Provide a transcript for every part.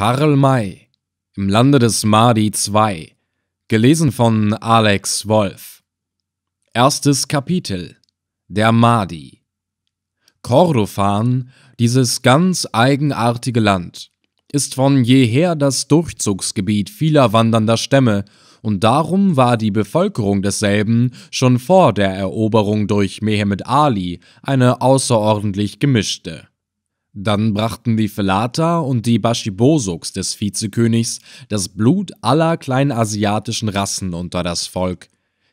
Karl May im Lande des Mahdi II, gelesen von Alex Wolf. Erstes Kapitel Der Mahdi Kordofan, dieses ganz eigenartige Land, ist von jeher das Durchzugsgebiet vieler wandernder Stämme und darum war die Bevölkerung desselben schon vor der Eroberung durch Mehemed Ali eine außerordentlich gemischte. Dann brachten die Felata und die Bashibosuks des Vizekönigs das Blut aller kleinasiatischen Rassen unter das Volk.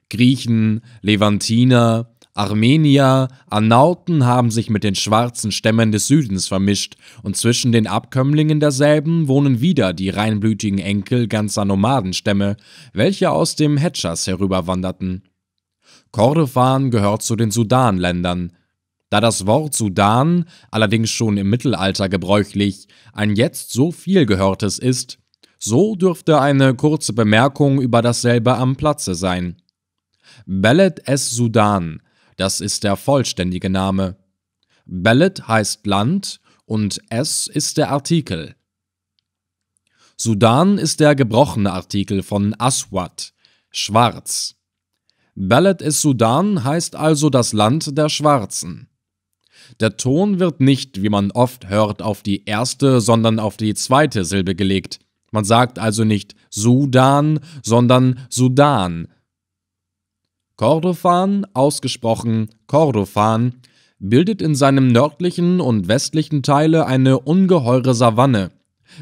Griechen, Levantiner, Armenier, Anauten haben sich mit den schwarzen Stämmen des Südens vermischt und zwischen den Abkömmlingen derselben wohnen wieder die reinblütigen Enkel ganzer Nomadenstämme, welche aus dem Hedschas herüberwanderten. Kordofan gehört zu den Sudanländern, da das Wort Sudan allerdings schon im Mittelalter gebräuchlich ein jetzt so viel gehörtes ist, so dürfte eine kurze Bemerkung über dasselbe am Platze sein. Beled es Sudan, das ist der vollständige Name. Beled heißt Land und es ist der Artikel. Sudan ist der gebrochene Artikel von Aswad, schwarz. Balad es Sudan heißt also das Land der Schwarzen. Der Ton wird nicht, wie man oft hört, auf die erste, sondern auf die zweite Silbe gelegt. Man sagt also nicht Sudan, sondern Sudan. Kordofan, ausgesprochen Kordofan, bildet in seinem nördlichen und westlichen Teile eine ungeheure Savanne,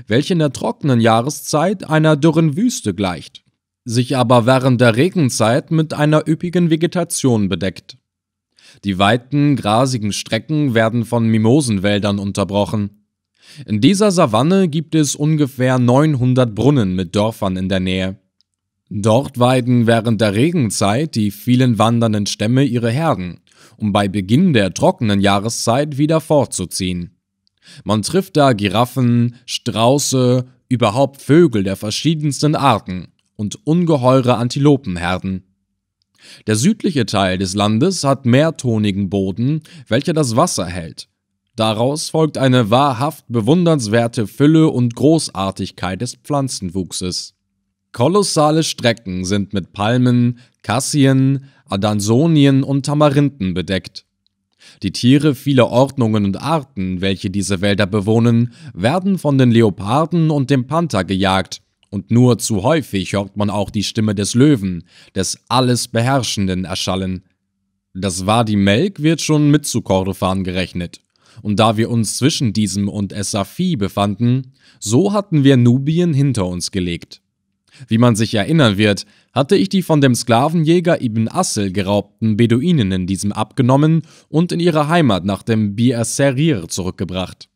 welche in der trockenen Jahreszeit einer dürren Wüste gleicht, sich aber während der Regenzeit mit einer üppigen Vegetation bedeckt. Die weiten, grasigen Strecken werden von Mimosenwäldern unterbrochen. In dieser Savanne gibt es ungefähr 900 Brunnen mit Dörfern in der Nähe. Dort weiden während der Regenzeit die vielen wandernden Stämme ihre Herden, um bei Beginn der trockenen Jahreszeit wieder fortzuziehen. Man trifft da Giraffen, Strauße, überhaupt Vögel der verschiedensten Arten und ungeheure Antilopenherden. Der südliche Teil des Landes hat mehrtonigen Boden, welcher das Wasser hält. Daraus folgt eine wahrhaft bewundernswerte Fülle und Großartigkeit des Pflanzenwuchses. Kolossale Strecken sind mit Palmen, Kassien, Adansonien und Tamarinden bedeckt. Die Tiere vieler Ordnungen und Arten, welche diese Wälder bewohnen, werden von den Leoparden und dem Panther gejagt, und nur zu häufig hört man auch die Stimme des Löwen, des alles Beherrschenden erschallen. Das war die Melk, wird schon mit zu Kordofan gerechnet. Und da wir uns zwischen diesem und Essafi befanden, so hatten wir Nubien hinter uns gelegt. Wie man sich erinnern wird, hatte ich die von dem Sklavenjäger Ibn Assel geraubten Beduinen in diesem abgenommen und in ihre Heimat nach dem Bir Serir zurückgebracht.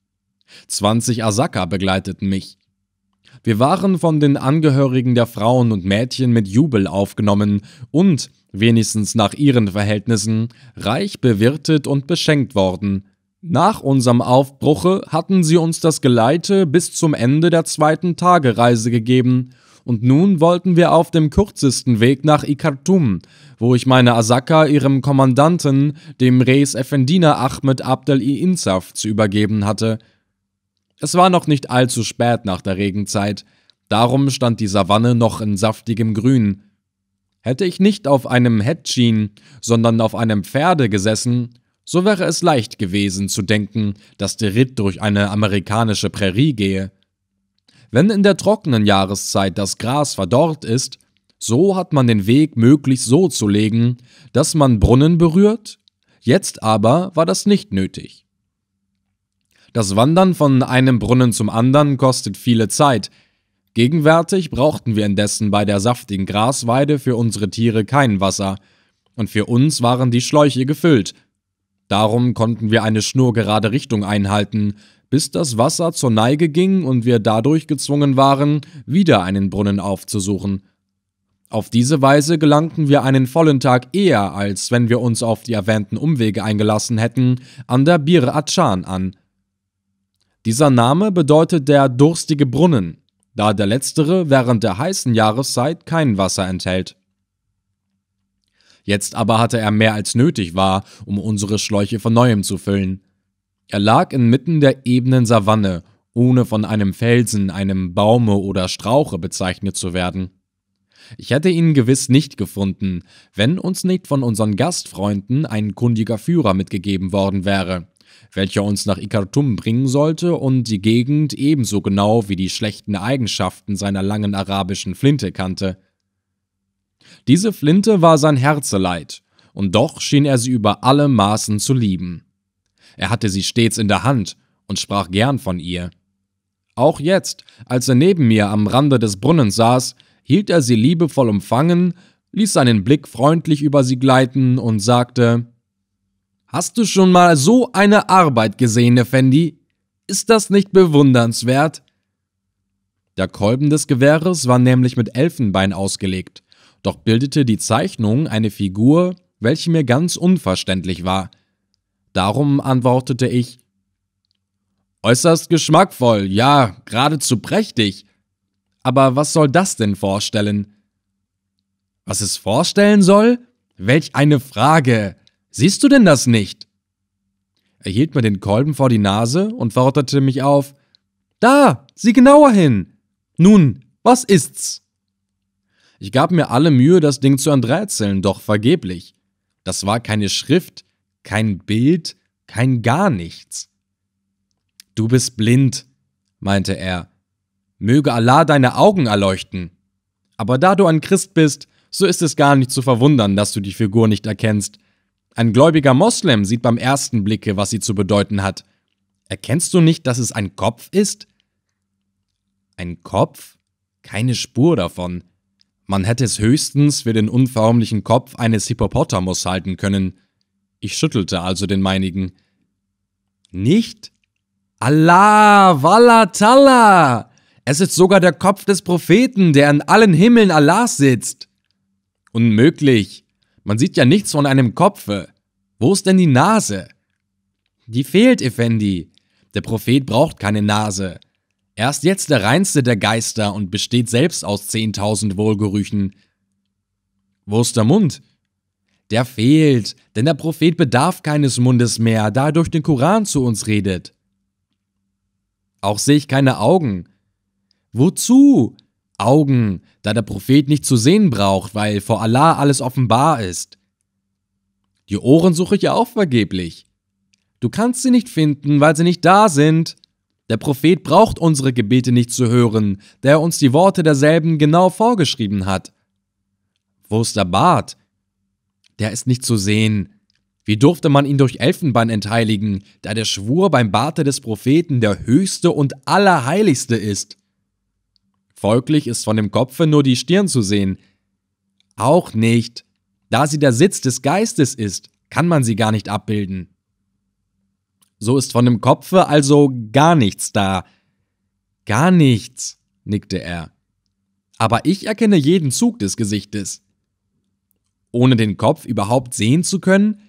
20 Asaka begleiteten mich, wir waren von den Angehörigen der Frauen und Mädchen mit Jubel aufgenommen und, wenigstens nach ihren Verhältnissen, reich bewirtet und beschenkt worden. Nach unserem Aufbruche hatten sie uns das Geleite bis zum Ende der zweiten Tagereise gegeben, und nun wollten wir auf dem kürzesten Weg nach Ikartum, wo ich meine Asaka ihrem Kommandanten, dem Reis Effendina Ahmed Abdel-i-Insaf, zu übergeben hatte – es war noch nicht allzu spät nach der Regenzeit, darum stand die Savanne noch in saftigem Grün. Hätte ich nicht auf einem Hedgin, sondern auf einem Pferde gesessen, so wäre es leicht gewesen zu denken, dass der Ritt durch eine amerikanische Prärie gehe. Wenn in der trockenen Jahreszeit das Gras verdorrt ist, so hat man den Weg möglichst so zu legen, dass man Brunnen berührt, jetzt aber war das nicht nötig. Das Wandern von einem Brunnen zum anderen kostet viele Zeit. Gegenwärtig brauchten wir indessen bei der saftigen Grasweide für unsere Tiere kein Wasser, und für uns waren die Schläuche gefüllt. Darum konnten wir eine schnurgerade Richtung einhalten, bis das Wasser zur Neige ging und wir dadurch gezwungen waren, wieder einen Brunnen aufzusuchen. Auf diese Weise gelangten wir einen vollen Tag eher, als wenn wir uns auf die erwähnten Umwege eingelassen hätten, an der Bir Atschan an. Dieser Name bedeutet der durstige Brunnen, da der letztere während der heißen Jahreszeit kein Wasser enthält. Jetzt aber hatte er mehr als nötig war, um unsere Schläuche von neuem zu füllen. Er lag inmitten der ebenen Savanne, ohne von einem Felsen, einem Baume oder Strauche bezeichnet zu werden. Ich hätte ihn gewiss nicht gefunden, wenn uns nicht von unseren Gastfreunden ein kundiger Führer mitgegeben worden wäre welcher uns nach Ikartum bringen sollte und die Gegend ebenso genau wie die schlechten Eigenschaften seiner langen arabischen Flinte kannte. Diese Flinte war sein Herzeleid, und doch schien er sie über alle Maßen zu lieben. Er hatte sie stets in der Hand und sprach gern von ihr. Auch jetzt, als er neben mir am Rande des Brunnens saß, hielt er sie liebevoll umfangen, ließ seinen Blick freundlich über sie gleiten und sagte Hast du schon mal so eine Arbeit gesehen, Effendi? Ist das nicht bewundernswert? Der Kolben des Gewehres war nämlich mit Elfenbein ausgelegt, doch bildete die Zeichnung eine Figur, welche mir ganz unverständlich war. Darum antwortete ich Äußerst geschmackvoll, ja, geradezu prächtig. Aber was soll das denn vorstellen? Was es vorstellen soll? Welch eine Frage! Siehst du denn das nicht? Er hielt mir den Kolben vor die Nase und forderte mich auf. Da, sieh genauer hin. Nun, was ist's? Ich gab mir alle Mühe, das Ding zu enträtseln, doch vergeblich. Das war keine Schrift, kein Bild, kein gar nichts. Du bist blind, meinte er. Möge Allah deine Augen erleuchten. Aber da du ein Christ bist, so ist es gar nicht zu verwundern, dass du die Figur nicht erkennst, ein gläubiger Moslem sieht beim ersten Blicke, was sie zu bedeuten hat. Erkennst du nicht, dass es ein Kopf ist? Ein Kopf? Keine Spur davon. Man hätte es höchstens für den unverhormlichen Kopf eines Hippopotamus halten können. Ich schüttelte also den meinigen. Nicht? Allah, Wallah, Tallah! Es ist sogar der Kopf des Propheten, der in allen Himmeln Allahs sitzt. Unmöglich. Man sieht ja nichts von einem Kopfe. Wo ist denn die Nase? Die fehlt, Effendi. Der Prophet braucht keine Nase. Er ist jetzt der reinste der Geister und besteht selbst aus zehntausend Wohlgerüchen. Wo ist der Mund? Der fehlt, denn der Prophet bedarf keines Mundes mehr, da er durch den Koran zu uns redet. Auch sehe ich keine Augen. Wozu? Augen, da der Prophet nicht zu sehen braucht, weil vor Allah alles offenbar ist. Die Ohren suche ich ja auch vergeblich. Du kannst sie nicht finden, weil sie nicht da sind. Der Prophet braucht unsere Gebete nicht zu hören, da er uns die Worte derselben genau vorgeschrieben hat. Wo ist der Bart? Der ist nicht zu sehen. Wie durfte man ihn durch Elfenbein entheiligen, da der Schwur beim Barte des Propheten der höchste und allerheiligste ist? Folglich ist von dem Kopfe nur die Stirn zu sehen. Auch nicht. Da sie der Sitz des Geistes ist, kann man sie gar nicht abbilden. So ist von dem Kopfe also gar nichts da. Gar nichts, nickte er. Aber ich erkenne jeden Zug des Gesichtes. Ohne den Kopf überhaupt sehen zu können,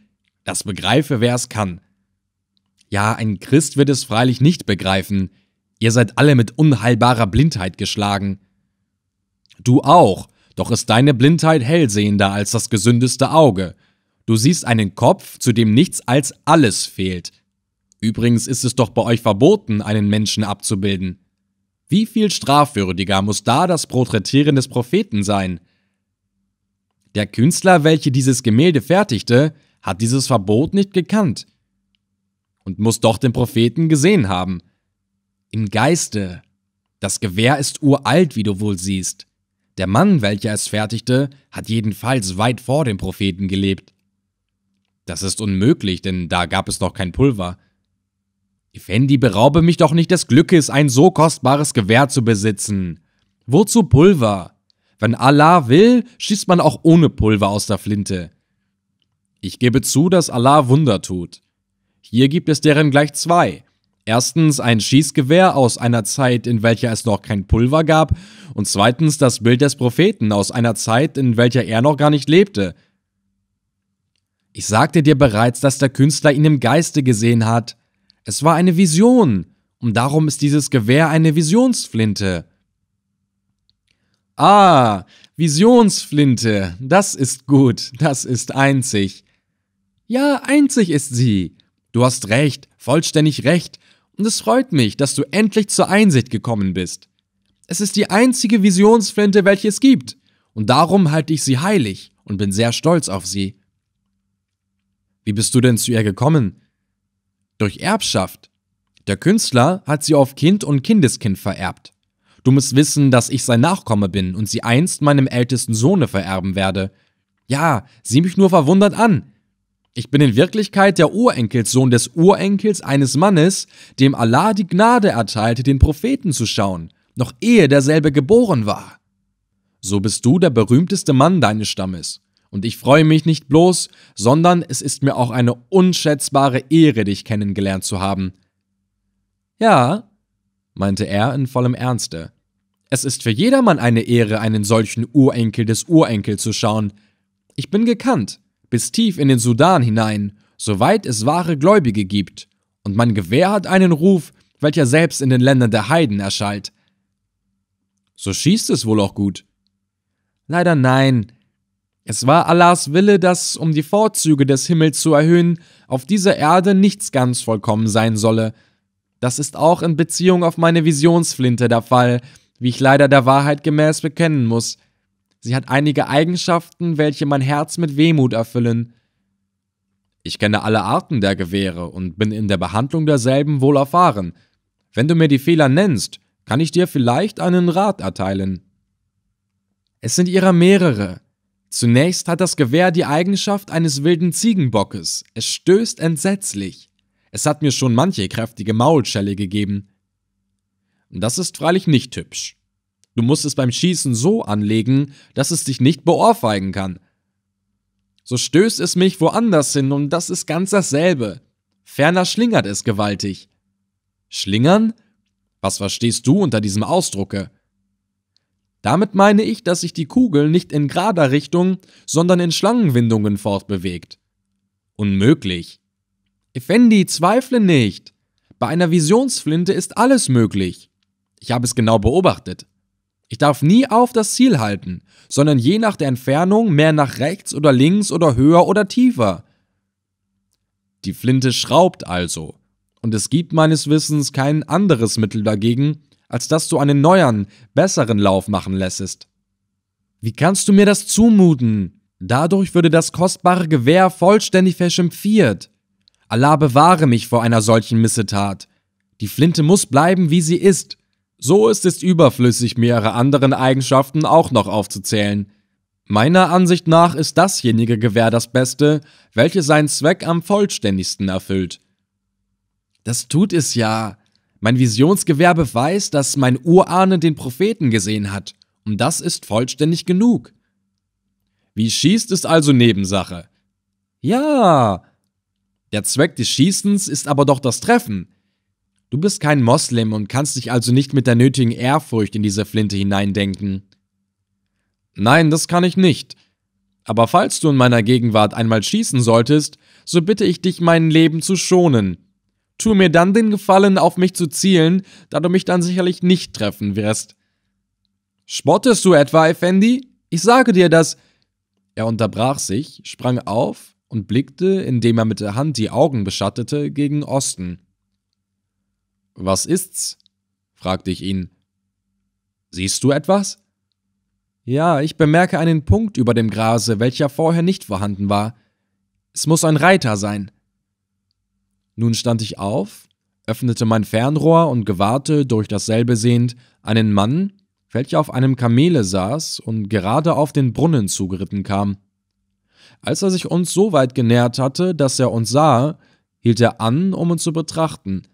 das begreife, wer es kann. Ja, ein Christ wird es freilich nicht begreifen, Ihr seid alle mit unheilbarer Blindheit geschlagen. Du auch, doch ist deine Blindheit hellsehender als das gesündeste Auge. Du siehst einen Kopf, zu dem nichts als alles fehlt. Übrigens ist es doch bei euch verboten, einen Menschen abzubilden. Wie viel strafwürdiger muss da das Porträtieren des Propheten sein? Der Künstler, welcher dieses Gemälde fertigte, hat dieses Verbot nicht gekannt und muss doch den Propheten gesehen haben im Geiste. Das Gewehr ist uralt, wie du wohl siehst. Der Mann, welcher es fertigte, hat jedenfalls weit vor dem Propheten gelebt. Das ist unmöglich, denn da gab es noch kein Pulver. Effendi, beraube mich doch nicht des Glückes, ein so kostbares Gewehr zu besitzen. Wozu Pulver? Wenn Allah will, schießt man auch ohne Pulver aus der Flinte. Ich gebe zu, dass Allah Wunder tut. Hier gibt es deren gleich zwei. Erstens ein Schießgewehr aus einer Zeit, in welcher es noch kein Pulver gab, und zweitens das Bild des Propheten aus einer Zeit, in welcher er noch gar nicht lebte. Ich sagte dir bereits, dass der Künstler ihn im Geiste gesehen hat. Es war eine Vision, und darum ist dieses Gewehr eine Visionsflinte. Ah, Visionsflinte, das ist gut, das ist einzig. Ja, einzig ist sie. Du hast recht, vollständig recht, und es freut mich, dass du endlich zur Einsicht gekommen bist. Es ist die einzige Visionsflinte, welche es gibt. Und darum halte ich sie heilig und bin sehr stolz auf sie. Wie bist du denn zu ihr gekommen? Durch Erbschaft. Der Künstler hat sie auf Kind und Kindeskind vererbt. Du musst wissen, dass ich sein Nachkomme bin und sie einst meinem ältesten Sohne vererben werde. Ja, sieh mich nur verwundert an. Ich bin in Wirklichkeit der Urenkelssohn des Urenkels eines Mannes, dem Allah die Gnade erteilte, den Propheten zu schauen, noch ehe derselbe geboren war. So bist du der berühmteste Mann deines Stammes. Und ich freue mich nicht bloß, sondern es ist mir auch eine unschätzbare Ehre, dich kennengelernt zu haben. Ja, meinte er in vollem Ernste. Es ist für jedermann eine Ehre, einen solchen Urenkel des Urenkels zu schauen. Ich bin gekannt bis tief in den Sudan hinein, soweit es wahre Gläubige gibt, und mein Gewehr hat einen Ruf, welcher selbst in den Ländern der Heiden erschallt. So schießt es wohl auch gut. Leider nein. Es war Allahs Wille, dass, um die Vorzüge des Himmels zu erhöhen, auf dieser Erde nichts ganz vollkommen sein solle. Das ist auch in Beziehung auf meine Visionsflinte der Fall, wie ich leider der Wahrheit gemäß bekennen muss – Sie hat einige Eigenschaften, welche mein Herz mit Wehmut erfüllen. Ich kenne alle Arten der Gewehre und bin in der Behandlung derselben wohl erfahren. Wenn du mir die Fehler nennst, kann ich dir vielleicht einen Rat erteilen. Es sind ihrer mehrere. Zunächst hat das Gewehr die Eigenschaft eines wilden Ziegenbockes. Es stößt entsetzlich. Es hat mir schon manche kräftige Maulschelle gegeben. Das ist freilich nicht hübsch. Du musst es beim Schießen so anlegen, dass es dich nicht beohrfeigen kann. So stößt es mich woanders hin und das ist ganz dasselbe. Ferner schlingert es gewaltig. Schlingern? Was verstehst du unter diesem Ausdrucke? Damit meine ich, dass sich die Kugel nicht in gerader Richtung, sondern in Schlangenwindungen fortbewegt. Unmöglich. Effendi, zweifle nicht. Bei einer Visionsflinte ist alles möglich. Ich habe es genau beobachtet. Ich darf nie auf das Ziel halten, sondern je nach der Entfernung mehr nach rechts oder links oder höher oder tiefer. Die Flinte schraubt also, und es gibt meines Wissens kein anderes Mittel dagegen, als dass du einen neuern, besseren Lauf machen lässest. Wie kannst du mir das zumuten? Dadurch würde das kostbare Gewehr vollständig verschimpfiert. Allah bewahre mich vor einer solchen Missetat. Die Flinte muss bleiben, wie sie ist, so ist es überflüssig, mehrere anderen Eigenschaften auch noch aufzuzählen. Meiner Ansicht nach ist dasjenige Gewehr das Beste, welches seinen Zweck am vollständigsten erfüllt. Das tut es ja. Mein Visionsgewehr beweist, dass mein Urahne den Propheten gesehen hat, und das ist vollständig genug. Wie schießt ist also Nebensache. Ja. Der Zweck des Schießens ist aber doch das Treffen. Du bist kein Moslem und kannst dich also nicht mit der nötigen Ehrfurcht in diese Flinte hineindenken. Nein, das kann ich nicht. Aber falls du in meiner Gegenwart einmal schießen solltest, so bitte ich dich, mein Leben zu schonen. Tu mir dann den Gefallen, auf mich zu zielen, da du mich dann sicherlich nicht treffen wirst. Spottest du etwa, Effendi? Ich sage dir das. Er unterbrach sich, sprang auf und blickte, indem er mit der Hand die Augen beschattete, gegen Osten. Was ist's? fragte ich ihn. Siehst du etwas? Ja, ich bemerke einen Punkt über dem Grase, welcher vorher nicht vorhanden war. Es muss ein Reiter sein. Nun stand ich auf, öffnete mein Fernrohr und gewahrte, durch dasselbe sehend, einen Mann, welcher auf einem Kamele saß und gerade auf den Brunnen zugeritten kam. Als er sich uns so weit genähert hatte, dass er uns sah, hielt er an, um uns zu betrachten,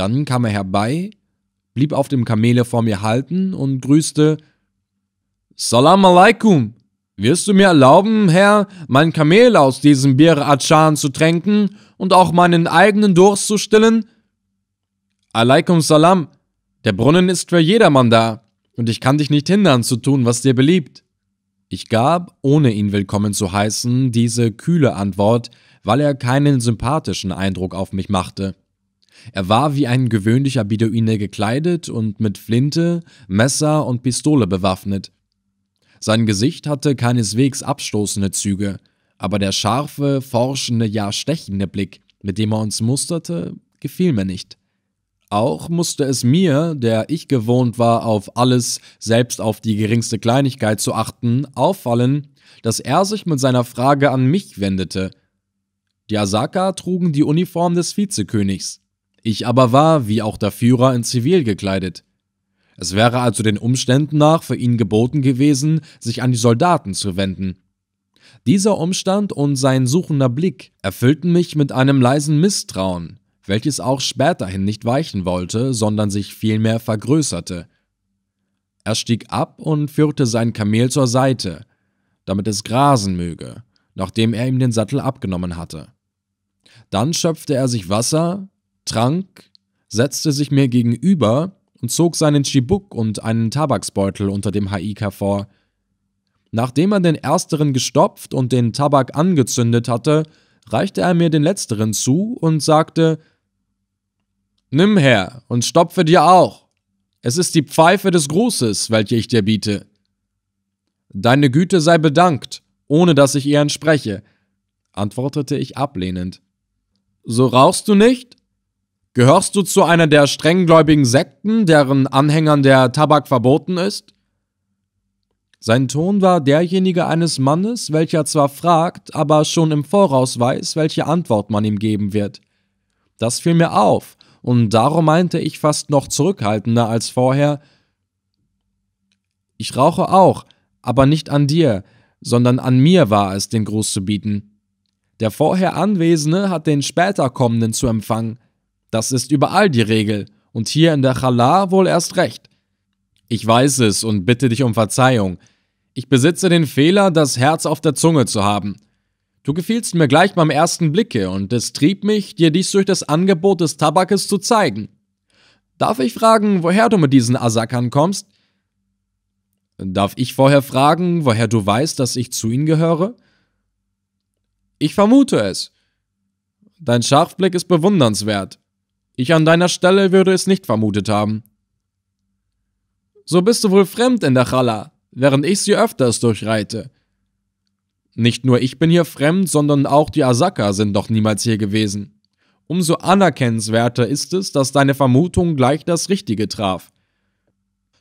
dann kam er herbei, blieb auf dem Kamele vor mir halten und grüßte Salam alaikum. Wirst du mir erlauben, Herr, mein Kamel aus diesem Bier Achan zu tränken und auch meinen eigenen Durst zu stillen? Alaikum salam. Der Brunnen ist für jedermann da, und ich kann dich nicht hindern zu tun, was dir beliebt. Ich gab, ohne ihn willkommen zu heißen, diese kühle Antwort, weil er keinen sympathischen Eindruck auf mich machte. Er war wie ein gewöhnlicher Beduine gekleidet und mit Flinte, Messer und Pistole bewaffnet. Sein Gesicht hatte keineswegs abstoßende Züge, aber der scharfe, forschende, ja stechende Blick, mit dem er uns musterte, gefiel mir nicht. Auch musste es mir, der ich gewohnt war, auf alles, selbst auf die geringste Kleinigkeit zu achten, auffallen, dass er sich mit seiner Frage an mich wendete. Die Asaka trugen die Uniform des Vizekönigs. Ich aber war, wie auch der Führer, in Zivil gekleidet. Es wäre also den Umständen nach für ihn geboten gewesen, sich an die Soldaten zu wenden. Dieser Umstand und sein suchender Blick erfüllten mich mit einem leisen Misstrauen, welches auch späterhin nicht weichen wollte, sondern sich vielmehr vergrößerte. Er stieg ab und führte sein Kamel zur Seite, damit es grasen möge, nachdem er ihm den Sattel abgenommen hatte. Dann schöpfte er sich Wasser, trank, setzte sich mir gegenüber und zog seinen Chibuk und einen Tabaksbeutel unter dem Haik hervor. Nachdem er den ersteren gestopft und den Tabak angezündet hatte, reichte er mir den letzteren zu und sagte: Nimm her und stopfe dir auch. Es ist die Pfeife des Grußes, welche ich dir biete. Deine Güte sei bedankt, ohne dass ich ihr entspreche, antwortete ich ablehnend. So rauchst du nicht? Gehörst du zu einer der strenggläubigen Sekten, deren Anhängern der Tabak verboten ist? Sein Ton war derjenige eines Mannes, welcher zwar fragt, aber schon im Voraus weiß, welche Antwort man ihm geben wird. Das fiel mir auf, und darum meinte ich fast noch zurückhaltender als vorher Ich rauche auch, aber nicht an dir, sondern an mir war es, den Gruß zu bieten. Der vorher Anwesende hat den später kommenden zu empfangen, das ist überall die Regel und hier in der Chala wohl erst recht. Ich weiß es und bitte dich um Verzeihung. Ich besitze den Fehler, das Herz auf der Zunge zu haben. Du gefielst mir gleich beim ersten Blicke und es trieb mich, dir dies durch das Angebot des Tabakes zu zeigen. Darf ich fragen, woher du mit diesen Asakern kommst? Darf ich vorher fragen, woher du weißt, dass ich zu ihnen gehöre? Ich vermute es. Dein Scharfblick ist bewundernswert. Ich an deiner Stelle würde es nicht vermutet haben. So bist du wohl fremd in der Challa, während ich sie öfters durchreite. Nicht nur ich bin hier fremd, sondern auch die Asaka sind doch niemals hier gewesen. Umso anerkennenswerter ist es, dass deine Vermutung gleich das Richtige traf.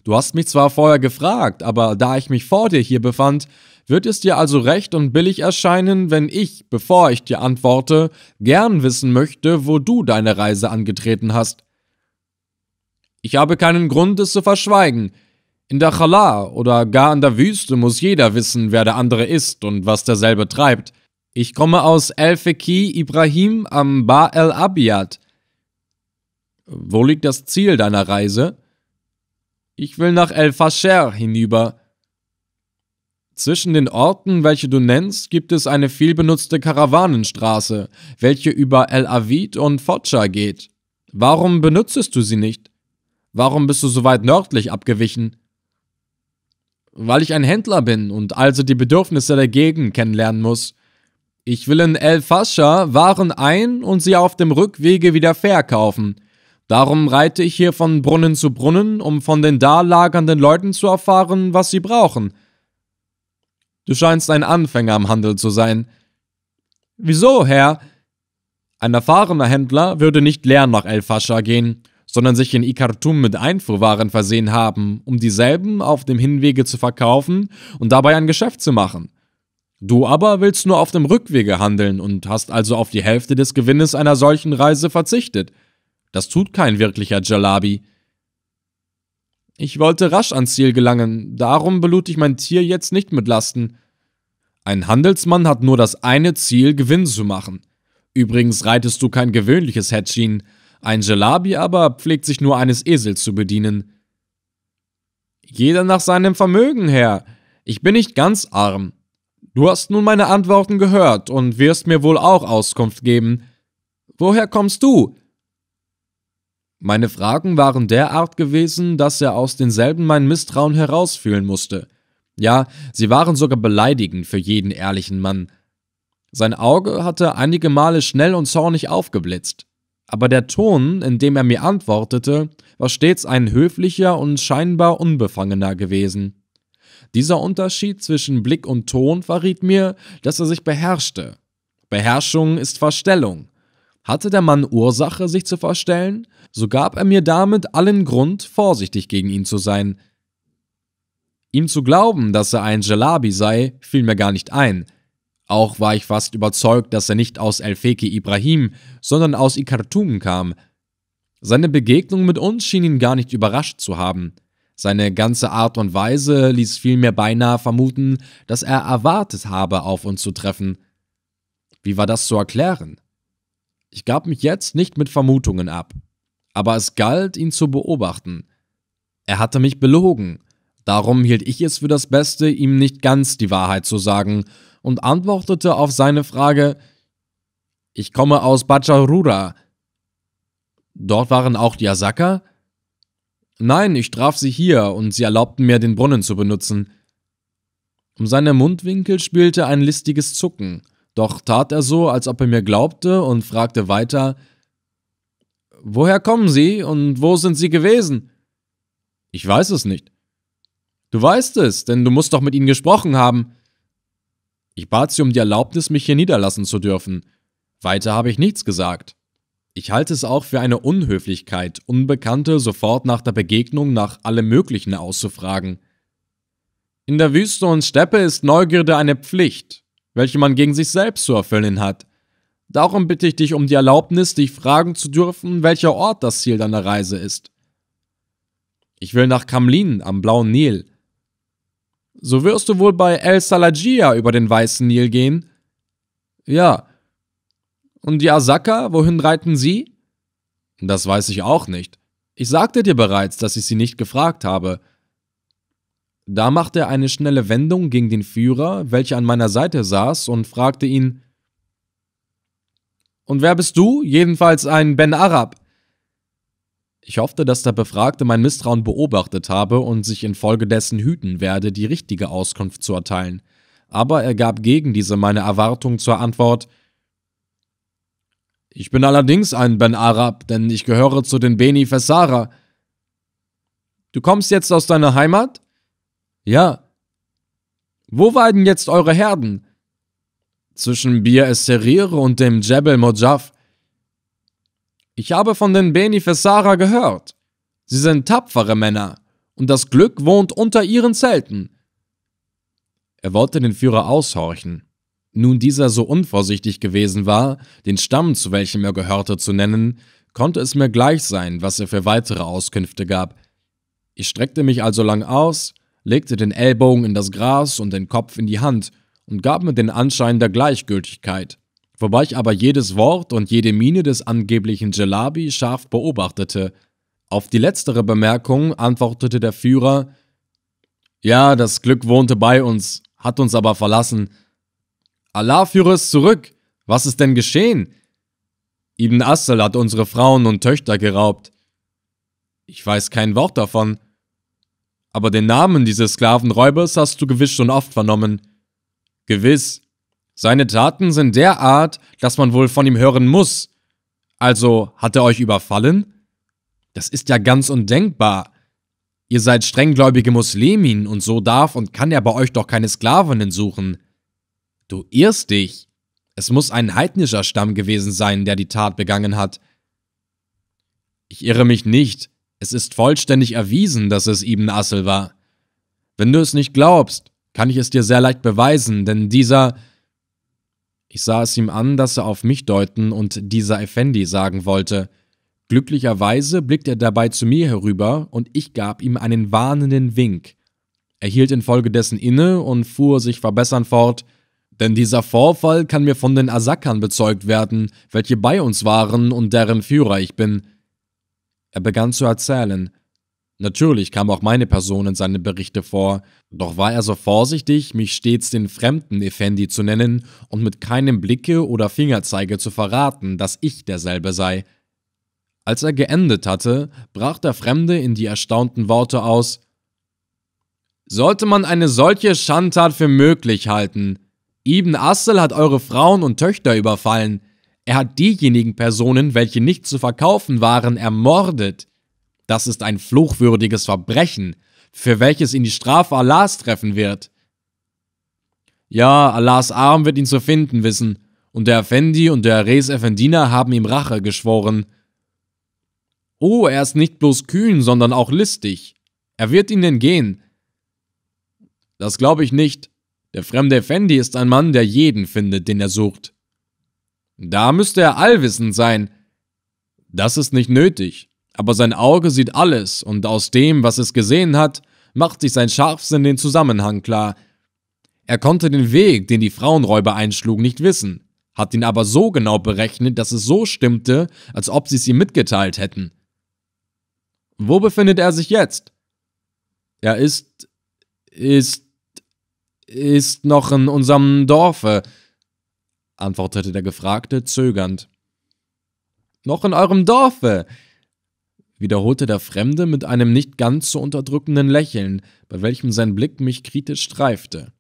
Du hast mich zwar vorher gefragt, aber da ich mich vor dir hier befand, wird es dir also recht und billig erscheinen, wenn ich, bevor ich dir antworte, gern wissen möchte, wo du deine Reise angetreten hast? Ich habe keinen Grund, es zu verschweigen. In der Chala oder gar in der Wüste muss jeder wissen, wer der andere ist und was derselbe treibt. Ich komme aus El-Feki Ibrahim am Ba el-Abiyad. Wo liegt das Ziel deiner Reise? Ich will nach El-Fasher hinüber. Zwischen den Orten, welche du nennst, gibt es eine vielbenutzte Karawanenstraße, welche über El Avid und Focha geht. Warum benutzest du sie nicht? Warum bist du so weit nördlich abgewichen? Weil ich ein Händler bin und also die Bedürfnisse der Gegend kennenlernen muss. Ich will in El Fascha Waren ein und sie auf dem Rückwege wieder verkaufen. Darum reite ich hier von Brunnen zu Brunnen, um von den da lagernden Leuten zu erfahren, was sie brauchen – Du scheinst ein Anfänger am Handel zu sein. Wieso, Herr? Ein erfahrener Händler würde nicht leer nach El Fascha gehen, sondern sich in Ikartum mit Einfuhrwaren versehen haben, um dieselben auf dem Hinwege zu verkaufen und dabei ein Geschäft zu machen. Du aber willst nur auf dem Rückwege handeln und hast also auf die Hälfte des Gewinnes einer solchen Reise verzichtet. Das tut kein wirklicher Jalabi. Ich wollte rasch ans Ziel gelangen, darum belud ich mein Tier jetzt nicht mit Lasten. Ein Handelsmann hat nur das eine Ziel, Gewinn zu machen. Übrigens reitest du kein gewöhnliches Hetchin, ein Jelabi aber pflegt sich nur eines Esels zu bedienen. Jeder nach seinem Vermögen Herr. Ich bin nicht ganz arm. Du hast nun meine Antworten gehört und wirst mir wohl auch Auskunft geben. Woher kommst du? Meine Fragen waren derart gewesen, dass er aus denselben mein Misstrauen herausfühlen musste. Ja, sie waren sogar beleidigend für jeden ehrlichen Mann. Sein Auge hatte einige Male schnell und zornig aufgeblitzt. Aber der Ton, in dem er mir antwortete, war stets ein höflicher und scheinbar unbefangener gewesen. Dieser Unterschied zwischen Blick und Ton verriet mir, dass er sich beherrschte. Beherrschung ist Verstellung, hatte der Mann Ursache, sich zu verstellen, so gab er mir damit allen Grund, vorsichtig gegen ihn zu sein. Ihm zu glauben, dass er ein Jalabi sei, fiel mir gar nicht ein. Auch war ich fast überzeugt, dass er nicht aus Elfeki Ibrahim, sondern aus Ikartum kam. Seine Begegnung mit uns schien ihn gar nicht überrascht zu haben. Seine ganze Art und Weise ließ vielmehr beinahe vermuten, dass er erwartet habe, auf uns zu treffen. Wie war das zu erklären? Ich gab mich jetzt nicht mit Vermutungen ab, aber es galt, ihn zu beobachten. Er hatte mich belogen, darum hielt ich es für das Beste, ihm nicht ganz die Wahrheit zu sagen und antwortete auf seine Frage Ich komme aus Bacharura. Dort waren auch die Asaka? Nein, ich traf sie hier und sie erlaubten mir, den Brunnen zu benutzen. Um seine Mundwinkel spielte ein listiges Zucken – doch tat er so, als ob er mir glaubte und fragte weiter, Woher kommen Sie und wo sind Sie gewesen? Ich weiß es nicht. Du weißt es, denn du musst doch mit ihnen gesprochen haben. Ich bat sie um die Erlaubnis, mich hier niederlassen zu dürfen. Weiter habe ich nichts gesagt. Ich halte es auch für eine Unhöflichkeit, Unbekannte sofort nach der Begegnung nach allem Möglichen auszufragen. In der Wüste und Steppe ist Neugierde eine Pflicht, welche man gegen sich selbst zu erfüllen hat. Darum bitte ich dich um die Erlaubnis, dich fragen zu dürfen, welcher Ort das Ziel deiner Reise ist. Ich will nach Kamlin am blauen Nil. So wirst du wohl bei El Salajia über den weißen Nil gehen? Ja. Und die Asaka, wohin reiten sie? Das weiß ich auch nicht. Ich sagte dir bereits, dass ich sie nicht gefragt habe. Da machte er eine schnelle Wendung gegen den Führer, welcher an meiner Seite saß, und fragte ihn Und wer bist du? Jedenfalls ein Ben Arab. Ich hoffte, dass der Befragte mein Misstrauen beobachtet habe und sich infolgedessen hüten werde, die richtige Auskunft zu erteilen. Aber er gab gegen diese meine Erwartung zur Antwort Ich bin allerdings ein Ben Arab, denn ich gehöre zu den Beni Fessara. Du kommst jetzt aus deiner Heimat? Ja. Wo weiden jetzt eure Herden? Zwischen Bir Esserire und dem Jebel Mojaf. Ich habe von den Beni Fessara gehört. Sie sind tapfere Männer, und das Glück wohnt unter ihren Zelten. Er wollte den Führer aushorchen. Nun dieser so unvorsichtig gewesen war, den Stamm, zu welchem er gehörte, zu nennen, konnte es mir gleich sein, was er für weitere Auskünfte gab. Ich streckte mich also lang aus, legte den Ellbogen in das Gras und den Kopf in die Hand und gab mir den Anschein der Gleichgültigkeit, wobei ich aber jedes Wort und jede Miene des angeblichen Jelabi scharf beobachtete. Auf die letztere Bemerkung antwortete der Führer: Ja, das Glück wohnte bei uns, hat uns aber verlassen. Allah führe es zurück! Was ist denn geschehen? Ibn Assel hat unsere Frauen und Töchter geraubt. Ich weiß kein Wort davon aber den Namen dieses Sklavenräubers hast du gewiss schon oft vernommen. Gewiss. Seine Taten sind derart, dass man wohl von ihm hören muss. Also hat er euch überfallen? Das ist ja ganz undenkbar. Ihr seid strenggläubige Muslimin und so darf und kann er bei euch doch keine Sklavinnen suchen. Du irrst dich. Es muss ein heidnischer Stamm gewesen sein, der die Tat begangen hat. Ich irre mich nicht. Es ist vollständig erwiesen, dass es Ibn Assel war. Wenn du es nicht glaubst, kann ich es dir sehr leicht beweisen, denn dieser. Ich sah es ihm an, dass er auf mich deuten und dieser Effendi sagen wollte. Glücklicherweise blickte er dabei zu mir herüber und ich gab ihm einen warnenden Wink. Er hielt infolgedessen inne und fuhr sich verbessern fort, denn dieser Vorfall kann mir von den Asakern bezeugt werden, welche bei uns waren und deren Führer ich bin. Er begann zu erzählen. Natürlich kam auch meine Person in seine Berichte vor, doch war er so vorsichtig, mich stets den fremden Effendi zu nennen und mit keinem Blicke oder Fingerzeige zu verraten, dass ich derselbe sei. Als er geendet hatte, brach der Fremde in die erstaunten Worte aus Sollte man eine solche Schandtat für möglich halten? Ibn Assel hat eure Frauen und Töchter überfallen, er hat diejenigen Personen, welche nicht zu verkaufen waren, ermordet. Das ist ein fluchwürdiges Verbrechen, für welches ihn die Strafe Allahs treffen wird. Ja, Allahs Arm wird ihn zu finden wissen, und der Effendi und der Res Effendina haben ihm Rache geschworen. Oh, er ist nicht bloß kühn, sondern auch listig. Er wird ihnen gehen. Das glaube ich nicht. Der fremde Effendi ist ein Mann, der jeden findet, den er sucht. Da müsste er allwissend sein. Das ist nicht nötig, aber sein Auge sieht alles und aus dem, was es gesehen hat, macht sich sein Scharfsinn den Zusammenhang klar. Er konnte den Weg, den die Frauenräuber einschlugen, nicht wissen, hat ihn aber so genau berechnet, dass es so stimmte, als ob sie es ihm mitgeteilt hätten. Wo befindet er sich jetzt? Er ist. ist. ist noch in unserem Dorfe antwortete der Gefragte zögernd. Noch in eurem Dorfe, wiederholte der Fremde mit einem nicht ganz zu unterdrückenden Lächeln, bei welchem sein Blick mich kritisch streifte.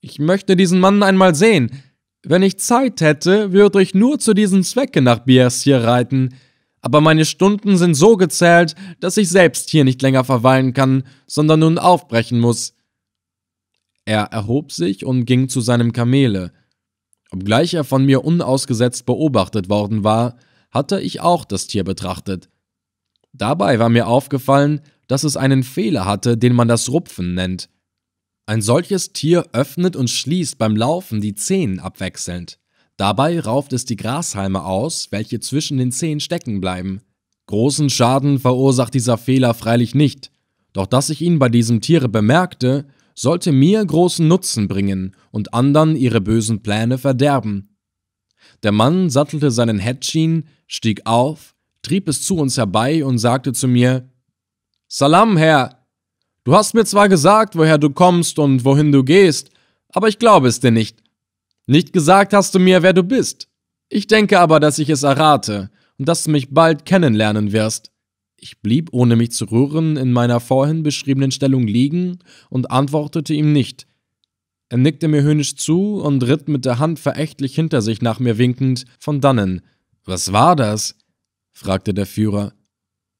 Ich möchte diesen Mann einmal sehen. Wenn ich Zeit hätte, würde ich nur zu diesem Zwecke nach Biers hier reiten. Aber meine Stunden sind so gezählt, dass ich selbst hier nicht länger verweilen kann, sondern nun aufbrechen muss. Er erhob sich und ging zu seinem Kamele. Obgleich er von mir unausgesetzt beobachtet worden war, hatte ich auch das Tier betrachtet. Dabei war mir aufgefallen, dass es einen Fehler hatte, den man das Rupfen nennt. Ein solches Tier öffnet und schließt beim Laufen die Zehen abwechselnd. Dabei rauft es die Grashalme aus, welche zwischen den Zehen stecken bleiben. Großen Schaden verursacht dieser Fehler freilich nicht, doch dass ich ihn bei diesem Tiere bemerkte, sollte mir großen Nutzen bringen und anderen ihre bösen Pläne verderben. Der Mann sattelte seinen Hetschin, stieg auf, trieb es zu uns herbei und sagte zu mir: Salam, Herr! Du hast mir zwar gesagt, woher du kommst und wohin du gehst, aber ich glaube es dir nicht. Nicht gesagt hast du mir, wer du bist. Ich denke aber, dass ich es errate und dass du mich bald kennenlernen wirst. Ich blieb, ohne mich zu rühren, in meiner vorhin beschriebenen Stellung liegen und antwortete ihm nicht. Er nickte mir höhnisch zu und ritt mit der Hand verächtlich hinter sich nach mir winkend von dannen. Was war das? fragte der Führer.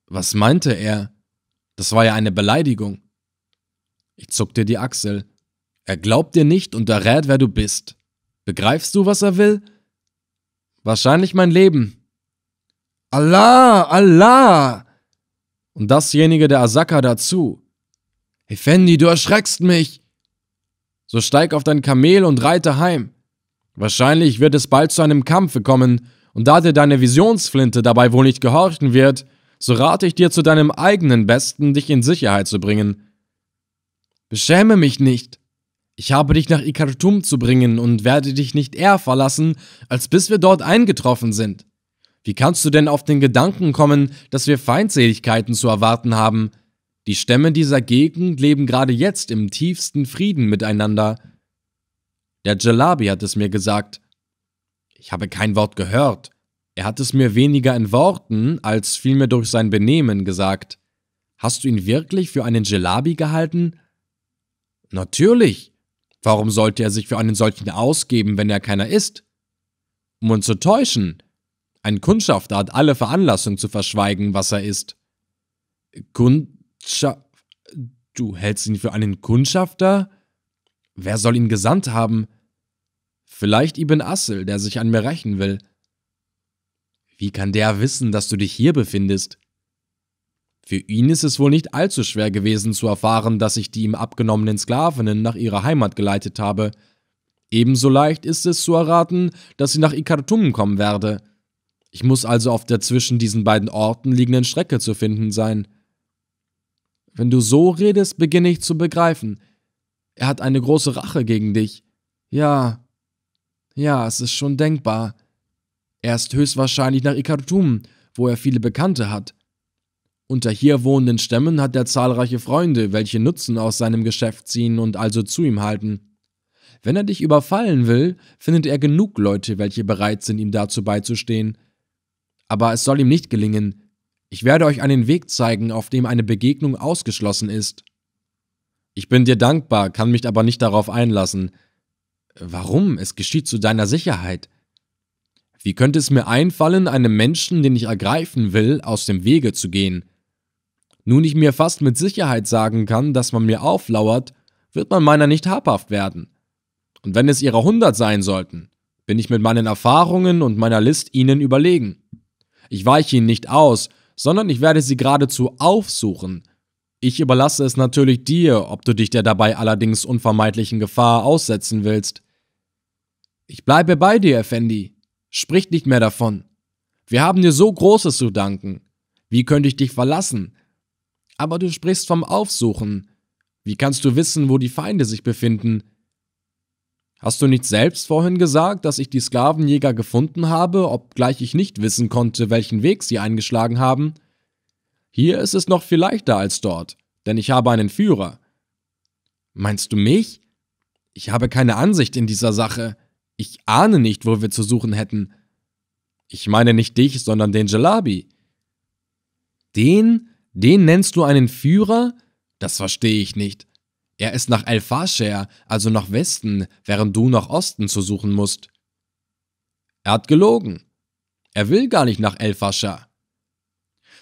Was meinte er? Das war ja eine Beleidigung. Ich zuckte die Achsel. Er glaubt dir nicht und er rät, wer du bist. Begreifst du, was er will? Wahrscheinlich mein Leben. Allah, Allah! und dasjenige der Asaka dazu. Effendi, du erschreckst mich! So steig auf dein Kamel und reite heim. Wahrscheinlich wird es bald zu einem Kampfe kommen, und da dir deine Visionsflinte dabei wohl nicht gehorchen wird, so rate ich dir zu deinem eigenen Besten, dich in Sicherheit zu bringen. Beschäme mich nicht. Ich habe dich nach Ikartum zu bringen und werde dich nicht eher verlassen, als bis wir dort eingetroffen sind. Wie kannst du denn auf den Gedanken kommen, dass wir Feindseligkeiten zu erwarten haben? Die Stämme dieser Gegend leben gerade jetzt im tiefsten Frieden miteinander. Der Jalabi hat es mir gesagt. Ich habe kein Wort gehört. Er hat es mir weniger in Worten als vielmehr durch sein Benehmen gesagt. Hast du ihn wirklich für einen Jalabi gehalten? Natürlich. Warum sollte er sich für einen solchen ausgeben, wenn er keiner ist? Um uns zu täuschen, ein Kundschafter hat alle Veranlassung zu verschweigen, was er ist. Kundschafter? Du hältst ihn für einen Kundschafter? Wer soll ihn gesandt haben? Vielleicht Ibn Assel, der sich an mir rächen will. Wie kann der wissen, dass du dich hier befindest? Für ihn ist es wohl nicht allzu schwer gewesen zu erfahren, dass ich die ihm abgenommenen Sklavinnen nach ihrer Heimat geleitet habe. Ebenso leicht ist es zu erraten, dass sie nach Ikartum kommen werde. Ich muss also auf der zwischen diesen beiden Orten liegenden Strecke zu finden sein. Wenn du so redest, beginne ich zu begreifen. Er hat eine große Rache gegen dich. Ja. Ja, es ist schon denkbar. Er ist höchstwahrscheinlich nach Ikartum, wo er viele Bekannte hat. Unter hier wohnenden Stämmen hat er zahlreiche Freunde, welche Nutzen aus seinem Geschäft ziehen und also zu ihm halten. Wenn er dich überfallen will, findet er genug Leute, welche bereit sind, ihm dazu beizustehen aber es soll ihm nicht gelingen. Ich werde euch einen Weg zeigen, auf dem eine Begegnung ausgeschlossen ist. Ich bin dir dankbar, kann mich aber nicht darauf einlassen. Warum? Es geschieht zu deiner Sicherheit. Wie könnte es mir einfallen, einem Menschen, den ich ergreifen will, aus dem Wege zu gehen? Nun ich mir fast mit Sicherheit sagen kann, dass man mir auflauert, wird man meiner nicht habhaft werden. Und wenn es ihrer hundert sein sollten, bin ich mit meinen Erfahrungen und meiner List ihnen überlegen. Ich weiche ihnen nicht aus, sondern ich werde sie geradezu aufsuchen. Ich überlasse es natürlich dir, ob du dich der dabei allerdings unvermeidlichen Gefahr aussetzen willst. Ich bleibe bei dir, Effendi. Sprich nicht mehr davon. Wir haben dir so Großes zu danken. Wie könnte ich dich verlassen? Aber du sprichst vom Aufsuchen. Wie kannst du wissen, wo die Feinde sich befinden? Hast du nicht selbst vorhin gesagt, dass ich die Sklavenjäger gefunden habe, obgleich ich nicht wissen konnte, welchen Weg sie eingeschlagen haben? Hier ist es noch viel leichter als dort, denn ich habe einen Führer. Meinst du mich? Ich habe keine Ansicht in dieser Sache. Ich ahne nicht, wo wir zu suchen hätten. Ich meine nicht dich, sondern den Jalabi. Den? Den nennst du einen Führer? Das verstehe ich nicht. Er ist nach El Elfascher, also nach Westen, während du nach Osten zu suchen musst. Er hat gelogen. Er will gar nicht nach El Elfascher.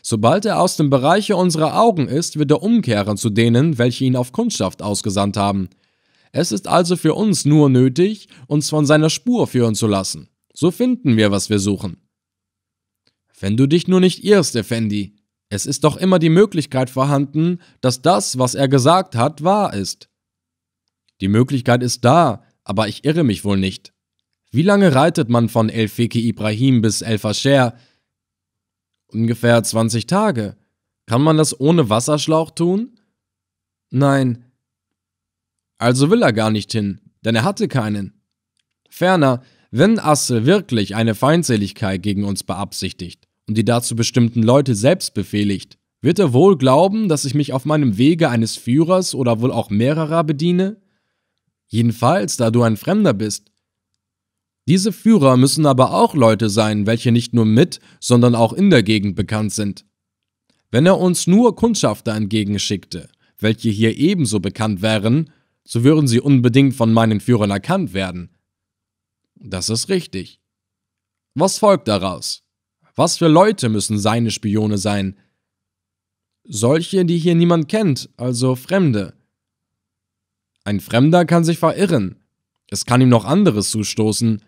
Sobald er aus dem Bereiche unserer Augen ist, wird er umkehren zu denen, welche ihn auf Kundschaft ausgesandt haben. Es ist also für uns nur nötig, uns von seiner Spur führen zu lassen. So finden wir, was wir suchen. Wenn du dich nur nicht irrst, Effendi, es ist doch immer die Möglichkeit vorhanden, dass das, was er gesagt hat, wahr ist. Die Möglichkeit ist da, aber ich irre mich wohl nicht. Wie lange reitet man von El Feki Ibrahim bis El Fascher? Ungefähr 20 Tage. Kann man das ohne Wasserschlauch tun? Nein. Also will er gar nicht hin, denn er hatte keinen. Ferner, wenn Asse wirklich eine Feindseligkeit gegen uns beabsichtigt, und die dazu bestimmten Leute selbst befehligt, wird er wohl glauben, dass ich mich auf meinem Wege eines Führers oder wohl auch mehrerer bediene? Jedenfalls, da du ein Fremder bist. Diese Führer müssen aber auch Leute sein, welche nicht nur mit, sondern auch in der Gegend bekannt sind. Wenn er uns nur Kundschafter entgegenschickte, welche hier ebenso bekannt wären, so würden sie unbedingt von meinen Führern erkannt werden. Das ist richtig. Was folgt daraus? Was für Leute müssen seine Spione sein? Solche, die hier niemand kennt, also Fremde. Ein Fremder kann sich verirren. Es kann ihm noch anderes zustoßen.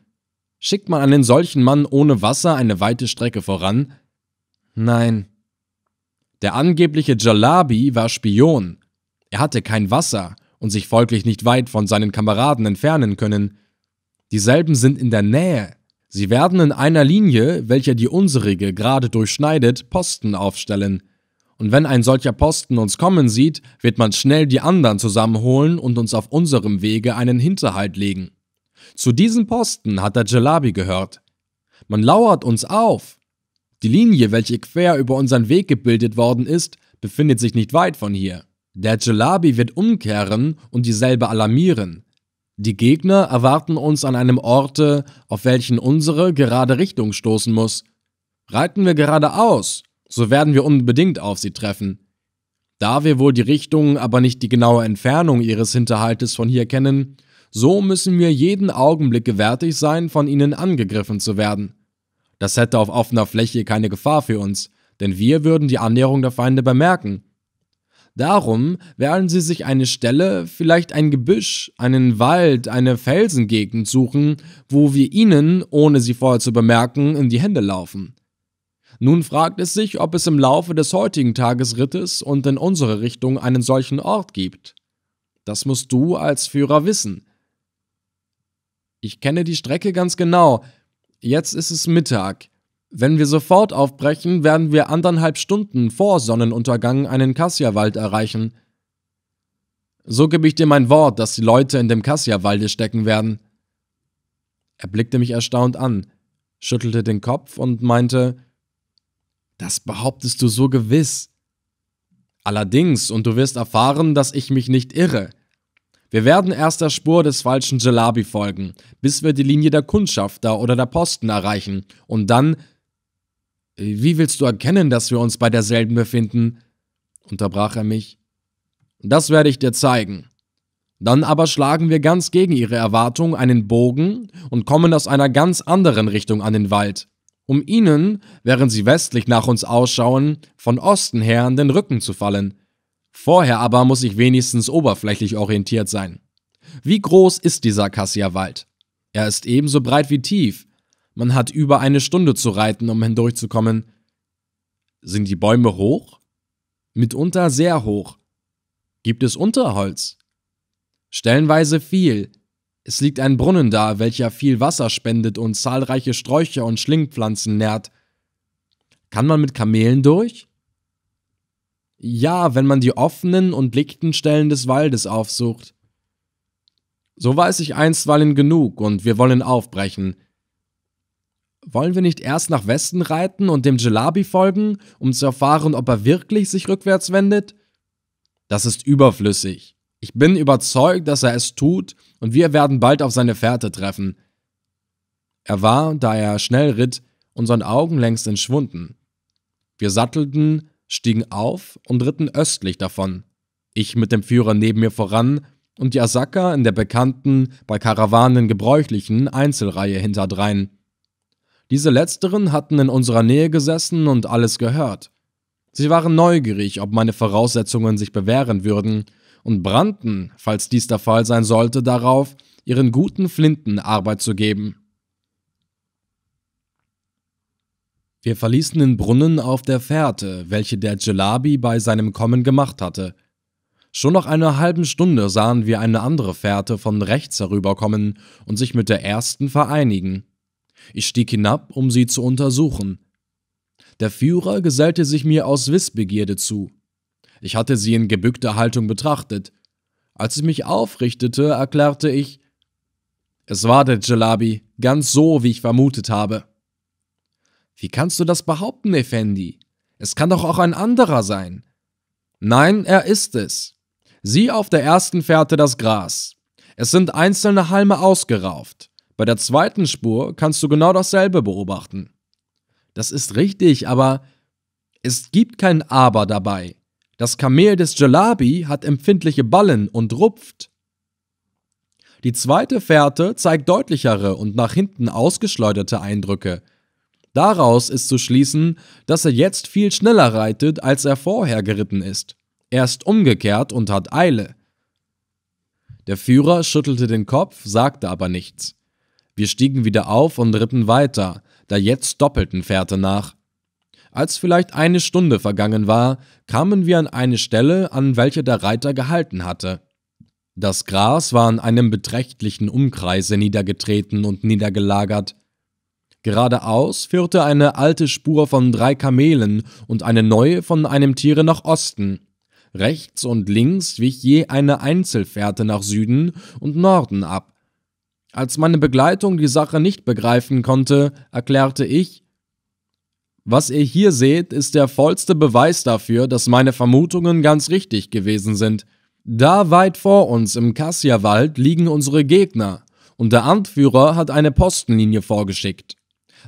Schickt man einen solchen Mann ohne Wasser eine weite Strecke voran? Nein. Der angebliche Jalabi war Spion. Er hatte kein Wasser und sich folglich nicht weit von seinen Kameraden entfernen können. Dieselben sind in der Nähe. Sie werden in einer Linie, welche die unsrige gerade durchschneidet, Posten aufstellen. Und wenn ein solcher Posten uns kommen sieht, wird man schnell die anderen zusammenholen und uns auf unserem Wege einen Hinterhalt legen. Zu diesem Posten hat der Jalabi gehört. Man lauert uns auf. Die Linie, welche quer über unseren Weg gebildet worden ist, befindet sich nicht weit von hier. Der Jalabi wird umkehren und dieselbe alarmieren. Die Gegner erwarten uns an einem Orte, auf welchen unsere gerade Richtung stoßen muss. Reiten wir geradeaus, so werden wir unbedingt auf sie treffen. Da wir wohl die Richtung, aber nicht die genaue Entfernung ihres Hinterhaltes von hier kennen, so müssen wir jeden Augenblick gewärtig sein, von ihnen angegriffen zu werden. Das hätte auf offener Fläche keine Gefahr für uns, denn wir würden die Annäherung der Feinde bemerken Darum werden sie sich eine Stelle, vielleicht ein Gebüsch, einen Wald, eine Felsengegend suchen, wo wir ihnen, ohne sie vorher zu bemerken, in die Hände laufen. Nun fragt es sich, ob es im Laufe des heutigen Tagesrittes und in unsere Richtung einen solchen Ort gibt. Das musst du als Führer wissen. Ich kenne die Strecke ganz genau. Jetzt ist es Mittag. Wenn wir sofort aufbrechen, werden wir anderthalb Stunden vor Sonnenuntergang einen Kassiawald erreichen. So gebe ich dir mein Wort, dass die Leute in dem Kassiawalde stecken werden. Er blickte mich erstaunt an, schüttelte den Kopf und meinte, das behauptest du so gewiss. Allerdings, und du wirst erfahren, dass ich mich nicht irre. Wir werden erst der Spur des falschen Jalabi folgen, bis wir die Linie der Kundschafter oder der Posten erreichen, und dann wie willst du erkennen, dass wir uns bei derselben befinden? unterbrach er mich. Das werde ich dir zeigen. Dann aber schlagen wir ganz gegen ihre Erwartung einen Bogen und kommen aus einer ganz anderen Richtung an den Wald, um ihnen, während sie westlich nach uns ausschauen, von Osten her an den Rücken zu fallen. Vorher aber muss ich wenigstens oberflächlich orientiert sein. Wie groß ist dieser Cassia-Wald? Er ist ebenso breit wie tief, man hat über eine Stunde zu reiten, um hindurchzukommen. Sind die Bäume hoch? Mitunter sehr hoch. Gibt es Unterholz? Stellenweise viel. Es liegt ein Brunnen da, welcher viel Wasser spendet und zahlreiche Sträucher und Schlingpflanzen nährt. Kann man mit Kamelen durch? Ja, wenn man die offenen und lichten Stellen des Waldes aufsucht. So weiß ich einstweilen genug, und wir wollen aufbrechen. Wollen wir nicht erst nach Westen reiten und dem Gelabi folgen, um zu erfahren, ob er wirklich sich rückwärts wendet? Das ist überflüssig. Ich bin überzeugt, dass er es tut, und wir werden bald auf seine Fährte treffen. Er war, da er schnell ritt, unseren Augen längst entschwunden. Wir sattelten, stiegen auf und ritten östlich davon. Ich mit dem Führer neben mir voran und die Asaka in der bekannten, bei Karawanen gebräuchlichen Einzelreihe hinterdrein. Diese letzteren hatten in unserer Nähe gesessen und alles gehört. Sie waren neugierig, ob meine Voraussetzungen sich bewähren würden, und brannten, falls dies der Fall sein sollte, darauf, ihren guten Flinten Arbeit zu geben. Wir verließen den Brunnen auf der Fährte, welche der Gelabi bei seinem Kommen gemacht hatte. Schon nach einer halben Stunde sahen wir eine andere Fährte von rechts herüberkommen und sich mit der ersten vereinigen. Ich stieg hinab, um sie zu untersuchen. Der Führer gesellte sich mir aus Wissbegierde zu. Ich hatte sie in gebückter Haltung betrachtet. Als ich mich aufrichtete, erklärte ich, es war der Jalabi, ganz so, wie ich vermutet habe. Wie kannst du das behaupten, Effendi? Es kann doch auch ein anderer sein. Nein, er ist es. Sieh auf der ersten Fährte das Gras. Es sind einzelne Halme ausgerauft. Bei der zweiten Spur kannst du genau dasselbe beobachten. Das ist richtig, aber es gibt kein Aber dabei. Das Kamel des Jalabi hat empfindliche Ballen und rupft. Die zweite Fährte zeigt deutlichere und nach hinten ausgeschleuderte Eindrücke. Daraus ist zu schließen, dass er jetzt viel schneller reitet, als er vorher geritten ist. Er ist umgekehrt und hat Eile. Der Führer schüttelte den Kopf, sagte aber nichts. Wir stiegen wieder auf und ritten weiter, der jetzt doppelten Fährte nach. Als vielleicht eine Stunde vergangen war, kamen wir an eine Stelle, an welche der Reiter gehalten hatte. Das Gras war in einem beträchtlichen Umkreise niedergetreten und niedergelagert. Geradeaus führte eine alte Spur von drei Kamelen und eine neue von einem Tiere nach Osten. Rechts und links wich je eine Einzelfährte nach Süden und Norden ab. Als meine Begleitung die Sache nicht begreifen konnte, erklärte ich, was ihr hier seht, ist der vollste Beweis dafür, dass meine Vermutungen ganz richtig gewesen sind. Da weit vor uns im Kassia-Wald liegen unsere Gegner und der Anführer hat eine Postenlinie vorgeschickt.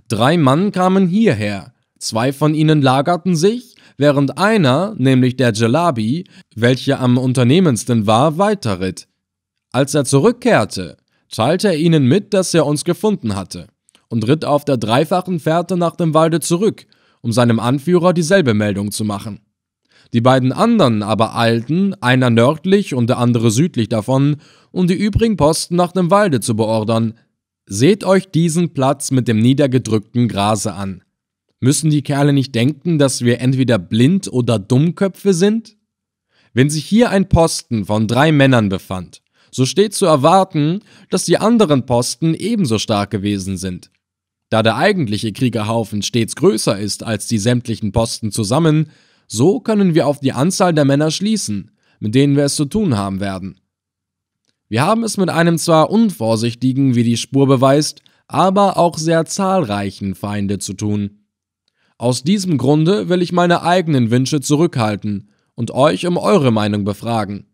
Drei Mann kamen hierher, zwei von ihnen lagerten sich, während einer, nämlich der Jalabi, welcher am unternehmendsten war, weiterritt. Als er zurückkehrte, teilte er ihnen mit, dass er uns gefunden hatte, und ritt auf der dreifachen Fährte nach dem Walde zurück, um seinem Anführer dieselbe Meldung zu machen. Die beiden anderen aber eilten, einer nördlich und der andere südlich davon, um die übrigen Posten nach dem Walde zu beordern. Seht euch diesen Platz mit dem niedergedrückten Grase an. Müssen die Kerle nicht denken, dass wir entweder blind oder Dummköpfe sind? Wenn sich hier ein Posten von drei Männern befand, so steht zu erwarten, dass die anderen Posten ebenso stark gewesen sind. Da der eigentliche Kriegerhaufen stets größer ist als die sämtlichen Posten zusammen, so können wir auf die Anzahl der Männer schließen, mit denen wir es zu tun haben werden. Wir haben es mit einem zwar unvorsichtigen, wie die Spur beweist, aber auch sehr zahlreichen Feinde zu tun. Aus diesem Grunde will ich meine eigenen Wünsche zurückhalten und euch um eure Meinung befragen.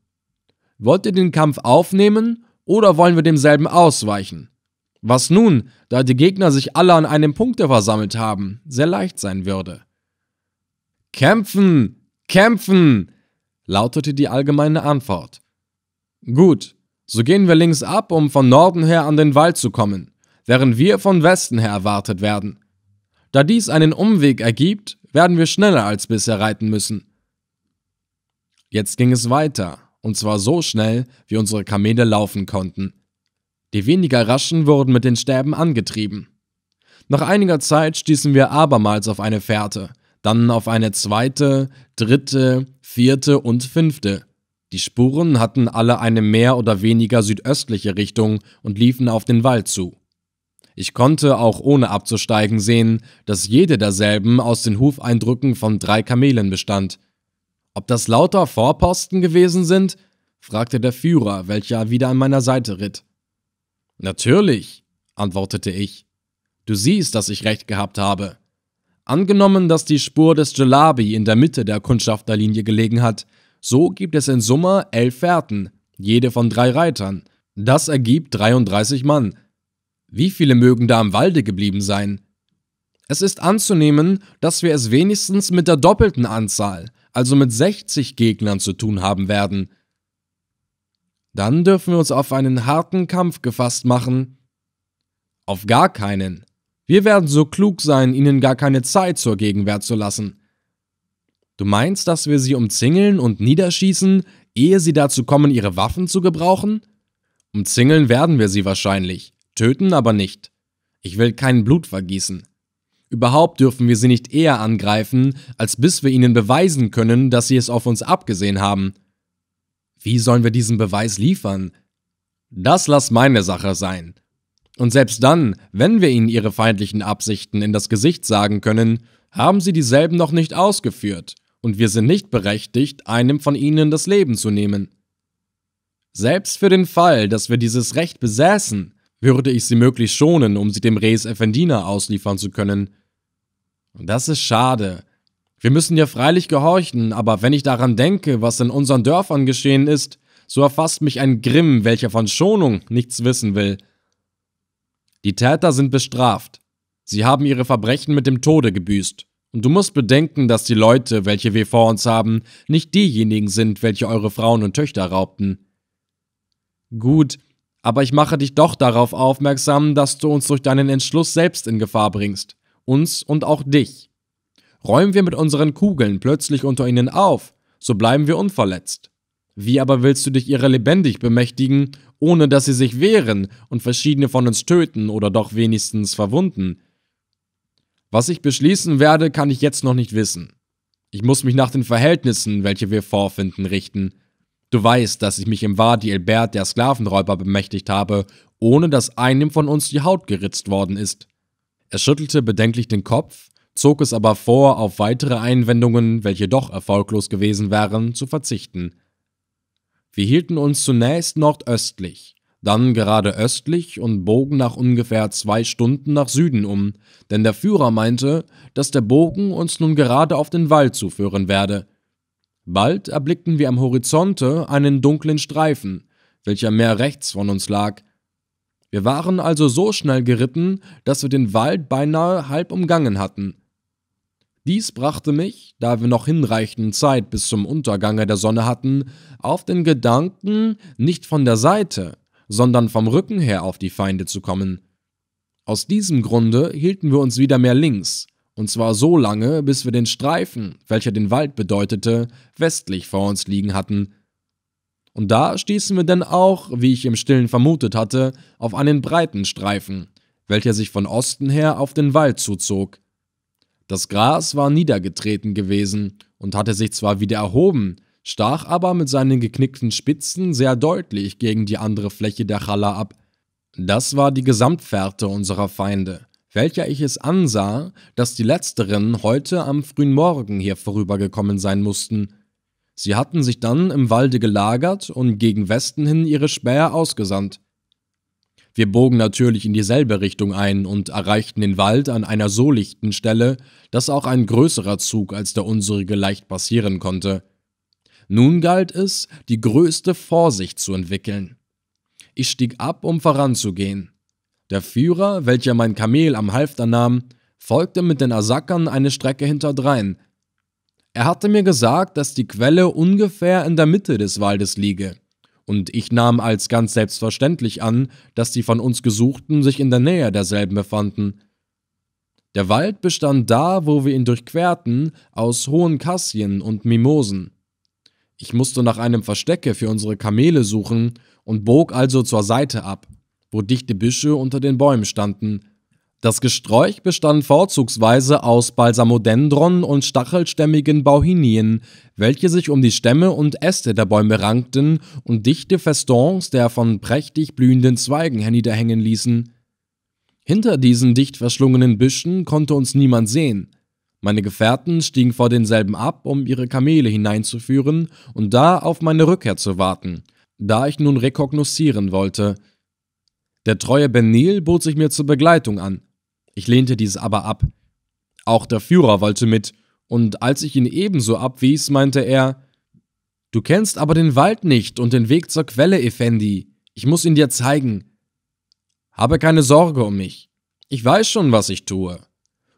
Wollt ihr den Kampf aufnehmen oder wollen wir demselben ausweichen? Was nun, da die Gegner sich alle an einem Punkte versammelt haben, sehr leicht sein würde. Kämpfen! Kämpfen! lautete die allgemeine Antwort. Gut, so gehen wir links ab, um von Norden her an den Wald zu kommen, während wir von Westen her erwartet werden. Da dies einen Umweg ergibt, werden wir schneller als bisher reiten müssen. Jetzt ging es weiter und zwar so schnell, wie unsere Kamele laufen konnten. Die weniger raschen wurden mit den Stäben angetrieben. Nach einiger Zeit stießen wir abermals auf eine Fährte, dann auf eine zweite, dritte, vierte und fünfte. Die Spuren hatten alle eine mehr oder weniger südöstliche Richtung und liefen auf den Wald zu. Ich konnte auch ohne abzusteigen sehen, dass jede derselben aus den Hufeindrücken von drei Kamelen bestand, ob das lauter Vorposten gewesen sind? fragte der Führer, welcher wieder an meiner Seite ritt. Natürlich, antwortete ich. Du siehst, dass ich recht gehabt habe. Angenommen, dass die Spur des Jalabi in der Mitte der Kundschafterlinie gelegen hat, so gibt es in Summe elf Fährten, jede von drei Reitern. Das ergibt 33 Mann. Wie viele mögen da im Walde geblieben sein? Es ist anzunehmen, dass wir es wenigstens mit der doppelten Anzahl, also mit 60 Gegnern zu tun haben werden. Dann dürfen wir uns auf einen harten Kampf gefasst machen. Auf gar keinen. Wir werden so klug sein, ihnen gar keine Zeit zur Gegenwehr zu lassen. Du meinst, dass wir sie umzingeln und niederschießen, ehe sie dazu kommen, ihre Waffen zu gebrauchen? Umzingeln werden wir sie wahrscheinlich, töten aber nicht. Ich will kein Blut vergießen. Überhaupt dürfen wir sie nicht eher angreifen, als bis wir ihnen beweisen können, dass sie es auf uns abgesehen haben. Wie sollen wir diesen Beweis liefern? Das lass meine Sache sein. Und selbst dann, wenn wir ihnen ihre feindlichen Absichten in das Gesicht sagen können, haben sie dieselben noch nicht ausgeführt, und wir sind nicht berechtigt, einem von ihnen das Leben zu nehmen. Selbst für den Fall, dass wir dieses Recht besäßen, würde ich sie möglichst schonen, um sie dem Res Effendina ausliefern zu können. Das ist schade. Wir müssen dir freilich gehorchen, aber wenn ich daran denke, was in unseren Dörfern geschehen ist, so erfasst mich ein Grimm, welcher von Schonung nichts wissen will. Die Täter sind bestraft. Sie haben ihre Verbrechen mit dem Tode gebüßt. Und du musst bedenken, dass die Leute, welche wir vor uns haben, nicht diejenigen sind, welche eure Frauen und Töchter raubten. Gut, aber ich mache dich doch darauf aufmerksam, dass du uns durch deinen Entschluss selbst in Gefahr bringst uns und auch dich. Räumen wir mit unseren Kugeln plötzlich unter ihnen auf, so bleiben wir unverletzt. Wie aber willst du dich ihrer lebendig bemächtigen, ohne dass sie sich wehren und verschiedene von uns töten oder doch wenigstens verwunden? Was ich beschließen werde, kann ich jetzt noch nicht wissen. Ich muss mich nach den Verhältnissen, welche wir vorfinden, richten. Du weißt, dass ich mich im Wadi Elbert der Sklavenräuber bemächtigt habe, ohne dass einem von uns die Haut geritzt worden ist. Er schüttelte bedenklich den Kopf, zog es aber vor, auf weitere Einwendungen, welche doch erfolglos gewesen wären, zu verzichten. Wir hielten uns zunächst nordöstlich, dann gerade östlich und bogen nach ungefähr zwei Stunden nach Süden um, denn der Führer meinte, dass der Bogen uns nun gerade auf den Wald zuführen werde. Bald erblickten wir am Horizonte einen dunklen Streifen, welcher mehr rechts von uns lag, wir waren also so schnell geritten, dass wir den Wald beinahe halb umgangen hatten. Dies brachte mich, da wir noch hinreichend Zeit bis zum Untergange der Sonne hatten, auf den Gedanken, nicht von der Seite, sondern vom Rücken her auf die Feinde zu kommen. Aus diesem Grunde hielten wir uns wieder mehr links, und zwar so lange, bis wir den Streifen, welcher den Wald bedeutete, westlich vor uns liegen hatten. Und da stießen wir dann auch, wie ich im Stillen vermutet hatte, auf einen breiten Streifen, welcher sich von Osten her auf den Wald zuzog. Das Gras war niedergetreten gewesen und hatte sich zwar wieder erhoben, stach aber mit seinen geknickten Spitzen sehr deutlich gegen die andere Fläche der Challa ab. Das war die Gesamtfährte unserer Feinde, welcher ich es ansah, dass die letzteren heute am frühen Morgen hier vorübergekommen sein mussten, Sie hatten sich dann im Walde gelagert und gegen Westen hin ihre Späher ausgesandt. Wir bogen natürlich in dieselbe Richtung ein und erreichten den Wald an einer so lichten Stelle, dass auch ein größerer Zug als der unserige leicht passieren konnte. Nun galt es, die größte Vorsicht zu entwickeln. Ich stieg ab, um voranzugehen. Der Führer, welcher mein Kamel am Halfter nahm, folgte mit den Asakern eine Strecke hinterdrein, er hatte mir gesagt, dass die Quelle ungefähr in der Mitte des Waldes liege, und ich nahm als ganz selbstverständlich an, dass die von uns Gesuchten sich in der Nähe derselben befanden. Der Wald bestand da, wo wir ihn durchquerten, aus hohen Kassien und Mimosen. Ich musste nach einem Verstecke für unsere Kamele suchen und bog also zur Seite ab, wo dichte Büsche unter den Bäumen standen, das Gesträuch bestand vorzugsweise aus Balsamodendron und stachelstämmigen Bauhinien, welche sich um die Stämme und Äste der Bäume rankten und dichte Festons der von prächtig blühenden Zweigen herniederhängen ließen. Hinter diesen dicht verschlungenen Büschen konnte uns niemand sehen. Meine Gefährten stiegen vor denselben ab, um ihre Kamele hineinzuführen und da auf meine Rückkehr zu warten, da ich nun rekognoszieren wollte. Der treue Benil bot sich mir zur Begleitung an. Ich lehnte dies aber ab. Auch der Führer wollte mit, und als ich ihn ebenso abwies, meinte er, Du kennst aber den Wald nicht und den Weg zur Quelle, Effendi. Ich muss ihn dir zeigen. Habe keine Sorge um mich. Ich weiß schon, was ich tue.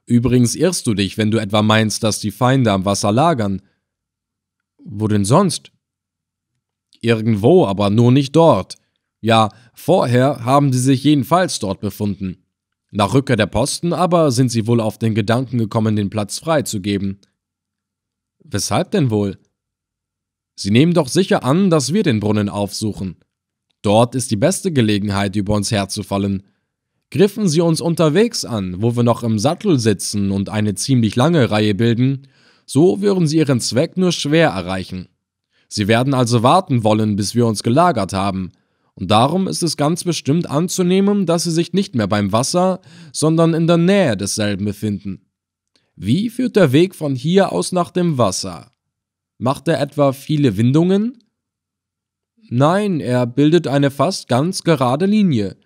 Übrigens irrst du dich, wenn du etwa meinst, dass die Feinde am Wasser lagern. Wo denn sonst? Irgendwo, aber nur nicht dort. Ja, vorher haben sie sich jedenfalls dort befunden. Nach Rückkehr der Posten aber sind sie wohl auf den Gedanken gekommen, den Platz freizugeben. Weshalb denn wohl? Sie nehmen doch sicher an, dass wir den Brunnen aufsuchen. Dort ist die beste Gelegenheit, über uns herzufallen. Griffen sie uns unterwegs an, wo wir noch im Sattel sitzen und eine ziemlich lange Reihe bilden, so würden sie ihren Zweck nur schwer erreichen. Sie werden also warten wollen, bis wir uns gelagert haben, und darum ist es ganz bestimmt anzunehmen, dass sie sich nicht mehr beim Wasser, sondern in der Nähe desselben befinden. Wie führt der Weg von hier aus nach dem Wasser? Macht er etwa viele Windungen? Nein, er bildet eine fast ganz gerade Linie.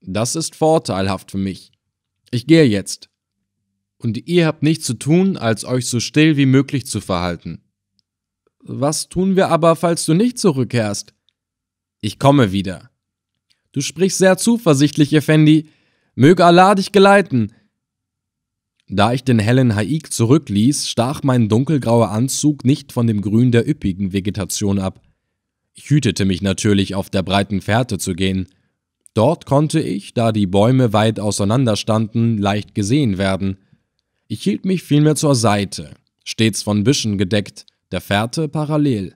Das ist vorteilhaft für mich. Ich gehe jetzt. Und ihr habt nichts zu tun, als euch so still wie möglich zu verhalten. Was tun wir aber, falls du nicht zurückkehrst? ich komme wieder. Du sprichst sehr zuversichtlich, Effendi. Möge Allah dich geleiten. Da ich den hellen Haik zurückließ, stach mein dunkelgrauer Anzug nicht von dem Grün der üppigen Vegetation ab. Ich hütete mich natürlich, auf der breiten Fährte zu gehen. Dort konnte ich, da die Bäume weit auseinander standen, leicht gesehen werden. Ich hielt mich vielmehr zur Seite, stets von Büschen gedeckt, der Fährte parallel.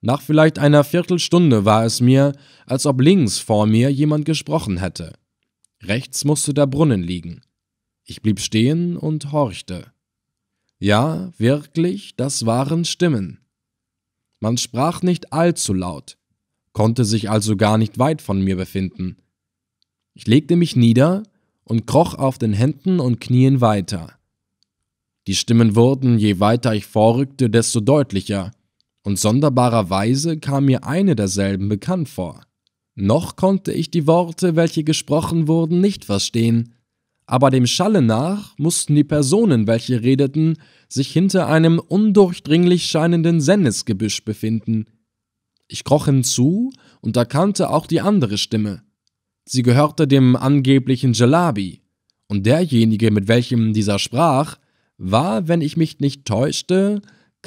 Nach vielleicht einer Viertelstunde war es mir, als ob links vor mir jemand gesprochen hätte. Rechts musste der Brunnen liegen. Ich blieb stehen und horchte. Ja, wirklich, das waren Stimmen. Man sprach nicht allzu laut, konnte sich also gar nicht weit von mir befinden. Ich legte mich nieder und kroch auf den Händen und Knien weiter. Die Stimmen wurden, je weiter ich vorrückte, desto deutlicher, und sonderbarerweise kam mir eine derselben bekannt vor. Noch konnte ich die Worte, welche gesprochen wurden, nicht verstehen, aber dem Schalle nach mussten die Personen, welche redeten, sich hinter einem undurchdringlich scheinenden Sennesgebüsch befinden. Ich kroch hinzu und erkannte auch die andere Stimme. Sie gehörte dem angeblichen Jalabi, und derjenige, mit welchem dieser sprach, war, wenn ich mich nicht täuschte,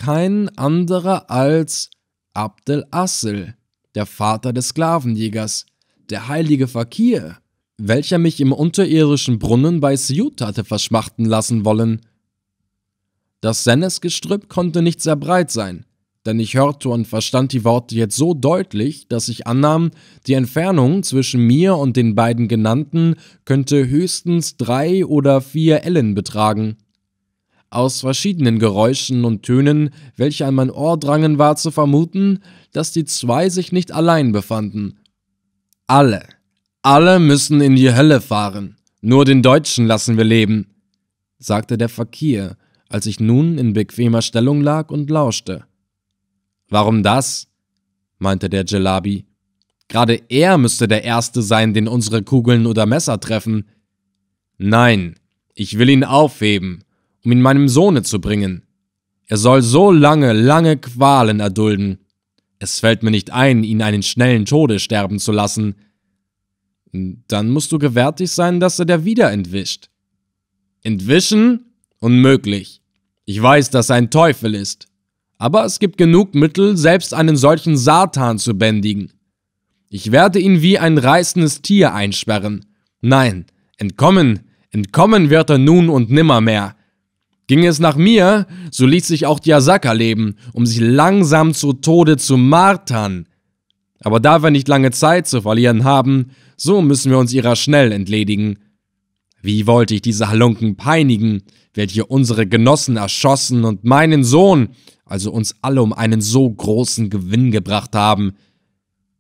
kein anderer als Abdel Assel, der Vater des Sklavenjägers, der heilige Fakir, welcher mich im unterirdischen Brunnen bei Siut hatte verschmachten lassen wollen. Das Sennesgestrüpp konnte nicht sehr breit sein, denn ich hörte und verstand die Worte jetzt so deutlich, dass ich annahm, die Entfernung zwischen mir und den beiden genannten könnte höchstens drei oder vier Ellen betragen. Aus verschiedenen Geräuschen und Tönen, welche an mein Ohr drangen, war zu vermuten, dass die zwei sich nicht allein befanden. Alle, alle müssen in die Hölle fahren. Nur den Deutschen lassen wir leben, sagte der Fakir, als ich nun in bequemer Stellung lag und lauschte. Warum das? meinte der Jelabi. Gerade er müsste der Erste sein, den unsere Kugeln oder Messer treffen. Nein, ich will ihn aufheben, um ihn meinem Sohne zu bringen. Er soll so lange, lange Qualen erdulden. Es fällt mir nicht ein, ihn einen schnellen Tode sterben zu lassen. Dann musst du gewärtig sein, dass er dir wieder entwischt. Entwischen? Unmöglich. Ich weiß, dass er ein Teufel ist. Aber es gibt genug Mittel, selbst einen solchen Satan zu bändigen. Ich werde ihn wie ein reißendes Tier einsperren. Nein, entkommen, entkommen wird er nun und nimmermehr. Ging es nach mir, so ließ sich auch die Asaka leben, um sich langsam zu Tode zu martern. Aber da wir nicht lange Zeit zu verlieren haben, so müssen wir uns ihrer schnell entledigen. Wie wollte ich diese Halunken peinigen, welche unsere Genossen erschossen und meinen Sohn, also uns alle um einen so großen Gewinn gebracht haben?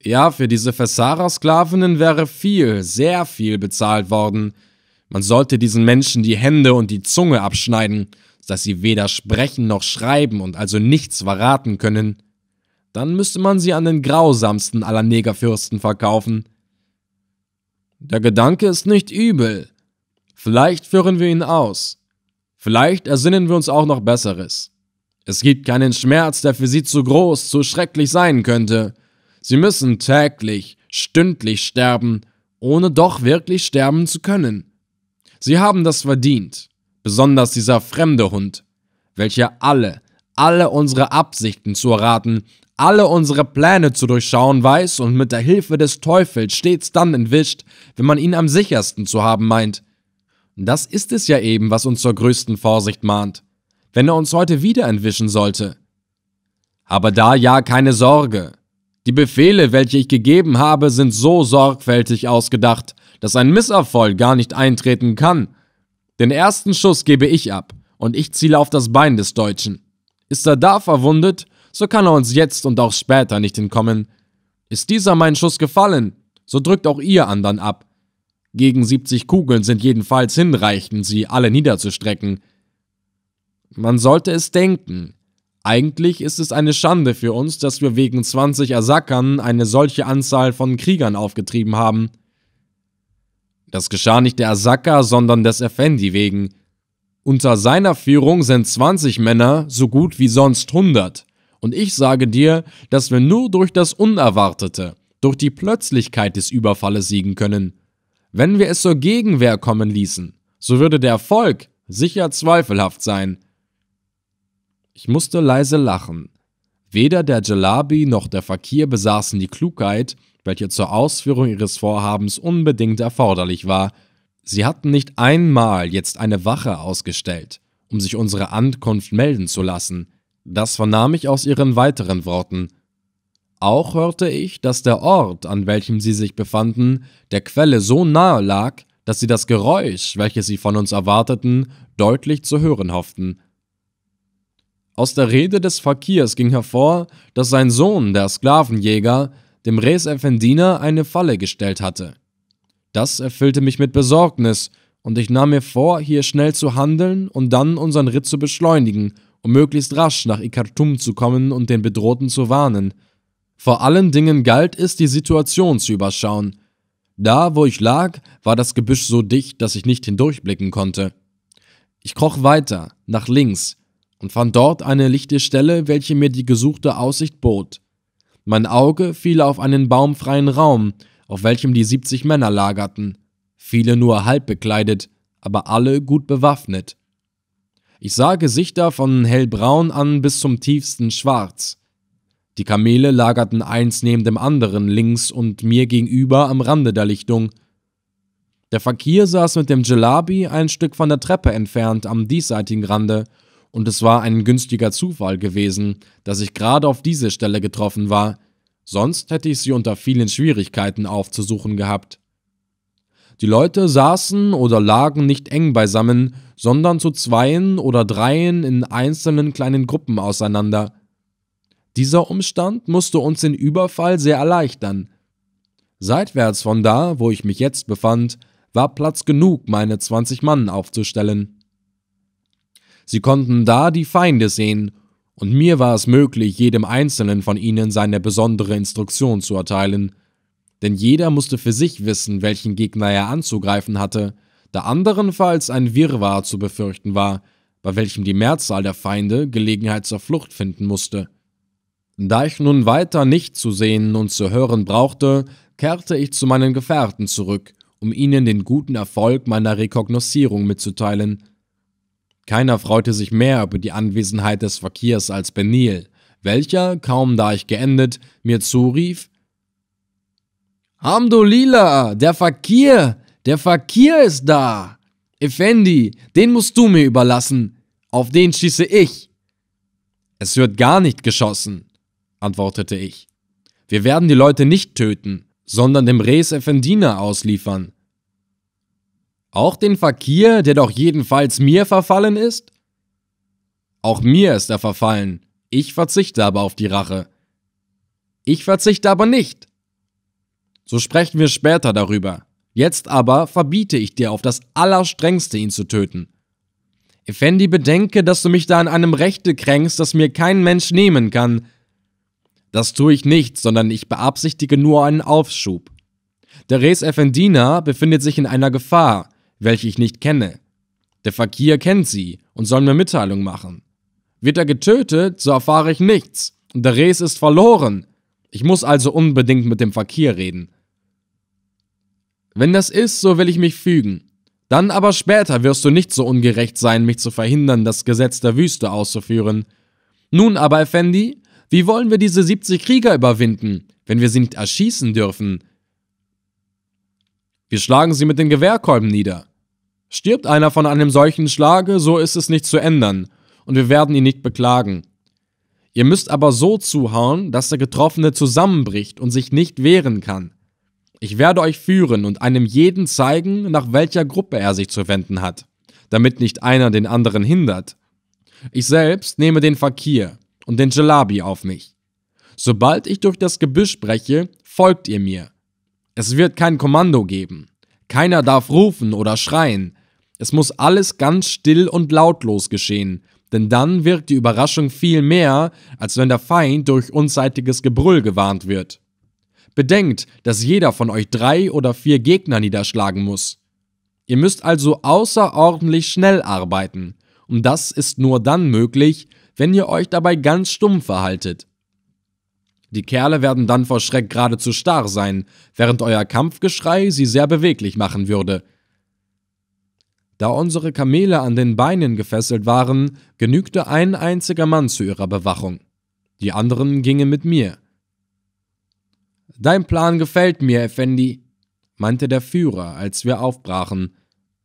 Ja, für diese Fessara-Sklavinnen wäre viel, sehr viel bezahlt worden – man sollte diesen Menschen die Hände und die Zunge abschneiden, dass sie weder sprechen noch schreiben und also nichts verraten können. Dann müsste man sie an den grausamsten aller Negerfürsten verkaufen. Der Gedanke ist nicht übel. Vielleicht führen wir ihn aus. Vielleicht ersinnen wir uns auch noch Besseres. Es gibt keinen Schmerz, der für sie zu groß, zu schrecklich sein könnte. Sie müssen täglich, stündlich sterben, ohne doch wirklich sterben zu können. Sie haben das verdient, besonders dieser fremde Hund, welcher alle, alle unsere Absichten zu erraten, alle unsere Pläne zu durchschauen weiß und mit der Hilfe des Teufels stets dann entwischt, wenn man ihn am sichersten zu haben meint. Und Das ist es ja eben, was uns zur größten Vorsicht mahnt, wenn er uns heute wieder entwischen sollte. Aber da ja keine Sorge. Die Befehle, welche ich gegeben habe, sind so sorgfältig ausgedacht, dass ein Misserfolg gar nicht eintreten kann. Den ersten Schuss gebe ich ab und ich ziele auf das Bein des Deutschen. Ist er da verwundet, so kann er uns jetzt und auch später nicht entkommen. Ist dieser mein Schuss gefallen, so drückt auch ihr anderen ab. Gegen 70 Kugeln sind jedenfalls hinreichend, sie alle niederzustrecken. Man sollte es denken. Eigentlich ist es eine Schande für uns, dass wir wegen 20 Ersackern eine solche Anzahl von Kriegern aufgetrieben haben. Das geschah nicht der Asaka, sondern des Effendi wegen. Unter seiner Führung sind 20 Männer so gut wie sonst 100. Und ich sage dir, dass wir nur durch das Unerwartete, durch die Plötzlichkeit des Überfalles siegen können. Wenn wir es zur Gegenwehr kommen ließen, so würde der Erfolg sicher zweifelhaft sein. Ich musste leise lachen. Weder der Jalabi noch der Fakir besaßen die Klugheit, welche zur Ausführung ihres Vorhabens unbedingt erforderlich war. Sie hatten nicht einmal jetzt eine Wache ausgestellt, um sich unsere Ankunft melden zu lassen. Das vernahm ich aus ihren weiteren Worten. Auch hörte ich, dass der Ort, an welchem sie sich befanden, der Quelle so nahe lag, dass sie das Geräusch, welches sie von uns erwarteten, deutlich zu hören hofften. Aus der Rede des Fakirs ging hervor, dass sein Sohn, der Sklavenjäger, dem Res Effendina eine Falle gestellt hatte. Das erfüllte mich mit Besorgnis, und ich nahm mir vor, hier schnell zu handeln und dann unseren Ritt zu beschleunigen, um möglichst rasch nach Ikartum zu kommen und den Bedrohten zu warnen. Vor allen Dingen galt es, die Situation zu überschauen. Da, wo ich lag, war das Gebüsch so dicht, dass ich nicht hindurchblicken konnte. Ich kroch weiter, nach links, und fand dort eine lichte Stelle, welche mir die gesuchte Aussicht bot. Mein Auge fiel auf einen baumfreien Raum, auf welchem die 70 Männer lagerten, viele nur halb bekleidet, aber alle gut bewaffnet. Ich sah Gesichter von hellbraun an bis zum tiefsten Schwarz. Die Kamele lagerten eins neben dem anderen links und mir gegenüber am Rande der Lichtung. Der Fakir saß mit dem Jelabi ein Stück von der Treppe entfernt am diesseitigen Rande und es war ein günstiger Zufall gewesen, dass ich gerade auf diese Stelle getroffen war, sonst hätte ich sie unter vielen Schwierigkeiten aufzusuchen gehabt. Die Leute saßen oder lagen nicht eng beisammen, sondern zu zweien oder dreien in einzelnen kleinen Gruppen auseinander. Dieser Umstand musste uns den Überfall sehr erleichtern. Seitwärts von da, wo ich mich jetzt befand, war Platz genug, meine 20 Mann aufzustellen. Sie konnten da die Feinde sehen, und mir war es möglich, jedem Einzelnen von ihnen seine besondere Instruktion zu erteilen, denn jeder musste für sich wissen, welchen Gegner er anzugreifen hatte, da anderenfalls ein Wirrwarr zu befürchten war, bei welchem die Mehrzahl der Feinde Gelegenheit zur Flucht finden musste. Da ich nun weiter nicht zu sehen und zu hören brauchte, kehrte ich zu meinen Gefährten zurück, um ihnen den guten Erfolg meiner Rekognoszierung mitzuteilen, keiner freute sich mehr über die Anwesenheit des Fakirs als Benil, welcher, kaum da ich geendet, mir zurief: Hamdulillah, der Fakir, der Fakir ist da! Effendi, den musst du mir überlassen, auf den schieße ich! Es wird gar nicht geschossen, antwortete ich. Wir werden die Leute nicht töten, sondern dem Res Effendina ausliefern, auch den Fakir, der doch jedenfalls mir verfallen ist? Auch mir ist er verfallen. Ich verzichte aber auf die Rache. Ich verzichte aber nicht. So sprechen wir später darüber. Jetzt aber verbiete ich dir auf das Allerstrengste, ihn zu töten. Effendi, bedenke, dass du mich da an einem Rechte kränkst, das mir kein Mensch nehmen kann. Das tue ich nicht, sondern ich beabsichtige nur einen Aufschub. Der Res Effendina befindet sich in einer Gefahr, welche ich nicht kenne. Der Fakir kennt sie und soll mir Mitteilung machen. Wird er getötet, so erfahre ich nichts. Und der Res ist verloren. Ich muss also unbedingt mit dem Fakir reden. Wenn das ist, so will ich mich fügen. Dann aber später wirst du nicht so ungerecht sein, mich zu verhindern, das Gesetz der Wüste auszuführen. Nun aber, Effendi, wie wollen wir diese 70 Krieger überwinden, wenn wir sie nicht erschießen dürfen? Wir schlagen sie mit den Gewehrkolben nieder. Stirbt einer von einem solchen Schlage, so ist es nicht zu ändern, und wir werden ihn nicht beklagen. Ihr müsst aber so zuhauen, dass der Getroffene zusammenbricht und sich nicht wehren kann. Ich werde euch führen und einem jeden zeigen, nach welcher Gruppe er sich zu wenden hat, damit nicht einer den anderen hindert. Ich selbst nehme den Fakir und den Jalabi auf mich. Sobald ich durch das Gebüsch breche, folgt ihr mir. Es wird kein Kommando geben. Keiner darf rufen oder schreien, es muss alles ganz still und lautlos geschehen, denn dann wirkt die Überraschung viel mehr, als wenn der Feind durch unseitiges Gebrüll gewarnt wird. Bedenkt, dass jeder von euch drei oder vier Gegner niederschlagen muss. Ihr müsst also außerordentlich schnell arbeiten, und das ist nur dann möglich, wenn ihr euch dabei ganz stumm verhaltet. Die Kerle werden dann vor Schreck geradezu starr sein, während euer Kampfgeschrei sie sehr beweglich machen würde. Da unsere Kamele an den Beinen gefesselt waren, genügte ein einziger Mann zu ihrer Bewachung. Die anderen gingen mit mir. Dein Plan gefällt mir, Effendi, meinte der Führer, als wir aufbrachen.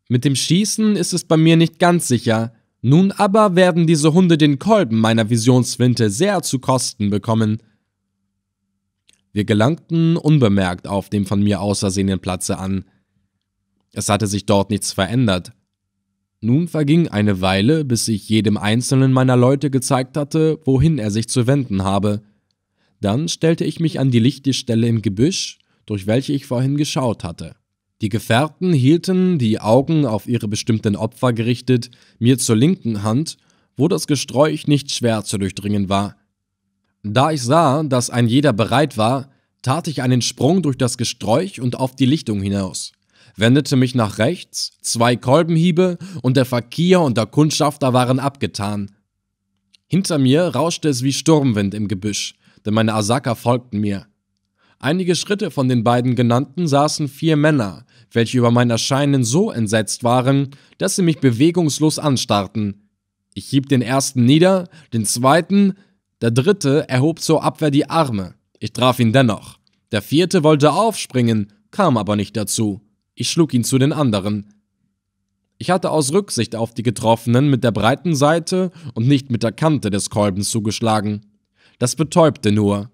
Mit dem Schießen ist es bei mir nicht ganz sicher. Nun aber werden diese Hunde den Kolben meiner Visionswinte sehr zu Kosten bekommen. Wir gelangten unbemerkt auf dem von mir außersehenden Platze an. Es hatte sich dort nichts verändert, nun verging eine Weile, bis ich jedem einzelnen meiner Leute gezeigt hatte, wohin er sich zu wenden habe. Dann stellte ich mich an die lichte Stelle im Gebüsch, durch welche ich vorhin geschaut hatte. Die Gefährten hielten die Augen auf ihre bestimmten Opfer gerichtet, mir zur linken Hand, wo das Gesträuch nicht schwer zu durchdringen war. Da ich sah, dass ein jeder bereit war, tat ich einen Sprung durch das Gesträuch und auf die Lichtung hinaus wendete mich nach rechts, zwei Kolbenhiebe und der Fakir und der Kundschafter waren abgetan. Hinter mir rauschte es wie Sturmwind im Gebüsch, denn meine Asaka folgten mir. Einige Schritte von den beiden genannten saßen vier Männer, welche über mein Erscheinen so entsetzt waren, dass sie mich bewegungslos anstarrten. Ich hieb den ersten nieder, den zweiten, der dritte erhob zur Abwehr die Arme. Ich traf ihn dennoch. Der vierte wollte aufspringen, kam aber nicht dazu. Ich schlug ihn zu den anderen. Ich hatte aus Rücksicht auf die Getroffenen mit der breiten Seite und nicht mit der Kante des Kolbens zugeschlagen. Das betäubte nur,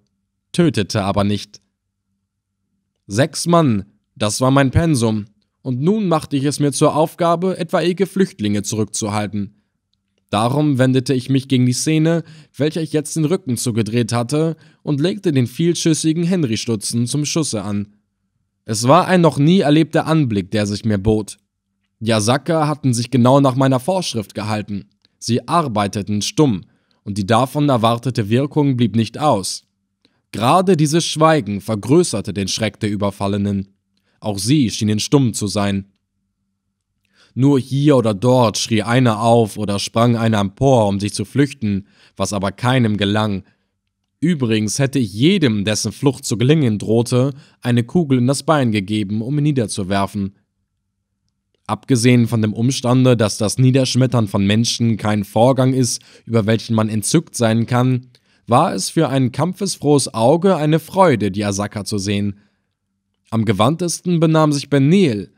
tötete aber nicht. Sechs Mann, das war mein Pensum, und nun machte ich es mir zur Aufgabe, etwaige Flüchtlinge zurückzuhalten. Darum wendete ich mich gegen die Szene, welcher ich jetzt den Rücken zugedreht hatte, und legte den vielschüssigen Henry-Stutzen zum Schusse an. Es war ein noch nie erlebter Anblick, der sich mir bot. Die Asaka hatten sich genau nach meiner Vorschrift gehalten. Sie arbeiteten stumm, und die davon erwartete Wirkung blieb nicht aus. Gerade dieses Schweigen vergrößerte den Schreck der Überfallenen. Auch sie schienen stumm zu sein. Nur hier oder dort schrie einer auf oder sprang einer empor, um sich zu flüchten, was aber keinem gelang, Übrigens hätte ich jedem, dessen Flucht zu gelingen drohte, eine Kugel in das Bein gegeben, um ihn niederzuwerfen. Abgesehen von dem Umstande, dass das Niederschmettern von Menschen kein Vorgang ist, über welchen man entzückt sein kann, war es für ein kampfesfrohes Auge eine Freude, die Asaka zu sehen. Am gewandtesten benahm sich Benel.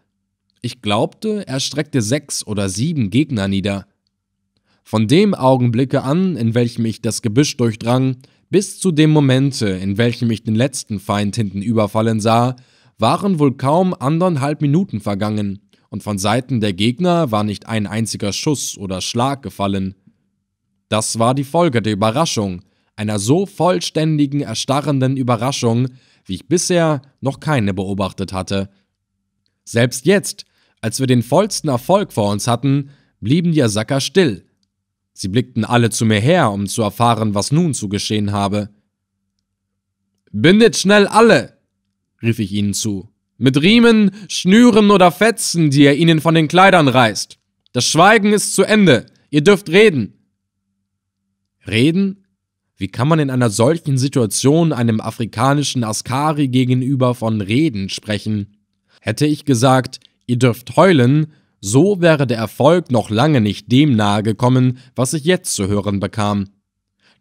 Ich glaubte, er streckte sechs oder sieben Gegner nieder. Von dem Augenblicke an, in welchem ich das Gebüsch durchdrang, bis zu dem Momente, in welchem ich den letzten Feind hinten überfallen sah, waren wohl kaum anderthalb Minuten vergangen, und von Seiten der Gegner war nicht ein einziger Schuss oder Schlag gefallen. Das war die Folge der Überraschung, einer so vollständigen, erstarrenden Überraschung, wie ich bisher noch keine beobachtet hatte. Selbst jetzt, als wir den vollsten Erfolg vor uns hatten, blieben die Asaka still, Sie blickten alle zu mir her, um zu erfahren, was nun zu geschehen habe. Bindet schnell alle, rief ich ihnen zu, mit Riemen, Schnüren oder Fetzen, die er ihnen von den Kleidern reißt. Das Schweigen ist zu Ende, ihr dürft reden. Reden? Wie kann man in einer solchen Situation einem afrikanischen Askari gegenüber von Reden sprechen? Hätte ich gesagt, ihr dürft heulen, so wäre der Erfolg noch lange nicht dem nahe gekommen, was ich jetzt zu hören bekam.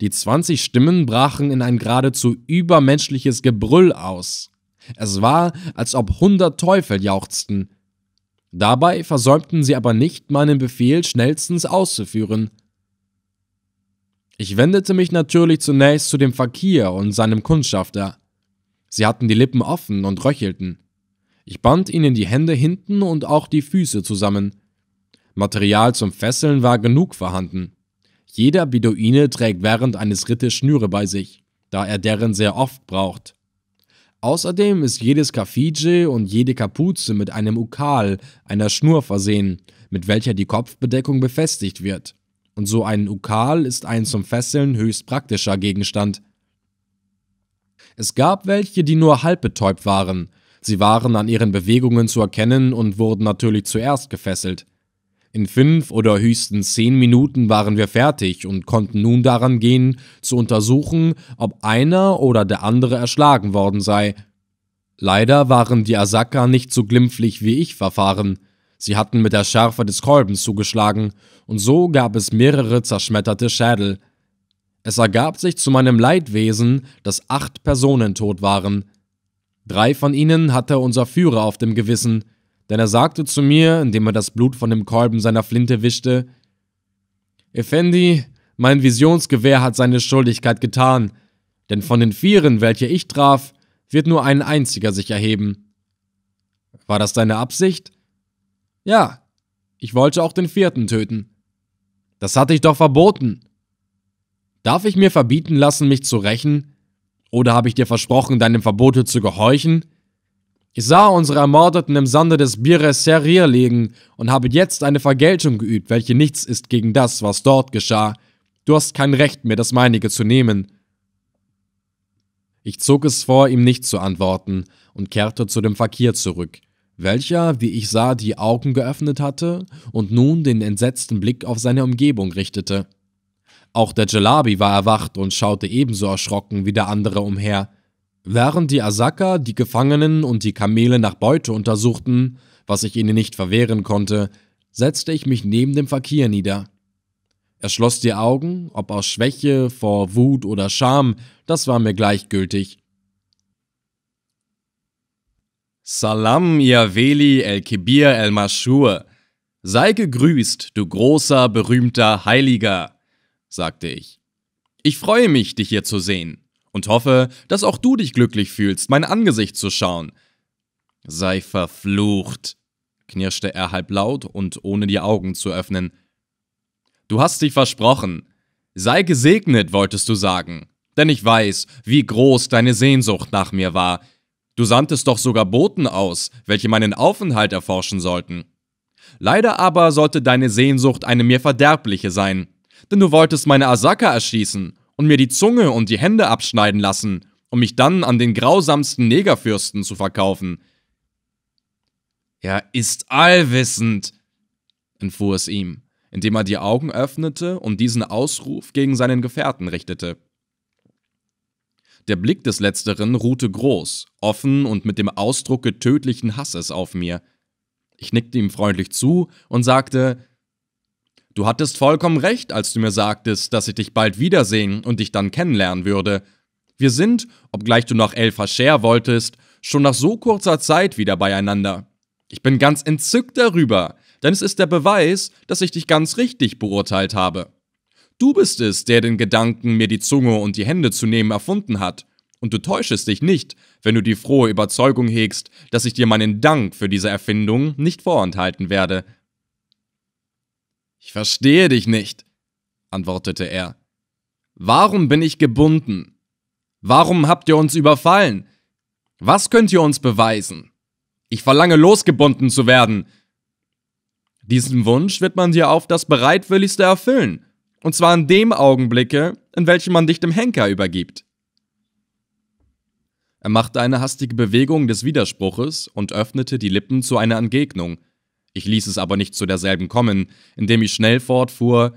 Die 20 Stimmen brachen in ein geradezu übermenschliches Gebrüll aus. Es war, als ob hundert Teufel jauchzten. Dabei versäumten sie aber nicht, meinen Befehl schnellstens auszuführen. Ich wendete mich natürlich zunächst zu dem Fakir und seinem Kundschafter. Sie hatten die Lippen offen und röchelten. Ich band ihnen die Hände hinten und auch die Füße zusammen. Material zum Fesseln war genug vorhanden. Jeder Beduine trägt während eines Rittes Schnüre bei sich, da er deren sehr oft braucht. Außerdem ist jedes Kafidje und jede Kapuze mit einem Ukal, einer Schnur versehen, mit welcher die Kopfbedeckung befestigt wird. Und so ein Ukal ist ein zum Fesseln höchst praktischer Gegenstand. Es gab welche, die nur halb betäubt waren, Sie waren an ihren Bewegungen zu erkennen und wurden natürlich zuerst gefesselt. In fünf oder höchstens zehn Minuten waren wir fertig und konnten nun daran gehen, zu untersuchen, ob einer oder der andere erschlagen worden sei. Leider waren die Asaka nicht so glimpflich wie ich verfahren. Sie hatten mit der Schärfe des Kolbens zugeschlagen, und so gab es mehrere zerschmetterte Schädel. Es ergab sich zu meinem Leidwesen, dass acht Personen tot waren, Drei von ihnen hatte unser Führer auf dem Gewissen, denn er sagte zu mir, indem er das Blut von dem Kolben seiner Flinte wischte, Effendi, mein Visionsgewehr hat seine Schuldigkeit getan, denn von den Vieren, welche ich traf, wird nur ein einziger sich erheben. War das deine Absicht? Ja, ich wollte auch den vierten töten. Das hatte ich doch verboten. Darf ich mir verbieten lassen, mich zu rächen? Oder habe ich dir versprochen, deinem Verbote zu gehorchen? Ich sah unsere Ermordeten im Sande des Bires Serir liegen und habe jetzt eine Vergeltung geübt, welche nichts ist gegen das, was dort geschah. Du hast kein Recht, mir das meinige zu nehmen. Ich zog es vor, ihm nicht zu antworten und kehrte zu dem Fakir zurück, welcher, wie ich sah, die Augen geöffnet hatte und nun den entsetzten Blick auf seine Umgebung richtete. Auch der Jalabi war erwacht und schaute ebenso erschrocken wie der andere umher. Während die Asaka die Gefangenen und die Kamele nach Beute untersuchten, was ich ihnen nicht verwehren konnte, setzte ich mich neben dem Fakir nieder. Er schloss die Augen, ob aus Schwäche, vor Wut oder Scham, das war mir gleichgültig. Salam, ihr Weli el-Kibir el-Maschur. Sei gegrüßt, du großer, berühmter Heiliger sagte ich. Ich freue mich, dich hier zu sehen und hoffe, dass auch du dich glücklich fühlst, mein Angesicht zu schauen. Sei verflucht, knirschte er halblaut und ohne die Augen zu öffnen. Du hast dich versprochen. Sei gesegnet, wolltest du sagen, denn ich weiß, wie groß deine Sehnsucht nach mir war. Du sandtest doch sogar Boten aus, welche meinen Aufenthalt erforschen sollten. Leider aber sollte deine Sehnsucht eine mir verderbliche sein, denn du wolltest meine Asaka erschießen und mir die Zunge und die Hände abschneiden lassen, um mich dann an den grausamsten Negerfürsten zu verkaufen. Er ist allwissend, entfuhr es ihm, indem er die Augen öffnete und diesen Ausruf gegen seinen Gefährten richtete. Der Blick des Letzteren ruhte groß, offen und mit dem Ausdrucke tödlichen Hasses auf mir. Ich nickte ihm freundlich zu und sagte, Du hattest vollkommen recht, als du mir sagtest, dass ich dich bald wiedersehen und dich dann kennenlernen würde. Wir sind, obgleich du nach Elfa Fascher wolltest, schon nach so kurzer Zeit wieder beieinander. Ich bin ganz entzückt darüber, denn es ist der Beweis, dass ich dich ganz richtig beurteilt habe. Du bist es, der den Gedanken, mir die Zunge und die Hände zu nehmen, erfunden hat, und du täuschest dich nicht, wenn du die frohe Überzeugung hegst, dass ich dir meinen Dank für diese Erfindung nicht vorenthalten werde. Ich verstehe dich nicht, antwortete er. Warum bin ich gebunden? Warum habt ihr uns überfallen? Was könnt ihr uns beweisen? Ich verlange losgebunden zu werden. Diesen Wunsch wird man dir auf das bereitwilligste erfüllen, und zwar in dem Augenblicke, in welchem man dich dem Henker übergibt. Er machte eine hastige Bewegung des Widerspruches und öffnete die Lippen zu einer Entgegnung, ich ließ es aber nicht zu derselben kommen, indem ich schnell fortfuhr.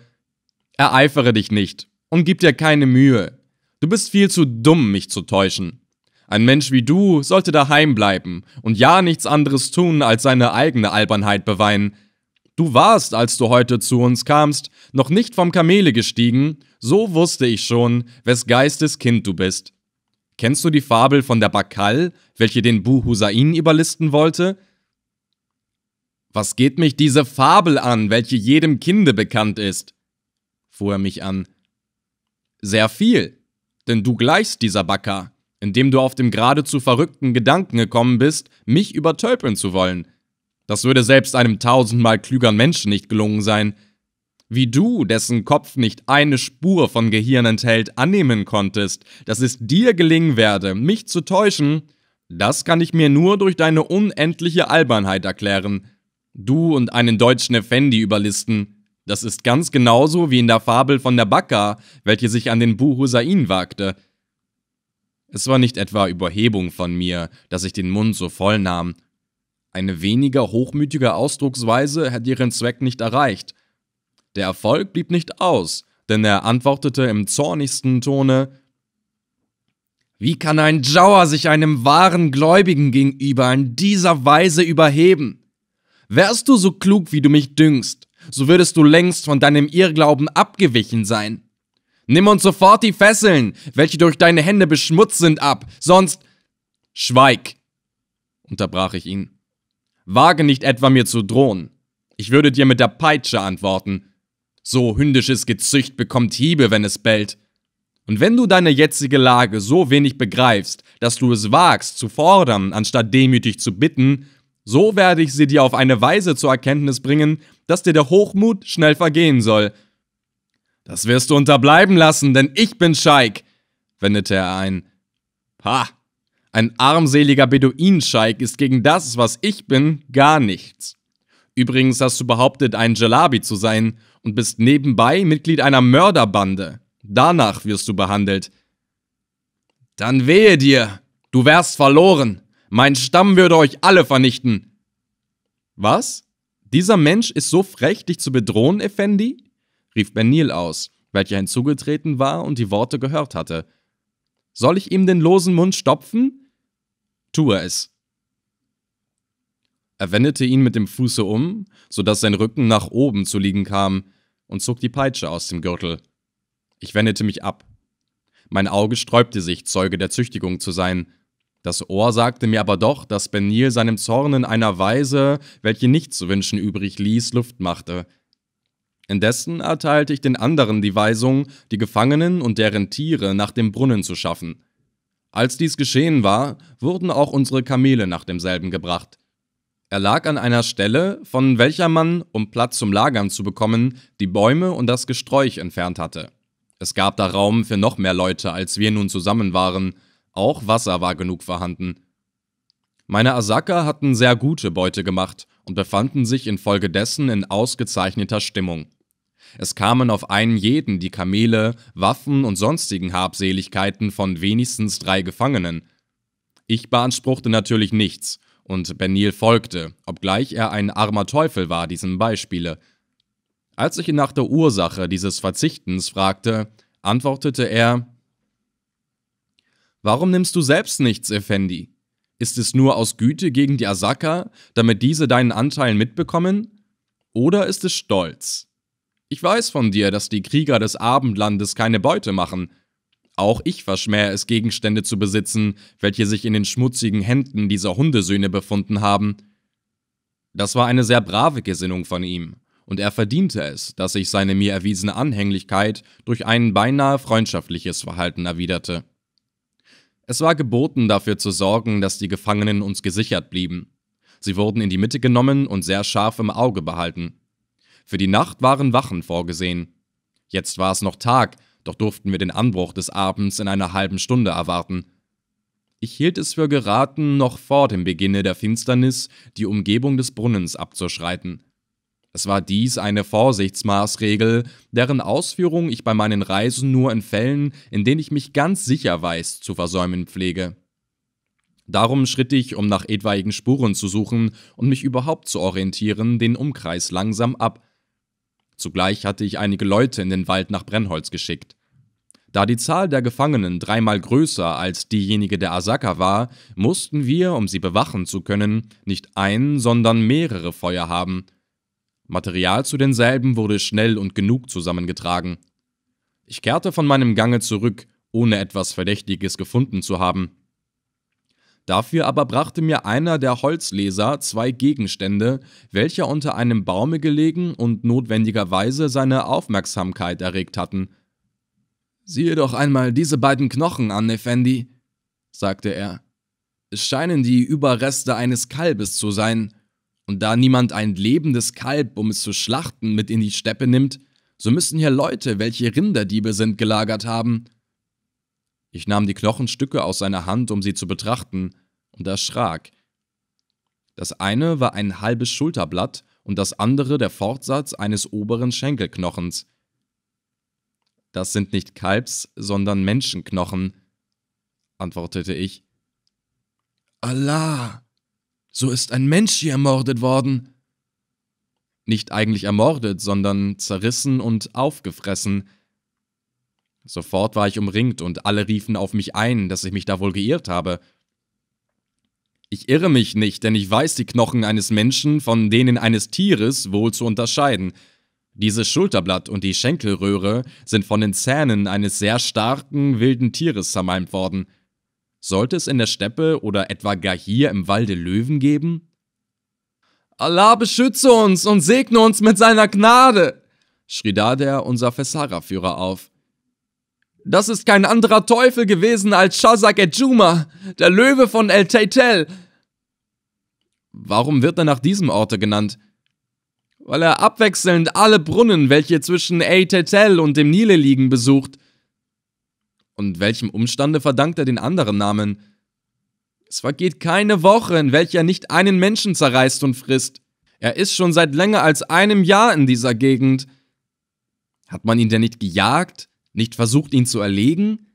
Ereifere dich nicht und gib dir keine Mühe. Du bist viel zu dumm, mich zu täuschen. Ein Mensch wie du sollte daheim bleiben und ja nichts anderes tun, als seine eigene Albernheit beweinen. Du warst, als du heute zu uns kamst, noch nicht vom Kamele gestiegen, so wusste ich schon, wes Geistes Kind du bist. Kennst du die Fabel von der Bakal, welche den Buhusain überlisten wollte? Was geht mich diese Fabel an, welche jedem Kinde bekannt ist? fuhr er mich an. Sehr viel, denn du gleichst dieser Bakker, indem du auf dem geradezu verrückten Gedanken gekommen bist, mich übertölpeln zu wollen. Das würde selbst einem tausendmal klügeren Menschen nicht gelungen sein. Wie du, dessen Kopf nicht eine Spur von Gehirn enthält, annehmen konntest, dass es dir gelingen werde, mich zu täuschen, das kann ich mir nur durch deine unendliche Albernheit erklären. Du und einen deutschen Effendi überlisten. Das ist ganz genauso wie in der Fabel von der Bakka, welche sich an den Buhusain wagte. Es war nicht etwa Überhebung von mir, dass ich den Mund so voll nahm. Eine weniger hochmütige Ausdrucksweise hätte ihren Zweck nicht erreicht. Der Erfolg blieb nicht aus, denn er antwortete im zornigsten Tone Wie kann ein Jauer sich einem wahren Gläubigen gegenüber in dieser Weise überheben? Wärst du so klug, wie du mich dünkst, so würdest du längst von deinem Irrglauben abgewichen sein. Nimm uns sofort die Fesseln, welche durch deine Hände beschmutzt sind, ab, sonst. Schweig! unterbrach ich ihn. Wage nicht etwa mir zu drohen. Ich würde dir mit der Peitsche antworten. So hündisches Gezücht bekommt Hiebe, wenn es bellt. Und wenn du deine jetzige Lage so wenig begreifst, dass du es wagst zu fordern, anstatt demütig zu bitten, so werde ich sie dir auf eine Weise zur Erkenntnis bringen, dass dir der Hochmut schnell vergehen soll. Das wirst du unterbleiben lassen, denn ich bin Scheik, wendete er ein. Ha! Ein armseliger Beduinscheik ist gegen das, was ich bin, gar nichts. Übrigens hast du behauptet, ein Jalabi zu sein und bist nebenbei Mitglied einer Mörderbande. Danach wirst du behandelt. Dann wehe dir, du wärst verloren. Mein Stamm würde euch alle vernichten. Was? Dieser Mensch ist so frech, dich zu bedrohen, Effendi? rief Benil aus, welcher hinzugetreten war und die Worte gehört hatte. Soll ich ihm den losen Mund stopfen? Tue es. Er wendete ihn mit dem Fuße um, so dass sein Rücken nach oben zu liegen kam, und zog die Peitsche aus dem Gürtel. Ich wendete mich ab. Mein Auge sträubte sich, Zeuge der Züchtigung zu sein, das Ohr sagte mir aber doch, dass Benil seinem Zorn in einer Weise, welche nicht zu wünschen übrig ließ, Luft machte. Indessen erteilte ich den anderen die Weisung, die Gefangenen und deren Tiere nach dem Brunnen zu schaffen. Als dies geschehen war, wurden auch unsere Kamele nach demselben gebracht. Er lag an einer Stelle, von welcher man, um Platz zum Lagern zu bekommen, die Bäume und das Gesträuch entfernt hatte. Es gab da Raum für noch mehr Leute, als wir nun zusammen waren, auch Wasser war genug vorhanden. Meine Asaka hatten sehr gute Beute gemacht und befanden sich infolgedessen in ausgezeichneter Stimmung. Es kamen auf einen jeden die Kamele, Waffen und sonstigen Habseligkeiten von wenigstens drei Gefangenen. Ich beanspruchte natürlich nichts, und Benil folgte, obgleich er ein armer Teufel war, diesem Beispiele. Als ich ihn nach der Ursache dieses Verzichtens fragte, antwortete er, Warum nimmst du selbst nichts, Effendi? Ist es nur aus Güte gegen die Asaka, damit diese deinen Anteil mitbekommen? Oder ist es Stolz? Ich weiß von dir, dass die Krieger des Abendlandes keine Beute machen. Auch ich verschmähe es, Gegenstände zu besitzen, welche sich in den schmutzigen Händen dieser Hundesöhne befunden haben. Das war eine sehr brave Gesinnung von ihm, und er verdiente es, dass ich seine mir erwiesene Anhänglichkeit durch ein beinahe freundschaftliches Verhalten erwiderte. Es war geboten, dafür zu sorgen, dass die Gefangenen uns gesichert blieben. Sie wurden in die Mitte genommen und sehr scharf im Auge behalten. Für die Nacht waren Wachen vorgesehen. Jetzt war es noch Tag, doch durften wir den Anbruch des Abends in einer halben Stunde erwarten. Ich hielt es für geraten, noch vor dem Beginne der Finsternis die Umgebung des Brunnens abzuschreiten. Es war dies eine Vorsichtsmaßregel, deren Ausführung ich bei meinen Reisen nur in Fällen, in denen ich mich ganz sicher weiß, zu versäumen pflege. Darum schritt ich, um nach etwaigen Spuren zu suchen und mich überhaupt zu orientieren, den Umkreis langsam ab. Zugleich hatte ich einige Leute in den Wald nach Brennholz geschickt. Da die Zahl der Gefangenen dreimal größer als diejenige der Asaka war, mussten wir, um sie bewachen zu können, nicht ein, sondern mehrere Feuer haben, Material zu denselben wurde schnell und genug zusammengetragen. Ich kehrte von meinem Gange zurück, ohne etwas Verdächtiges gefunden zu haben. Dafür aber brachte mir einer der Holzleser zwei Gegenstände, welche unter einem Baume gelegen und notwendigerweise seine Aufmerksamkeit erregt hatten. Siehe doch einmal diese beiden Knochen an, Effendi, sagte er. Es scheinen die Überreste eines Kalbes zu sein. Und da niemand ein lebendes Kalb, um es zu schlachten, mit in die Steppe nimmt, so müssen hier Leute, welche Rinderdiebe sind, gelagert haben. Ich nahm die Knochenstücke aus seiner Hand, um sie zu betrachten, und erschrak. Das eine war ein halbes Schulterblatt und das andere der Fortsatz eines oberen Schenkelknochens. Das sind nicht Kalbs, sondern Menschenknochen, antwortete ich. Allah, so ist ein Mensch hier ermordet worden. Nicht eigentlich ermordet, sondern zerrissen und aufgefressen. Sofort war ich umringt und alle riefen auf mich ein, dass ich mich da wohl geirrt habe. Ich irre mich nicht, denn ich weiß die Knochen eines Menschen von denen eines Tieres wohl zu unterscheiden. Dieses Schulterblatt und die Schenkelröhre sind von den Zähnen eines sehr starken, wilden Tieres zermalmt worden. Sollte es in der Steppe oder etwa gar hier im Walde Löwen geben? Allah beschütze uns und segne uns mit seiner Gnade, schrie da der unser Fessara-Führer auf. Das ist kein anderer Teufel gewesen als Shazak Ejuma, der Löwe von El Taitel. Warum wird er nach diesem Orte genannt? Weil er abwechselnd alle Brunnen, welche zwischen El Taitel und dem Nile liegen, besucht – und welchem Umstande verdankt er den anderen Namen? Es vergeht keine Woche, in welcher er nicht einen Menschen zerreißt und frisst. Er ist schon seit länger als einem Jahr in dieser Gegend. Hat man ihn denn nicht gejagt? Nicht versucht, ihn zu erlegen?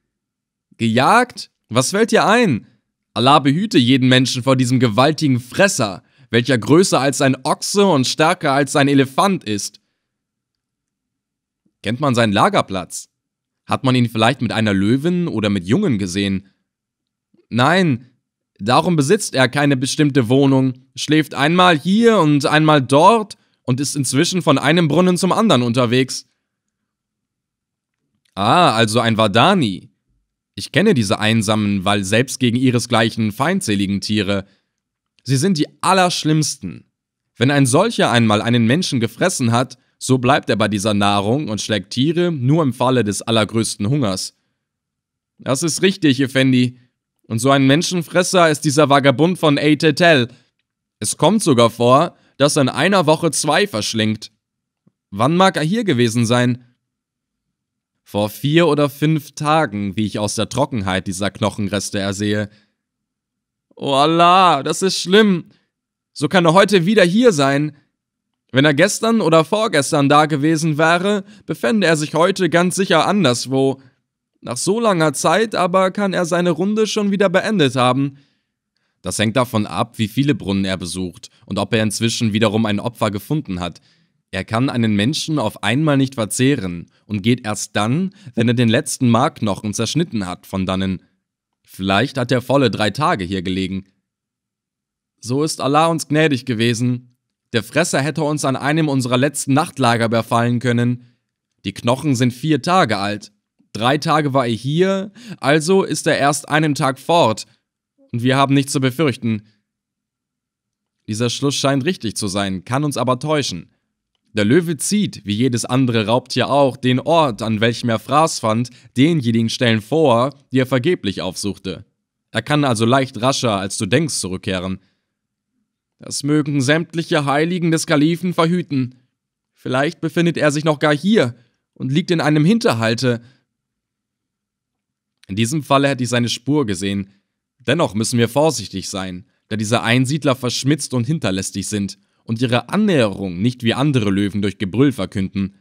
Gejagt? Was fällt dir ein? Allah behüte jeden Menschen vor diesem gewaltigen Fresser, welcher größer als ein Ochse und stärker als ein Elefant ist. Kennt man seinen Lagerplatz? Hat man ihn vielleicht mit einer Löwin oder mit Jungen gesehen? Nein, darum besitzt er keine bestimmte Wohnung, schläft einmal hier und einmal dort und ist inzwischen von einem Brunnen zum anderen unterwegs. Ah, also ein Vadani. Ich kenne diese einsamen, weil selbst gegen ihresgleichen feindseligen Tiere. Sie sind die allerschlimmsten. Wenn ein solcher einmal einen Menschen gefressen hat, so bleibt er bei dieser Nahrung und schlägt Tiere nur im Falle des allergrößten Hungers. Das ist richtig, Effendi. Und so ein Menschenfresser ist dieser Vagabund von Eitetel. Es kommt sogar vor, dass er in einer Woche zwei verschlingt. Wann mag er hier gewesen sein? Vor vier oder fünf Tagen, wie ich aus der Trockenheit dieser Knochenreste ersehe. Oh Allah, das ist schlimm. So kann er heute wieder hier sein. Wenn er gestern oder vorgestern da gewesen wäre, befände er sich heute ganz sicher anderswo. Nach so langer Zeit aber kann er seine Runde schon wieder beendet haben. Das hängt davon ab, wie viele Brunnen er besucht und ob er inzwischen wiederum ein Opfer gefunden hat. Er kann einen Menschen auf einmal nicht verzehren und geht erst dann, wenn er den letzten Markknochen zerschnitten hat von dannen. Vielleicht hat er volle drei Tage hier gelegen. So ist Allah uns gnädig gewesen, der Fresser hätte uns an einem unserer letzten Nachtlager befallen können. Die Knochen sind vier Tage alt. Drei Tage war er hier, also ist er erst einen Tag fort. Und wir haben nichts zu befürchten. Dieser Schluss scheint richtig zu sein, kann uns aber täuschen. Der Löwe zieht, wie jedes andere Raubtier auch, den Ort, an welchem er Fraß fand, denjenigen Stellen vor, die er vergeblich aufsuchte. Er kann also leicht rascher, als du denkst, zurückkehren. Das mögen sämtliche Heiligen des Kalifen verhüten. Vielleicht befindet er sich noch gar hier und liegt in einem Hinterhalte. In diesem Falle hätte ich seine Spur gesehen. Dennoch müssen wir vorsichtig sein, da diese Einsiedler verschmitzt und hinterlästig sind und ihre Annäherung nicht wie andere Löwen durch Gebrüll verkünden.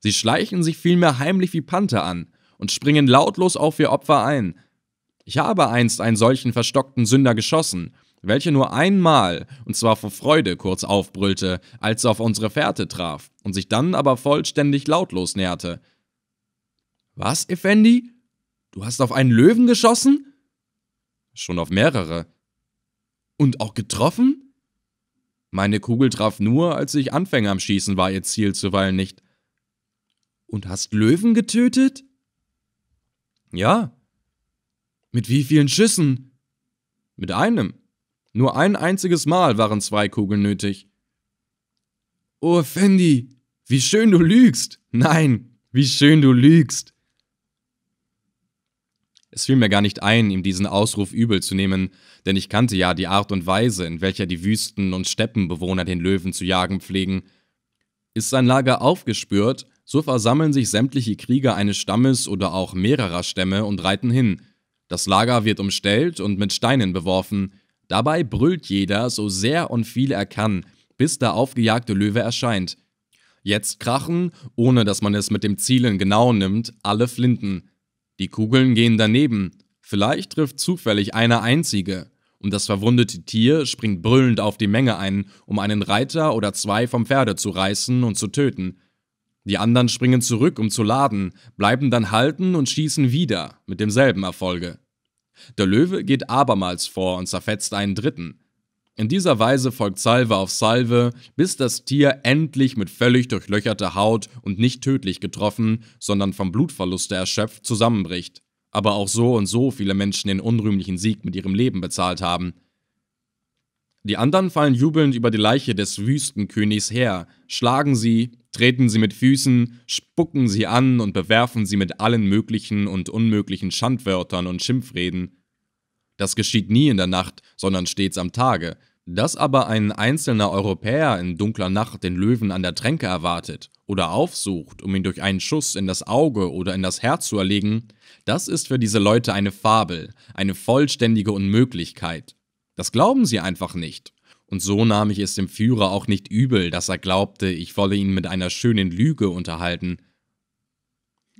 Sie schleichen sich vielmehr heimlich wie Panther an und springen lautlos auf ihr Opfer ein. Ich habe einst einen solchen verstockten Sünder geschossen welche nur einmal, und zwar vor Freude, kurz aufbrüllte, als er auf unsere Fährte traf und sich dann aber vollständig lautlos näherte. Was, Effendi? Du hast auf einen Löwen geschossen? Schon auf mehrere. Und auch getroffen? Meine Kugel traf nur, als ich Anfänger am Schießen war, ihr Ziel zuweilen nicht. Und hast Löwen getötet? Ja. Mit wie vielen Schüssen? Mit einem. Nur ein einziges Mal waren zwei Kugeln nötig. Oh, Fendi, wie schön du lügst. Nein, wie schön du lügst. Es fiel mir gar nicht ein, ihm diesen Ausruf übel zu nehmen, denn ich kannte ja die Art und Weise, in welcher die Wüsten- und Steppenbewohner den Löwen zu jagen pflegen. Ist sein Lager aufgespürt, so versammeln sich sämtliche Krieger eines Stammes oder auch mehrerer Stämme und reiten hin. Das Lager wird umstellt und mit Steinen beworfen, Dabei brüllt jeder so sehr und viel er kann, bis der aufgejagte Löwe erscheint. Jetzt krachen, ohne dass man es mit dem Zielen genau nimmt, alle Flinten. Die Kugeln gehen daneben. Vielleicht trifft zufällig eine einzige. Und das verwundete Tier springt brüllend auf die Menge ein, um einen Reiter oder zwei vom Pferde zu reißen und zu töten. Die anderen springen zurück, um zu laden, bleiben dann halten und schießen wieder, mit demselben Erfolge. Der Löwe geht abermals vor und zerfetzt einen dritten. In dieser Weise folgt Salve auf Salve, bis das Tier endlich mit völlig durchlöcherter Haut und nicht tödlich getroffen, sondern vom Blutverluste erschöpft zusammenbricht. Aber auch so und so viele Menschen den unrühmlichen Sieg mit ihrem Leben bezahlt haben. Die anderen fallen jubelnd über die Leiche des Wüstenkönigs her, schlagen sie treten sie mit Füßen, spucken sie an und bewerfen sie mit allen möglichen und unmöglichen Schandwörtern und Schimpfreden. Das geschieht nie in der Nacht, sondern stets am Tage. Dass aber ein einzelner Europäer in dunkler Nacht den Löwen an der Tränke erwartet oder aufsucht, um ihn durch einen Schuss in das Auge oder in das Herz zu erlegen, das ist für diese Leute eine Fabel, eine vollständige Unmöglichkeit. Das glauben sie einfach nicht und so nahm ich es dem Führer auch nicht übel, dass er glaubte, ich wolle ihn mit einer schönen Lüge unterhalten.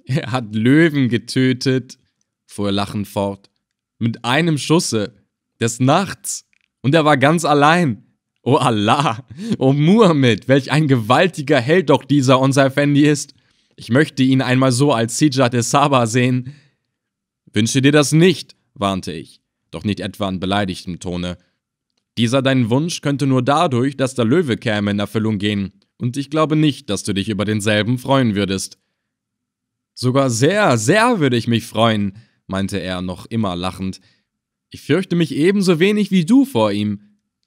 Er hat Löwen getötet, fuhr er lachend fort, mit einem Schusse, des Nachts, und er war ganz allein. O oh Allah, o oh Muhammad, welch ein gewaltiger Held doch dieser unser Fendi ist. Ich möchte ihn einmal so als Sijat de Saba sehen. Wünsche dir das nicht, warnte ich, doch nicht etwa in beleidigtem Tone, dieser dein Wunsch könnte nur dadurch, dass der Löwe käme, in Erfüllung gehen, und ich glaube nicht, dass du dich über denselben freuen würdest. Sogar sehr, sehr würde ich mich freuen, meinte er noch immer lachend. Ich fürchte mich ebenso wenig wie du vor ihm.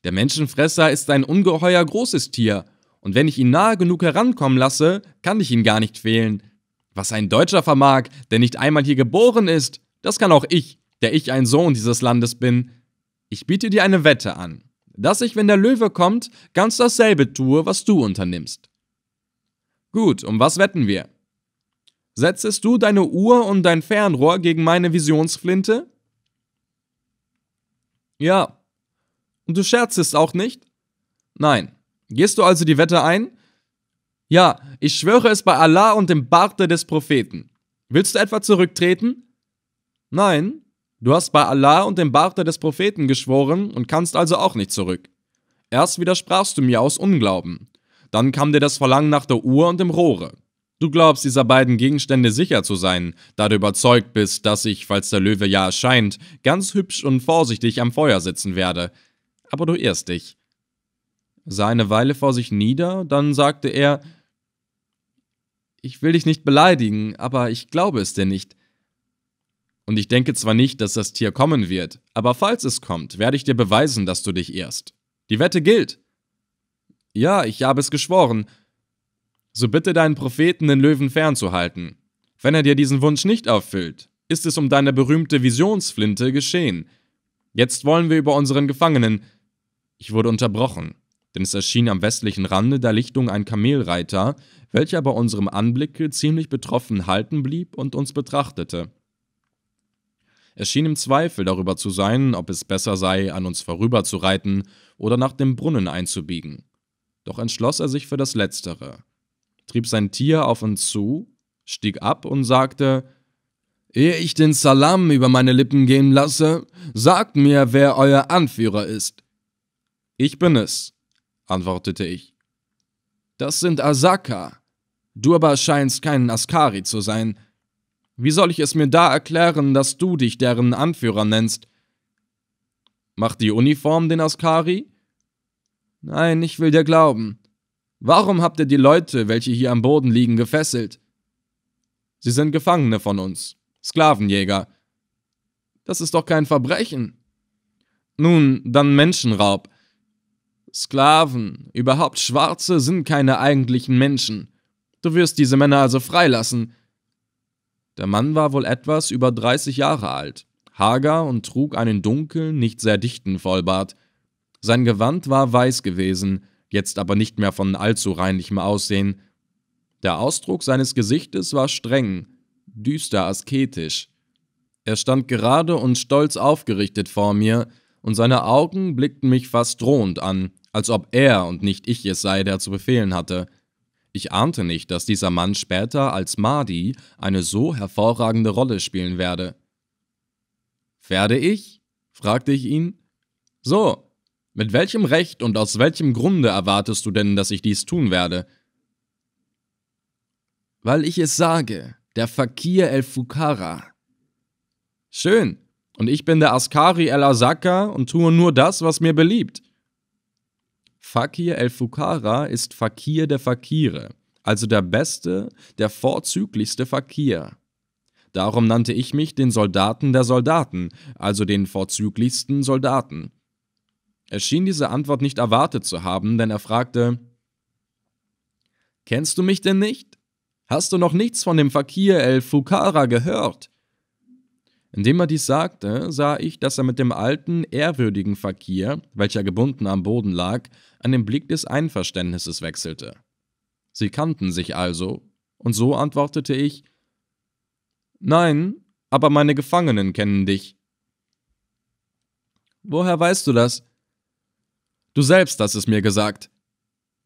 Der Menschenfresser ist ein ungeheuer großes Tier, und wenn ich ihn nahe genug herankommen lasse, kann ich ihn gar nicht fehlen. Was ein Deutscher vermag, der nicht einmal hier geboren ist, das kann auch ich, der ich ein Sohn dieses Landes bin. Ich biete dir eine Wette an, dass ich, wenn der Löwe kommt, ganz dasselbe tue, was du unternimmst. Gut, um was wetten wir? Setzest du deine Uhr und dein Fernrohr gegen meine Visionsflinte? Ja. Und du scherzest auch nicht? Nein. Gehst du also die Wette ein? Ja, ich schwöre es bei Allah und dem Barte des Propheten. Willst du etwa zurücktreten? Nein. Du hast bei Allah und dem Barter des Propheten geschworen und kannst also auch nicht zurück. Erst widersprachst du mir aus Unglauben. Dann kam dir das Verlangen nach der Uhr und dem Rohre. Du glaubst, dieser beiden Gegenstände sicher zu sein, da du überzeugt bist, dass ich, falls der Löwe ja erscheint, ganz hübsch und vorsichtig am Feuer sitzen werde. Aber du irrst dich. Sah eine Weile vor sich nieder, dann sagte er: Ich will dich nicht beleidigen, aber ich glaube es dir nicht. Und ich denke zwar nicht, dass das Tier kommen wird, aber falls es kommt, werde ich dir beweisen, dass du dich irrst. Die Wette gilt. Ja, ich habe es geschworen. So bitte deinen Propheten, den Löwen fernzuhalten. Wenn er dir diesen Wunsch nicht erfüllt, ist es um deine berühmte Visionsflinte geschehen. Jetzt wollen wir über unseren Gefangenen. Ich wurde unterbrochen, denn es erschien am westlichen Rande der Lichtung ein Kamelreiter, welcher bei unserem Anblicke ziemlich betroffen halten blieb und uns betrachtete. Er schien im Zweifel darüber zu sein, ob es besser sei, an uns vorüberzureiten oder nach dem Brunnen einzubiegen. Doch entschloss er sich für das Letztere, trieb sein Tier auf uns zu, stieg ab und sagte, Ehe ich den Salam über meine Lippen gehen lasse, sagt mir, wer euer Anführer ist. Ich bin es, antwortete ich. Das sind Asaka. Du aber scheinst kein Askari zu sein, wie soll ich es mir da erklären, dass du dich deren Anführer nennst? Macht die Uniform den Askari? Nein, ich will dir glauben. Warum habt ihr die Leute, welche hier am Boden liegen, gefesselt? Sie sind Gefangene von uns, Sklavenjäger. Das ist doch kein Verbrechen. Nun, dann Menschenraub. Sklaven, überhaupt Schwarze, sind keine eigentlichen Menschen. Du wirst diese Männer also freilassen. Der Mann war wohl etwas über 30 Jahre alt, hager und trug einen dunklen, nicht sehr dichten Vollbart. Sein Gewand war weiß gewesen, jetzt aber nicht mehr von allzu reinlichem Aussehen. Der Ausdruck seines Gesichtes war streng, düster asketisch. Er stand gerade und stolz aufgerichtet vor mir, und seine Augen blickten mich fast drohend an, als ob er und nicht ich es sei, der zu befehlen hatte. Ich ahnte nicht, dass dieser Mann später als Mahdi eine so hervorragende Rolle spielen werde. Werde ich? fragte ich ihn. So, mit welchem Recht und aus welchem Grunde erwartest du denn, dass ich dies tun werde? Weil ich es sage, der Fakir el-Fukara. Schön, und ich bin der Askari el-Asaka und tue nur das, was mir beliebt. Fakir el-Fukara ist Fakir der Fakire, also der beste, der vorzüglichste Fakir. Darum nannte ich mich den Soldaten der Soldaten, also den vorzüglichsten Soldaten. Er schien diese Antwort nicht erwartet zu haben, denn er fragte: Kennst du mich denn nicht? Hast du noch nichts von dem Fakir el-Fukara gehört? Indem er dies sagte, sah ich, dass er mit dem alten, ehrwürdigen Fakir, welcher gebunden am Boden lag, an den Blick des Einverständnisses wechselte. Sie kannten sich also, und so antwortete ich Nein, aber meine Gefangenen kennen dich. Woher weißt du das? Du selbst hast es mir gesagt.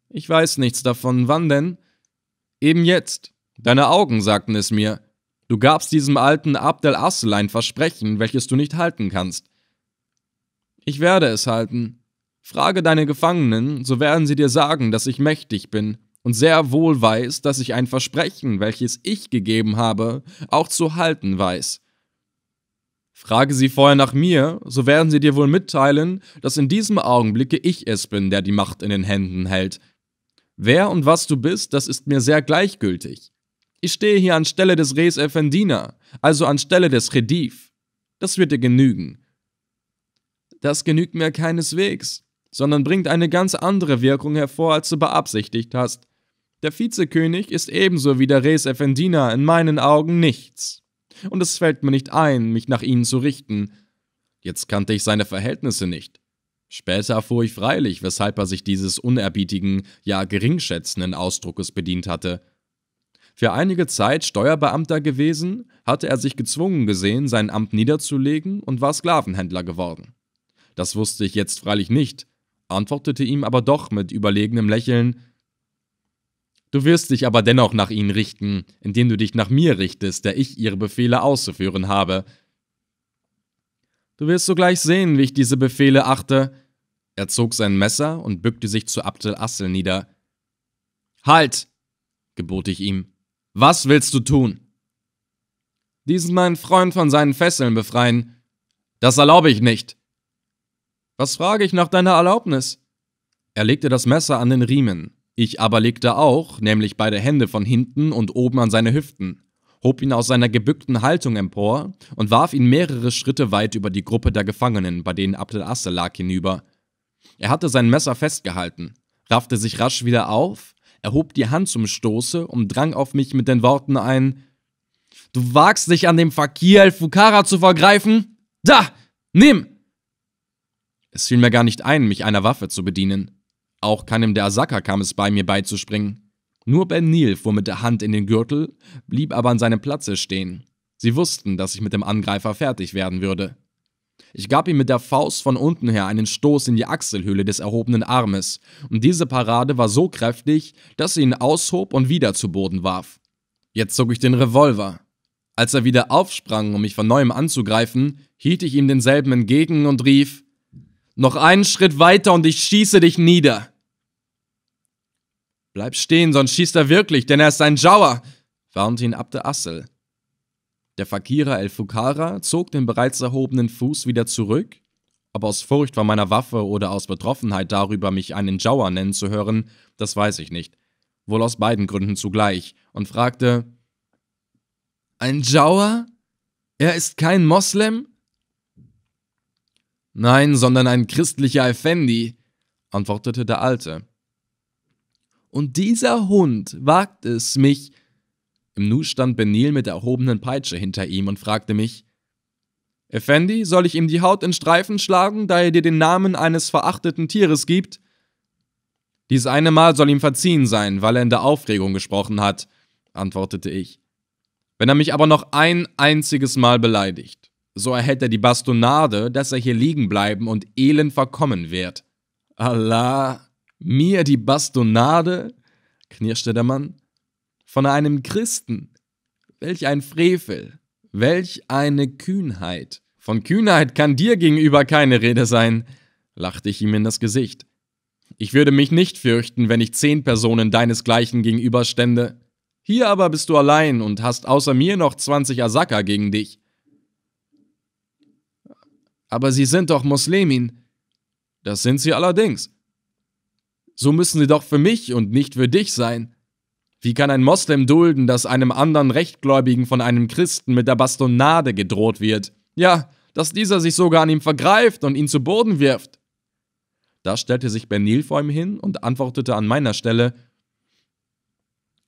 Ich weiß nichts davon, wann denn? Eben jetzt. Deine Augen sagten es mir. Du gabst diesem alten Abdel Assel ein Versprechen, welches du nicht halten kannst. Ich werde es halten. Frage deine Gefangenen, so werden sie dir sagen, dass ich mächtig bin und sehr wohl weiß, dass ich ein Versprechen, welches ich gegeben habe, auch zu halten weiß. Frage sie vorher nach mir, so werden sie dir wohl mitteilen, dass in diesem Augenblicke ich es bin, der die Macht in den Händen hält. Wer und was du bist, das ist mir sehr gleichgültig. Ich stehe hier anstelle des Res Effendina, also anstelle des Rediv. Das wird dir genügen. Das genügt mir keineswegs, sondern bringt eine ganz andere Wirkung hervor, als du beabsichtigt hast. Der Vizekönig ist ebenso wie der Res Effendina in meinen Augen nichts. Und es fällt mir nicht ein, mich nach ihnen zu richten. Jetzt kannte ich seine Verhältnisse nicht. Später erfuhr ich freilich, weshalb er sich dieses unerbietigen, ja geringschätzenden Ausdruckes bedient hatte – für einige Zeit Steuerbeamter gewesen, hatte er sich gezwungen gesehen, sein Amt niederzulegen und war Sklavenhändler geworden. Das wusste ich jetzt freilich nicht, antwortete ihm aber doch mit überlegenem Lächeln Du wirst dich aber dennoch nach ihnen richten, indem du dich nach mir richtest, der ich ihre Befehle auszuführen habe. Du wirst sogleich sehen, wie ich diese Befehle achte. Er zog sein Messer und bückte sich zu Abdel Assel nieder. Halt! gebot ich ihm. Was willst du tun? Diesen meinen Freund von seinen Fesseln befreien. Das erlaube ich nicht. Was frage ich nach deiner Erlaubnis? Er legte das Messer an den Riemen. Ich aber legte auch, nämlich beide Hände von hinten und oben an seine Hüften, hob ihn aus seiner gebückten Haltung empor und warf ihn mehrere Schritte weit über die Gruppe der Gefangenen, bei denen Abdel Asse lag, hinüber. Er hatte sein Messer festgehalten, raffte sich rasch wieder auf er hob die Hand zum Stoße und drang auf mich mit den Worten ein: Du wagst dich an dem Fakir el-Fukara zu vergreifen? Da! Nimm! Es fiel mir gar nicht ein, mich einer Waffe zu bedienen. Auch keinem der Asaka kam es bei mir beizuspringen. Nur Ben Neal fuhr mit der Hand in den Gürtel, blieb aber an seinem Platze stehen. Sie wussten, dass ich mit dem Angreifer fertig werden würde. Ich gab ihm mit der Faust von unten her einen Stoß in die Achselhöhle des erhobenen Armes, und diese Parade war so kräftig, dass sie ihn aushob und wieder zu Boden warf. Jetzt zog ich den Revolver. Als er wieder aufsprang, um mich von neuem anzugreifen, hielt ich ihm denselben entgegen und rief Noch einen Schritt weiter und ich schieße dich nieder. Bleib stehen, sonst schießt er wirklich, denn er ist ein Jauer, warnte ihn Abde Assel. Der Fakira El Fukara zog den bereits erhobenen Fuß wieder zurück, ob aus Furcht vor meiner Waffe oder aus Betroffenheit darüber, mich einen Jawa nennen zu hören, das weiß ich nicht. Wohl aus beiden Gründen zugleich, und fragte: Ein Jawa? Er ist kein Moslem? Nein, sondern ein christlicher Effendi, antwortete der Alte. Und dieser Hund wagt es, mich im Nu stand Benil mit der erhobenen Peitsche hinter ihm und fragte mich: Effendi, soll ich ihm die Haut in Streifen schlagen, da er dir den Namen eines verachteten Tieres gibt? Dies eine Mal soll ihm verziehen sein, weil er in der Aufregung gesprochen hat, antwortete ich. Wenn er mich aber noch ein einziges Mal beleidigt, so erhält er die Bastonade, dass er hier liegen bleiben und elend verkommen wird. Allah, mir die Bastonade? knirschte der Mann von einem Christen. Welch ein Frevel, welch eine Kühnheit. Von Kühnheit kann dir gegenüber keine Rede sein, lachte ich ihm in das Gesicht. Ich würde mich nicht fürchten, wenn ich zehn Personen deinesgleichen gegenüberstände. Hier aber bist du allein und hast außer mir noch zwanzig Asaka gegen dich. Aber sie sind doch Muslimin. Das sind sie allerdings. So müssen sie doch für mich und nicht für dich sein. Wie kann ein Moslem dulden, dass einem anderen Rechtgläubigen von einem Christen mit der Bastonnade gedroht wird? Ja, dass dieser sich sogar an ihm vergreift und ihn zu Boden wirft. Da stellte sich Benil vor ihm hin und antwortete an meiner Stelle: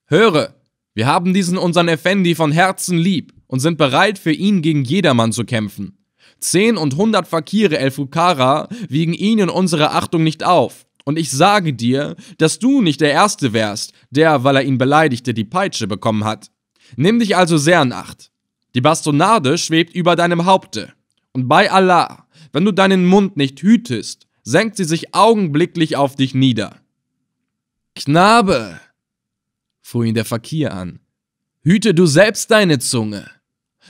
Höre, wir haben diesen unseren Effendi von Herzen lieb und sind bereit, für ihn gegen jedermann zu kämpfen. Zehn und hundert Fakire El Fukara wiegen ihn und unsere Achtung nicht auf. Und ich sage dir, dass du nicht der Erste wärst, der, weil er ihn beleidigte, die Peitsche bekommen hat. Nimm dich also sehr in Acht. Die Bastonade schwebt über deinem Haupte. Und bei Allah, wenn du deinen Mund nicht hütest, senkt sie sich augenblicklich auf dich nieder. Knabe, fuhr ihn der Fakir an, hüte du selbst deine Zunge.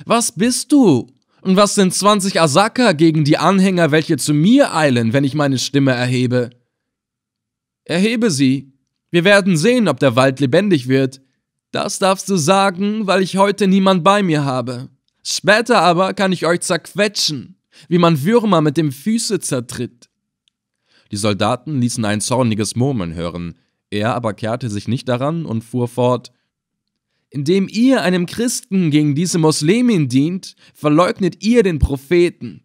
Was bist du? Und was sind 20 Asaka gegen die Anhänger, welche zu mir eilen, wenn ich meine Stimme erhebe? Erhebe sie. Wir werden sehen, ob der Wald lebendig wird. Das darfst du sagen, weil ich heute niemand bei mir habe. Später aber kann ich euch zerquetschen, wie man Würmer mit dem Füße zertritt. Die Soldaten ließen ein zorniges Murmeln hören, er aber kehrte sich nicht daran und fuhr fort Indem ihr einem Christen gegen diese Moslemin dient, verleugnet ihr den Propheten.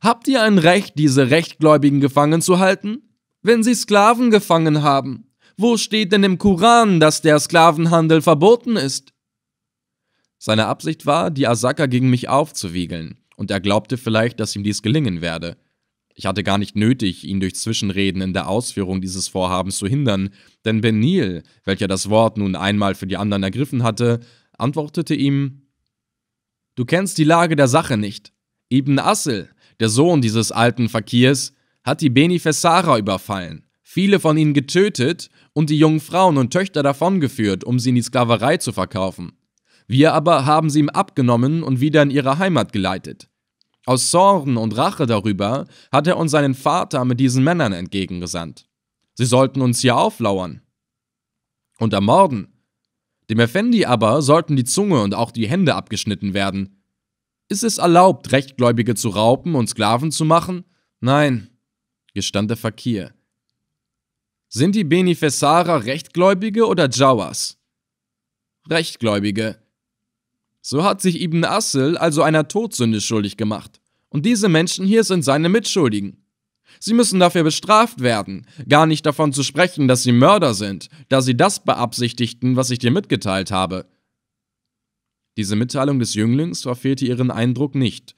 Habt ihr ein Recht, diese Rechtgläubigen gefangen zu halten? wenn sie Sklaven gefangen haben? Wo steht denn im Koran, dass der Sklavenhandel verboten ist? Seine Absicht war, die Asaka gegen mich aufzuwiegeln, und er glaubte vielleicht, dass ihm dies gelingen werde. Ich hatte gar nicht nötig, ihn durch Zwischenreden in der Ausführung dieses Vorhabens zu hindern, denn Benil, welcher das Wort nun einmal für die anderen ergriffen hatte, antwortete ihm Du kennst die Lage der Sache nicht. Ibn Assel, der Sohn dieses alten Fakirs, hat die Beni Fessara überfallen, viele von ihnen getötet und die jungen Frauen und Töchter davongeführt, um sie in die Sklaverei zu verkaufen. Wir aber haben sie ihm abgenommen und wieder in ihre Heimat geleitet. Aus Sorgen und Rache darüber hat er uns seinen Vater mit diesen Männern entgegengesandt. Sie sollten uns hier auflauern und ermorden. Dem Effendi aber sollten die Zunge und auch die Hände abgeschnitten werden. Ist es erlaubt, Rechtgläubige zu rauben und Sklaven zu machen? Nein, gestand der Fakir. Sind die Beni Fessarer Rechtgläubige oder Jawas? Rechtgläubige. So hat sich Ibn Assel also einer Todsünde schuldig gemacht. Und diese Menschen hier sind seine Mitschuldigen. Sie müssen dafür bestraft werden, gar nicht davon zu sprechen, dass sie Mörder sind, da sie das beabsichtigten, was ich dir mitgeteilt habe. Diese Mitteilung des Jünglings verfehlte ihren Eindruck nicht,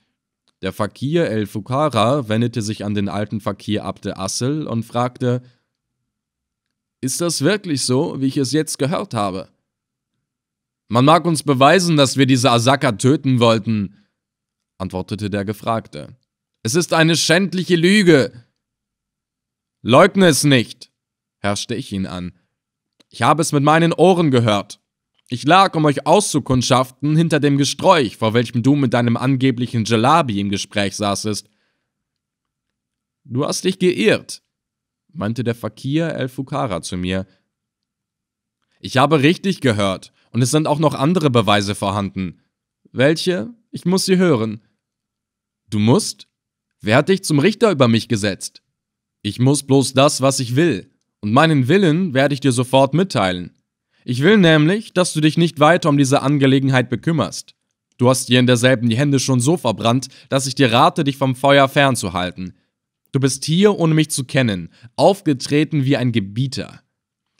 der Fakir el-Fukara wendete sich an den alten Fakir Abde Assel und fragte: Ist das wirklich so, wie ich es jetzt gehört habe? Man mag uns beweisen, dass wir diese Asaka töten wollten, antwortete der Gefragte. Es ist eine schändliche Lüge. Leugne es nicht, herrschte ich ihn an. Ich habe es mit meinen Ohren gehört. Ich lag, um euch auszukundschaften, hinter dem Gesträuch, vor welchem du mit deinem angeblichen Jalabi im Gespräch saßest. Du hast dich geirrt, meinte der Fakir El Fukara zu mir. Ich habe richtig gehört, und es sind auch noch andere Beweise vorhanden. Welche? Ich muss sie hören. Du musst? Wer hat dich zum Richter über mich gesetzt? Ich muss bloß das, was ich will, und meinen Willen werde ich dir sofort mitteilen. Ich will nämlich, dass du dich nicht weiter um diese Angelegenheit bekümmerst. Du hast dir in derselben die Hände schon so verbrannt, dass ich dir rate, dich vom Feuer fernzuhalten. Du bist hier, ohne mich zu kennen, aufgetreten wie ein Gebieter.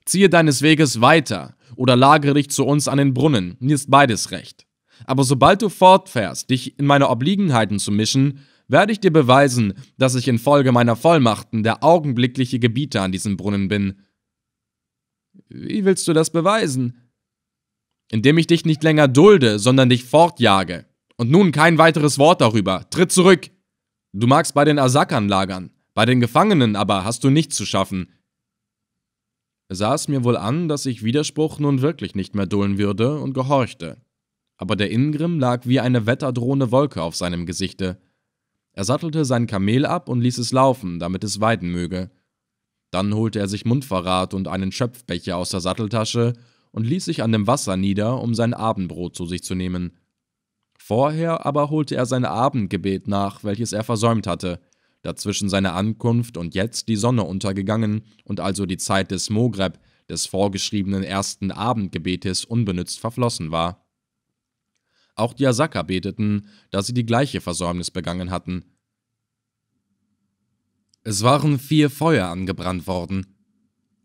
Ziehe deines Weges weiter oder lagere dich zu uns an den Brunnen, mir ist beides recht. Aber sobald du fortfährst, dich in meine Obliegenheiten zu mischen, werde ich dir beweisen, dass ich infolge meiner Vollmachten der augenblickliche Gebieter an diesem Brunnen bin. Wie willst du das beweisen? Indem ich dich nicht länger dulde, sondern dich fortjage. Und nun kein weiteres Wort darüber. Tritt zurück. Du magst bei den Asakern lagern, bei den Gefangenen aber hast du nichts zu schaffen. Er sah es mir wohl an, dass ich Widerspruch nun wirklich nicht mehr dulden würde und gehorchte. Aber der Ingrim lag wie eine wetterdrohende Wolke auf seinem Gesichte. Er sattelte sein Kamel ab und ließ es laufen, damit es weiden möge. Dann holte er sich Mundverrat und einen Schöpfbecher aus der Satteltasche und ließ sich an dem Wasser nieder, um sein Abendbrot zu sich zu nehmen. Vorher aber holte er sein Abendgebet nach, welches er versäumt hatte, da zwischen seiner Ankunft und jetzt die Sonne untergegangen und also die Zeit des Mogreb, des vorgeschriebenen ersten Abendgebetes, unbenützt verflossen war. Auch die Asaka beteten, da sie die gleiche Versäumnis begangen hatten, es waren vier Feuer angebrannt worden.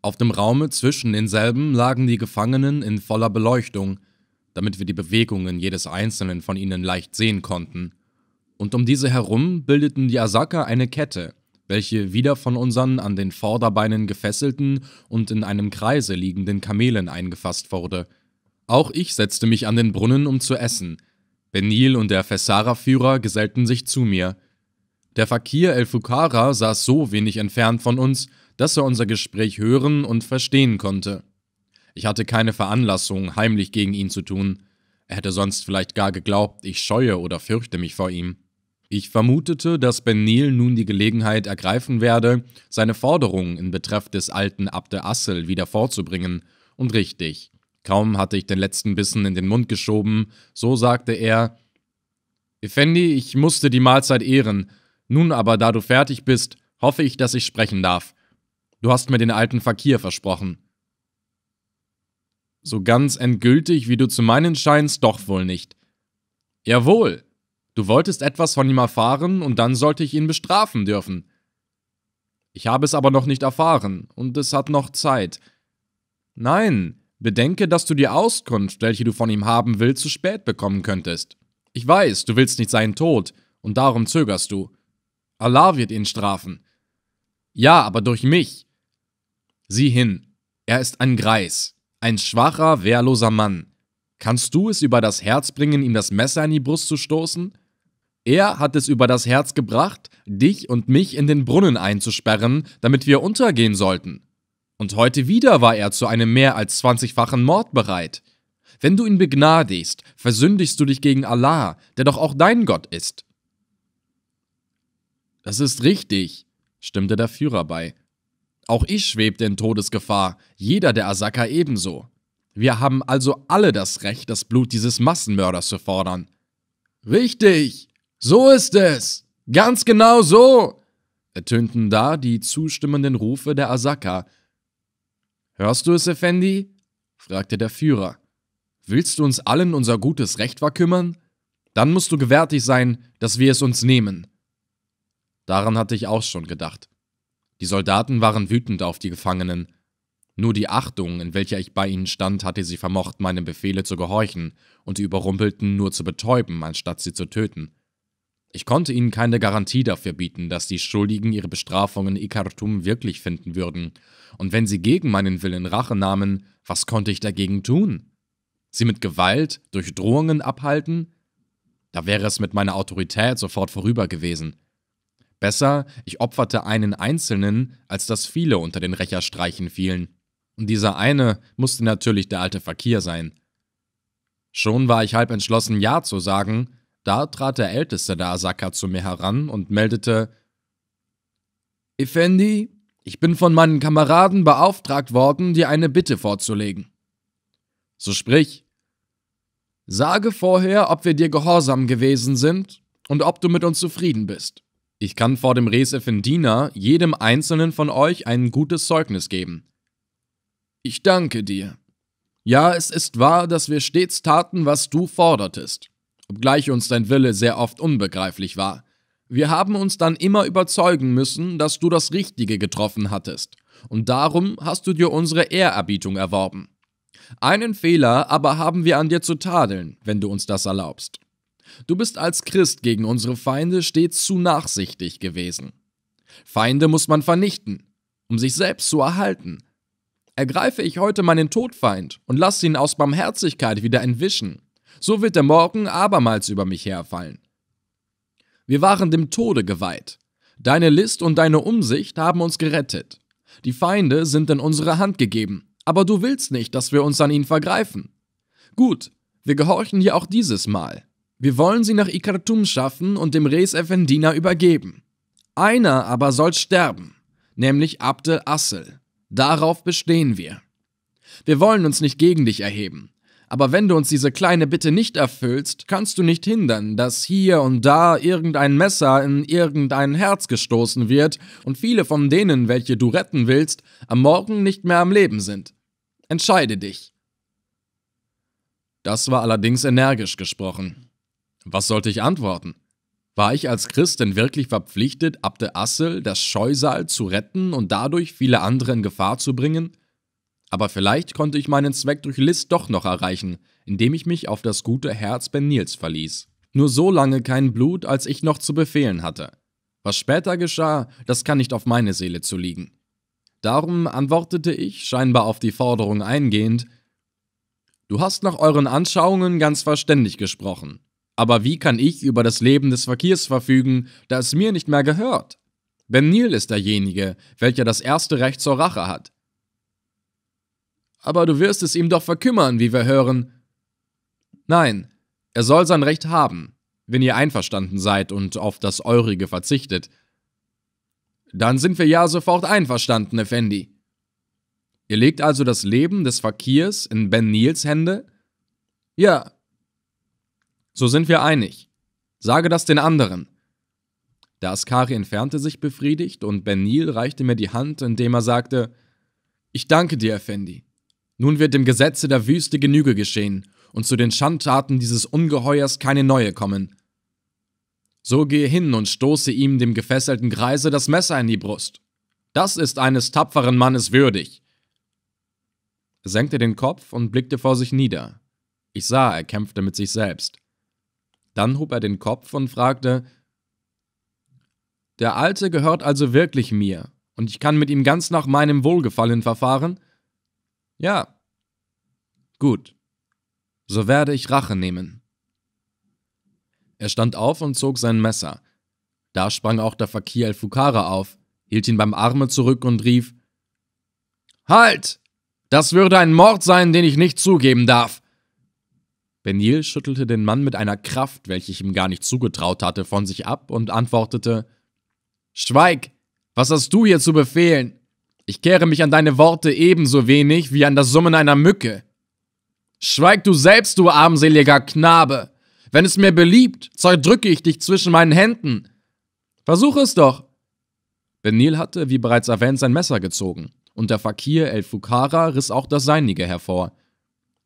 Auf dem Raume zwischen denselben lagen die Gefangenen in voller Beleuchtung, damit wir die Bewegungen jedes einzelnen von ihnen leicht sehen konnten. Und um diese herum bildeten die Asaka eine Kette, welche wieder von unseren an den Vorderbeinen gefesselten und in einem Kreise liegenden Kamelen eingefasst wurde. Auch ich setzte mich an den Brunnen, um zu essen. Benil und der Fessara-Führer gesellten sich zu mir – der Fakir El-Fukara saß so wenig entfernt von uns, dass er unser Gespräch hören und verstehen konnte. Ich hatte keine Veranlassung, heimlich gegen ihn zu tun. Er hätte sonst vielleicht gar geglaubt, ich scheue oder fürchte mich vor ihm. Ich vermutete, dass Benil nun die Gelegenheit ergreifen werde, seine Forderungen in Betreff des alten Abde Assel wieder vorzubringen. Und richtig. Kaum hatte ich den letzten Bissen in den Mund geschoben, so sagte er: Effendi, ich musste die Mahlzeit ehren nun aber, da du fertig bist, hoffe ich, dass ich sprechen darf. Du hast mir den alten Fakir versprochen. So ganz endgültig, wie du zu meinen scheinst, doch wohl nicht. Jawohl. Du wolltest etwas von ihm erfahren, und dann sollte ich ihn bestrafen dürfen. Ich habe es aber noch nicht erfahren, und es hat noch Zeit. Nein, bedenke, dass du die Auskunft, welche du von ihm haben willst, zu spät bekommen könntest. Ich weiß, du willst nicht seinen Tod, und darum zögerst du. Allah wird ihn strafen. Ja, aber durch mich. Sieh hin, er ist ein Greis, ein schwacher, wehrloser Mann. Kannst du es über das Herz bringen, ihm das Messer in die Brust zu stoßen? Er hat es über das Herz gebracht, dich und mich in den Brunnen einzusperren, damit wir untergehen sollten. Und heute wieder war er zu einem mehr als zwanzigfachen Mord bereit. Wenn du ihn begnadigst, versündigst du dich gegen Allah, der doch auch dein Gott ist. Das ist richtig, stimmte der Führer bei. Auch ich schwebte in Todesgefahr, jeder der Asaka ebenso. Wir haben also alle das Recht, das Blut dieses Massenmörders zu fordern. Richtig! So ist es! Ganz genau so! ertönten da die zustimmenden Rufe der Asaka. Hörst du es, Effendi? fragte der Führer. Willst du uns allen unser gutes Recht verkümmern? Dann musst du gewärtig sein, dass wir es uns nehmen. Daran hatte ich auch schon gedacht. Die Soldaten waren wütend auf die Gefangenen. Nur die Achtung, in welcher ich bei ihnen stand, hatte sie vermocht, meine Befehle zu gehorchen und die Überrumpelten nur zu betäuben, anstatt sie zu töten. Ich konnte ihnen keine Garantie dafür bieten, dass die Schuldigen ihre Bestrafung in Ikartum wirklich finden würden. Und wenn sie gegen meinen Willen Rache nahmen, was konnte ich dagegen tun? Sie mit Gewalt, durch Drohungen abhalten? Da wäre es mit meiner Autorität sofort vorüber gewesen. Besser, ich opferte einen Einzelnen, als dass viele unter den Rächerstreichen fielen. Und dieser eine musste natürlich der alte Fakir sein. Schon war ich halb entschlossen, Ja zu sagen, da trat der Älteste der Asaka zu mir heran und meldete: Effendi, ich bin von meinen Kameraden beauftragt worden, dir eine Bitte vorzulegen. So sprich. Sage vorher, ob wir dir gehorsam gewesen sind und ob du mit uns zufrieden bist. Ich kann vor dem Res jedem einzelnen von euch ein gutes Zeugnis geben. Ich danke dir. Ja, es ist wahr, dass wir stets taten, was du fordertest, obgleich uns dein Wille sehr oft unbegreiflich war. Wir haben uns dann immer überzeugen müssen, dass du das Richtige getroffen hattest, und darum hast du dir unsere Ehrerbietung erworben. Einen Fehler aber haben wir an dir zu tadeln, wenn du uns das erlaubst. Du bist als Christ gegen unsere Feinde stets zu nachsichtig gewesen. Feinde muss man vernichten, um sich selbst zu erhalten. Ergreife ich heute meinen Todfeind und lasse ihn aus Barmherzigkeit wieder entwischen, so wird der morgen abermals über mich herfallen. Wir waren dem Tode geweiht. Deine List und deine Umsicht haben uns gerettet. Die Feinde sind in unsere Hand gegeben, aber du willst nicht, dass wir uns an ihnen vergreifen. Gut, wir gehorchen dir auch dieses Mal. Wir wollen sie nach Ikartum schaffen und dem Res Effendina übergeben. Einer aber soll sterben, nämlich Abdel Assel. Darauf bestehen wir. Wir wollen uns nicht gegen dich erheben. Aber wenn du uns diese kleine Bitte nicht erfüllst, kannst du nicht hindern, dass hier und da irgendein Messer in irgendein Herz gestoßen wird und viele von denen, welche du retten willst, am Morgen nicht mehr am Leben sind. Entscheide dich. Das war allerdings energisch gesprochen. Was sollte ich antworten? War ich als Christ denn wirklich verpflichtet, Abde Assel, das Scheusal, zu retten und dadurch viele andere in Gefahr zu bringen? Aber vielleicht konnte ich meinen Zweck durch List doch noch erreichen, indem ich mich auf das gute Herz Ben Nils verließ. Nur so lange kein Blut, als ich noch zu befehlen hatte. Was später geschah, das kann nicht auf meine Seele zu liegen. Darum antwortete ich, scheinbar auf die Forderung eingehend, Du hast nach euren Anschauungen ganz verständig gesprochen. Aber wie kann ich über das Leben des Fakirs verfügen, da es mir nicht mehr gehört? Ben Nil ist derjenige, welcher das erste Recht zur Rache hat. Aber du wirst es ihm doch verkümmern, wie wir hören. Nein, er soll sein Recht haben, wenn ihr einverstanden seid und auf das Eurige verzichtet. Dann sind wir ja sofort einverstanden, Effendi. Ihr legt also das Leben des Fakirs in Ben Nils Hände? Ja, so sind wir einig. Sage das den anderen. Der Askari entfernte sich befriedigt und Benil reichte mir die Hand, indem er sagte: Ich danke dir, Effendi. Nun wird dem Gesetze der Wüste Genüge geschehen und zu den Schandtaten dieses Ungeheuers keine neue kommen. So gehe hin und stoße ihm, dem gefesselten Greise, das Messer in die Brust. Das ist eines tapferen Mannes würdig. Er senkte den Kopf und blickte vor sich nieder. Ich sah, er kämpfte mit sich selbst. Dann hob er den Kopf und fragte, Der Alte gehört also wirklich mir, und ich kann mit ihm ganz nach meinem Wohlgefallen verfahren? Ja. Gut. So werde ich Rache nehmen. Er stand auf und zog sein Messer. Da sprang auch der Fakir el-Fukara auf, hielt ihn beim Arme zurück und rief: Halt! Das würde ein Mord sein, den ich nicht zugeben darf. Benil schüttelte den Mann mit einer Kraft, welche ich ihm gar nicht zugetraut hatte, von sich ab und antwortete: Schweig! Was hast du hier zu befehlen? Ich kehre mich an deine Worte ebenso wenig wie an das Summen einer Mücke. Schweig du selbst, du armseliger Knabe! Wenn es mir beliebt, zerdrücke ich dich zwischen meinen Händen. Versuche es doch! Benil hatte, wie bereits erwähnt, sein Messer gezogen, und der Fakir El-Fukara riss auch das seinige hervor.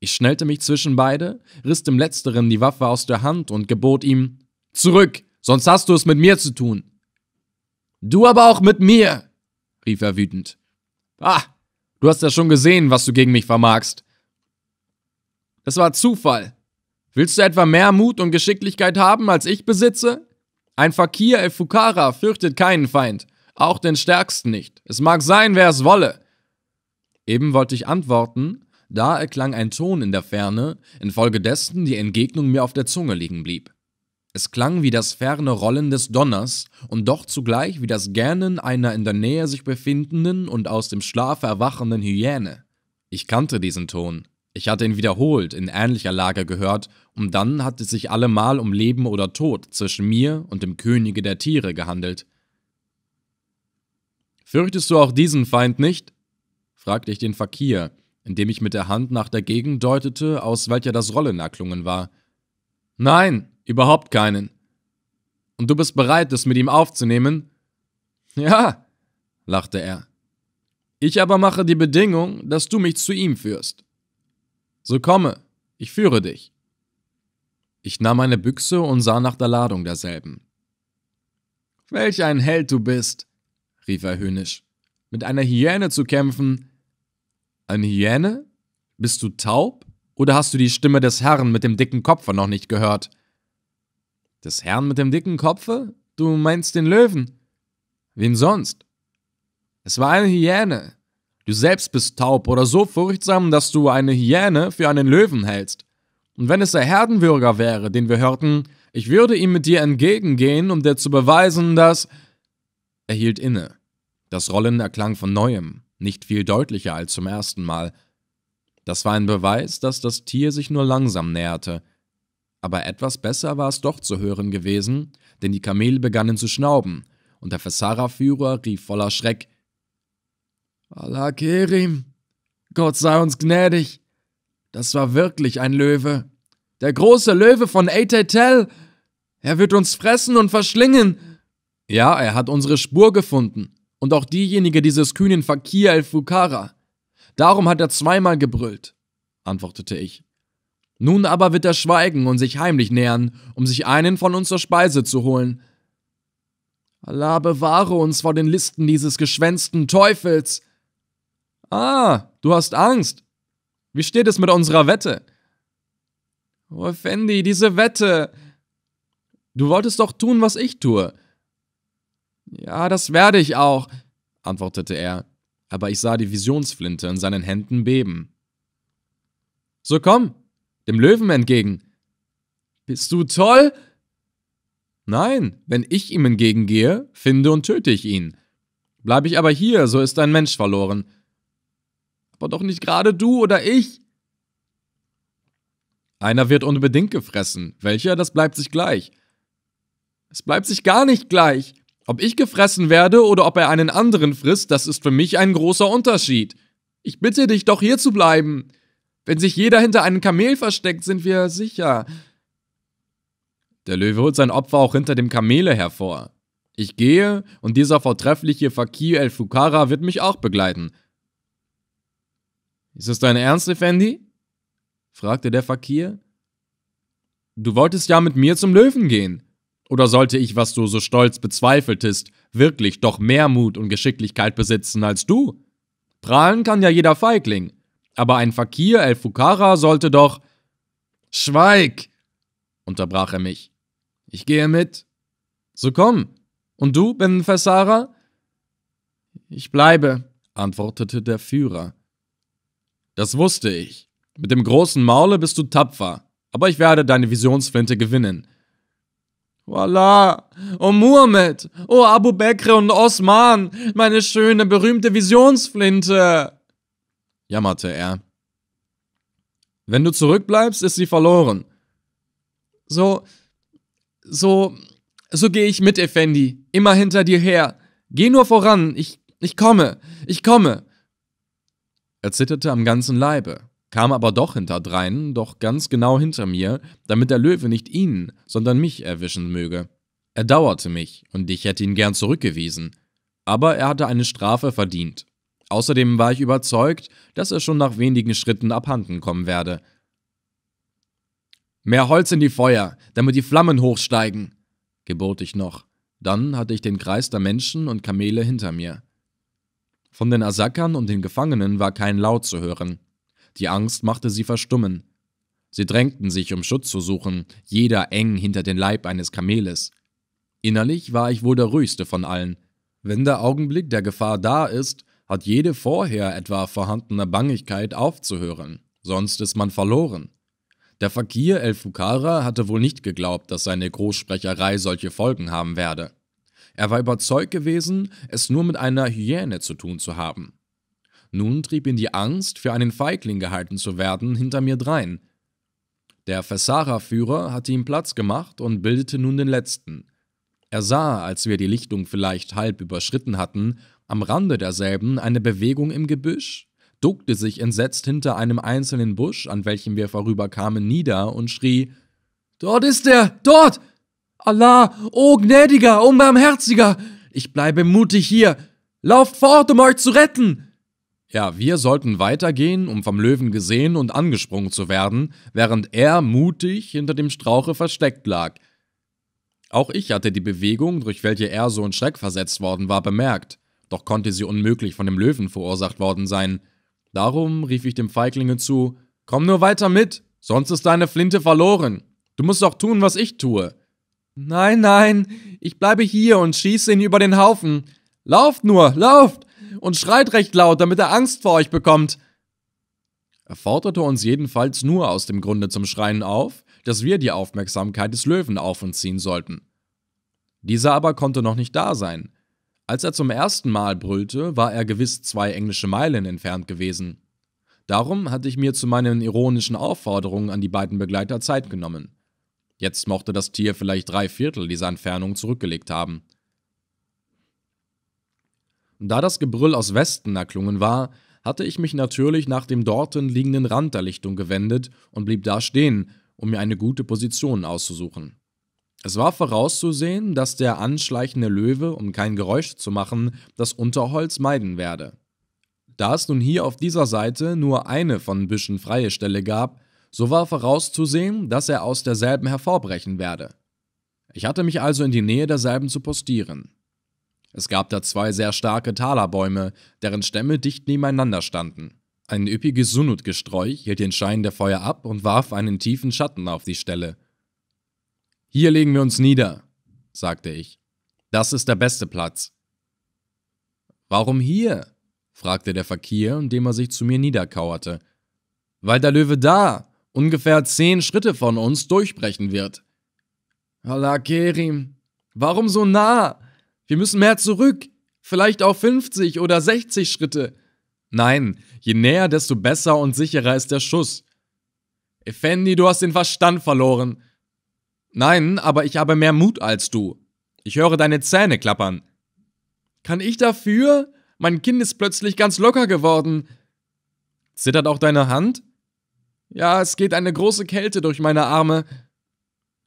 Ich schnellte mich zwischen beide, riss dem Letzteren die Waffe aus der Hand und gebot ihm: Zurück, sonst hast du es mit mir zu tun. Du aber auch mit mir, rief er wütend. Ah, du hast ja schon gesehen, was du gegen mich vermagst. Das war Zufall. Willst du etwa mehr Mut und Geschicklichkeit haben, als ich besitze? Ein Fakir El Fukara fürchtet keinen Feind, auch den stärksten nicht. Es mag sein, wer es wolle. Eben wollte ich antworten, da erklang ein Ton in der Ferne, infolgedessen die Entgegnung mir auf der Zunge liegen blieb. Es klang wie das ferne Rollen des Donners und doch zugleich wie das Gähnen einer in der Nähe sich befindenden und aus dem Schlaf erwachenden Hyäne. Ich kannte diesen Ton. Ich hatte ihn wiederholt in ähnlicher Lage gehört, und dann hatte es sich allemal um Leben oder Tod zwischen mir und dem Könige der Tiere gehandelt. Fürchtest du auch diesen Feind nicht? fragte ich den Fakir, indem ich mit der Hand nach der Gegend deutete, aus welcher das Rollen erklungen war. Nein, überhaupt keinen. Und du bist bereit, es mit ihm aufzunehmen? Ja, lachte er. Ich aber mache die Bedingung, dass du mich zu ihm führst. So komme, ich führe dich. Ich nahm meine Büchse und sah nach der Ladung derselben. Welch ein Held du bist, rief er höhnisch. Mit einer Hyäne zu kämpfen, eine Hyäne? Bist du taub? Oder hast du die Stimme des Herrn mit dem dicken Kopfe noch nicht gehört? Des Herrn mit dem dicken Kopfe? Du meinst den Löwen? Wen sonst? Es war eine Hyäne. Du selbst bist taub oder so furchtsam, dass du eine Hyäne für einen Löwen hältst. Und wenn es der Herdenwürger wäre, den wir hörten, ich würde ihm mit dir entgegengehen, um dir zu beweisen, dass. Er hielt inne. Das Rollen erklang von neuem nicht viel deutlicher als zum ersten Mal. Das war ein Beweis, dass das Tier sich nur langsam näherte. Aber etwas besser war es doch zu hören gewesen, denn die Kamele begannen zu schnauben, und der Fessara-Führer rief voller Schreck: Allah Kerim, Gott sei uns gnädig! Das war wirklich ein Löwe! Der große Löwe von Eitetel! Er wird uns fressen und verschlingen! Ja, er hat unsere Spur gefunden und auch diejenige dieses kühnen Fakir el-Fukara. Darum hat er zweimal gebrüllt, antwortete ich. Nun aber wird er schweigen und sich heimlich nähern, um sich einen von uns zur Speise zu holen. Allah bewahre uns vor den Listen dieses geschwänzten Teufels. Ah, du hast Angst. Wie steht es mit unserer Wette? Oh, Effendi, diese Wette. Du wolltest doch tun, was ich tue, ja, das werde ich auch, antwortete er, aber ich sah die Visionsflinte in seinen Händen beben. So komm, dem Löwen entgegen. Bist du toll? Nein, wenn ich ihm entgegengehe, finde und töte ich ihn. Bleibe ich aber hier, so ist ein Mensch verloren. Aber doch nicht gerade du oder ich. Einer wird unbedingt gefressen, welcher, das bleibt sich gleich. Es bleibt sich gar nicht gleich. Ob ich gefressen werde oder ob er einen anderen frisst, das ist für mich ein großer Unterschied. Ich bitte dich doch hier zu bleiben. Wenn sich jeder hinter einem Kamel versteckt, sind wir sicher. Der Löwe holt sein Opfer auch hinter dem Kamele hervor. Ich gehe, und dieser vortreffliche Fakir el-Fukara wird mich auch begleiten. Ist es dein Ernst, Effendi? fragte der Fakir. Du wolltest ja mit mir zum Löwen gehen. Oder sollte ich, was du so stolz bezweifeltest, wirklich doch mehr Mut und Geschicklichkeit besitzen als du? Prahlen kann ja jeder Feigling, aber ein Fakir El Fukara sollte doch. Schweig! unterbrach er mich. Ich gehe mit. So komm. Und du, Ben Fessara? Ich bleibe, antwortete der Führer. Das wusste ich. Mit dem großen Maule bist du tapfer, aber ich werde deine Visionsflinte gewinnen. Wallah, O oh Muhammad, O oh Abu Bakr und Osman, meine schöne, berühmte Visionsflinte, jammerte er. Wenn du zurückbleibst, ist sie verloren. So, so, so gehe ich mit, Effendi, immer hinter dir her. Geh nur voran, ich, ich komme, ich komme. Er zitterte am ganzen Leibe kam aber doch hinterdrein, doch ganz genau hinter mir, damit der Löwe nicht ihn, sondern mich erwischen möge. Er dauerte mich, und ich hätte ihn gern zurückgewiesen, aber er hatte eine Strafe verdient. Außerdem war ich überzeugt, dass er schon nach wenigen Schritten abhanden kommen werde. Mehr Holz in die Feuer, damit die Flammen hochsteigen, gebot ich noch. Dann hatte ich den Kreis der Menschen und Kamele hinter mir. Von den Asakern und den Gefangenen war kein Laut zu hören. Die Angst machte sie verstummen. Sie drängten sich, um Schutz zu suchen, jeder eng hinter den Leib eines Kameles. Innerlich war ich wohl der ruhigste von allen. Wenn der Augenblick der Gefahr da ist, hat jede vorher etwa vorhandene Bangigkeit aufzuhören, sonst ist man verloren. Der Fakir El Fukara hatte wohl nicht geglaubt, dass seine Großsprecherei solche Folgen haben werde. Er war überzeugt gewesen, es nur mit einer Hyäne zu tun zu haben. Nun trieb ihn die Angst, für einen Feigling gehalten zu werden, hinter mir drein. Der Fessara-Führer hatte ihm Platz gemacht und bildete nun den letzten. Er sah, als wir die Lichtung vielleicht halb überschritten hatten, am Rande derselben eine Bewegung im Gebüsch, duckte sich entsetzt hinter einem einzelnen Busch, an welchem wir vorüberkamen, nieder und schrie: Dort ist er! Dort! Allah, o oh gnädiger, o oh barmherziger! Ich bleibe mutig hier! Lauft fort, um euch zu retten! Ja, wir sollten weitergehen, um vom Löwen gesehen und angesprungen zu werden, während er mutig hinter dem Strauche versteckt lag. Auch ich hatte die Bewegung, durch welche er so in Schreck versetzt worden war, bemerkt, doch konnte sie unmöglich von dem Löwen verursacht worden sein. Darum rief ich dem Feiglinge zu: Komm nur weiter mit, sonst ist deine Flinte verloren. Du musst doch tun, was ich tue. Nein, nein, ich bleibe hier und schieße ihn über den Haufen. Lauft nur, lauft! und schreit recht laut, damit er Angst vor euch bekommt. Er forderte uns jedenfalls nur aus dem Grunde zum Schreien auf, dass wir die Aufmerksamkeit des Löwen auf uns ziehen sollten. Dieser aber konnte noch nicht da sein. Als er zum ersten Mal brüllte, war er gewiss zwei englische Meilen entfernt gewesen. Darum hatte ich mir zu meinen ironischen Aufforderungen an die beiden Begleiter Zeit genommen. Jetzt mochte das Tier vielleicht drei Viertel dieser Entfernung zurückgelegt haben. Da das Gebrüll aus Westen erklungen war, hatte ich mich natürlich nach dem dorten liegenden Rand der Lichtung gewendet und blieb da stehen, um mir eine gute Position auszusuchen. Es war vorauszusehen, dass der anschleichende Löwe, um kein Geräusch zu machen, das Unterholz meiden werde. Da es nun hier auf dieser Seite nur eine von Büschen freie Stelle gab, so war vorauszusehen, dass er aus derselben hervorbrechen werde. Ich hatte mich also in die Nähe derselben zu postieren. Es gab da zwei sehr starke Talerbäume, deren Stämme dicht nebeneinander standen. Ein üppiges Sunut-Gesträuch hielt den Schein der Feuer ab und warf einen tiefen Schatten auf die Stelle. Hier legen wir uns nieder, sagte ich. Das ist der beste Platz. Warum hier? fragte der Fakir, indem er sich zu mir niederkauerte. Weil der Löwe da, ungefähr zehn Schritte von uns, durchbrechen wird. Allah Kerim, warum so nah? Wir müssen mehr zurück. Vielleicht auch 50 oder 60 Schritte. Nein, je näher, desto besser und sicherer ist der Schuss. Effendi, du hast den Verstand verloren. Nein, aber ich habe mehr Mut als du. Ich höre deine Zähne klappern. Kann ich dafür? Mein Kind ist plötzlich ganz locker geworden. Zittert auch deine Hand? Ja, es geht eine große Kälte durch meine Arme.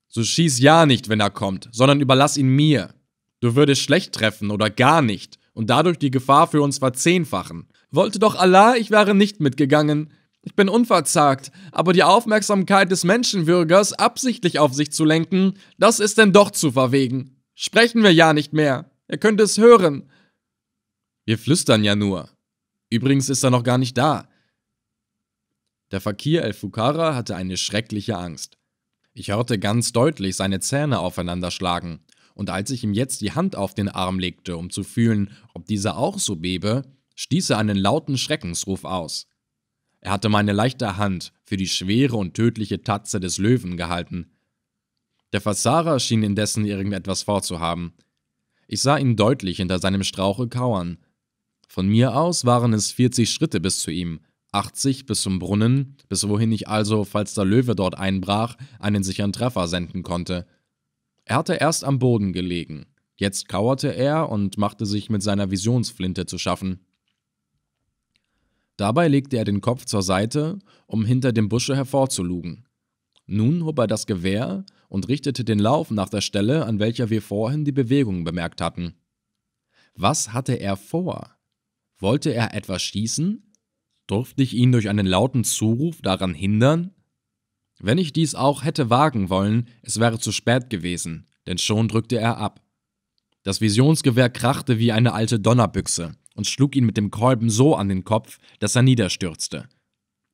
So schieß ja nicht, wenn er kommt, sondern überlass ihn mir. Du würdest schlecht treffen oder gar nicht und dadurch die Gefahr für uns verzehnfachen. Wollte doch Allah, ich wäre nicht mitgegangen. Ich bin unverzagt, aber die Aufmerksamkeit des Menschenwürgers absichtlich auf sich zu lenken, das ist denn doch zu verwegen. Sprechen wir ja nicht mehr. Er könnte es hören. Wir flüstern ja nur. Übrigens ist er noch gar nicht da. Der Fakir El-Fukara hatte eine schreckliche Angst. Ich hörte ganz deutlich seine Zähne aufeinander schlagen und als ich ihm jetzt die Hand auf den Arm legte, um zu fühlen, ob dieser auch so bebe, stieß er einen lauten Schreckensruf aus. Er hatte meine leichte Hand für die schwere und tödliche Tatze des Löwen gehalten. Der Fassara schien indessen irgendetwas vorzuhaben. Ich sah ihn deutlich hinter seinem Strauche kauern. Von mir aus waren es 40 Schritte bis zu ihm, 80 bis zum Brunnen, bis wohin ich also, falls der Löwe dort einbrach, einen sicheren Treffer senden konnte. Er hatte erst am Boden gelegen. Jetzt kauerte er und machte sich mit seiner Visionsflinte zu schaffen. Dabei legte er den Kopf zur Seite, um hinter dem Busche hervorzulugen. Nun hob er das Gewehr und richtete den Lauf nach der Stelle, an welcher wir vorhin die Bewegung bemerkt hatten. Was hatte er vor? Wollte er etwas schießen? Durfte ich ihn durch einen lauten Zuruf daran hindern? Wenn ich dies auch hätte wagen wollen, es wäre zu spät gewesen, denn schon drückte er ab. Das Visionsgewehr krachte wie eine alte Donnerbüchse und schlug ihn mit dem Kolben so an den Kopf, dass er niederstürzte.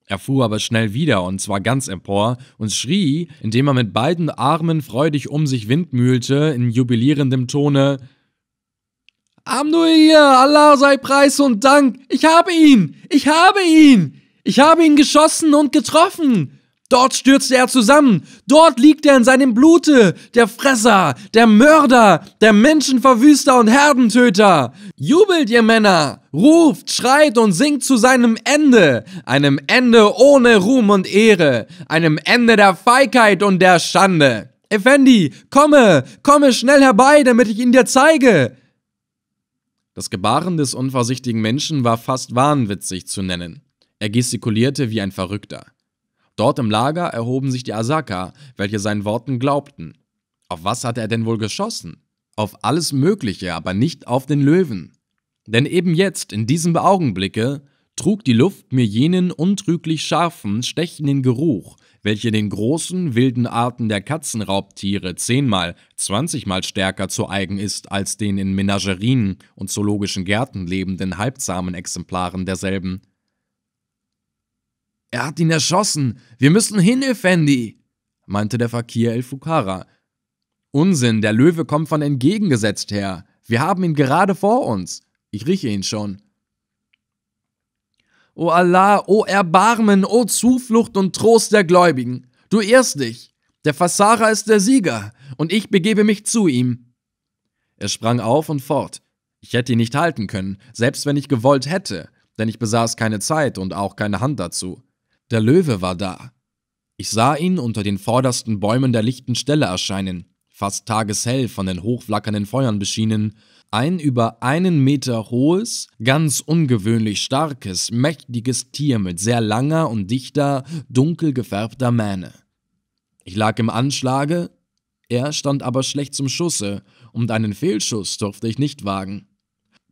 Er fuhr aber schnell wieder und zwar ganz empor und schrie, indem er mit beiden Armen freudig um sich windmühlte, in jubilierendem Tone: Amnuir, Allah sei Preis und Dank! Ich habe ihn! Ich habe ihn! Ich habe ihn geschossen und getroffen! Dort stürzte er zusammen. Dort liegt er in seinem Blute. Der Fresser, der Mörder, der Menschenverwüster und Herdentöter. Jubelt, ihr Männer! Ruft, schreit und singt zu seinem Ende. Einem Ende ohne Ruhm und Ehre. Einem Ende der Feigheit und der Schande. Effendi, komme, komme schnell herbei, damit ich ihn dir zeige. Das Gebaren des unvorsichtigen Menschen war fast wahnwitzig zu nennen. Er gestikulierte wie ein Verrückter. Dort im Lager erhoben sich die Asaka, welche seinen Worten glaubten. Auf was hatte er denn wohl geschossen? Auf alles Mögliche, aber nicht auf den Löwen. Denn eben jetzt, in diesem Augenblicke, trug die Luft mir jenen untrüglich scharfen, stechenden Geruch, welche den großen, wilden Arten der Katzenraubtiere zehnmal, zwanzigmal stärker zu eigen ist als den in Menagerien und zoologischen Gärten lebenden halbzahmen Exemplaren derselben. Er hat ihn erschossen. Wir müssen hin, Effendi, meinte der Fakir El Fukara. Unsinn, der Löwe kommt von entgegengesetzt her. Wir haben ihn gerade vor uns. Ich rieche ihn schon. O Allah, o Erbarmen, o Zuflucht und Trost der Gläubigen. Du irrst dich. Der Fassara ist der Sieger, und ich begebe mich zu ihm. Er sprang auf und fort. Ich hätte ihn nicht halten können, selbst wenn ich gewollt hätte, denn ich besaß keine Zeit und auch keine Hand dazu. Der Löwe war da. Ich sah ihn unter den vordersten Bäumen der lichten Stelle erscheinen, fast tageshell von den hochflackernden Feuern beschienen, ein über einen Meter hohes, ganz ungewöhnlich starkes, mächtiges Tier mit sehr langer und dichter, dunkel gefärbter Mähne. Ich lag im Anschlage, er stand aber schlecht zum Schusse, und einen Fehlschuss durfte ich nicht wagen.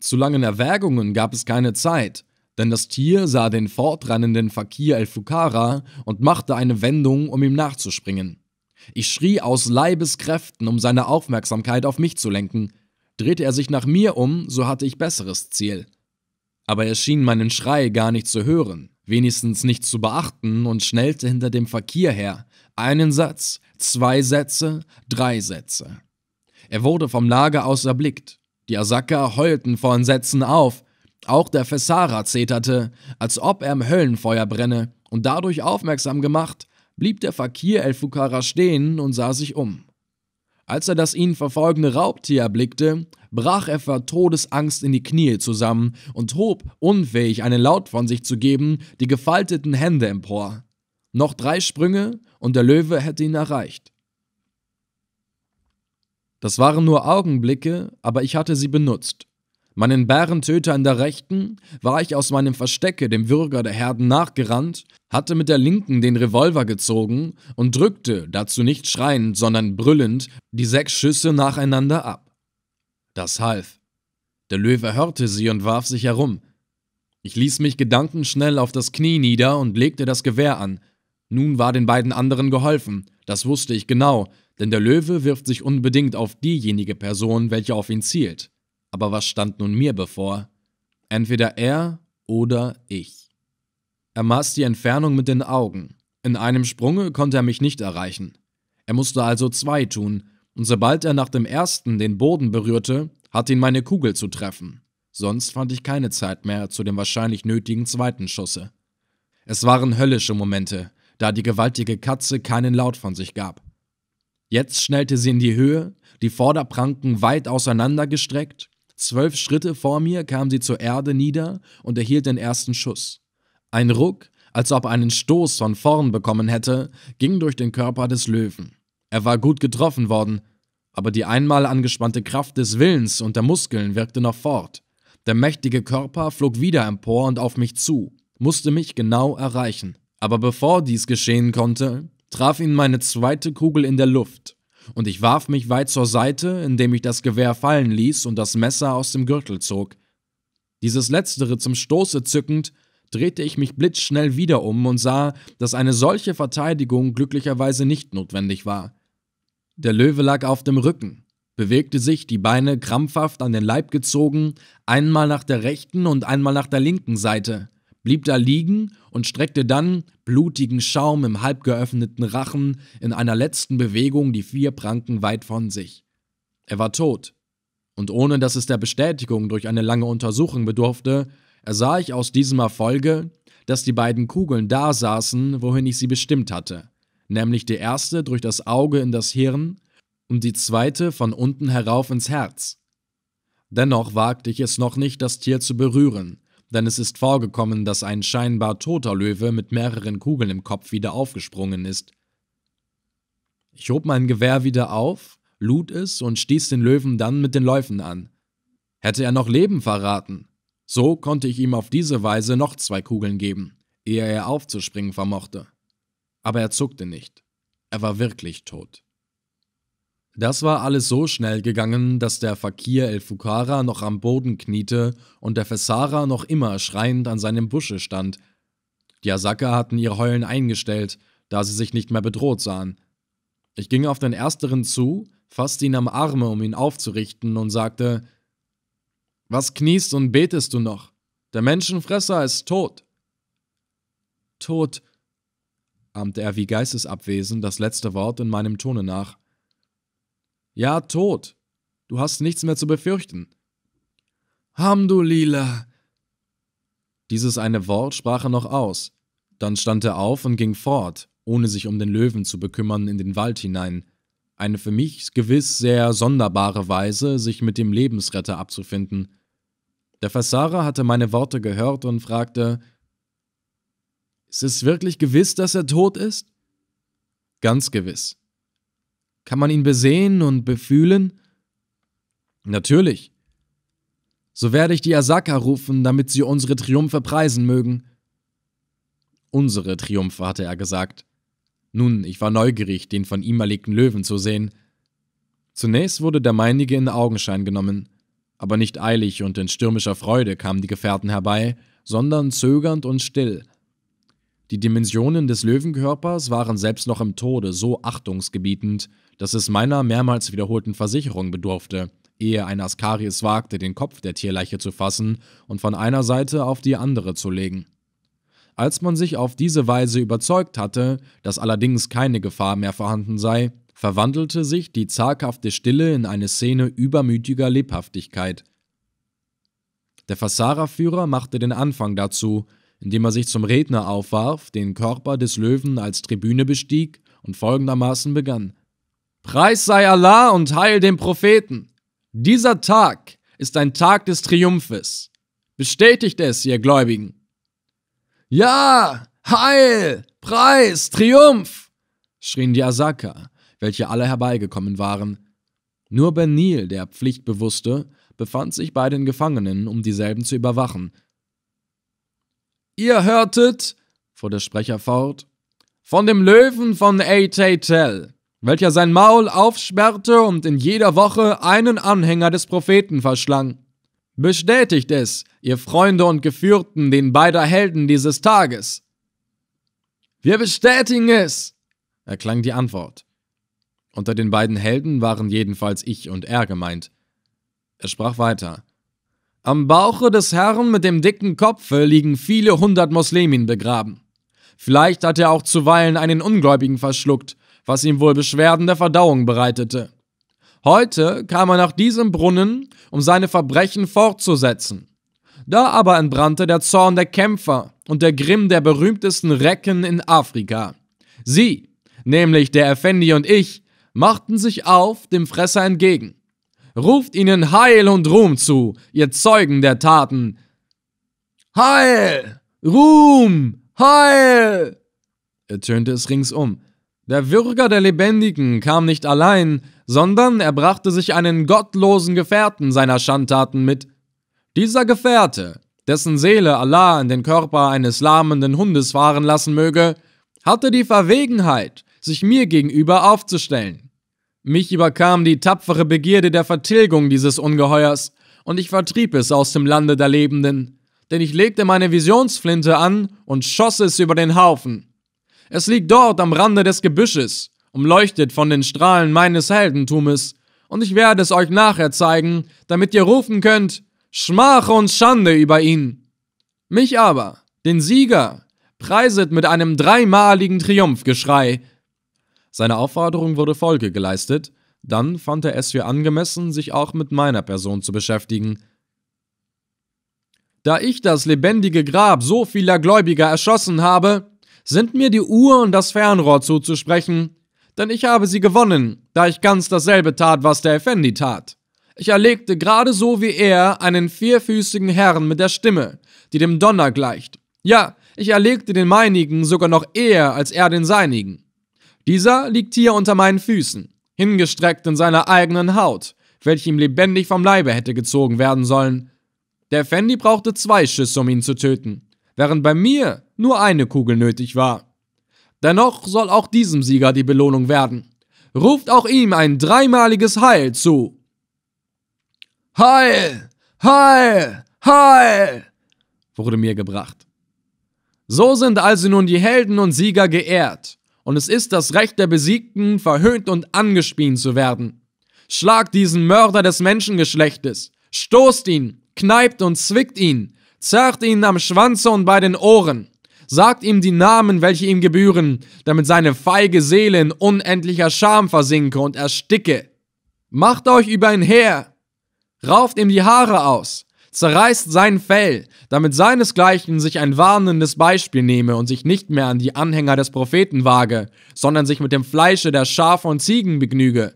Zu langen Erwägungen gab es keine Zeit, denn das Tier sah den fortrennenden Fakir el-Fukara und machte eine Wendung, um ihm nachzuspringen. Ich schrie aus Leibeskräften, um seine Aufmerksamkeit auf mich zu lenken. Drehte er sich nach mir um, so hatte ich besseres Ziel. Aber er schien meinen Schrei gar nicht zu hören, wenigstens nicht zu beachten und schnellte hinter dem Fakir her. Einen Satz, zwei Sätze, drei Sätze. Er wurde vom Lager aus erblickt. Die Asaka heulten vor Entsetzen auf, auch der Fessara zeterte, als ob er im Höllenfeuer brenne, und dadurch aufmerksam gemacht, blieb der Fakir El-Fukara stehen und sah sich um. Als er das ihn verfolgende Raubtier erblickte, brach er vor Todesangst in die Knie zusammen und hob, unfähig einen Laut von sich zu geben, die gefalteten Hände empor. Noch drei Sprünge und der Löwe hätte ihn erreicht. Das waren nur Augenblicke, aber ich hatte sie benutzt. Meinen Bärentöter in der Rechten war ich aus meinem Verstecke dem Würger der Herden nachgerannt, hatte mit der Linken den Revolver gezogen und drückte, dazu nicht schreiend, sondern brüllend, die sechs Schüsse nacheinander ab. Das half. Der Löwe hörte sie und warf sich herum. Ich ließ mich gedankenschnell auf das Knie nieder und legte das Gewehr an. Nun war den beiden anderen geholfen, das wusste ich genau, denn der Löwe wirft sich unbedingt auf diejenige Person, welche auf ihn zielt aber was stand nun mir bevor? Entweder er oder ich. Er maß die Entfernung mit den Augen. In einem Sprunge konnte er mich nicht erreichen. Er musste also zwei tun, und sobald er nach dem ersten den Boden berührte, hatte ihn meine Kugel zu treffen. Sonst fand ich keine Zeit mehr zu dem wahrscheinlich nötigen zweiten Schusse. Es waren höllische Momente, da die gewaltige Katze keinen Laut von sich gab. Jetzt schnellte sie in die Höhe, die Vorderpranken weit auseinandergestreckt, Zwölf Schritte vor mir kam sie zur Erde nieder und erhielt den ersten Schuss. Ein Ruck, als ob er einen Stoß von vorn bekommen hätte, ging durch den Körper des Löwen. Er war gut getroffen worden, aber die einmal angespannte Kraft des Willens und der Muskeln wirkte noch fort. Der mächtige Körper flog wieder empor und auf mich zu, musste mich genau erreichen. Aber bevor dies geschehen konnte, traf ihn meine zweite Kugel in der Luft und ich warf mich weit zur Seite, indem ich das Gewehr fallen ließ und das Messer aus dem Gürtel zog. Dieses letztere zum Stoße zückend, drehte ich mich blitzschnell wieder um und sah, dass eine solche Verteidigung glücklicherweise nicht notwendig war. Der Löwe lag auf dem Rücken, bewegte sich, die Beine krampfhaft an den Leib gezogen, einmal nach der rechten und einmal nach der linken Seite blieb da liegen und streckte dann blutigen Schaum im halb geöffneten Rachen in einer letzten Bewegung die vier Pranken weit von sich. Er war tot. Und ohne dass es der Bestätigung durch eine lange Untersuchung bedurfte, ersah ich aus diesem Erfolge, dass die beiden Kugeln da saßen, wohin ich sie bestimmt hatte, nämlich die erste durch das Auge in das Hirn und die zweite von unten herauf ins Herz. Dennoch wagte ich es noch nicht, das Tier zu berühren, denn es ist vorgekommen, dass ein scheinbar toter Löwe mit mehreren Kugeln im Kopf wieder aufgesprungen ist. Ich hob mein Gewehr wieder auf, lud es und stieß den Löwen dann mit den Läufen an. Hätte er noch Leben verraten. So konnte ich ihm auf diese Weise noch zwei Kugeln geben, ehe er aufzuspringen vermochte. Aber er zuckte nicht. Er war wirklich tot. Das war alles so schnell gegangen, dass der Fakir El Fukara noch am Boden kniete und der Fessara noch immer schreiend an seinem Busche stand. Die Asaka hatten ihr Heulen eingestellt, da sie sich nicht mehr bedroht sahen. Ich ging auf den Ersteren zu, fasste ihn am Arme, um ihn aufzurichten, und sagte: Was kniest und betest du noch? Der Menschenfresser ist tot. Tot, ahmte er wie geistesabwesend das letzte Wort in meinem Tone nach. Ja, tot. Du hast nichts mehr zu befürchten. Hamdulila. Dieses eine Wort sprach er noch aus. Dann stand er auf und ging fort, ohne sich um den Löwen zu bekümmern, in den Wald hinein. Eine für mich gewiss sehr sonderbare Weise, sich mit dem Lebensretter abzufinden. Der Fassara hatte meine Worte gehört und fragte: Ist es wirklich gewiss, dass er tot ist? Ganz gewiss. Kann man ihn besehen und befühlen? Natürlich. So werde ich die Asaka rufen, damit sie unsere Triumphe preisen mögen. Unsere Triumphe, hatte er gesagt. Nun, ich war neugierig, den von ihm erlegten Löwen zu sehen. Zunächst wurde der meinige in Augenschein genommen, aber nicht eilig und in stürmischer Freude kamen die Gefährten herbei, sondern zögernd und still. Die Dimensionen des Löwenkörpers waren selbst noch im Tode so achtungsgebietend, dass es meiner mehrmals wiederholten Versicherung bedurfte, ehe ein Askari es wagte, den Kopf der Tierleiche zu fassen und von einer Seite auf die andere zu legen. Als man sich auf diese Weise überzeugt hatte, dass allerdings keine Gefahr mehr vorhanden sei, verwandelte sich die zaghafte Stille in eine Szene übermütiger Lebhaftigkeit. Der Fassara-Führer machte den Anfang dazu, indem er sich zum Redner aufwarf, den Körper des Löwen als Tribüne bestieg und folgendermaßen begann. Preis sei Allah und heil dem Propheten. Dieser Tag ist ein Tag des Triumphes. Bestätigt es, ihr Gläubigen. Ja, Heil, Preis, Triumph! schrien die Asaka, welche alle herbeigekommen waren. Nur Benil, der Pflichtbewusste, befand sich bei den Gefangenen, um dieselben zu überwachen. Ihr hörtet, fuhr der Sprecher fort, von dem Löwen von Eitel, welcher sein Maul aufsperrte und in jeder Woche einen Anhänger des Propheten verschlang. Bestätigt es, ihr Freunde und Geführten, den beider Helden dieses Tages. Wir bestätigen es, erklang die Antwort. Unter den beiden Helden waren jedenfalls ich und er gemeint. Er sprach weiter. Am Bauche des Herrn mit dem dicken Kopfe liegen viele hundert Moslemin begraben. Vielleicht hat er auch zuweilen einen Ungläubigen verschluckt, was ihm wohl Beschwerden der Verdauung bereitete. Heute kam er nach diesem Brunnen, um seine Verbrechen fortzusetzen. Da aber entbrannte der Zorn der Kämpfer und der Grimm der berühmtesten Recken in Afrika. Sie, nämlich der Effendi und ich, machten sich auf dem Fresser entgegen. Ruft ihnen Heil und Ruhm zu, ihr Zeugen der Taten. Heil! Ruhm! Heil! ertönte es ringsum. Der Würger der Lebendigen kam nicht allein, sondern er brachte sich einen gottlosen Gefährten seiner Schandtaten mit. Dieser Gefährte, dessen Seele Allah in den Körper eines lahmenden Hundes fahren lassen möge, hatte die Verwegenheit, sich mir gegenüber aufzustellen. Mich überkam die tapfere Begierde der Vertilgung dieses Ungeheuers, und ich vertrieb es aus dem Lande der Lebenden, denn ich legte meine Visionsflinte an und schoss es über den Haufen. Es liegt dort am Rande des Gebüsches, umleuchtet von den Strahlen meines Heldentumes, und ich werde es euch nachher zeigen, damit ihr rufen könnt, Schmach und Schande über ihn. Mich aber, den Sieger, preiset mit einem dreimaligen Triumphgeschrei. Seiner Aufforderung wurde Folge geleistet, dann fand er es für angemessen, sich auch mit meiner Person zu beschäftigen. Da ich das lebendige Grab so vieler Gläubiger erschossen habe, sind mir die Uhr und das Fernrohr zuzusprechen, denn ich habe sie gewonnen, da ich ganz dasselbe tat, was der Effendi tat. Ich erlegte gerade so wie er einen vierfüßigen Herrn mit der Stimme, die dem Donner gleicht. Ja, ich erlegte den meinigen sogar noch eher als er den seinigen. Dieser liegt hier unter meinen Füßen, hingestreckt in seiner eigenen Haut, welche ihm lebendig vom Leibe hätte gezogen werden sollen. Der Effendi brauchte zwei Schüsse, um ihn zu töten während bei mir nur eine Kugel nötig war. Dennoch soll auch diesem Sieger die Belohnung werden. Ruft auch ihm ein dreimaliges Heil zu. Heil! Heil! Heil! wurde mir gebracht. So sind also nun die Helden und Sieger geehrt, und es ist das Recht der Besiegten, verhöhnt und angespien zu werden. Schlagt diesen Mörder des Menschengeschlechtes, stoßt ihn, kneipt und zwickt ihn, zerrt ihn am Schwanze und bei den Ohren, sagt ihm die Namen, welche ihm gebühren, damit seine feige Seele in unendlicher Scham versinke und ersticke. Macht euch über ihn her, rauft ihm die Haare aus, zerreißt sein Fell, damit seinesgleichen sich ein warnendes Beispiel nehme und sich nicht mehr an die Anhänger des Propheten wage, sondern sich mit dem Fleische der Schafe und Ziegen begnüge.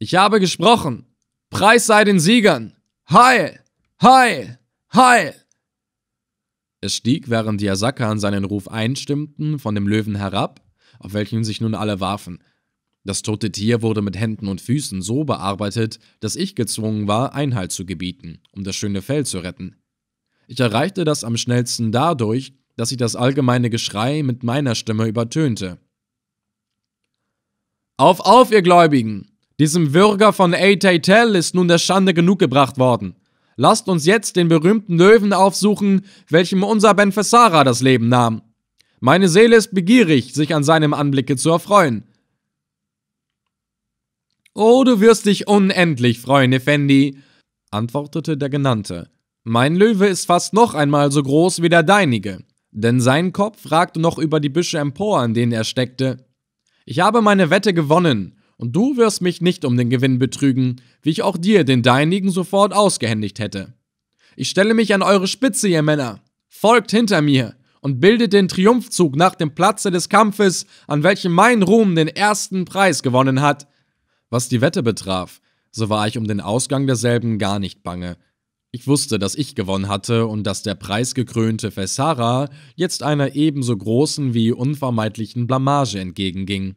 Ich habe gesprochen, Preis sei den Siegern, Heil, Heil! Heil! Es stieg, während die Asaka an seinen Ruf einstimmten, von dem Löwen herab, auf welchen sich nun alle warfen. Das tote Tier wurde mit Händen und Füßen so bearbeitet, dass ich gezwungen war, Einhalt zu gebieten, um das schöne Fell zu retten. Ich erreichte das am schnellsten dadurch, dass ich das allgemeine Geschrei mit meiner Stimme übertönte. Auf, auf, ihr Gläubigen! Diesem Würger von Aitaitel ist nun der Schande genug gebracht worden. Lasst uns jetzt den berühmten Löwen aufsuchen, welchem unser Benfessara das Leben nahm. Meine Seele ist begierig, sich an seinem Anblicke zu erfreuen. Oh, du wirst dich unendlich freuen, Effendi, antwortete der Genannte. Mein Löwe ist fast noch einmal so groß wie der deinige, denn sein Kopf ragte noch über die Büsche empor, an denen er steckte. Ich habe meine Wette gewonnen, und du wirst mich nicht um den Gewinn betrügen, wie ich auch dir den deinigen sofort ausgehändigt hätte. Ich stelle mich an eure Spitze, ihr Männer, folgt hinter mir und bildet den Triumphzug nach dem Platze des Kampfes, an welchem mein Ruhm den ersten Preis gewonnen hat. Was die Wette betraf, so war ich um den Ausgang derselben gar nicht bange. Ich wusste, dass ich gewonnen hatte und dass der preisgekrönte Fessara jetzt einer ebenso großen wie unvermeidlichen Blamage entgegenging.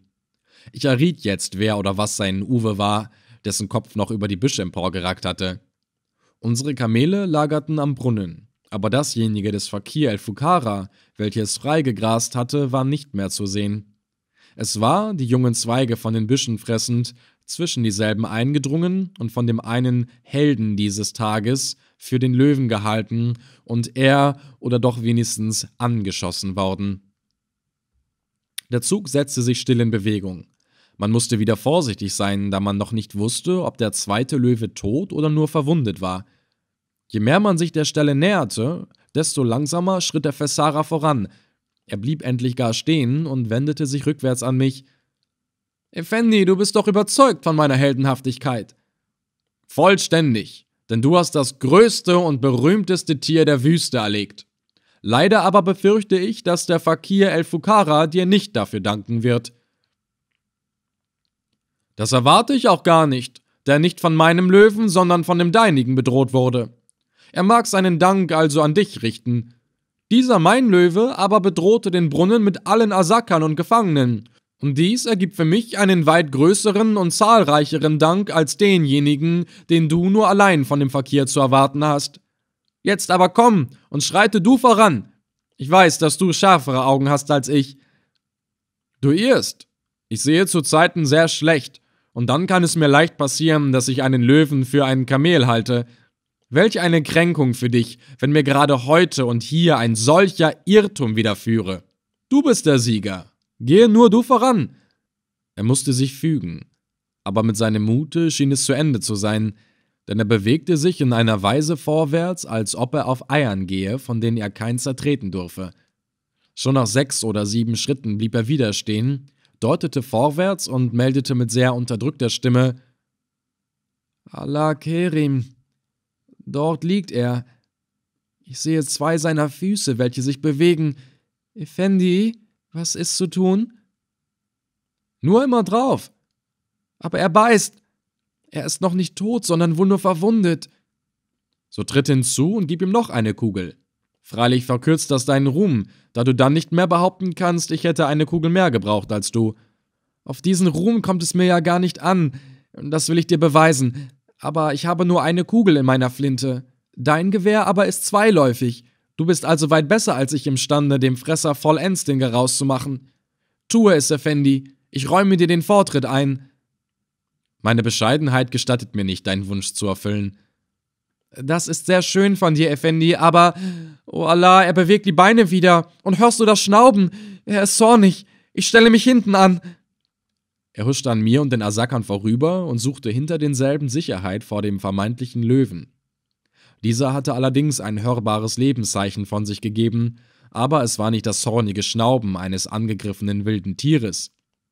Ich erriet jetzt, wer oder was sein Uwe war, dessen Kopf noch über die Büsche emporgeragt hatte. Unsere Kamele lagerten am Brunnen, aber dasjenige des Fakir el-Fukara, welches frei gegrast hatte, war nicht mehr zu sehen. Es war, die jungen Zweige von den Büschen fressend, zwischen dieselben eingedrungen und von dem einen Helden dieses Tages für den Löwen gehalten und er oder doch wenigstens angeschossen worden. Der Zug setzte sich still in Bewegung. Man musste wieder vorsichtig sein, da man noch nicht wusste, ob der zweite Löwe tot oder nur verwundet war. Je mehr man sich der Stelle näherte, desto langsamer schritt der Fessara voran. Er blieb endlich gar stehen und wendete sich rückwärts an mich. Effendi, du bist doch überzeugt von meiner Heldenhaftigkeit. Vollständig, denn du hast das größte und berühmteste Tier der Wüste erlegt. Leider aber befürchte ich, dass der Fakir El Fukara dir nicht dafür danken wird. Das erwarte ich auch gar nicht, der nicht von meinem Löwen, sondern von dem deinigen bedroht wurde. Er mag seinen Dank also an dich richten. Dieser mein Löwe aber bedrohte den Brunnen mit allen Asakern und Gefangenen, und dies ergibt für mich einen weit größeren und zahlreicheren Dank als denjenigen, den du nur allein von dem Verkehr zu erwarten hast. Jetzt aber komm und schreite du voran. Ich weiß, dass du schärfere Augen hast als ich. Du irrst. Ich sehe zu Zeiten sehr schlecht, und dann kann es mir leicht passieren, dass ich einen Löwen für einen Kamel halte. Welch eine Kränkung für dich, wenn mir gerade heute und hier ein solcher Irrtum widerführe. Du bist der Sieger. Gehe nur du voran. Er musste sich fügen, aber mit seinem Mute schien es zu Ende zu sein, denn er bewegte sich in einer Weise vorwärts, als ob er auf Eiern gehe, von denen er keins zertreten dürfe. Schon nach sechs oder sieben Schritten blieb er wieder stehen, deutete vorwärts und meldete mit sehr unterdrückter Stimme Allah Kerim, dort liegt er. Ich sehe zwei seiner Füße, welche sich bewegen. Effendi, was ist zu tun? Nur immer drauf. Aber er beißt. Er ist noch nicht tot, sondern wohl nur verwundet. So tritt hinzu und gib ihm noch eine Kugel. Freilich verkürzt das deinen Ruhm, da du dann nicht mehr behaupten kannst, ich hätte eine Kugel mehr gebraucht als du. Auf diesen Ruhm kommt es mir ja gar nicht an, das will ich dir beweisen, aber ich habe nur eine Kugel in meiner Flinte. Dein Gewehr aber ist zweiläufig, du bist also weit besser als ich imstande, dem Fresser vollends den Geraus zu machen. Tue es, Effendi, ich räume dir den Vortritt ein. Meine Bescheidenheit gestattet mir nicht, deinen Wunsch zu erfüllen. Das ist sehr schön von dir, Effendi, aber, oh Allah, er bewegt die Beine wieder. Und hörst du das Schnauben? Er ist zornig. Ich stelle mich hinten an. Er huschte an mir und den Asakern vorüber und suchte hinter denselben Sicherheit vor dem vermeintlichen Löwen. Dieser hatte allerdings ein hörbares Lebenszeichen von sich gegeben, aber es war nicht das zornige Schnauben eines angegriffenen wilden Tieres,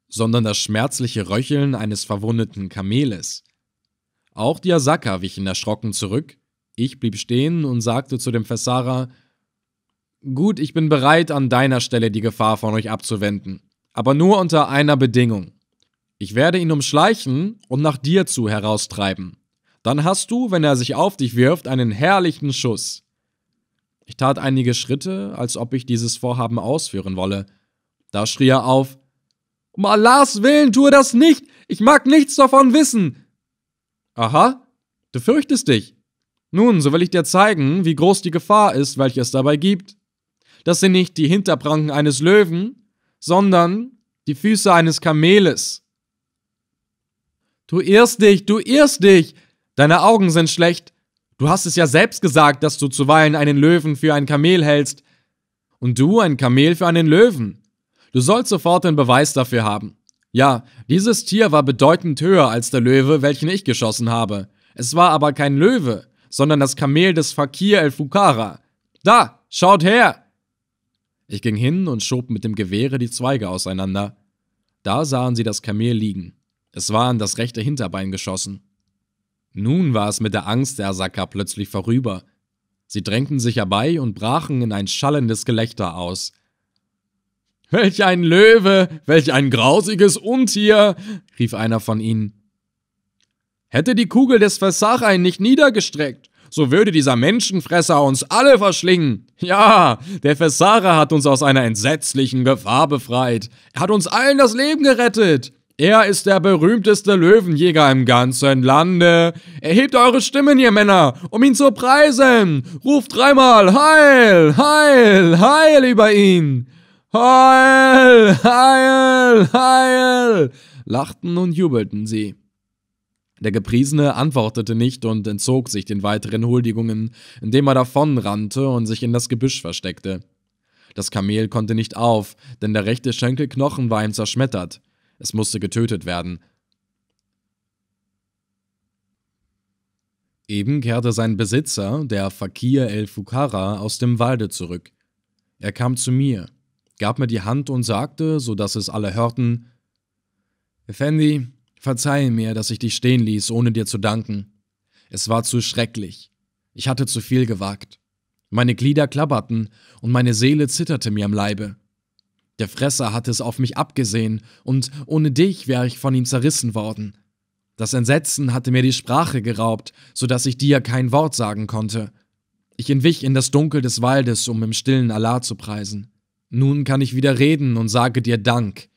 sondern das schmerzliche Röcheln eines verwundeten Kameles. Auch die Asaka wichen erschrocken zurück, ich blieb stehen und sagte zu dem Fessara: Gut, ich bin bereit, an deiner Stelle die Gefahr von euch abzuwenden, aber nur unter einer Bedingung. Ich werde ihn umschleichen und nach dir zu heraustreiben. Dann hast du, wenn er sich auf dich wirft, einen herrlichen Schuss. Ich tat einige Schritte, als ob ich dieses Vorhaben ausführen wolle. Da schrie er auf: Um Allahs Willen, tue das nicht! Ich mag nichts davon wissen! Aha, du fürchtest dich. Nun, so will ich dir zeigen, wie groß die Gefahr ist, welche es dabei gibt. Das sind nicht die Hinterpranken eines Löwen, sondern die Füße eines Kameles. Du irrst dich, du irrst dich! Deine Augen sind schlecht. Du hast es ja selbst gesagt, dass du zuweilen einen Löwen für ein Kamel hältst. Und du ein Kamel für einen Löwen. Du sollst sofort den Beweis dafür haben. Ja, dieses Tier war bedeutend höher als der Löwe, welchen ich geschossen habe. Es war aber kein Löwe, sondern das Kamel des Fakir el-Fukara. Da, schaut her! Ich ging hin und schob mit dem Gewehre die Zweige auseinander. Da sahen sie das Kamel liegen. Es war an das rechte Hinterbein geschossen. Nun war es mit der Angst der Asaka plötzlich vorüber. Sie drängten sich herbei und brachen in ein schallendes Gelächter aus. Welch ein Löwe, welch ein grausiges Untier, rief einer von ihnen. Hätte die Kugel des Versachein nicht niedergestreckt, so würde dieser Menschenfresser uns alle verschlingen. Ja, der Versacher hat uns aus einer entsetzlichen Gefahr befreit. Er hat uns allen das Leben gerettet. Er ist der berühmteste Löwenjäger im ganzen Lande. Erhebt eure Stimmen, ihr Männer, um ihn zu preisen. Ruft dreimal Heil, Heil, Heil über ihn. Heil, Heil, Heil, lachten und jubelten sie. Der Gepriesene antwortete nicht und entzog sich den weiteren Huldigungen, indem er davonrannte und sich in das Gebüsch versteckte. Das Kamel konnte nicht auf, denn der rechte Schenkelknochen war ihm zerschmettert. Es musste getötet werden. Eben kehrte sein Besitzer, der Fakir el Fukara, aus dem Walde zurück. Er kam zu mir, gab mir die Hand und sagte, so dass es alle hörten: Effendi, Verzeihe mir, dass ich dich stehen ließ, ohne dir zu danken. Es war zu schrecklich. Ich hatte zu viel gewagt. Meine Glieder klapperten und meine Seele zitterte mir am Leibe. Der Fresser hatte es auf mich abgesehen, und ohne dich wäre ich von ihm zerrissen worden. Das Entsetzen hatte mir die Sprache geraubt, so dass ich dir kein Wort sagen konnte. Ich entwich in das Dunkel des Waldes, um im stillen Allah zu preisen. Nun kann ich wieder reden und sage dir Dank.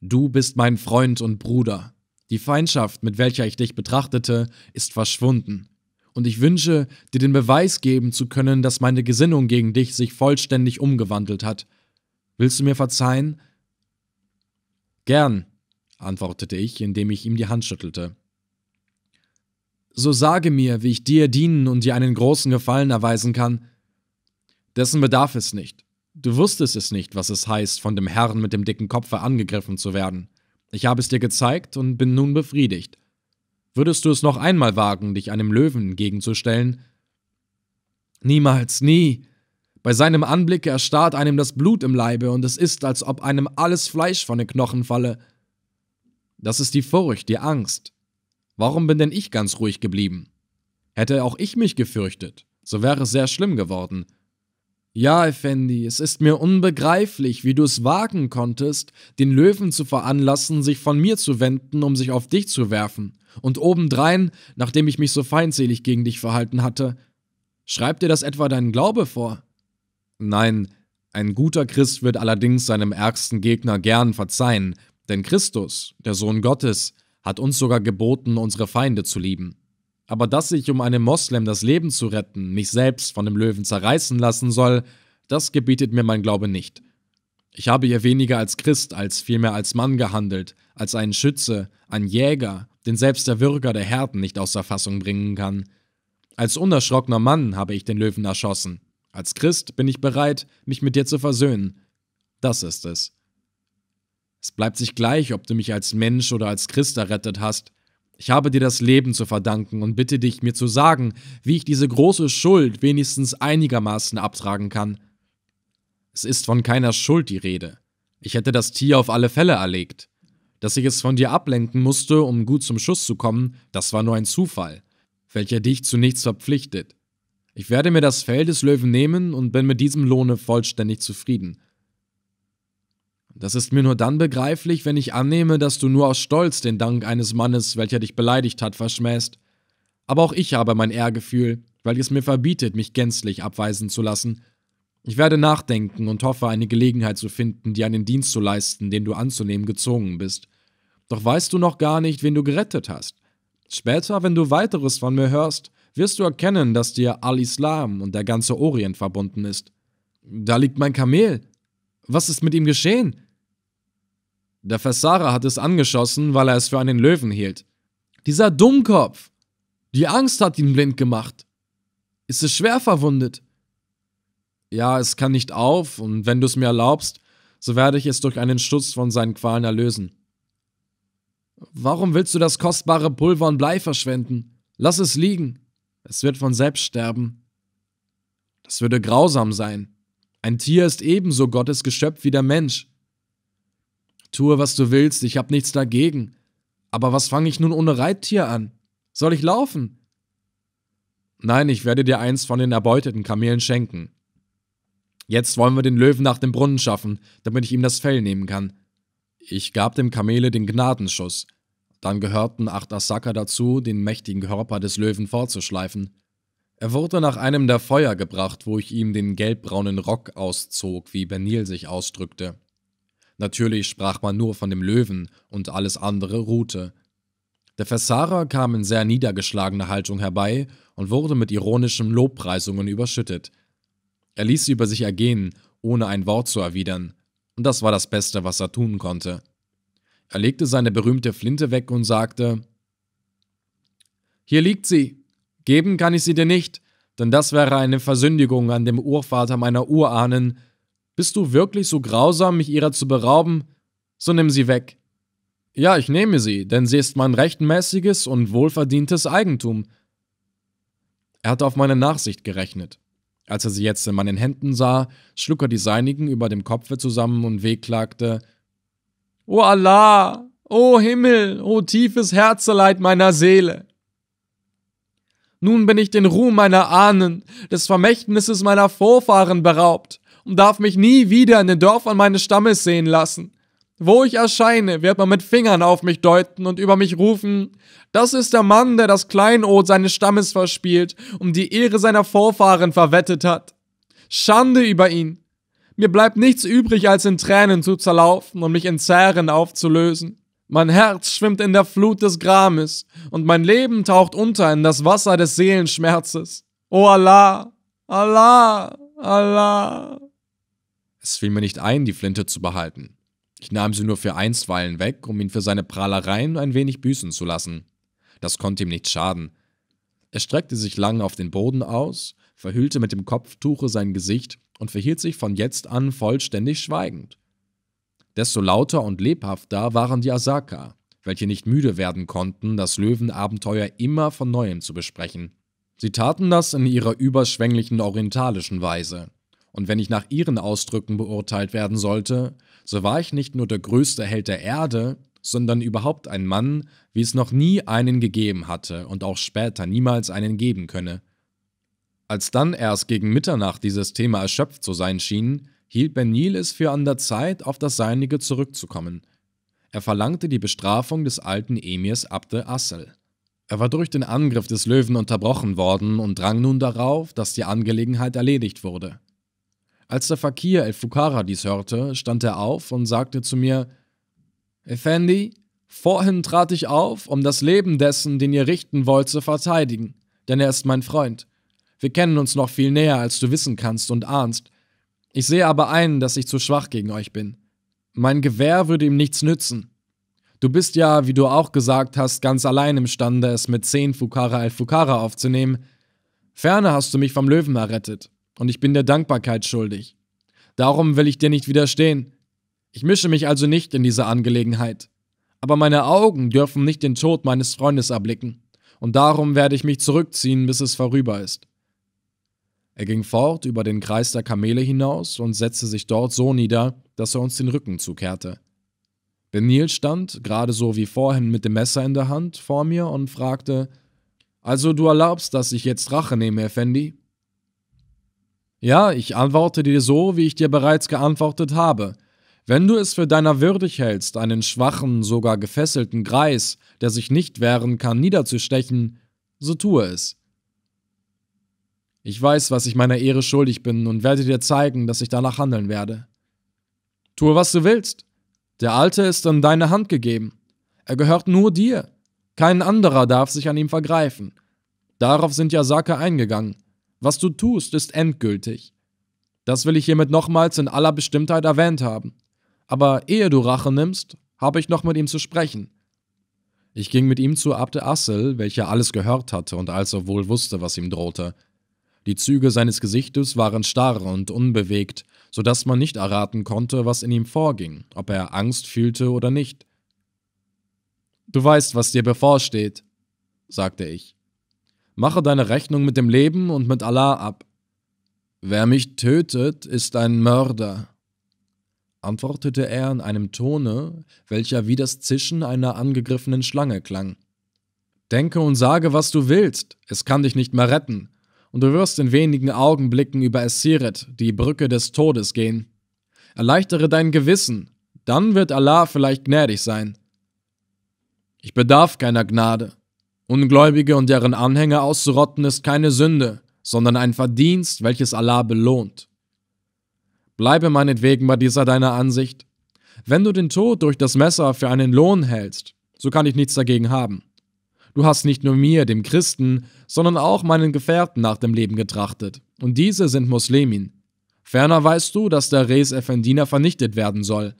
Du bist mein Freund und Bruder. Die Feindschaft, mit welcher ich dich betrachtete, ist verschwunden. Und ich wünsche, dir den Beweis geben zu können, dass meine Gesinnung gegen dich sich vollständig umgewandelt hat. Willst du mir verzeihen? Gern, antwortete ich, indem ich ihm die Hand schüttelte. So sage mir, wie ich dir dienen und dir einen großen Gefallen erweisen kann. Dessen bedarf es nicht. Du wusstest es nicht, was es heißt, von dem Herrn mit dem dicken Kopfe angegriffen zu werden. Ich habe es dir gezeigt und bin nun befriedigt. Würdest du es noch einmal wagen, dich einem Löwen entgegenzustellen? Niemals, nie. Bei seinem Anblick erstarrt einem das Blut im Leibe und es ist, als ob einem alles Fleisch von den Knochen falle. Das ist die Furcht, die Angst. Warum bin denn ich ganz ruhig geblieben? Hätte auch ich mich gefürchtet, so wäre es sehr schlimm geworden. Ja, Effendi, es ist mir unbegreiflich, wie du es wagen konntest, den Löwen zu veranlassen, sich von mir zu wenden, um sich auf dich zu werfen. Und obendrein, nachdem ich mich so feindselig gegen dich verhalten hatte, schreibt dir das etwa deinen Glaube vor? Nein, ein guter Christ wird allerdings seinem ärgsten Gegner gern verzeihen, denn Christus, der Sohn Gottes, hat uns sogar geboten, unsere Feinde zu lieben aber dass ich, um einem Moslem das Leben zu retten, mich selbst von dem Löwen zerreißen lassen soll, das gebietet mir mein Glaube nicht. Ich habe hier weniger als Christ, als vielmehr als Mann gehandelt, als einen Schütze, ein Jäger, den selbst der Würger der Herden nicht außer Fassung bringen kann. Als unerschrockener Mann habe ich den Löwen erschossen. Als Christ bin ich bereit, mich mit dir zu versöhnen. Das ist es. Es bleibt sich gleich, ob du mich als Mensch oder als Christ errettet hast. Ich habe dir das Leben zu verdanken und bitte dich, mir zu sagen, wie ich diese große Schuld wenigstens einigermaßen abtragen kann. Es ist von keiner Schuld die Rede. Ich hätte das Tier auf alle Fälle erlegt. Dass ich es von dir ablenken musste, um gut zum Schuss zu kommen, das war nur ein Zufall, welcher dich zu nichts verpflichtet. Ich werde mir das Fell des Löwen nehmen und bin mit diesem Lohne vollständig zufrieden. Das ist mir nur dann begreiflich, wenn ich annehme, dass du nur aus Stolz den Dank eines Mannes, welcher dich beleidigt hat, verschmähst. Aber auch ich habe mein Ehrgefühl, weil es mir verbietet, mich gänzlich abweisen zu lassen. Ich werde nachdenken und hoffe, eine Gelegenheit zu finden, dir einen Dienst zu leisten, den du anzunehmen gezwungen bist. Doch weißt du noch gar nicht, wen du gerettet hast. Später, wenn du weiteres von mir hörst, wirst du erkennen, dass dir Al-Islam und der ganze Orient verbunden ist. Da liegt mein Kamel, was ist mit ihm geschehen? Der Fessara hat es angeschossen, weil er es für einen Löwen hielt. Dieser Dummkopf! Die Angst hat ihn blind gemacht. Ist es schwer verwundet? Ja, es kann nicht auf, und wenn du es mir erlaubst, so werde ich es durch einen Stutz von seinen Qualen erlösen. Warum willst du das kostbare Pulver und Blei verschwenden? Lass es liegen. Es wird von selbst sterben. Das würde grausam sein. Ein Tier ist ebenso Gottes Geschöpf wie der Mensch. Tue, was du willst, ich habe nichts dagegen. Aber was fange ich nun ohne Reittier an? Soll ich laufen? Nein, ich werde dir eins von den erbeuteten Kamelen schenken. Jetzt wollen wir den Löwen nach dem Brunnen schaffen, damit ich ihm das Fell nehmen kann. Ich gab dem Kamele den Gnadenschuss. Dann gehörten acht Asaka dazu, den mächtigen Körper des Löwen vorzuschleifen. Er wurde nach einem der Feuer gebracht, wo ich ihm den gelbbraunen Rock auszog, wie Benil sich ausdrückte. Natürlich sprach man nur von dem Löwen und alles andere ruhte. Der Fessarer kam in sehr niedergeschlagener Haltung herbei und wurde mit ironischen Lobpreisungen überschüttet. Er ließ sie über sich ergehen, ohne ein Wort zu erwidern, und das war das Beste, was er tun konnte. Er legte seine berühmte Flinte weg und sagte: Hier liegt sie, Geben kann ich sie dir nicht, denn das wäre eine Versündigung an dem Urvater meiner Urahnen. Bist du wirklich so grausam, mich ihrer zu berauben? So nimm sie weg. Ja, ich nehme sie, denn sie ist mein rechtmäßiges und wohlverdientes Eigentum. Er hatte auf meine Nachsicht gerechnet. Als er sie jetzt in meinen Händen sah, schlug er die seinigen über dem Kopfe zusammen und wehklagte: O Allah, o Himmel, o tiefes Herzeleid meiner Seele! Nun bin ich den Ruhm meiner Ahnen, des Vermächtnisses meiner Vorfahren beraubt und darf mich nie wieder in den Dörfern meines Stammes sehen lassen. Wo ich erscheine, wird man mit Fingern auf mich deuten und über mich rufen, das ist der Mann, der das Kleinod seines Stammes verspielt und die Ehre seiner Vorfahren verwettet hat. Schande über ihn. Mir bleibt nichts übrig, als in Tränen zu zerlaufen und mich in Zähren aufzulösen. Mein Herz schwimmt in der Flut des Grames und mein Leben taucht unter in das Wasser des Seelenschmerzes. O oh Allah, Allah, Allah. Es fiel mir nicht ein, die Flinte zu behalten. Ich nahm sie nur für einstweilen weg, um ihn für seine Prahlereien ein wenig büßen zu lassen. Das konnte ihm nicht schaden. Er streckte sich lang auf den Boden aus, verhüllte mit dem Kopftuche sein Gesicht und verhielt sich von jetzt an vollständig schweigend desto lauter und lebhafter waren die Asaka, welche nicht müde werden konnten, das Löwenabenteuer immer von neuem zu besprechen. Sie taten das in ihrer überschwänglichen orientalischen Weise. Und wenn ich nach ihren Ausdrücken beurteilt werden sollte, so war ich nicht nur der größte Held der Erde, sondern überhaupt ein Mann, wie es noch nie einen gegeben hatte und auch später niemals einen geben könne. Als dann erst gegen Mitternacht dieses Thema erschöpft zu sein schien, hielt Ben Benil es für an der Zeit, auf das Seinige zurückzukommen. Er verlangte die Bestrafung des alten Emirs Abde Assel. Er war durch den Angriff des Löwen unterbrochen worden und drang nun darauf, dass die Angelegenheit erledigt wurde. Als der Fakir El-Fukara dies hörte, stand er auf und sagte zu mir: Effendi, vorhin trat ich auf, um das Leben dessen, den ihr richten wollt, zu verteidigen, denn er ist mein Freund. Wir kennen uns noch viel näher, als du wissen kannst und ahnst, ich sehe aber ein, dass ich zu schwach gegen euch bin. Mein Gewehr würde ihm nichts nützen. Du bist ja, wie du auch gesagt hast, ganz allein imstande, es mit zehn Fukara al Fukara aufzunehmen. Ferner hast du mich vom Löwen errettet, und ich bin der Dankbarkeit schuldig. Darum will ich dir nicht widerstehen. Ich mische mich also nicht in diese Angelegenheit. Aber meine Augen dürfen nicht den Tod meines Freundes erblicken, und darum werde ich mich zurückziehen, bis es vorüber ist. Er ging fort über den Kreis der Kamele hinaus und setzte sich dort so nieder, dass er uns den Rücken zukehrte. Benil stand, gerade so wie vorhin mit dem Messer in der Hand, vor mir und fragte: Also, du erlaubst, dass ich jetzt Rache nehme, Effendi? Ja, ich antworte dir so, wie ich dir bereits geantwortet habe. Wenn du es für deiner würdig hältst, einen schwachen, sogar gefesselten Greis, der sich nicht wehren kann, niederzustechen, so tue es. Ich weiß, was ich meiner Ehre schuldig bin und werde dir zeigen, dass ich danach handeln werde. Tue, was du willst. Der Alte ist in deine Hand gegeben. Er gehört nur dir. Kein anderer darf sich an ihm vergreifen. Darauf sind Yasaka eingegangen. Was du tust, ist endgültig. Das will ich hiermit nochmals in aller Bestimmtheit erwähnt haben. Aber ehe du Rache nimmst, habe ich noch mit ihm zu sprechen. Ich ging mit ihm zu Abde Assel, welcher alles gehört hatte und also wohl wusste, was ihm drohte. Die Züge seines Gesichtes waren starr und unbewegt, so dass man nicht erraten konnte, was in ihm vorging, ob er Angst fühlte oder nicht. Du weißt, was dir bevorsteht, sagte ich. Mache deine Rechnung mit dem Leben und mit Allah ab. Wer mich tötet, ist ein Mörder, antwortete er in einem Tone, welcher wie das Zischen einer angegriffenen Schlange klang. Denke und sage, was du willst, es kann dich nicht mehr retten und du wirst in wenigen Augenblicken über Esiret, die Brücke des Todes, gehen. Erleichtere dein Gewissen, dann wird Allah vielleicht gnädig sein. Ich bedarf keiner Gnade. Ungläubige und deren Anhänger auszurotten ist keine Sünde, sondern ein Verdienst, welches Allah belohnt. Bleibe meinetwegen bei dieser deiner Ansicht. Wenn du den Tod durch das Messer für einen Lohn hältst, so kann ich nichts dagegen haben. Du hast nicht nur mir, dem Christen, sondern auch meinen Gefährten nach dem Leben getrachtet, und diese sind Muslimin. Ferner weißt du, dass der Reis Effendina vernichtet werden soll.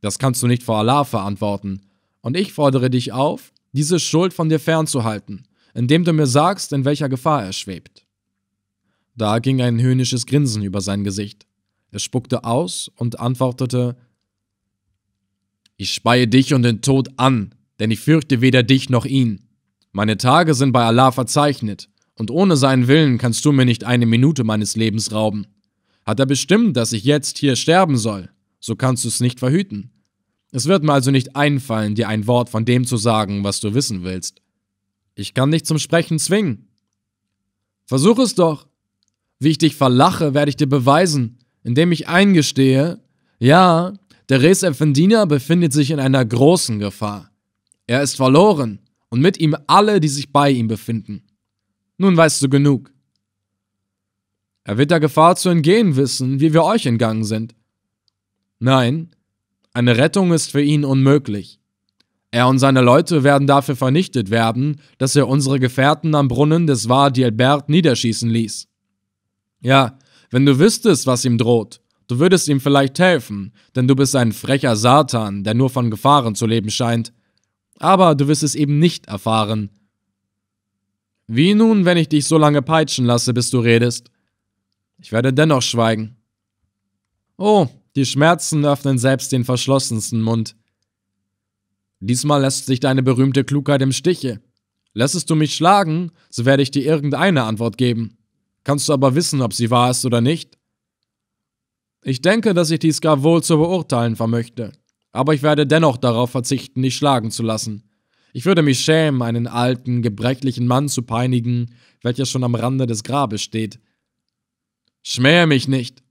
Das kannst du nicht vor Allah verantworten. Und ich fordere dich auf, diese Schuld von dir fernzuhalten, indem du mir sagst, in welcher Gefahr er schwebt. Da ging ein höhnisches Grinsen über sein Gesicht. Er spuckte aus und antwortete: Ich speie dich und den Tod an, denn ich fürchte weder dich noch ihn. Meine Tage sind bei Allah verzeichnet, und ohne seinen Willen kannst du mir nicht eine Minute meines Lebens rauben. Hat er bestimmt, dass ich jetzt hier sterben soll, so kannst du es nicht verhüten. Es wird mir also nicht einfallen, dir ein Wort von dem zu sagen, was du wissen willst. Ich kann dich zum Sprechen zwingen. Versuch es doch. Wie ich dich verlache, werde ich dir beweisen, indem ich eingestehe, ja, der Res Effendina befindet sich in einer großen Gefahr. Er ist verloren und mit ihm alle, die sich bei ihm befinden. Nun weißt du genug. Er wird der Gefahr zu entgehen wissen, wie wir euch entgangen sind. Nein, eine Rettung ist für ihn unmöglich. Er und seine Leute werden dafür vernichtet werden, dass er unsere Gefährten am Brunnen des Wadi Albert niederschießen ließ. Ja, wenn du wüsstest, was ihm droht, du würdest ihm vielleicht helfen, denn du bist ein frecher Satan, der nur von Gefahren zu leben scheint aber du wirst es eben nicht erfahren. Wie nun, wenn ich dich so lange peitschen lasse, bis du redest? Ich werde dennoch schweigen. Oh, die Schmerzen öffnen selbst den verschlossensten Mund. Diesmal lässt sich deine berühmte Klugheit im Stiche. Lässest du mich schlagen, so werde ich dir irgendeine Antwort geben. Kannst du aber wissen, ob sie wahr ist oder nicht? Ich denke, dass ich dies gar wohl zu beurteilen vermöchte aber ich werde dennoch darauf verzichten, dich schlagen zu lassen. Ich würde mich schämen, einen alten, gebrechlichen Mann zu peinigen, welcher schon am Rande des Grabes steht. Schmähe mich nicht.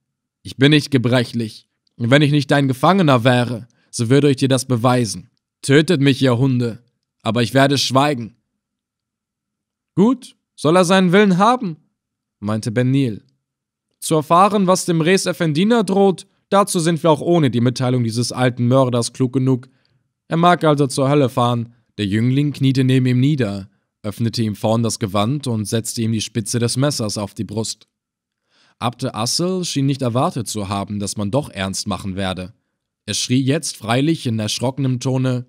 Ich bin nicht gebrechlich. Und wenn ich nicht dein Gefangener wäre, so würde ich dir das beweisen. Tötet mich, ihr Hunde, aber ich werde schweigen. Gut, soll er seinen Willen haben, meinte Ben Benil. Zu erfahren, was dem Res Effendina droht, Dazu sind wir auch ohne die Mitteilung dieses alten Mörders klug genug. Er mag also zur Hölle fahren. Der Jüngling kniete neben ihm nieder, öffnete ihm vorn das Gewand und setzte ihm die Spitze des Messers auf die Brust. Abte Assel schien nicht erwartet zu haben, dass man doch ernst machen werde. Er schrie jetzt freilich in erschrockenem Tone: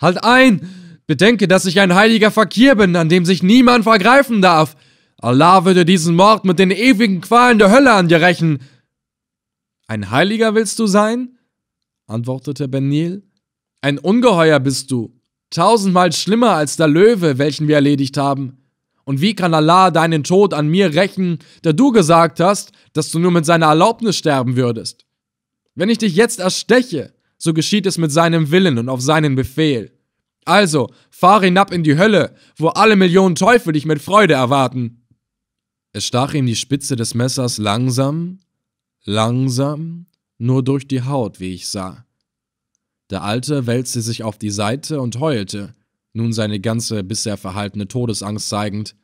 Halt ein! Bedenke, dass ich ein heiliger Fakir bin, an dem sich niemand vergreifen darf! Allah würde diesen Mord mit den ewigen Qualen der Hölle an dir rächen! Ein Heiliger willst du sein? antwortete Benil. Ein Ungeheuer bist du, tausendmal schlimmer als der Löwe, welchen wir erledigt haben. Und wie kann Allah deinen Tod an mir rächen, da du gesagt hast, dass du nur mit seiner Erlaubnis sterben würdest? Wenn ich dich jetzt ersteche, so geschieht es mit seinem Willen und auf seinen Befehl. Also, fahr hinab in die Hölle, wo alle Millionen Teufel dich mit Freude erwarten. Es stach ihm die Spitze des Messers langsam Langsam, nur durch die Haut, wie ich sah. Der Alte wälzte sich auf die Seite und heulte, nun seine ganze bisher verhaltene Todesangst zeigend.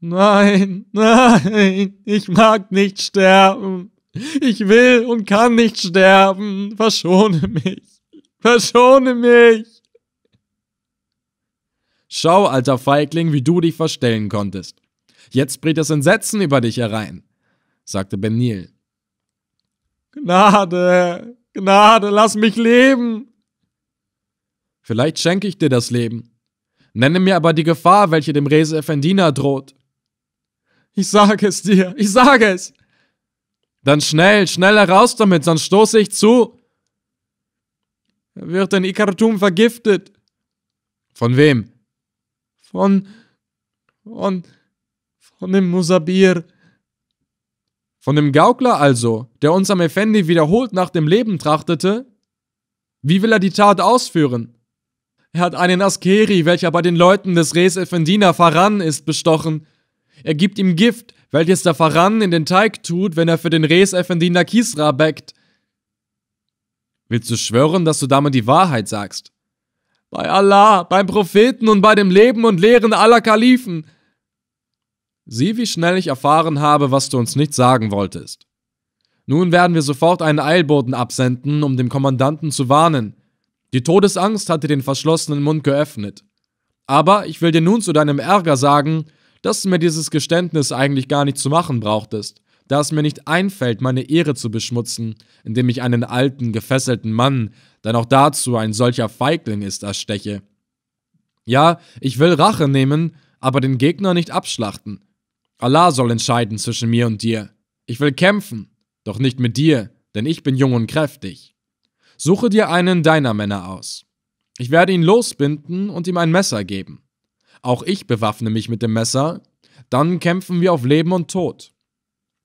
Nein, nein, ich mag nicht sterben. Ich will und kann nicht sterben. Verschone mich. Verschone mich. Schau, alter Feigling, wie du dich verstellen konntest. Jetzt bricht das Entsetzen über dich herein, sagte Benil. Gnade, Gnade, lass mich leben. Vielleicht schenke ich dir das Leben. Nenne mir aber die Gefahr, welche dem Rese Effendina droht. Ich sage es dir, ich sage es. Dann schnell, schnell heraus damit, sonst stoße ich zu. Er wird in Ikartum vergiftet. Von wem? Von. von und dem Musabir. Von dem Gaukler also, der uns am Effendi wiederholt nach dem Leben trachtete? Wie will er die Tat ausführen? Er hat einen Askeri, welcher bei den Leuten des Res Effendina Faran ist, bestochen. Er gibt ihm Gift, welches der Faran in den Teig tut, wenn er für den Res Effendina Kisra bäckt. Willst du schwören, dass du damit die Wahrheit sagst? Bei Allah, beim Propheten und bei dem Leben und Lehren aller Kalifen. Sieh, wie schnell ich erfahren habe, was du uns nicht sagen wolltest. Nun werden wir sofort einen Eilboten absenden, um den Kommandanten zu warnen. Die Todesangst hatte den verschlossenen Mund geöffnet. Aber ich will dir nun zu deinem Ärger sagen, dass du mir dieses Geständnis eigentlich gar nicht zu machen brauchtest, da es mir nicht einfällt, meine Ehre zu beschmutzen, indem ich einen alten, gefesselten Mann, der noch dazu ein solcher Feigling ist, ersteche. Ja, ich will Rache nehmen, aber den Gegner nicht abschlachten. Allah soll entscheiden zwischen mir und dir. Ich will kämpfen, doch nicht mit dir, denn ich bin jung und kräftig. Suche dir einen deiner Männer aus. Ich werde ihn losbinden und ihm ein Messer geben. Auch ich bewaffne mich mit dem Messer, dann kämpfen wir auf Leben und Tod.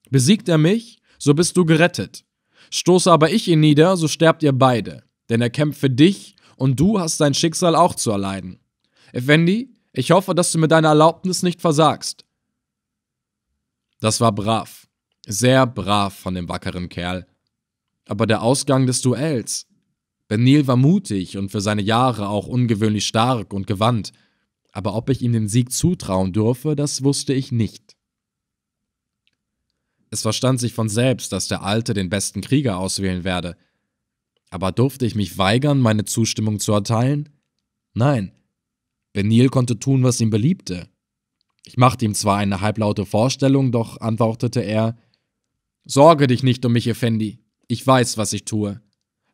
Besiegt er mich, so bist du gerettet. Stoße aber ich ihn nieder, so sterbt ihr beide, denn er kämpft für dich und du hast sein Schicksal auch zu erleiden. Effendi, ich hoffe, dass du mit deiner Erlaubnis nicht versagst. Das war brav. Sehr brav von dem wackeren Kerl. Aber der Ausgang des Duells. Benil war mutig und für seine Jahre auch ungewöhnlich stark und gewandt. Aber ob ich ihm den Sieg zutrauen dürfe, das wusste ich nicht. Es verstand sich von selbst, dass der Alte den besten Krieger auswählen werde. Aber durfte ich mich weigern, meine Zustimmung zu erteilen? Nein. Benil konnte tun, was ihm beliebte. Ich machte ihm zwar eine halblaute Vorstellung, doch antwortete er Sorge dich nicht um mich, Effendi. Ich weiß, was ich tue.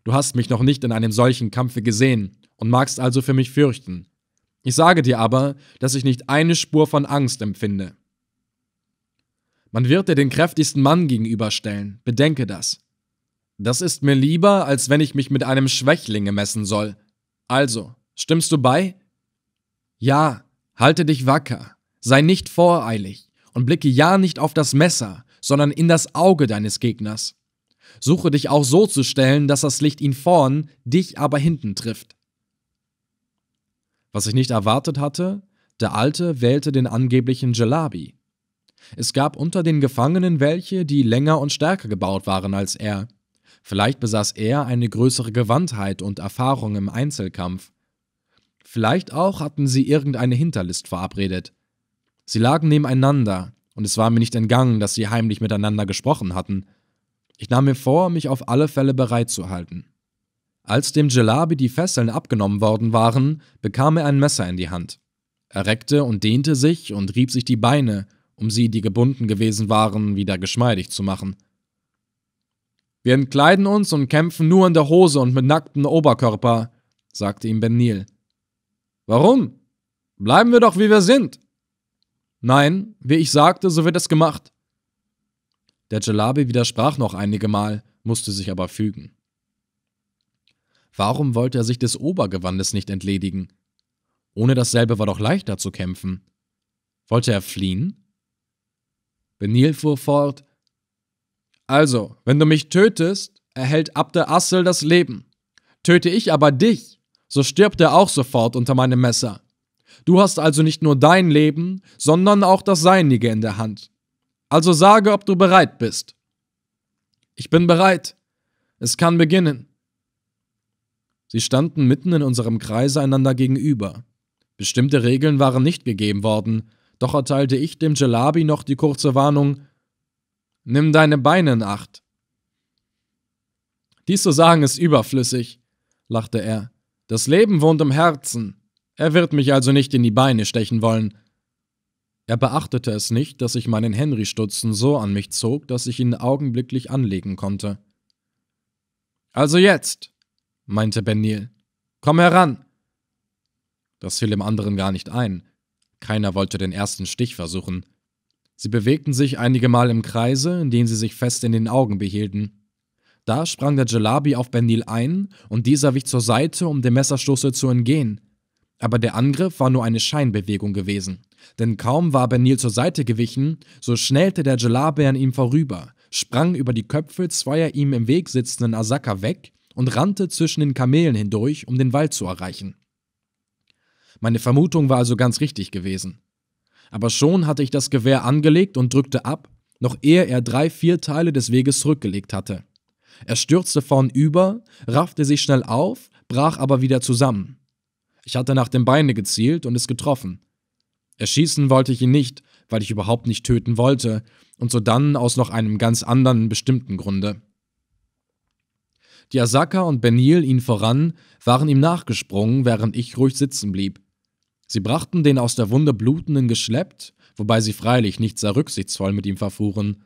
Du hast mich noch nicht in einem solchen Kampfe gesehen und magst also für mich fürchten. Ich sage dir aber, dass ich nicht eine Spur von Angst empfinde. Man wird dir den kräftigsten Mann gegenüberstellen, bedenke das. Das ist mir lieber, als wenn ich mich mit einem Schwächlinge messen soll. Also, stimmst du bei? Ja, halte dich wacker. Sei nicht voreilig und blicke ja nicht auf das Messer, sondern in das Auge deines Gegners. Suche dich auch so zu stellen, dass das Licht ihn vorn, dich aber hinten trifft. Was ich nicht erwartet hatte, der Alte wählte den angeblichen Jalabi. Es gab unter den Gefangenen welche, die länger und stärker gebaut waren als er. Vielleicht besaß er eine größere Gewandtheit und Erfahrung im Einzelkampf. Vielleicht auch hatten sie irgendeine Hinterlist verabredet. Sie lagen nebeneinander, und es war mir nicht entgangen, dass sie heimlich miteinander gesprochen hatten. Ich nahm mir vor, mich auf alle Fälle bereit zu halten. Als dem Gelabi die Fesseln abgenommen worden waren, bekam er ein Messer in die Hand. Er reckte und dehnte sich und rieb sich die Beine, um sie, die gebunden gewesen waren, wieder geschmeidig zu machen. Wir entkleiden uns und kämpfen nur in der Hose und mit nacktem Oberkörper, sagte ihm Ben Nil. Warum? Bleiben wir doch, wie wir sind. Nein, wie ich sagte, so wird es gemacht. Der Jalabi widersprach noch einige Mal, musste sich aber fügen. Warum wollte er sich des Obergewandes nicht entledigen? Ohne dasselbe war doch leichter zu kämpfen. Wollte er fliehen? Benil fuhr fort. Also, wenn du mich tötest, erhält Abde Assel das Leben. Töte ich aber dich, so stirbt er auch sofort unter meinem Messer. Du hast also nicht nur dein Leben, sondern auch das Seinige in der Hand. Also sage, ob du bereit bist. Ich bin bereit. Es kann beginnen. Sie standen mitten in unserem Kreise einander gegenüber. Bestimmte Regeln waren nicht gegeben worden, doch erteilte ich dem Jalabi noch die kurze Warnung: Nimm deine Beine in Acht. Dies zu sagen ist überflüssig, lachte er. Das Leben wohnt im Herzen. Er wird mich also nicht in die Beine stechen wollen. Er beachtete es nicht, dass ich meinen Henry-Stutzen so an mich zog, dass ich ihn augenblicklich anlegen konnte. Also jetzt, meinte Benil, komm heran. Das fiel dem anderen gar nicht ein. Keiner wollte den ersten Stich versuchen. Sie bewegten sich einige Mal im Kreise, indem sie sich fest in den Augen behielten. Da sprang der Jalabi auf Benil ein, und dieser wich zur Seite, um dem Messerstoße zu entgehen. Aber der Angriff war nur eine Scheinbewegung gewesen. Denn kaum war Benil zur Seite gewichen, so schnellte der Gelabe an ihm vorüber, sprang über die Köpfe zweier ihm im Weg sitzenden Asaka weg und rannte zwischen den Kamelen hindurch, um den Wald zu erreichen. Meine Vermutung war also ganz richtig gewesen. Aber schon hatte ich das Gewehr angelegt und drückte ab, noch ehe er drei Vierteile des Weges zurückgelegt hatte. Er stürzte vornüber, raffte sich schnell auf, brach aber wieder zusammen. Ich hatte nach dem Beine gezielt und es getroffen. Erschießen wollte ich ihn nicht, weil ich überhaupt nicht töten wollte, und sodann aus noch einem ganz anderen bestimmten Grunde. Die Asaka und Benil ihn voran waren ihm nachgesprungen, während ich ruhig sitzen blieb. Sie brachten den aus der Wunde blutenden geschleppt, wobei sie freilich nicht sehr rücksichtsvoll mit ihm verfuhren.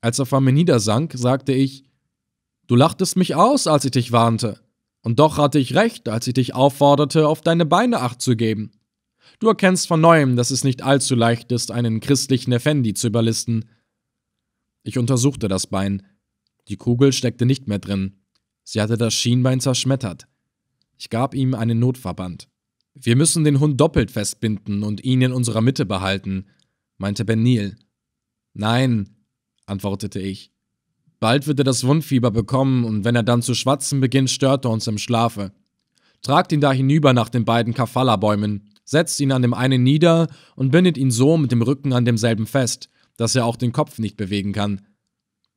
Als er vor mir niedersank, sagte ich: Du lachtest mich aus, als ich dich warnte. Und doch hatte ich recht, als ich dich aufforderte, auf deine Beine acht zu geben. Du erkennst von neuem, dass es nicht allzu leicht ist, einen christlichen Effendi zu überlisten. Ich untersuchte das Bein. Die Kugel steckte nicht mehr drin. Sie hatte das Schienbein zerschmettert. Ich gab ihm einen Notverband. Wir müssen den Hund doppelt festbinden und ihn in unserer Mitte behalten, meinte Benil. Nein, antwortete ich. Bald wird er das Wundfieber bekommen und wenn er dann zu schwatzen beginnt, stört er uns im Schlafe. Tragt ihn da hinüber nach den beiden Kafala-Bäumen, setzt ihn an dem einen nieder und bindet ihn so mit dem Rücken an demselben fest, dass er auch den Kopf nicht bewegen kann.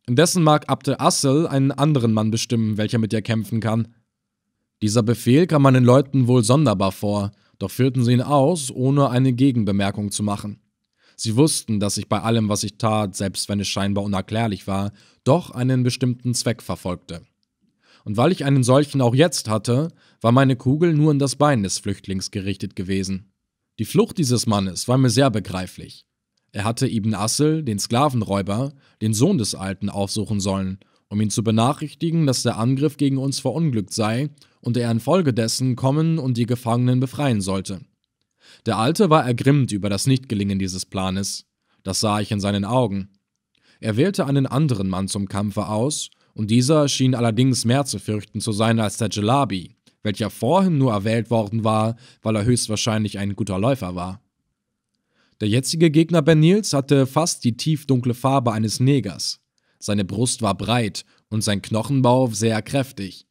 Indessen mag Abdel Assel einen anderen Mann bestimmen, welcher mit ihr kämpfen kann. Dieser Befehl kam meinen Leuten wohl sonderbar vor, doch führten sie ihn aus, ohne eine Gegenbemerkung zu machen. Sie wussten, dass ich bei allem, was ich tat, selbst wenn es scheinbar unerklärlich war, doch einen bestimmten Zweck verfolgte. Und weil ich einen solchen auch jetzt hatte, war meine Kugel nur in das Bein des Flüchtlings gerichtet gewesen. Die Flucht dieses Mannes war mir sehr begreiflich. Er hatte Ibn Assel, den Sklavenräuber, den Sohn des Alten, aufsuchen sollen, um ihn zu benachrichtigen, dass der Angriff gegen uns verunglückt sei und er infolgedessen kommen und die Gefangenen befreien sollte. Der Alte war ergrimmt über das Nichtgelingen dieses Planes. Das sah ich in seinen Augen. Er wählte einen anderen Mann zum Kampfe aus, und dieser schien allerdings mehr zu fürchten zu sein als der Jelabi, welcher vorhin nur erwählt worden war, weil er höchstwahrscheinlich ein guter Läufer war. Der jetzige Gegner Benils hatte fast die tiefdunkle Farbe eines Negers. Seine Brust war breit und sein Knochenbau sehr kräftig.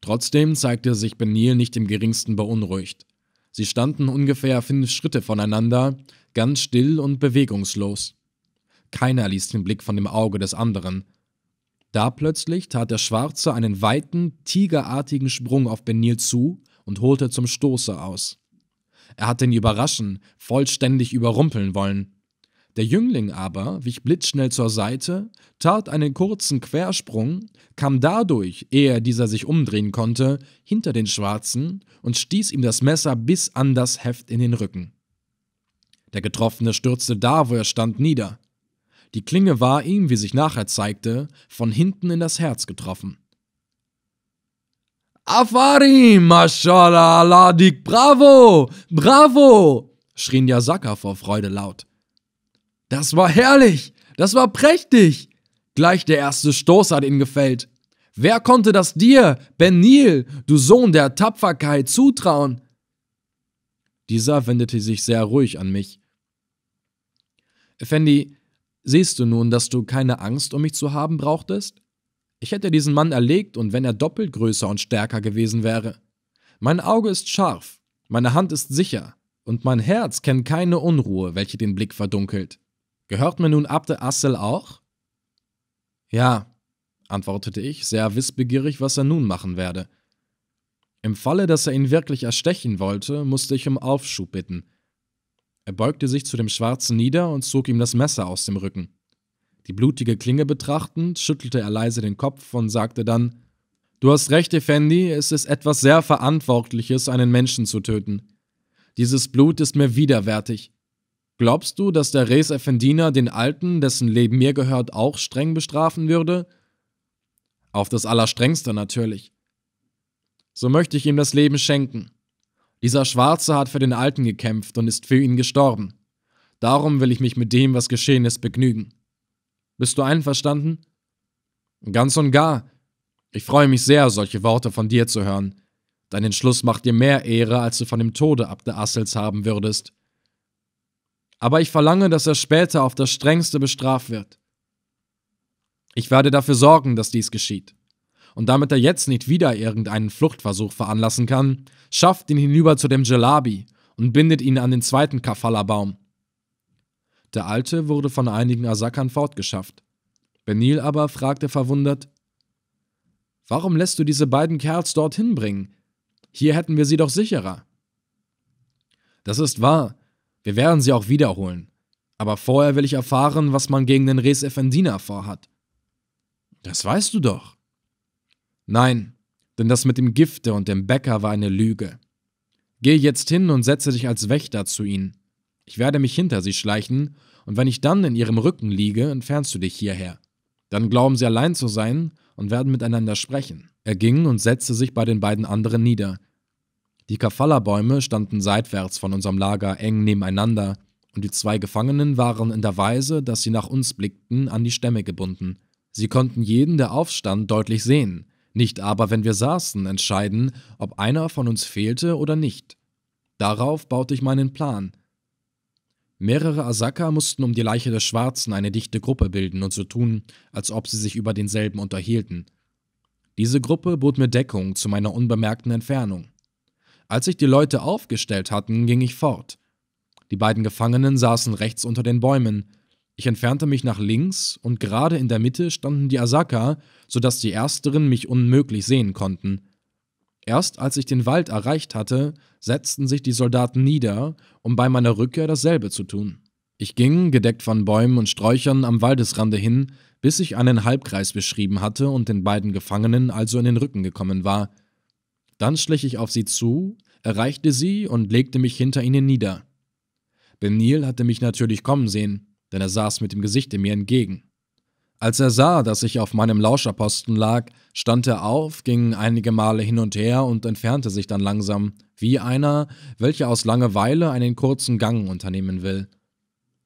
Trotzdem zeigte sich Benil nicht im geringsten beunruhigt. Sie standen ungefähr fünf Schritte voneinander, ganz still und bewegungslos. Keiner ließ den Blick von dem Auge des anderen. Da plötzlich tat der Schwarze einen weiten, tigerartigen Sprung auf Benil zu und holte zum Stoße aus. Er hatte ihn überraschen, vollständig überrumpeln wollen. Der Jüngling aber wich blitzschnell zur Seite, tat einen kurzen Quersprung, kam dadurch, ehe dieser sich umdrehen konnte, hinter den Schwarzen und stieß ihm das Messer bis an das Heft in den Rücken. Der Getroffene stürzte da, wo er stand, nieder. Die Klinge war ihm, wie sich nachher zeigte, von hinten in das Herz getroffen. Afari, Mashallah, Ladik, bravo, bravo! schrien Yasaka vor Freude laut. Das war herrlich! Das war prächtig! Gleich der erste Stoß hat ihn gefällt. Wer konnte das dir, Benil, du Sohn der Tapferkeit, zutrauen? Dieser wendete sich sehr ruhig an mich. Effendi, siehst du nun, dass du keine Angst um mich zu haben brauchtest? Ich hätte diesen Mann erlegt und wenn er doppelt größer und stärker gewesen wäre. Mein Auge ist scharf, meine Hand ist sicher und mein Herz kennt keine Unruhe, welche den Blick verdunkelt. Gehört mir nun Abde Assel auch? Ja, antwortete ich, sehr wissbegierig, was er nun machen werde. Im Falle, dass er ihn wirklich erstechen wollte, musste ich um Aufschub bitten. Er beugte sich zu dem Schwarzen nieder und zog ihm das Messer aus dem Rücken. Die blutige Klinge betrachtend, schüttelte er leise den Kopf und sagte dann: Du hast recht, Effendi, es ist etwas sehr Verantwortliches, einen Menschen zu töten. Dieses Blut ist mir widerwärtig. Glaubst du, dass der Reis Effendina den Alten, dessen Leben mir gehört, auch streng bestrafen würde? Auf das Allerstrengste natürlich. So möchte ich ihm das Leben schenken. Dieser Schwarze hat für den Alten gekämpft und ist für ihn gestorben. Darum will ich mich mit dem, was geschehen ist, begnügen. Bist du einverstanden? Ganz und gar. Ich freue mich sehr, solche Worte von dir zu hören. Dein Entschluss macht dir mehr Ehre, als du von dem Tode Abde Assels haben würdest aber ich verlange, dass er später auf das strengste bestraft wird. Ich werde dafür sorgen, dass dies geschieht. Und damit er jetzt nicht wieder irgendeinen Fluchtversuch veranlassen kann, schafft ihn hinüber zu dem Jelabi und bindet ihn an den zweiten Kafala-Baum. Der alte wurde von einigen Asakern fortgeschafft. Benil aber fragte verwundert: Warum lässt du diese beiden Kerls dorthin bringen? Hier hätten wir sie doch sicherer. Das ist wahr, wir werden sie auch wiederholen. Aber vorher will ich erfahren, was man gegen den Res Effendina vorhat. Das weißt du doch. Nein, denn das mit dem Gifte und dem Bäcker war eine Lüge. Geh jetzt hin und setze dich als Wächter zu ihnen. Ich werde mich hinter sie schleichen, und wenn ich dann in ihrem Rücken liege, entfernst du dich hierher. Dann glauben sie allein zu sein und werden miteinander sprechen. Er ging und setzte sich bei den beiden anderen nieder, die kafala bäume standen seitwärts von unserem Lager eng nebeneinander, und die zwei Gefangenen waren in der Weise, dass sie nach uns blickten, an die Stämme gebunden. Sie konnten jeden, der aufstand, deutlich sehen, nicht aber, wenn wir saßen, entscheiden, ob einer von uns fehlte oder nicht. Darauf baute ich meinen Plan. Mehrere Asaka mussten um die Leiche des Schwarzen eine dichte Gruppe bilden und so tun, als ob sie sich über denselben unterhielten. Diese Gruppe bot mir Deckung zu meiner unbemerkten Entfernung. Als sich die Leute aufgestellt hatten, ging ich fort. Die beiden Gefangenen saßen rechts unter den Bäumen. Ich entfernte mich nach links und gerade in der Mitte standen die Asaka, sodass die ersteren mich unmöglich sehen konnten. Erst als ich den Wald erreicht hatte, setzten sich die Soldaten nieder, um bei meiner Rückkehr dasselbe zu tun. Ich ging, gedeckt von Bäumen und Sträuchern, am Waldesrande hin, bis ich einen Halbkreis beschrieben hatte und den beiden Gefangenen also in den Rücken gekommen war. Dann schlich ich auf sie zu, erreichte sie und legte mich hinter ihnen nieder. Benil hatte mich natürlich kommen sehen, denn er saß mit dem Gesicht mir entgegen. Als er sah, dass ich auf meinem Lauscherposten lag, stand er auf, ging einige Male hin und her und entfernte sich dann langsam, wie einer, welcher aus Langeweile einen kurzen Gang unternehmen will.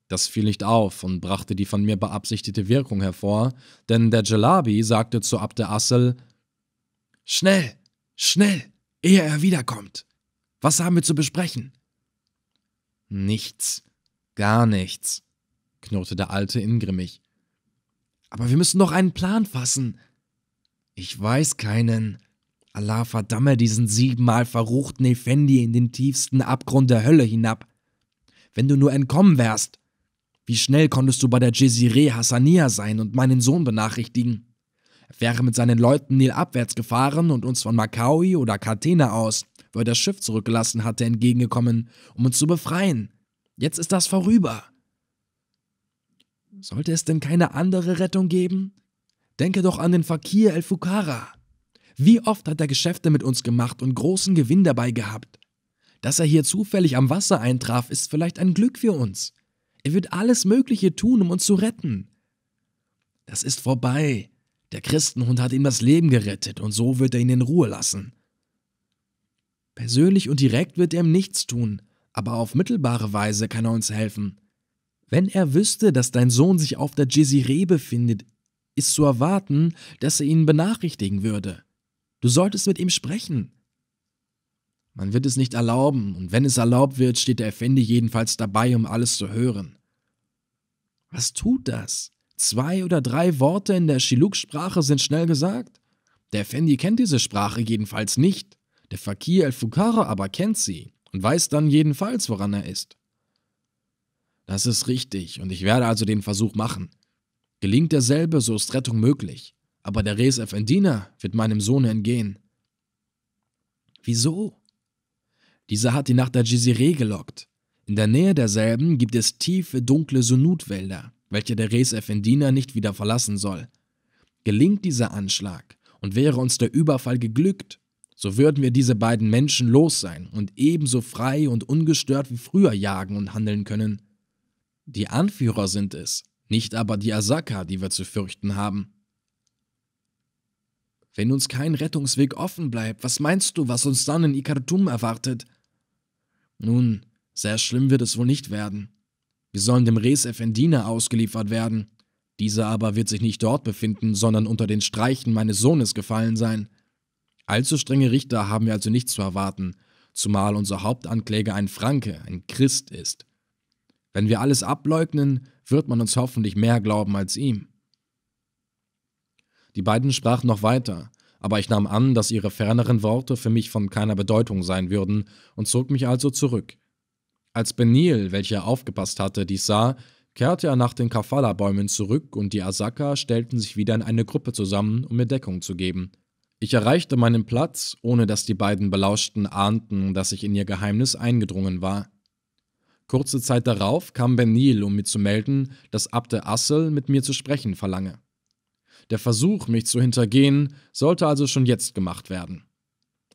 Das fiel nicht auf und brachte die von mir beabsichtigte Wirkung hervor, denn der Jalabi sagte zu Abde Assel: Schnell, Schnell, ehe er wiederkommt. Was haben wir zu besprechen? Nichts. Gar nichts, knurrte der Alte ingrimmig. Aber wir müssen doch einen Plan fassen. Ich weiß keinen. Allah verdamme diesen siebenmal verruchten Effendi in den tiefsten Abgrund der Hölle hinab. Wenn du nur entkommen wärst. Wie schnell konntest du bei der Jezireh Hassania sein und meinen Sohn benachrichtigen? wäre mit seinen Leuten Nil abwärts gefahren und uns von Makaui oder Katena aus, wo er das Schiff zurückgelassen hatte, entgegengekommen, um uns zu befreien. Jetzt ist das vorüber. Sollte es denn keine andere Rettung geben? Denke doch an den Fakir El Fukara. Wie oft hat er Geschäfte mit uns gemacht und großen Gewinn dabei gehabt? Dass er hier zufällig am Wasser eintraf, ist vielleicht ein Glück für uns. Er wird alles Mögliche tun, um uns zu retten. Das ist vorbei. Der Christenhund hat ihm das Leben gerettet und so wird er ihn in Ruhe lassen. Persönlich und direkt wird er ihm nichts tun, aber auf mittelbare Weise kann er uns helfen. Wenn er wüsste, dass dein Sohn sich auf der Jesiree befindet, ist zu erwarten, dass er ihn benachrichtigen würde. Du solltest mit ihm sprechen. Man wird es nicht erlauben, und wenn es erlaubt wird, steht der Effendi jedenfalls dabei, um alles zu hören. Was tut das? Zwei oder drei Worte in der schiluk sprache sind schnell gesagt. Der Fendi kennt diese Sprache jedenfalls nicht. Der Fakir el-Fukara aber kennt sie und weiß dann jedenfalls, woran er ist. Das ist richtig und ich werde also den Versuch machen. Gelingt derselbe, so ist Rettung möglich. Aber der Res Effendina wird meinem Sohn entgehen. Wieso? Dieser hat ihn nach der Jizire gelockt. In der Nähe derselben gibt es tiefe, dunkle Sunutwälder welche der Res Effendina nicht wieder verlassen soll. Gelingt dieser Anschlag und wäre uns der Überfall geglückt, so würden wir diese beiden Menschen los sein und ebenso frei und ungestört wie früher jagen und handeln können. Die Anführer sind es, nicht aber die Asaka, die wir zu fürchten haben. Wenn uns kein Rettungsweg offen bleibt, was meinst du, was uns dann in Ikartum erwartet? Nun, sehr schlimm wird es wohl nicht werden. Wir sollen dem Res Effendina ausgeliefert werden. Dieser aber wird sich nicht dort befinden, sondern unter den Streichen meines Sohnes gefallen sein. Allzu strenge Richter haben wir also nicht zu erwarten, zumal unser Hauptankläger ein Franke, ein Christ ist. Wenn wir alles ableugnen, wird man uns hoffentlich mehr glauben als ihm. Die beiden sprachen noch weiter, aber ich nahm an, dass ihre ferneren Worte für mich von keiner Bedeutung sein würden und zog mich also zurück, als Benil, welcher aufgepasst hatte, dies sah, kehrte er nach den Kafala-Bäumen zurück und die Asaka stellten sich wieder in eine Gruppe zusammen, um mir Deckung zu geben. Ich erreichte meinen Platz, ohne dass die beiden Belauschten ahnten, dass ich in ihr Geheimnis eingedrungen war. Kurze Zeit darauf kam Benil, um mir zu melden, dass Abde Assel mit mir zu sprechen verlange. Der Versuch, mich zu hintergehen, sollte also schon jetzt gemacht werden.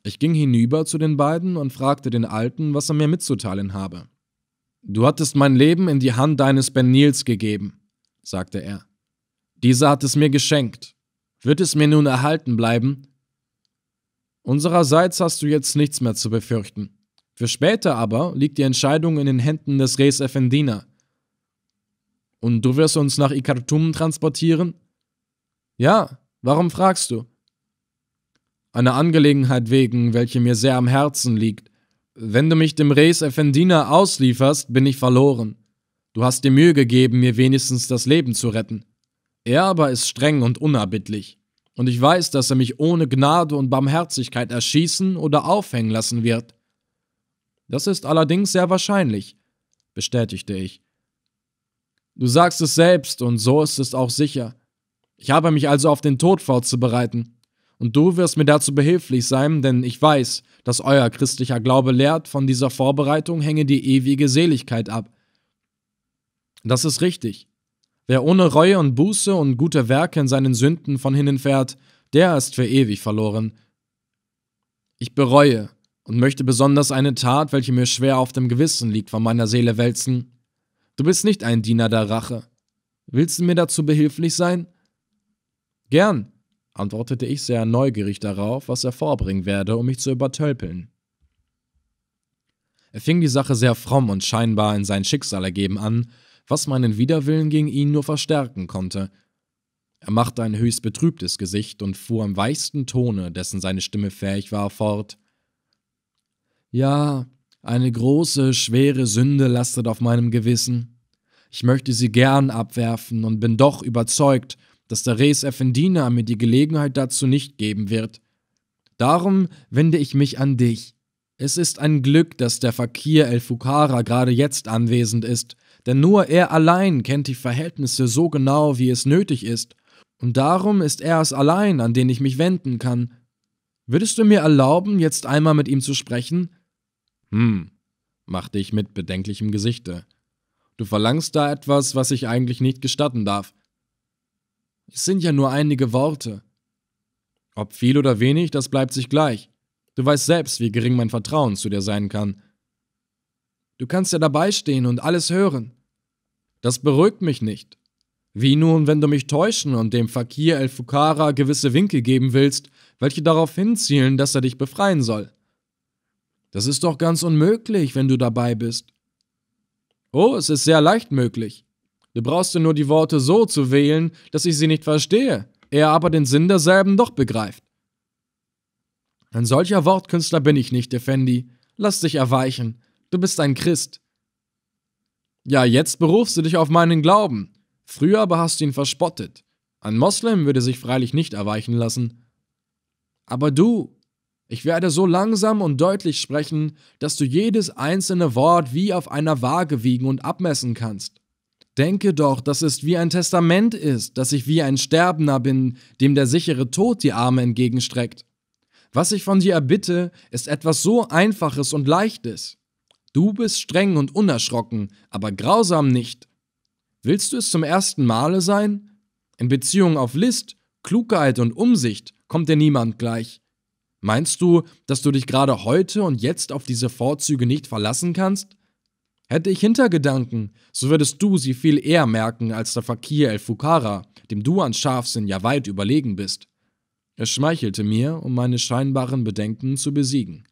Ich ging hinüber zu den beiden und fragte den Alten, was er mir mitzuteilen habe. Du hattest mein Leben in die Hand deines Ben Nils gegeben, sagte er. Dieser hat es mir geschenkt. Wird es mir nun erhalten bleiben? Unsererseits hast du jetzt nichts mehr zu befürchten. Für später aber liegt die Entscheidung in den Händen des Reis Effendina. Und du wirst uns nach Ikartum transportieren? Ja, warum fragst du? einer Angelegenheit wegen, welche mir sehr am Herzen liegt. Wenn du mich dem Reis Effendina auslieferst, bin ich verloren. Du hast dir Mühe gegeben, mir wenigstens das Leben zu retten. Er aber ist streng und unerbittlich, und ich weiß, dass er mich ohne Gnade und Barmherzigkeit erschießen oder aufhängen lassen wird. Das ist allerdings sehr wahrscheinlich, bestätigte ich. Du sagst es selbst, und so ist es auch sicher. Ich habe mich also auf den Tod vorzubereiten. Und du wirst mir dazu behilflich sein, denn ich weiß, dass euer christlicher Glaube lehrt, von dieser Vorbereitung hänge die ewige Seligkeit ab. Das ist richtig. Wer ohne Reue und Buße und gute Werke in seinen Sünden von hinnen fährt, der ist für ewig verloren. Ich bereue und möchte besonders eine Tat, welche mir schwer auf dem Gewissen liegt, von meiner Seele wälzen. Du bist nicht ein Diener der Rache. Willst du mir dazu behilflich sein? Gern, antwortete ich sehr neugierig darauf, was er vorbringen werde, um mich zu übertölpeln. Er fing die Sache sehr fromm und scheinbar in sein Schicksal ergeben an, was meinen Widerwillen gegen ihn nur verstärken konnte. Er machte ein höchst betrübtes Gesicht und fuhr im weichsten Tone, dessen seine Stimme fähig war, fort. Ja, eine große, schwere Sünde lastet auf meinem Gewissen. Ich möchte sie gern abwerfen und bin doch überzeugt, dass der Reis Effendina mir die Gelegenheit dazu nicht geben wird. Darum wende ich mich an dich. Es ist ein Glück, dass der Fakir El Fukara gerade jetzt anwesend ist, denn nur er allein kennt die Verhältnisse so genau, wie es nötig ist, und darum ist er es allein, an den ich mich wenden kann. Würdest du mir erlauben, jetzt einmal mit ihm zu sprechen? Hm, machte ich mit bedenklichem Gesichte. Du verlangst da etwas, was ich eigentlich nicht gestatten darf. Es sind ja nur einige Worte. Ob viel oder wenig, das bleibt sich gleich. Du weißt selbst, wie gering mein Vertrauen zu dir sein kann. Du kannst ja dabei stehen und alles hören. Das beruhigt mich nicht. Wie nun, wenn du mich täuschen und dem Fakir El-Fukara gewisse Winke geben willst, welche darauf hinzielen, dass er dich befreien soll. Das ist doch ganz unmöglich, wenn du dabei bist. Oh, es ist sehr leicht möglich. Du brauchst nur die Worte so zu wählen, dass ich sie nicht verstehe, er aber den Sinn derselben doch begreift. Ein solcher Wortkünstler bin ich nicht, Effendi. Lass dich erweichen. Du bist ein Christ. Ja, jetzt berufst du dich auf meinen Glauben. Früher aber hast du ihn verspottet. Ein Moslem würde sich freilich nicht erweichen lassen. Aber du, ich werde so langsam und deutlich sprechen, dass du jedes einzelne Wort wie auf einer Waage wiegen und abmessen kannst. Denke doch, dass es wie ein Testament ist, dass ich wie ein Sterbender bin, dem der sichere Tod die Arme entgegenstreckt. Was ich von dir erbitte, ist etwas so Einfaches und Leichtes. Du bist streng und unerschrocken, aber grausam nicht. Willst du es zum ersten Male sein? In Beziehung auf List, Klugheit und Umsicht kommt dir niemand gleich. Meinst du, dass du dich gerade heute und jetzt auf diese Vorzüge nicht verlassen kannst? Hätte ich Hintergedanken, so würdest du sie viel eher merken als der Fakir El-Fukara, dem du an Scharfsinn ja weit überlegen bist. Er schmeichelte mir, um meine scheinbaren Bedenken zu besiegen.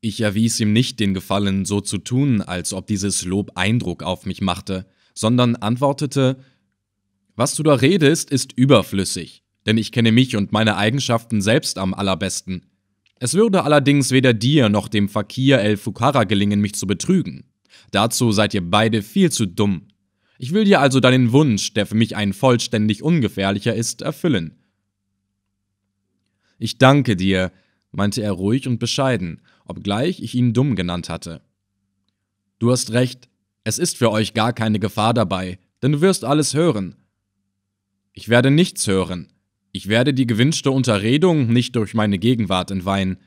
Ich erwies ihm nicht den Gefallen, so zu tun, als ob dieses Lob Eindruck auf mich machte, sondern antwortete Was du da redest, ist überflüssig, denn ich kenne mich und meine Eigenschaften selbst am allerbesten. Es würde allerdings weder dir noch dem Fakir El Fukara gelingen, mich zu betrügen. Dazu seid ihr beide viel zu dumm. Ich will dir also deinen Wunsch, der für mich ein vollständig ungefährlicher ist, erfüllen. Ich danke dir, meinte er ruhig und bescheiden, obgleich ich ihn dumm genannt hatte. Du hast recht, es ist für euch gar keine Gefahr dabei, denn du wirst alles hören. Ich werde nichts hören, ich werde die gewünschte Unterredung nicht durch meine Gegenwart entweihen.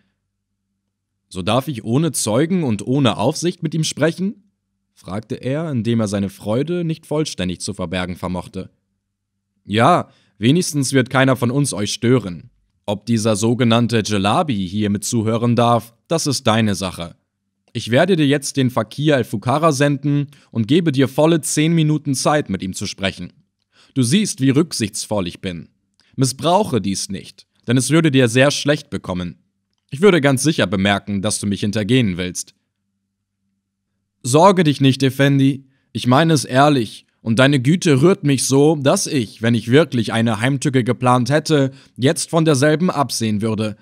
So darf ich ohne Zeugen und ohne Aufsicht mit ihm sprechen? fragte er, indem er seine Freude nicht vollständig zu verbergen vermochte. Ja, wenigstens wird keiner von uns euch stören. Ob dieser sogenannte Jelabi hier mit zuhören darf, das ist deine Sache. Ich werde dir jetzt den Fakir al-Fukara senden und gebe dir volle zehn Minuten Zeit, mit ihm zu sprechen. Du siehst, wie rücksichtsvoll ich bin. Missbrauche dies nicht, denn es würde dir sehr schlecht bekommen. Ich würde ganz sicher bemerken, dass du mich hintergehen willst. Sorge dich nicht, Effendi. Ich meine es ehrlich, und deine Güte rührt mich so, dass ich, wenn ich wirklich eine Heimtücke geplant hätte, jetzt von derselben absehen würde.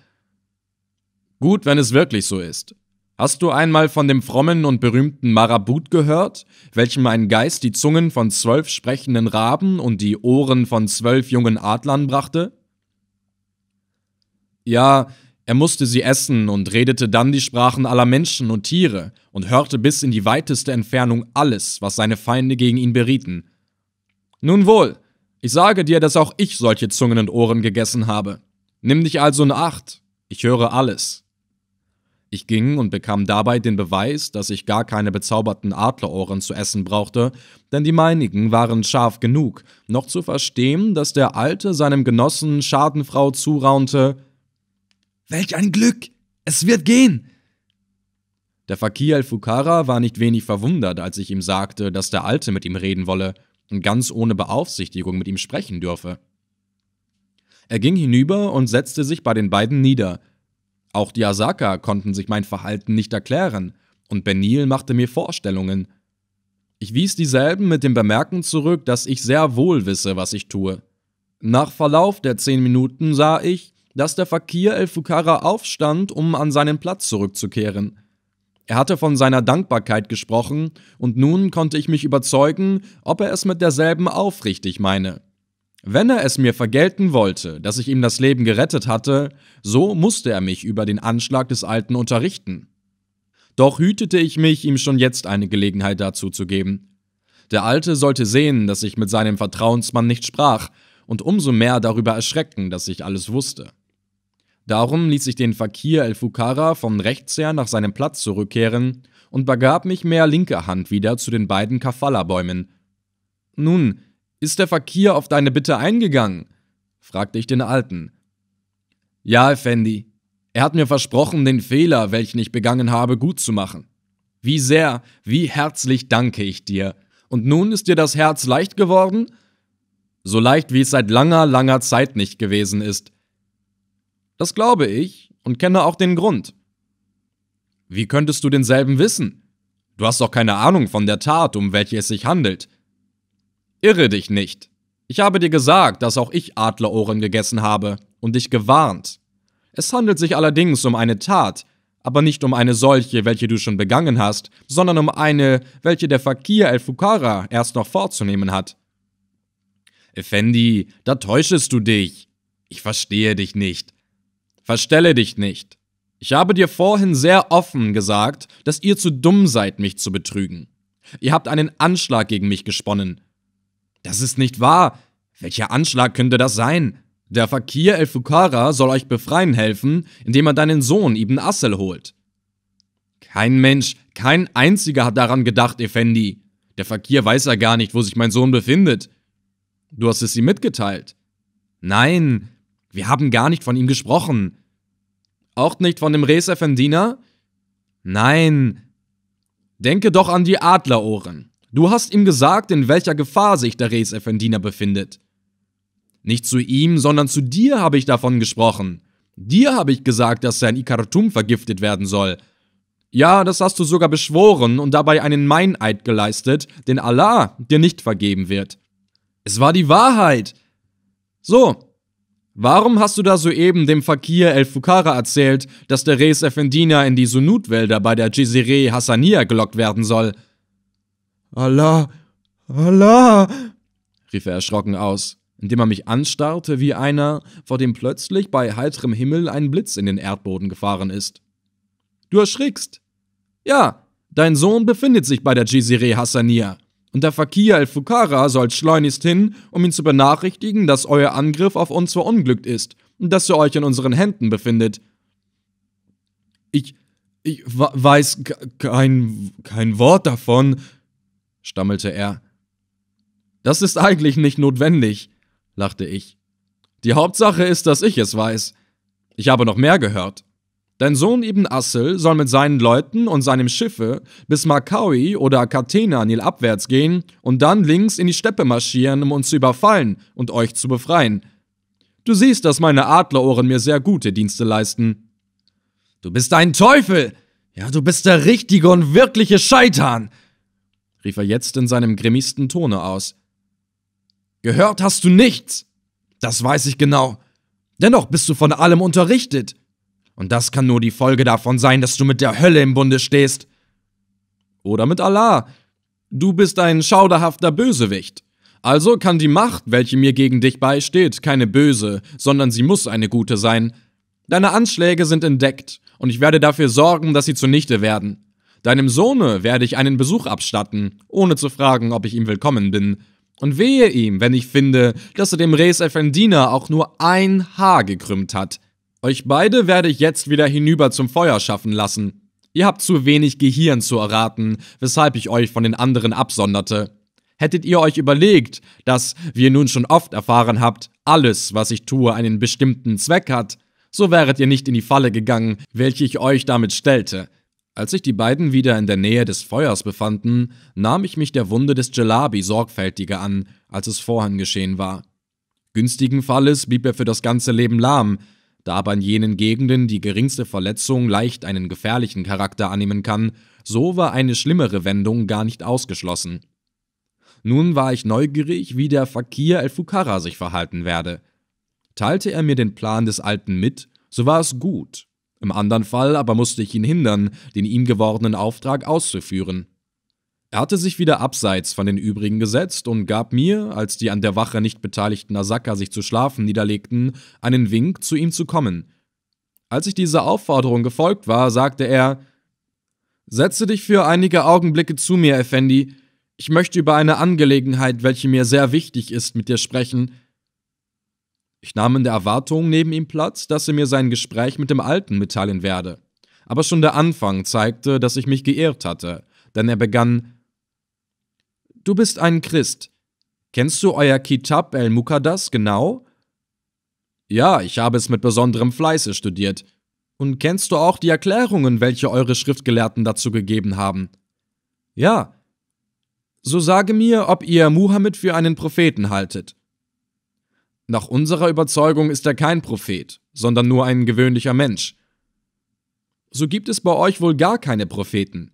Gut, wenn es wirklich so ist. Hast du einmal von dem frommen und berühmten Marabut gehört, welchem ein Geist die Zungen von zwölf sprechenden Raben und die Ohren von zwölf jungen Adlern brachte? Ja, er musste sie essen und redete dann die Sprachen aller Menschen und Tiere und hörte bis in die weiteste Entfernung alles, was seine Feinde gegen ihn berieten. Nun wohl, ich sage dir, dass auch ich solche Zungen und Ohren gegessen habe. Nimm dich also in Acht, ich höre alles. Ich ging und bekam dabei den Beweis, dass ich gar keine bezauberten Adlerohren zu essen brauchte, denn die meinigen waren scharf genug, noch zu verstehen, dass der Alte seinem Genossen Schadenfrau zuraunte: Welch ein Glück! Es wird gehen! Der Fakir el-Fukara war nicht wenig verwundert, als ich ihm sagte, dass der Alte mit ihm reden wolle und ganz ohne Beaufsichtigung mit ihm sprechen dürfe. Er ging hinüber und setzte sich bei den beiden nieder, auch die Asaka konnten sich mein Verhalten nicht erklären und Benil machte mir Vorstellungen. Ich wies dieselben mit dem Bemerken zurück, dass ich sehr wohl wisse, was ich tue. Nach Verlauf der zehn Minuten sah ich, dass der Fakir El Fukara aufstand, um an seinen Platz zurückzukehren. Er hatte von seiner Dankbarkeit gesprochen, und nun konnte ich mich überzeugen, ob er es mit derselben aufrichtig meine. Wenn er es mir vergelten wollte, dass ich ihm das Leben gerettet hatte, so musste er mich über den Anschlag des Alten unterrichten. Doch hütete ich mich, ihm schon jetzt eine Gelegenheit dazu zu geben. Der Alte sollte sehen, dass ich mit seinem Vertrauensmann nicht sprach und umso mehr darüber erschrecken, dass ich alles wusste. Darum ließ ich den Fakir El-Fukara von rechts her nach seinem Platz zurückkehren und begab mich mehr linker Hand wieder zu den beiden Kafala-Bäumen. Nun, ist der Fakir auf deine Bitte eingegangen? fragte ich den Alten. Ja, Effendi. Er hat mir versprochen, den Fehler, welchen ich begangen habe, gut zu machen. Wie sehr, wie herzlich danke ich dir. Und nun ist dir das Herz leicht geworden? So leicht, wie es seit langer, langer Zeit nicht gewesen ist. Das glaube ich und kenne auch den Grund. Wie könntest du denselben wissen? Du hast doch keine Ahnung von der Tat, um welche es sich handelt. Irre dich nicht. Ich habe dir gesagt, dass auch ich Adlerohren gegessen habe und dich gewarnt. Es handelt sich allerdings um eine Tat, aber nicht um eine solche, welche du schon begangen hast, sondern um eine, welche der Fakir el-Fukara erst noch vorzunehmen hat. Effendi, da täuschest du dich. Ich verstehe dich nicht. Verstelle dich nicht. Ich habe dir vorhin sehr offen gesagt, dass ihr zu dumm seid, mich zu betrügen. Ihr habt einen Anschlag gegen mich gesponnen, das ist nicht wahr. Welcher Anschlag könnte das sein? Der Fakir El-Fukara soll euch befreien helfen, indem er deinen Sohn Ibn Assel holt. Kein Mensch, kein einziger hat daran gedacht, Effendi. Der Fakir weiß ja gar nicht, wo sich mein Sohn befindet. Du hast es ihm mitgeteilt. Nein, wir haben gar nicht von ihm gesprochen. Auch nicht von dem Res Effendina? Nein. Denke doch an die Adlerohren. Du hast ihm gesagt, in welcher Gefahr sich der Reis Effendina befindet. Nicht zu ihm, sondern zu dir habe ich davon gesprochen. Dir habe ich gesagt, dass sein Ikartum vergiftet werden soll. Ja, das hast du sogar beschworen und dabei einen Meineid geleistet, den Allah dir nicht vergeben wird. Es war die Wahrheit. So, warum hast du da soeben dem Fakir El Fukara erzählt, dass der Reis Effendina in die Sunutwälder bei der Jizire Hassania gelockt werden soll? Allah, Allah, rief er erschrocken aus, indem er mich anstarrte wie einer, vor dem plötzlich bei heiterem Himmel ein Blitz in den Erdboden gefahren ist. Du erschrickst. Ja, dein Sohn befindet sich bei der Jizire Hassania. Und der Fakir el-Fukara soll schleunigst hin, um ihn zu benachrichtigen, dass euer Angriff auf uns verunglückt ist und dass ihr euch in unseren Händen befindet. Ich, ich weiß kein, kein Wort davon, stammelte er. Das ist eigentlich nicht notwendig, lachte ich. Die Hauptsache ist, dass ich es weiß. Ich habe noch mehr gehört. Dein Sohn Ibn Assel soll mit seinen Leuten und seinem Schiffe bis Makaui oder Katena nilabwärts gehen und dann links in die Steppe marschieren, um uns zu überfallen und euch zu befreien. Du siehst, dass meine Adlerohren mir sehr gute Dienste leisten. Du bist ein Teufel! Ja, du bist der richtige und wirkliche Scheitern! rief er jetzt in seinem grimmigsten Tone aus. Gehört hast du nichts! Das weiß ich genau. Dennoch bist du von allem unterrichtet. Und das kann nur die Folge davon sein, dass du mit der Hölle im Bunde stehst. Oder mit Allah. Du bist ein schauderhafter Bösewicht. Also kann die Macht, welche mir gegen dich beisteht, keine böse, sondern sie muss eine gute sein. Deine Anschläge sind entdeckt, und ich werde dafür sorgen, dass sie zunichte werden. Deinem Sohne werde ich einen Besuch abstatten, ohne zu fragen, ob ich ihm willkommen bin. Und wehe ihm, wenn ich finde, dass er dem Reis Effendina auch nur ein Haar gekrümmt hat. Euch beide werde ich jetzt wieder hinüber zum Feuer schaffen lassen. Ihr habt zu wenig Gehirn zu erraten, weshalb ich euch von den anderen absonderte. Hättet ihr euch überlegt, dass, wie ihr nun schon oft erfahren habt, alles, was ich tue, einen bestimmten Zweck hat, so wäret ihr nicht in die Falle gegangen, welche ich euch damit stellte. Als sich die beiden wieder in der Nähe des Feuers befanden, nahm ich mich der Wunde des Gelabi sorgfältiger an, als es vorhin geschehen war. Günstigen Falles blieb er für das ganze Leben lahm, da aber in jenen Gegenden die geringste Verletzung leicht einen gefährlichen Charakter annehmen kann, so war eine schlimmere Wendung gar nicht ausgeschlossen. Nun war ich neugierig, wie der Fakir El-Fukara sich verhalten werde. Teilte er mir den Plan des Alten mit, so war es gut, im anderen Fall aber musste ich ihn hindern, den ihm gewordenen Auftrag auszuführen. Er hatte sich wieder abseits von den übrigen gesetzt und gab mir, als die an der Wache nicht beteiligten Asaka sich zu schlafen niederlegten, einen Wink, zu ihm zu kommen. Als ich dieser Aufforderung gefolgt war, sagte er: Setze dich für einige Augenblicke zu mir, Effendi. Ich möchte über eine Angelegenheit, welche mir sehr wichtig ist, mit dir sprechen. Ich nahm in der Erwartung neben ihm Platz, dass er mir sein Gespräch mit dem Alten mitteilen werde. Aber schon der Anfang zeigte, dass ich mich geirrt hatte, denn er begann Du bist ein Christ. Kennst du euer Kitab el-Mukaddas genau? Ja, ich habe es mit besonderem Fleiße studiert. Und kennst du auch die Erklärungen, welche eure Schriftgelehrten dazu gegeben haben? Ja. So sage mir, ob ihr Muhammad für einen Propheten haltet. Nach unserer Überzeugung ist er kein Prophet, sondern nur ein gewöhnlicher Mensch. So gibt es bei euch wohl gar keine Propheten.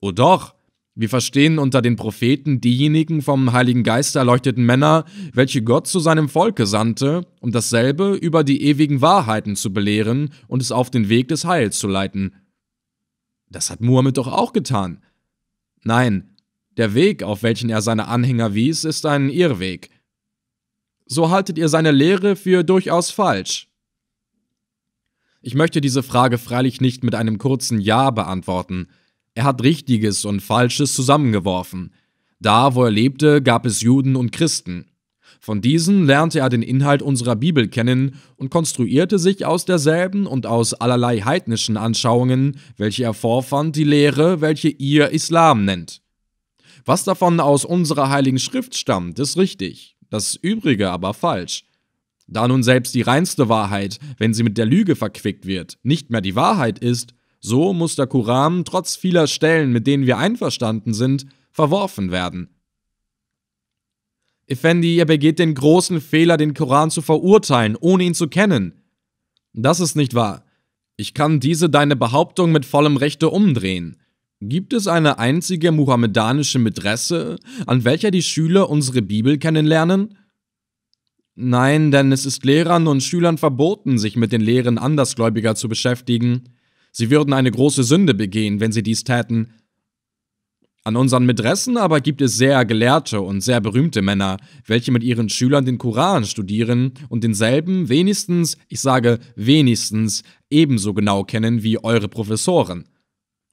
O oh doch, wir verstehen unter den Propheten diejenigen vom Heiligen Geist erleuchteten Männer, welche Gott zu seinem Volke sandte, um dasselbe über die ewigen Wahrheiten zu belehren und es auf den Weg des Heils zu leiten. Das hat Muhammad doch auch getan. Nein, der Weg, auf welchen er seine Anhänger wies, ist ein Irrweg so haltet ihr seine Lehre für durchaus falsch. Ich möchte diese Frage freilich nicht mit einem kurzen Ja beantworten. Er hat Richtiges und Falsches zusammengeworfen. Da, wo er lebte, gab es Juden und Christen. Von diesen lernte er den Inhalt unserer Bibel kennen und konstruierte sich aus derselben und aus allerlei heidnischen Anschauungen, welche er vorfand, die Lehre, welche ihr Islam nennt. Was davon aus unserer heiligen Schrift stammt, ist richtig das übrige aber falsch. Da nun selbst die reinste Wahrheit, wenn sie mit der Lüge verquickt wird, nicht mehr die Wahrheit ist, so muss der Koran trotz vieler Stellen, mit denen wir einverstanden sind, verworfen werden. Effendi, ihr begeht den großen Fehler, den Koran zu verurteilen, ohne ihn zu kennen. Das ist nicht wahr. Ich kann diese deine Behauptung mit vollem Rechte umdrehen. Gibt es eine einzige muhammedanische Mätresse, an welcher die Schüler unsere Bibel kennenlernen? Nein, denn es ist Lehrern und Schülern verboten, sich mit den Lehren Andersgläubiger zu beschäftigen. Sie würden eine große Sünde begehen, wenn sie dies täten. An unseren Mädressen aber gibt es sehr gelehrte und sehr berühmte Männer, welche mit ihren Schülern den Koran studieren und denselben wenigstens, ich sage wenigstens, ebenso genau kennen wie eure Professoren.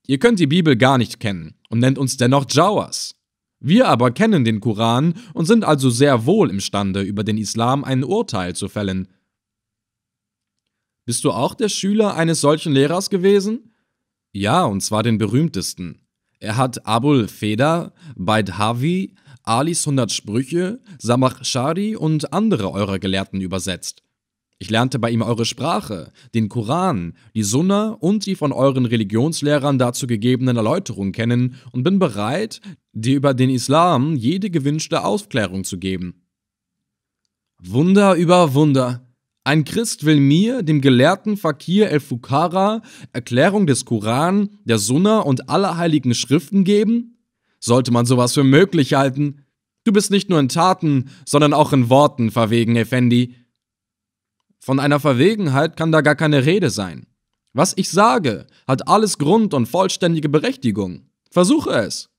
Ihr könnt die Bibel gar nicht kennen und nennt uns dennoch Jawas. Wir aber kennen den Koran und sind also sehr wohl imstande, über den Islam ein Urteil zu fällen. Bist du auch der Schüler eines solchen Lehrers gewesen? Ja, und zwar den berühmtesten. Er hat Abul Feda, Baid Havi, Alis 100 Sprüche, Samach Shari und andere eurer Gelehrten übersetzt. Ich lernte bei ihm eure Sprache, den Koran, die Sunna und die von euren Religionslehrern dazu gegebenen Erläuterungen kennen und bin bereit, dir über den Islam jede gewünschte Aufklärung zu geben. Wunder über Wunder. Ein Christ will mir, dem gelehrten Fakir el-Fukara, Erklärung des Koran, der Sunna und aller heiligen Schriften geben? Sollte man sowas für möglich halten? Du bist nicht nur in Taten, sondern auch in Worten verwegen, Effendi. Von einer Verwegenheit kann da gar keine Rede sein. Was ich sage, hat alles Grund und vollständige Berechtigung. Versuche es.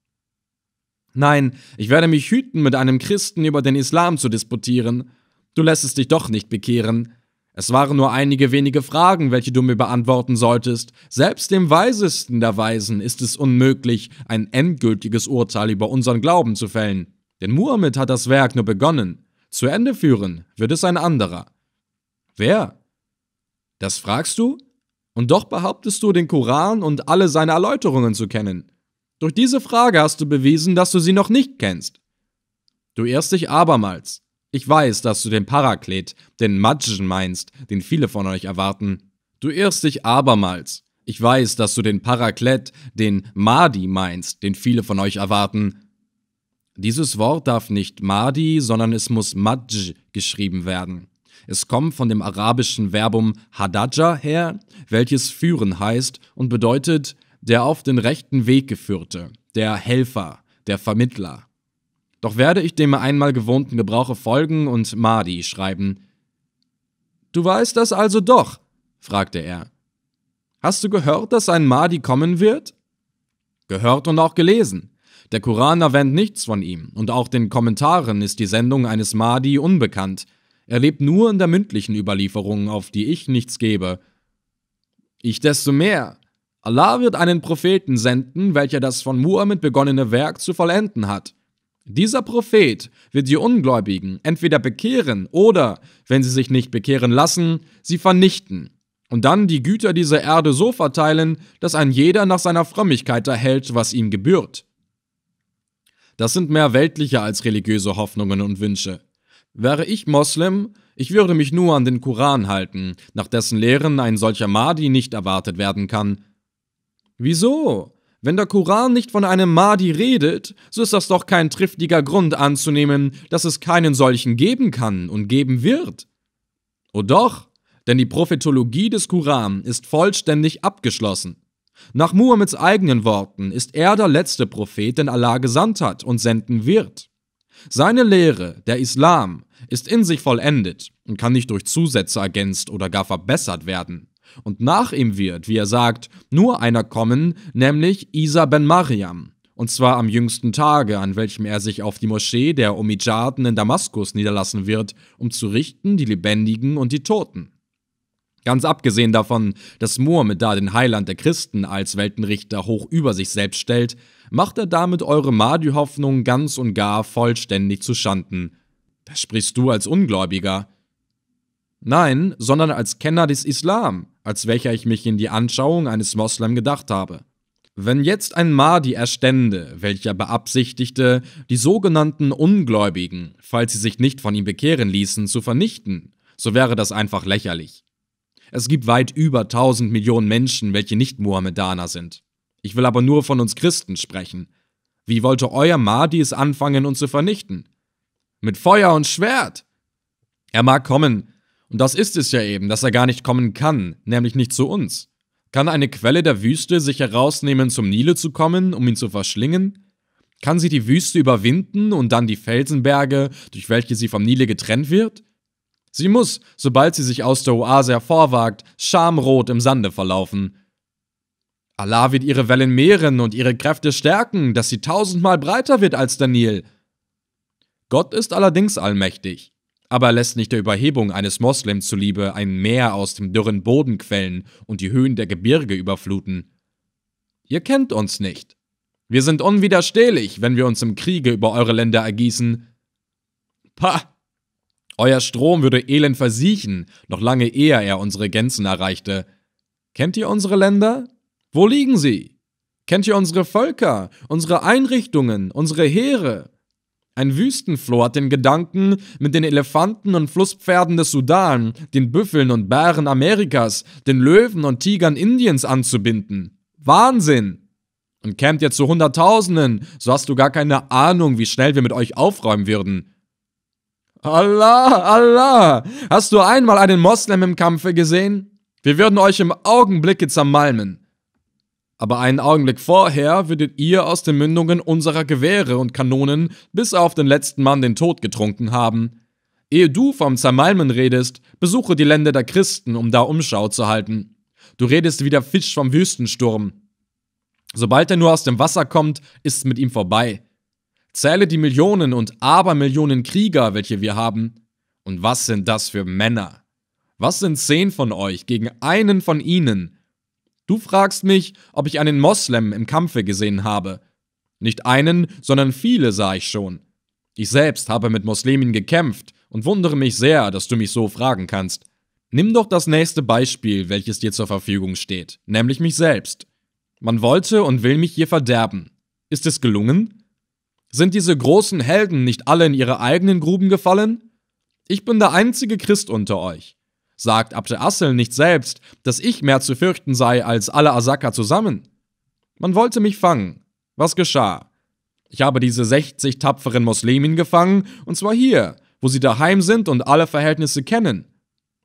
Nein, ich werde mich hüten, mit einem Christen über den Islam zu disputieren. Du lässt es dich doch nicht bekehren. Es waren nur einige wenige Fragen, welche du mir beantworten solltest. Selbst dem Weisesten der Weisen ist es unmöglich, ein endgültiges Urteil über unseren Glauben zu fällen. Denn Muhammad hat das Werk nur begonnen. Zu Ende führen wird es ein anderer. Wer? Das fragst du? Und doch behauptest du, den Koran und alle seine Erläuterungen zu kennen. Durch diese Frage hast du bewiesen, dass du sie noch nicht kennst. Du irrst dich abermals. Ich weiß, dass du den Paraklet, den Majn meinst, den viele von euch erwarten. Du irrst dich abermals. Ich weiß, dass du den Paraklet, den Mahdi meinst, den viele von euch erwarten. Dieses Wort darf nicht Mahdi, sondern es muss Madj geschrieben werden. Es kommt von dem arabischen Verbum Hadaja her, welches führen heißt und bedeutet der auf den rechten Weg geführte, der Helfer, der Vermittler. Doch werde ich dem einmal gewohnten Gebrauche folgen und Mahdi schreiben. Du weißt das also doch, fragte er. Hast du gehört, dass ein Mahdi kommen wird? Gehört und auch gelesen. Der Koran erwähnt nichts von ihm, und auch den Kommentaren ist die Sendung eines Mahdi unbekannt. Er lebt nur in der mündlichen Überlieferung, auf die ich nichts gebe. Ich desto mehr. Allah wird einen Propheten senden, welcher das von Muhammad begonnene Werk zu vollenden hat. Dieser Prophet wird die Ungläubigen entweder bekehren oder, wenn sie sich nicht bekehren lassen, sie vernichten und dann die Güter dieser Erde so verteilen, dass ein jeder nach seiner Frömmigkeit erhält, was ihm gebührt. Das sind mehr weltliche als religiöse Hoffnungen und Wünsche. Wäre ich Moslem, ich würde mich nur an den Koran halten, nach dessen Lehren ein solcher Mahdi nicht erwartet werden kann. Wieso? Wenn der Koran nicht von einem Mahdi redet, so ist das doch kein triftiger Grund anzunehmen, dass es keinen solchen geben kann und geben wird. Oh doch, denn die Prophetologie des Koran ist vollständig abgeschlossen. Nach Muhammads eigenen Worten ist er der letzte Prophet, den Allah gesandt hat und senden wird. Seine Lehre, der Islam, ist in sich vollendet und kann nicht durch Zusätze ergänzt oder gar verbessert werden. Und nach ihm wird, wie er sagt, nur einer kommen, nämlich Isa ben Mariam. Und zwar am jüngsten Tage, an welchem er sich auf die Moschee der Umijaden in Damaskus niederlassen wird, um zu richten die Lebendigen und die Toten. Ganz abgesehen davon, dass Mohammed da den Heiland der Christen als Weltenrichter hoch über sich selbst stellt, macht er damit eure Mahdi-Hoffnung ganz und gar vollständig zuschanden. Das sprichst du als Ungläubiger. Nein, sondern als Kenner des Islam, als welcher ich mich in die Anschauung eines Moslem gedacht habe. Wenn jetzt ein Mahdi erstände, welcher beabsichtigte, die sogenannten Ungläubigen, falls sie sich nicht von ihm bekehren ließen, zu vernichten, so wäre das einfach lächerlich. Es gibt weit über 1000 Millionen Menschen, welche nicht Mohammedaner sind. Ich will aber nur von uns Christen sprechen. Wie wollte euer Mahdi es anfangen, uns zu vernichten? Mit Feuer und Schwert! Er mag kommen, und das ist es ja eben, dass er gar nicht kommen kann, nämlich nicht zu uns. Kann eine Quelle der Wüste sich herausnehmen, zum Nile zu kommen, um ihn zu verschlingen? Kann sie die Wüste überwinden und dann die Felsenberge, durch welche sie vom Nile getrennt wird? Sie muss, sobald sie sich aus der Oase hervorwagt, schamrot im Sande verlaufen, Allah wird ihre Wellen mehren und ihre Kräfte stärken, dass sie tausendmal breiter wird als der Nil. Gott ist allerdings allmächtig, aber er lässt nicht der Überhebung eines Moslems zuliebe ein Meer aus dem dürren Boden quellen und die Höhen der Gebirge überfluten. Ihr kennt uns nicht. Wir sind unwiderstehlich, wenn wir uns im Kriege über eure Länder ergießen. Pah! Euer Strom würde elend versiechen, noch lange ehe er unsere Gänzen erreichte. Kennt ihr unsere Länder? Wo liegen sie? Kennt ihr unsere Völker, unsere Einrichtungen, unsere Heere? Ein Wüstenfloh hat den Gedanken, mit den Elefanten und Flusspferden des Sudan, den Büffeln und Bären Amerikas, den Löwen und Tigern Indiens anzubinden. Wahnsinn! Und kämmt ihr zu Hunderttausenden, so hast du gar keine Ahnung, wie schnell wir mit euch aufräumen würden. Allah, Allah! Hast du einmal einen Moslem im Kampfe gesehen? Wir würden euch im Augenblicke zermalmen. Aber einen Augenblick vorher würdet ihr aus den Mündungen unserer Gewehre und Kanonen bis auf den letzten Mann den Tod getrunken haben. Ehe du vom Zermalmen redest, besuche die Länder der Christen, um da Umschau zu halten. Du redest wie der Fisch vom Wüstensturm. Sobald er nur aus dem Wasser kommt, ist's mit ihm vorbei. Zähle die Millionen und Abermillionen Krieger, welche wir haben. Und was sind das für Männer? Was sind zehn von euch gegen einen von ihnen? Du fragst mich, ob ich einen Moslem im Kampfe gesehen habe. Nicht einen, sondern viele sah ich schon. Ich selbst habe mit Moslemin gekämpft und wundere mich sehr, dass du mich so fragen kannst. Nimm doch das nächste Beispiel, welches dir zur Verfügung steht, nämlich mich selbst. Man wollte und will mich hier verderben. Ist es gelungen? Sind diese großen Helden nicht alle in ihre eigenen Gruben gefallen? Ich bin der einzige Christ unter euch. Sagt Abd Assel nicht selbst, dass ich mehr zu fürchten sei als alle Asaka zusammen? Man wollte mich fangen. Was geschah? Ich habe diese 60 tapferen Muslimin gefangen, und zwar hier, wo sie daheim sind und alle Verhältnisse kennen.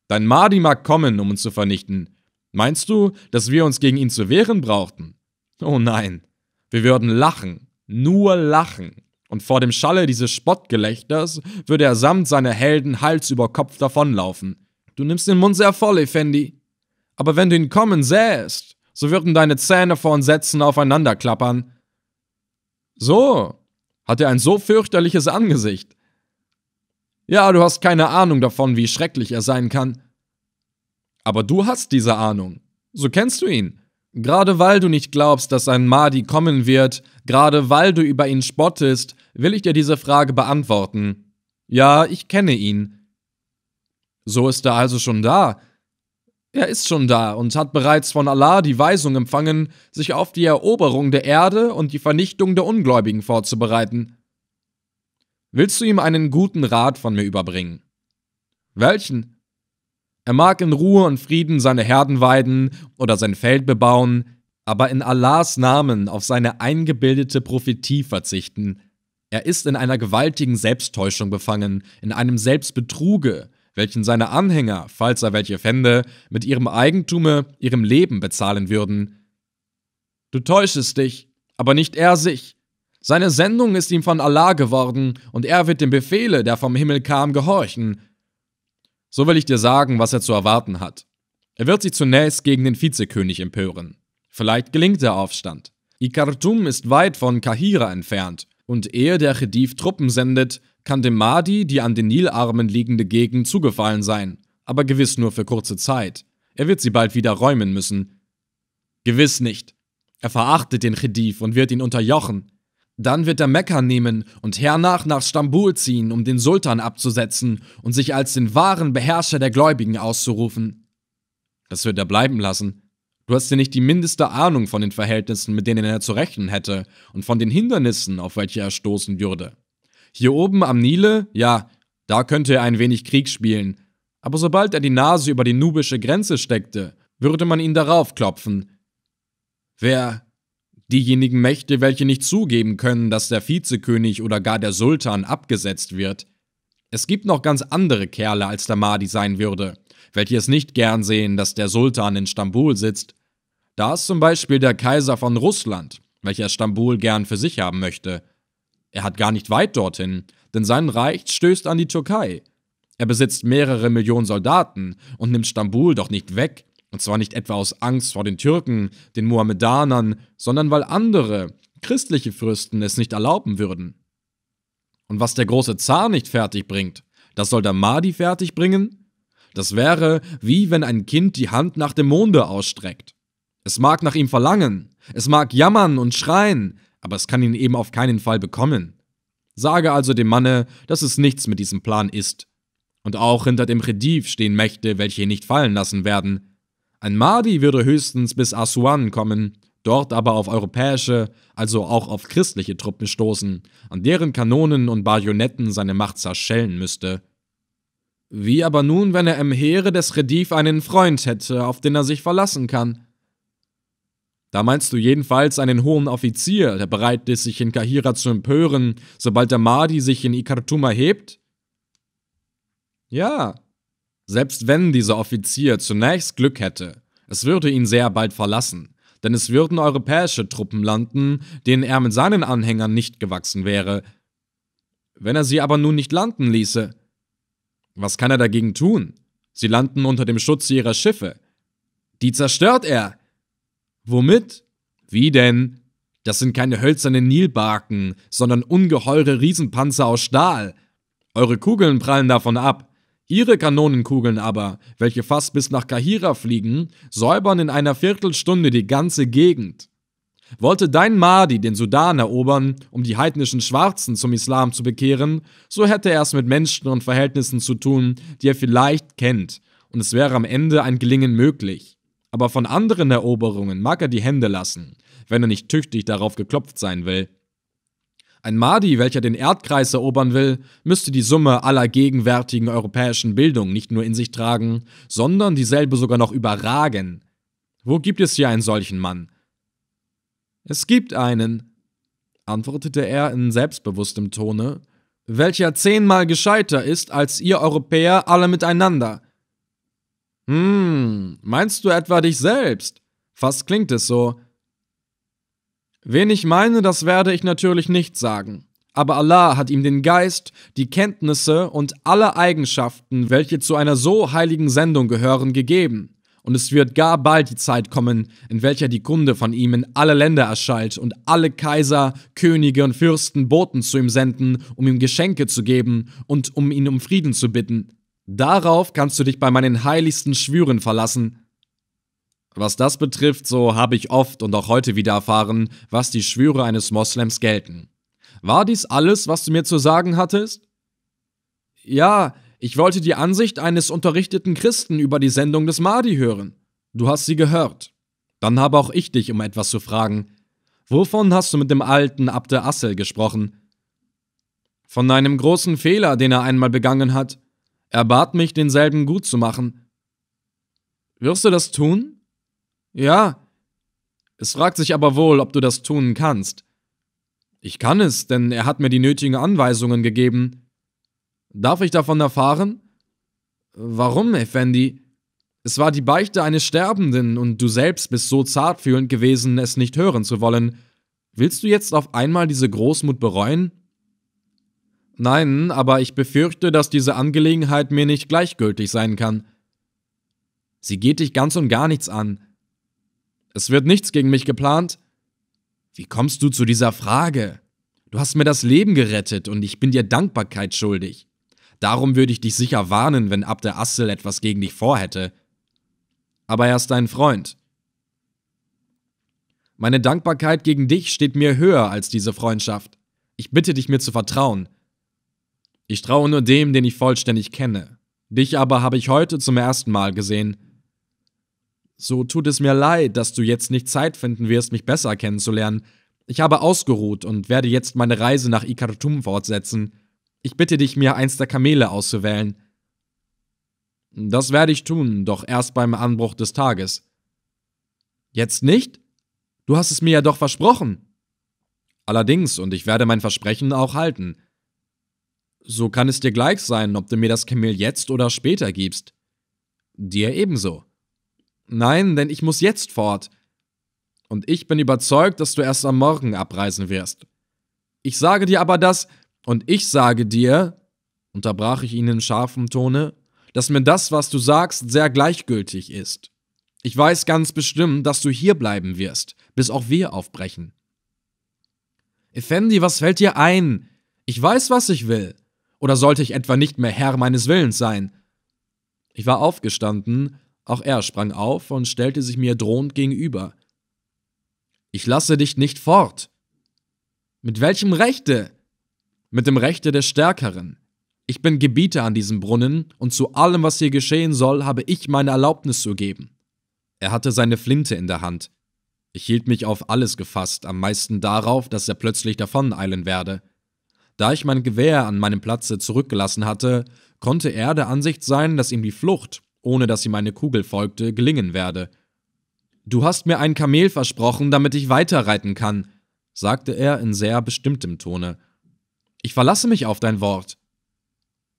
Dein Mahdi mag kommen, um uns zu vernichten. Meinst du, dass wir uns gegen ihn zu wehren brauchten? Oh nein, wir würden lachen, nur lachen. Und vor dem Schalle dieses Spottgelächters würde er samt seiner Helden Hals über Kopf davonlaufen. Du nimmst den Mund sehr voll, Effendi. Aber wenn du ihn kommen sähst, so würden deine Zähne vor Entsetzen aufeinander klappern. So, hat er ein so fürchterliches Angesicht. Ja, du hast keine Ahnung davon, wie schrecklich er sein kann. Aber du hast diese Ahnung. So kennst du ihn. Gerade weil du nicht glaubst, dass ein Mahdi kommen wird, gerade weil du über ihn spottest, will ich dir diese Frage beantworten. Ja, ich kenne ihn. So ist er also schon da. Er ist schon da und hat bereits von Allah die Weisung empfangen, sich auf die Eroberung der Erde und die Vernichtung der Ungläubigen vorzubereiten. Willst du ihm einen guten Rat von mir überbringen? Welchen? Er mag in Ruhe und Frieden seine Herden weiden oder sein Feld bebauen, aber in Allahs Namen auf seine eingebildete Prophetie verzichten. Er ist in einer gewaltigen Selbsttäuschung befangen, in einem Selbstbetruge, welchen seine Anhänger, falls er welche fände, mit ihrem Eigentume, ihrem Leben bezahlen würden. Du täuschest dich, aber nicht er sich. Seine Sendung ist ihm von Allah geworden, und er wird dem Befehle, der vom Himmel kam, gehorchen. So will ich dir sagen, was er zu erwarten hat. Er wird sich zunächst gegen den Vizekönig empören. Vielleicht gelingt der Aufstand. Ikartum ist weit von Kahira entfernt, und ehe der Khediv Truppen sendet, kann dem Mahdi die an den Nilarmen liegende Gegend zugefallen sein, aber gewiss nur für kurze Zeit. Er wird sie bald wieder räumen müssen. Gewiss nicht. Er verachtet den Khediv und wird ihn unterjochen. Dann wird er Mekka nehmen und hernach nach Stambul ziehen, um den Sultan abzusetzen und sich als den wahren Beherrscher der Gläubigen auszurufen. Das wird er bleiben lassen. Du hast ja nicht die mindeste Ahnung von den Verhältnissen, mit denen er zu rechnen hätte und von den Hindernissen, auf welche er stoßen würde. Hier oben am Nile, ja, da könnte er ein wenig Krieg spielen. Aber sobald er die Nase über die nubische Grenze steckte, würde man ihn darauf klopfen. Wer diejenigen Mächte, welche nicht zugeben können, dass der Vizekönig oder gar der Sultan abgesetzt wird. Es gibt noch ganz andere Kerle als der Mahdi sein würde, welche es nicht gern sehen, dass der Sultan in Stambul sitzt. Da ist zum Beispiel der Kaiser von Russland, welcher Stambul gern für sich haben möchte. Er hat gar nicht weit dorthin, denn sein Reich stößt an die Türkei. Er besitzt mehrere Millionen Soldaten und nimmt Stambul doch nicht weg, und zwar nicht etwa aus Angst vor den Türken, den Mohammedanern, sondern weil andere, christliche Fürsten es nicht erlauben würden. Und was der große Zar nicht fertig bringt, das soll der Mahdi fertig bringen? Das wäre, wie wenn ein Kind die Hand nach dem Monde ausstreckt. Es mag nach ihm verlangen, es mag jammern und schreien, aber es kann ihn eben auf keinen Fall bekommen. Sage also dem Manne, dass es nichts mit diesem Plan ist. Und auch hinter dem Rediv stehen Mächte, welche ihn nicht fallen lassen werden. Ein Mahdi würde höchstens bis Asuan kommen, dort aber auf europäische, also auch auf christliche Truppen stoßen, an deren Kanonen und Bajonetten seine Macht zerschellen müsste. Wie aber nun, wenn er im Heere des Rediv einen Freund hätte, auf den er sich verlassen kann? Da meinst du jedenfalls einen hohen Offizier, der bereit ist, sich in Kahira zu empören, sobald der Mahdi sich in Ikartuma hebt? Ja. Selbst wenn dieser Offizier zunächst Glück hätte, es würde ihn sehr bald verlassen, denn es würden europäische Truppen landen, denen er mit seinen Anhängern nicht gewachsen wäre. Wenn er sie aber nun nicht landen ließe, was kann er dagegen tun? Sie landen unter dem Schutz ihrer Schiffe. Die zerstört er, Womit? Wie denn? Das sind keine hölzernen Nilbarken, sondern ungeheure Riesenpanzer aus Stahl. Eure Kugeln prallen davon ab. Ihre Kanonenkugeln aber, welche fast bis nach Kahira fliegen, säubern in einer Viertelstunde die ganze Gegend. Wollte dein Mahdi den Sudan erobern, um die heidnischen Schwarzen zum Islam zu bekehren, so hätte er es mit Menschen und Verhältnissen zu tun, die er vielleicht kennt, und es wäre am Ende ein Gelingen möglich aber von anderen Eroberungen mag er die Hände lassen, wenn er nicht tüchtig darauf geklopft sein will. Ein Mahdi, welcher den Erdkreis erobern will, müsste die Summe aller gegenwärtigen europäischen Bildung nicht nur in sich tragen, sondern dieselbe sogar noch überragen. Wo gibt es hier einen solchen Mann? Es gibt einen, antwortete er in selbstbewusstem Tone, welcher zehnmal gescheiter ist als ihr Europäer alle miteinander. Hm, meinst du etwa dich selbst? Fast klingt es so. Wen ich meine, das werde ich natürlich nicht sagen. Aber Allah hat ihm den Geist, die Kenntnisse und alle Eigenschaften, welche zu einer so heiligen Sendung gehören, gegeben. Und es wird gar bald die Zeit kommen, in welcher die Kunde von ihm in alle Länder erschallt und alle Kaiser, Könige und Fürsten Boten zu ihm senden, um ihm Geschenke zu geben und um ihn um Frieden zu bitten. Darauf kannst du dich bei meinen heiligsten Schwüren verlassen. Was das betrifft, so habe ich oft und auch heute wieder erfahren, was die Schwüre eines Moslems gelten. War dies alles, was du mir zu sagen hattest? Ja, ich wollte die Ansicht eines unterrichteten Christen über die Sendung des Mahdi hören. Du hast sie gehört. Dann habe auch ich dich, um etwas zu fragen. Wovon hast du mit dem alten Abde Assel gesprochen? Von einem großen Fehler, den er einmal begangen hat. Er bat mich, denselben gut zu machen. Wirst du das tun? Ja. Es fragt sich aber wohl, ob du das tun kannst. Ich kann es, denn er hat mir die nötigen Anweisungen gegeben. Darf ich davon erfahren? Warum, Effendi? Es war die Beichte eines Sterbenden und du selbst bist so zartfühlend gewesen, es nicht hören zu wollen. Willst du jetzt auf einmal diese Großmut bereuen? Nein, aber ich befürchte, dass diese Angelegenheit mir nicht gleichgültig sein kann. Sie geht dich ganz und gar nichts an. Es wird nichts gegen mich geplant. Wie kommst du zu dieser Frage? Du hast mir das Leben gerettet und ich bin dir Dankbarkeit schuldig. Darum würde ich dich sicher warnen, wenn Abder Assel etwas gegen dich vorhätte. Aber er ist dein Freund. Meine Dankbarkeit gegen dich steht mir höher als diese Freundschaft. Ich bitte dich, mir zu vertrauen. Ich traue nur dem, den ich vollständig kenne. Dich aber habe ich heute zum ersten Mal gesehen. So tut es mir leid, dass du jetzt nicht Zeit finden wirst, mich besser kennenzulernen. Ich habe ausgeruht und werde jetzt meine Reise nach Ikartum fortsetzen. Ich bitte dich, mir eins der Kamele auszuwählen. Das werde ich tun, doch erst beim Anbruch des Tages. Jetzt nicht? Du hast es mir ja doch versprochen. Allerdings, und ich werde mein Versprechen auch halten so kann es dir gleich sein, ob du mir das Kamel jetzt oder später gibst. Dir ebenso. Nein, denn ich muss jetzt fort. Und ich bin überzeugt, dass du erst am Morgen abreisen wirst. Ich sage dir aber das, und ich sage dir, unterbrach ich ihn in scharfem Tone, dass mir das, was du sagst, sehr gleichgültig ist. Ich weiß ganz bestimmt, dass du hier bleiben wirst, bis auch wir aufbrechen. Effendi, was fällt dir ein? Ich weiß, was ich will. Oder sollte ich etwa nicht mehr Herr meines Willens sein? Ich war aufgestanden, auch er sprang auf und stellte sich mir drohend gegenüber. Ich lasse dich nicht fort. Mit welchem Rechte? Mit dem Rechte der Stärkeren. Ich bin Gebieter an diesem Brunnen, und zu allem, was hier geschehen soll, habe ich meine Erlaubnis zu geben. Er hatte seine Flinte in der Hand. Ich hielt mich auf alles gefasst, am meisten darauf, dass er plötzlich davon eilen werde. Da ich mein Gewehr an meinem Platze zurückgelassen hatte, konnte er der Ansicht sein, dass ihm die Flucht, ohne dass ihm eine Kugel folgte, gelingen werde. Du hast mir ein Kamel versprochen, damit ich weiterreiten kann, sagte er in sehr bestimmtem Tone. Ich verlasse mich auf dein Wort.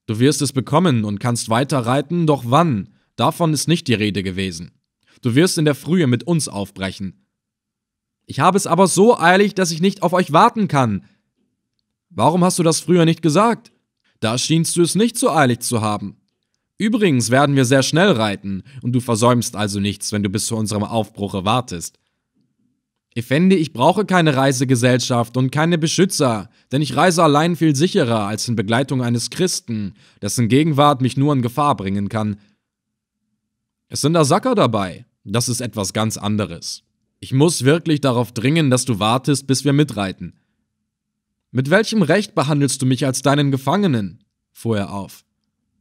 Du wirst es bekommen und kannst weiterreiten, doch wann? Davon ist nicht die Rede gewesen. Du wirst in der Frühe mit uns aufbrechen. Ich habe es aber so eilig, dass ich nicht auf euch warten kann, Warum hast du das früher nicht gesagt? Da schienst du es nicht so eilig zu haben. Übrigens werden wir sehr schnell reiten, und du versäumst also nichts, wenn du bis zu unserem Aufbruch wartest. Effendi, ich brauche keine Reisegesellschaft und keine Beschützer, denn ich reise allein viel sicherer als in Begleitung eines Christen, dessen Gegenwart mich nur in Gefahr bringen kann. Es sind Asaka dabei. Das ist etwas ganz anderes. Ich muss wirklich darauf dringen, dass du wartest, bis wir mitreiten. Mit welchem Recht behandelst du mich als deinen Gefangenen? fuhr er auf.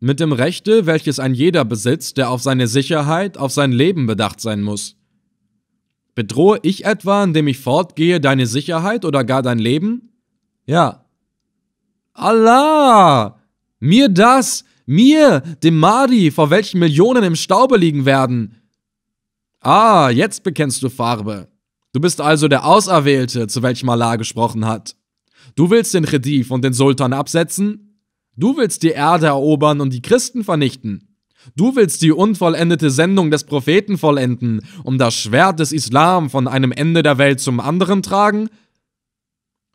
Mit dem Rechte, welches ein jeder besitzt, der auf seine Sicherheit, auf sein Leben bedacht sein muss. Bedrohe ich etwa, indem ich fortgehe, deine Sicherheit oder gar dein Leben? Ja. Allah! Mir das! Mir, dem Mahdi, vor welchen Millionen im Staube liegen werden! Ah, jetzt bekennst du Farbe. Du bist also der Auserwählte, zu welchem Allah gesprochen hat. Du willst den Khedif und den Sultan absetzen? Du willst die Erde erobern und die Christen vernichten? Du willst die unvollendete Sendung des Propheten vollenden, um das Schwert des Islam von einem Ende der Welt zum anderen tragen?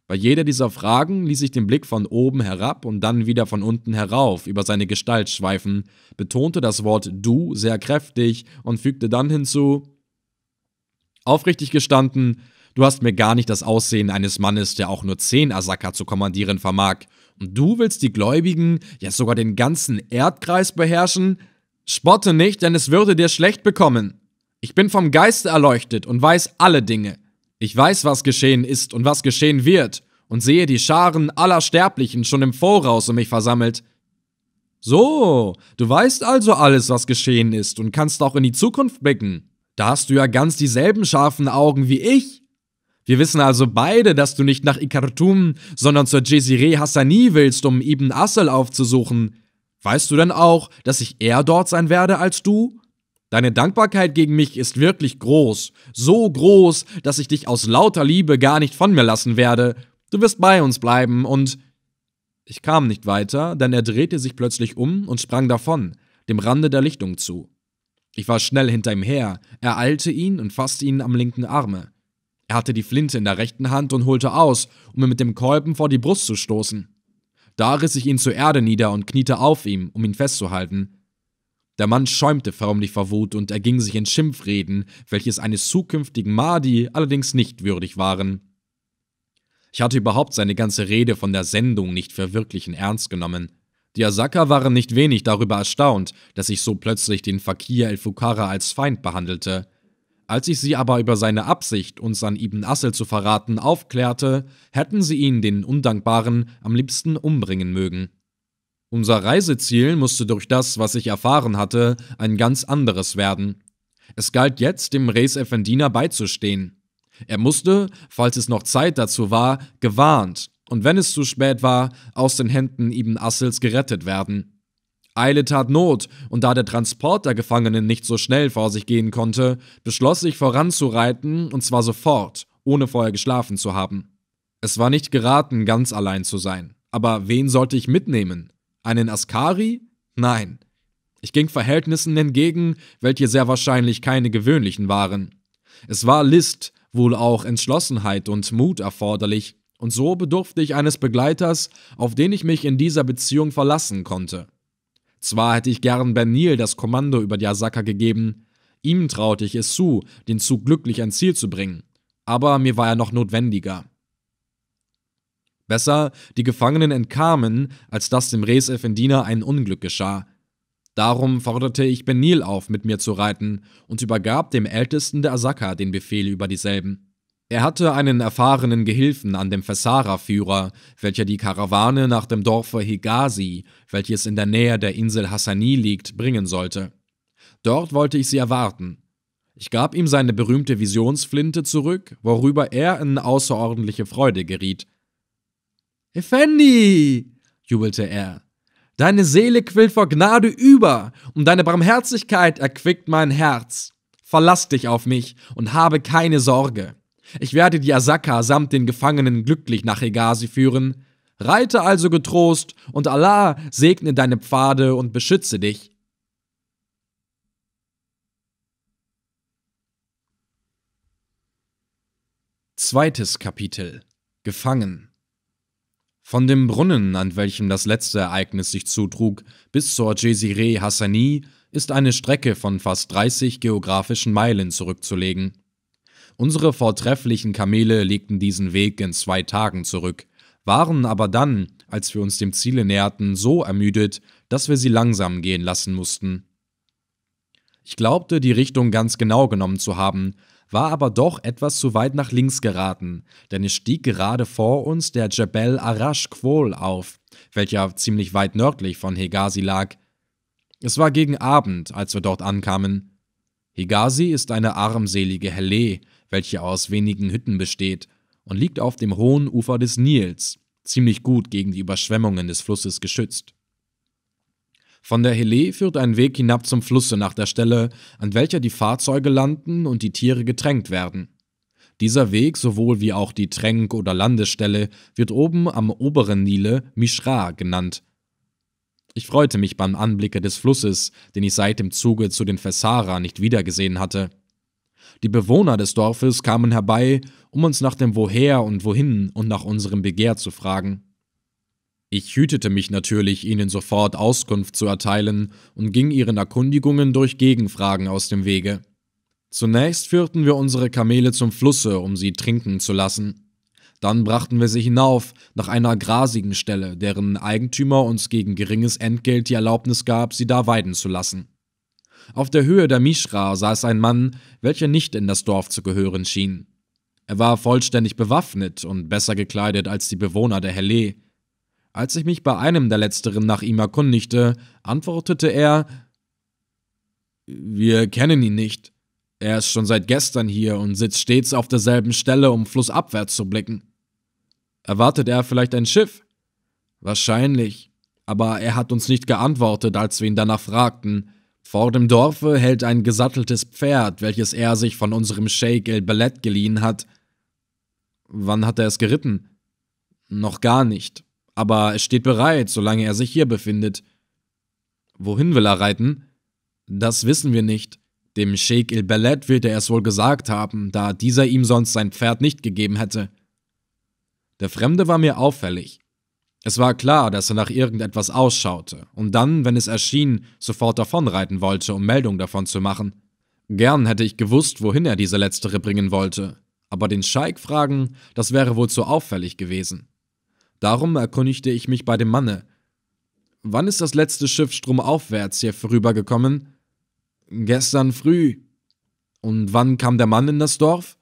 Bei jeder dieser Fragen ließ ich den Blick von oben herab und dann wieder von unten herauf über seine Gestalt schweifen, betonte das Wort du sehr kräftig und fügte dann hinzu Aufrichtig gestanden Du hast mir gar nicht das Aussehen eines Mannes, der auch nur zehn Asaka zu kommandieren vermag. Und du willst die Gläubigen, ja sogar den ganzen Erdkreis beherrschen? Spotte nicht, denn es würde dir schlecht bekommen. Ich bin vom Geiste erleuchtet und weiß alle Dinge. Ich weiß, was geschehen ist und was geschehen wird, und sehe die Scharen aller Sterblichen schon im Voraus um mich versammelt. So, du weißt also alles, was geschehen ist und kannst auch in die Zukunft blicken. Da hast du ja ganz dieselben scharfen Augen wie ich. Wir wissen also beide, dass du nicht nach Ikartum, sondern zur Jezireh Hassani willst, um Ibn Assel aufzusuchen. Weißt du denn auch, dass ich eher dort sein werde als du? Deine Dankbarkeit gegen mich ist wirklich groß, so groß, dass ich dich aus lauter Liebe gar nicht von mir lassen werde. Du wirst bei uns bleiben und ich kam nicht weiter, denn er drehte sich plötzlich um und sprang davon, dem Rande der Lichtung zu. Ich war schnell hinter ihm her, ereilte ihn und fasste ihn am linken Arme. Er hatte die Flinte in der rechten Hand und holte aus, um ihn mit dem Kolben vor die Brust zu stoßen. Da riss ich ihn zur Erde nieder und kniete auf ihm, um ihn festzuhalten. Der Mann schäumte förmlich vor Wut und erging sich in Schimpfreden, welches eines zukünftigen Mahdi allerdings nicht würdig waren. Ich hatte überhaupt seine ganze Rede von der Sendung nicht für wirklichen Ernst genommen. Die Asaka waren nicht wenig darüber erstaunt, dass ich so plötzlich den Fakir el-Fukara als Feind behandelte. Als ich sie aber über seine Absicht, uns an Ibn Assel zu verraten, aufklärte, hätten sie ihn, den Undankbaren, am liebsten umbringen mögen. Unser Reiseziel musste durch das, was ich erfahren hatte, ein ganz anderes werden. Es galt jetzt, dem Reis Effendina beizustehen. Er musste, falls es noch Zeit dazu war, gewarnt und wenn es zu spät war, aus den Händen Ibn Assels gerettet werden. Eile tat Not, und da der Transport der Gefangenen nicht so schnell vor sich gehen konnte, beschloss ich voranzureiten, und zwar sofort, ohne vorher geschlafen zu haben. Es war nicht geraten, ganz allein zu sein. Aber wen sollte ich mitnehmen? Einen Askari? Nein. Ich ging Verhältnissen entgegen, welche sehr wahrscheinlich keine gewöhnlichen waren. Es war List, wohl auch Entschlossenheit und Mut erforderlich, und so bedurfte ich eines Begleiters, auf den ich mich in dieser Beziehung verlassen konnte. Zwar hätte ich gern Ben das Kommando über die Asaka gegeben, ihm traute ich es zu, den Zug glücklich ans Ziel zu bringen, aber mir war er noch notwendiger. Besser, die Gefangenen entkamen, als dass dem Res Effendina ein Unglück geschah. Darum forderte ich Benil auf, mit mir zu reiten, und übergab dem Ältesten der Asaka den Befehl über dieselben. Er hatte einen erfahrenen Gehilfen an dem Fessara-Führer, welcher die Karawane nach dem Dorfe Hegazi, welches in der Nähe der Insel Hassani liegt, bringen sollte. Dort wollte ich sie erwarten. Ich gab ihm seine berühmte Visionsflinte zurück, worüber er in außerordentliche Freude geriet. Effendi, jubelte er, deine Seele quillt vor Gnade über und deine Barmherzigkeit erquickt mein Herz. Verlass dich auf mich und habe keine Sorge. Ich werde die Asaka samt den Gefangenen glücklich nach Egasi führen. Reite also getrost, und Allah segne deine Pfade und beschütze dich. Zweites Kapitel Gefangen Von dem Brunnen, an welchem das letzte Ereignis sich zutrug, bis zur Jezire Hassani ist eine Strecke von fast 30 geografischen Meilen zurückzulegen. Unsere vortrefflichen Kamele legten diesen Weg in zwei Tagen zurück, waren aber dann, als wir uns dem Ziele näherten, so ermüdet, dass wir sie langsam gehen lassen mussten. Ich glaubte, die Richtung ganz genau genommen zu haben, war aber doch etwas zu weit nach links geraten, denn es stieg gerade vor uns der Jebel Arash Quol auf, welcher ziemlich weit nördlich von Hegazi lag. Es war gegen Abend, als wir dort ankamen. Hegazi ist eine armselige Helle, welche aus wenigen Hütten besteht und liegt auf dem hohen Ufer des Nils, ziemlich gut gegen die Überschwemmungen des Flusses geschützt. Von der Hele führt ein Weg hinab zum Flusse nach der Stelle, an welcher die Fahrzeuge landen und die Tiere getränkt werden. Dieser Weg sowohl wie auch die Tränk- oder Landestelle wird oben am oberen Nile Mishra genannt. Ich freute mich beim Anblicke des Flusses, den ich seit dem Zuge zu den Fessara nicht wiedergesehen hatte. Die Bewohner des Dorfes kamen herbei, um uns nach dem Woher und Wohin und nach unserem Begehr zu fragen. Ich hütete mich natürlich, ihnen sofort Auskunft zu erteilen und ging ihren Erkundigungen durch Gegenfragen aus dem Wege. Zunächst führten wir unsere Kamele zum Flusse, um sie trinken zu lassen. Dann brachten wir sie hinauf nach einer grasigen Stelle, deren Eigentümer uns gegen geringes Entgelt die Erlaubnis gab, sie da weiden zu lassen. Auf der Höhe der Mishra saß ein Mann, welcher nicht in das Dorf zu gehören schien. Er war vollständig bewaffnet und besser gekleidet als die Bewohner der Helle. Als ich mich bei einem der letzteren nach ihm erkundigte, antwortete er Wir kennen ihn nicht. Er ist schon seit gestern hier und sitzt stets auf derselben Stelle, um flussabwärts zu blicken. Erwartet er vielleicht ein Schiff? Wahrscheinlich, aber er hat uns nicht geantwortet, als wir ihn danach fragten. Vor dem Dorfe hält ein gesatteltes Pferd, welches er sich von unserem Sheikh El Balett geliehen hat. Wann hat er es geritten? Noch gar nicht. Aber es steht bereit, solange er sich hier befindet. Wohin will er reiten? Das wissen wir nicht. Dem Sheikh El Balett wird er es wohl gesagt haben, da dieser ihm sonst sein Pferd nicht gegeben hätte. Der Fremde war mir auffällig. Es war klar, dass er nach irgendetwas ausschaute und dann, wenn es erschien, sofort davonreiten wollte, um Meldung davon zu machen. Gern hätte ich gewusst, wohin er diese letztere bringen wollte, aber den Scheik fragen, das wäre wohl zu auffällig gewesen. Darum erkundigte ich mich bei dem Manne. Wann ist das letzte Schiff stromaufwärts hier vorübergekommen? Gestern früh. Und wann kam der Mann in das Dorf?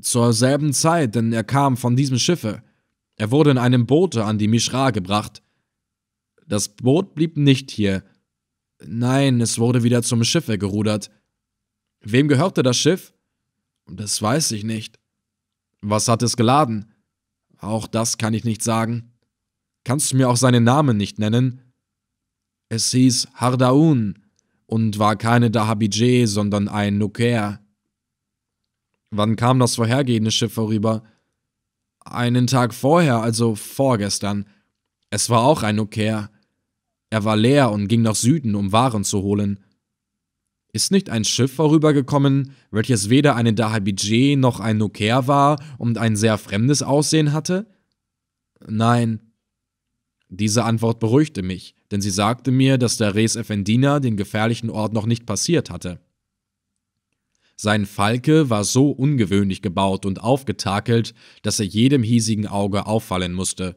Zur selben Zeit, denn er kam von diesem Schiffe. Er wurde in einem Boote an die Mishra gebracht. Das Boot blieb nicht hier. Nein, es wurde wieder zum Schiffe gerudert. Wem gehörte das Schiff? Das weiß ich nicht. Was hat es geladen? Auch das kann ich nicht sagen. Kannst du mir auch seinen Namen nicht nennen? Es hieß Hardaun und war keine Dahabije, sondern ein Nuker. Wann kam das vorhergehende Schiff vorüber? einen Tag vorher, also vorgestern. Es war auch ein Nokair. Er war leer und ging nach Süden, um Waren zu holen. Ist nicht ein Schiff vorübergekommen, welches weder eine Dahabije noch ein Nokair war und ein sehr fremdes Aussehen hatte? Nein. Diese Antwort beruhigte mich, denn sie sagte mir, dass der Res Effendina den gefährlichen Ort noch nicht passiert hatte. Sein Falke war so ungewöhnlich gebaut und aufgetakelt, dass er jedem hiesigen Auge auffallen musste.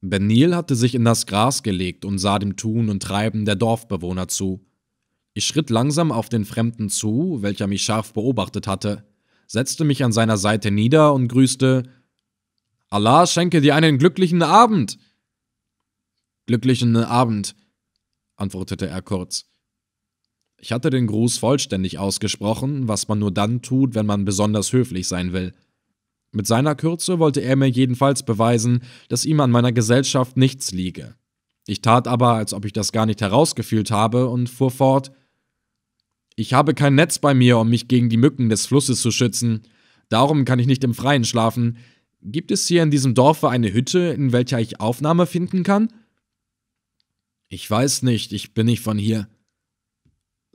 Benil hatte sich in das Gras gelegt und sah dem Tun und Treiben der Dorfbewohner zu. Ich schritt langsam auf den Fremden zu, welcher mich scharf beobachtet hatte, setzte mich an seiner Seite nieder und grüßte Allah schenke dir einen glücklichen Abend. Glücklichen Abend, antwortete er kurz. Ich hatte den Gruß vollständig ausgesprochen, was man nur dann tut, wenn man besonders höflich sein will. Mit seiner Kürze wollte er mir jedenfalls beweisen, dass ihm an meiner Gesellschaft nichts liege. Ich tat aber, als ob ich das gar nicht herausgefühlt habe, und fuhr fort Ich habe kein Netz bei mir, um mich gegen die Mücken des Flusses zu schützen, darum kann ich nicht im Freien schlafen. Gibt es hier in diesem Dorfe eine Hütte, in welcher ich Aufnahme finden kann? Ich weiß nicht, ich bin nicht von hier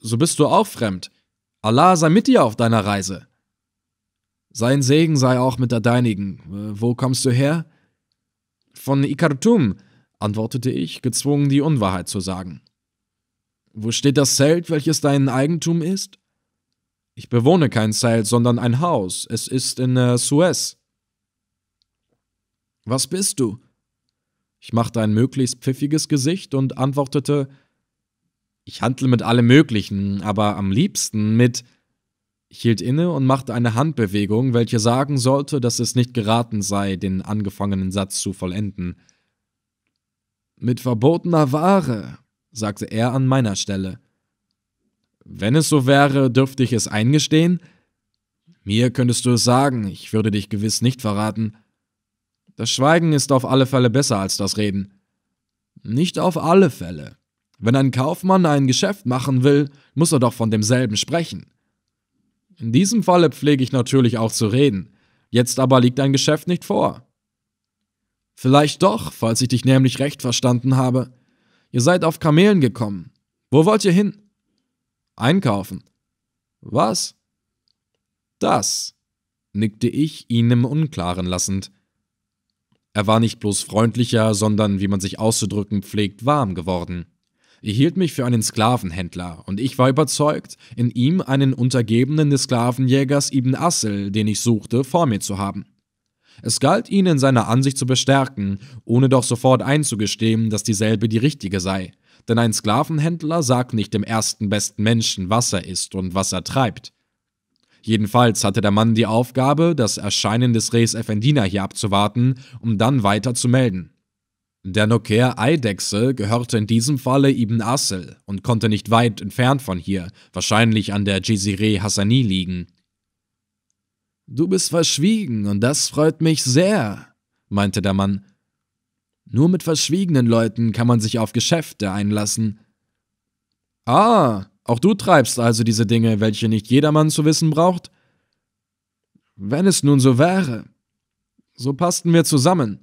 so bist du auch fremd. Allah sei mit dir auf deiner Reise. Sein Segen sei auch mit der deinigen. Äh, wo kommst du her? Von Ikartum, antwortete ich, gezwungen, die Unwahrheit zu sagen. Wo steht das Zelt, welches dein Eigentum ist? Ich bewohne kein Zelt, sondern ein Haus. Es ist in äh, Suez. Was bist du? Ich machte ein möglichst pfiffiges Gesicht und antwortete, ich handle mit allem Möglichen, aber am liebsten mit. Ich hielt inne und machte eine Handbewegung, welche sagen sollte, dass es nicht geraten sei, den angefangenen Satz zu vollenden. Mit verbotener Ware, sagte er an meiner Stelle. Wenn es so wäre, dürfte ich es eingestehen? Mir könntest du es sagen, ich würde dich gewiss nicht verraten. Das Schweigen ist auf alle Fälle besser als das Reden. Nicht auf alle Fälle, wenn ein Kaufmann ein Geschäft machen will, muss er doch von demselben sprechen. In diesem Falle pflege ich natürlich auch zu reden. Jetzt aber liegt ein Geschäft nicht vor. Vielleicht doch, falls ich dich nämlich recht verstanden habe. Ihr seid auf Kamelen gekommen. Wo wollt ihr hin? Einkaufen. Was? Das, nickte ich ihn im Unklaren lassend. Er war nicht bloß freundlicher, sondern, wie man sich auszudrücken pflegt, warm geworden. Er hielt mich für einen Sklavenhändler, und ich war überzeugt, in ihm einen Untergebenen des Sklavenjägers Ibn Assel, den ich suchte, vor mir zu haben. Es galt ihn in seiner Ansicht zu bestärken, ohne doch sofort einzugestehen, dass dieselbe die richtige sei, denn ein Sklavenhändler sagt nicht dem ersten besten Menschen, was er ist und was er treibt. Jedenfalls hatte der Mann die Aufgabe, das Erscheinen des Rehs Effendina hier abzuwarten, um dann weiter zu melden. Der Noker Eidechse gehörte in diesem Falle Ibn Assel und konnte nicht weit entfernt von hier, wahrscheinlich an der Jezire Hassani liegen. Du bist verschwiegen und das freut mich sehr, meinte der Mann. Nur mit verschwiegenen Leuten kann man sich auf Geschäfte einlassen. Ah, auch du treibst also diese Dinge, welche nicht jedermann zu wissen braucht? Wenn es nun so wäre. So passten wir zusammen.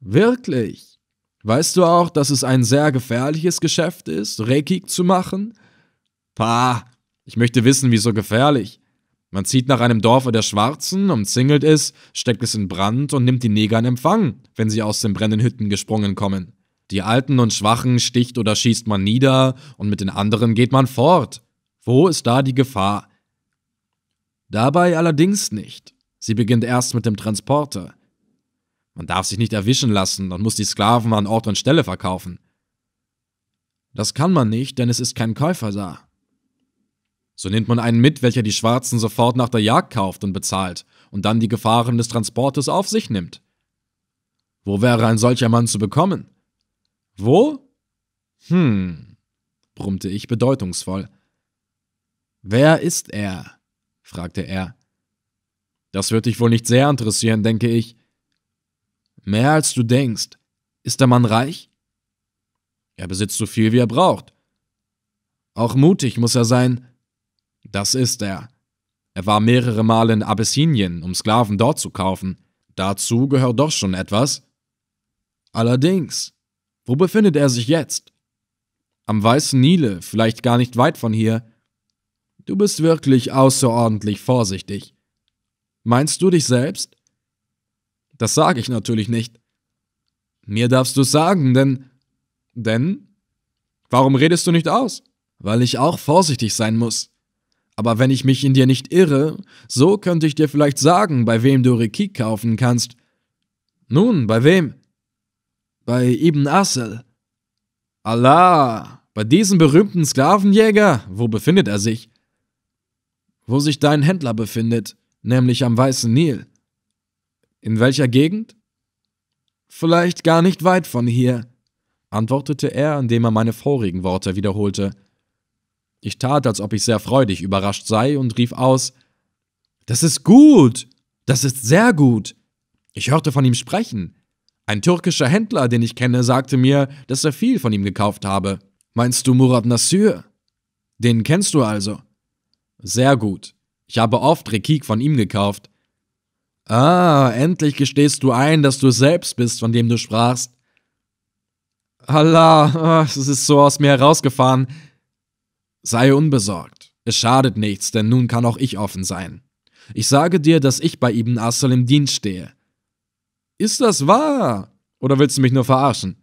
Wirklich? Weißt du auch, dass es ein sehr gefährliches Geschäft ist, Rekik zu machen? Pah, ich möchte wissen, wieso gefährlich. Man zieht nach einem Dorfe der Schwarzen, umzingelt es, steckt es in Brand und nimmt die Neger in Empfang, wenn sie aus den brennenden Hütten gesprungen kommen. Die Alten und Schwachen sticht oder schießt man nieder und mit den anderen geht man fort. Wo ist da die Gefahr? Dabei allerdings nicht. Sie beginnt erst mit dem Transporter. Man darf sich nicht erwischen lassen und muss die Sklaven an Ort und Stelle verkaufen. Das kann man nicht, denn es ist kein Käufer da. So nimmt man einen mit, welcher die Schwarzen sofort nach der Jagd kauft und bezahlt und dann die Gefahren des Transportes auf sich nimmt. Wo wäre ein solcher Mann zu bekommen? Wo? Hm, brummte ich bedeutungsvoll. Wer ist er? fragte er. Das wird dich wohl nicht sehr interessieren, denke ich. Mehr als du denkst. Ist der Mann reich? Er besitzt so viel, wie er braucht. Auch mutig muss er sein. Das ist er. Er war mehrere Male in Abessinien, um Sklaven dort zu kaufen. Dazu gehört doch schon etwas. Allerdings, wo befindet er sich jetzt? Am Weißen Nile, vielleicht gar nicht weit von hier. Du bist wirklich außerordentlich vorsichtig. Meinst du dich selbst? Das sage ich natürlich nicht. Mir darfst du sagen, denn. Denn? Warum redest du nicht aus? Weil ich auch vorsichtig sein muss. Aber wenn ich mich in dir nicht irre, so könnte ich dir vielleicht sagen, bei wem du Rekik kaufen kannst. Nun, bei wem? Bei Ibn Assel. Allah, bei diesem berühmten Sklavenjäger, wo befindet er sich? Wo sich dein Händler befindet, nämlich am Weißen Nil. In welcher Gegend? Vielleicht gar nicht weit von hier, antwortete er, indem er meine vorigen Worte wiederholte. Ich tat, als ob ich sehr freudig überrascht sei und rief aus Das ist gut. Das ist sehr gut. Ich hörte von ihm sprechen. Ein türkischer Händler, den ich kenne, sagte mir, dass er viel von ihm gekauft habe. Meinst du Murat Nassir? Den kennst du also? Sehr gut. Ich habe oft Rekik von ihm gekauft. Ah, endlich gestehst du ein, dass du es selbst bist, von dem du sprachst. Allah, ah, es ist so aus mir herausgefahren. Sei unbesorgt. Es schadet nichts, denn nun kann auch ich offen sein. Ich sage dir, dass ich bei Ibn Asl im Dienst stehe. Ist das wahr? Oder willst du mich nur verarschen?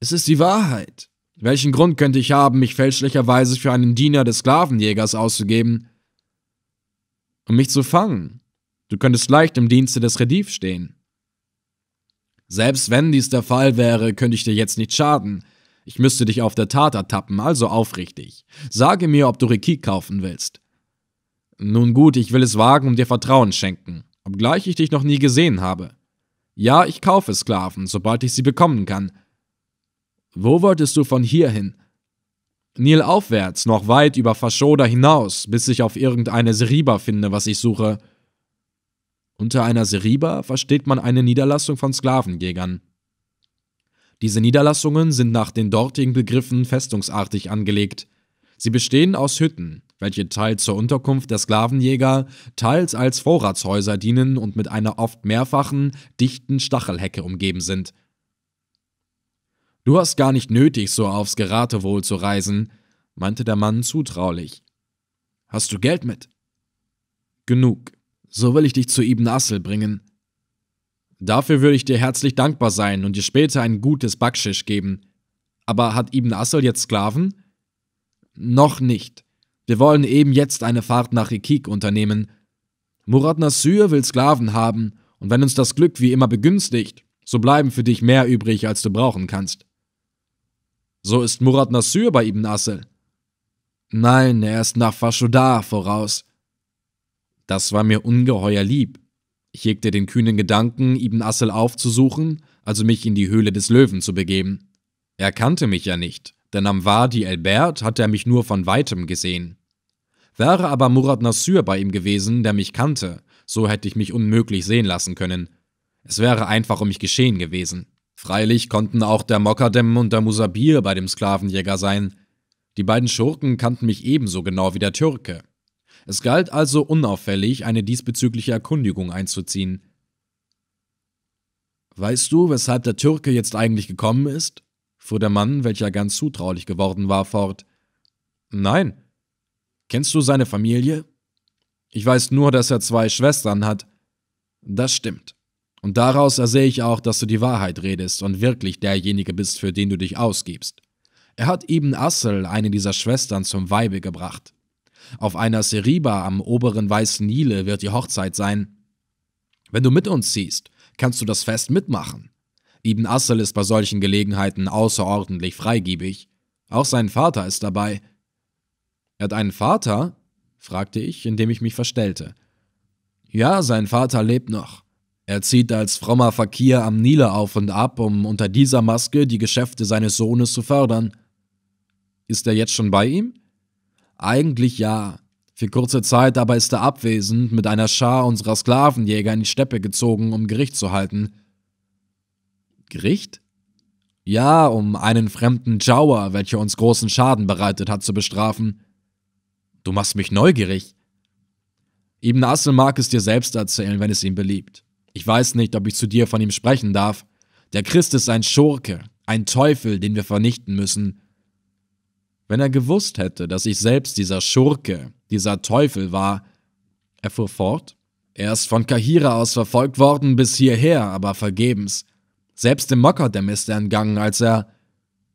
Es ist die Wahrheit. Welchen Grund könnte ich haben, mich fälschlicherweise für einen Diener des Sklavenjägers auszugeben, um mich zu fangen? Du könntest leicht im Dienste des Rediv stehen. Selbst wenn dies der Fall wäre, könnte ich dir jetzt nicht schaden. Ich müsste dich auf der Tat ertappen, also aufrichtig. Sage mir, ob du Rekik kaufen willst. Nun gut, ich will es wagen und dir Vertrauen schenken, obgleich ich dich noch nie gesehen habe. Ja, ich kaufe Sklaven, sobald ich sie bekommen kann. Wo wolltest du von hier hin? Nil aufwärts, noch weit über Fashoda hinaus, bis ich auf irgendeine Seriba finde, was ich suche. Unter einer Seriba versteht man eine Niederlassung von Sklavenjägern. Diese Niederlassungen sind nach den dortigen Begriffen festungsartig angelegt. Sie bestehen aus Hütten, welche teils zur Unterkunft der Sklavenjäger, teils als Vorratshäuser dienen und mit einer oft mehrfachen, dichten Stachelhecke umgeben sind. Du hast gar nicht nötig, so aufs Geratewohl zu reisen, meinte der Mann zutraulich. Hast du Geld mit? Genug, so will ich dich zu Ibn Assel bringen. Dafür würde ich dir herzlich dankbar sein und dir später ein gutes Backschisch geben. Aber hat Ibn Assel jetzt Sklaven? Noch nicht. Wir wollen eben jetzt eine Fahrt nach Ikik unternehmen. Murat Nasir will Sklaven haben, und wenn uns das Glück wie immer begünstigt, so bleiben für dich mehr übrig, als du brauchen kannst. So ist Murat Nasir bei Ibn Assel. Nein, er ist nach Faschodar voraus. Das war mir ungeheuer lieb. Ich hegte den kühnen Gedanken, Ibn Assel aufzusuchen, also mich in die Höhle des Löwen zu begeben. Er kannte mich ja nicht, denn am Wadi Elbert hatte er mich nur von weitem gesehen. Wäre aber Murat Nasir bei ihm gewesen, der mich kannte, so hätte ich mich unmöglich sehen lassen können. Es wäre einfach um mich geschehen gewesen. Freilich konnten auch der Mokadem und der Musabir bei dem Sklavenjäger sein. Die beiden Schurken kannten mich ebenso genau wie der Türke. Es galt also unauffällig, eine diesbezügliche Erkundigung einzuziehen. Weißt du, weshalb der Türke jetzt eigentlich gekommen ist? fuhr der Mann, welcher ganz zutraulich geworden war, fort. Nein. Kennst du seine Familie? Ich weiß nur, dass er zwei Schwestern hat. Das stimmt. Und daraus ersehe ich auch, dass du die Wahrheit redest und wirklich derjenige bist, für den du dich ausgibst. Er hat Ibn Assel, eine dieser Schwestern, zum Weibe gebracht. Auf einer Seriba am oberen Weißen Nile wird die Hochzeit sein. Wenn du mit uns ziehst, kannst du das Fest mitmachen. Ibn Assel ist bei solchen Gelegenheiten außerordentlich freigebig. Auch sein Vater ist dabei. Er hat einen Vater? fragte ich, indem ich mich verstellte. Ja, sein Vater lebt noch. Er zieht als frommer Fakir am Nile auf und ab, um unter dieser Maske die Geschäfte seines Sohnes zu fördern. Ist er jetzt schon bei ihm? Eigentlich ja. Für kurze Zeit aber ist er abwesend mit einer Schar unserer Sklavenjäger in die Steppe gezogen, um Gericht zu halten. Gericht? Ja, um einen fremden Jawa, welcher uns großen Schaden bereitet hat, zu bestrafen. Du machst mich neugierig. Ibn Assel mag es dir selbst erzählen, wenn es ihm beliebt. Ich weiß nicht, ob ich zu dir von ihm sprechen darf. Der Christ ist ein Schurke, ein Teufel, den wir vernichten müssen. Wenn er gewusst hätte, dass ich selbst dieser Schurke, dieser Teufel war, er fuhr fort, er ist von Kahira aus verfolgt worden bis hierher, aber vergebens. Selbst dem Mockerdam ist er entgangen, als er.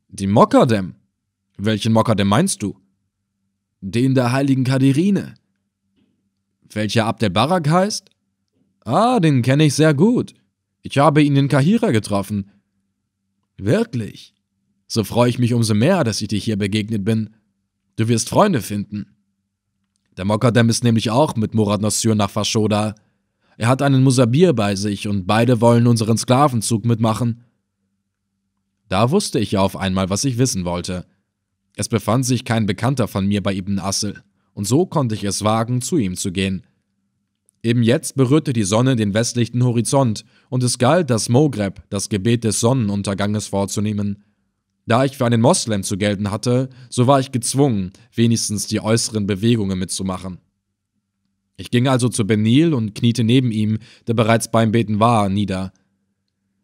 Die Mockerdam? Welchen Mockerdam meinst du? Den der heiligen Kadirine. Welcher Barak heißt? Ah, den kenne ich sehr gut. Ich habe ihn in Kahira getroffen. Wirklich? so freue ich mich umso mehr, dass ich dir hier begegnet bin. Du wirst Freunde finden. Der Mokadem ist nämlich auch mit Murat Nassir nach Faschoda. Er hat einen Musabir bei sich und beide wollen unseren Sklavenzug mitmachen. Da wusste ich auf einmal, was ich wissen wollte. Es befand sich kein Bekannter von mir bei Ibn Assel, und so konnte ich es wagen, zu ihm zu gehen. Eben jetzt berührte die Sonne den westlichen Horizont, und es galt, das Mogreb, das Gebet des Sonnenunterganges vorzunehmen. Da ich für einen Moslem zu gelten hatte, so war ich gezwungen, wenigstens die äußeren Bewegungen mitzumachen. Ich ging also zu Benil und kniete neben ihm, der bereits beim Beten war, nieder.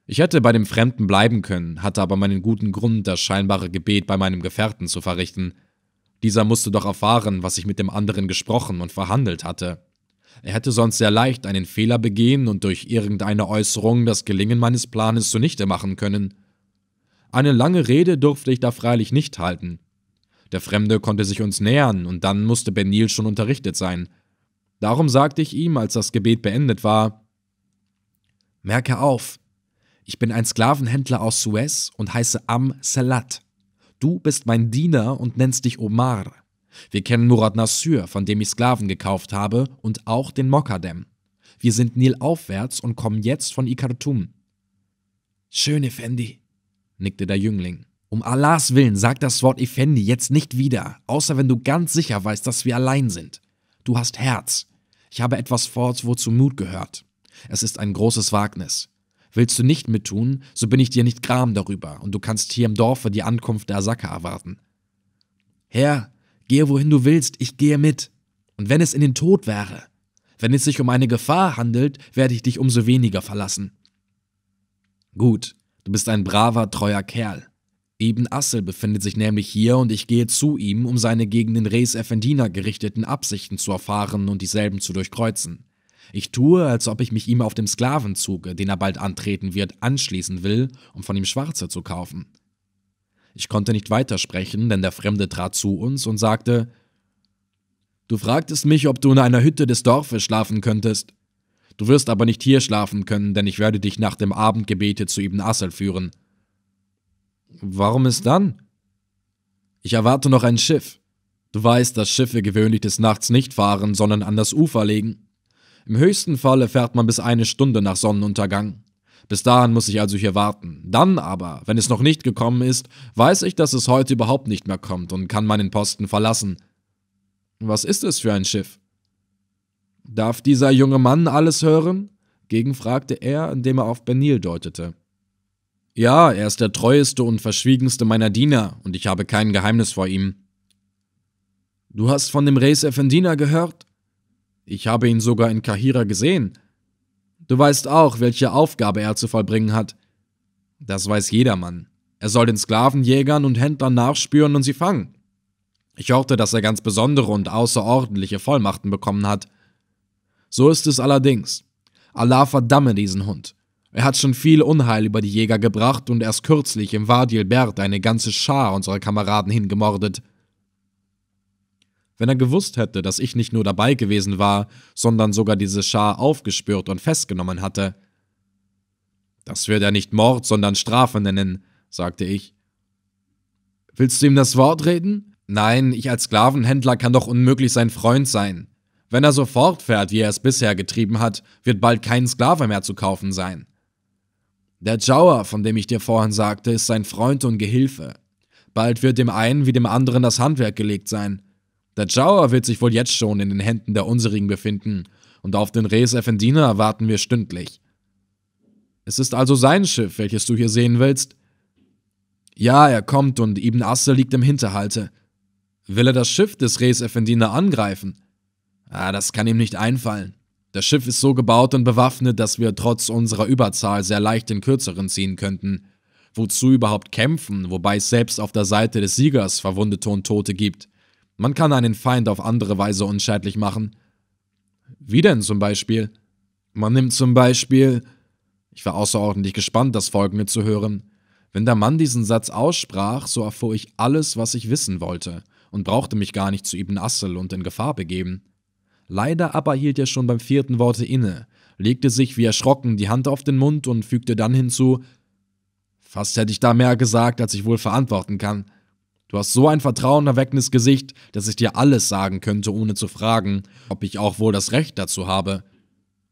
Ich hätte bei dem Fremden bleiben können, hatte aber meinen guten Grund, das scheinbare Gebet bei meinem Gefährten zu verrichten. Dieser musste doch erfahren, was ich mit dem anderen gesprochen und verhandelt hatte. Er hätte sonst sehr leicht einen Fehler begehen und durch irgendeine Äußerung das Gelingen meines Planes zunichte machen können. Eine lange Rede durfte ich da freilich nicht halten. Der Fremde konnte sich uns nähern, und dann musste Benil schon unterrichtet sein. Darum sagte ich ihm, als das Gebet beendet war, Merke auf, ich bin ein Sklavenhändler aus Suez und heiße Am Salat. Du bist mein Diener und nennst dich Omar. Wir kennen Murat Nasir, von dem ich Sklaven gekauft habe, und auch den Mokadem. Wir sind Nil aufwärts und kommen jetzt von Ikartum. Schön, Effendi, nickte der Jüngling. Um Allahs Willen, sag das Wort Effendi jetzt nicht wieder, außer wenn du ganz sicher weißt, dass wir allein sind. Du hast Herz. Ich habe etwas vor, wozu Mut gehört. Es ist ein großes Wagnis. Willst du nicht mittun, so bin ich dir nicht gram darüber, und du kannst hier im Dorfe die Ankunft der Asaka erwarten. Herr, gehe wohin du willst, ich gehe mit. Und wenn es in den Tod wäre, wenn es sich um eine Gefahr handelt, werde ich dich umso weniger verlassen. Gut, Du bist ein braver, treuer Kerl. Ibn Assel befindet sich nämlich hier und ich gehe zu ihm, um seine gegen den Reis Effendina gerichteten Absichten zu erfahren und dieselben zu durchkreuzen. Ich tue, als ob ich mich ihm auf dem Sklavenzuge, den er bald antreten wird, anschließen will, um von ihm Schwarze zu kaufen. Ich konnte nicht weitersprechen, denn der Fremde trat zu uns und sagte: Du fragtest mich, ob du in einer Hütte des Dorfes schlafen könntest. Du wirst aber nicht hier schlafen können, denn ich werde dich nach dem Abendgebete zu Ibn Assel führen. Warum ist dann? Ich erwarte noch ein Schiff. Du weißt, dass Schiffe gewöhnlich des Nachts nicht fahren, sondern an das Ufer legen. Im höchsten Falle fährt man bis eine Stunde nach Sonnenuntergang. Bis dahin muss ich also hier warten. Dann aber, wenn es noch nicht gekommen ist, weiß ich, dass es heute überhaupt nicht mehr kommt und kann meinen Posten verlassen. Was ist es für ein Schiff? Darf dieser junge Mann alles hören? gegenfragte er, indem er auf Benil deutete. Ja, er ist der treueste und verschwiegenste meiner Diener, und ich habe kein Geheimnis vor ihm. Du hast von dem Reis Effendina gehört? Ich habe ihn sogar in Kahira gesehen. Du weißt auch, welche Aufgabe er zu vollbringen hat. Das weiß jedermann. Er soll den Sklavenjägern und Händlern nachspüren und sie fangen. Ich hörte, dass er ganz besondere und außerordentliche Vollmachten bekommen hat. So ist es allerdings. Allah verdamme diesen Hund. Er hat schon viel Unheil über die Jäger gebracht und erst kürzlich im Wadil Bert eine ganze Schar unserer Kameraden hingemordet. Wenn er gewusst hätte, dass ich nicht nur dabei gewesen war, sondern sogar diese Schar aufgespürt und festgenommen hatte. Das wird er nicht Mord, sondern Strafe nennen, sagte ich. Willst du ihm das Wort reden? Nein, ich als Sklavenhändler kann doch unmöglich sein Freund sein. Wenn er so fortfährt, wie er es bisher getrieben hat, wird bald kein Sklave mehr zu kaufen sein. Der Jauer, von dem ich dir vorhin sagte, ist sein Freund und Gehilfe. Bald wird dem einen wie dem anderen das Handwerk gelegt sein. Der Jauer wird sich wohl jetzt schon in den Händen der unserigen befinden, und auf den Res Effendina warten wir stündlich. Es ist also sein Schiff, welches du hier sehen willst? Ja, er kommt und Ibn Asse liegt im Hinterhalte. Will er das Schiff des Res Effendina angreifen? Ah, das kann ihm nicht einfallen. Das Schiff ist so gebaut und bewaffnet, dass wir trotz unserer Überzahl sehr leicht den Kürzeren ziehen könnten. Wozu überhaupt kämpfen, wobei es selbst auf der Seite des Siegers Verwundete und Tote gibt? Man kann einen Feind auf andere Weise unschädlich machen. Wie denn zum Beispiel? Man nimmt zum Beispiel. Ich war außerordentlich gespannt, das Folgende zu hören. Wenn der Mann diesen Satz aussprach, so erfuhr ich alles, was ich wissen wollte, und brauchte mich gar nicht zu Ibn Assel und in Gefahr begeben. Leider aber hielt er schon beim vierten Worte inne, legte sich wie erschrocken die Hand auf den Mund und fügte dann hinzu: Fast hätte ich da mehr gesagt, als ich wohl verantworten kann. Du hast so ein vertrauenerweckendes Gesicht, dass ich dir alles sagen könnte, ohne zu fragen, ob ich auch wohl das Recht dazu habe.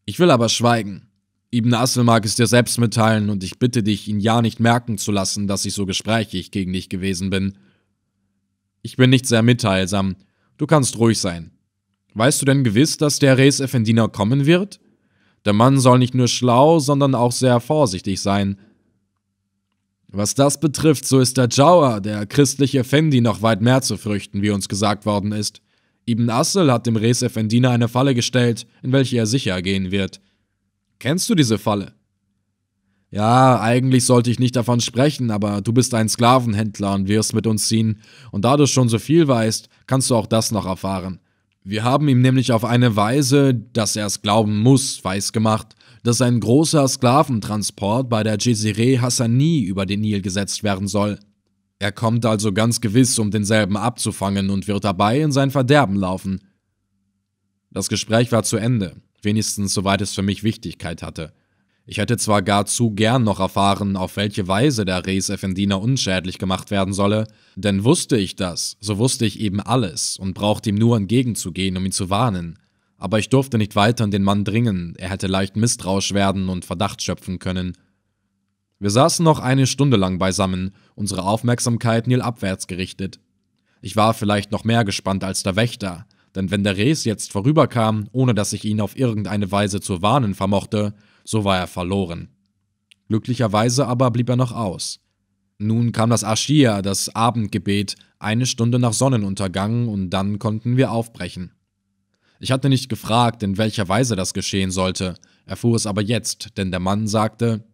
Ich will aber schweigen. Ibn Asl mag es dir selbst mitteilen und ich bitte dich, ihn ja nicht merken zu lassen, dass ich so gesprächig gegen dich gewesen bin. Ich bin nicht sehr mitteilsam. Du kannst ruhig sein. Weißt du denn gewiss, dass der Reis Effendina kommen wird? Der Mann soll nicht nur schlau, sondern auch sehr vorsichtig sein. Was das betrifft, so ist der Jawa, der christliche Effendi, noch weit mehr zu fürchten, wie uns gesagt worden ist. Ibn Assel hat dem Reis Effendina eine Falle gestellt, in welche er sicher gehen wird. Kennst du diese Falle? Ja, eigentlich sollte ich nicht davon sprechen, aber du bist ein Sklavenhändler und wirst mit uns ziehen, und da du schon so viel weißt, kannst du auch das noch erfahren. Wir haben ihm nämlich auf eine Weise, dass er es glauben muss, weisgemacht, dass ein großer Sklaventransport bei der Jezire Hassani über den Nil gesetzt werden soll. Er kommt also ganz gewiss, um denselben abzufangen und wird dabei in sein Verderben laufen. Das Gespräch war zu Ende, wenigstens soweit es für mich Wichtigkeit hatte. Ich hätte zwar gar zu gern noch erfahren, auf welche Weise der Res Effendina unschädlich gemacht werden solle, denn wusste ich das, so wusste ich eben alles und brauchte ihm nur entgegenzugehen, um ihn zu warnen. Aber ich durfte nicht weiter an den Mann dringen, er hätte leicht misstrauisch werden und Verdacht schöpfen können. Wir saßen noch eine Stunde lang beisammen, unsere Aufmerksamkeit Nil abwärts gerichtet. Ich war vielleicht noch mehr gespannt als der Wächter, denn wenn der Res jetzt vorüberkam, ohne dass ich ihn auf irgendeine Weise zu warnen vermochte, so war er verloren. Glücklicherweise aber blieb er noch aus. Nun kam das Aschia, das Abendgebet, eine Stunde nach Sonnenuntergang, und dann konnten wir aufbrechen. Ich hatte nicht gefragt, in welcher Weise das geschehen sollte, erfuhr es aber jetzt, denn der Mann sagte: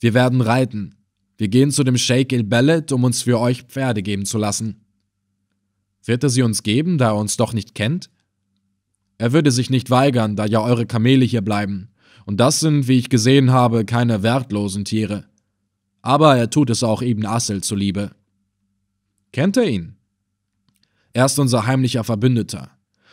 Wir werden reiten. Wir gehen zu dem Sheikh El Bellet, um uns für euch Pferde geben zu lassen. Wird er sie uns geben, da er uns doch nicht kennt? Er würde sich nicht weigern, da ja eure Kamele hier bleiben. Und das sind, wie ich gesehen habe, keine wertlosen Tiere. Aber er tut es auch Ibn Assel zuliebe. Kennt er ihn? Er ist unser heimlicher Verbündeter.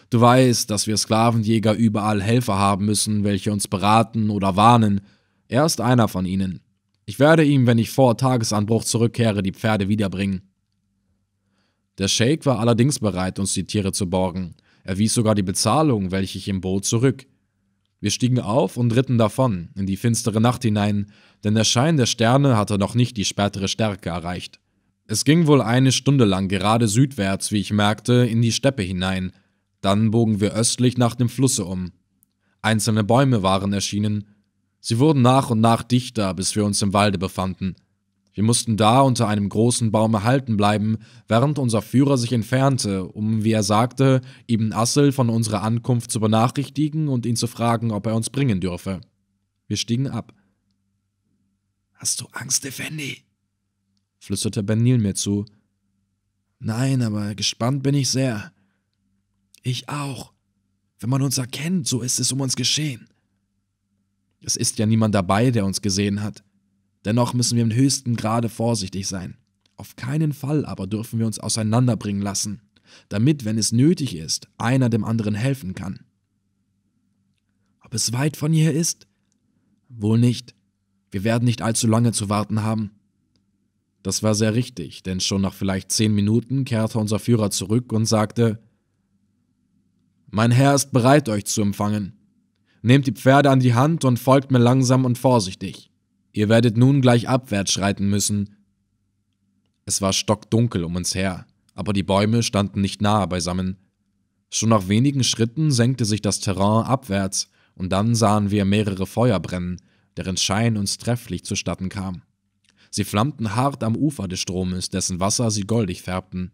Du weißt, dass wir Sklavenjäger überall Helfer haben müssen, welche uns beraten oder warnen. Er ist einer von ihnen. Ich werde ihm, wenn ich vor Tagesanbruch zurückkehre, die Pferde wiederbringen. Der Sheikh war allerdings bereit, uns die Tiere zu borgen. Er wies sogar die Bezahlung, welche ich im Boot zurück. Wir stiegen auf und ritten davon, in die finstere Nacht hinein, denn der Schein der Sterne hatte noch nicht die spätere Stärke erreicht. Es ging wohl eine Stunde lang gerade südwärts, wie ich merkte, in die Steppe hinein. Dann bogen wir östlich nach dem Flusse um. Einzelne Bäume waren erschienen. Sie wurden nach und nach dichter, bis wir uns im Walde befanden – wir mussten da unter einem großen Baum erhalten bleiben, während unser Führer sich entfernte, um, wie er sagte, Ibn Assel von unserer Ankunft zu benachrichtigen und ihn zu fragen, ob er uns bringen dürfe. Wir stiegen ab. Hast du Angst, Effendi? flüsterte Benil mir zu. Nein, aber gespannt bin ich sehr. Ich auch. Wenn man uns erkennt, so ist es um uns geschehen. Es ist ja niemand dabei, der uns gesehen hat. Dennoch müssen wir im höchsten Grade vorsichtig sein. Auf keinen Fall aber dürfen wir uns auseinanderbringen lassen, damit, wenn es nötig ist, einer dem anderen helfen kann. Ob es weit von hier ist? Wohl nicht. Wir werden nicht allzu lange zu warten haben. Das war sehr richtig, denn schon nach vielleicht zehn Minuten kehrte unser Führer zurück und sagte Mein Herr ist bereit, euch zu empfangen. Nehmt die Pferde an die Hand und folgt mir langsam und vorsichtig. Ihr werdet nun gleich abwärts schreiten müssen. Es war stockdunkel um uns her, aber die Bäume standen nicht nahe beisammen. Schon nach wenigen Schritten senkte sich das Terrain abwärts, und dann sahen wir mehrere Feuer brennen, deren Schein uns trefflich zustatten kam. Sie flammten hart am Ufer des Stromes, dessen Wasser sie goldig färbten.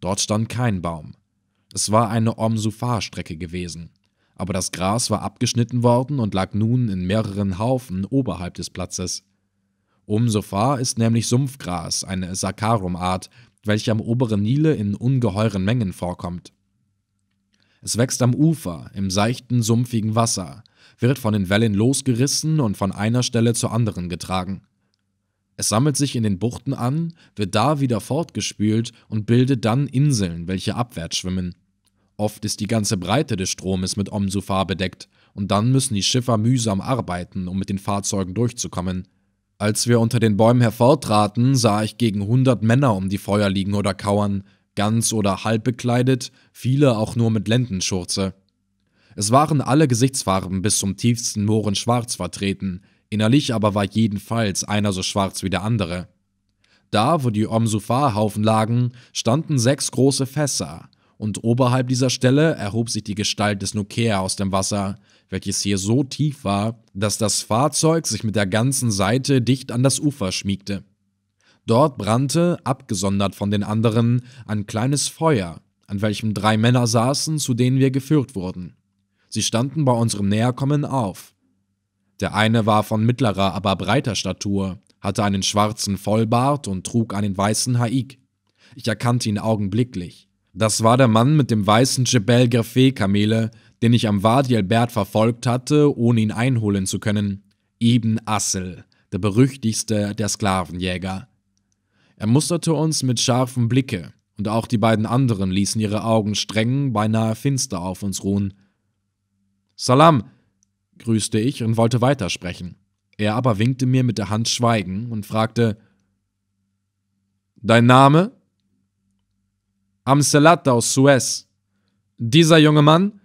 Dort stand kein Baum. Es war eine Omsufa-Strecke gewesen aber das Gras war abgeschnitten worden und lag nun in mehreren Haufen oberhalb des Platzes. Umsofar ist nämlich Sumpfgras, eine Saccharum-Art, welche am oberen Nile in ungeheuren Mengen vorkommt. Es wächst am Ufer, im seichten, sumpfigen Wasser, wird von den Wellen losgerissen und von einer Stelle zur anderen getragen. Es sammelt sich in den Buchten an, wird da wieder fortgespült und bildet dann Inseln, welche abwärts schwimmen. Oft ist die ganze Breite des Stromes mit Omsufar bedeckt und dann müssen die Schiffer mühsam arbeiten, um mit den Fahrzeugen durchzukommen. Als wir unter den Bäumen hervortraten, sah ich gegen hundert Männer um die Feuer liegen oder kauern, ganz oder halb bekleidet, viele auch nur mit Lendenschurze. Es waren alle Gesichtsfarben bis zum tiefsten Mohren schwarz vertreten, innerlich aber war jedenfalls einer so schwarz wie der andere. Da, wo die Omsufar-Haufen lagen, standen sechs große Fässer, und oberhalb dieser Stelle erhob sich die Gestalt des Nukea aus dem Wasser, welches hier so tief war, dass das Fahrzeug sich mit der ganzen Seite dicht an das Ufer schmiegte. Dort brannte, abgesondert von den anderen, ein kleines Feuer, an welchem drei Männer saßen, zu denen wir geführt wurden. Sie standen bei unserem Näherkommen auf. Der eine war von mittlerer, aber breiter Statur, hatte einen schwarzen Vollbart und trug einen weißen Haik. Ich erkannte ihn augenblicklich. Das war der Mann mit dem weißen Jebel Grafé-Kamele, den ich am Wadi Albert verfolgt hatte, ohne ihn einholen zu können. Ibn Assel, der berüchtigste der Sklavenjäger. Er musterte uns mit scharfem Blicke, und auch die beiden anderen ließen ihre Augen streng, beinahe finster auf uns ruhen. Salam, grüßte ich und wollte weitersprechen. Er aber winkte mir mit der Hand schweigen und fragte Dein Name? Amselat aus Suez. Dieser junge Mann,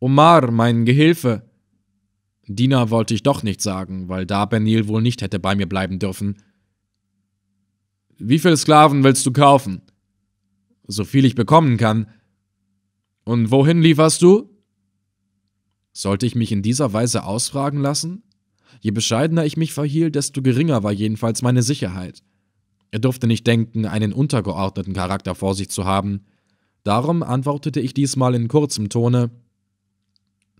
Omar, mein Gehilfe. Diener wollte ich doch nicht sagen, weil da Benil wohl nicht hätte bei mir bleiben dürfen. Wie viele Sklaven willst du kaufen? So viel ich bekommen kann. Und wohin lieferst du? Sollte ich mich in dieser Weise ausfragen lassen? Je bescheidener ich mich verhielt, desto geringer war jedenfalls meine Sicherheit. Er durfte nicht denken, einen untergeordneten Charakter vor sich zu haben. Darum antwortete ich diesmal in kurzem Tone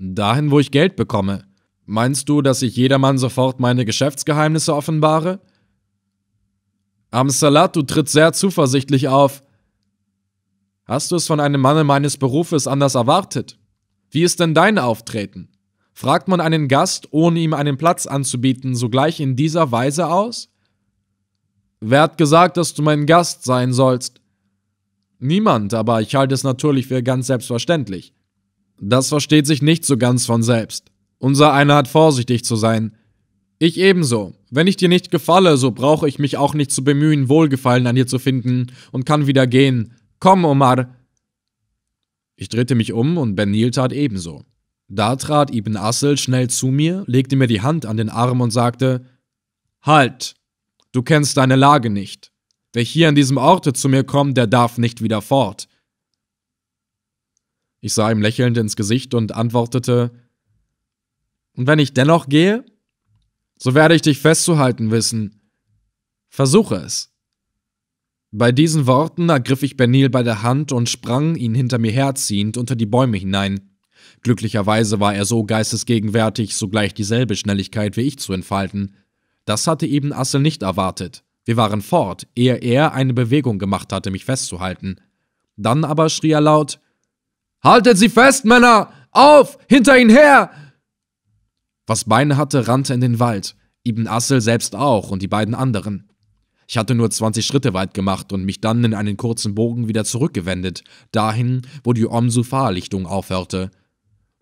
Dahin, wo ich Geld bekomme. Meinst du, dass ich jedermann sofort meine Geschäftsgeheimnisse offenbare? Am Salat, du trittst sehr zuversichtlich auf. Hast du es von einem Manne meines Berufes anders erwartet? Wie ist denn dein Auftreten? Fragt man einen Gast, ohne ihm einen Platz anzubieten, sogleich in dieser Weise aus? Wer hat gesagt, dass du mein Gast sein sollst? Niemand, aber ich halte es natürlich für ganz selbstverständlich. Das versteht sich nicht so ganz von selbst. Unser einer hat vorsichtig zu sein. Ich ebenso. Wenn ich dir nicht gefalle, so brauche ich mich auch nicht zu bemühen, Wohlgefallen an dir zu finden und kann wieder gehen. Komm, Omar! Ich drehte mich um und Benil tat ebenso. Da trat Ibn Assel schnell zu mir, legte mir die Hand an den Arm und sagte: Halt! Du kennst deine Lage nicht. Wer hier an diesem Orte zu mir kommt, der darf nicht wieder fort. Ich sah ihm lächelnd ins Gesicht und antwortete, Und wenn ich dennoch gehe, so werde ich dich festzuhalten wissen. Versuche es. Bei diesen Worten ergriff ich Benil bei der Hand und sprang ihn hinter mir herziehend unter die Bäume hinein. Glücklicherweise war er so geistesgegenwärtig, sogleich dieselbe Schnelligkeit wie ich zu entfalten. Das hatte Ibn Assel nicht erwartet. Wir waren fort, ehe er eine Bewegung gemacht hatte, mich festzuhalten. Dann aber schrie er laut: Haltet sie fest, Männer! Auf! Hinter ihnen her! Was Beine hatte, rannte in den Wald. Ibn Assel selbst auch und die beiden anderen. Ich hatte nur 20 Schritte weit gemacht und mich dann in einen kurzen Bogen wieder zurückgewendet, dahin, wo die Omsufa-Lichtung aufhörte.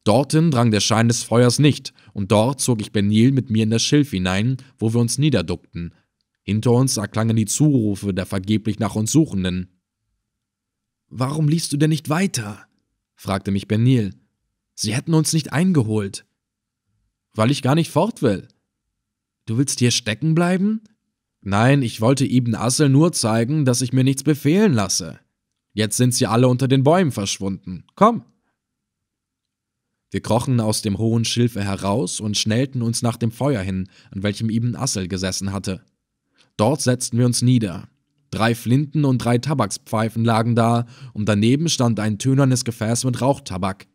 Dorthin drang der Schein des Feuers nicht, und dort zog ich Benil mit mir in das Schilf hinein, wo wir uns niederduckten. Hinter uns erklangen die Zurufe der vergeblich nach uns Suchenden. Warum liest du denn nicht weiter? fragte mich Benil. Sie hätten uns nicht eingeholt. Weil ich gar nicht fort will. Du willst hier stecken bleiben? Nein, ich wollte Ibn Assel nur zeigen, dass ich mir nichts befehlen lasse. Jetzt sind sie alle unter den Bäumen verschwunden. Komm, wir krochen aus dem hohen Schilfe heraus und schnellten uns nach dem Feuer hin, an welchem Ibn Assel gesessen hatte. Dort setzten wir uns nieder. Drei Flinten und drei Tabakspfeifen lagen da, und daneben stand ein tönernes Gefäß mit Rauchtabak.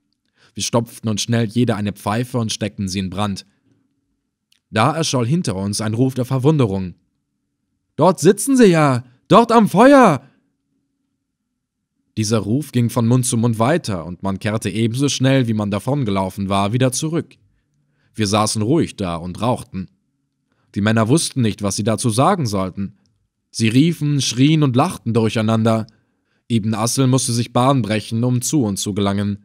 Wir stopften uns schnell jeder eine Pfeife und steckten sie in Brand. Da erscholl hinter uns ein Ruf der Verwunderung. Dort sitzen sie ja! Dort am Feuer! Dieser Ruf ging von Mund zu Mund weiter, und man kehrte ebenso schnell, wie man davongelaufen war, wieder zurück. Wir saßen ruhig da und rauchten. Die Männer wussten nicht, was sie dazu sagen sollten. Sie riefen, schrien und lachten durcheinander. Ibn Assel musste sich Bahn brechen, um zu uns zu gelangen.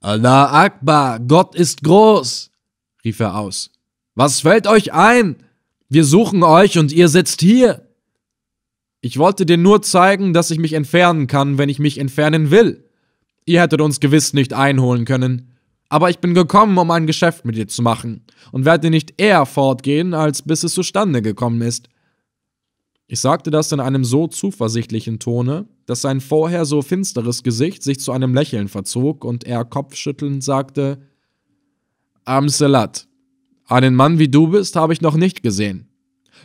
Allah Akbar, Gott ist groß, rief er aus. Was fällt euch ein? Wir suchen euch und ihr sitzt hier. Ich wollte dir nur zeigen, dass ich mich entfernen kann, wenn ich mich entfernen will. Ihr hättet uns gewiss nicht einholen können. Aber ich bin gekommen, um ein Geschäft mit dir zu machen und werde nicht eher fortgehen, als bis es zustande gekommen ist. Ich sagte das in einem so zuversichtlichen Tone, dass sein vorher so finsteres Gesicht sich zu einem Lächeln verzog und er kopfschüttelnd sagte: Amselat, einen Mann wie du bist, habe ich noch nicht gesehen.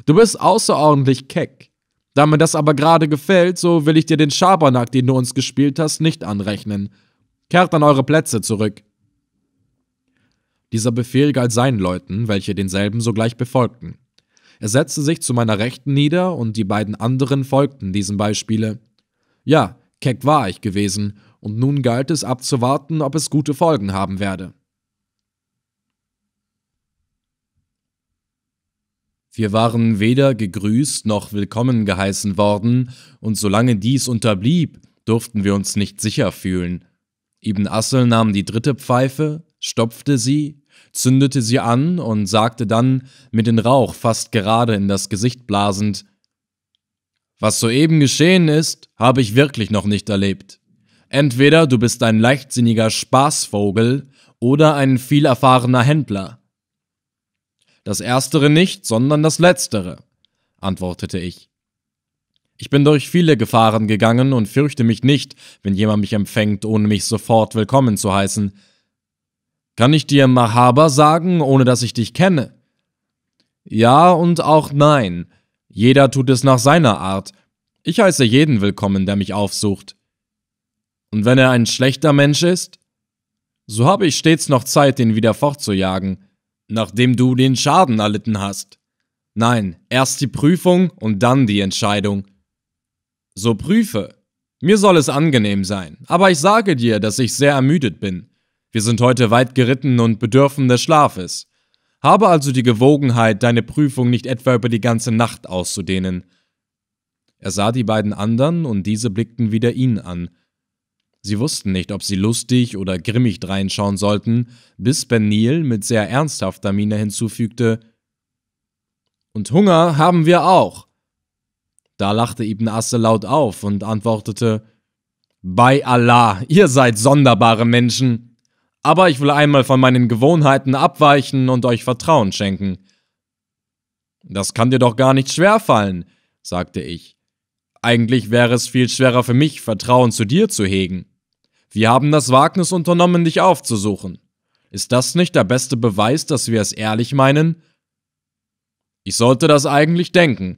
Du bist außerordentlich keck, da mir das aber gerade gefällt, so will ich dir den Schabernack, den du uns gespielt hast, nicht anrechnen. Kehrt an eure Plätze zurück. Dieser Befehl galt seinen Leuten, welche denselben sogleich befolgten. Er setzte sich zu meiner Rechten nieder und die beiden anderen folgten diesem Beispiele. Ja, keck war ich gewesen, und nun galt es abzuwarten, ob es gute Folgen haben werde. Wir waren weder gegrüßt noch willkommen geheißen worden, und solange dies unterblieb, durften wir uns nicht sicher fühlen. Ibn Assel nahm die dritte Pfeife, stopfte sie, zündete sie an und sagte dann, mit den Rauch fast gerade in das Gesicht blasend, was soeben geschehen ist, habe ich wirklich noch nicht erlebt. Entweder du bist ein leichtsinniger Spaßvogel oder ein vielerfahrener Händler. Das erstere nicht, sondern das letztere, antwortete ich. Ich bin durch viele Gefahren gegangen und fürchte mich nicht, wenn jemand mich empfängt, ohne mich sofort willkommen zu heißen. Kann ich dir Mahaba sagen, ohne dass ich dich kenne? Ja und auch nein. Jeder tut es nach seiner Art. Ich heiße jeden willkommen, der mich aufsucht. Und wenn er ein schlechter Mensch ist? So habe ich stets noch Zeit, ihn wieder fortzujagen nachdem du den Schaden erlitten hast. Nein, erst die Prüfung und dann die Entscheidung. So prüfe. Mir soll es angenehm sein, aber ich sage dir, dass ich sehr ermüdet bin. Wir sind heute weit geritten und bedürfen des Schlafes. Habe also die Gewogenheit, deine Prüfung nicht etwa über die ganze Nacht auszudehnen. Er sah die beiden anderen und diese blickten wieder ihn an. Sie wussten nicht, ob sie lustig oder grimmig dreinschauen sollten, bis Ben Neal mit sehr ernsthafter Miene hinzufügte: Und Hunger haben wir auch. Da lachte Ibn Asse laut auf und antwortete: Bei Allah, ihr seid sonderbare Menschen. Aber ich will einmal von meinen Gewohnheiten abweichen und euch Vertrauen schenken. Das kann dir doch gar nicht schwerfallen, sagte ich. Eigentlich wäre es viel schwerer für mich, Vertrauen zu dir zu hegen. Wir haben das Wagnis unternommen, dich aufzusuchen. Ist das nicht der beste Beweis, dass wir es ehrlich meinen? Ich sollte das eigentlich denken.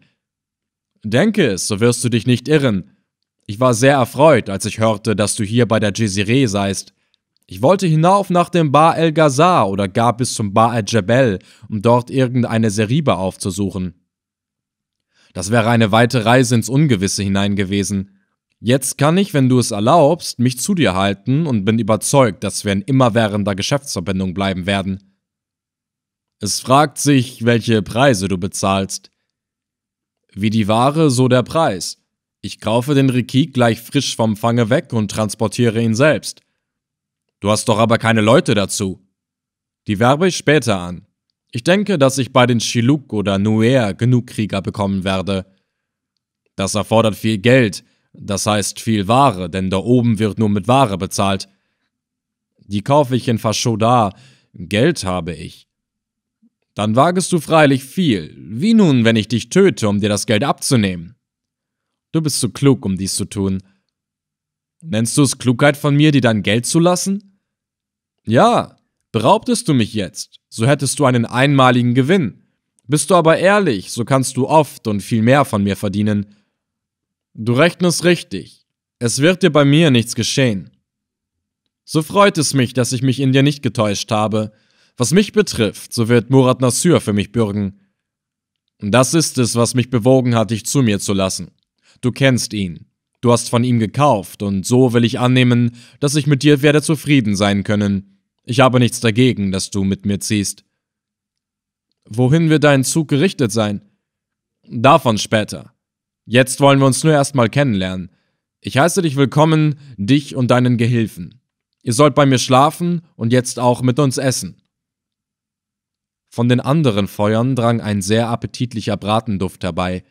Denke es, so wirst du dich nicht irren. Ich war sehr erfreut, als ich hörte, dass du hier bei der Jezireh seist. Ich wollte hinauf nach dem Bar El Ghazar oder gar bis zum Bar El Jebel, um dort irgendeine Seriba aufzusuchen. Das wäre eine weite Reise ins Ungewisse hinein gewesen. Jetzt kann ich, wenn du es erlaubst, mich zu dir halten und bin überzeugt, dass wir in immerwährender Geschäftsverbindung bleiben werden. Es fragt sich, welche Preise du bezahlst. Wie die Ware, so der Preis. Ich kaufe den Rikik gleich frisch vom Fange weg und transportiere ihn selbst. Du hast doch aber keine Leute dazu. Die werbe ich später an. Ich denke, dass ich bei den Shiluk oder Nuer genug Krieger bekommen werde. Das erfordert viel Geld, das heißt viel Ware, denn da oben wird nur mit Ware bezahlt. Die kaufe ich in Faschoda, Geld habe ich. Dann wagest du freilich viel. Wie nun, wenn ich dich töte, um dir das Geld abzunehmen? Du bist zu klug, um dies zu tun. Nennst du es Klugheit von mir, dir dein Geld zu lassen? Ja, beraubtest du mich jetzt, so hättest du einen einmaligen Gewinn. Bist du aber ehrlich, so kannst du oft und viel mehr von mir verdienen. Du rechnest richtig. Es wird dir bei mir nichts geschehen. So freut es mich, dass ich mich in dir nicht getäuscht habe. Was mich betrifft, so wird Murat Nasür für mich bürgen. Das ist es, was mich bewogen hat, dich zu mir zu lassen. Du kennst ihn. Du hast von ihm gekauft, und so will ich annehmen, dass ich mit dir werde zufrieden sein können. Ich habe nichts dagegen, dass du mit mir ziehst. Wohin wird dein Zug gerichtet sein? Davon später. Jetzt wollen wir uns nur erstmal kennenlernen. Ich heiße dich willkommen, dich und deinen Gehilfen. Ihr sollt bei mir schlafen und jetzt auch mit uns essen. Von den anderen Feuern drang ein sehr appetitlicher Bratenduft herbei.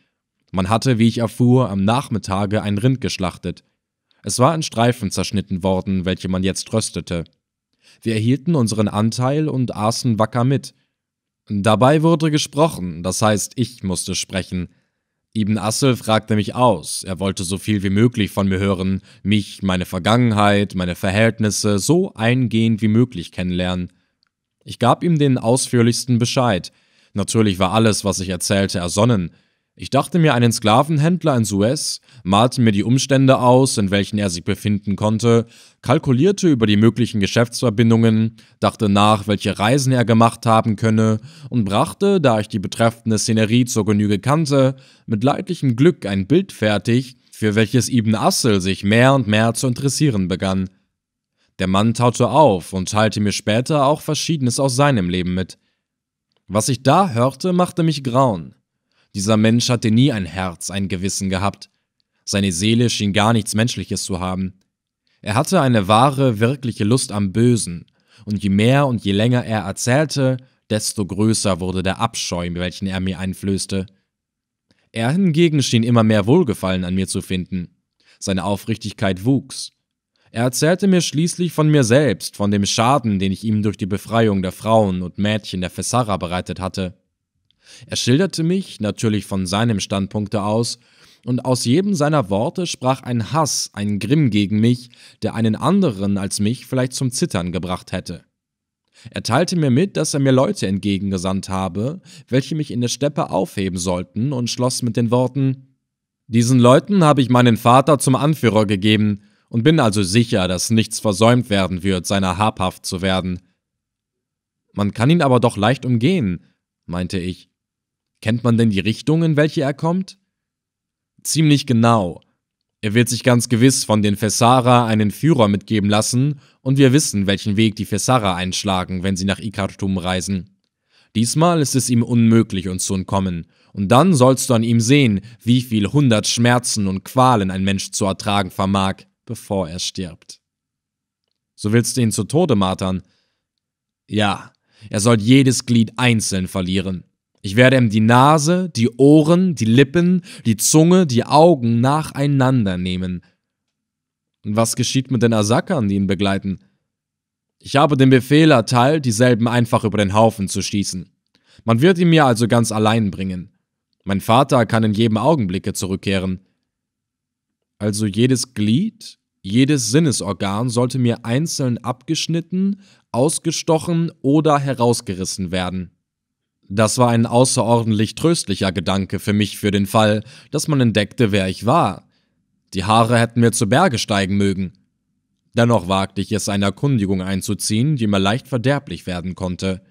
Man hatte, wie ich erfuhr, am Nachmittage ein Rind geschlachtet. Es war in Streifen zerschnitten worden, welche man jetzt röstete. Wir erhielten unseren Anteil und aßen wacker mit. Dabei wurde gesprochen, das heißt, ich musste sprechen – Ibn Assel fragte mich aus. Er wollte so viel wie möglich von mir hören, mich, meine Vergangenheit, meine Verhältnisse so eingehend wie möglich kennenlernen. Ich gab ihm den ausführlichsten Bescheid. Natürlich war alles, was ich erzählte, ersonnen. Ich dachte mir einen Sklavenhändler in Suez, malte mir die Umstände aus, in welchen er sich befinden konnte, kalkulierte über die möglichen Geschäftsverbindungen, dachte nach, welche Reisen er gemacht haben könne und brachte, da ich die betreffende Szenerie zur Genüge kannte, mit leidlichem Glück ein Bild fertig, für welches Ibn Assel sich mehr und mehr zu interessieren begann. Der Mann taute auf und teilte mir später auch Verschiedenes aus seinem Leben mit. Was ich da hörte, machte mich grauen. Dieser Mensch hatte nie ein Herz, ein Gewissen gehabt. Seine Seele schien gar nichts Menschliches zu haben. Er hatte eine wahre, wirkliche Lust am Bösen, und je mehr und je länger er erzählte, desto größer wurde der Abscheu, welchen er mir einflößte. Er hingegen schien immer mehr Wohlgefallen an mir zu finden. Seine Aufrichtigkeit wuchs. Er erzählte mir schließlich von mir selbst, von dem Schaden, den ich ihm durch die Befreiung der Frauen und Mädchen der Fessara bereitet hatte. Er schilderte mich, natürlich von seinem Standpunkte aus, und aus jedem seiner Worte sprach ein Hass, ein Grimm gegen mich, der einen anderen als mich vielleicht zum Zittern gebracht hätte. Er teilte mir mit, dass er mir Leute entgegengesandt habe, welche mich in der Steppe aufheben sollten, und schloss mit den Worten Diesen Leuten habe ich meinen Vater zum Anführer gegeben und bin also sicher, dass nichts versäumt werden wird, seiner habhaft zu werden. Man kann ihn aber doch leicht umgehen, meinte ich. Kennt man denn die Richtung, in welche er kommt? Ziemlich genau. Er wird sich ganz gewiss von den Fessara einen Führer mitgeben lassen, und wir wissen, welchen Weg die Fessara einschlagen, wenn sie nach Ikartum reisen. Diesmal ist es ihm unmöglich, uns zu entkommen, und dann sollst du an ihm sehen, wie viel hundert Schmerzen und Qualen ein Mensch zu ertragen vermag, bevor er stirbt. So willst du ihn zu Tode martern? Ja, er soll jedes Glied einzeln verlieren. Ich werde ihm die Nase, die Ohren, die Lippen, die Zunge, die Augen nacheinander nehmen. Und was geschieht mit den Asakern, die ihn begleiten? Ich habe den Befehl erteilt, dieselben einfach über den Haufen zu schießen. Man wird ihn mir also ganz allein bringen. Mein Vater kann in jedem Augenblicke zurückkehren. Also jedes Glied, jedes Sinnesorgan sollte mir einzeln abgeschnitten, ausgestochen oder herausgerissen werden. Das war ein außerordentlich tröstlicher Gedanke für mich für den Fall, dass man entdeckte, wer ich war. Die Haare hätten mir zu Berge steigen mögen. Dennoch wagte ich es, eine Erkundigung einzuziehen, die mir leicht verderblich werden konnte.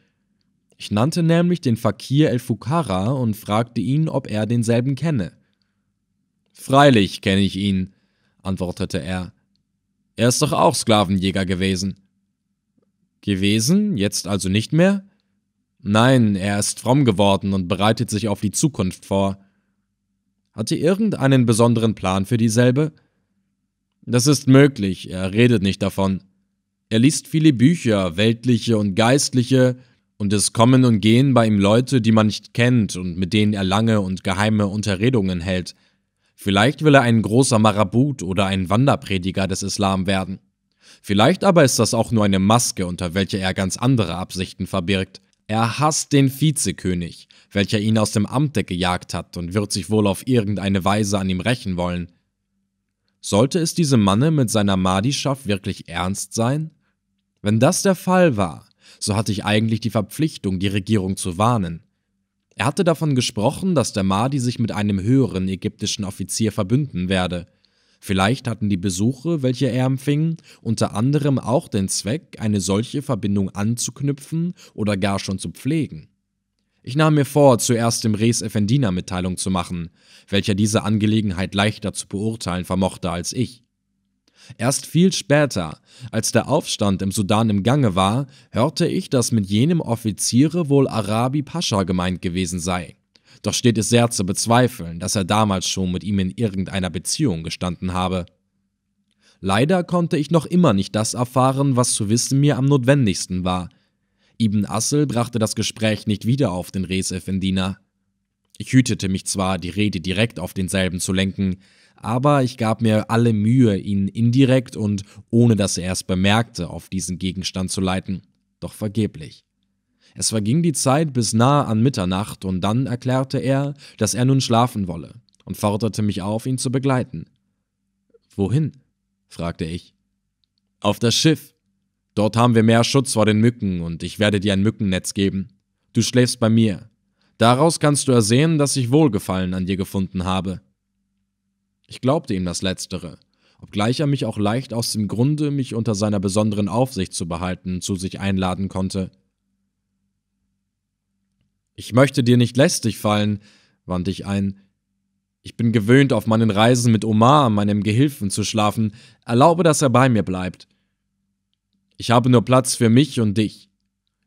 Ich nannte nämlich den Fakir El Fukara und fragte ihn, ob er denselben kenne. Freilich kenne ich ihn, antwortete er. Er ist doch auch Sklavenjäger gewesen. Gewesen, jetzt also nicht mehr? Nein, er ist fromm geworden und bereitet sich auf die Zukunft vor. Hat er irgendeinen besonderen Plan für dieselbe? Das ist möglich, er redet nicht davon. Er liest viele Bücher, weltliche und geistliche, und es kommen und gehen bei ihm Leute, die man nicht kennt und mit denen er lange und geheime Unterredungen hält. Vielleicht will er ein großer Marabut oder ein Wanderprediger des Islam werden. Vielleicht aber ist das auch nur eine Maske, unter welcher er ganz andere Absichten verbirgt. Er hasst den Vizekönig, welcher ihn aus dem Amte gejagt hat und wird sich wohl auf irgendeine Weise an ihm rächen wollen. Sollte es diesem Manne mit seiner Madischaft wirklich ernst sein? Wenn das der Fall war, so hatte ich eigentlich die Verpflichtung, die Regierung zu warnen. Er hatte davon gesprochen, dass der Mahdi sich mit einem höheren ägyptischen Offizier verbünden werde – Vielleicht hatten die Besuche, welche er empfing, unter anderem auch den Zweck, eine solche Verbindung anzuknüpfen oder gar schon zu pflegen. Ich nahm mir vor, zuerst dem Res Effendina Mitteilung zu machen, welcher diese Angelegenheit leichter zu beurteilen vermochte als ich. Erst viel später, als der Aufstand im Sudan im Gange war, hörte ich, dass mit jenem Offiziere wohl Arabi Pascha gemeint gewesen sei doch steht es sehr zu bezweifeln, dass er damals schon mit ihm in irgendeiner Beziehung gestanden habe. Leider konnte ich noch immer nicht das erfahren, was zu wissen mir am notwendigsten war. Ibn Assel brachte das Gespräch nicht wieder auf den Res Effendina. Ich hütete mich zwar, die Rede direkt auf denselben zu lenken, aber ich gab mir alle Mühe, ihn indirekt und ohne dass er es bemerkte, auf diesen Gegenstand zu leiten, doch vergeblich. Es verging die Zeit bis nahe an Mitternacht, und dann erklärte er, dass er nun schlafen wolle, und forderte mich auf, ihn zu begleiten. Wohin? fragte ich. Auf das Schiff. Dort haben wir mehr Schutz vor den Mücken, und ich werde dir ein Mückennetz geben. Du schläfst bei mir. Daraus kannst du ersehen, dass ich Wohlgefallen an dir gefunden habe. Ich glaubte ihm das Letztere, obgleich er mich auch leicht aus dem Grunde, mich unter seiner besonderen Aufsicht zu behalten, zu sich einladen konnte. Ich möchte dir nicht lästig fallen, wandte ich ein. Ich bin gewöhnt, auf meinen Reisen mit Omar, meinem Gehilfen, zu schlafen. Erlaube, dass er bei mir bleibt. Ich habe nur Platz für mich und dich.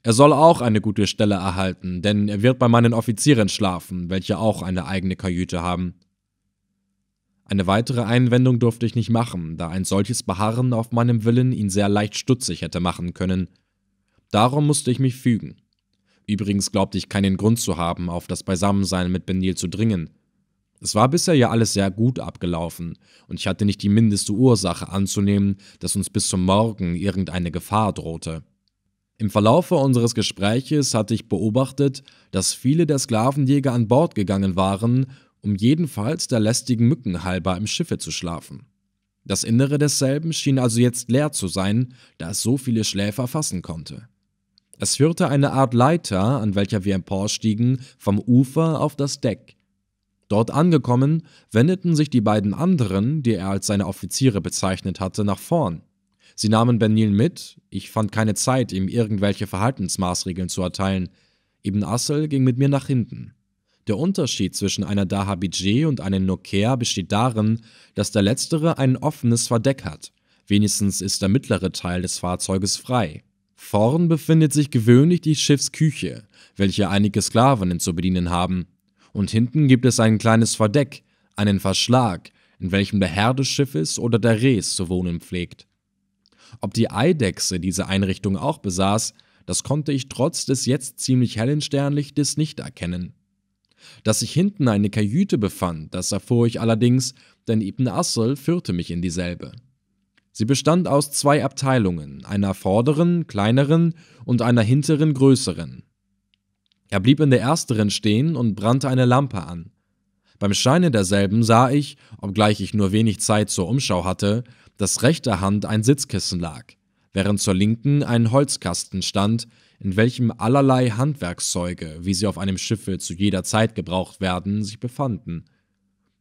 Er soll auch eine gute Stelle erhalten, denn er wird bei meinen Offizieren schlafen, welche auch eine eigene Kajüte haben. Eine weitere Einwendung durfte ich nicht machen, da ein solches Beharren auf meinem Willen ihn sehr leicht stutzig hätte machen können. Darum musste ich mich fügen. Übrigens glaubte ich keinen Grund zu haben, auf das Beisammensein mit Benil zu dringen. Es war bisher ja alles sehr gut abgelaufen, und ich hatte nicht die mindeste Ursache anzunehmen, dass uns bis zum Morgen irgendeine Gefahr drohte. Im Verlaufe unseres Gespräches hatte ich beobachtet, dass viele der Sklavenjäger an Bord gegangen waren, um jedenfalls der lästigen Mücken halber im Schiffe zu schlafen. Das Innere desselben schien also jetzt leer zu sein, da es so viele Schläfer fassen konnte. Es führte eine Art Leiter, an welcher wir emporstiegen, vom Ufer auf das Deck. Dort angekommen, wendeten sich die beiden anderen, die er als seine Offiziere bezeichnet hatte, nach vorn. Sie nahmen Benil mit, ich fand keine Zeit, ihm irgendwelche Verhaltensmaßregeln zu erteilen. Ibn Assel ging mit mir nach hinten. Der Unterschied zwischen einer Dahabidje und einem Nokea besteht darin, dass der letztere ein offenes Verdeck hat. Wenigstens ist der mittlere Teil des Fahrzeuges frei. Vorn befindet sich gewöhnlich die Schiffsküche, welche einige Sklavinnen zu bedienen haben, und hinten gibt es ein kleines Verdeck, einen Verschlag, in welchem der Herr des Schiffes oder der Res zu wohnen pflegt. Ob die Eidechse diese Einrichtung auch besaß, das konnte ich trotz des jetzt ziemlich hellen Sternlichtes nicht erkennen. Dass sich hinten eine Kajüte befand, das erfuhr ich allerdings, denn Ibn Assel führte mich in dieselbe. Sie bestand aus zwei Abteilungen, einer vorderen, kleineren und einer hinteren, größeren. Er blieb in der ersteren stehen und brannte eine Lampe an. Beim Scheine derselben sah ich, obgleich ich nur wenig Zeit zur Umschau hatte, dass rechter Hand ein Sitzkissen lag, während zur linken ein Holzkasten stand, in welchem allerlei Handwerkszeuge, wie sie auf einem Schiffe zu jeder Zeit gebraucht werden, sich befanden.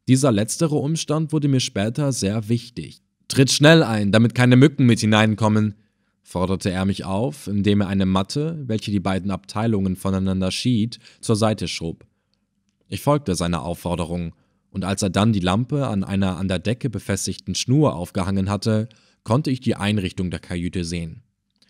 Dieser letztere Umstand wurde mir später sehr wichtig. Tritt schnell ein, damit keine Mücken mit hineinkommen, forderte er mich auf, indem er eine Matte, welche die beiden Abteilungen voneinander schied, zur Seite schob. Ich folgte seiner Aufforderung, und als er dann die Lampe an einer an der Decke befestigten Schnur aufgehangen hatte, konnte ich die Einrichtung der Kajüte sehen.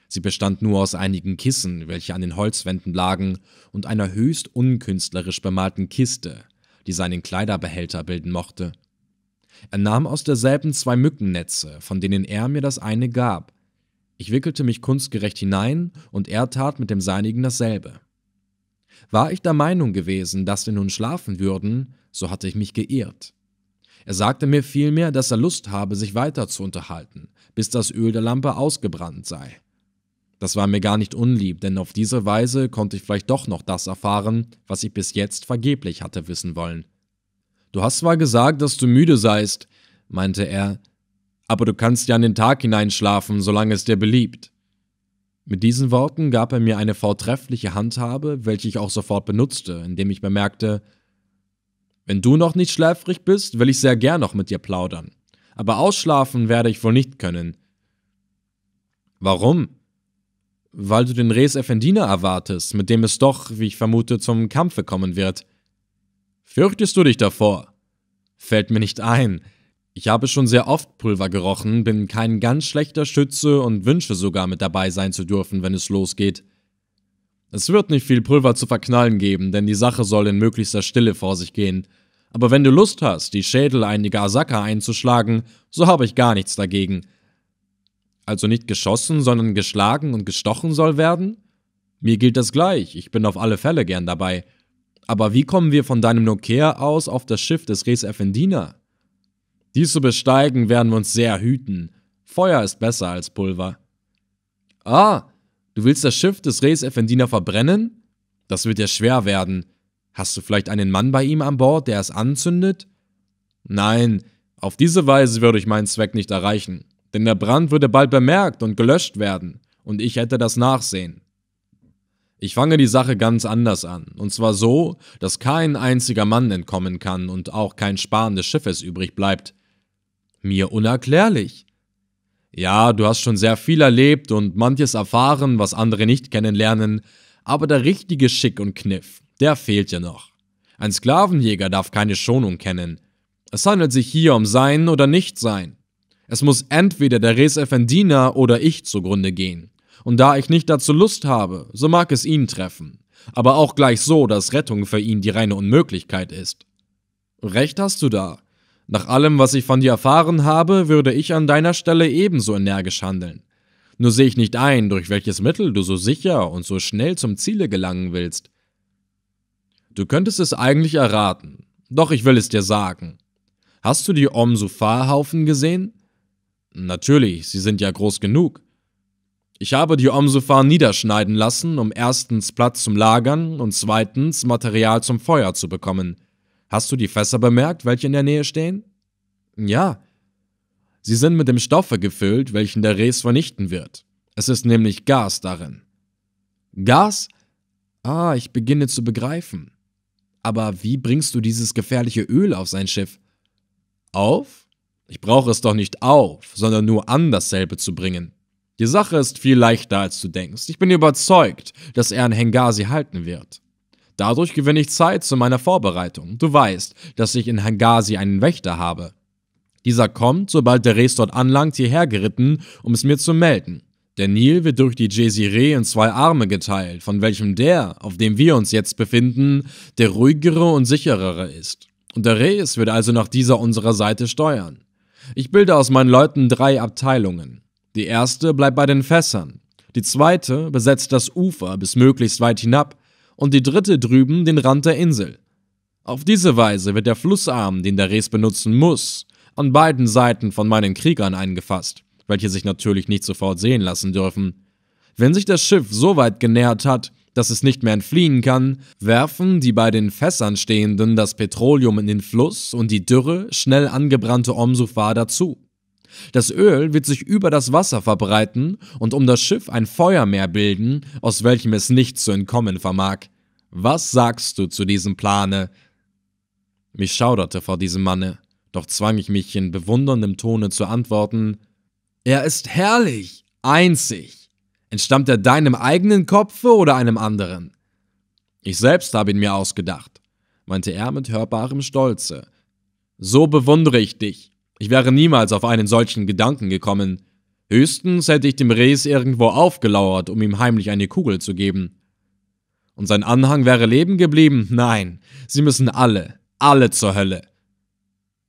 Sie bestand nur aus einigen Kissen, welche an den Holzwänden lagen, und einer höchst unkünstlerisch bemalten Kiste, die seinen Kleiderbehälter bilden mochte. Er nahm aus derselben zwei Mückennetze, von denen er mir das eine gab. Ich wickelte mich kunstgerecht hinein, und er tat mit dem seinigen dasselbe. War ich der Meinung gewesen, dass wir nun schlafen würden, so hatte ich mich geirrt. Er sagte mir vielmehr, dass er Lust habe, sich weiter zu unterhalten, bis das Öl der Lampe ausgebrannt sei. Das war mir gar nicht unlieb, denn auf diese Weise konnte ich vielleicht doch noch das erfahren, was ich bis jetzt vergeblich hatte wissen wollen. Du hast zwar gesagt, dass du müde seist, meinte er, aber du kannst ja an den Tag hineinschlafen, solange es dir beliebt. Mit diesen Worten gab er mir eine vortreffliche Handhabe, welche ich auch sofort benutzte, indem ich bemerkte, wenn du noch nicht schläfrig bist, will ich sehr gern noch mit dir plaudern. Aber ausschlafen werde ich wohl nicht können. Warum? Weil du den Res Effendina erwartest, mit dem es doch, wie ich vermute, zum Kampfe kommen wird. Fürchtest du dich davor? Fällt mir nicht ein. Ich habe schon sehr oft Pulver gerochen, bin kein ganz schlechter Schütze und wünsche sogar mit dabei sein zu dürfen, wenn es losgeht. Es wird nicht viel Pulver zu verknallen geben, denn die Sache soll in möglichster Stille vor sich gehen. Aber wenn du Lust hast, die Schädel einiger Asaka einzuschlagen, so habe ich gar nichts dagegen. Also nicht geschossen, sondern geschlagen und gestochen soll werden? Mir gilt das gleich, ich bin auf alle Fälle gern dabei. Aber wie kommen wir von deinem Nokea aus auf das Schiff des Res Effendina? Dies zu besteigen, werden wir uns sehr hüten. Feuer ist besser als Pulver. Ah, du willst das Schiff des Res Effendina verbrennen? Das wird dir schwer werden. Hast du vielleicht einen Mann bei ihm an Bord, der es anzündet? Nein, auf diese Weise würde ich meinen Zweck nicht erreichen, denn der Brand würde bald bemerkt und gelöscht werden, und ich hätte das Nachsehen. Ich fange die Sache ganz anders an, und zwar so, dass kein einziger Mann entkommen kann und auch kein Sparen des Schiffes übrig bleibt. Mir unerklärlich. Ja, du hast schon sehr viel erlebt und manches erfahren, was andere nicht kennenlernen, aber der richtige Schick und Kniff, der fehlt ja noch. Ein Sklavenjäger darf keine Schonung kennen. Es handelt sich hier um Sein oder Nichtsein. Es muss entweder der Res Effendina oder ich zugrunde gehen und da ich nicht dazu Lust habe, so mag es ihn treffen, aber auch gleich so, dass Rettung für ihn die reine Unmöglichkeit ist. Recht hast du da. Nach allem, was ich von dir erfahren habe, würde ich an deiner Stelle ebenso energisch handeln. Nur sehe ich nicht ein, durch welches Mittel du so sicher und so schnell zum Ziele gelangen willst. Du könntest es eigentlich erraten, doch ich will es dir sagen. Hast du die Omsufa-Haufen gesehen? Natürlich, sie sind ja groß genug. Ich habe die Omsufar niederschneiden lassen, um erstens Platz zum Lagern und zweitens Material zum Feuer zu bekommen. Hast du die Fässer bemerkt, welche in der Nähe stehen? Ja. Sie sind mit dem Stoffe gefüllt, welchen der Res vernichten wird. Es ist nämlich Gas darin. Gas? Ah, ich beginne zu begreifen. Aber wie bringst du dieses gefährliche Öl auf sein Schiff? Auf? Ich brauche es doch nicht auf, sondern nur an dasselbe zu bringen. Die Sache ist viel leichter, als du denkst. Ich bin überzeugt, dass er an Hengasi halten wird. Dadurch gewinne ich Zeit zu meiner Vorbereitung. Du weißt, dass ich in Hengasi einen Wächter habe. Dieser kommt, sobald der Res dort anlangt, hierher geritten, um es mir zu melden. Der Nil wird durch die Jezire in zwei Arme geteilt, von welchem der, auf dem wir uns jetzt befinden, der ruhigere und sicherere ist. Und der Reis wird also nach dieser unserer Seite steuern. Ich bilde aus meinen Leuten drei Abteilungen. Die erste bleibt bei den Fässern, die zweite besetzt das Ufer bis möglichst weit hinab und die dritte drüben den Rand der Insel. Auf diese Weise wird der Flussarm, den der Res benutzen muss, an beiden Seiten von meinen Kriegern eingefasst, welche sich natürlich nicht sofort sehen lassen dürfen. Wenn sich das Schiff so weit genähert hat, dass es nicht mehr entfliehen kann, werfen die bei den Fässern stehenden das Petroleum in den Fluss und die dürre, schnell angebrannte Omsufa dazu. Das Öl wird sich über das Wasser verbreiten und um das Schiff ein Feuermeer bilden, aus welchem es nicht zu entkommen vermag. Was sagst du zu diesem Plane? Mich schauderte vor diesem Manne, doch zwang ich mich in bewunderndem Tone zu antworten: Er ist herrlich, einzig. Entstammt er deinem eigenen Kopfe oder einem anderen? Ich selbst habe ihn mir ausgedacht, meinte er mit hörbarem Stolze. So bewundere ich dich, ich wäre niemals auf einen solchen Gedanken gekommen. Höchstens hätte ich dem Res irgendwo aufgelauert, um ihm heimlich eine Kugel zu geben. Und sein Anhang wäre leben geblieben? Nein, sie müssen alle, alle zur Hölle.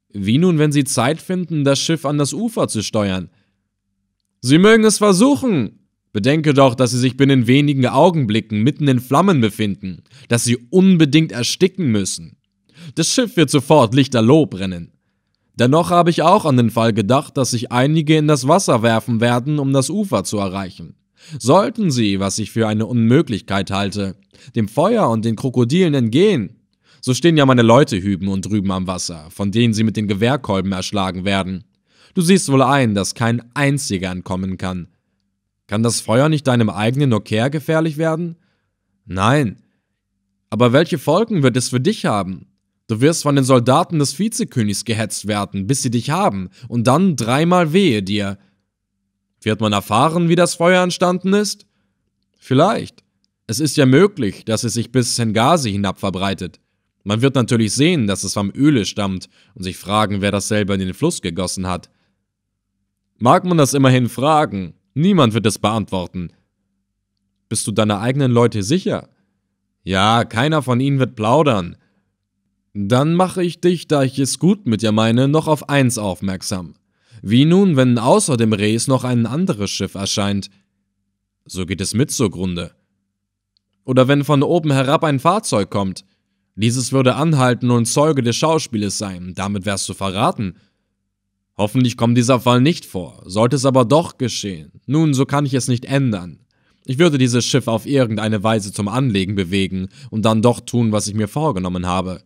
Wie nun, wenn sie Zeit finden, das Schiff an das Ufer zu steuern? Sie mögen es versuchen, Bedenke doch, dass sie sich binnen wenigen Augenblicken mitten in Flammen befinden, dass sie unbedingt ersticken müssen. Das Schiff wird sofort lichterloh brennen. Dennoch habe ich auch an den Fall gedacht, dass sich einige in das Wasser werfen werden, um das Ufer zu erreichen. Sollten sie, was ich für eine Unmöglichkeit halte, dem Feuer und den Krokodilen entgehen, so stehen ja meine Leute hüben und drüben am Wasser, von denen sie mit den Gewehrkolben erschlagen werden. Du siehst wohl ein, dass kein einziger entkommen kann. Kann das Feuer nicht deinem eigenen Noker gefährlich werden? Nein. Aber welche Folgen wird es für dich haben? Du wirst von den Soldaten des Vizekönigs gehetzt werden, bis sie dich haben, und dann dreimal wehe dir. Wird man erfahren, wie das Feuer entstanden ist? Vielleicht. Es ist ja möglich, dass es sich bis Sengasi hinab verbreitet. Man wird natürlich sehen, dass es vom Öle stammt und sich fragen, wer dasselbe in den Fluss gegossen hat. Mag man das immerhin fragen, niemand wird es beantworten. Bist du deiner eigenen Leute sicher? Ja, keiner von ihnen wird plaudern. Dann mache ich dich, da ich es gut mit dir meine, noch auf eins aufmerksam. Wie nun, wenn außer dem Res noch ein anderes Schiff erscheint? So geht es mit zugrunde. Oder wenn von oben herab ein Fahrzeug kommt? Dieses würde anhalten und Zeuge des Schauspieles sein, damit wärst du verraten. Hoffentlich kommt dieser Fall nicht vor, sollte es aber doch geschehen. Nun, so kann ich es nicht ändern. Ich würde dieses Schiff auf irgendeine Weise zum Anlegen bewegen und dann doch tun, was ich mir vorgenommen habe.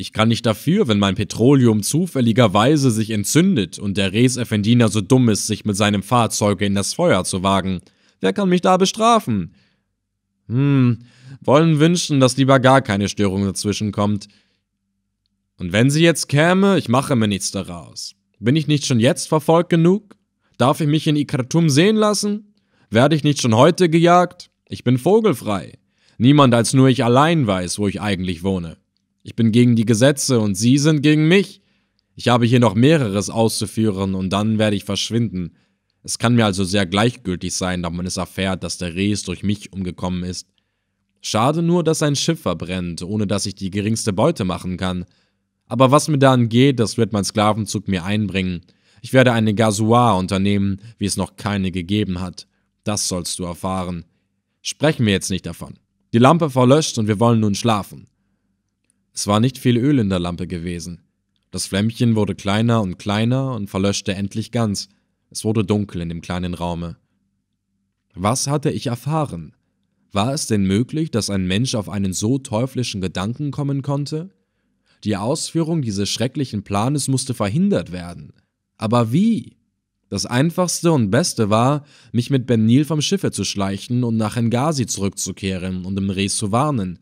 Ich kann nicht dafür, wenn mein Petroleum zufälligerweise sich entzündet und der Res Effendiner so dumm ist, sich mit seinem Fahrzeuge in das Feuer zu wagen. Wer kann mich da bestrafen? Hm, wollen wünschen, dass lieber gar keine Störung dazwischen kommt. Und wenn sie jetzt käme, ich mache mir nichts daraus. Bin ich nicht schon jetzt verfolgt genug? Darf ich mich in Ikratum sehen lassen? Werde ich nicht schon heute gejagt? Ich bin vogelfrei. Niemand als nur ich allein weiß, wo ich eigentlich wohne. Ich bin gegen die Gesetze und Sie sind gegen mich. Ich habe hier noch mehreres auszuführen und dann werde ich verschwinden. Es kann mir also sehr gleichgültig sein, da man es erfährt, dass der Rees durch mich umgekommen ist. Schade nur, dass ein Schiff verbrennt, ohne dass ich die geringste Beute machen kann. Aber was mir da angeht, das wird mein Sklavenzug mir einbringen. Ich werde eine Gasoir unternehmen, wie es noch keine gegeben hat. Das sollst du erfahren. Sprechen wir jetzt nicht davon. Die Lampe verlöscht und wir wollen nun schlafen. Es war nicht viel Öl in der Lampe gewesen. Das Flämmchen wurde kleiner und kleiner und verlöschte endlich ganz. Es wurde dunkel in dem kleinen Raume. Was hatte ich erfahren? War es denn möglich, dass ein Mensch auf einen so teuflischen Gedanken kommen konnte? Die Ausführung dieses schrecklichen Planes musste verhindert werden. Aber wie? Das einfachste und beste war, mich mit Ben Neil vom Schiffe zu schleichen und nach Engasi zurückzukehren und im Rees zu warnen.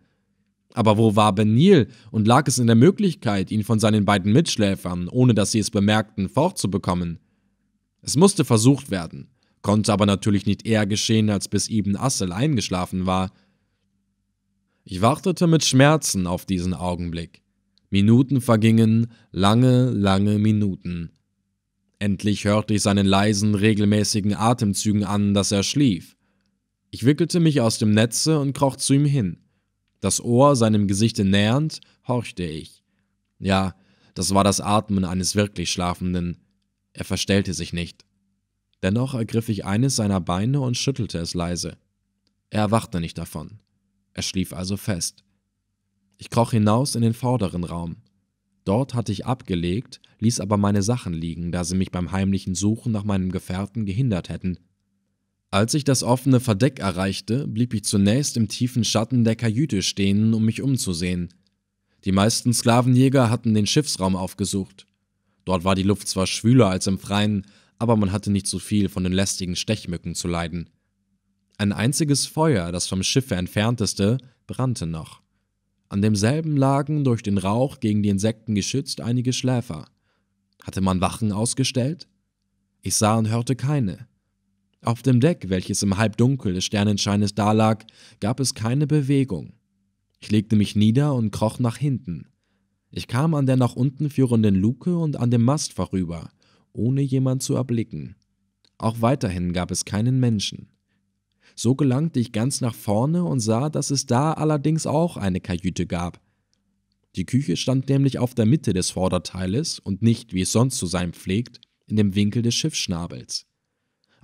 Aber wo war Benil und lag es in der Möglichkeit, ihn von seinen beiden Mitschläfern, ohne dass sie es bemerkten, fortzubekommen? Es musste versucht werden, konnte aber natürlich nicht eher geschehen, als bis Ibn Assel eingeschlafen war. Ich wartete mit Schmerzen auf diesen Augenblick. Minuten vergingen, lange, lange Minuten. Endlich hörte ich seinen leisen, regelmäßigen Atemzügen an, dass er schlief. Ich wickelte mich aus dem Netze und kroch zu ihm hin. Das Ohr seinem Gesichte nähernd, horchte ich. Ja, das war das Atmen eines wirklich Schlafenden. Er verstellte sich nicht. Dennoch ergriff ich eines seiner Beine und schüttelte es leise. Er erwachte nicht davon. Er schlief also fest. Ich kroch hinaus in den vorderen Raum. Dort hatte ich abgelegt, ließ aber meine Sachen liegen, da sie mich beim heimlichen Suchen nach meinem Gefährten gehindert hätten. Als ich das offene Verdeck erreichte, blieb ich zunächst im tiefen Schatten der Kajüte stehen, um mich umzusehen. Die meisten Sklavenjäger hatten den Schiffsraum aufgesucht. Dort war die Luft zwar schwüler als im Freien, aber man hatte nicht so viel von den lästigen Stechmücken zu leiden. Ein einziges Feuer, das vom Schiffe entfernteste, brannte noch. An demselben lagen durch den Rauch gegen die Insekten geschützt einige Schläfer. Hatte man Wachen ausgestellt? Ich sah und hörte keine. Auf dem Deck, welches im Halbdunkel des Sternenscheines dalag, gab es keine Bewegung. Ich legte mich nieder und kroch nach hinten. Ich kam an der nach unten führenden Luke und an dem Mast vorüber, ohne jemand zu erblicken. Auch weiterhin gab es keinen Menschen. So gelangte ich ganz nach vorne und sah, dass es da allerdings auch eine Kajüte gab. Die Küche stand nämlich auf der Mitte des Vorderteiles und nicht, wie es sonst zu sein pflegt, in dem Winkel des Schiffsschnabels.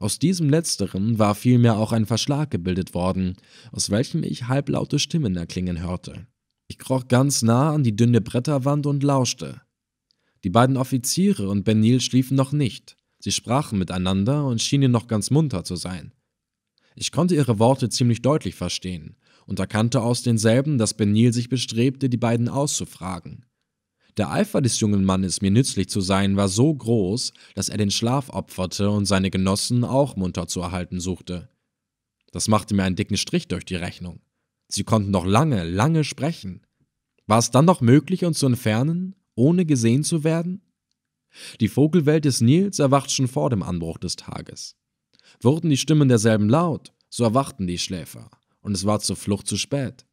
Aus diesem letzteren war vielmehr auch ein Verschlag gebildet worden, aus welchem ich halblaute Stimmen erklingen hörte. Ich kroch ganz nah an die dünne Bretterwand und lauschte. Die beiden Offiziere und Benil schliefen noch nicht. Sie sprachen miteinander und schienen noch ganz munter zu sein. Ich konnte ihre Worte ziemlich deutlich verstehen und erkannte aus denselben, dass Benil sich bestrebte, die beiden auszufragen. Der Eifer des jungen Mannes, mir nützlich zu sein, war so groß, dass er den Schlaf opferte und seine Genossen auch munter zu erhalten suchte. Das machte mir einen dicken Strich durch die Rechnung. Sie konnten noch lange, lange sprechen. War es dann noch möglich, uns zu entfernen, ohne gesehen zu werden? Die Vogelwelt des Nils erwacht schon vor dem Anbruch des Tages. Wurden die Stimmen derselben laut, so erwachten die Schläfer, und es war zur Flucht zu spät.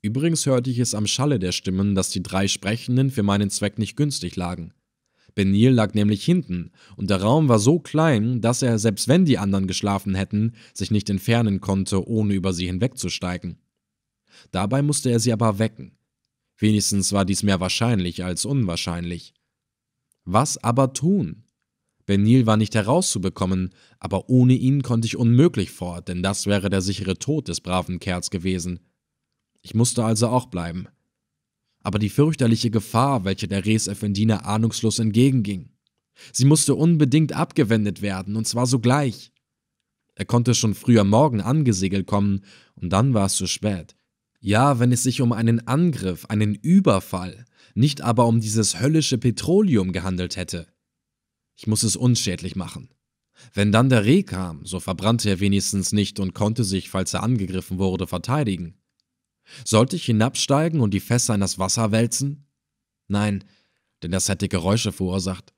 Übrigens hörte ich es am Schalle der Stimmen, dass die drei Sprechenden für meinen Zweck nicht günstig lagen. Benil lag nämlich hinten, und der Raum war so klein, dass er, selbst wenn die anderen geschlafen hätten, sich nicht entfernen konnte, ohne über sie hinwegzusteigen. Dabei musste er sie aber wecken. Wenigstens war dies mehr wahrscheinlich als unwahrscheinlich. Was aber tun? Benil war nicht herauszubekommen, aber ohne ihn konnte ich unmöglich fort, denn das wäre der sichere Tod des braven Kerls gewesen. Ich musste also auch bleiben. Aber die fürchterliche Gefahr, welche der Res Effendina ahnungslos entgegenging. Sie musste unbedingt abgewendet werden, und zwar sogleich. Er konnte schon früher Morgen angesegelt kommen, und dann war es zu spät. Ja, wenn es sich um einen Angriff, einen Überfall, nicht aber um dieses höllische Petroleum gehandelt hätte. Ich muss es unschädlich machen. Wenn dann der Reh kam, so verbrannte er wenigstens nicht und konnte sich, falls er angegriffen wurde, verteidigen. Sollte ich hinabsteigen und die Fässer in das Wasser wälzen? Nein, denn das hätte Geräusche verursacht.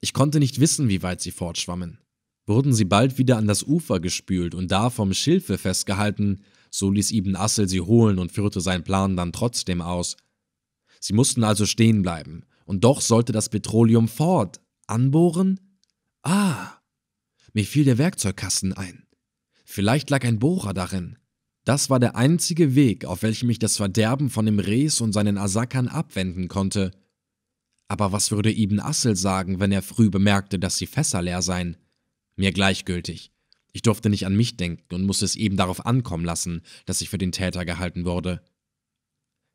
Ich konnte nicht wissen, wie weit sie fortschwammen. Wurden sie bald wieder an das Ufer gespült und da vom Schilfe festgehalten, so ließ Ibn Assel sie holen und führte seinen Plan dann trotzdem aus. Sie mussten also stehen bleiben, und doch sollte das Petroleum fort. Anbohren? Ah! Mir fiel der Werkzeugkasten ein. Vielleicht lag ein Bohrer darin. Das war der einzige Weg, auf welchem ich das Verderben von dem Res und seinen Asakern abwenden konnte. Aber was würde Ibn Assel sagen, wenn er früh bemerkte, dass die Fässer leer seien? Mir gleichgültig. Ich durfte nicht an mich denken und musste es eben darauf ankommen lassen, dass ich für den Täter gehalten wurde.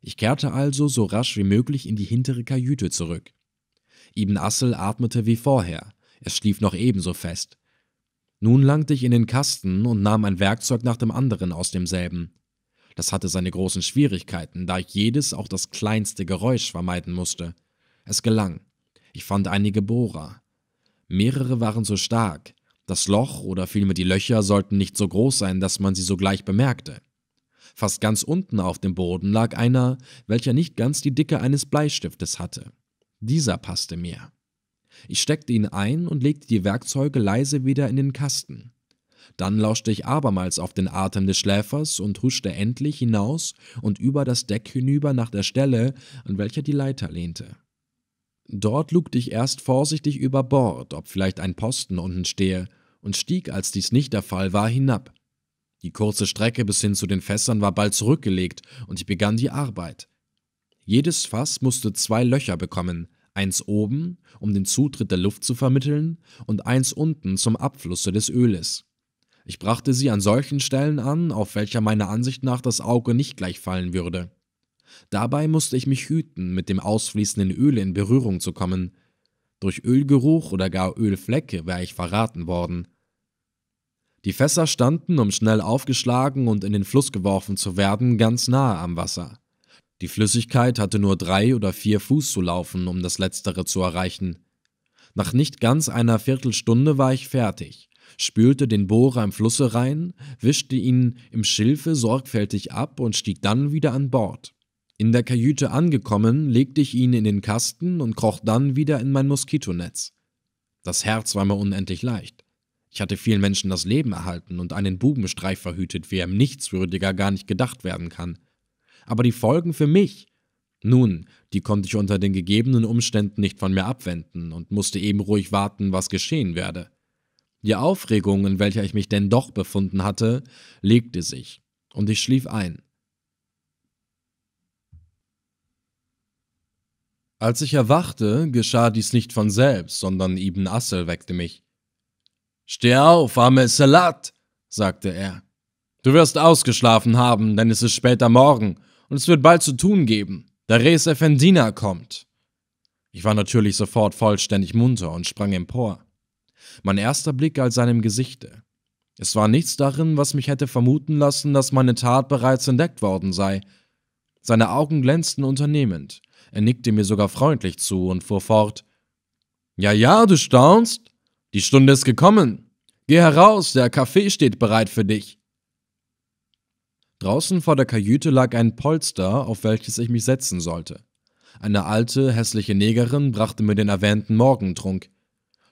Ich kehrte also so rasch wie möglich in die hintere Kajüte zurück. Ibn Assel atmete wie vorher, es schlief noch ebenso fest, nun langte ich in den Kasten und nahm ein Werkzeug nach dem anderen aus demselben. Das hatte seine großen Schwierigkeiten, da ich jedes, auch das kleinste Geräusch vermeiden musste. Es gelang. Ich fand einige Bohrer. Mehrere waren so stark. Das Loch oder vielmehr die Löcher sollten nicht so groß sein, dass man sie sogleich bemerkte. Fast ganz unten auf dem Boden lag einer, welcher nicht ganz die Dicke eines Bleistiftes hatte. Dieser passte mir. Ich steckte ihn ein und legte die Werkzeuge leise wieder in den Kasten. Dann lauschte ich abermals auf den Atem des Schläfers und huschte endlich hinaus und über das Deck hinüber nach der Stelle, an welcher die Leiter lehnte. Dort lugte ich erst vorsichtig über Bord, ob vielleicht ein Posten unten stehe, und stieg, als dies nicht der Fall war, hinab. Die kurze Strecke bis hin zu den Fässern war bald zurückgelegt, und ich begann die Arbeit. Jedes Fass musste zwei Löcher bekommen, eins oben, um den Zutritt der Luft zu vermitteln, und eins unten zum Abflusse des Öles. Ich brachte sie an solchen Stellen an, auf welcher meiner Ansicht nach das Auge nicht gleich fallen würde. Dabei musste ich mich hüten, mit dem ausfließenden Öl in Berührung zu kommen. Durch Ölgeruch oder gar Ölflecke wäre ich verraten worden. Die Fässer standen, um schnell aufgeschlagen und in den Fluss geworfen zu werden, ganz nahe am Wasser. Die Flüssigkeit hatte nur drei oder vier Fuß zu laufen, um das letztere zu erreichen. Nach nicht ganz einer Viertelstunde war ich fertig, spülte den Bohrer im Flusse rein, wischte ihn im Schilfe sorgfältig ab und stieg dann wieder an Bord. In der Kajüte angekommen, legte ich ihn in den Kasten und kroch dann wieder in mein Moskitonetz. Das Herz war mir unendlich leicht. Ich hatte vielen Menschen das Leben erhalten und einen Bubenstreich verhütet, wie er im Nichtswürdiger gar nicht gedacht werden kann aber die Folgen für mich. Nun, die konnte ich unter den gegebenen Umständen nicht von mir abwenden und musste eben ruhig warten, was geschehen werde. Die Aufregung, in welcher ich mich denn doch befunden hatte, legte sich, und ich schlief ein. Als ich erwachte, geschah dies nicht von selbst, sondern Ibn Assel weckte mich. Steh auf, arme Salat, sagte er. Du wirst ausgeschlafen haben, denn es ist später Morgen, und es wird bald zu tun geben. da Reis Effendina kommt. Ich war natürlich sofort vollständig munter und sprang empor. Mein erster Blick galt seinem Gesichte. Es war nichts darin, was mich hätte vermuten lassen, dass meine Tat bereits entdeckt worden sei. Seine Augen glänzten unternehmend. Er nickte mir sogar freundlich zu und fuhr fort. Ja, ja, du staunst. Die Stunde ist gekommen. Geh heraus, der Kaffee steht bereit für dich. Draußen vor der Kajüte lag ein Polster, auf welches ich mich setzen sollte. Eine alte, hässliche Negerin brachte mir den erwähnten Morgentrunk.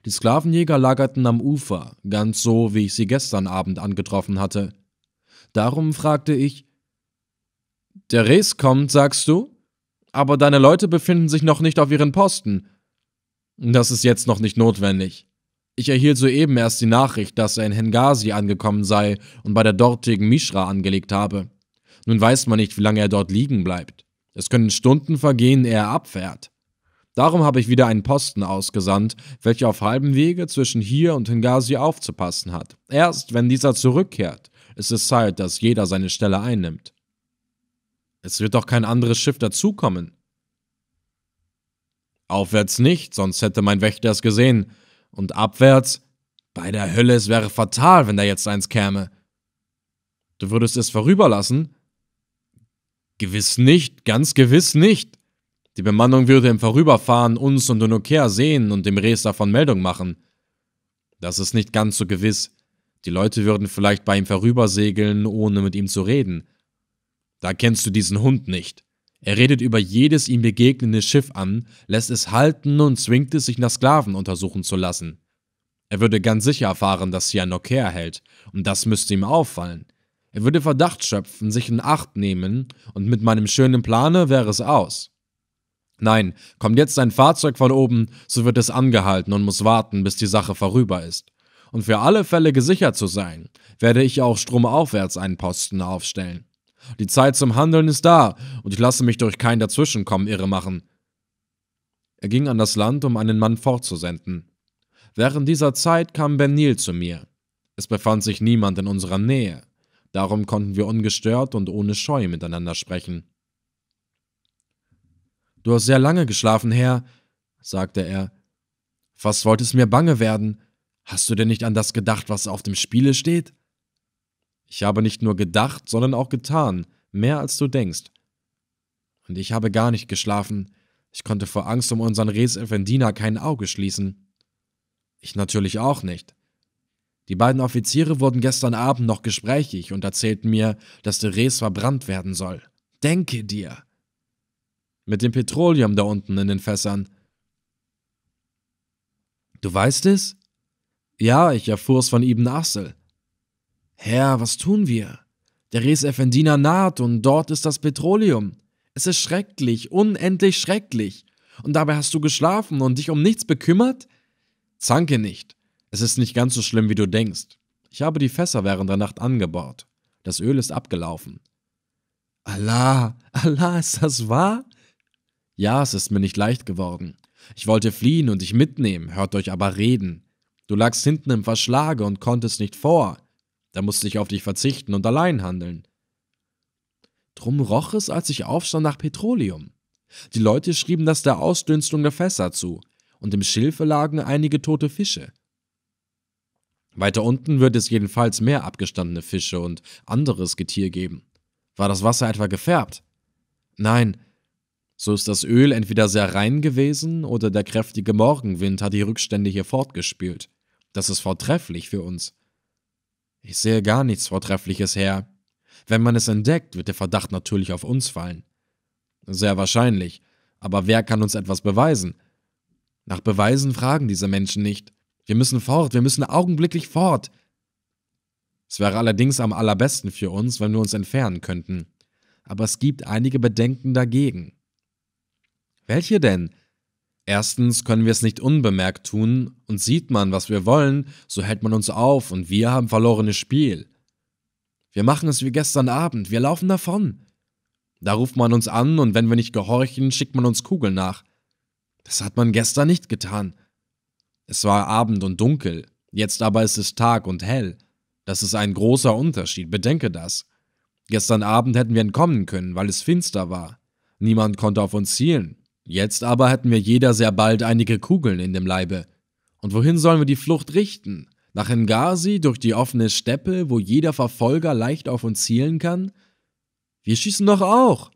Die Sklavenjäger lagerten am Ufer, ganz so, wie ich sie gestern Abend angetroffen hatte. Darum fragte ich Der Res kommt, sagst du? Aber deine Leute befinden sich noch nicht auf ihren Posten. Das ist jetzt noch nicht notwendig. Ich erhielt soeben erst die Nachricht, dass er in Hengasi angekommen sei und bei der dortigen Mishra angelegt habe. Nun weiß man nicht, wie lange er dort liegen bleibt. Es können Stunden vergehen, ehe er abfährt. Darum habe ich wieder einen Posten ausgesandt, welcher auf halbem Wege zwischen hier und Hengasi aufzupassen hat. Erst wenn dieser zurückkehrt, ist es Zeit, dass jeder seine Stelle einnimmt. Es wird doch kein anderes Schiff dazukommen. Aufwärts nicht, sonst hätte mein Wächter es gesehen und abwärts, bei der Hölle, es wäre fatal, wenn da jetzt eins käme. Du würdest es vorüberlassen? Gewiss nicht, ganz gewiss nicht. Die Bemannung würde im Vorüberfahren uns und Unokea sehen und dem Res davon Meldung machen. Das ist nicht ganz so gewiss. Die Leute würden vielleicht bei ihm vorübersegeln, ohne mit ihm zu reden. Da kennst du diesen Hund nicht. Er redet über jedes ihm begegnende Schiff an, lässt es halten und zwingt es, sich nach Sklaven untersuchen zu lassen. Er würde ganz sicher erfahren, dass sie ein Sianok herhält, und das müsste ihm auffallen. Er würde Verdacht schöpfen, sich in Acht nehmen, und mit meinem schönen Plane wäre es aus. Nein, kommt jetzt ein Fahrzeug von oben, so wird es angehalten und muss warten, bis die Sache vorüber ist. Und für alle Fälle gesichert zu sein, werde ich auch stromaufwärts einen Posten aufstellen. Die Zeit zum Handeln ist da, und ich lasse mich durch kein Dazwischenkommen irre machen. Er ging an das Land, um einen Mann fortzusenden. Während dieser Zeit kam Ben Neal zu mir. Es befand sich niemand in unserer Nähe. Darum konnten wir ungestört und ohne Scheu miteinander sprechen. Du hast sehr lange geschlafen, Herr, sagte er. Fast wollte es mir bange werden. Hast du denn nicht an das gedacht, was auf dem Spiele steht? Ich habe nicht nur gedacht, sondern auch getan, mehr als du denkst. Und ich habe gar nicht geschlafen. Ich konnte vor Angst um unseren Res Effendina kein Auge schließen. Ich natürlich auch nicht. Die beiden Offiziere wurden gestern Abend noch gesprächig und erzählten mir, dass der Res verbrannt werden soll. Denke dir! Mit dem Petroleum da unten in den Fässern. Du weißt es? Ja, ich erfuhr es von Ibn Assel. Herr, was tun wir? Der Res Effendina naht und dort ist das Petroleum. Es ist schrecklich, unendlich schrecklich. Und dabei hast du geschlafen und dich um nichts bekümmert? Zanke nicht. Es ist nicht ganz so schlimm, wie du denkst. Ich habe die Fässer während der Nacht angebaut. Das Öl ist abgelaufen. Allah, Allah, ist das wahr? Ja, es ist mir nicht leicht geworden. Ich wollte fliehen und dich mitnehmen, hört euch aber reden. Du lagst hinten im Verschlage und konntest nicht vor. Da musste ich auf dich verzichten und allein handeln. Drum roch es, als ich aufstand, nach Petroleum. Die Leute schrieben das der Ausdünstung der Fässer zu, und im Schilfe lagen einige tote Fische. Weiter unten würde es jedenfalls mehr abgestandene Fische und anderes Getier geben. War das Wasser etwa gefärbt? Nein. So ist das Öl entweder sehr rein gewesen oder der kräftige Morgenwind hat die Rückstände hier fortgespült. Das ist vortrefflich für uns. Ich sehe gar nichts Vortreffliches her. Wenn man es entdeckt, wird der Verdacht natürlich auf uns fallen. Sehr wahrscheinlich. Aber wer kann uns etwas beweisen? Nach Beweisen fragen diese Menschen nicht. Wir müssen fort, wir müssen augenblicklich fort. Es wäre allerdings am allerbesten für uns, wenn wir uns entfernen könnten. Aber es gibt einige Bedenken dagegen. Welche denn? Erstens können wir es nicht unbemerkt tun, und sieht man, was wir wollen, so hält man uns auf und wir haben verlorenes Spiel. Wir machen es wie gestern Abend, wir laufen davon. Da ruft man uns an und wenn wir nicht gehorchen, schickt man uns Kugeln nach. Das hat man gestern nicht getan. Es war Abend und dunkel, jetzt aber ist es Tag und hell. Das ist ein großer Unterschied, bedenke das. Gestern Abend hätten wir entkommen können, weil es finster war. Niemand konnte auf uns zielen. Jetzt aber hätten wir jeder sehr bald einige Kugeln in dem Leibe. Und wohin sollen wir die Flucht richten? Nach Engasi, durch die offene Steppe, wo jeder Verfolger leicht auf uns zielen kann? Wir schießen doch auch.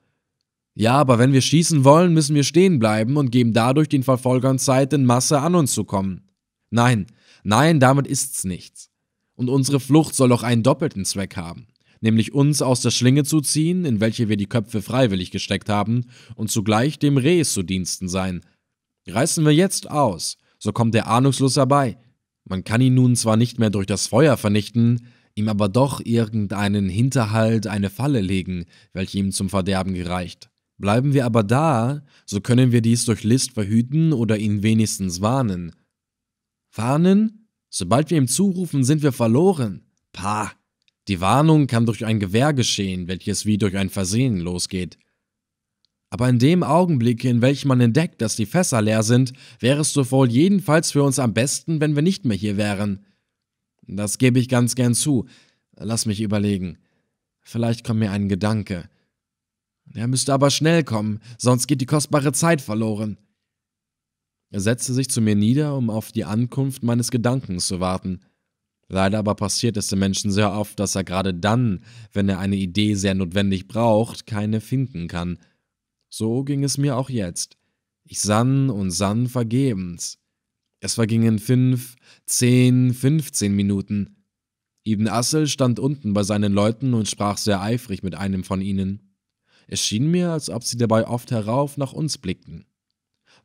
Ja, aber wenn wir schießen wollen, müssen wir stehen bleiben und geben dadurch den Verfolgern Zeit, in Masse an uns zu kommen. Nein, nein, damit ist's nichts. Und unsere Flucht soll doch einen doppelten Zweck haben nämlich uns aus der Schlinge zu ziehen, in welche wir die Köpfe freiwillig gesteckt haben, und zugleich dem Reh zu Diensten sein. Reißen wir jetzt aus, so kommt er ahnungslos herbei. Man kann ihn nun zwar nicht mehr durch das Feuer vernichten, ihm aber doch irgendeinen Hinterhalt, eine Falle legen, welche ihm zum Verderben gereicht. Bleiben wir aber da, so können wir dies durch List verhüten oder ihn wenigstens warnen. Warnen? Sobald wir ihm zurufen, sind wir verloren. Pah! Die Warnung kann durch ein Gewehr geschehen, welches wie durch ein Versehen losgeht. Aber in dem Augenblick, in welchem man entdeckt, dass die Fässer leer sind, wäre es doch wohl jedenfalls für uns am besten, wenn wir nicht mehr hier wären. Das gebe ich ganz gern zu. Lass mich überlegen. Vielleicht kommt mir ein Gedanke. Er müsste aber schnell kommen, sonst geht die kostbare Zeit verloren. Er setzte sich zu mir nieder, um auf die Ankunft meines Gedankens zu warten. Leider aber passiert es dem Menschen sehr oft, dass er gerade dann, wenn er eine Idee sehr notwendig braucht, keine finden kann. So ging es mir auch jetzt. Ich sann und sann vergebens. Es vergingen fünf, zehn, fünfzehn Minuten. Ibn Assel stand unten bei seinen Leuten und sprach sehr eifrig mit einem von ihnen. Es schien mir, als ob sie dabei oft herauf nach uns blickten.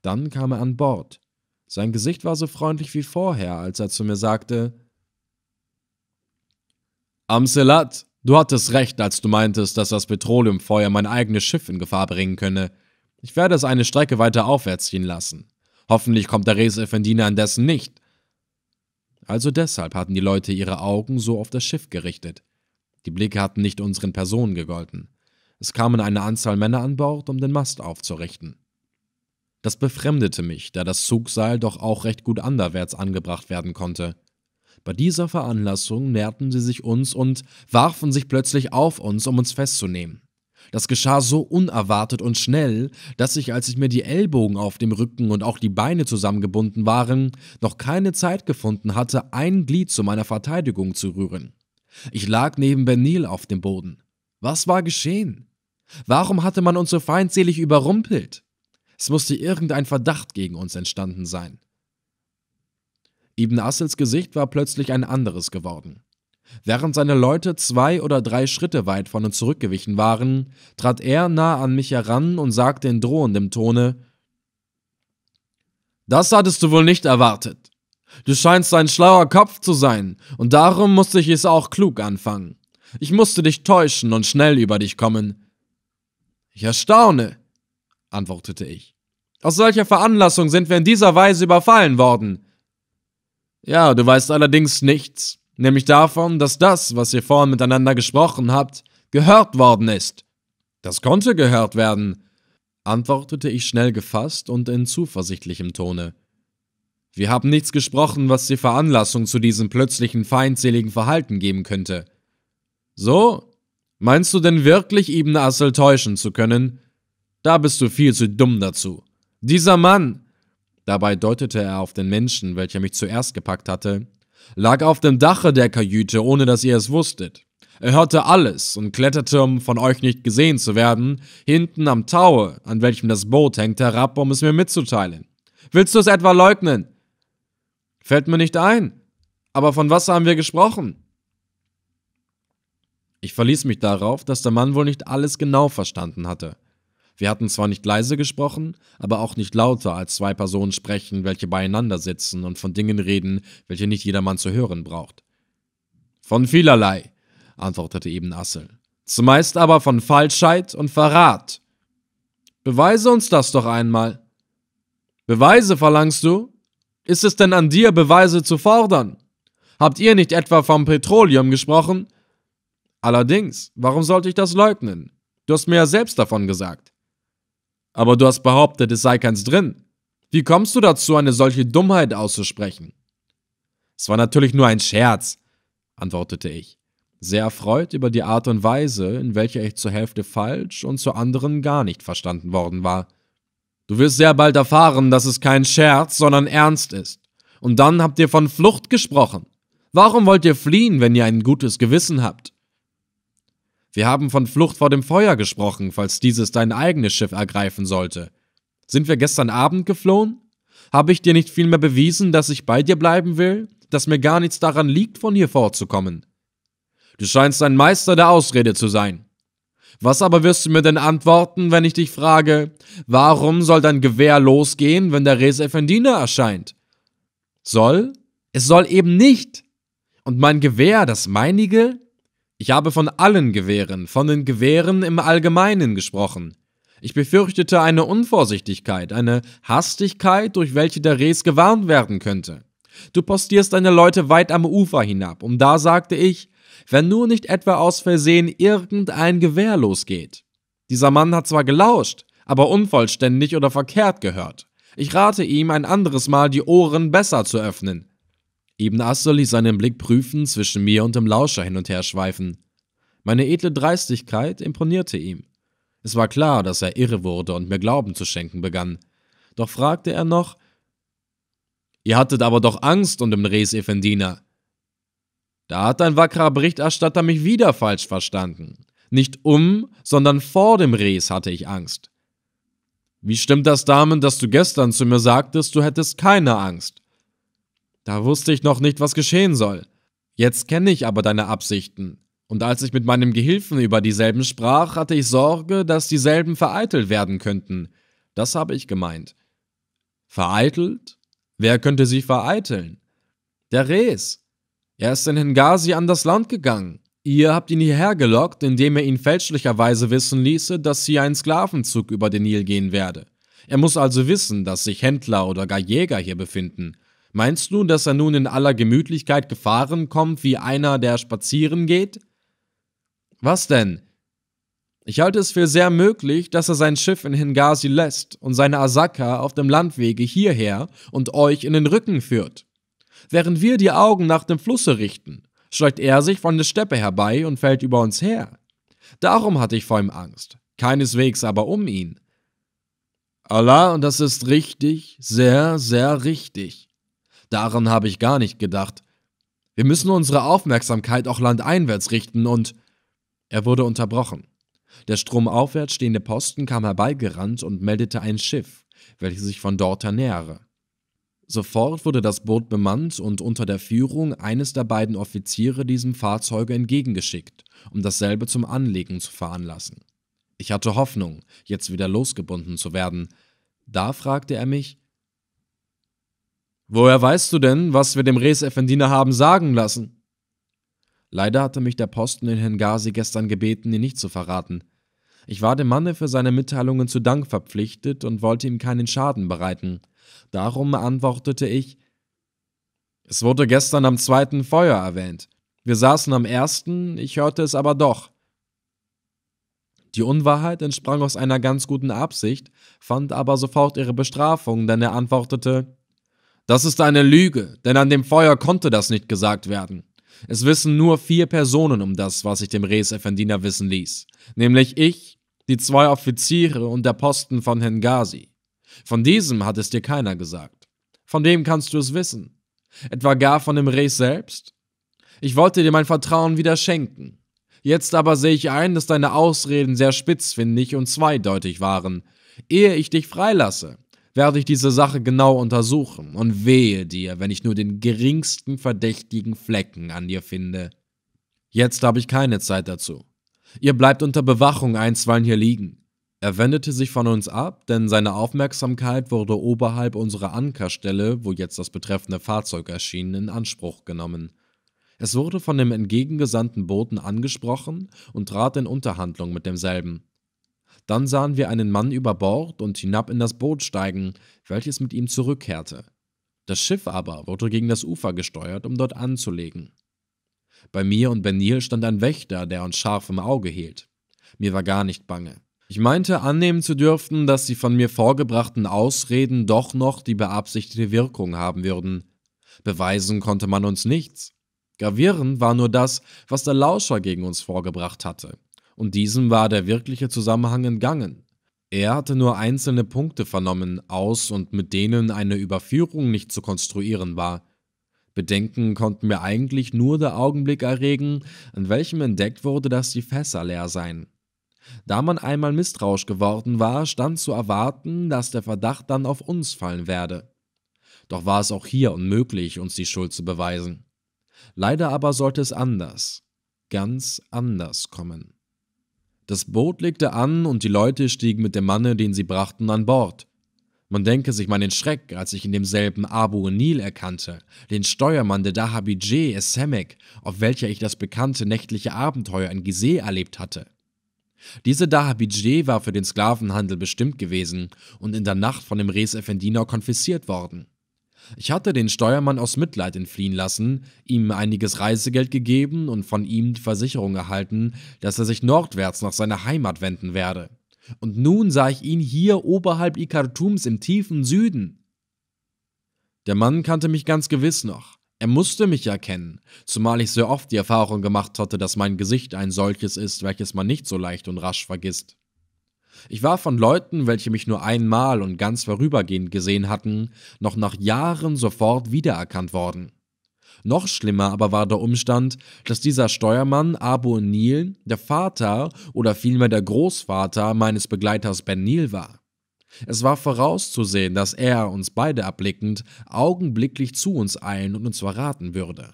Dann kam er an Bord. Sein Gesicht war so freundlich wie vorher, als er zu mir sagte, Amselat, du hattest recht, als du meintest, dass das Petroleumfeuer mein eigenes Schiff in Gefahr bringen könne. Ich werde es eine Strecke weiter aufwärts ziehen lassen. Hoffentlich kommt der Reis Effendina an nicht. Also deshalb hatten die Leute ihre Augen so auf das Schiff gerichtet. Die Blicke hatten nicht unseren Personen gegolten. Es kamen eine Anzahl Männer an Bord, um den Mast aufzurichten. Das befremdete mich, da das Zugseil doch auch recht gut anderwärts angebracht werden konnte. Bei dieser Veranlassung näherten sie sich uns und warfen sich plötzlich auf uns, um uns festzunehmen. Das geschah so unerwartet und schnell, dass ich, als ich mir die Ellbogen auf dem Rücken und auch die Beine zusammengebunden waren, noch keine Zeit gefunden hatte, ein Glied zu meiner Verteidigung zu rühren. Ich lag neben Benil auf dem Boden. Was war geschehen? Warum hatte man uns so feindselig überrumpelt? Es musste irgendein Verdacht gegen uns entstanden sein. Ibn Assels Gesicht war plötzlich ein anderes geworden. Während seine Leute zwei oder drei Schritte weit von uns zurückgewichen waren, trat er nah an mich heran und sagte in drohendem Tone: Das hattest du wohl nicht erwartet. Du scheinst ein schlauer Kopf zu sein, und darum musste ich es auch klug anfangen. Ich musste dich täuschen und schnell über dich kommen. Ich erstaune, antwortete ich. Aus solcher Veranlassung sind wir in dieser Weise überfallen worden. Ja, du weißt allerdings nichts, nämlich davon, dass das, was ihr vorhin miteinander gesprochen habt, gehört worden ist. Das konnte gehört werden, antwortete ich schnell gefasst und in zuversichtlichem Tone. Wir haben nichts gesprochen, was die Veranlassung zu diesem plötzlichen feindseligen Verhalten geben könnte. So? Meinst du denn wirklich, Ibn Assel täuschen zu können? Da bist du viel zu dumm dazu. Dieser Mann, Dabei deutete er auf den Menschen, welcher mich zuerst gepackt hatte, lag auf dem Dache der Kajüte, ohne dass ihr es wusstet. Er hörte alles und kletterte, um von euch nicht gesehen zu werden, hinten am Taue, an welchem das Boot hängt, herab, um es mir mitzuteilen. Willst du es etwa leugnen? Fällt mir nicht ein. Aber von was haben wir gesprochen? Ich verließ mich darauf, dass der Mann wohl nicht alles genau verstanden hatte. Wir hatten zwar nicht leise gesprochen, aber auch nicht lauter als zwei Personen sprechen, welche beieinander sitzen und von Dingen reden, welche nicht jedermann zu hören braucht. Von vielerlei, antwortete eben Assel. Zumeist aber von Falschheit und Verrat. Beweise uns das doch einmal. Beweise verlangst du? Ist es denn an dir, Beweise zu fordern? Habt ihr nicht etwa vom Petroleum gesprochen? Allerdings, warum sollte ich das leugnen? Du hast mir ja selbst davon gesagt. Aber du hast behauptet, es sei keins drin. Wie kommst du dazu, eine solche Dummheit auszusprechen? Es war natürlich nur ein Scherz, antwortete ich, sehr erfreut über die Art und Weise, in welcher ich zur Hälfte falsch und zur anderen gar nicht verstanden worden war. Du wirst sehr bald erfahren, dass es kein Scherz, sondern ernst ist. Und dann habt ihr von Flucht gesprochen. Warum wollt ihr fliehen, wenn ihr ein gutes Gewissen habt? Wir haben von Flucht vor dem Feuer gesprochen, falls dieses dein eigenes Schiff ergreifen sollte. Sind wir gestern Abend geflohen? Habe ich dir nicht vielmehr bewiesen, dass ich bei dir bleiben will? Dass mir gar nichts daran liegt, von hier fortzukommen? Du scheinst ein Meister der Ausrede zu sein. Was aber wirst du mir denn antworten, wenn ich dich frage, warum soll dein Gewehr losgehen, wenn der Res Effendina erscheint? Soll? Es soll eben nicht. Und mein Gewehr, das meinige? Ich habe von allen Gewehren, von den Gewehren im Allgemeinen gesprochen. Ich befürchtete eine Unvorsichtigkeit, eine Hastigkeit, durch welche der Res gewarnt werden könnte. Du postierst deine Leute weit am Ufer hinab, und da sagte ich, wenn nur nicht etwa aus Versehen irgendein Gewehr losgeht. Dieser Mann hat zwar gelauscht, aber unvollständig oder verkehrt gehört. Ich rate ihm, ein anderes Mal die Ohren besser zu öffnen, Ibn Asr ließ seinen Blick prüfen zwischen mir und dem Lauscher hin und her schweifen. Meine edle Dreistigkeit imponierte ihm. Es war klar, dass er irre wurde und mir Glauben zu schenken begann. Doch fragte er noch: Ihr hattet aber doch Angst und den Res Effendina. Da hat ein wackerer Berichterstatter mich wieder falsch verstanden. Nicht um, sondern vor dem Res hatte ich Angst. Wie stimmt das damit, dass du gestern zu mir sagtest, du hättest keine Angst? Da wusste ich noch nicht, was geschehen soll. Jetzt kenne ich aber deine Absichten. Und als ich mit meinem Gehilfen über dieselben sprach, hatte ich Sorge, dass dieselben vereitelt werden könnten. Das habe ich gemeint. Vereitelt? Wer könnte sie vereiteln? Der Rees. Er ist in Hengasi an das Land gegangen. Ihr habt ihn hierher gelockt, indem er ihn fälschlicherweise wissen ließe, dass hier ein Sklavenzug über den Nil gehen werde. Er muss also wissen, dass sich Händler oder gar Jäger hier befinden. Meinst du, dass er nun in aller Gemütlichkeit gefahren kommt wie einer, der spazieren geht? Was denn? Ich halte es für sehr möglich, dass er sein Schiff in Hengasi lässt und seine Asaka auf dem Landwege hierher und euch in den Rücken führt. Während wir die Augen nach dem Flusse richten, schleicht er sich von der Steppe herbei und fällt über uns her. Darum hatte ich vor ihm Angst, keineswegs aber um ihn. Allah, und das ist richtig, sehr, sehr richtig. Daran habe ich gar nicht gedacht. Wir müssen unsere Aufmerksamkeit auch landeinwärts richten und. Er wurde unterbrochen. Der stromaufwärts stehende Posten kam herbeigerannt und meldete ein Schiff, welches sich von dort ernähre. Sofort wurde das Boot bemannt und unter der Führung eines der beiden Offiziere diesem Fahrzeuge entgegengeschickt, um dasselbe zum Anlegen zu veranlassen. Ich hatte Hoffnung, jetzt wieder losgebunden zu werden. Da fragte er mich, Woher weißt du denn, was wir dem Res Effendina haben sagen lassen? Leider hatte mich der Posten in Hengasi gestern gebeten, ihn nicht zu verraten. Ich war dem Manne für seine Mitteilungen zu Dank verpflichtet und wollte ihm keinen Schaden bereiten. Darum antwortete ich: Es wurde gestern am zweiten Feuer erwähnt. Wir saßen am ersten, ich hörte es aber doch. Die Unwahrheit entsprang aus einer ganz guten Absicht, fand aber sofort ihre Bestrafung, denn er antwortete das ist eine Lüge, denn an dem Feuer konnte das nicht gesagt werden. Es wissen nur vier Personen um das, was ich dem Res Effendina wissen ließ, nämlich ich, die zwei Offiziere und der Posten von Hengasi. Von diesem hat es dir keiner gesagt. Von wem kannst du es wissen? Etwa gar von dem Res selbst? Ich wollte dir mein Vertrauen wieder schenken. Jetzt aber sehe ich ein, dass deine Ausreden sehr spitzfindig und zweideutig waren. Ehe ich dich freilasse, werde ich diese Sache genau untersuchen und wehe dir, wenn ich nur den geringsten verdächtigen Flecken an dir finde. Jetzt habe ich keine Zeit dazu. Ihr bleibt unter Bewachung einstweilen hier liegen. Er wendete sich von uns ab, denn seine Aufmerksamkeit wurde oberhalb unserer Ankerstelle, wo jetzt das betreffende Fahrzeug erschien, in Anspruch genommen. Es wurde von dem entgegengesandten Boten angesprochen und trat in Unterhandlung mit demselben. Dann sahen wir einen Mann über Bord und hinab in das Boot steigen, welches mit ihm zurückkehrte. Das Schiff aber wurde gegen das Ufer gesteuert, um dort anzulegen. Bei mir und Benil stand ein Wächter, der uns scharf im Auge hielt. Mir war gar nicht bange. Ich meinte annehmen zu dürfen, dass die von mir vorgebrachten Ausreden doch noch die beabsichtigte Wirkung haben würden. Beweisen konnte man uns nichts. Gravieren war nur das, was der Lauscher gegen uns vorgebracht hatte und diesem war der wirkliche Zusammenhang entgangen. Er hatte nur einzelne Punkte vernommen, aus und mit denen eine Überführung nicht zu konstruieren war. Bedenken konnten wir eigentlich nur der Augenblick erregen, an welchem entdeckt wurde, dass die Fässer leer seien. Da man einmal misstrauisch geworden war, stand zu erwarten, dass der Verdacht dann auf uns fallen werde. Doch war es auch hier unmöglich, uns die Schuld zu beweisen. Leider aber sollte es anders, ganz anders kommen. Das Boot legte an und die Leute stiegen mit dem Manne, den sie brachten, an Bord. Man denke sich meinen Schreck, als ich in demselben Abu Nil erkannte, den Steuermann der Dahabijeh Essemek, auf welcher ich das bekannte nächtliche Abenteuer in Gizeh erlebt hatte. Diese Dahabijeh war für den Sklavenhandel bestimmt gewesen und in der Nacht von dem Res Effendiner konfisziert worden. Ich hatte den Steuermann aus Mitleid entfliehen lassen, ihm einiges Reisegeld gegeben und von ihm die Versicherung erhalten, dass er sich nordwärts nach seiner Heimat wenden werde. Und nun sah ich ihn hier oberhalb Ikartums im tiefen Süden. Der Mann kannte mich ganz gewiss noch. Er musste mich erkennen, zumal ich sehr oft die Erfahrung gemacht hatte, dass mein Gesicht ein solches ist, welches man nicht so leicht und rasch vergisst. Ich war von Leuten, welche mich nur einmal und ganz vorübergehend gesehen hatten, noch nach Jahren sofort wiedererkannt worden. Noch schlimmer aber war der Umstand, dass dieser Steuermann Abu Nil der Vater oder vielmehr der Großvater meines Begleiters Ben Nil war. Es war vorauszusehen, dass er, uns beide erblickend, augenblicklich zu uns eilen und uns verraten würde.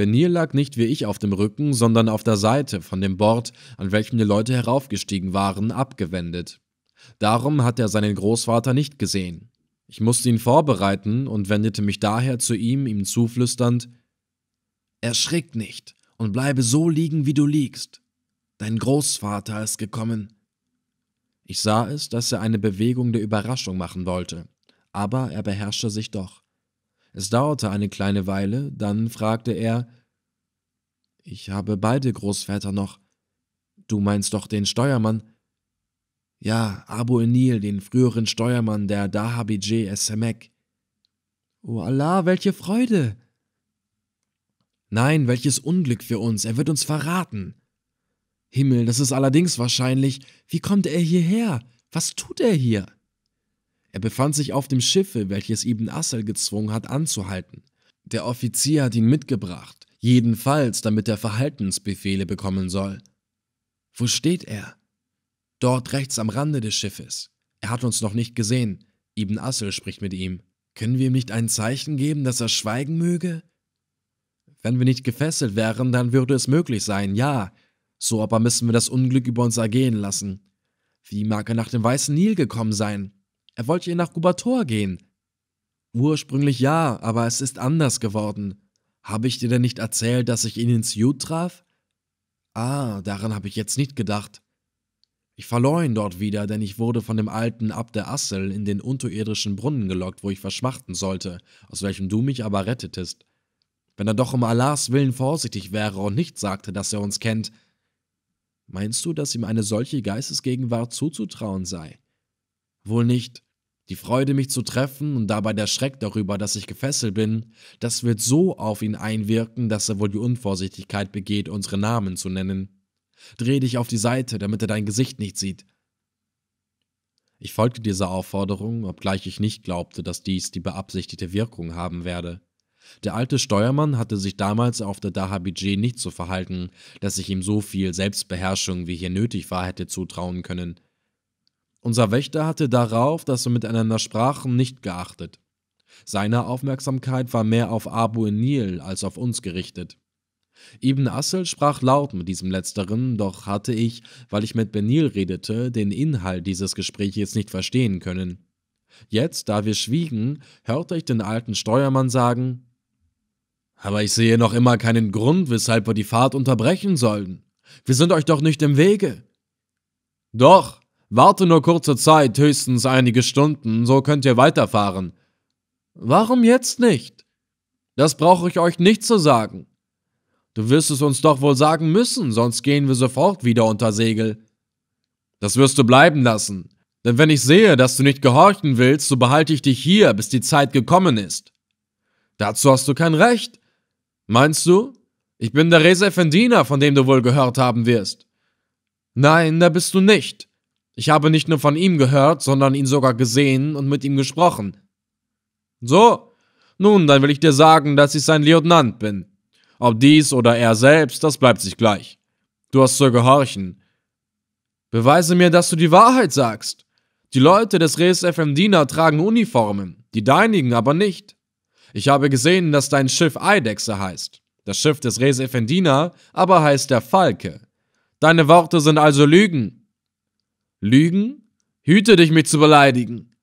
Denn lag nicht wie ich auf dem Rücken, sondern auf der Seite, von dem Bord, an welchem die Leute heraufgestiegen waren, abgewendet. Darum hat er seinen Großvater nicht gesehen. Ich musste ihn vorbereiten und wendete mich daher zu ihm, ihm zuflüsternd: Erschrick nicht und bleibe so liegen, wie du liegst. Dein Großvater ist gekommen. Ich sah es, dass er eine Bewegung der Überraschung machen wollte, aber er beherrschte sich doch. Es dauerte eine kleine Weile, dann fragte er Ich habe beide Großväter noch. Du meinst doch den Steuermann? Ja, Abu Enil, den früheren Steuermann der Dahabijeh Essemek. O Allah, welche Freude! Nein, welches Unglück für uns, er wird uns verraten. Himmel, das ist allerdings wahrscheinlich. Wie kommt er hierher? Was tut er hier? Er befand sich auf dem Schiffe, welches Ibn Assel gezwungen hat anzuhalten. Der Offizier hat ihn mitgebracht, jedenfalls damit er Verhaltensbefehle bekommen soll. Wo steht er? Dort rechts am Rande des Schiffes. Er hat uns noch nicht gesehen. Ibn Assel spricht mit ihm. Können wir ihm nicht ein Zeichen geben, dass er schweigen möge? Wenn wir nicht gefesselt wären, dann würde es möglich sein, ja. So aber müssen wir das Unglück über uns ergehen lassen. Wie mag er nach dem Weißen Nil gekommen sein? Er wollte ihr nach Gubator gehen. Ursprünglich ja, aber es ist anders geworden. Habe ich dir denn nicht erzählt, dass ich ihn ins Jud traf? Ah, daran habe ich jetzt nicht gedacht. Ich verlor ihn dort wieder, denn ich wurde von dem alten Abde Assel in den unterirdischen Brunnen gelockt, wo ich verschmachten sollte, aus welchem du mich aber rettetest. Wenn er doch um Allahs Willen vorsichtig wäre und nicht sagte, dass er uns kennt. Meinst du, dass ihm eine solche Geistesgegenwart zuzutrauen sei? Wohl nicht. Die Freude, mich zu treffen und dabei der Schreck darüber, dass ich gefesselt bin, das wird so auf ihn einwirken, dass er wohl die Unvorsichtigkeit begeht, unsere Namen zu nennen. Dreh dich auf die Seite, damit er dein Gesicht nicht sieht. Ich folgte dieser Aufforderung, obgleich ich nicht glaubte, dass dies die beabsichtigte Wirkung haben werde. Der alte Steuermann hatte sich damals auf der Dahabijé nicht so verhalten, dass ich ihm so viel Selbstbeherrschung, wie hier nötig war, hätte zutrauen können. Unser Wächter hatte darauf, dass wir miteinander sprachen, nicht geachtet. Seine Aufmerksamkeit war mehr auf Abu Enil als auf uns gerichtet. Ibn Assel sprach laut mit diesem Letzteren, doch hatte ich, weil ich mit Benil redete, den Inhalt dieses Gesprächs nicht verstehen können. Jetzt, da wir schwiegen, hörte ich den alten Steuermann sagen: Aber ich sehe noch immer keinen Grund, weshalb wir die Fahrt unterbrechen sollen. Wir sind euch doch nicht im Wege. Doch, Warte nur kurze Zeit, höchstens einige Stunden, so könnt ihr weiterfahren. Warum jetzt nicht? Das brauche ich euch nicht zu sagen. Du wirst es uns doch wohl sagen müssen, sonst gehen wir sofort wieder unter Segel. Das wirst du bleiben lassen, denn wenn ich sehe, dass du nicht gehorchen willst, so behalte ich dich hier, bis die Zeit gekommen ist. Dazu hast du kein Recht. Meinst du? Ich bin der Reza von dem du wohl gehört haben wirst. Nein, da bist du nicht. Ich habe nicht nur von ihm gehört, sondern ihn sogar gesehen und mit ihm gesprochen. So? Nun, dann will ich dir sagen, dass ich sein Lieutenant bin. Ob dies oder er selbst, das bleibt sich gleich. Du hast zu gehorchen. Beweise mir, dass du die Wahrheit sagst. Die Leute des Res FM Diener tragen Uniformen, die deinigen aber nicht. Ich habe gesehen, dass dein Schiff Eidechse heißt. Das Schiff des Res Effendina aber heißt der Falke. Deine Worte sind also Lügen. Lügen? Hüte dich, mich zu beleidigen.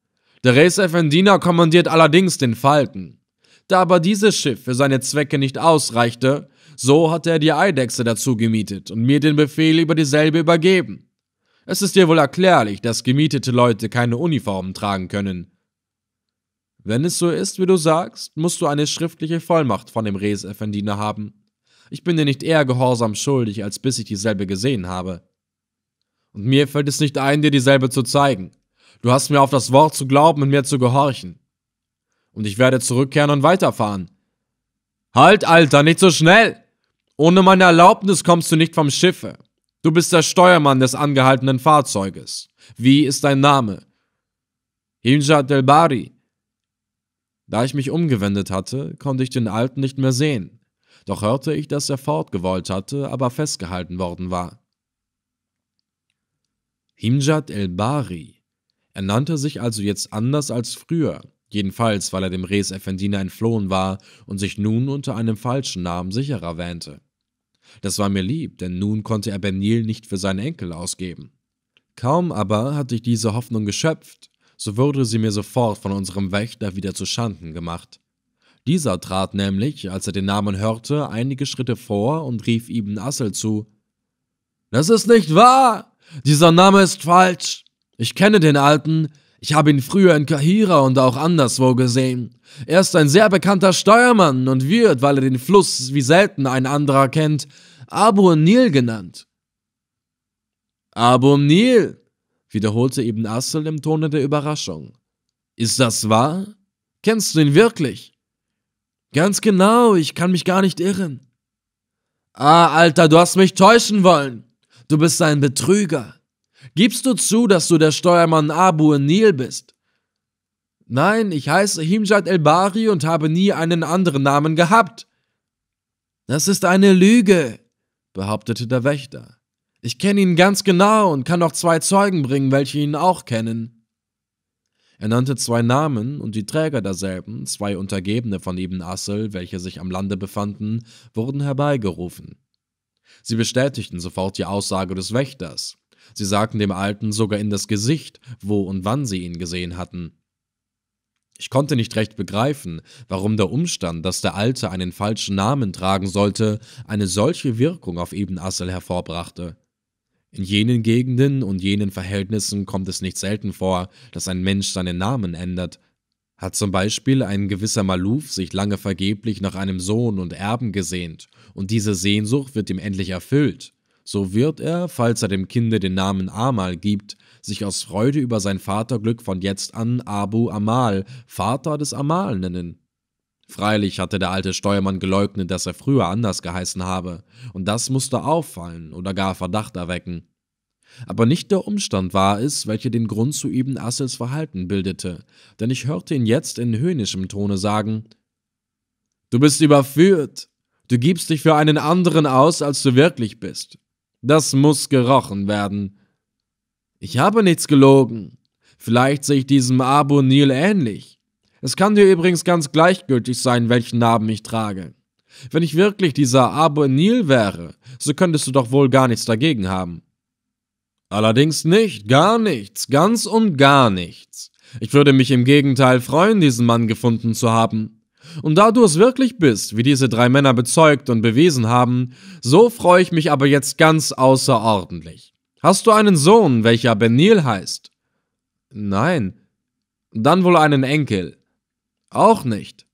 Der Reis effendiner kommandiert allerdings den Falken. Da aber dieses Schiff für seine Zwecke nicht ausreichte, so hatte er die Eidechse dazu gemietet und mir den Befehl über dieselbe übergeben. Es ist dir wohl erklärlich, dass gemietete Leute keine Uniformen tragen können. Wenn es so ist, wie du sagst, musst du eine schriftliche Vollmacht von dem Reis effendiner haben. Ich bin dir nicht eher Gehorsam schuldig, als bis ich dieselbe gesehen habe. Und mir fällt es nicht ein, dir dieselbe zu zeigen. Du hast mir auf das Wort zu glauben und mir zu gehorchen. Und ich werde zurückkehren und weiterfahren. Halt, Alter, nicht so schnell! Ohne meine Erlaubnis kommst du nicht vom Schiffe. Du bist der Steuermann des angehaltenen Fahrzeuges. Wie ist dein Name? Hinja Delbari. Da ich mich umgewendet hatte, konnte ich den Alten nicht mehr sehen. Doch hörte ich, dass er fortgewollt hatte, aber festgehalten worden war. Himjad el-Bari. Er nannte sich also jetzt anders als früher, jedenfalls weil er dem Res Effendina entflohen war und sich nun unter einem falschen Namen sicherer wähnte. Das war mir lieb, denn nun konnte er Benil nicht für seinen Enkel ausgeben. Kaum aber hatte ich diese Hoffnung geschöpft, so wurde sie mir sofort von unserem Wächter wieder zu Schanden gemacht. Dieser trat nämlich, als er den Namen hörte, einige Schritte vor und rief Ibn Assel zu. Das ist nicht wahr! Dieser Name ist falsch. Ich kenne den Alten. Ich habe ihn früher in Kahira und auch anderswo gesehen. Er ist ein sehr bekannter Steuermann und wird, weil er den Fluss wie selten ein anderer kennt, Abu Nil genannt. Abu Nil, wiederholte Ibn Assel im Tone der Überraschung. Ist das wahr? Kennst du ihn wirklich? Ganz genau, ich kann mich gar nicht irren. Ah, Alter, du hast mich täuschen wollen. Du bist ein Betrüger. Gibst du zu, dass du der Steuermann Abu Nil bist? Nein, ich heiße Himjad El-Bari und habe nie einen anderen Namen gehabt. Das ist eine Lüge, behauptete der Wächter. Ich kenne ihn ganz genau und kann auch zwei Zeugen bringen, welche ihn auch kennen. Er nannte zwei Namen und die Träger derselben, zwei Untergebene von Ibn Assel, welche sich am Lande befanden, wurden herbeigerufen. Sie bestätigten sofort die Aussage des Wächters. Sie sagten dem Alten sogar in das Gesicht, wo und wann sie ihn gesehen hatten. Ich konnte nicht recht begreifen, warum der Umstand, dass der Alte einen falschen Namen tragen sollte, eine solche Wirkung auf Ibn Assel hervorbrachte. In jenen Gegenden und jenen Verhältnissen kommt es nicht selten vor, dass ein Mensch seinen Namen ändert. Hat zum Beispiel ein gewisser Maluf sich lange vergeblich nach einem Sohn und Erben gesehnt und diese Sehnsucht wird ihm endlich erfüllt. So wird er, falls er dem Kinde den Namen Amal gibt, sich aus Freude über sein Vaterglück von jetzt an Abu Amal, Vater des Amal nennen. Freilich hatte der alte Steuermann geleugnet, dass er früher anders geheißen habe, und das musste auffallen oder gar Verdacht erwecken. Aber nicht der Umstand war es, welcher den Grund zu Ibn Assels Verhalten bildete, denn ich hörte ihn jetzt in höhnischem Tone sagen: Du bist überführt! Du gibst dich für einen anderen aus, als du wirklich bist. Das muss gerochen werden. Ich habe nichts gelogen. Vielleicht sehe ich diesem Abu Nil ähnlich. Es kann dir übrigens ganz gleichgültig sein, welchen Namen ich trage. Wenn ich wirklich dieser Abu Nil wäre, so könntest du doch wohl gar nichts dagegen haben. Allerdings nicht, gar nichts, ganz und gar nichts. Ich würde mich im Gegenteil freuen, diesen Mann gefunden zu haben. Und da du es wirklich bist, wie diese drei Männer bezeugt und bewiesen haben, so freue ich mich aber jetzt ganz außerordentlich. Hast du einen Sohn, welcher Benil heißt? Nein. Dann wohl einen Enkel. Auch nicht.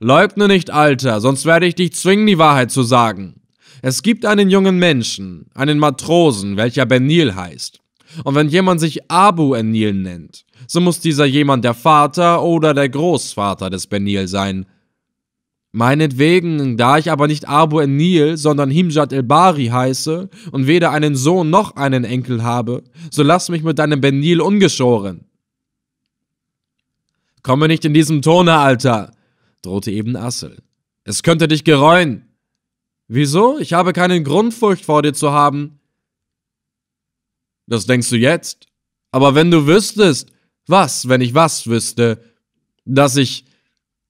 Leugne nicht, Alter, sonst werde ich dich zwingen, die Wahrheit zu sagen. Es gibt einen jungen Menschen, einen Matrosen, welcher Benil heißt. Und wenn jemand sich Abu Enil nennt, so muss dieser jemand der Vater oder der Großvater des Benil sein. Meinetwegen, da ich aber nicht Abu Enil, sondern Himjad el-Bari heiße und weder einen Sohn noch einen Enkel habe, so lass mich mit deinem Benil ungeschoren. Komme nicht in diesem Tone, Alter, drohte eben Assel. Es könnte dich gereuen. Wieso? Ich habe keinen Grund, Furcht vor dir zu haben. Das denkst du jetzt? Aber wenn du wüsstest, was, wenn ich was wüsste? Dass ich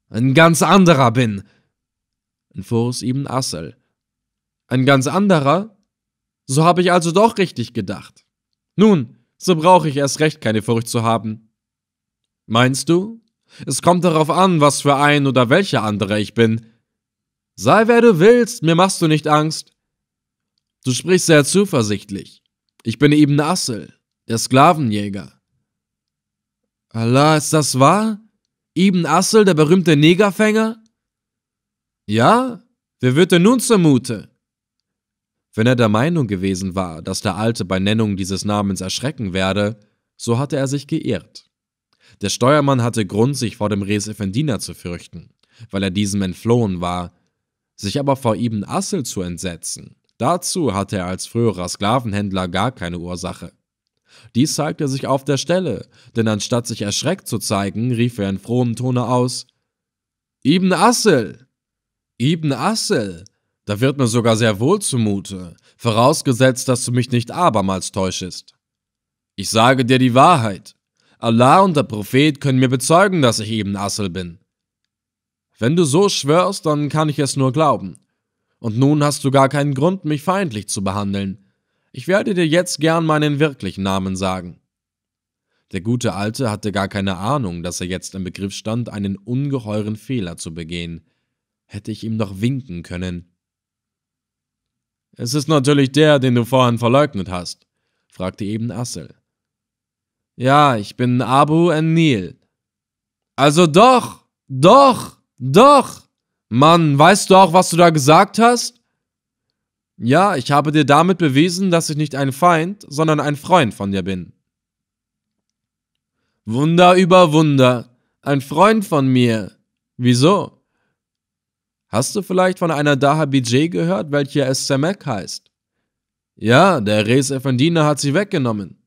ein ganz anderer bin. Entfuhr Ibn Assel. Ein ganz anderer? So habe ich also doch richtig gedacht. Nun, so brauche ich erst recht keine Furcht zu haben. Meinst du? Es kommt darauf an, was für ein oder welcher andere ich bin. Sei wer du willst, mir machst du nicht Angst. Du sprichst sehr zuversichtlich. Ich bin Ibn Assel, der Sklavenjäger. Allah, ist das wahr? Ibn Assel, der berühmte Negerfänger? Ja, wer wird denn nun zumute? Wenn er der Meinung gewesen war, dass der Alte bei Nennung dieses Namens erschrecken werde, so hatte er sich geirrt. Der Steuermann hatte Grund, sich vor dem Res Effendina zu fürchten, weil er diesem entflohen war. Sich aber vor Ibn Assel zu entsetzen, dazu hatte er als früherer Sklavenhändler gar keine Ursache. Dies zeigte er sich auf der Stelle, denn anstatt sich erschreckt zu zeigen, rief er in frohem Tone aus: Ibn Assel! Ibn Assel! Da wird mir sogar sehr wohl zumute, vorausgesetzt, dass du mich nicht abermals täuschest. Ich sage dir die Wahrheit. Allah und der Prophet können mir bezeugen, dass ich Ibn Assel bin. Wenn du so schwörst, dann kann ich es nur glauben. Und nun hast du gar keinen Grund, mich feindlich zu behandeln, ich werde dir jetzt gern meinen wirklichen Namen sagen. Der gute Alte hatte gar keine Ahnung, dass er jetzt im Begriff stand, einen ungeheuren Fehler zu begehen. Hätte ich ihm doch winken können. Es ist natürlich der, den du vorhin verleugnet hast, fragte eben Assel. Ja, ich bin Abu Enil. Also doch, doch, doch. Mann, weißt du auch, was du da gesagt hast? Ja, ich habe dir damit bewiesen, dass ich nicht ein Feind, sondern ein Freund von dir bin. Wunder über Wunder, ein Freund von mir. Wieso? Hast du vielleicht von einer Daha Bijay gehört, welche es Samek heißt? Ja, der Reis Effendina hat sie weggenommen.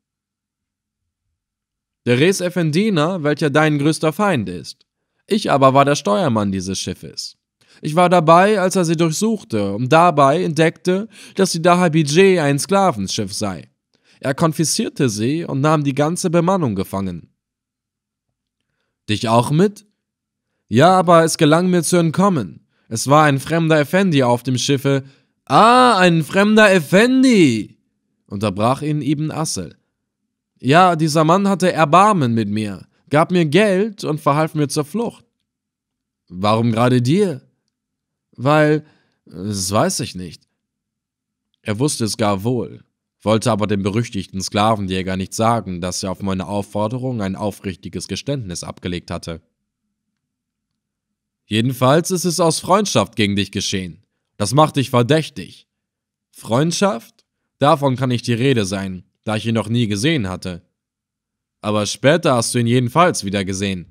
Der Reis Effendina, welcher dein größter Feind ist. Ich aber war der Steuermann dieses Schiffes. Ich war dabei, als er sie durchsuchte und dabei entdeckte, dass die Dahabije ein Sklavenschiff sei. Er konfiszierte sie und nahm die ganze Bemannung gefangen. Dich auch mit? Ja, aber es gelang mir zu entkommen. Es war ein fremder Effendi auf dem Schiffe. Ah, ein fremder Effendi! unterbrach ihn Ibn Assel. Ja, dieser Mann hatte Erbarmen mit mir, gab mir Geld und verhalf mir zur Flucht. Warum gerade dir? weil, äh, das weiß ich nicht. Er wusste es gar wohl, wollte aber dem berüchtigten Sklavenjäger nicht sagen, dass er auf meine Aufforderung ein aufrichtiges Geständnis abgelegt hatte. Jedenfalls ist es aus Freundschaft gegen dich geschehen. Das macht dich verdächtig. Freundschaft? Davon kann nicht die Rede sein, da ich ihn noch nie gesehen hatte. Aber später hast du ihn jedenfalls wieder gesehen.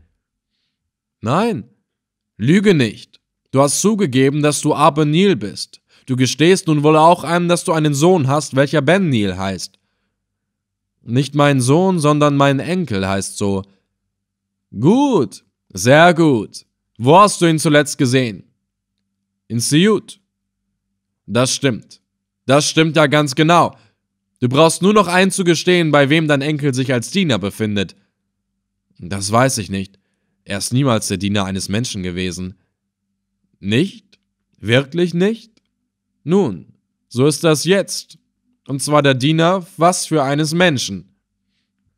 Nein, lüge nicht. Du hast zugegeben, dass du Abenil bist. Du gestehst nun wohl auch einem, dass du einen Sohn hast, welcher Ben Benil heißt. Nicht mein Sohn, sondern mein Enkel heißt so. Gut, sehr gut. Wo hast du ihn zuletzt gesehen? In Siut. Das stimmt. Das stimmt ja ganz genau. Du brauchst nur noch einzugestehen, bei wem dein Enkel sich als Diener befindet. Das weiß ich nicht. Er ist niemals der Diener eines Menschen gewesen. Nicht? Wirklich nicht? Nun, so ist das jetzt. Und zwar der Diener, was für eines Menschen.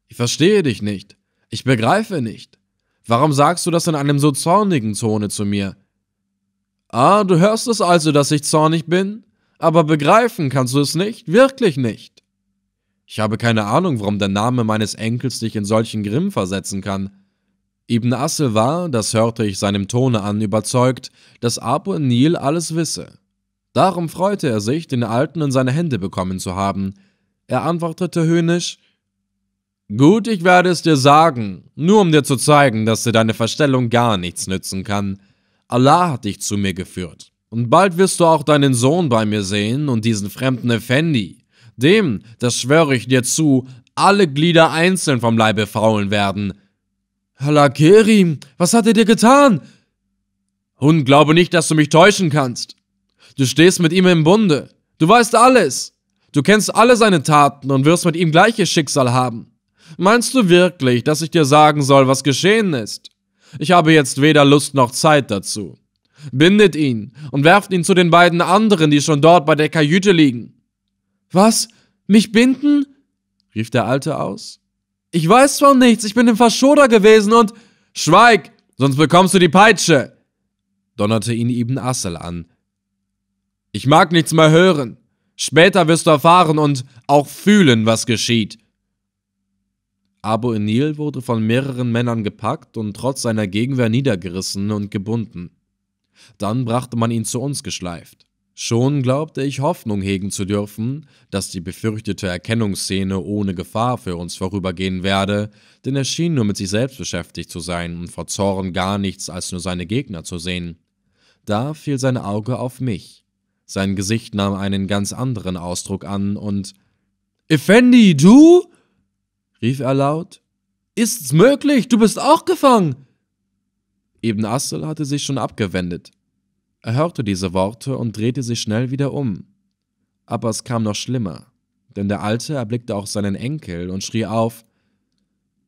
Ich verstehe dich nicht. Ich begreife nicht. Warum sagst du das in einem so zornigen Tone zu mir? Ah, du hörst es also, dass ich zornig bin? Aber begreifen kannst du es nicht? Wirklich nicht. Ich habe keine Ahnung, warum der Name meines Enkels dich in solchen Grimm versetzen kann. Ibn Assel war, das hörte ich seinem Tone an, überzeugt, dass Abu Nil alles wisse. Darum freute er sich, den Alten in seine Hände bekommen zu haben. Er antwortete höhnisch, Gut, ich werde es dir sagen, nur um dir zu zeigen, dass dir deine Verstellung gar nichts nützen kann. Allah hat dich zu mir geführt. Und bald wirst du auch deinen Sohn bei mir sehen und diesen fremden Effendi. Dem, das schwöre ich dir zu, alle Glieder einzeln vom Leibe faulen werden. Halakerim, was hat er dir getan? Hun, glaube nicht, dass du mich täuschen kannst. Du stehst mit ihm im Bunde. Du weißt alles. Du kennst alle seine Taten und wirst mit ihm gleiches Schicksal haben. Meinst du wirklich, dass ich dir sagen soll, was geschehen ist? Ich habe jetzt weder Lust noch Zeit dazu. Bindet ihn und werft ihn zu den beiden anderen, die schon dort bei der Kajüte liegen. Was? Mich binden? rief der Alte aus. Ich weiß von nichts, ich bin im Faschoda gewesen und... Schweig, sonst bekommst du die Peitsche! donnerte ihn Ibn Assel an. Ich mag nichts mehr hören. Später wirst du erfahren und auch fühlen, was geschieht. Abu Enil wurde von mehreren Männern gepackt und trotz seiner Gegenwehr niedergerissen und gebunden. Dann brachte man ihn zu uns geschleift. Schon glaubte ich Hoffnung hegen zu dürfen, dass die befürchtete Erkennungsszene ohne Gefahr für uns vorübergehen werde, denn er schien nur mit sich selbst beschäftigt zu sein und vor Zorn gar nichts als nur seine Gegner zu sehen. Da fiel sein Auge auf mich. Sein Gesicht nahm einen ganz anderen Ausdruck an und Effendi, du? rief er laut. Ist's möglich, du bist auch gefangen? Ibn Assel hatte sich schon abgewendet. Er hörte diese Worte und drehte sich schnell wieder um. Aber es kam noch schlimmer, denn der Alte erblickte auch seinen Enkel und schrie auf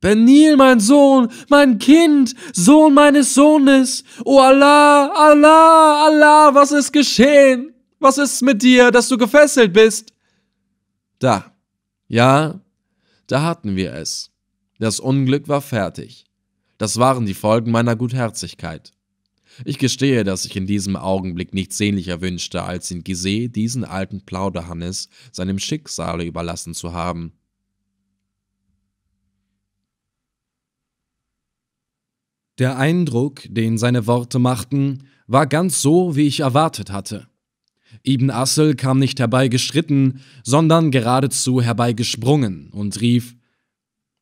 Benil, mein Sohn, mein Kind, Sohn meines Sohnes, O oh Allah, Allah, Allah, was ist geschehen? Was ist mit dir, dass du gefesselt bist? Da, ja, da hatten wir es. Das Unglück war fertig. Das waren die Folgen meiner Gutherzigkeit. Ich gestehe, dass ich in diesem Augenblick nichts sehnlicher wünschte, als in Gizeh diesen alten Plauderhannes seinem Schicksale überlassen zu haben. Der Eindruck, den seine Worte machten, war ganz so, wie ich erwartet hatte. Ibn Assel kam nicht herbeigeschritten, sondern geradezu herbeigesprungen und rief: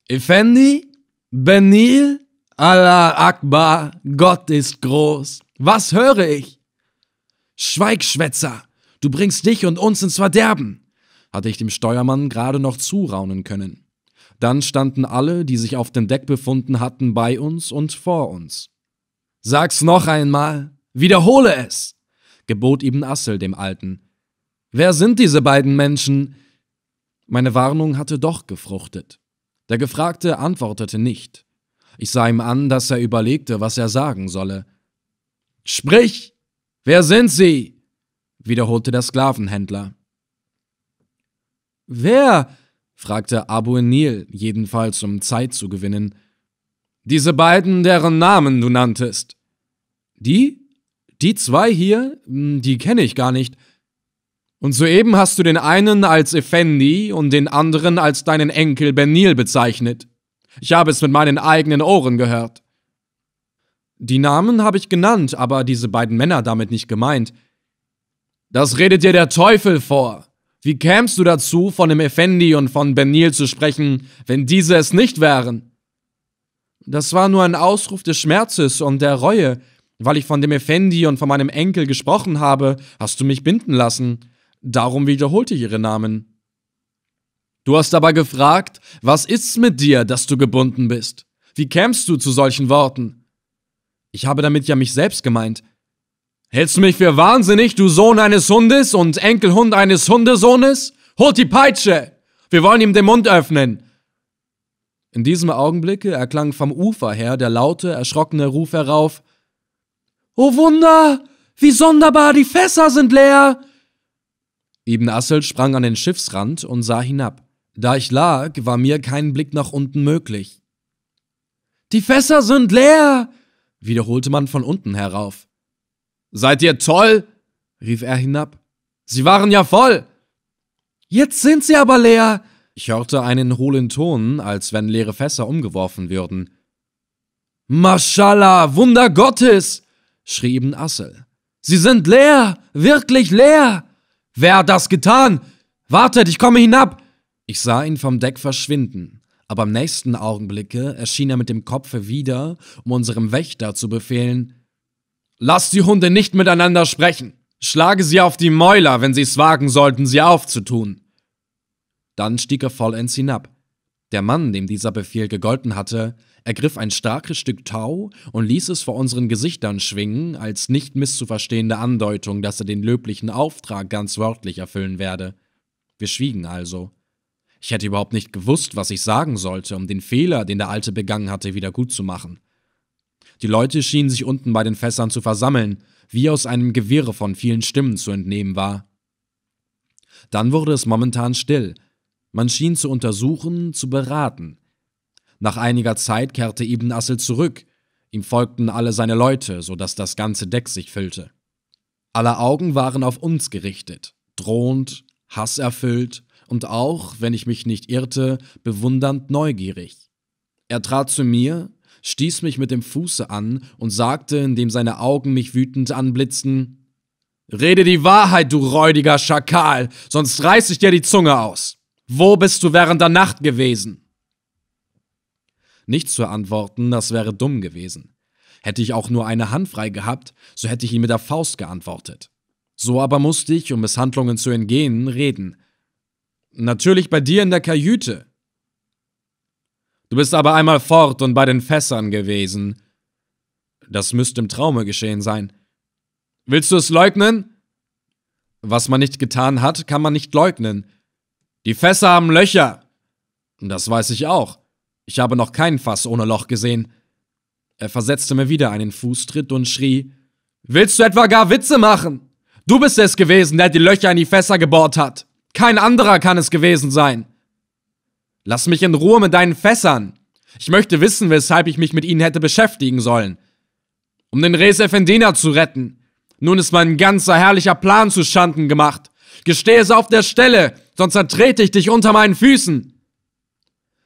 Effendi? Benil? Allah Akbar, Gott ist groß. Was höre ich? Schweig, Schwätzer, du bringst dich und uns ins Verderben, hatte ich dem Steuermann gerade noch zuraunen können. Dann standen alle, die sich auf dem Deck befunden hatten, bei uns und vor uns. Sag's noch einmal, wiederhole es, gebot Ibn Assel dem Alten. Wer sind diese beiden Menschen? Meine Warnung hatte doch gefruchtet. Der Gefragte antwortete nicht. Ich sah ihm an, dass er überlegte, was er sagen solle. Sprich! Wer sind Sie? wiederholte der Sklavenhändler. Wer? fragte Abu Nil, jedenfalls um Zeit zu gewinnen. Diese beiden, deren Namen du nanntest. Die? Die zwei hier? Hm, die kenne ich gar nicht. Und soeben hast du den einen als Effendi und den anderen als deinen Enkel Benil bezeichnet. Ich habe es mit meinen eigenen Ohren gehört. Die Namen habe ich genannt, aber diese beiden Männer damit nicht gemeint. Das redet dir der Teufel vor. Wie kämst du dazu, von dem Effendi und von Benil zu sprechen, wenn diese es nicht wären? Das war nur ein Ausruf des Schmerzes und der Reue. Weil ich von dem Effendi und von meinem Enkel gesprochen habe, hast du mich binden lassen. Darum wiederholte ich ihre Namen. Du hast aber gefragt, was ist's mit dir, dass du gebunden bist? Wie kämst du zu solchen Worten? Ich habe damit ja mich selbst gemeint. Hältst du mich für wahnsinnig, du Sohn eines Hundes und Enkelhund eines Hundesohnes? Holt die Peitsche! Wir wollen ihm den Mund öffnen! In diesem Augenblicke erklang vom Ufer her der laute, erschrockene Ruf herauf: O oh Wunder! Wie sonderbar, die Fässer sind leer! Ibn Assel sprang an den Schiffsrand und sah hinab. Da ich lag, war mir kein Blick nach unten möglich. Die Fässer sind leer, wiederholte man von unten herauf. Seid ihr toll? rief er hinab. Sie waren ja voll. Jetzt sind sie aber leer. Ich hörte einen hohlen Ton, als wenn leere Fässer umgeworfen würden. Maschallah, Wunder Gottes! schrie Ibn Assel. Sie sind leer, wirklich leer! Wer hat das getan? Wartet, ich komme hinab! Ich sah ihn vom Deck verschwinden, aber im nächsten Augenblicke erschien er mit dem Kopfe wieder, um unserem Wächter zu befehlen: Lass die Hunde nicht miteinander sprechen! Schlage sie auf die Mäuler, wenn sie es wagen sollten, sie aufzutun! Dann stieg er vollends hinab. Der Mann, dem dieser Befehl gegolten hatte, ergriff ein starkes Stück Tau und ließ es vor unseren Gesichtern schwingen, als nicht misszuverstehende Andeutung, dass er den löblichen Auftrag ganz wörtlich erfüllen werde. Wir schwiegen also. Ich hätte überhaupt nicht gewusst, was ich sagen sollte, um den Fehler, den der Alte begangen hatte, wieder gut zu machen. Die Leute schienen sich unten bei den Fässern zu versammeln, wie aus einem Gewirre von vielen Stimmen zu entnehmen war. Dann wurde es momentan still. Man schien zu untersuchen, zu beraten. Nach einiger Zeit kehrte Ibn Assel zurück. Ihm folgten alle seine Leute, so dass das ganze Deck sich füllte. Aller Augen waren auf uns gerichtet, drohend, hasserfüllt, und auch, wenn ich mich nicht irrte, bewundernd neugierig. Er trat zu mir, stieß mich mit dem Fuße an und sagte, indem seine Augen mich wütend anblitzten, Rede die Wahrheit, du räudiger Schakal, sonst reiß ich dir die Zunge aus. Wo bist du während der Nacht gewesen? Nicht zu antworten, das wäre dumm gewesen. Hätte ich auch nur eine Hand frei gehabt, so hätte ich ihm mit der Faust geantwortet. So aber musste ich, um Misshandlungen zu entgehen, reden, Natürlich bei dir in der Kajüte. Du bist aber einmal fort und bei den Fässern gewesen. Das müsste im Traume geschehen sein. Willst du es leugnen? Was man nicht getan hat, kann man nicht leugnen. Die Fässer haben Löcher. Das weiß ich auch. Ich habe noch kein Fass ohne Loch gesehen. Er versetzte mir wieder einen Fußtritt und schrie: Willst du etwa gar Witze machen? Du bist es gewesen, der die Löcher in die Fässer gebohrt hat. Kein anderer kann es gewesen sein. Lass mich in Ruhe mit deinen Fässern. Ich möchte wissen, weshalb ich mich mit ihnen hätte beschäftigen sollen. Um den Res Effendina zu retten. Nun ist mein ganzer herrlicher Plan zu Schanden gemacht. Gestehe es auf der Stelle, sonst zertrete ich dich unter meinen Füßen.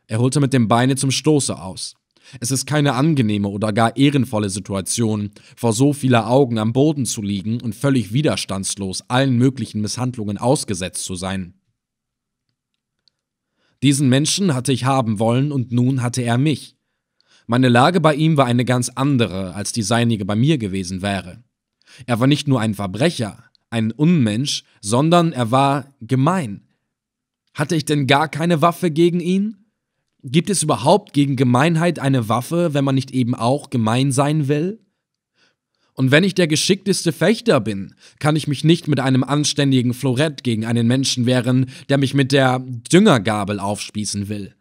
Er holte mit dem Beine zum Stoße aus. Es ist keine angenehme oder gar ehrenvolle Situation, vor so vieler Augen am Boden zu liegen und völlig widerstandslos allen möglichen Misshandlungen ausgesetzt zu sein. Diesen Menschen hatte ich haben wollen und nun hatte er mich. Meine Lage bei ihm war eine ganz andere, als die seinige bei mir gewesen wäre. Er war nicht nur ein Verbrecher, ein Unmensch, sondern er war gemein. Hatte ich denn gar keine Waffe gegen ihn? Gibt es überhaupt gegen Gemeinheit eine Waffe, wenn man nicht eben auch gemein sein will? Und wenn ich der geschickteste Fechter bin, kann ich mich nicht mit einem anständigen Florett gegen einen Menschen wehren, der mich mit der Düngergabel aufspießen will.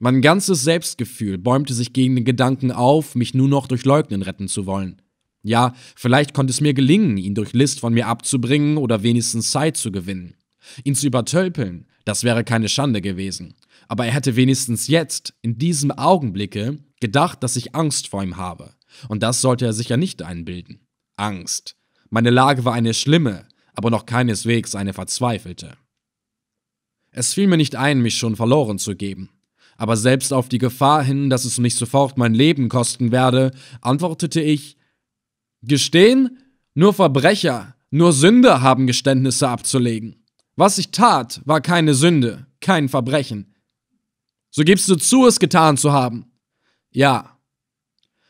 Mein ganzes Selbstgefühl bäumte sich gegen den Gedanken auf, mich nur noch durch Leugnen retten zu wollen. Ja, vielleicht konnte es mir gelingen, ihn durch List von mir abzubringen oder wenigstens Zeit zu gewinnen. Ihn zu übertölpeln, das wäre keine Schande gewesen aber er hätte wenigstens jetzt, in diesem Augenblicke, gedacht, dass ich Angst vor ihm habe. Und das sollte er sich ja nicht einbilden. Angst. Meine Lage war eine schlimme, aber noch keineswegs eine verzweifelte. Es fiel mir nicht ein, mich schon verloren zu geben. Aber selbst auf die Gefahr hin, dass es mich sofort mein Leben kosten werde, antwortete ich: Gestehen? Nur Verbrecher, nur Sünder haben Geständnisse abzulegen. Was ich tat, war keine Sünde, kein Verbrechen. So gibst du zu, es getan zu haben. Ja.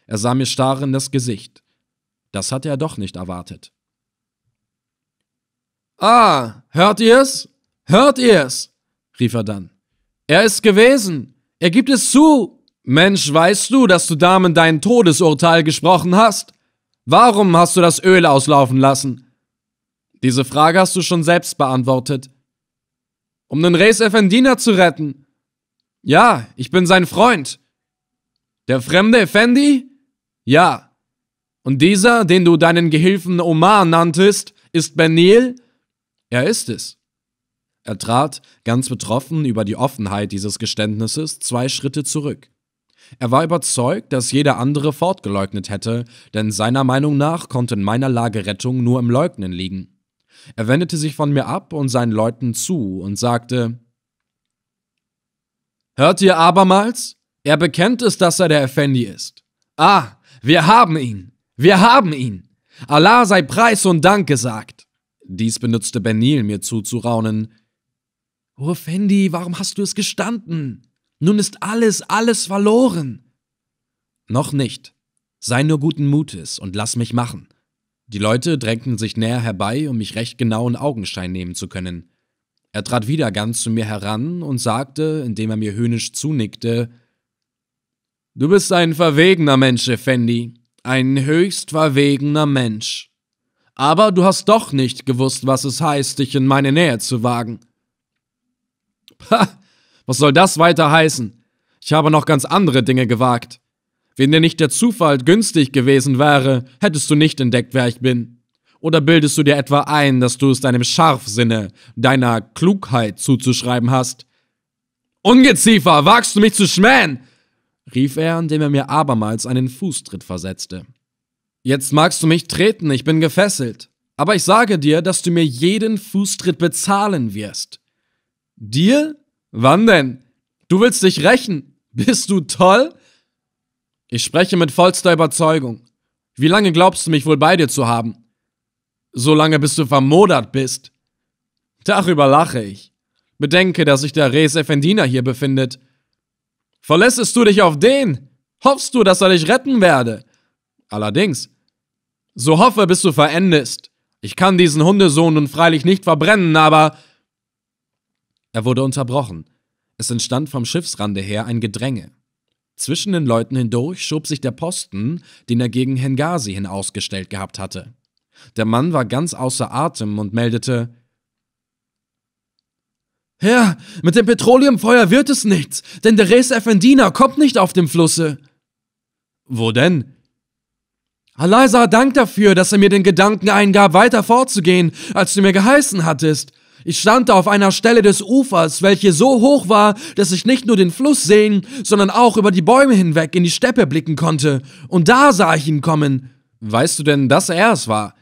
Er sah mir starr in das Gesicht. Das hatte er doch nicht erwartet. Ah, hört ihr es? Hört ihr es? rief er dann. Er ist gewesen. Er gibt es zu. Mensch, weißt du, dass du Damen dein Todesurteil gesprochen hast? Warum hast du das Öl auslaufen lassen? Diese Frage hast du schon selbst beantwortet. Um den Reis Effendina zu retten. Ja, ich bin sein Freund. Der fremde Effendi? Ja. Und dieser, den du deinen Gehilfen Omar nanntest, ist Benil? Er ist es. Er trat, ganz betroffen über die Offenheit dieses Geständnisses, zwei Schritte zurück. Er war überzeugt, dass jeder andere fortgeleugnet hätte, denn seiner Meinung nach konnte in meiner Lage Rettung nur im Leugnen liegen. Er wendete sich von mir ab und seinen Leuten zu und sagte: Hört ihr abermals? Er bekennt es, dass er der Effendi ist. Ah, wir haben ihn! Wir haben ihn! Allah sei Preis und Dank gesagt! Dies benutzte Benil, mir zuzuraunen. O oh, Effendi, warum hast du es gestanden? Nun ist alles, alles verloren! Noch nicht. Sei nur guten Mutes und lass mich machen. Die Leute drängten sich näher herbei, um mich recht genau in Augenschein nehmen zu können. Er trat wieder ganz zu mir heran und sagte, indem er mir höhnisch zunickte, Du bist ein verwegener Mensch, Effendi, ein höchst verwegener Mensch. Aber du hast doch nicht gewusst, was es heißt, dich in meine Nähe zu wagen. Ha, was soll das weiter heißen? Ich habe noch ganz andere Dinge gewagt. Wenn dir nicht der Zufall günstig gewesen wäre, hättest du nicht entdeckt, wer ich bin. Oder bildest du dir etwa ein, dass du es deinem Scharfsinne, deiner Klugheit zuzuschreiben hast? Ungeziefer, wagst du mich zu schmähen? rief er, indem er mir abermals einen Fußtritt versetzte. Jetzt magst du mich treten, ich bin gefesselt. Aber ich sage dir, dass du mir jeden Fußtritt bezahlen wirst. Dir? Wann denn? Du willst dich rächen? Bist du toll? Ich spreche mit vollster Überzeugung. Wie lange glaubst du mich wohl bei dir zu haben? solange bis du vermodert bist. Darüber lache ich. Bedenke, dass sich der Res Effendina hier befindet. Verlässest du dich auf den? Hoffst du, dass er dich retten werde? Allerdings. So hoffe, bis du verendest. Ich kann diesen Hundesohn nun freilich nicht verbrennen, aber. Er wurde unterbrochen. Es entstand vom Schiffsrande her ein Gedränge. Zwischen den Leuten hindurch schob sich der Posten, den er gegen Hengasi hinausgestellt gehabt hatte. Der Mann war ganz außer Atem und meldete Herr, mit dem Petroleumfeuer wird es nichts, denn der Res Effendina kommt nicht auf dem Flusse. Wo denn? Allah sei Dank dafür, dass er mir den Gedanken eingab, weiter vorzugehen, als du mir geheißen hattest. Ich stand auf einer Stelle des Ufers, welche so hoch war, dass ich nicht nur den Fluss sehen, sondern auch über die Bäume hinweg in die Steppe blicken konnte. Und da sah ich ihn kommen. Weißt du denn, dass er es war?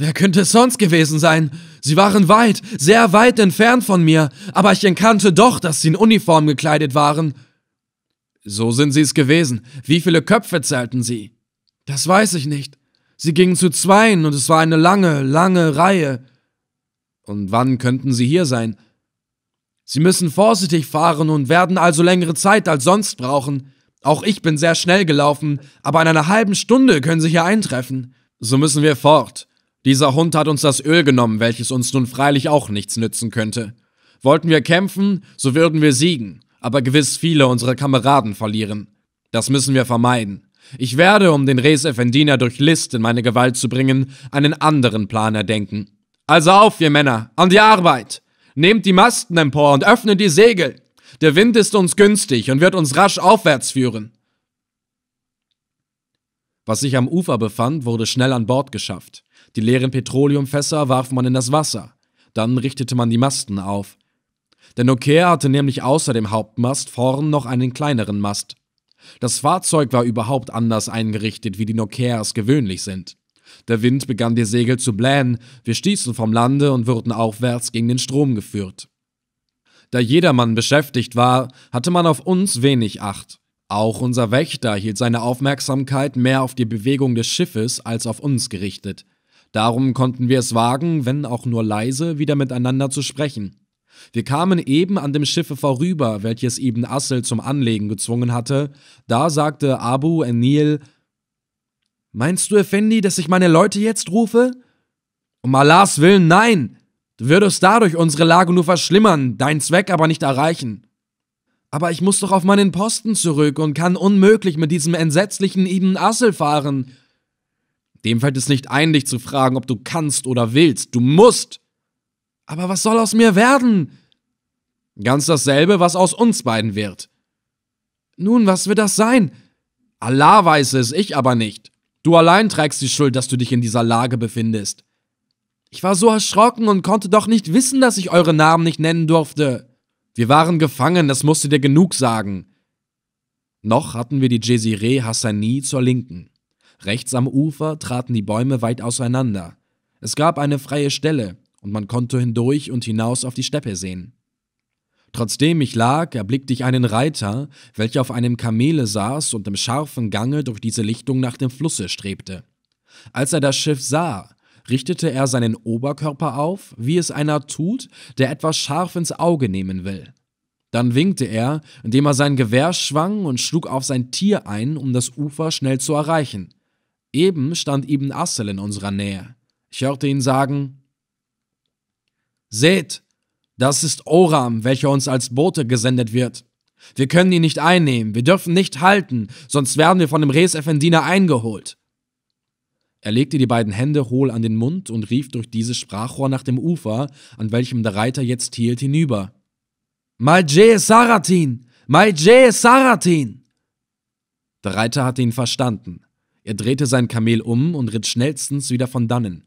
Wer könnte es sonst gewesen sein? Sie waren weit, sehr weit entfernt von mir, aber ich erkannte doch, dass sie in Uniform gekleidet waren. So sind sie es gewesen. Wie viele Köpfe zählten sie? Das weiß ich nicht. Sie gingen zu zweien und es war eine lange, lange Reihe. Und wann könnten sie hier sein? Sie müssen vorsichtig fahren und werden also längere Zeit als sonst brauchen. Auch ich bin sehr schnell gelaufen, aber in einer halben Stunde können sie hier eintreffen. So müssen wir fort. Dieser Hund hat uns das Öl genommen, welches uns nun freilich auch nichts nützen könnte. Wollten wir kämpfen, so würden wir siegen, aber gewiss viele unserer Kameraden verlieren. Das müssen wir vermeiden. Ich werde, um den Res Effendina durch List in meine Gewalt zu bringen, einen anderen Plan erdenken. Also auf, ihr Männer, an die Arbeit! Nehmt die Masten empor und öffnet die Segel! Der Wind ist uns günstig und wird uns rasch aufwärts führen. Was sich am Ufer befand, wurde schnell an Bord geschafft. Die leeren Petroleumfässer warf man in das Wasser. Dann richtete man die Masten auf. Der Nokia hatte nämlich außer dem Hauptmast vorn noch einen kleineren Mast. Das Fahrzeug war überhaupt anders eingerichtet, wie die Nokias gewöhnlich sind. Der Wind begann die Segel zu blähen, wir stießen vom Lande und wurden aufwärts gegen den Strom geführt. Da jedermann beschäftigt war, hatte man auf uns wenig Acht. Auch unser Wächter hielt seine Aufmerksamkeit mehr auf die Bewegung des Schiffes als auf uns gerichtet. Darum konnten wir es wagen, wenn auch nur leise, wieder miteinander zu sprechen. Wir kamen eben an dem Schiffe vorüber, welches Ibn Assel zum Anlegen gezwungen hatte. Da sagte Abu Enil: Meinst du, Effendi, dass ich meine Leute jetzt rufe? Um Allahs Willen, nein! Du würdest dadurch unsere Lage nur verschlimmern, deinen Zweck aber nicht erreichen. Aber ich muss doch auf meinen Posten zurück und kann unmöglich mit diesem entsetzlichen Ibn Assel fahren. Dem fällt es nicht ein, dich zu fragen, ob du kannst oder willst. Du musst. Aber was soll aus mir werden? Ganz dasselbe, was aus uns beiden wird. Nun, was wird das sein? Allah weiß es, ich aber nicht. Du allein trägst die Schuld, dass du dich in dieser Lage befindest. Ich war so erschrocken und konnte doch nicht wissen, dass ich eure Namen nicht nennen durfte. Wir waren gefangen, das musste dir genug sagen. Noch hatten wir die Jezireh Hassani zur Linken. Rechts am Ufer traten die Bäume weit auseinander. Es gab eine freie Stelle, und man konnte hindurch und hinaus auf die Steppe sehen. Trotzdem ich lag, erblickte ich einen Reiter, welcher auf einem Kamele saß und im scharfen Gange durch diese Lichtung nach dem Flusse strebte. Als er das Schiff sah, richtete er seinen Oberkörper auf, wie es einer tut, der etwas scharf ins Auge nehmen will. Dann winkte er, indem er sein Gewehr schwang und schlug auf sein Tier ein, um das Ufer schnell zu erreichen. Eben stand Ibn Assel in unserer Nähe. Ich hörte ihn sagen, Seht, das ist Oram, welcher uns als Bote gesendet wird. Wir können ihn nicht einnehmen, wir dürfen nicht halten, sonst werden wir von dem Res Effendina eingeholt. Er legte die beiden Hände hohl an den Mund und rief durch dieses Sprachrohr nach dem Ufer, an welchem der Reiter jetzt hielt, hinüber. Malje Saratin! Malje Saratin! Der Reiter hatte ihn verstanden. Er drehte sein Kamel um und ritt schnellstens wieder von dannen.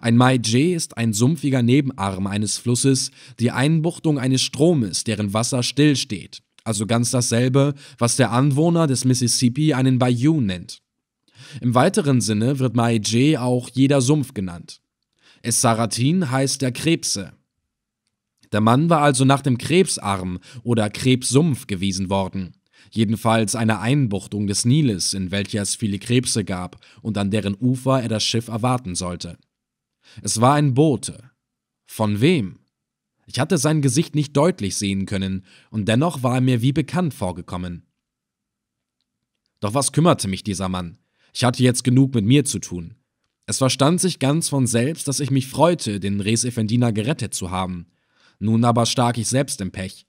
Ein Maije ist ein sumpfiger Nebenarm eines Flusses, die Einbuchtung eines Stromes, deren Wasser stillsteht. Also ganz dasselbe, was der Anwohner des Mississippi einen Bayou nennt. Im weiteren Sinne wird Maije auch jeder Sumpf genannt. Esaratin heißt der Krebse. Der Mann war also nach dem Krebsarm oder Krebssumpf gewiesen worden jedenfalls eine Einbuchtung des Niles, in welcher es viele Krebse gab und an deren Ufer er das Schiff erwarten sollte. Es war ein Bote. Von wem? Ich hatte sein Gesicht nicht deutlich sehen können, und dennoch war er mir wie bekannt vorgekommen. Doch was kümmerte mich dieser Mann? Ich hatte jetzt genug mit mir zu tun. Es verstand sich ganz von selbst, dass ich mich freute, den Res Effendina gerettet zu haben. Nun aber stak ich selbst im Pech.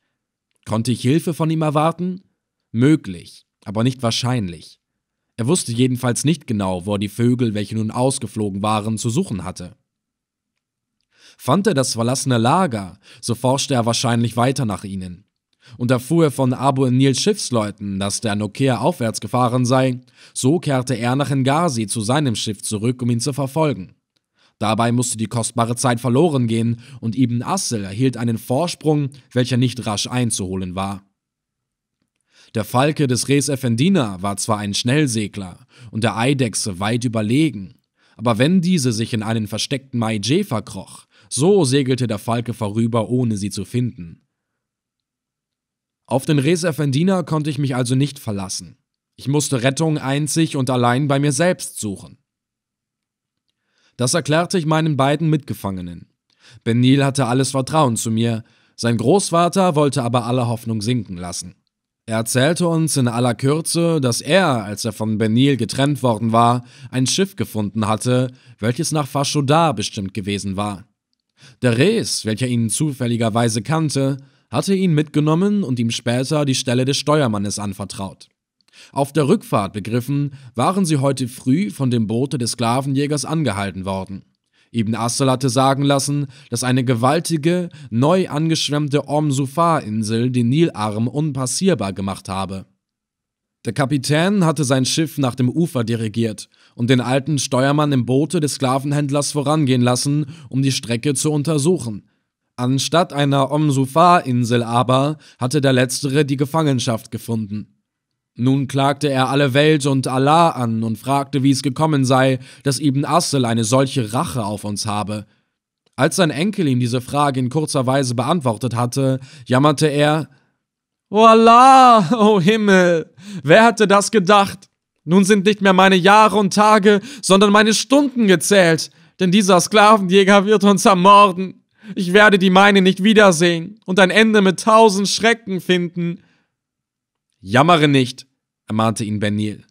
Konnte ich Hilfe von ihm erwarten? möglich, aber nicht wahrscheinlich. Er wusste jedenfalls nicht genau, wo er die Vögel, welche nun ausgeflogen waren, zu suchen hatte. Fand er das verlassene Lager, so forschte er wahrscheinlich weiter nach ihnen. Und erfuhr er von Abu Nils Schiffsleuten, dass der Nokia aufwärts gefahren sei, so kehrte er nach Engasi zu seinem Schiff zurück, um ihn zu verfolgen. Dabei musste die kostbare Zeit verloren gehen und Ibn Assel erhielt einen Vorsprung, welcher nicht rasch einzuholen war. Der Falke des Res Effendina war zwar ein Schnellsegler und der Eidechse weit überlegen, aber wenn diese sich in einen versteckten Maije verkroch, so segelte der Falke vorüber, ohne sie zu finden. Auf den Res Effendina konnte ich mich also nicht verlassen. Ich musste Rettung einzig und allein bei mir selbst suchen. Das erklärte ich meinen beiden Mitgefangenen. Benil hatte alles Vertrauen zu mir, sein Großvater wollte aber alle Hoffnung sinken lassen. Er erzählte uns in aller Kürze, dass er, als er von Benil getrennt worden war, ein Schiff gefunden hatte, welches nach Faschodar bestimmt gewesen war. Der Rees, welcher ihn zufälligerweise kannte, hatte ihn mitgenommen und ihm später die Stelle des Steuermannes anvertraut. Auf der Rückfahrt begriffen, waren sie heute früh von dem Boote des Sklavenjägers angehalten worden. Ibn Asl hatte sagen lassen, dass eine gewaltige, neu angeschwemmte Om Sufa-Insel den Nilarm unpassierbar gemacht habe. Der Kapitän hatte sein Schiff nach dem Ufer dirigiert und den alten Steuermann im Boote des Sklavenhändlers vorangehen lassen, um die Strecke zu untersuchen. Anstatt einer Om Sufa-Insel aber hatte der letztere die Gefangenschaft gefunden. Nun klagte er alle Welt und Allah an und fragte, wie es gekommen sei, dass Ibn Assel eine solche Rache auf uns habe. Als sein Enkel ihm diese Frage in kurzer Weise beantwortet hatte, jammerte er: O oh Allah, o oh Himmel, wer hätte das gedacht? Nun sind nicht mehr meine Jahre und Tage, sondern meine Stunden gezählt, denn dieser Sklavenjäger wird uns ermorden. Ich werde die meine nicht wiedersehen und ein Ende mit tausend Schrecken finden. Jammere nicht, ermahnte ihn Benil.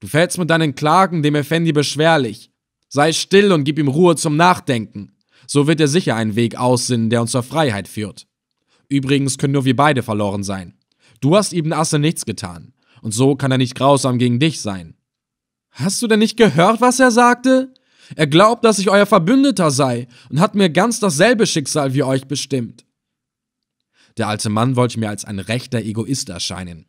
Du fällst mit deinen Klagen dem Effendi beschwerlich. Sei still und gib ihm Ruhe zum Nachdenken. So wird er sicher einen Weg aussinnen, der uns zur Freiheit führt. Übrigens können nur wir beide verloren sein. Du hast Ibn Asse nichts getan, und so kann er nicht grausam gegen dich sein. Hast du denn nicht gehört, was er sagte? Er glaubt, dass ich euer Verbündeter sei und hat mir ganz dasselbe Schicksal wie euch bestimmt. Der alte Mann wollte mir als ein rechter Egoist erscheinen,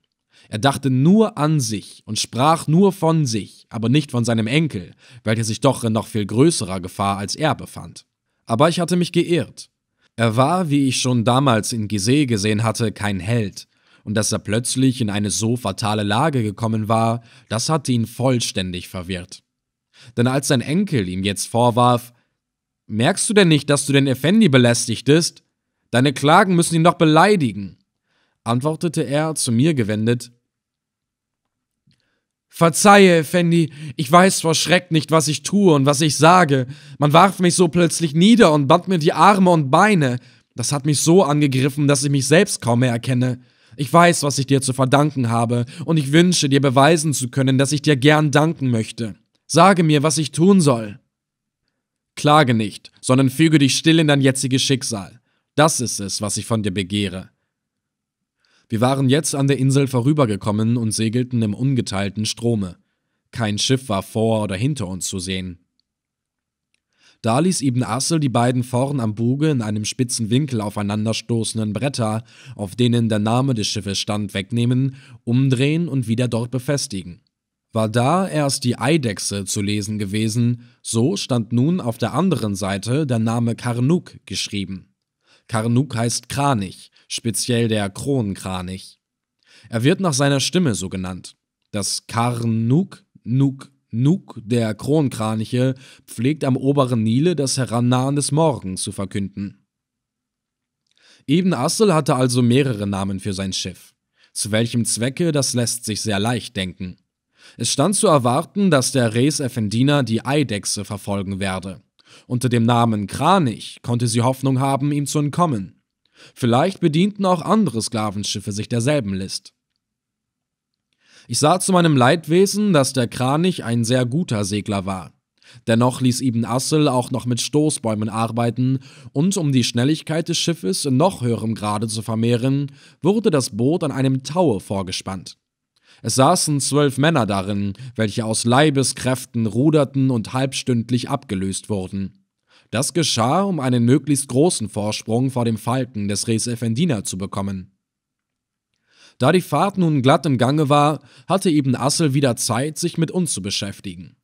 er dachte nur an sich und sprach nur von sich, aber nicht von seinem Enkel, welcher sich doch in noch viel größerer Gefahr als er befand. Aber ich hatte mich geirrt. Er war, wie ich schon damals in Gizeh gesehen hatte, kein Held, und dass er plötzlich in eine so fatale Lage gekommen war, das hatte ihn vollständig verwirrt. Denn als sein Enkel ihm jetzt vorwarf, Merkst du denn nicht, dass du den Effendi belästigtest? Deine Klagen müssen ihn doch beleidigen, antwortete er, zu mir gewendet, Verzeihe, Effendi, ich weiß vor Schreck nicht, was ich tue und was ich sage. Man warf mich so plötzlich nieder und band mir die Arme und Beine. Das hat mich so angegriffen, dass ich mich selbst kaum mehr erkenne. Ich weiß, was ich dir zu verdanken habe, und ich wünsche, dir beweisen zu können, dass ich dir gern danken möchte. Sage mir, was ich tun soll. Klage nicht, sondern füge dich still in dein jetziges Schicksal. Das ist es, was ich von dir begehre. Wir waren jetzt an der Insel vorübergekommen und segelten im ungeteilten Strome. Kein Schiff war vor oder hinter uns zu sehen. Da ließ Ibn Assel die beiden vorn am Buge in einem spitzen Winkel aufeinanderstoßenden Bretter, auf denen der Name des Schiffes stand, wegnehmen, umdrehen und wieder dort befestigen. War da erst die Eidechse zu lesen gewesen, so stand nun auf der anderen Seite der Name Karnuk geschrieben. Karnuk heißt Kranich speziell der Kronenkranich. Er wird nach seiner Stimme so genannt. Das Karnuk, Nuk, Nuk der Kronkraniche pflegt am oberen Nile das Herannahen des Morgens zu verkünden. Ibn Assel hatte also mehrere Namen für sein Schiff. Zu welchem Zwecke, das lässt sich sehr leicht denken. Es stand zu erwarten, dass der Res Effendina die Eidechse verfolgen werde. Unter dem Namen Kranich konnte sie Hoffnung haben, ihm zu entkommen. Vielleicht bedienten auch andere Sklavenschiffe sich derselben List. Ich sah zu meinem Leidwesen, dass der Kranich ein sehr guter Segler war. Dennoch ließ Ibn Assel auch noch mit Stoßbäumen arbeiten, und um die Schnelligkeit des Schiffes in noch höherem Grade zu vermehren, wurde das Boot an einem Taue vorgespannt. Es saßen zwölf Männer darin, welche aus Leibeskräften ruderten und halbstündlich abgelöst wurden. Das geschah, um einen möglichst großen Vorsprung vor dem Falken des Res Effendina zu bekommen. Da die Fahrt nun glatt im Gange war, hatte Ibn Assel wieder Zeit, sich mit uns zu beschäftigen.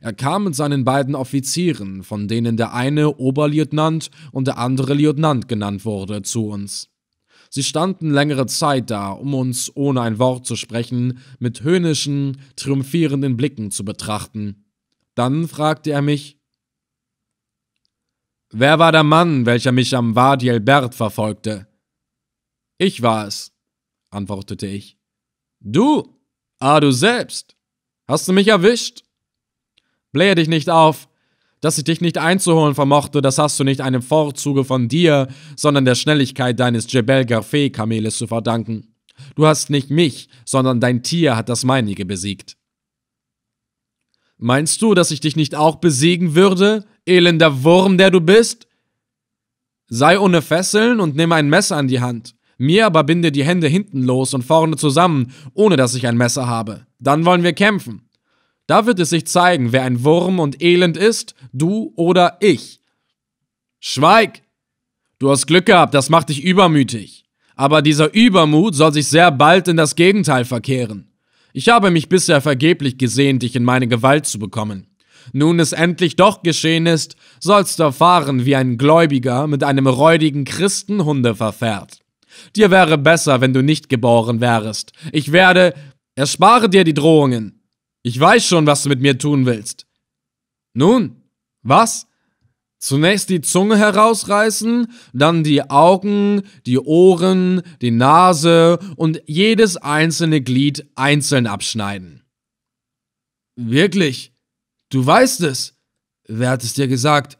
Er kam mit seinen beiden Offizieren, von denen der eine Oberlieutenant und der andere Lieutenant genannt wurde, zu uns. Sie standen längere Zeit da, um uns, ohne ein Wort zu sprechen, mit höhnischen, triumphierenden Blicken zu betrachten. Dann fragte er mich, Wer war der Mann, welcher mich am Wadi Albert verfolgte? Ich war es, antwortete ich. Du? Ah, du selbst. Hast du mich erwischt? Blähe dich nicht auf. Dass ich dich nicht einzuholen vermochte, das hast du nicht einem Vorzuge von dir, sondern der Schnelligkeit deines Jebel Garfe-Kameles zu verdanken. Du hast nicht mich, sondern dein Tier hat das meinige besiegt. Meinst du, dass ich dich nicht auch besiegen würde? elender Wurm, der du bist? Sei ohne Fesseln und nimm ein Messer an die Hand. Mir aber binde die Hände hinten los und vorne zusammen, ohne dass ich ein Messer habe. Dann wollen wir kämpfen. Da wird es sich zeigen, wer ein Wurm und Elend ist, du oder ich. Schweig! Du hast Glück gehabt, das macht dich übermütig. Aber dieser Übermut soll sich sehr bald in das Gegenteil verkehren. Ich habe mich bisher vergeblich gesehnt, dich in meine Gewalt zu bekommen nun es endlich doch geschehen ist, sollst du erfahren, wie ein Gläubiger mit einem räudigen Christenhunde verfährt. Dir wäre besser, wenn du nicht geboren wärest. Ich werde. Erspare dir die Drohungen. Ich weiß schon, was du mit mir tun willst. Nun, was? Zunächst die Zunge herausreißen, dann die Augen, die Ohren, die Nase und jedes einzelne Glied einzeln abschneiden. Wirklich? Du weißt es. Wer hat es dir gesagt?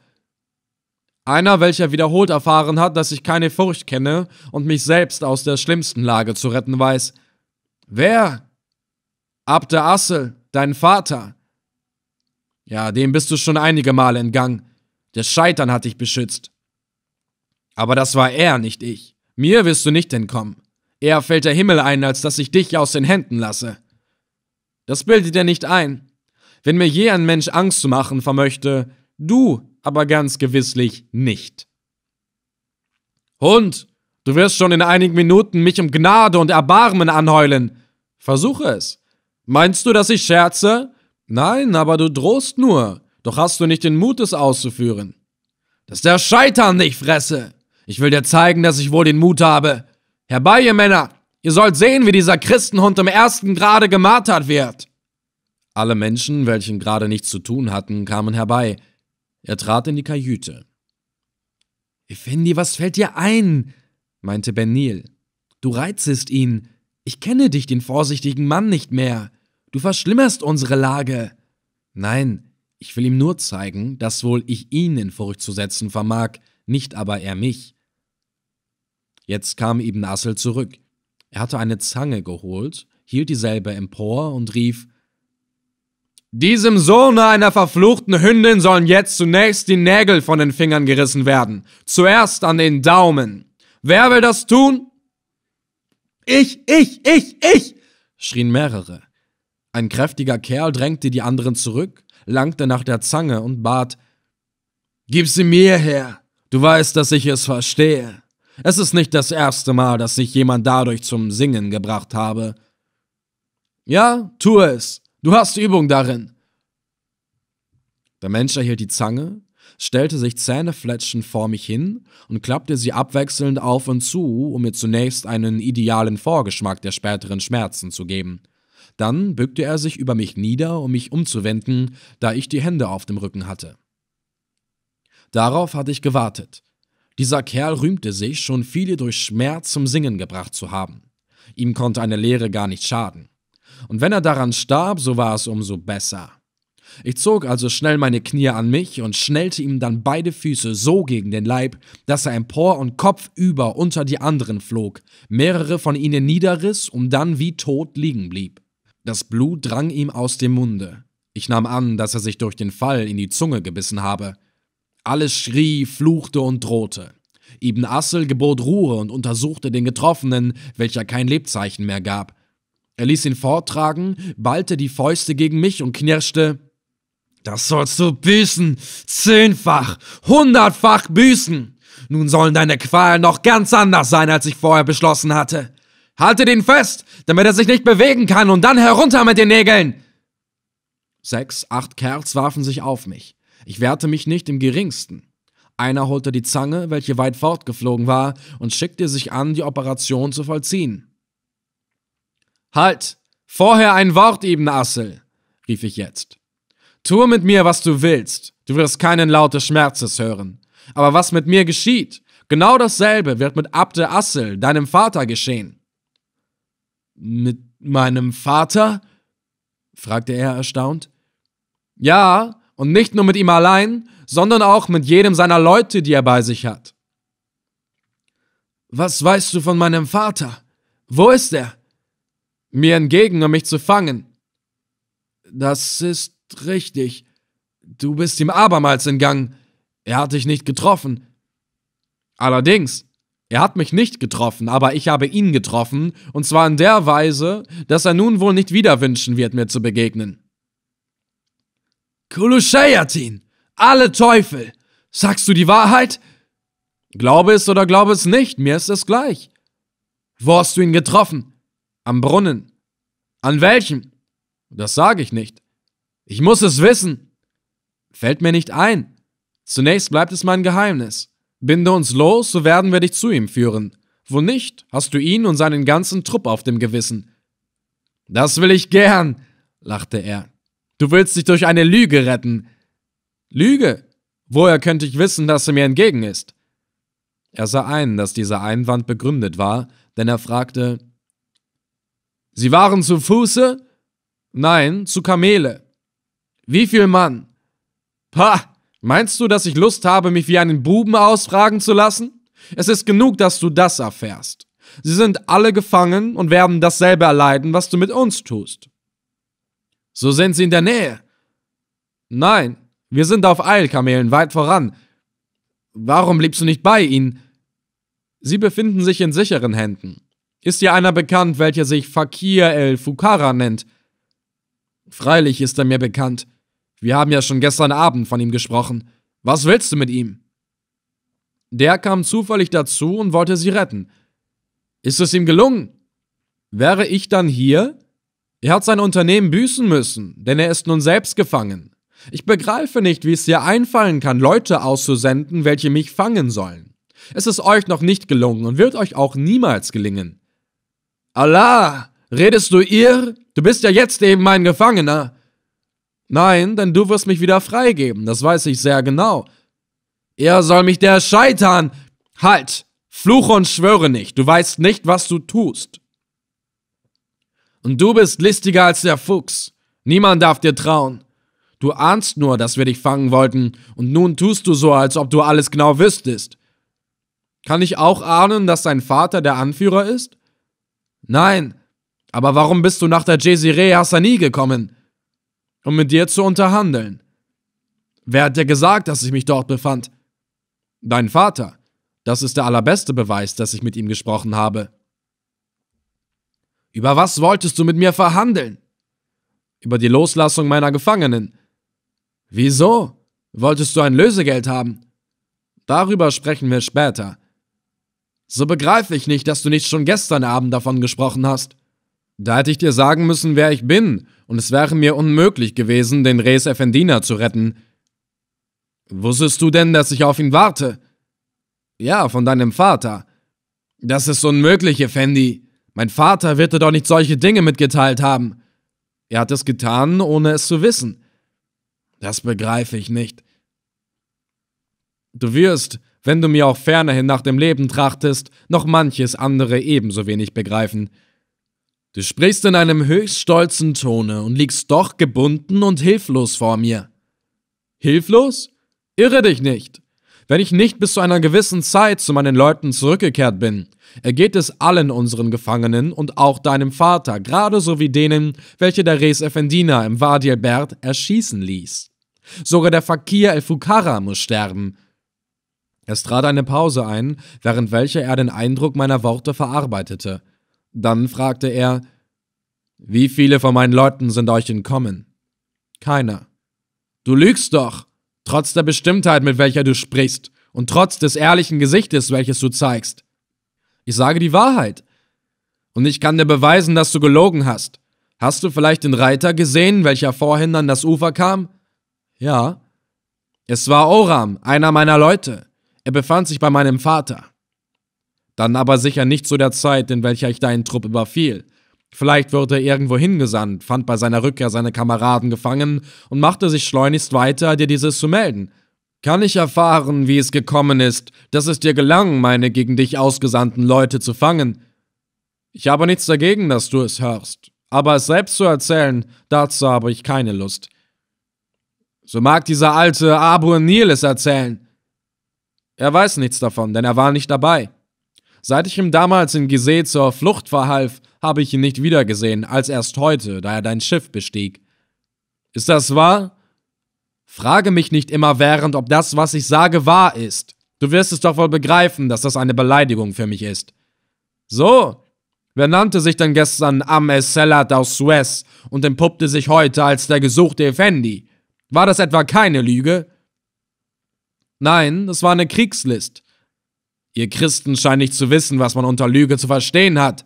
Einer, welcher wiederholt erfahren hat, dass ich keine Furcht kenne und mich selbst aus der schlimmsten Lage zu retten weiß. Wer? Abder Assel, dein Vater. Ja, dem bist du schon einige Male entgangen. Der Scheitern hat dich beschützt. Aber das war er, nicht ich. Mir wirst du nicht entkommen. Eher fällt der Himmel ein, als dass ich dich aus den Händen lasse. Das bildet er nicht ein wenn mir je ein Mensch Angst zu machen vermöchte, du aber ganz gewisslich nicht. Hund, du wirst schon in einigen Minuten mich um Gnade und Erbarmen anheulen. Versuche es. Meinst du, dass ich scherze? Nein, aber du drohst nur, doch hast du nicht den Mut, es auszuführen. Dass der Scheitern dich fresse! Ich will dir zeigen, dass ich wohl den Mut habe. Herbei, ihr Männer! Ihr sollt sehen, wie dieser Christenhund im ersten Grade gemartert wird! Alle Menschen, welchen gerade nichts zu tun hatten, kamen herbei. Er trat in die Kajüte. Effendi, was fällt dir ein? meinte Benil. Du reizest ihn. Ich kenne dich, den vorsichtigen Mann, nicht mehr. Du verschlimmerst unsere Lage. Nein, ich will ihm nur zeigen, dass wohl ich ihn in Furcht zu setzen vermag, nicht aber er mich. Jetzt kam Ibn Assel zurück. Er hatte eine Zange geholt, hielt dieselbe empor und rief diesem Sohne einer verfluchten Hündin sollen jetzt zunächst die Nägel von den Fingern gerissen werden. Zuerst an den Daumen. Wer will das tun? Ich, ich, ich, ich! schrien mehrere. Ein kräftiger Kerl drängte die anderen zurück, langte nach der Zange und bat Gib sie mir her. Du weißt, dass ich es verstehe. Es ist nicht das erste Mal, dass ich jemand dadurch zum Singen gebracht habe. Ja, tu es, Du hast Übung darin. Der Mensch erhielt die Zange, stellte sich zähnefletschend vor mich hin und klappte sie abwechselnd auf und zu, um mir zunächst einen idealen Vorgeschmack der späteren Schmerzen zu geben. Dann bückte er sich über mich nieder, um mich umzuwenden, da ich die Hände auf dem Rücken hatte. Darauf hatte ich gewartet. Dieser Kerl rühmte sich, schon viele durch Schmerz zum Singen gebracht zu haben. Ihm konnte eine Lehre gar nicht schaden und wenn er daran starb, so war es umso besser. Ich zog also schnell meine Knie an mich und schnellte ihm dann beide Füße so gegen den Leib, dass er empor und kopfüber unter die anderen flog, mehrere von ihnen niederriss und dann wie tot liegen blieb. Das Blut drang ihm aus dem Munde. Ich nahm an, dass er sich durch den Fall in die Zunge gebissen habe. Alles schrie, fluchte und drohte. Ibn Assel gebot Ruhe und untersuchte den Getroffenen, welcher kein Lebzeichen mehr gab, er ließ ihn vortragen, ballte die Fäuste gegen mich und knirschte. Das sollst du büßen. Zehnfach, hundertfach büßen. Nun sollen deine Qualen noch ganz anders sein, als ich vorher beschlossen hatte. Halte den fest, damit er sich nicht bewegen kann und dann herunter mit den Nägeln. Sechs, acht Kerls warfen sich auf mich. Ich wehrte mich nicht im geringsten. Einer holte die Zange, welche weit fortgeflogen war, und schickte sich an, die Operation zu vollziehen. Halt! Vorher ein Wort, Ibn Assel! rief ich jetzt. Tue mit mir, was du willst. Du wirst keinen Laut des Schmerzes hören. Aber was mit mir geschieht, genau dasselbe wird mit Abde Assel, deinem Vater, geschehen. Mit meinem Vater? fragte er erstaunt. Ja, und nicht nur mit ihm allein, sondern auch mit jedem seiner Leute, die er bei sich hat. Was weißt du von meinem Vater? Wo ist er? mir entgegen, um mich zu fangen. Das ist richtig. Du bist ihm abermals entgangen. Er hat dich nicht getroffen. Allerdings, er hat mich nicht getroffen, aber ich habe ihn getroffen, und zwar in der Weise, dass er nun wohl nicht wieder wünschen wird, mir zu begegnen. Kuluscheyatin! Alle Teufel! Sagst du die Wahrheit? Glaube es oder glaube es nicht, mir ist es gleich. Wo hast du ihn getroffen? Am Brunnen. An welchem? Das sage ich nicht. Ich muss es wissen. Fällt mir nicht ein. Zunächst bleibt es mein Geheimnis. Binde uns los, so werden wir dich zu ihm führen. Wo nicht, hast du ihn und seinen ganzen Trupp auf dem Gewissen. Das will ich gern, lachte er. Du willst dich durch eine Lüge retten. Lüge? Woher könnte ich wissen, dass er mir entgegen ist? Er sah ein, dass dieser Einwand begründet war, denn er fragte Sie waren zu Fuße? Nein, zu Kamele. Wie viel Mann? Pah, meinst du, dass ich Lust habe, mich wie einen Buben ausfragen zu lassen? Es ist genug, dass du das erfährst. Sie sind alle gefangen und werden dasselbe erleiden, was du mit uns tust. So sind sie in der Nähe. Nein, wir sind auf Eilkamelen weit voran. Warum bliebst du nicht bei ihnen? Sie befinden sich in sicheren Händen. Ist dir einer bekannt, welcher sich Fakir el Fukara nennt? Freilich ist er mir bekannt. Wir haben ja schon gestern Abend von ihm gesprochen. Was willst du mit ihm? Der kam zufällig dazu und wollte sie retten. Ist es ihm gelungen? Wäre ich dann hier? Er hat sein Unternehmen büßen müssen, denn er ist nun selbst gefangen. Ich begreife nicht, wie es dir einfallen kann, Leute auszusenden, welche mich fangen sollen. Es ist euch noch nicht gelungen und wird euch auch niemals gelingen. Allah, redest du ihr? Du bist ja jetzt eben mein Gefangener. Nein, denn du wirst mich wieder freigeben, das weiß ich sehr genau. Er soll mich der scheitern. Halt, fluche und schwöre nicht, du weißt nicht, was du tust. Und du bist listiger als der Fuchs. Niemand darf dir trauen. Du ahnst nur, dass wir dich fangen wollten, und nun tust du so, als ob du alles genau wüsstest. Kann ich auch ahnen, dass dein Vater der Anführer ist? Nein, aber warum bist du nach der Jezireh Hassani gekommen? Um mit dir zu unterhandeln. Wer hat dir gesagt, dass ich mich dort befand? Dein Vater. Das ist der allerbeste Beweis, dass ich mit ihm gesprochen habe. Über was wolltest du mit mir verhandeln? Über die Loslassung meiner Gefangenen. Wieso? Wolltest du ein Lösegeld haben? Darüber sprechen wir später. So begreife ich nicht, dass du nicht schon gestern Abend davon gesprochen hast. Da hätte ich dir sagen müssen, wer ich bin, und es wäre mir unmöglich gewesen, den Reis Effendina zu retten. Wusstest du denn, dass ich auf ihn warte? Ja, von deinem Vater. Das ist unmöglich, Effendi. Mein Vater wird dir doch nicht solche Dinge mitgeteilt haben. Er hat es getan, ohne es zu wissen. Das begreife ich nicht. Du wirst, wenn du mir auch fernerhin nach dem Leben trachtest, noch manches andere ebenso wenig begreifen. Du sprichst in einem höchst stolzen Tone und liegst doch gebunden und hilflos vor mir. Hilflos? Irre dich nicht. Wenn ich nicht bis zu einer gewissen Zeit zu meinen Leuten zurückgekehrt bin, ergeht es allen unseren Gefangenen und auch deinem Vater, gerade so wie denen, welche der Res Effendina im Wadi Bert erschießen ließ. Sogar der Fakir El Fukara muss sterben, es trat eine Pause ein, während welcher er den Eindruck meiner Worte verarbeitete. Dann fragte er, wie viele von meinen Leuten sind euch entkommen? Keiner. Du lügst doch, trotz der Bestimmtheit, mit welcher du sprichst, und trotz des ehrlichen Gesichtes, welches du zeigst. Ich sage die Wahrheit. Und ich kann dir beweisen, dass du gelogen hast. Hast du vielleicht den Reiter gesehen, welcher vorhin an das Ufer kam? Ja. Es war Oram, einer meiner Leute. Er befand sich bei meinem Vater. Dann aber sicher nicht zu der Zeit, in welcher ich deinen Trupp überfiel. Vielleicht wurde er irgendwo hingesandt, fand bei seiner Rückkehr seine Kameraden gefangen und machte sich schleunigst weiter, dir dieses zu melden. Kann ich erfahren, wie es gekommen ist, dass es dir gelang, meine gegen dich ausgesandten Leute zu fangen? Ich habe nichts dagegen, dass du es hörst, aber es selbst zu erzählen, dazu habe ich keine Lust. So mag dieser alte Abu Nil es erzählen. Er weiß nichts davon, denn er war nicht dabei. Seit ich ihm damals in Gizeh zur Flucht verhalf, habe ich ihn nicht wiedergesehen, als erst heute, da er dein Schiff bestieg. Ist das wahr? Frage mich nicht immer während, ob das, was ich sage, wahr ist. Du wirst es doch wohl begreifen, dass das eine Beleidigung für mich ist. So, wer nannte sich denn gestern Am Esselat aus Suez und entpuppte sich heute als der gesuchte Effendi? War das etwa keine Lüge? Nein, es war eine Kriegslist. Ihr Christen scheint nicht zu wissen, was man unter Lüge zu verstehen hat.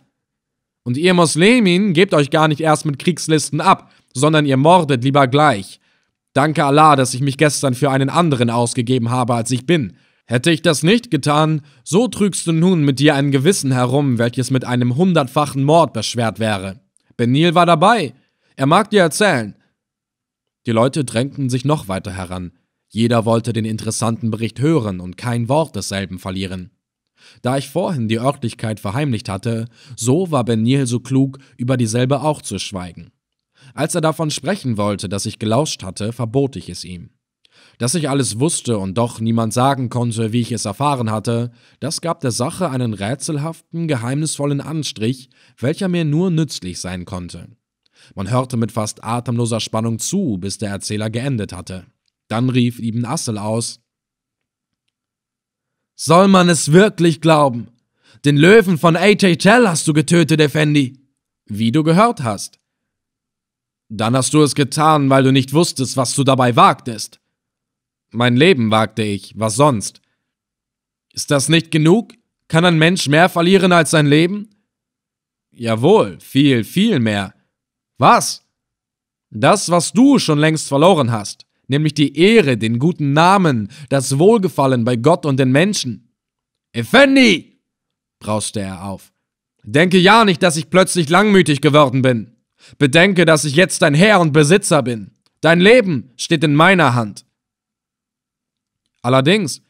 Und ihr Muslimin gebt euch gar nicht erst mit Kriegslisten ab, sondern ihr mordet lieber gleich. Danke Allah, dass ich mich gestern für einen anderen ausgegeben habe, als ich bin. Hätte ich das nicht getan, so trügst du nun mit dir ein Gewissen herum, welches mit einem hundertfachen Mord beschwert wäre. Benil war dabei. Er mag dir erzählen. Die Leute drängten sich noch weiter heran. Jeder wollte den interessanten Bericht hören und kein Wort desselben verlieren. Da ich vorhin die Örtlichkeit verheimlicht hatte, so war Ben Niel so klug, über dieselbe auch zu schweigen. Als er davon sprechen wollte, dass ich gelauscht hatte, verbot ich es ihm. Dass ich alles wusste und doch niemand sagen konnte, wie ich es erfahren hatte, das gab der Sache einen rätselhaften, geheimnisvollen Anstrich, welcher mir nur nützlich sein konnte. Man hörte mit fast atemloser Spannung zu, bis der Erzähler geendet hatte. Dann rief Ibn Assel aus, soll man es wirklich glauben? Den Löwen von Tell hast du getötet, Effendi. Wie du gehört hast. Dann hast du es getan, weil du nicht wusstest, was du dabei wagtest. Mein Leben wagte ich, was sonst? Ist das nicht genug? Kann ein Mensch mehr verlieren als sein Leben? Jawohl, viel, viel mehr. Was? Das, was du schon längst verloren hast nämlich die Ehre, den guten Namen, das Wohlgefallen bei Gott und den Menschen. Effendi! brauste er auf. Denke ja nicht, dass ich plötzlich langmütig geworden bin. Bedenke, dass ich jetzt dein Herr und Besitzer bin. Dein Leben steht in meiner Hand. Allerdings,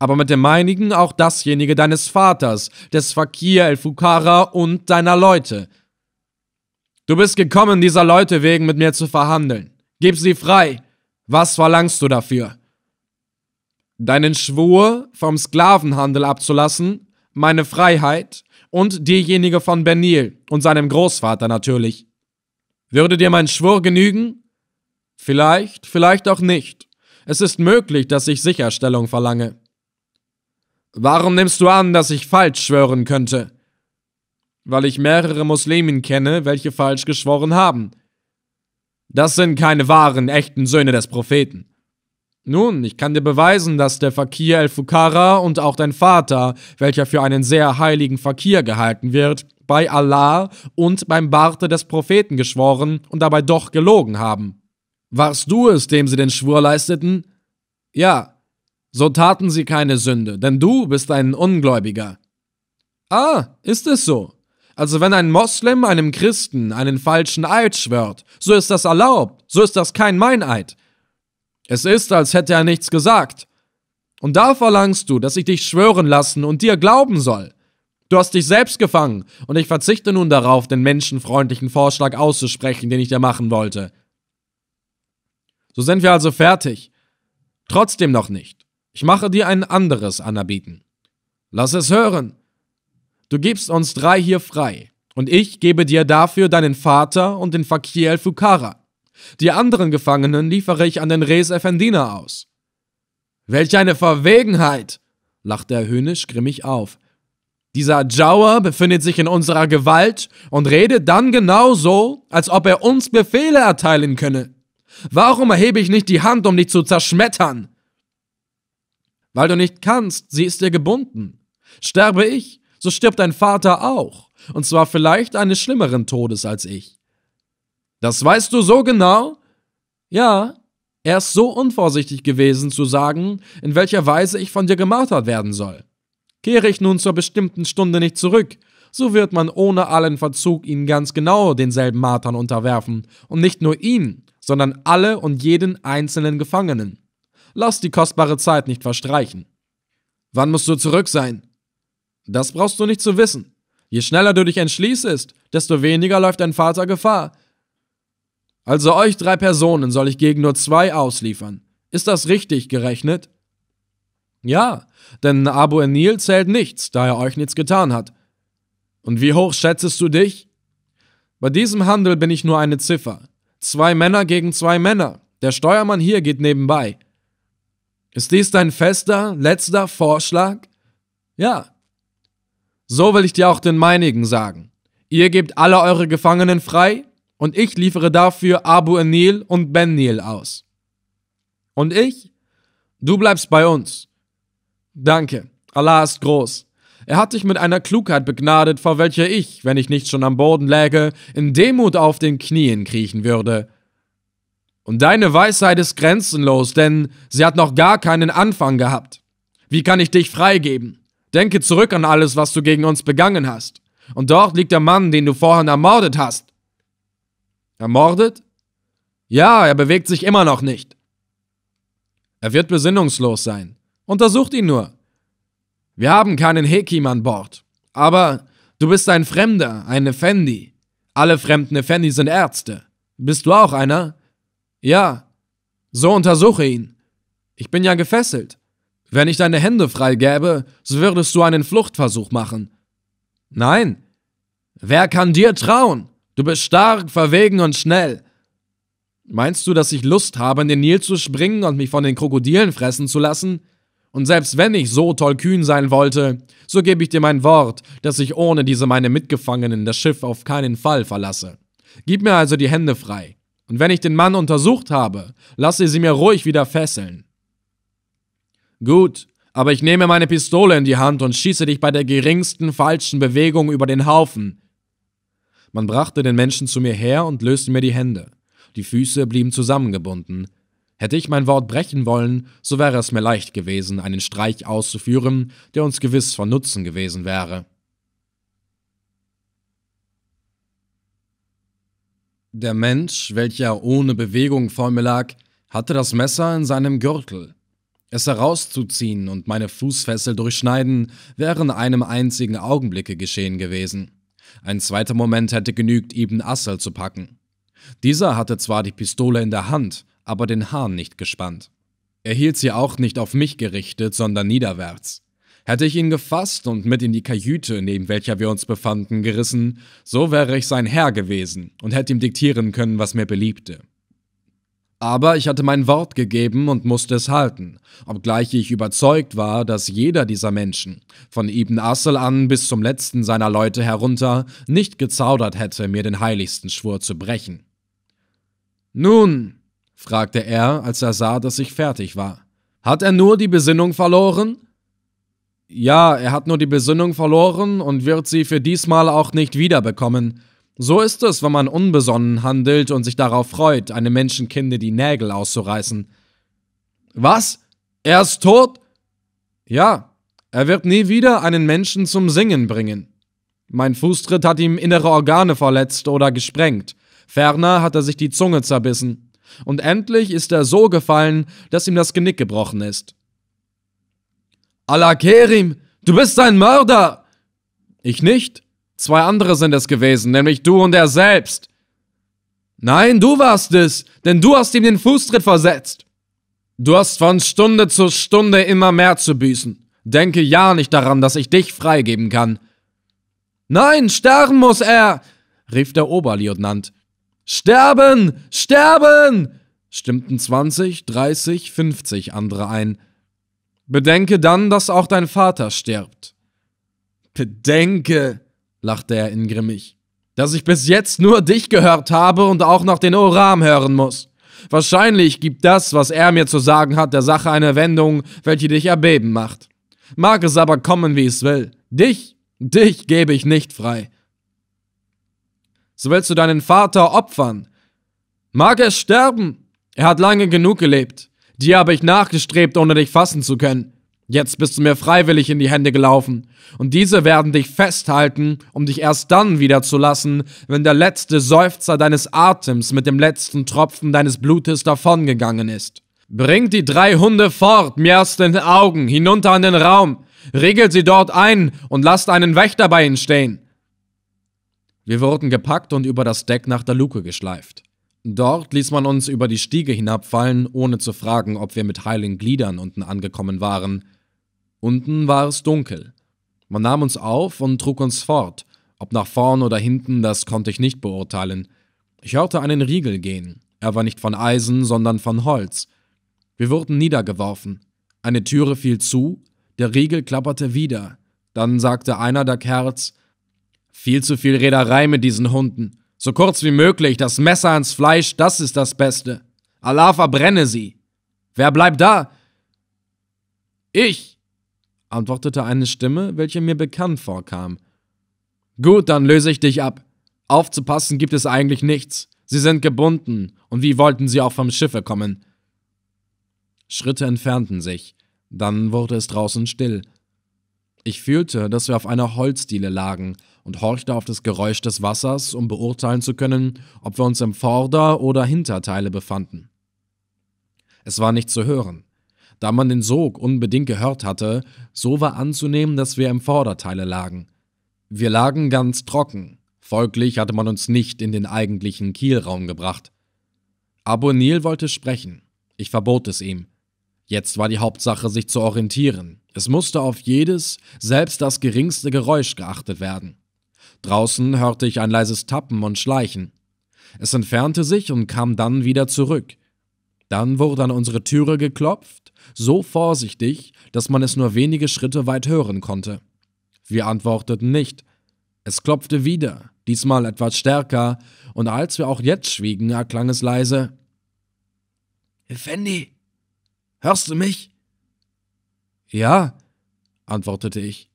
aber mit dem meinigen auch dasjenige deines Vaters, des Fakir el-Fukara und deiner Leute. Du bist gekommen, dieser Leute wegen mit mir zu verhandeln. Gib sie frei, was verlangst du dafür? Deinen Schwur vom Sklavenhandel abzulassen, meine Freiheit und diejenige von Benil und seinem Großvater natürlich. Würde dir mein Schwur genügen? Vielleicht, vielleicht auch nicht. Es ist möglich, dass ich Sicherstellung verlange. Warum nimmst du an, dass ich falsch schwören könnte? Weil ich mehrere Muslimen kenne, welche falsch geschworen haben. Das sind keine wahren, echten Söhne des Propheten. Nun, ich kann dir beweisen, dass der Fakir El-Fukara und auch dein Vater, welcher für einen sehr heiligen Fakir gehalten wird, bei Allah und beim Barte des Propheten geschworen und dabei doch gelogen haben. Warst du es, dem sie den Schwur leisteten? Ja, so taten sie keine Sünde, denn du bist ein Ungläubiger. Ah, ist es so? Also wenn ein Moslem einem Christen einen falschen Eid schwört, so ist das erlaubt, so ist das kein Meineid. Es ist, als hätte er nichts gesagt. Und da verlangst du, dass ich dich schwören lassen und dir glauben soll. Du hast dich selbst gefangen, und ich verzichte nun darauf, den menschenfreundlichen Vorschlag auszusprechen, den ich dir machen wollte. So sind wir also fertig. Trotzdem noch nicht. Ich mache dir ein anderes Anerbieten. Lass es hören. Du gibst uns drei hier frei, und ich gebe dir dafür deinen Vater und den Fakir el-Fukara. Die anderen Gefangenen liefere ich an den Reis Effendina aus. Welch eine Verwegenheit! lachte er höhnisch grimmig auf. Dieser Jawa befindet sich in unserer Gewalt und redet dann genau so, als ob er uns Befehle erteilen könne. Warum erhebe ich nicht die Hand, um dich zu zerschmettern? Weil du nicht kannst, sie ist dir gebunden. Sterbe ich, so stirbt dein Vater auch, und zwar vielleicht eines schlimmeren Todes als ich. Das weißt du so genau? Ja, er ist so unvorsichtig gewesen zu sagen, in welcher Weise ich von dir gemartert werden soll. Kehre ich nun zur bestimmten Stunde nicht zurück, so wird man ohne allen Verzug ihn ganz genau denselben Martern unterwerfen, und nicht nur ihn, sondern alle und jeden einzelnen Gefangenen. Lass die kostbare Zeit nicht verstreichen. Wann musst du zurück sein? Das brauchst du nicht zu wissen. Je schneller du dich entschließest, desto weniger läuft dein Vater Gefahr. Also euch drei Personen soll ich gegen nur zwei ausliefern. Ist das richtig gerechnet? Ja, denn Abu Enil zählt nichts, da er euch nichts getan hat. Und wie hoch schätzest du dich? Bei diesem Handel bin ich nur eine Ziffer. Zwei Männer gegen zwei Männer. Der Steuermann hier geht nebenbei. Ist dies dein fester, letzter Vorschlag? Ja, so will ich dir auch den meinigen sagen. Ihr gebt alle eure Gefangenen frei und ich liefere dafür Abu Enil und Ben Nil aus. Und ich? Du bleibst bei uns. Danke, Allah ist groß. Er hat dich mit einer Klugheit begnadet, vor welcher ich, wenn ich nicht schon am Boden läge, in Demut auf den Knien kriechen würde. Und deine Weisheit ist grenzenlos, denn sie hat noch gar keinen Anfang gehabt. Wie kann ich dich freigeben? Denke zurück an alles, was du gegen uns begangen hast. Und dort liegt der Mann, den du vorhin ermordet hast. Ermordet? Ja, er bewegt sich immer noch nicht. Er wird besinnungslos sein. Untersucht ihn nur. Wir haben keinen Hekim an Bord. Aber du bist ein Fremder, ein Effendi. Alle fremden Effendi sind Ärzte. Bist du auch einer? Ja. So untersuche ihn. Ich bin ja gefesselt. Wenn ich deine Hände freigäbe, so würdest du einen Fluchtversuch machen. Nein. Wer kann dir trauen? Du bist stark, verwegen und schnell. Meinst du, dass ich Lust habe, in den Nil zu springen und mich von den Krokodilen fressen zu lassen? Und selbst wenn ich so tollkühn sein wollte, so gebe ich dir mein Wort, dass ich ohne diese meine Mitgefangenen das Schiff auf keinen Fall verlasse. Gib mir also die Hände frei. Und wenn ich den Mann untersucht habe, lasse sie mir ruhig wieder fesseln. Gut, aber ich nehme meine Pistole in die Hand und schieße dich bei der geringsten falschen Bewegung über den Haufen. Man brachte den Menschen zu mir her und löste mir die Hände. Die Füße blieben zusammengebunden. Hätte ich mein Wort brechen wollen, so wäre es mir leicht gewesen, einen Streich auszuführen, der uns gewiss von Nutzen gewesen wäre. Der Mensch, welcher ohne Bewegung vor mir lag, hatte das Messer in seinem Gürtel. Es herauszuziehen und meine Fußfessel durchschneiden, wäre in einem einzigen Augenblicke geschehen gewesen. Ein zweiter Moment hätte genügt, Ibn Assel zu packen. Dieser hatte zwar die Pistole in der Hand, aber den Hahn nicht gespannt. Er hielt sie auch nicht auf mich gerichtet, sondern niederwärts. Hätte ich ihn gefasst und mit in die Kajüte, neben welcher wir uns befanden, gerissen, so wäre ich sein Herr gewesen und hätte ihm diktieren können, was mir beliebte. Aber ich hatte mein Wort gegeben und musste es halten, obgleich ich überzeugt war, dass jeder dieser Menschen, von Ibn Assel an bis zum letzten seiner Leute herunter, nicht gezaudert hätte, mir den heiligsten Schwur zu brechen. Nun, fragte er, als er sah, dass ich fertig war, hat er nur die Besinnung verloren? Ja, er hat nur die Besinnung verloren und wird sie für diesmal auch nicht wiederbekommen. So ist es, wenn man unbesonnen handelt und sich darauf freut, einem Menschenkinde die Nägel auszureißen. Was? Er ist tot? Ja, er wird nie wieder einen Menschen zum Singen bringen. Mein Fußtritt hat ihm innere Organe verletzt oder gesprengt. Ferner hat er sich die Zunge zerbissen. Und endlich ist er so gefallen, dass ihm das Genick gebrochen ist. Allah Kerim, du bist ein Mörder! Ich nicht. Zwei andere sind es gewesen, nämlich du und er selbst. Nein, du warst es, denn du hast ihm den Fußtritt versetzt. Du hast von Stunde zu Stunde immer mehr zu büßen. Denke ja nicht daran, dass ich dich freigeben kann. Nein, sterben muss er, rief der Oberlieutenant. Sterben, sterben, stimmten 20, 30, 50 andere ein. Bedenke dann, dass auch dein Vater stirbt. Bedenke, lachte er ingrimmig, dass ich bis jetzt nur dich gehört habe und auch noch den Oram hören muss. Wahrscheinlich gibt das, was er mir zu sagen hat, der Sache eine Wendung, welche dich erbeben macht. Mag es aber kommen, wie es will. Dich, dich gebe ich nicht frei. So willst du deinen Vater opfern. Mag er sterben. Er hat lange genug gelebt. Die habe ich nachgestrebt, ohne dich fassen zu können. Jetzt bist du mir freiwillig in die Hände gelaufen, und diese werden dich festhalten, um dich erst dann wiederzulassen, wenn der letzte Seufzer deines Atems mit dem letzten Tropfen deines Blutes davongegangen ist. Bring die drei Hunde fort, mir aus den Augen, hinunter an den Raum, regelt sie dort ein und lasst einen Wächter bei ihnen stehen. Wir wurden gepackt und über das Deck nach der Luke geschleift. Dort ließ man uns über die Stiege hinabfallen, ohne zu fragen, ob wir mit heilen Gliedern unten angekommen waren, Unten war es dunkel. Man nahm uns auf und trug uns fort. Ob nach vorn oder hinten, das konnte ich nicht beurteilen. Ich hörte einen Riegel gehen. Er war nicht von Eisen, sondern von Holz. Wir wurden niedergeworfen. Eine Türe fiel zu, der Riegel klapperte wieder. Dann sagte einer der Kerls: Viel zu viel Reederei mit diesen Hunden. So kurz wie möglich, das Messer ans Fleisch, das ist das Beste. Allah verbrenne sie. Wer bleibt da? Ich, antwortete eine Stimme, welche mir bekannt vorkam. Gut, dann löse ich dich ab. Aufzupassen gibt es eigentlich nichts. Sie sind gebunden, und wie wollten sie auch vom Schiffe kommen? Schritte entfernten sich, dann wurde es draußen still. Ich fühlte, dass wir auf einer Holzdiele lagen und horchte auf das Geräusch des Wassers, um beurteilen zu können, ob wir uns im Vorder- oder Hinterteile befanden. Es war nicht zu hören. Da man den Sog unbedingt gehört hatte, so war anzunehmen, dass wir im Vorderteile lagen. Wir lagen ganz trocken, folglich hatte man uns nicht in den eigentlichen Kielraum gebracht. Abonil wollte sprechen. Ich verbot es ihm. Jetzt war die Hauptsache, sich zu orientieren. Es musste auf jedes, selbst das geringste Geräusch geachtet werden. Draußen hörte ich ein leises Tappen und Schleichen. Es entfernte sich und kam dann wieder zurück. Dann wurde an unsere Türe geklopft, so vorsichtig, dass man es nur wenige Schritte weit hören konnte. Wir antworteten nicht. Es klopfte wieder, diesmal etwas stärker, und als wir auch jetzt schwiegen, erklang es leise. Effendi, hörst du mich? Ja, antwortete ich.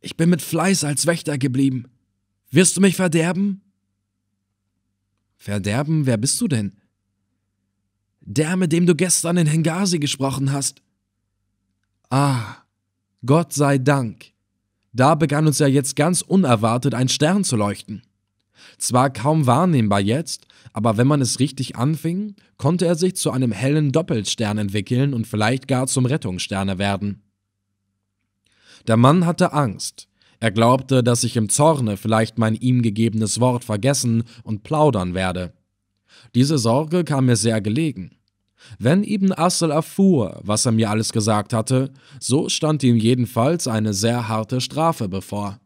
Ich bin mit Fleiß als Wächter geblieben. Wirst du mich verderben? Verderben, wer bist du denn? Der, mit dem du gestern in Hengasi gesprochen hast. Ah, Gott sei Dank. Da begann uns ja jetzt ganz unerwartet ein Stern zu leuchten. Zwar kaum wahrnehmbar jetzt, aber wenn man es richtig anfing, konnte er sich zu einem hellen Doppelstern entwickeln und vielleicht gar zum Rettungssterne werden. Der Mann hatte Angst. Er glaubte, dass ich im Zorne vielleicht mein ihm gegebenes Wort vergessen und plaudern werde. Diese Sorge kam mir sehr gelegen. Wenn Ibn Assel erfuhr, was er mir alles gesagt hatte, so stand ihm jedenfalls eine sehr harte Strafe bevor.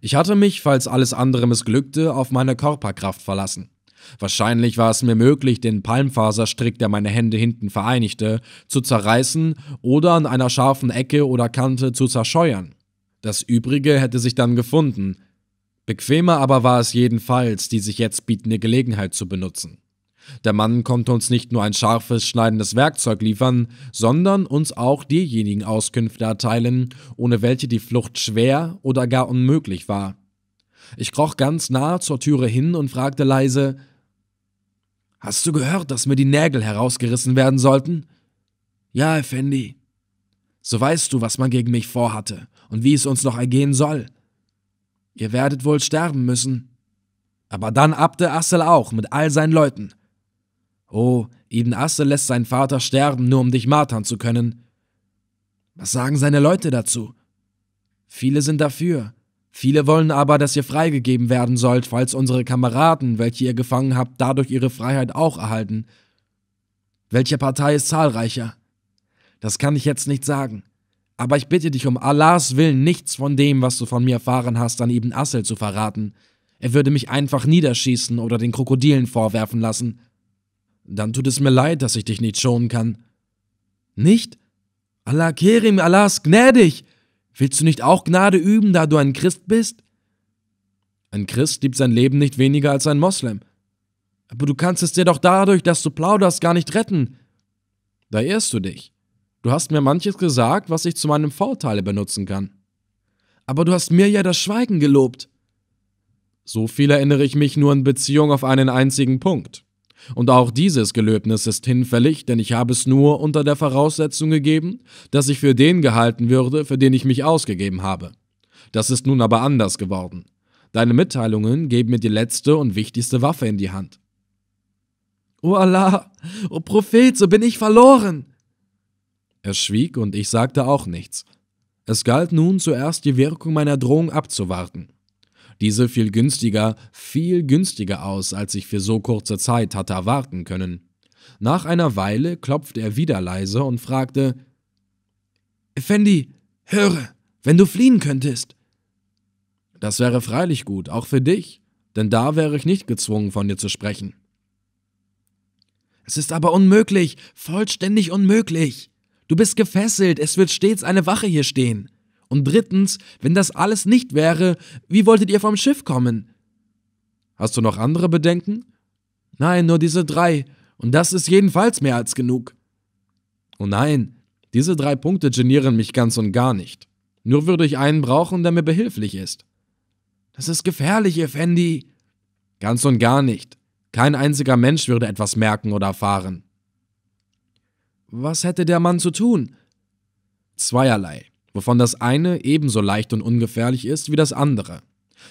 Ich hatte mich, falls alles andere missglückte, auf meine Körperkraft verlassen. Wahrscheinlich war es mir möglich, den Palmfaserstrick, der meine Hände hinten vereinigte, zu zerreißen oder an einer scharfen Ecke oder Kante zu zerscheuern. Das Übrige hätte sich dann gefunden. Bequemer aber war es jedenfalls, die sich jetzt bietende Gelegenheit zu benutzen. Der Mann konnte uns nicht nur ein scharfes, schneidendes Werkzeug liefern, sondern uns auch diejenigen Auskünfte erteilen, ohne welche die Flucht schwer oder gar unmöglich war. Ich kroch ganz nah zur Türe hin und fragte leise Hast du gehört, dass mir die Nägel herausgerissen werden sollten? Ja, Effendi. So weißt du, was man gegen mich vorhatte und wie es uns noch ergehen soll. Ihr werdet wohl sterben müssen. Aber dann abte Assel auch mit all seinen Leuten. Oh, Ibn Asse lässt seinen Vater sterben, nur um dich martern zu können. Was sagen seine Leute dazu? Viele sind dafür. Viele wollen aber, dass ihr freigegeben werden sollt, falls unsere Kameraden, welche ihr gefangen habt, dadurch ihre Freiheit auch erhalten. Welche Partei ist zahlreicher? Das kann ich jetzt nicht sagen. Aber ich bitte dich um Allahs Willen, nichts von dem, was du von mir erfahren hast, an Ibn Assel zu verraten. Er würde mich einfach niederschießen oder den Krokodilen vorwerfen lassen. Dann tut es mir leid, dass ich dich nicht schonen kann. Nicht? Allah Kerim, Allah ist gnädig. Willst du nicht auch Gnade üben, da du ein Christ bist? Ein Christ liebt sein Leben nicht weniger als ein Moslem. Aber du kannst es dir doch dadurch, dass du plauderst, gar nicht retten. Da irrst du dich. Du hast mir manches gesagt, was ich zu meinem Vorteile benutzen kann. Aber du hast mir ja das Schweigen gelobt. So viel erinnere ich mich nur in Beziehung auf einen einzigen Punkt. Und auch dieses Gelöbnis ist hinfällig, denn ich habe es nur unter der Voraussetzung gegeben, dass ich für den gehalten würde, für den ich mich ausgegeben habe. Das ist nun aber anders geworden. Deine Mitteilungen geben mir die letzte und wichtigste Waffe in die Hand. O Allah, o Prophet, so bin ich verloren! Er schwieg und ich sagte auch nichts. Es galt nun zuerst die Wirkung meiner Drohung abzuwarten. Diese fiel günstiger, viel günstiger aus, als ich für so kurze Zeit hatte erwarten können. Nach einer Weile klopfte er wieder leise und fragte Effendi, höre, wenn du fliehen könntest. Das wäre freilich gut, auch für dich, denn da wäre ich nicht gezwungen, von dir zu sprechen. Es ist aber unmöglich, vollständig unmöglich. Du bist gefesselt, es wird stets eine Wache hier stehen. Und drittens, wenn das alles nicht wäre, wie wolltet ihr vom Schiff kommen? Hast du noch andere Bedenken? Nein, nur diese drei. Und das ist jedenfalls mehr als genug. Oh nein, diese drei Punkte genieren mich ganz und gar nicht. Nur würde ich einen brauchen, der mir behilflich ist. Das ist gefährlich, Effendi. Ganz und gar nicht. Kein einziger Mensch würde etwas merken oder erfahren. Was hätte der Mann zu tun? Zweierlei wovon das eine ebenso leicht und ungefährlich ist wie das andere.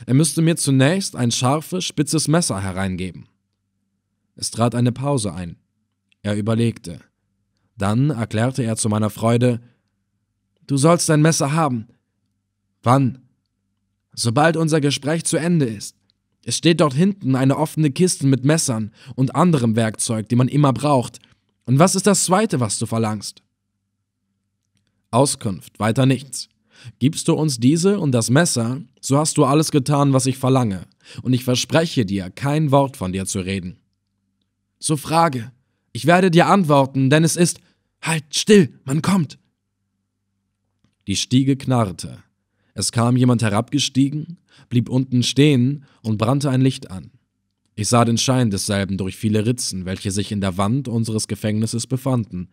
Er müsste mir zunächst ein scharfes, spitzes Messer hereingeben. Es trat eine Pause ein. Er überlegte. Dann erklärte er zu meiner Freude Du sollst dein Messer haben. Wann? Sobald unser Gespräch zu Ende ist. Es steht dort hinten eine offene Kiste mit Messern und anderem Werkzeug, die man immer braucht. Und was ist das zweite, was du verlangst? Auskunft, weiter nichts. Gibst du uns diese und das Messer, so hast du alles getan, was ich verlange, und ich verspreche dir, kein Wort von dir zu reden. So frage, ich werde dir antworten, denn es ist Halt still, man kommt. Die Stiege knarrte. Es kam jemand herabgestiegen, blieb unten stehen und brannte ein Licht an. Ich sah den Schein desselben durch viele Ritzen, welche sich in der Wand unseres Gefängnisses befanden.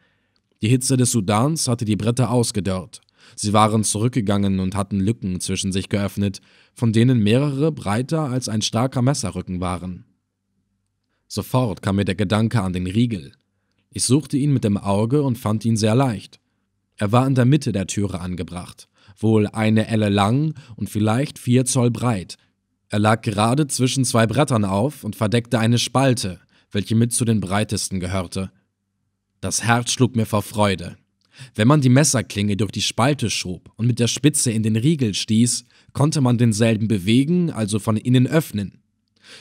Die Hitze des Sudans hatte die Bretter ausgedörrt. Sie waren zurückgegangen und hatten Lücken zwischen sich geöffnet, von denen mehrere breiter als ein starker Messerrücken waren. Sofort kam mir der Gedanke an den Riegel. Ich suchte ihn mit dem Auge und fand ihn sehr leicht. Er war in der Mitte der Türe angebracht, wohl eine Elle lang und vielleicht vier Zoll breit. Er lag gerade zwischen zwei Brettern auf und verdeckte eine Spalte, welche mit zu den breitesten gehörte. Das Herz schlug mir vor Freude. Wenn man die Messerklinge durch die Spalte schob und mit der Spitze in den Riegel stieß, konnte man denselben bewegen, also von innen öffnen.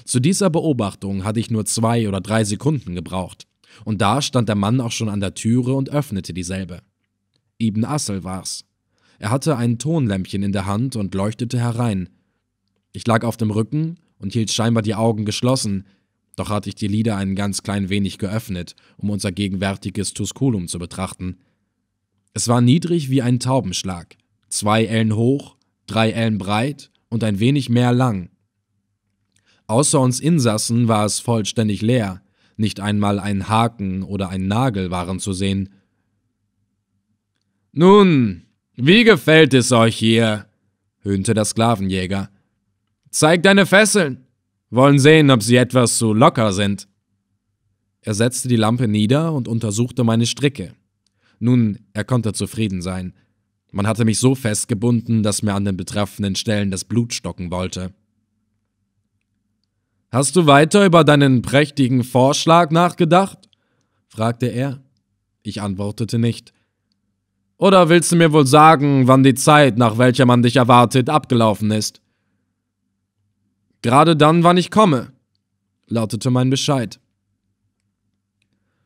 Zu dieser Beobachtung hatte ich nur zwei oder drei Sekunden gebraucht, und da stand der Mann auch schon an der Türe und öffnete dieselbe. Ibn Assel war's. Er hatte ein Tonlämpchen in der Hand und leuchtete herein. Ich lag auf dem Rücken und hielt scheinbar die Augen geschlossen, doch hatte ich die Lieder ein ganz klein wenig geöffnet, um unser gegenwärtiges Tusculum zu betrachten. Es war niedrig wie ein Taubenschlag, zwei Ellen hoch, drei Ellen breit und ein wenig mehr lang. Außer uns Insassen war es vollständig leer, nicht einmal ein Haken oder ein Nagel waren zu sehen. Nun, wie gefällt es euch hier? höhnte der Sklavenjäger. Zeig deine Fesseln! Wollen sehen, ob Sie etwas zu locker sind. Er setzte die Lampe nieder und untersuchte meine Stricke. Nun, er konnte zufrieden sein. Man hatte mich so festgebunden, dass mir an den betreffenden Stellen das Blut stocken wollte. Hast du weiter über deinen prächtigen Vorschlag nachgedacht? fragte er. Ich antwortete nicht. Oder willst du mir wohl sagen, wann die Zeit, nach welcher man dich erwartet, abgelaufen ist? Gerade dann, wann ich komme, lautete mein Bescheid.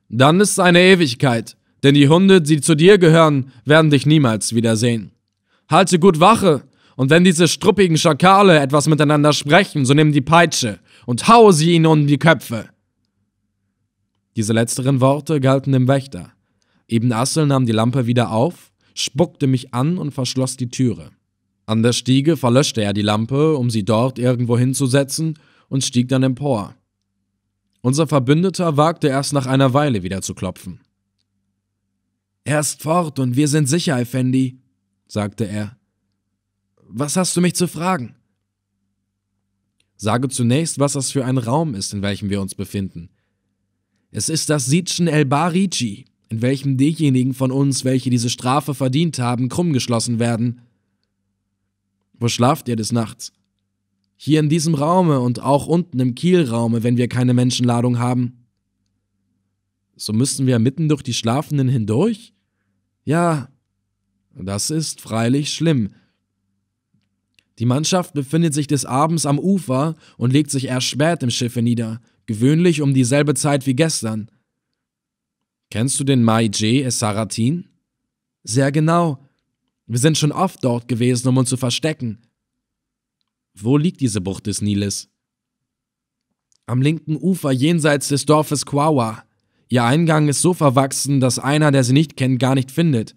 Dann ist es eine Ewigkeit, denn die Hunde, die zu dir gehören, werden dich niemals wiedersehen. Halte gut Wache, und wenn diese struppigen Schakale etwas miteinander sprechen, so nimm die Peitsche und haue sie ihnen um die Köpfe. Diese letzteren Worte galten dem Wächter. Ibn Assel nahm die Lampe wieder auf, spuckte mich an und verschloss die Türe. An der Stiege verlöschte er die Lampe, um sie dort irgendwo hinzusetzen, und stieg dann empor. Unser Verbündeter wagte erst nach einer Weile wieder zu klopfen. Er ist fort und wir sind sicher, Effendi, sagte er. Was hast du mich zu fragen? Sage zunächst, was das für ein Raum ist, in welchem wir uns befinden. Es ist das Sitschen El Barici, in welchem diejenigen von uns, welche diese Strafe verdient haben, krummgeschlossen werden – wo schlaft ihr des Nachts? Hier in diesem Raume und auch unten im Kielraume, wenn wir keine Menschenladung haben. So müssen wir mitten durch die Schlafenden hindurch? Ja, das ist freilich schlimm. Die Mannschaft befindet sich des Abends am Ufer und legt sich erst spät im Schiffe nieder, gewöhnlich um dieselbe Zeit wie gestern. Kennst du den Mai J. Saratin? Sehr genau. Wir sind schon oft dort gewesen, um uns zu verstecken. Wo liegt diese Bucht des Niles? Am linken Ufer jenseits des Dorfes Quawa. Ihr Eingang ist so verwachsen, dass einer, der sie nicht kennt, gar nicht findet.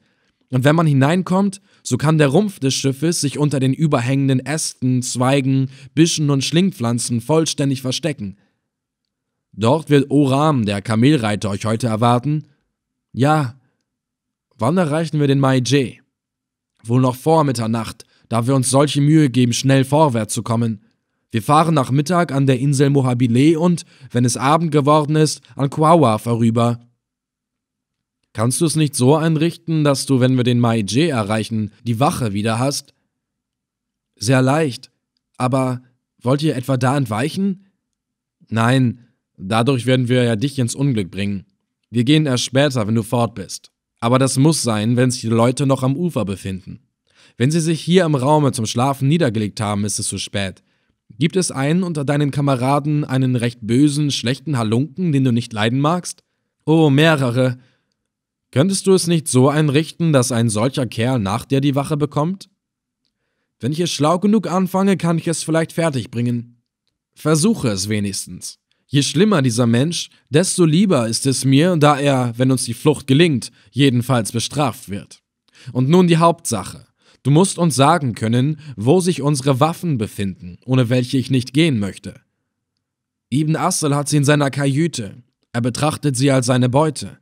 Und wenn man hineinkommt, so kann der Rumpf des Schiffes sich unter den überhängenden Ästen, Zweigen, Büschen und Schlingpflanzen vollständig verstecken. Dort wird Oram, der Kamelreiter, euch heute erwarten. Ja, wann erreichen wir den Maije? wohl noch vor Mitternacht, da wir uns solche Mühe geben, schnell vorwärts zu kommen. Wir fahren nach Mittag an der Insel Mohabile und, wenn es Abend geworden ist, an Kuawa vorüber. Kannst du es nicht so einrichten, dass du, wenn wir den Maije erreichen, die Wache wieder hast? Sehr leicht. Aber wollt ihr etwa da entweichen? Nein, dadurch werden wir ja dich ins Unglück bringen. Wir gehen erst später, wenn du fort bist. Aber das muss sein, wenn sich die Leute noch am Ufer befinden. Wenn sie sich hier im Raume zum Schlafen niedergelegt haben, ist es zu spät. Gibt es einen unter deinen Kameraden, einen recht bösen, schlechten Halunken, den du nicht leiden magst? Oh, mehrere. Könntest du es nicht so einrichten, dass ein solcher Kerl nach dir die Wache bekommt? Wenn ich es schlau genug anfange, kann ich es vielleicht fertigbringen. Versuche es wenigstens. Je schlimmer dieser Mensch, desto lieber ist es mir, da er, wenn uns die Flucht gelingt, jedenfalls bestraft wird. Und nun die Hauptsache. Du musst uns sagen können, wo sich unsere Waffen befinden, ohne welche ich nicht gehen möchte. Ibn Assel hat sie in seiner Kajüte. Er betrachtet sie als seine Beute.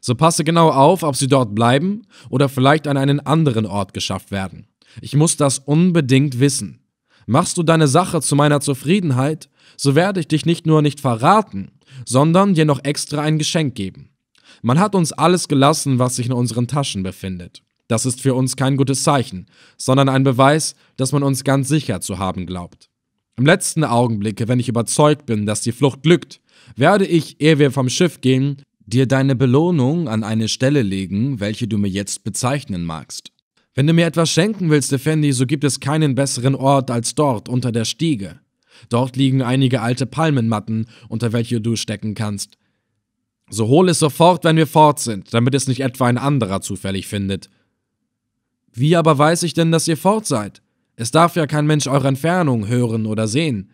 So passe genau auf, ob sie dort bleiben oder vielleicht an einen anderen Ort geschafft werden. Ich muss das unbedingt wissen. Machst du deine Sache zu meiner Zufriedenheit, so werde ich dich nicht nur nicht verraten, sondern dir noch extra ein Geschenk geben. Man hat uns alles gelassen, was sich in unseren Taschen befindet. Das ist für uns kein gutes Zeichen, sondern ein Beweis, dass man uns ganz sicher zu haben glaubt. Im letzten Augenblicke, wenn ich überzeugt bin, dass die Flucht glückt, werde ich, ehe wir vom Schiff gehen, dir deine Belohnung an eine Stelle legen, welche du mir jetzt bezeichnen magst. Wenn du mir etwas schenken willst, Effendi, so gibt es keinen besseren Ort als dort unter der Stiege. Dort liegen einige alte Palmenmatten, unter welche du stecken kannst. So hol es sofort, wenn wir fort sind, damit es nicht etwa ein anderer zufällig findet. Wie aber weiß ich denn, dass ihr fort seid? Es darf ja kein Mensch eure Entfernung hören oder sehen.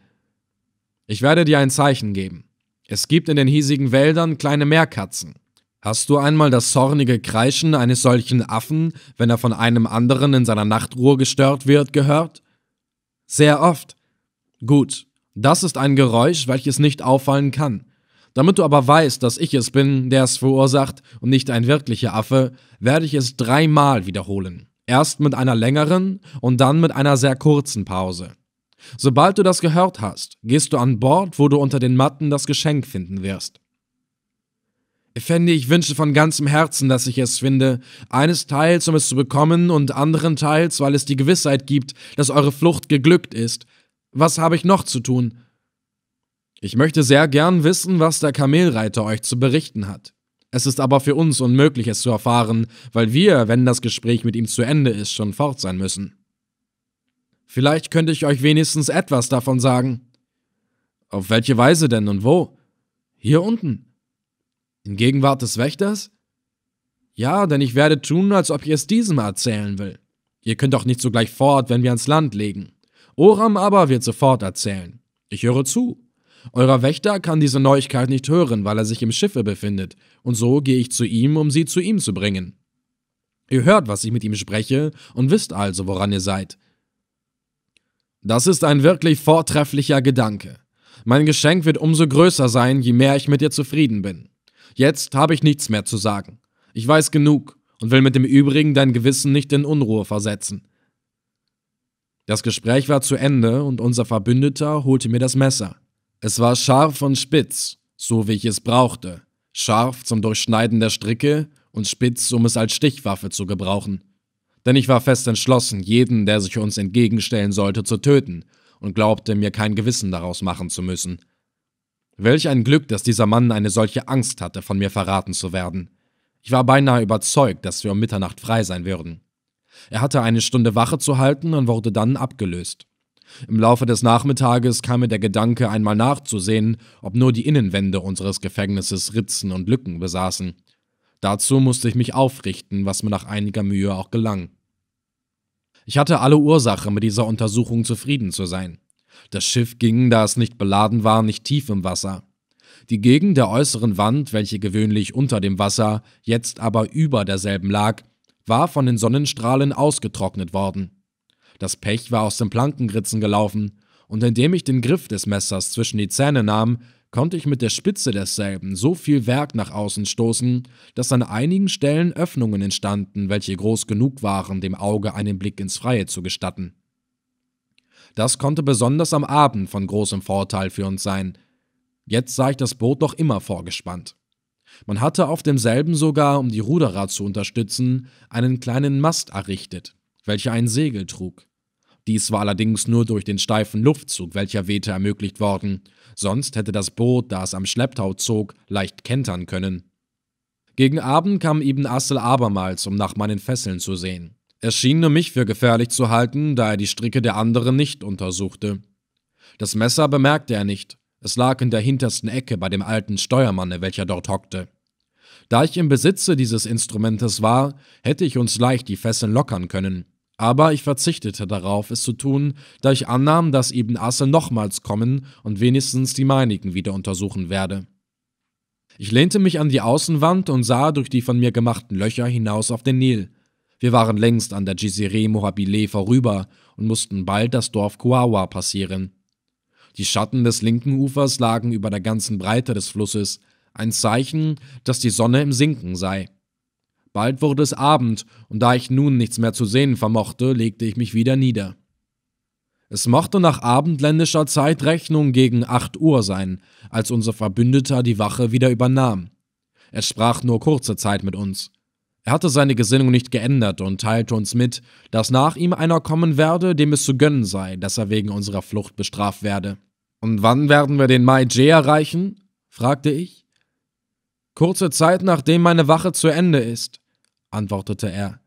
Ich werde dir ein Zeichen geben. Es gibt in den hiesigen Wäldern kleine Meerkatzen. Hast du einmal das zornige Kreischen eines solchen Affen, wenn er von einem anderen in seiner Nachtruhe gestört wird, gehört? Sehr oft. Gut, das ist ein Geräusch, welches nicht auffallen kann. Damit du aber weißt, dass ich es bin, der es verursacht und nicht ein wirklicher Affe, werde ich es dreimal wiederholen. Erst mit einer längeren und dann mit einer sehr kurzen Pause. Sobald du das gehört hast, gehst du an Bord, wo du unter den Matten das Geschenk finden wirst. Effendi, ich wünsche von ganzem Herzen, dass ich es finde. Eines Teils, um es zu bekommen, und anderen Teils, weil es die Gewissheit gibt, dass eure Flucht geglückt ist. Was habe ich noch zu tun? Ich möchte sehr gern wissen, was der Kamelreiter euch zu berichten hat. Es ist aber für uns unmöglich, es zu erfahren, weil wir, wenn das Gespräch mit ihm zu Ende ist, schon fort sein müssen. Vielleicht könnte ich euch wenigstens etwas davon sagen. Auf welche Weise denn und wo? Hier unten. In Gegenwart des Wächters? Ja, denn ich werde tun, als ob ich es diesem erzählen will. Ihr könnt doch nicht sogleich fort, wenn wir ans Land legen. Oram aber wird sofort erzählen. Ich höre zu. Eurer Wächter kann diese Neuigkeit nicht hören, weil er sich im Schiffe befindet, und so gehe ich zu ihm, um sie zu ihm zu bringen. Ihr hört, was ich mit ihm spreche, und wisst also, woran ihr seid. Das ist ein wirklich vortrefflicher Gedanke. Mein Geschenk wird umso größer sein, je mehr ich mit dir zufrieden bin. Jetzt habe ich nichts mehr zu sagen. Ich weiß genug und will mit dem Übrigen dein Gewissen nicht in Unruhe versetzen. Das Gespräch war zu Ende und unser Verbündeter holte mir das Messer. Es war scharf und spitz, so wie ich es brauchte. Scharf zum Durchschneiden der Stricke und spitz, um es als Stichwaffe zu gebrauchen. Denn ich war fest entschlossen, jeden, der sich uns entgegenstellen sollte, zu töten und glaubte, mir kein Gewissen daraus machen zu müssen. Welch ein Glück, dass dieser Mann eine solche Angst hatte, von mir verraten zu werden. Ich war beinahe überzeugt, dass wir um Mitternacht frei sein würden. Er hatte eine Stunde Wache zu halten und wurde dann abgelöst. Im Laufe des Nachmittages kam mir der Gedanke, einmal nachzusehen, ob nur die Innenwände unseres Gefängnisses Ritzen und Lücken besaßen. Dazu musste ich mich aufrichten, was mir nach einiger Mühe auch gelang. Ich hatte alle Ursache, mit dieser Untersuchung zufrieden zu sein. Das Schiff ging, da es nicht beladen war, nicht tief im Wasser. Die Gegend der äußeren Wand, welche gewöhnlich unter dem Wasser, jetzt aber über derselben lag, war von den Sonnenstrahlen ausgetrocknet worden. Das Pech war aus den Plankengritzen gelaufen, und indem ich den Griff des Messers zwischen die Zähne nahm, konnte ich mit der Spitze desselben so viel Werk nach außen stoßen, dass an einigen Stellen Öffnungen entstanden, welche groß genug waren, dem Auge einen Blick ins Freie zu gestatten. Das konnte besonders am Abend von großem Vorteil für uns sein. Jetzt sah ich das Boot noch immer vorgespannt. Man hatte auf demselben sogar, um die Ruderer zu unterstützen, einen kleinen Mast errichtet, welcher ein Segel trug. Dies war allerdings nur durch den steifen Luftzug, welcher wehte, ermöglicht worden, sonst hätte das Boot, da es am Schlepptau zog, leicht kentern können. Gegen Abend kam Ibn Assel abermals, um nach meinen Fesseln zu sehen. Er schien nur mich für gefährlich zu halten, da er die Stricke der anderen nicht untersuchte. Das Messer bemerkte er nicht, es lag in der hintersten Ecke bei dem alten Steuermanne, welcher dort hockte. Da ich im Besitze dieses Instrumentes war, hätte ich uns leicht die Fesseln lockern können, aber ich verzichtete darauf, es zu tun, da ich annahm, dass Ibn Assel nochmals kommen und wenigstens die meinigen wieder untersuchen werde. Ich lehnte mich an die Außenwand und sah durch die von mir gemachten Löcher hinaus auf den Nil. Wir waren längst an der Jizire Mohabile vorüber und mussten bald das Dorf Kuawa passieren. Die Schatten des linken Ufers lagen über der ganzen Breite des Flusses, ein Zeichen, dass die Sonne im Sinken sei. Bald wurde es Abend, und da ich nun nichts mehr zu sehen vermochte, legte ich mich wieder nieder. Es mochte nach abendländischer Zeitrechnung gegen 8 Uhr sein, als unser Verbündeter die Wache wieder übernahm. Er sprach nur kurze Zeit mit uns. Er hatte seine Gesinnung nicht geändert und teilte uns mit, dass nach ihm einer kommen werde, dem es zu gönnen sei, dass er wegen unserer Flucht bestraft werde. Und wann werden wir den Mai Jay erreichen? fragte ich. Kurze Zeit nachdem meine Wache zu Ende ist, antwortete er.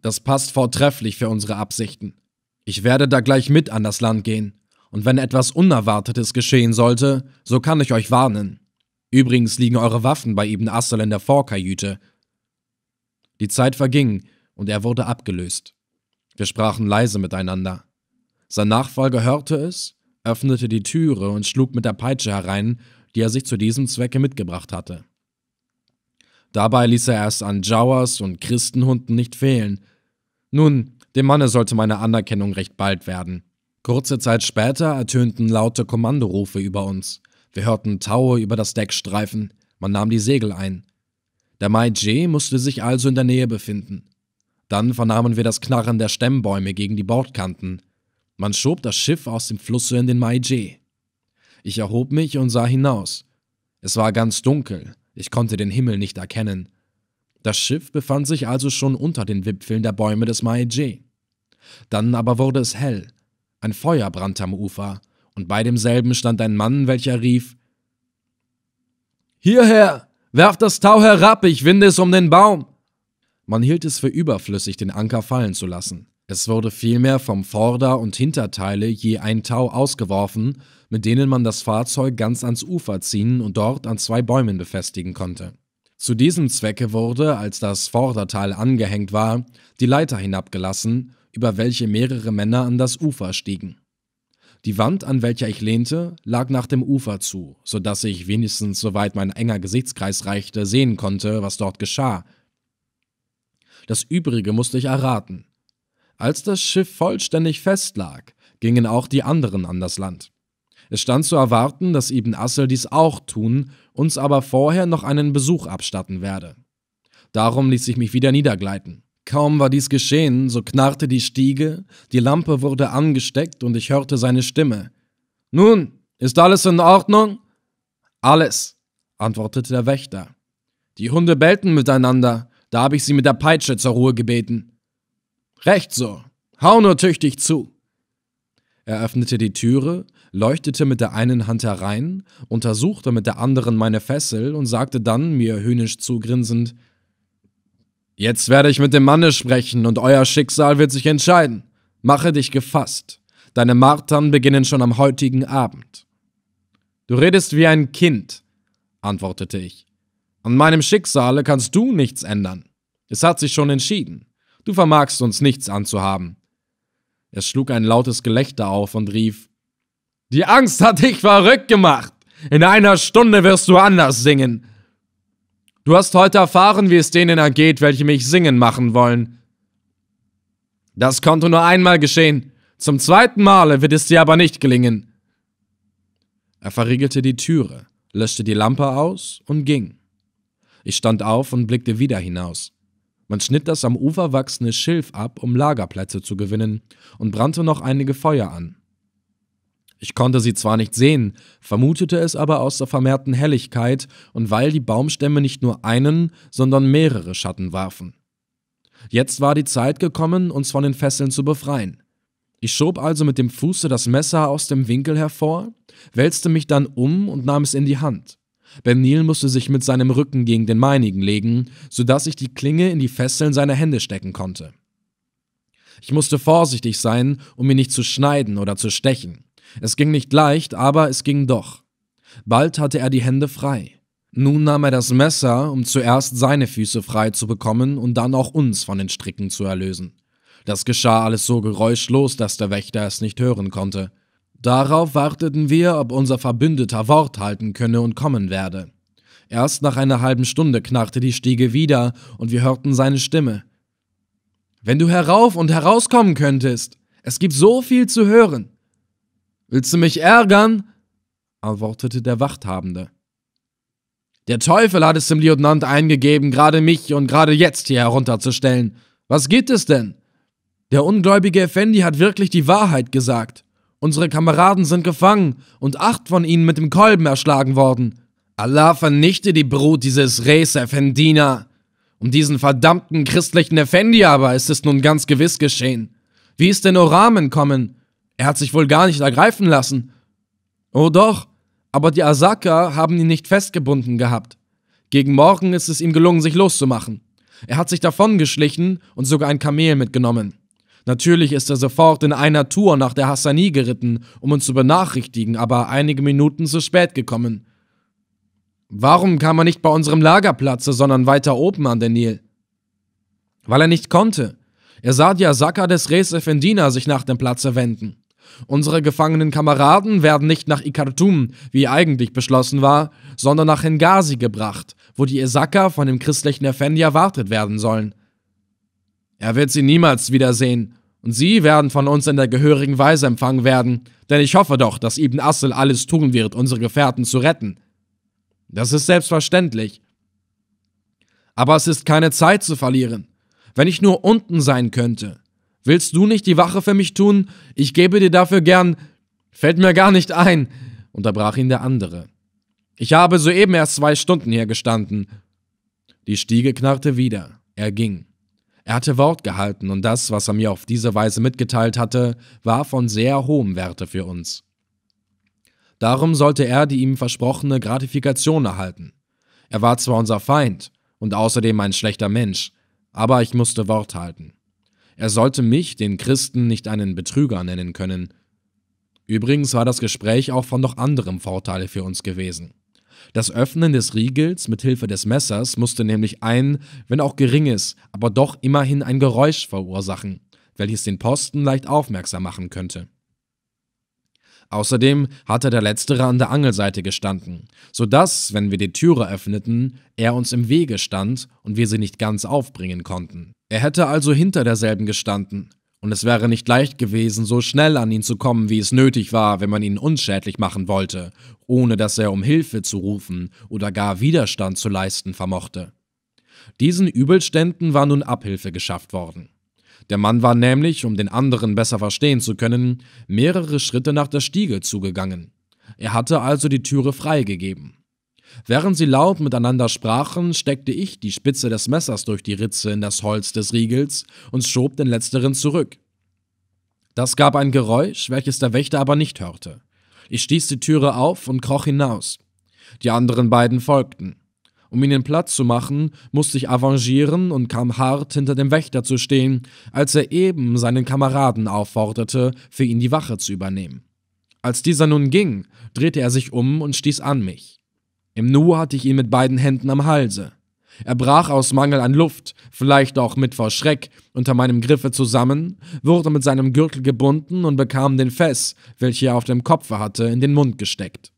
Das passt vortrefflich für unsere Absichten. Ich werde da gleich mit an das Land gehen, und wenn etwas Unerwartetes geschehen sollte, so kann ich euch warnen. Übrigens liegen eure Waffen bei Ibn Assel in der Vorkajüte, die Zeit verging, und er wurde abgelöst. Wir sprachen leise miteinander. Sein Nachfolger hörte es, öffnete die Türe und schlug mit der Peitsche herein, die er sich zu diesem Zwecke mitgebracht hatte. Dabei ließ er es an Jawas und Christenhunden nicht fehlen. Nun, dem Manne sollte meine Anerkennung recht bald werden. Kurze Zeit später ertönten laute Kommandorufe über uns. Wir hörten Taue über das Deck streifen. Man nahm die Segel ein. Der Mai J musste sich also in der Nähe befinden. Dann vernahmen wir das Knarren der Stemmbäume gegen die Bordkanten. Man schob das Schiff aus dem Flusse in den Mai J. Ich erhob mich und sah hinaus. Es war ganz dunkel, ich konnte den Himmel nicht erkennen. Das Schiff befand sich also schon unter den Wipfeln der Bäume des Mai J. Dann aber wurde es hell. Ein Feuer brannte am Ufer, und bei demselben stand ein Mann, welcher rief: Hierher! Werft das Tau herab, ich winde es um den Baum. Man hielt es für überflüssig, den Anker fallen zu lassen. Es wurde vielmehr vom Vorder- und Hinterteile je ein Tau ausgeworfen, mit denen man das Fahrzeug ganz ans Ufer ziehen und dort an zwei Bäumen befestigen konnte. Zu diesem Zwecke wurde, als das Vorderteil angehängt war, die Leiter hinabgelassen, über welche mehrere Männer an das Ufer stiegen. Die Wand, an welcher ich lehnte, lag nach dem Ufer zu, so dass ich wenigstens soweit mein enger Gesichtskreis reichte, sehen konnte, was dort geschah. Das Übrige musste ich erraten. Als das Schiff vollständig festlag, gingen auch die anderen an das Land. Es stand zu erwarten, dass Ibn Assel dies auch tun, uns aber vorher noch einen Besuch abstatten werde. Darum ließ ich mich wieder niedergleiten. Kaum war dies geschehen, so knarrte die Stiege, die Lampe wurde angesteckt und ich hörte seine Stimme. Nun, ist alles in Ordnung? Alles, antwortete der Wächter. Die Hunde bellten miteinander, da habe ich sie mit der Peitsche zur Ruhe gebeten. Recht so, hau nur tüchtig zu. Er öffnete die Türe, leuchtete mit der einen Hand herein, untersuchte mit der anderen meine Fessel und sagte dann, mir höhnisch zugrinsend, Jetzt werde ich mit dem Manne sprechen und euer Schicksal wird sich entscheiden. Mache dich gefasst. Deine Martern beginnen schon am heutigen Abend. Du redest wie ein Kind, antwortete ich. An meinem Schicksale kannst du nichts ändern. Es hat sich schon entschieden. Du vermagst uns nichts anzuhaben. Er schlug ein lautes Gelächter auf und rief: Die Angst hat dich verrückt gemacht. In einer Stunde wirst du anders singen. Du hast heute erfahren, wie es denen ergeht, welche mich singen machen wollen. Das konnte nur einmal geschehen. Zum zweiten Male wird es dir aber nicht gelingen. Er verriegelte die Türe, löschte die Lampe aus und ging. Ich stand auf und blickte wieder hinaus. Man schnitt das am Ufer wachsende Schilf ab, um Lagerplätze zu gewinnen, und brannte noch einige Feuer an. Ich konnte sie zwar nicht sehen, vermutete es aber aus der vermehrten Helligkeit und weil die Baumstämme nicht nur einen, sondern mehrere Schatten warfen. Jetzt war die Zeit gekommen, uns von den Fesseln zu befreien. Ich schob also mit dem Fuße das Messer aus dem Winkel hervor, wälzte mich dann um und nahm es in die Hand. Ben Neal musste sich mit seinem Rücken gegen den meinigen legen, sodass ich die Klinge in die Fesseln seiner Hände stecken konnte. Ich musste vorsichtig sein, um ihn nicht zu schneiden oder zu stechen. Es ging nicht leicht, aber es ging doch. Bald hatte er die Hände frei. Nun nahm er das Messer, um zuerst seine Füße frei zu bekommen und dann auch uns von den Stricken zu erlösen. Das geschah alles so geräuschlos, dass der Wächter es nicht hören konnte. Darauf warteten wir, ob unser Verbündeter Wort halten könne und kommen werde. Erst nach einer halben Stunde knarrte die Stiege wieder und wir hörten seine Stimme. Wenn du herauf und herauskommen könntest, es gibt so viel zu hören. Willst du mich ärgern? antwortete der Wachthabende. Der Teufel hat es dem Lieutenant eingegeben, gerade mich und gerade jetzt hier herunterzustellen. Was geht es denn? Der ungläubige Effendi hat wirklich die Wahrheit gesagt. Unsere Kameraden sind gefangen und acht von ihnen mit dem Kolben erschlagen worden. Allah vernichte die Brut dieses Reis Effendina. Um diesen verdammten christlichen Effendi aber ist es nun ganz gewiss geschehen. Wie ist denn Oram entkommen? Er hat sich wohl gar nicht ergreifen lassen. Oh doch, aber die Asaka haben ihn nicht festgebunden gehabt. Gegen Morgen ist es ihm gelungen, sich loszumachen. Er hat sich davongeschlichen und sogar ein Kamel mitgenommen. Natürlich ist er sofort in einer Tour nach der Hassani geritten, um uns zu benachrichtigen, aber einige Minuten zu spät gekommen. Warum kam er nicht bei unserem Lagerplatze, sondern weiter oben an der Nil? Weil er nicht konnte. Er sah die Asaka des Reis Effendina sich nach dem Platze wenden. Unsere gefangenen Kameraden werden nicht nach Ikartum, wie eigentlich beschlossen war, sondern nach Hengasi gebracht, wo die Esaka von dem christlichen Effendi erwartet werden sollen. Er wird sie niemals wiedersehen, und sie werden von uns in der gehörigen Weise empfangen werden, denn ich hoffe doch, dass Ibn Assel alles tun wird, unsere Gefährten zu retten. Das ist selbstverständlich. Aber es ist keine Zeit zu verlieren. Wenn ich nur unten sein könnte. Willst du nicht die Wache für mich tun? Ich gebe dir dafür gern. Fällt mir gar nicht ein, unterbrach ihn der andere. Ich habe soeben erst zwei Stunden hier gestanden. Die Stiege knarrte wieder. Er ging. Er hatte Wort gehalten und das, was er mir auf diese Weise mitgeteilt hatte, war von sehr hohem Werte für uns. Darum sollte er die ihm versprochene Gratifikation erhalten. Er war zwar unser Feind und außerdem ein schlechter Mensch, aber ich musste Wort halten. Er sollte mich, den Christen, nicht einen Betrüger nennen können. Übrigens war das Gespräch auch von noch anderem Vorteil für uns gewesen. Das Öffnen des Riegels mit Hilfe des Messers musste nämlich ein, wenn auch geringes, aber doch immerhin ein Geräusch verursachen, welches den Posten leicht aufmerksam machen könnte. Außerdem hatte der Letztere an der Angelseite gestanden, so dass, wenn wir die Türe öffneten, er uns im Wege stand und wir sie nicht ganz aufbringen konnten. Er hätte also hinter derselben gestanden, und es wäre nicht leicht gewesen, so schnell an ihn zu kommen, wie es nötig war, wenn man ihn unschädlich machen wollte, ohne dass er um Hilfe zu rufen oder gar Widerstand zu leisten vermochte. Diesen Übelständen war nun Abhilfe geschafft worden. Der Mann war nämlich, um den anderen besser verstehen zu können, mehrere Schritte nach der Stiege zugegangen. Er hatte also die Türe freigegeben. Während sie laut miteinander sprachen, steckte ich die Spitze des Messers durch die Ritze in das Holz des Riegels und schob den letzteren zurück. Das gab ein Geräusch, welches der Wächter aber nicht hörte. Ich stieß die Türe auf und kroch hinaus. Die anderen beiden folgten. Um ihnen Platz zu machen, musste ich avancieren und kam hart hinter dem Wächter zu stehen, als er eben seinen Kameraden aufforderte, für ihn die Wache zu übernehmen. Als dieser nun ging, drehte er sich um und stieß an mich. Im Nu hatte ich ihn mit beiden Händen am Halse. Er brach aus Mangel an Luft, vielleicht auch mit vor Schreck, unter meinem Griffe zusammen, wurde mit seinem Gürtel gebunden und bekam den Fess, welchen er auf dem Kopfe hatte, in den Mund gesteckt.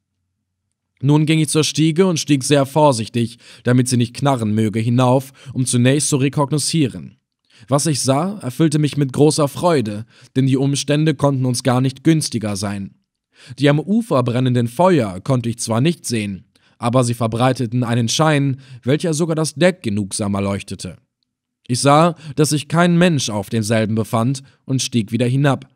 Nun ging ich zur Stiege und stieg sehr vorsichtig, damit sie nicht knarren möge, hinauf, um zunächst zu rekognoszieren. Was ich sah, erfüllte mich mit großer Freude, denn die Umstände konnten uns gar nicht günstiger sein. Die am Ufer brennenden Feuer konnte ich zwar nicht sehen, aber sie verbreiteten einen Schein, welcher sogar das Deck genugsam erleuchtete. Ich sah, dass sich kein Mensch auf demselben befand und stieg wieder hinab.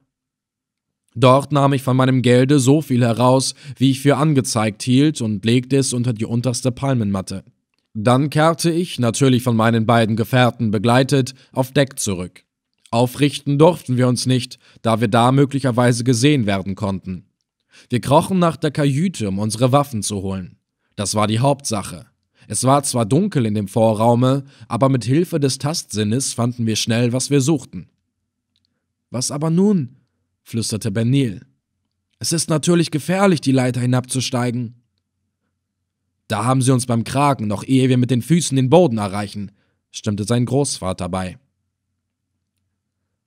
Dort nahm ich von meinem Gelde so viel heraus, wie ich für angezeigt hielt, und legte es unter die unterste Palmenmatte. Dann kehrte ich, natürlich von meinen beiden Gefährten begleitet, auf Deck zurück. Aufrichten durften wir uns nicht, da wir da möglicherweise gesehen werden konnten. Wir krochen nach der Kajüte, um unsere Waffen zu holen. Das war die Hauptsache. Es war zwar dunkel in dem Vorraume, aber mit Hilfe des Tastsinnes fanden wir schnell, was wir suchten. Was aber nun? flüsterte Benil. Es ist natürlich gefährlich, die Leiter hinabzusteigen. Da haben sie uns beim Kragen, noch ehe wir mit den Füßen den Boden erreichen, stimmte sein Großvater bei.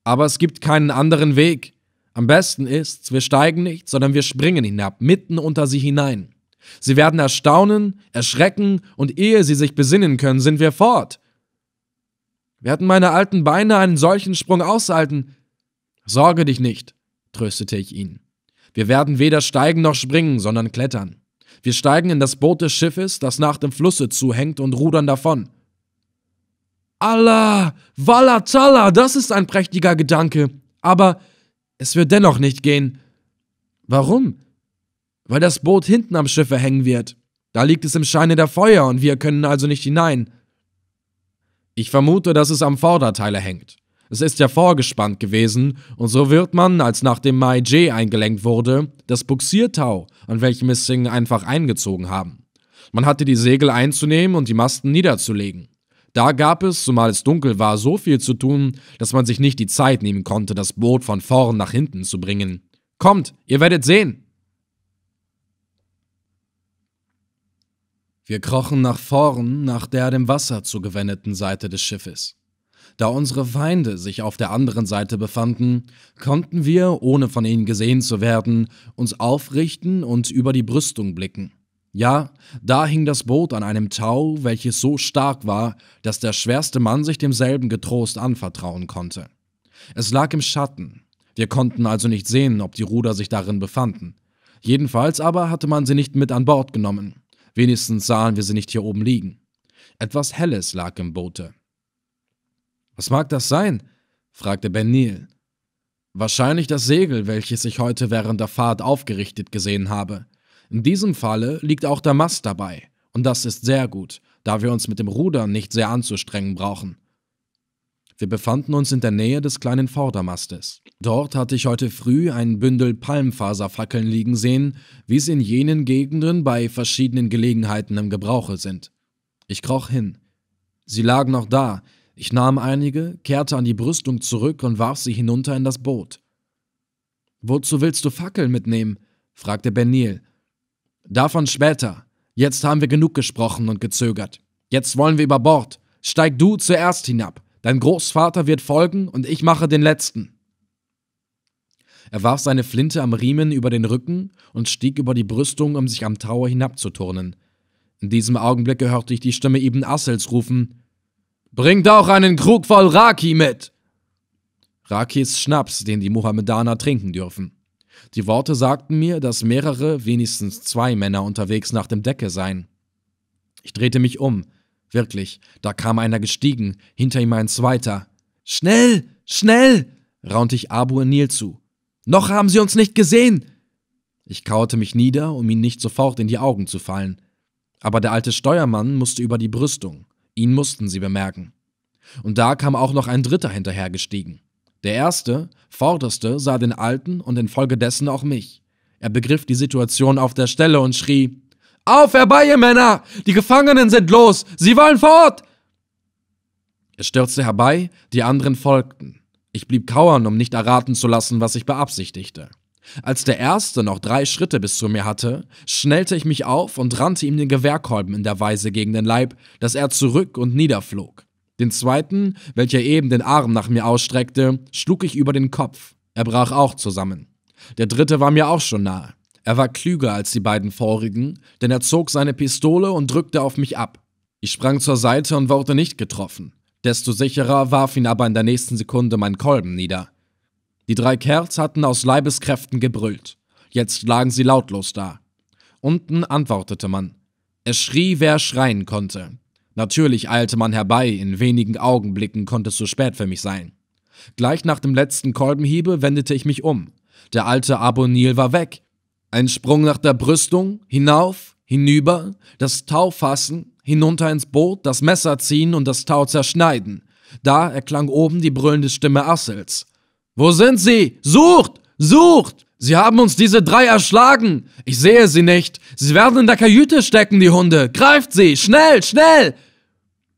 Aber es gibt keinen anderen Weg. Am besten ist's, wir steigen nicht, sondern wir springen hinab, mitten unter sie hinein. Sie werden erstaunen, erschrecken, und ehe sie sich besinnen können, sind wir fort. Werden meine alten Beine einen solchen Sprung aushalten? Sorge dich nicht, tröstete ich ihn. Wir werden weder steigen noch springen, sondern klettern. Wir steigen in das Boot des Schiffes, das nach dem Flusse zuhängt, und rudern davon. Allah, Walla das ist ein prächtiger Gedanke, aber es wird dennoch nicht gehen. Warum? weil das Boot hinten am Schiffe hängen wird. Da liegt es im Scheine der Feuer und wir können also nicht hinein. Ich vermute, dass es am Vorderteile hängt. Es ist ja vorgespannt gewesen, und so wird man, als nach dem Mai J eingelenkt wurde, das Buxiertau, an welchem es Singh einfach eingezogen haben. Man hatte die Segel einzunehmen und die Masten niederzulegen. Da gab es, zumal es dunkel war, so viel zu tun, dass man sich nicht die Zeit nehmen konnte, das Boot von vorn nach hinten zu bringen. Kommt, ihr werdet sehen! Wir krochen nach vorn, nach der dem Wasser zugewendeten Seite des Schiffes. Da unsere Feinde sich auf der anderen Seite befanden, konnten wir, ohne von ihnen gesehen zu werden, uns aufrichten und über die Brüstung blicken. Ja, da hing das Boot an einem Tau, welches so stark war, dass der schwerste Mann sich demselben getrost anvertrauen konnte. Es lag im Schatten, wir konnten also nicht sehen, ob die Ruder sich darin befanden. Jedenfalls aber hatte man sie nicht mit an Bord genommen. Wenigstens sahen wir sie nicht hier oben liegen. Etwas Helles lag im Boote. Was mag das sein? fragte Ben Neal. Wahrscheinlich das Segel, welches ich heute während der Fahrt aufgerichtet gesehen habe. In diesem Falle liegt auch der Mast dabei, und das ist sehr gut, da wir uns mit dem Ruder nicht sehr anzustrengen brauchen. Wir befanden uns in der Nähe des kleinen Vordermastes. Dort hatte ich heute früh ein Bündel Palmfaserfackeln liegen sehen, wie es in jenen Gegenden bei verschiedenen Gelegenheiten im Gebrauche sind. Ich kroch hin. Sie lagen noch da. Ich nahm einige, kehrte an die Brüstung zurück und warf sie hinunter in das Boot. Wozu willst du Fackeln mitnehmen? fragte Benil. Davon später. Jetzt haben wir genug gesprochen und gezögert. Jetzt wollen wir über Bord. Steig du zuerst hinab. Dein Großvater wird folgen und ich mache den letzten. Er warf seine Flinte am Riemen über den Rücken und stieg über die Brüstung, um sich am Tower hinabzuturnen. In diesem Augenblick hörte ich die Stimme Ibn Assels rufen: Bringt auch einen Krug voll Raki mit! Raki ist Schnaps, den die Mohammedaner trinken dürfen. Die Worte sagten mir, dass mehrere, wenigstens zwei Männer unterwegs nach dem Decke seien. Ich drehte mich um. Wirklich, da kam einer gestiegen, hinter ihm ein zweiter. Schnell, schnell, raunte ich Abu und Nil zu. Noch haben sie uns nicht gesehen! Ich kauerte mich nieder, um ihnen nicht sofort in die Augen zu fallen. Aber der alte Steuermann musste über die Brüstung. Ihn mussten sie bemerken. Und da kam auch noch ein Dritter hinterhergestiegen. Der erste, vorderste, sah den Alten und infolgedessen auch mich. Er begriff die Situation auf der Stelle und schrie: auf herbei, ihr Männer! Die Gefangenen sind los! Sie wollen fort! Er stürzte herbei, die anderen folgten. Ich blieb kauern, um nicht erraten zu lassen, was ich beabsichtigte. Als der erste noch drei Schritte bis zu mir hatte, schnellte ich mich auf und rannte ihm den Gewehrkolben in der Weise gegen den Leib, dass er zurück und niederflog. Den zweiten, welcher eben den Arm nach mir ausstreckte, schlug ich über den Kopf. Er brach auch zusammen. Der dritte war mir auch schon nahe. Er war klüger als die beiden vorigen, denn er zog seine Pistole und drückte auf mich ab. Ich sprang zur Seite und wurde nicht getroffen. Desto sicherer warf ihn aber in der nächsten Sekunde mein Kolben nieder. Die drei Kerls hatten aus Leibeskräften gebrüllt. Jetzt lagen sie lautlos da. Unten antwortete man. Es schrie, wer schreien konnte. Natürlich eilte man herbei, in wenigen Augenblicken konnte es zu spät für mich sein. Gleich nach dem letzten Kolbenhiebe wendete ich mich um. Der alte Abonil war weg, ein Sprung nach der Brüstung, hinauf, hinüber, das Tau fassen, hinunter ins Boot, das Messer ziehen und das Tau zerschneiden. Da erklang oben die brüllende Stimme Assels. Wo sind sie? Sucht! Sucht! Sie haben uns diese drei erschlagen! Ich sehe sie nicht! Sie werden in der Kajüte stecken, die Hunde! Greift sie! Schnell, schnell!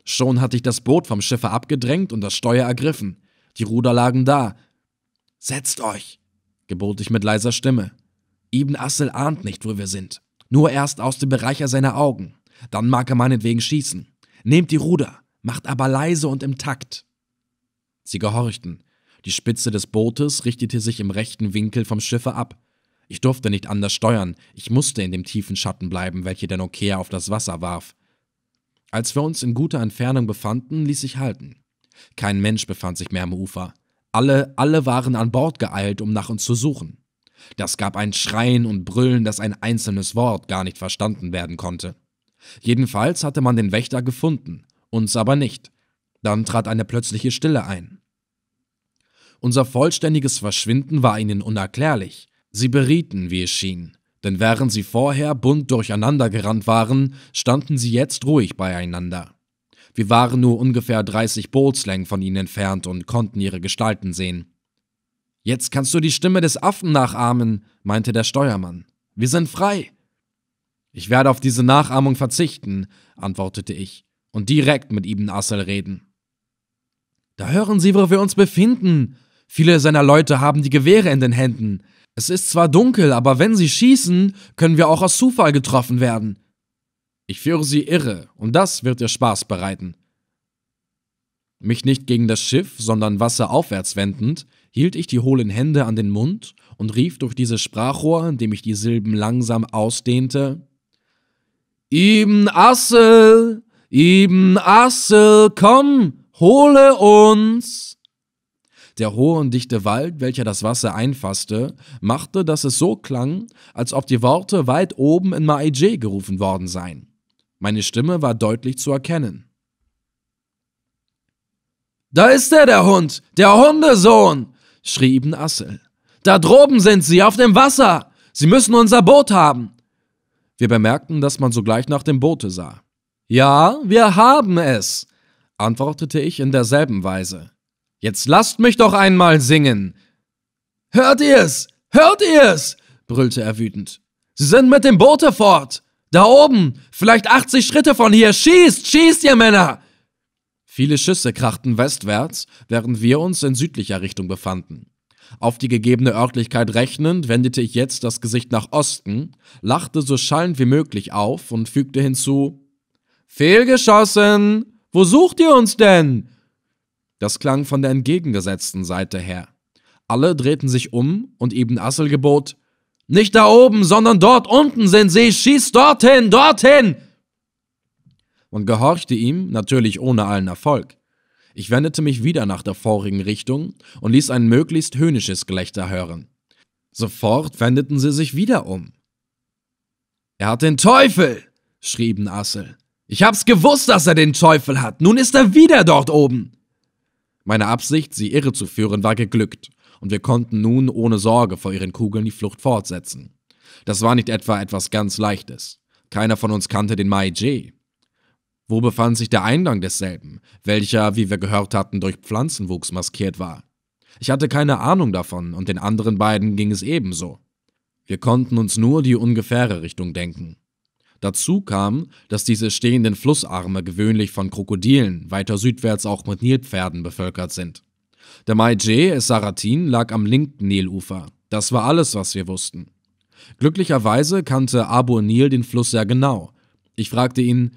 Schon hatte ich das Boot vom Schiffe abgedrängt und das Steuer ergriffen. Die Ruder lagen da. Setzt euch! gebot ich mit leiser Stimme. Ibn Assel ahnt nicht, wo wir sind. Nur erst aus dem Bereicher seiner Augen. Dann mag er meinetwegen schießen. Nehmt die Ruder, macht aber leise und im Takt. Sie gehorchten. Die Spitze des Bootes richtete sich im rechten Winkel vom Schiffe ab. Ich durfte nicht anders steuern, ich musste in dem tiefen Schatten bleiben, welcher der Nokia auf das Wasser warf. Als wir uns in guter Entfernung befanden, ließ ich halten. Kein Mensch befand sich mehr am Ufer. Alle, alle waren an Bord geeilt, um nach uns zu suchen. Das gab ein Schreien und Brüllen, dass ein einzelnes Wort gar nicht verstanden werden konnte. Jedenfalls hatte man den Wächter gefunden, uns aber nicht. Dann trat eine plötzliche Stille ein. Unser vollständiges Verschwinden war ihnen unerklärlich. Sie berieten, wie es schien, denn während sie vorher bunt durcheinander gerannt waren, standen sie jetzt ruhig beieinander. Wir waren nur ungefähr 30 Bootslängen von ihnen entfernt und konnten ihre Gestalten sehen. Jetzt kannst du die Stimme des Affen nachahmen, meinte der Steuermann. Wir sind frei. Ich werde auf diese Nachahmung verzichten, antwortete ich, und direkt mit Ibn Assel reden. Da hören Sie, wo wir uns befinden. Viele seiner Leute haben die Gewehre in den Händen. Es ist zwar dunkel, aber wenn sie schießen, können wir auch aus Zufall getroffen werden. Ich führe sie irre, und das wird ihr Spaß bereiten. Mich nicht gegen das Schiff, sondern wasseraufwärts wendend, hielt ich die hohlen Hände an den Mund und rief durch dieses Sprachrohr, indem ich die Silben langsam ausdehnte, Ibn Assel, Ibn Assel, komm, hole uns! Der hohe und dichte Wald, welcher das Wasser einfasste, machte, dass es so klang, als ob die Worte weit oben in Maije gerufen worden seien. Meine Stimme war deutlich zu erkennen. Da ist er, der Hund, der Hundesohn! schrie Ibn Assel. Da droben sind sie, auf dem Wasser! Sie müssen unser Boot haben! Wir bemerkten, dass man sogleich nach dem Boote sah. Ja, wir haben es, antwortete ich in derselben Weise. Jetzt lasst mich doch einmal singen! Hört ihr's! Hört ihr's! brüllte er wütend. Sie sind mit dem Boote fort! Da oben! Vielleicht 80 Schritte von hier! Schießt! Schießt, ihr Männer! Viele Schüsse krachten westwärts, während wir uns in südlicher Richtung befanden. Auf die gegebene Örtlichkeit rechnend, wendete ich jetzt das Gesicht nach Osten, lachte so schallend wie möglich auf und fügte hinzu: Fehlgeschossen! Wo sucht ihr uns denn? Das klang von der entgegengesetzten Seite her. Alle drehten sich um und Ibn Assel gebot: Nicht da oben, sondern dort unten sind sie! Schieß dorthin, dorthin! und gehorchte ihm, natürlich ohne allen Erfolg. Ich wendete mich wieder nach der vorigen Richtung und ließ ein möglichst höhnisches Gelächter hören. Sofort wendeten sie sich wieder um. Er hat den Teufel! schrieben Assel. Ich hab's gewusst, dass er den Teufel hat. Nun ist er wieder dort oben. Meine Absicht, sie irrezuführen, war geglückt, und wir konnten nun ohne Sorge vor ihren Kugeln die Flucht fortsetzen. Das war nicht etwa etwas ganz Leichtes. Keiner von uns kannte den Mai J. Wo befand sich der Eingang desselben, welcher, wie wir gehört hatten, durch Pflanzenwuchs maskiert war? Ich hatte keine Ahnung davon und den anderen beiden ging es ebenso. Wir konnten uns nur die ungefähre Richtung denken. Dazu kam, dass diese stehenden Flussarme gewöhnlich von Krokodilen, weiter südwärts auch mit Nilpferden bevölkert sind. Der Maije Saratin lag am linken Nilufer. Das war alles, was wir wussten. Glücklicherweise kannte Abu Nil den Fluss sehr genau. Ich fragte ihn,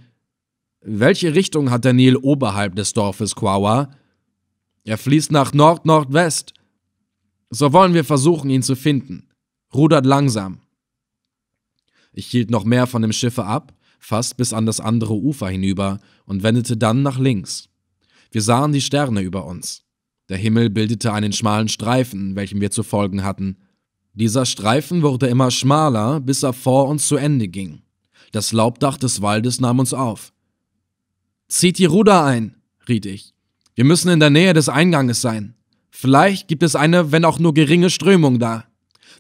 welche Richtung hat der Nil oberhalb des Dorfes Quawa? Er fließt nach Nord-Nordwest. So wollen wir versuchen, ihn zu finden. Rudert langsam. Ich hielt noch mehr von dem Schiffe ab, fast bis an das andere Ufer hinüber und wendete dann nach links. Wir sahen die Sterne über uns. Der Himmel bildete einen schmalen Streifen, welchem wir zu folgen hatten. Dieser Streifen wurde immer schmaler, bis er vor uns zu Ende ging. Das Laubdach des Waldes nahm uns auf. Zieht die Ruder ein, riet ich. Wir müssen in der Nähe des Einganges sein. Vielleicht gibt es eine, wenn auch nur geringe Strömung da.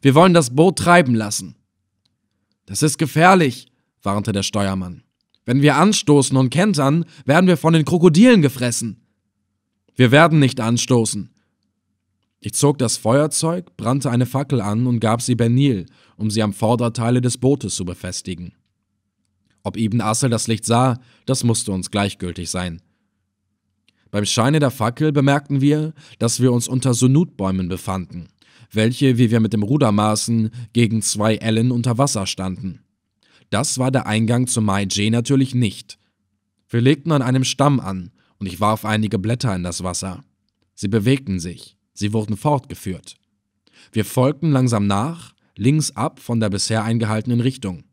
Wir wollen das Boot treiben lassen. Das ist gefährlich, warnte der Steuermann. Wenn wir anstoßen und kentern, werden wir von den Krokodilen gefressen. Wir werden nicht anstoßen. Ich zog das Feuerzeug, brannte eine Fackel an und gab sie Benil, um sie am Vorderteile des Bootes zu befestigen. Ob Ibn Assel das Licht sah, das musste uns gleichgültig sein. Beim Scheine der Fackel bemerkten wir, dass wir uns unter Sunutbäumen befanden, welche, wie wir mit dem Ruder maßen, gegen zwei Ellen unter Wasser standen. Das war der Eingang zu Mai J natürlich nicht. Wir legten an einem Stamm an und ich warf einige Blätter in das Wasser. Sie bewegten sich, sie wurden fortgeführt. Wir folgten langsam nach, links ab von der bisher eingehaltenen Richtung.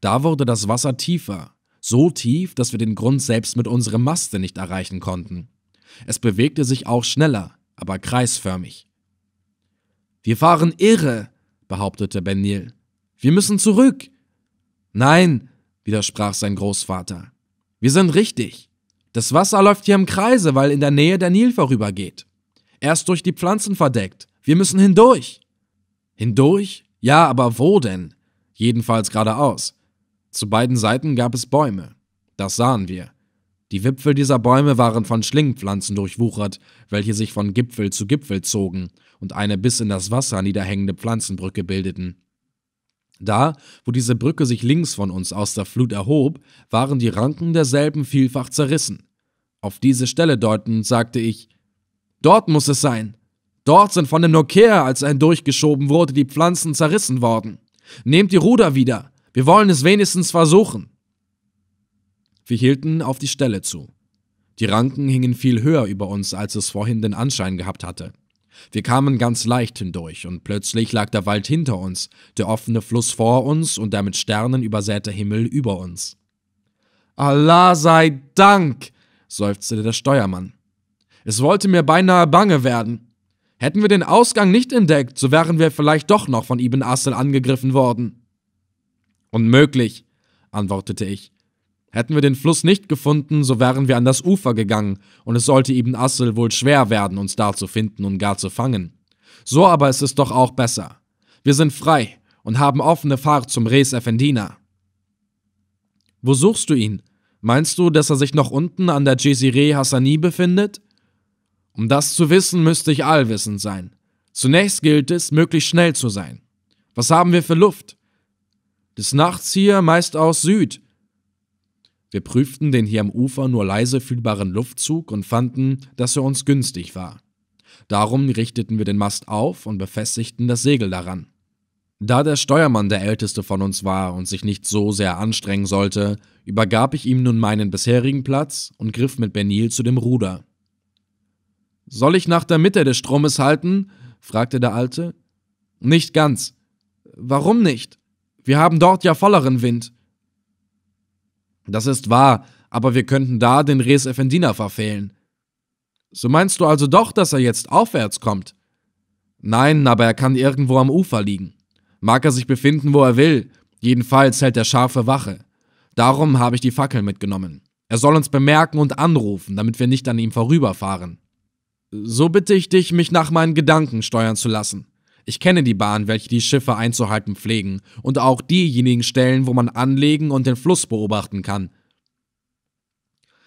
Da wurde das Wasser tiefer, so tief, dass wir den Grund selbst mit unserem Maste nicht erreichen konnten. Es bewegte sich auch schneller, aber kreisförmig. Wir fahren irre, behauptete Ben Benil. Wir müssen zurück. Nein, widersprach sein Großvater. Wir sind richtig. Das Wasser läuft hier im Kreise, weil in der Nähe der Nil vorübergeht. Er ist durch die Pflanzen verdeckt. Wir müssen hindurch. Hindurch? Ja, aber wo denn? Jedenfalls geradeaus. Zu beiden Seiten gab es Bäume. Das sahen wir. Die Wipfel dieser Bäume waren von Schlingpflanzen durchwuchert, welche sich von Gipfel zu Gipfel zogen und eine bis in das Wasser niederhängende Pflanzenbrücke bildeten. Da, wo diese Brücke sich links von uns aus der Flut erhob, waren die Ranken derselben vielfach zerrissen. Auf diese Stelle deutend sagte ich: Dort muss es sein! Dort sind von dem Nokia, als er hindurchgeschoben wurde, die Pflanzen zerrissen worden. Nehmt die Ruder wieder! Wir wollen es wenigstens versuchen. Wir hielten auf die Stelle zu. Die Ranken hingen viel höher über uns, als es vorhin den Anschein gehabt hatte. Wir kamen ganz leicht hindurch, und plötzlich lag der Wald hinter uns, der offene Fluss vor uns und der mit Sternen übersäte Himmel über uns. Allah sei Dank, seufzte der Steuermann. Es wollte mir beinahe bange werden. Hätten wir den Ausgang nicht entdeckt, so wären wir vielleicht doch noch von Ibn Asel angegriffen worden. Unmöglich, antwortete ich. Hätten wir den Fluss nicht gefunden, so wären wir an das Ufer gegangen, und es sollte Ibn Assel wohl schwer werden, uns da zu finden und gar zu fangen. So aber ist es doch auch besser. Wir sind frei und haben offene Fahrt zum Res Effendina. Wo suchst du ihn? Meinst du, dass er sich noch unten an der Jezire Hassani befindet? Um das zu wissen, müsste ich allwissend sein. Zunächst gilt es, möglichst schnell zu sein. Was haben wir für Luft? des Nachts hier meist aus Süd. Wir prüften den hier am Ufer nur leise fühlbaren Luftzug und fanden, dass er uns günstig war. Darum richteten wir den Mast auf und befestigten das Segel daran. Da der Steuermann der älteste von uns war und sich nicht so sehr anstrengen sollte, übergab ich ihm nun meinen bisherigen Platz und griff mit Benil zu dem Ruder. Soll ich nach der Mitte des Stromes halten? fragte der Alte. Nicht ganz. Warum nicht? Wir haben dort ja volleren Wind. Das ist wahr, aber wir könnten da den Res Effendina verfehlen. So meinst du also doch, dass er jetzt aufwärts kommt? Nein, aber er kann irgendwo am Ufer liegen. Mag er sich befinden, wo er will, jedenfalls hält er scharfe Wache. Darum habe ich die Fackel mitgenommen. Er soll uns bemerken und anrufen, damit wir nicht an ihm vorüberfahren. So bitte ich dich, mich nach meinen Gedanken steuern zu lassen. Ich kenne die Bahn, welche die Schiffe einzuhalten pflegen, und auch diejenigen Stellen, wo man anlegen und den Fluss beobachten kann.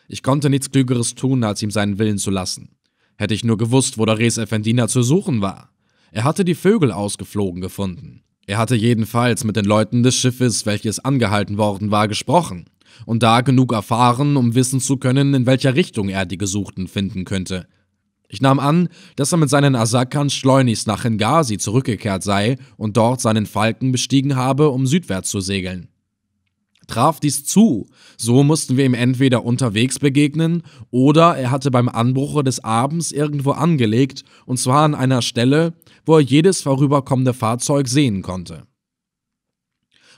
Ich konnte nichts Klügeres tun, als ihm seinen Willen zu lassen. Hätte ich nur gewusst, wo der Res Effendina zu suchen war. Er hatte die Vögel ausgeflogen gefunden. Er hatte jedenfalls mit den Leuten des Schiffes, welches angehalten worden war, gesprochen und da genug erfahren, um wissen zu können, in welcher Richtung er die Gesuchten finden könnte. Ich nahm an, dass er mit seinen Asakans schleunigst nach Benghazi zurückgekehrt sei und dort seinen Falken bestiegen habe, um südwärts zu segeln. Traf dies zu, so mussten wir ihm entweder unterwegs begegnen oder er hatte beim Anbruche des Abends irgendwo angelegt und zwar an einer Stelle, wo er jedes vorüberkommende Fahrzeug sehen konnte.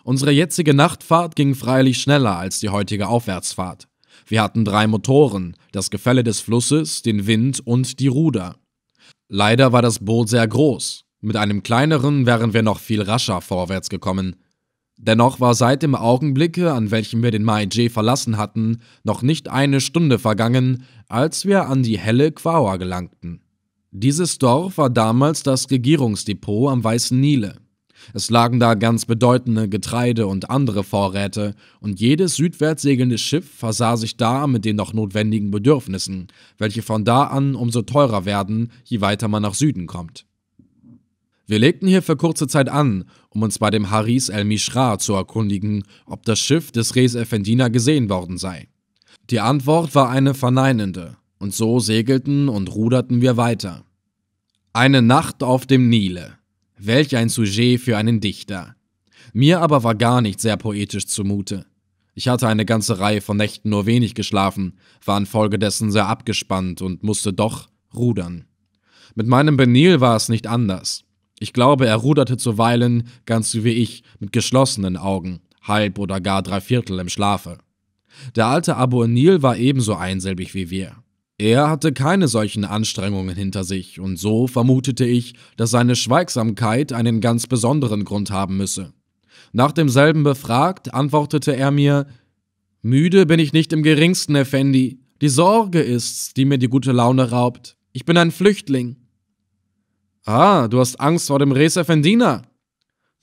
Unsere jetzige Nachtfahrt ging freilich schneller als die heutige Aufwärtsfahrt. Wir hatten drei Motoren, das Gefälle des Flusses, den Wind und die Ruder. Leider war das Boot sehr groß. Mit einem kleineren wären wir noch viel rascher vorwärts gekommen. Dennoch war seit dem Augenblicke, an welchem wir den Maije verlassen hatten, noch nicht eine Stunde vergangen, als wir an die helle Quaoa gelangten. Dieses Dorf war damals das Regierungsdepot am Weißen Nile. Es lagen da ganz bedeutende Getreide und andere Vorräte, und jedes südwärts segelnde Schiff versah sich da mit den noch notwendigen Bedürfnissen, welche von da an umso teurer werden, je weiter man nach Süden kommt. Wir legten hier für kurze Zeit an, um uns bei dem Haris El Mishra zu erkundigen, ob das Schiff des Rees Effendina gesehen worden sei. Die Antwort war eine verneinende, und so segelten und ruderten wir weiter. Eine Nacht auf dem Nile. Welch ein Sujet für einen Dichter. Mir aber war gar nicht sehr poetisch zumute. Ich hatte eine ganze Reihe von Nächten nur wenig geschlafen, war infolgedessen sehr abgespannt und musste doch rudern. Mit meinem Benil war es nicht anders. Ich glaube, er ruderte zuweilen, ganz wie ich, mit geschlossenen Augen, halb oder gar dreiviertel im Schlafe. Der alte Abu Anil war ebenso einsilbig wie wir. Er hatte keine solchen Anstrengungen hinter sich, und so vermutete ich, dass seine Schweigsamkeit einen ganz besonderen Grund haben müsse. Nach demselben befragt, antwortete er mir Müde bin ich nicht im geringsten, Effendi. Die Sorge ist's, die mir die gute Laune raubt. Ich bin ein Flüchtling. Ah, du hast Angst vor dem Res Effendina.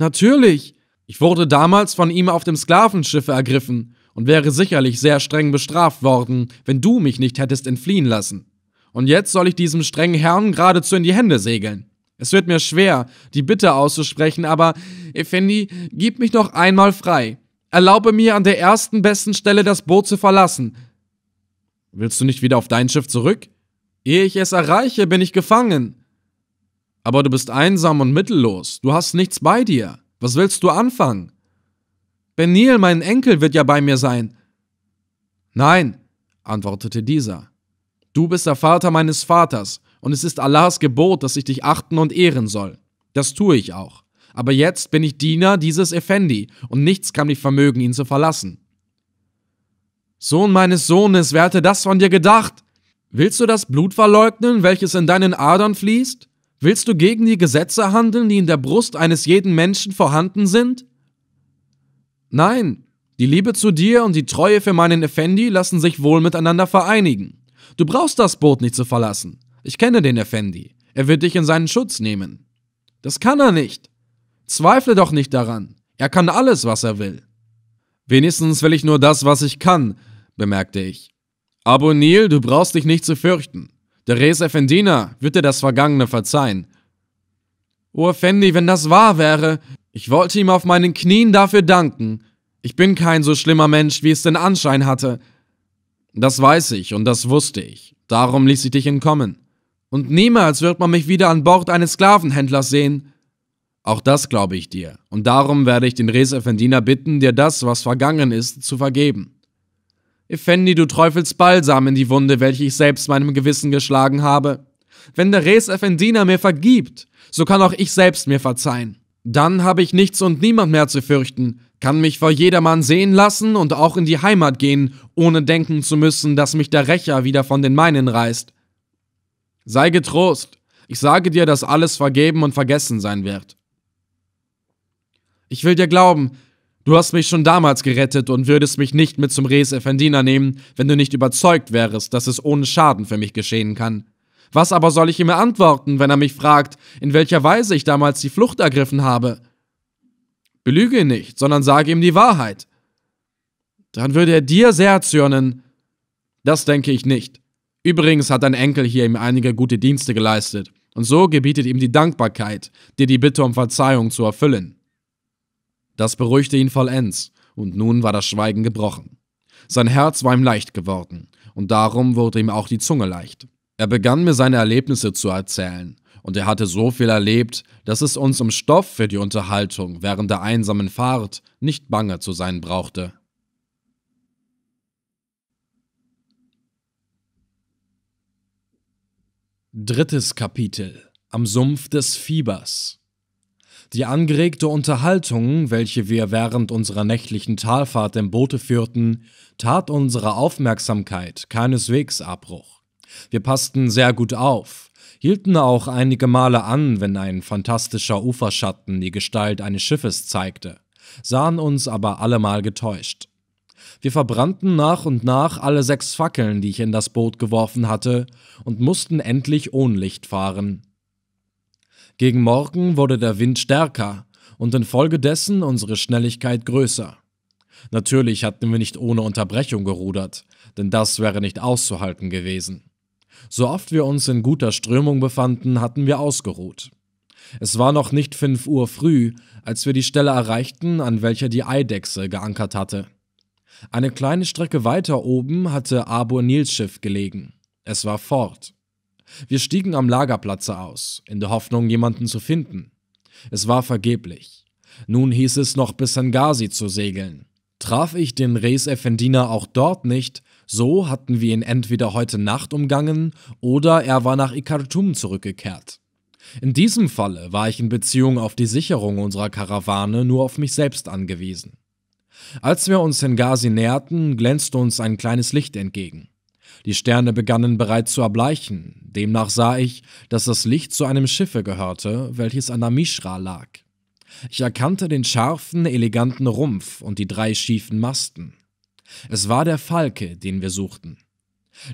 Natürlich. Ich wurde damals von ihm auf dem Sklavenschiffe ergriffen und wäre sicherlich sehr streng bestraft worden, wenn du mich nicht hättest entfliehen lassen. Und jetzt soll ich diesem strengen Herrn geradezu in die Hände segeln. Es wird mir schwer, die Bitte auszusprechen, aber Effendi, gib mich noch einmal frei. Erlaube mir, an der ersten besten Stelle das Boot zu verlassen. Willst du nicht wieder auf dein Schiff zurück? Ehe ich es erreiche, bin ich gefangen. Aber du bist einsam und mittellos. Du hast nichts bei dir. Was willst du anfangen? Benil, mein Enkel, wird ja bei mir sein. Nein, antwortete dieser. Du bist der Vater meines Vaters, und es ist Allahs Gebot, dass ich dich achten und ehren soll. Das tue ich auch. Aber jetzt bin ich Diener dieses Effendi, und nichts kann mich vermögen, ihn zu verlassen. Sohn meines Sohnes, wer hätte das von dir gedacht? Willst du das Blut verleugnen, welches in deinen Adern fließt? Willst du gegen die Gesetze handeln, die in der Brust eines jeden Menschen vorhanden sind? Nein, die Liebe zu dir und die Treue für meinen Effendi lassen sich wohl miteinander vereinigen. Du brauchst das Boot nicht zu verlassen. Ich kenne den Effendi. Er wird dich in seinen Schutz nehmen. Das kann er nicht. Zweifle doch nicht daran. Er kann alles, was er will. Wenigstens will ich nur das, was ich kann, bemerkte ich. Abonil, du brauchst dich nicht zu fürchten. Der Res Effendina wird dir das Vergangene verzeihen. O Effendi, wenn das wahr wäre, ich wollte ihm auf meinen Knien dafür danken. Ich bin kein so schlimmer Mensch, wie es den Anschein hatte. Das weiß ich und das wusste ich. Darum ließ ich dich entkommen. Und niemals wird man mich wieder an Bord eines Sklavenhändlers sehen. Auch das glaube ich dir. Und darum werde ich den Res Effendina bitten, dir das, was vergangen ist, zu vergeben. Effendi, du träufelst Balsam in die Wunde, welche ich selbst meinem Gewissen geschlagen habe. Wenn der Res Effendina mir vergibt, so kann auch ich selbst mir verzeihen. Dann habe ich nichts und niemand mehr zu fürchten, kann mich vor jedermann sehen lassen und auch in die Heimat gehen, ohne denken zu müssen, dass mich der Rächer wieder von den meinen reißt. Sei getrost, ich sage dir, dass alles vergeben und vergessen sein wird. Ich will dir glauben, du hast mich schon damals gerettet und würdest mich nicht mit zum Res Effendina nehmen, wenn du nicht überzeugt wärest, dass es ohne Schaden für mich geschehen kann. Was aber soll ich ihm antworten, wenn er mich fragt, in welcher Weise ich damals die Flucht ergriffen habe? Belüge ihn nicht, sondern sage ihm die Wahrheit. Dann würde er dir sehr zürnen. Das denke ich nicht. Übrigens hat dein Enkel hier ihm einige gute Dienste geleistet, und so gebietet ihm die Dankbarkeit, dir die Bitte um Verzeihung zu erfüllen. Das beruhigte ihn vollends, und nun war das Schweigen gebrochen. Sein Herz war ihm leicht geworden, und darum wurde ihm auch die Zunge leicht. Er begann mir seine Erlebnisse zu erzählen, und er hatte so viel erlebt, dass es uns um Stoff für die Unterhaltung während der einsamen Fahrt nicht bange zu sein brauchte. Drittes Kapitel Am Sumpf des Fiebers Die angeregte Unterhaltung, welche wir während unserer nächtlichen Talfahrt im Boote führten, tat unserer Aufmerksamkeit keineswegs Abbruch. Wir passten sehr gut auf, hielten auch einige Male an, wenn ein fantastischer Uferschatten die Gestalt eines Schiffes zeigte, sahen uns aber allemal getäuscht. Wir verbrannten nach und nach alle sechs Fackeln, die ich in das Boot geworfen hatte, und mussten endlich ohne Licht fahren. Gegen Morgen wurde der Wind stärker und infolgedessen unsere Schnelligkeit größer. Natürlich hatten wir nicht ohne Unterbrechung gerudert, denn das wäre nicht auszuhalten gewesen. So oft wir uns in guter Strömung befanden, hatten wir ausgeruht. Es war noch nicht fünf Uhr früh, als wir die Stelle erreichten, an welcher die Eidechse geankert hatte. Eine kleine Strecke weiter oben hatte Abur Nils Schiff gelegen. Es war fort. Wir stiegen am Lagerplatze aus, in der Hoffnung, jemanden zu finden. Es war vergeblich. Nun hieß es noch bis Hengasi zu segeln. Traf ich den Reis Effendina auch dort nicht, so hatten wir ihn entweder heute Nacht umgangen oder er war nach Ikartum zurückgekehrt. In diesem Falle war ich in Beziehung auf die Sicherung unserer Karawane nur auf mich selbst angewiesen. Als wir uns in Hengasi näherten, glänzte uns ein kleines Licht entgegen. Die Sterne begannen bereits zu erbleichen, demnach sah ich, dass das Licht zu einem Schiffe gehörte, welches an der Mishra lag. Ich erkannte den scharfen, eleganten Rumpf und die drei schiefen Masten. Es war der Falke, den wir suchten.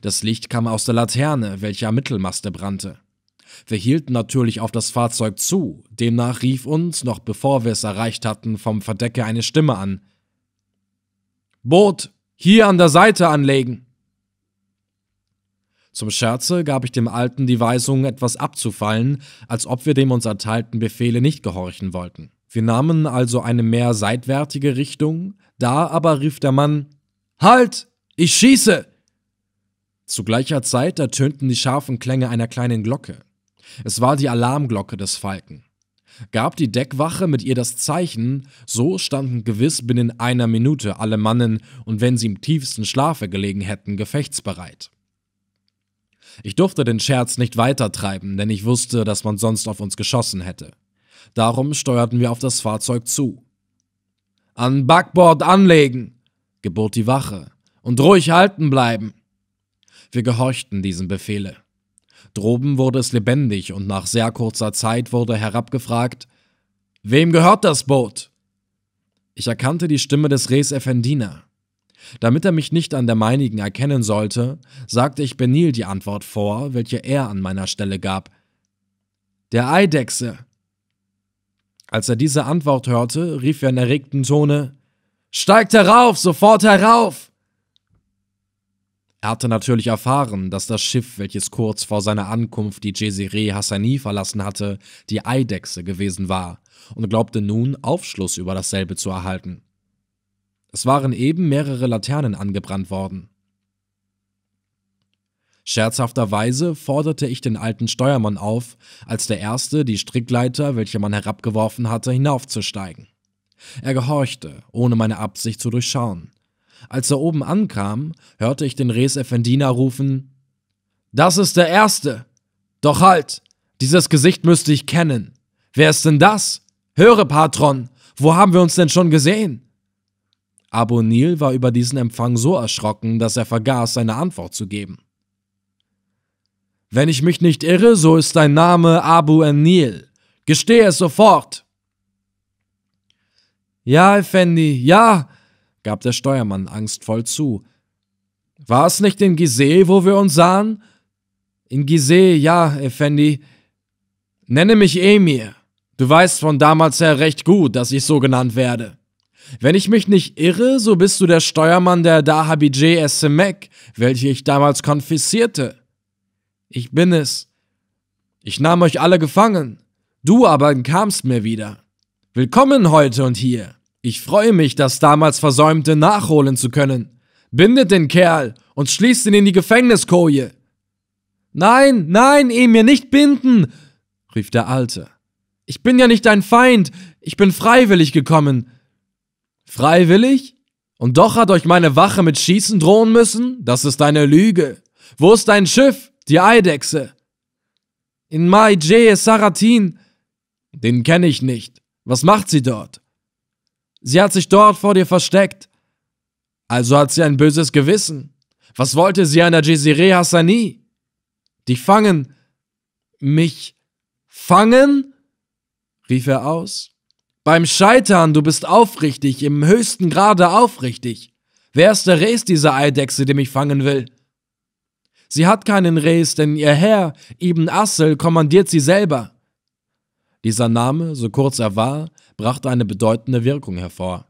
Das Licht kam aus der Laterne, welche am Mittelmaste brannte. Wir hielten natürlich auf das Fahrzeug zu, demnach rief uns, noch bevor wir es erreicht hatten, vom Verdecke eine Stimme an. Boot, hier an der Seite anlegen! Zum Scherze gab ich dem Alten die Weisung, etwas abzufallen, als ob wir dem uns erteilten Befehle nicht gehorchen wollten. Wir nahmen also eine mehr seitwärtige Richtung, da aber rief der Mann Halt! Ich schieße! Zu gleicher Zeit ertönten die scharfen Klänge einer kleinen Glocke. Es war die Alarmglocke des Falken. Gab die Deckwache mit ihr das Zeichen, so standen gewiss binnen einer Minute alle Mannen und wenn sie im tiefsten Schlafe gelegen hätten, gefechtsbereit. Ich durfte den Scherz nicht weiter treiben, denn ich wusste, dass man sonst auf uns geschossen hätte. Darum steuerten wir auf das Fahrzeug zu. An Backbord anlegen! gebot die Wache, und ruhig halten bleiben. Wir gehorchten diesem Befehle. Droben wurde es lebendig, und nach sehr kurzer Zeit wurde herabgefragt, Wem gehört das Boot? Ich erkannte die Stimme des Res Effendina. Damit er mich nicht an der meinigen erkennen sollte, sagte ich Benil die Antwort vor, welche er an meiner Stelle gab. Der Eidechse. Als er diese Antwort hörte, rief er in erregtem Tone Steigt herauf, sofort herauf! Er hatte natürlich erfahren, dass das Schiff, welches kurz vor seiner Ankunft die Jezire Hassani verlassen hatte, die Eidechse gewesen war und glaubte nun, Aufschluss über dasselbe zu erhalten. Es waren eben mehrere Laternen angebrannt worden. Scherzhafterweise forderte ich den alten Steuermann auf, als der erste die Strickleiter, welche man herabgeworfen hatte, hinaufzusteigen. Er gehorchte, ohne meine Absicht zu durchschauen. Als er oben ankam, hörte ich den Res Effendina rufen: Das ist der Erste! Doch halt! Dieses Gesicht müsste ich kennen! Wer ist denn das? Höre, Patron! Wo haben wir uns denn schon gesehen? Abu Nil war über diesen Empfang so erschrocken, dass er vergaß, seine Antwort zu geben. Wenn ich mich nicht irre, so ist dein Name Abu Nil. Gestehe es sofort! Ja, Effendi, ja, gab der Steuermann angstvoll zu. War es nicht in Gizeh, wo wir uns sahen? In Gizeh, ja, Effendi. Nenne mich Emir. Du weißt von damals her recht gut, dass ich so genannt werde. Wenn ich mich nicht irre, so bist du der Steuermann der Dahabijeh Essemek, welche ich damals konfiszierte. Ich bin es. Ich nahm euch alle gefangen. Du aber entkamst mir wieder. Willkommen heute und hier. Ich freue mich, das damals Versäumte nachholen zu können. Bindet den Kerl und schließt ihn in die Gefängniskoje. Nein, nein, Emir, eh nicht binden, rief der Alte. Ich bin ja nicht dein Feind, ich bin freiwillig gekommen. Freiwillig? Und doch hat euch meine Wache mit Schießen drohen müssen? Das ist eine Lüge. Wo ist dein Schiff, die Eidechse? In Mai Saratin. Den kenne ich nicht. Was macht sie dort? Sie hat sich dort vor dir versteckt. Also hat sie ein böses Gewissen. Was wollte sie einer Jezireh Hassani? Die fangen. Mich fangen? rief er aus. Beim Scheitern, du bist aufrichtig, im höchsten Grade aufrichtig. Wer ist der Reis dieser Eidechse, die mich fangen will? Sie hat keinen Reis, denn ihr Herr, Ibn Assel, kommandiert sie selber. Dieser Name, so kurz er war, brachte eine bedeutende Wirkung hervor.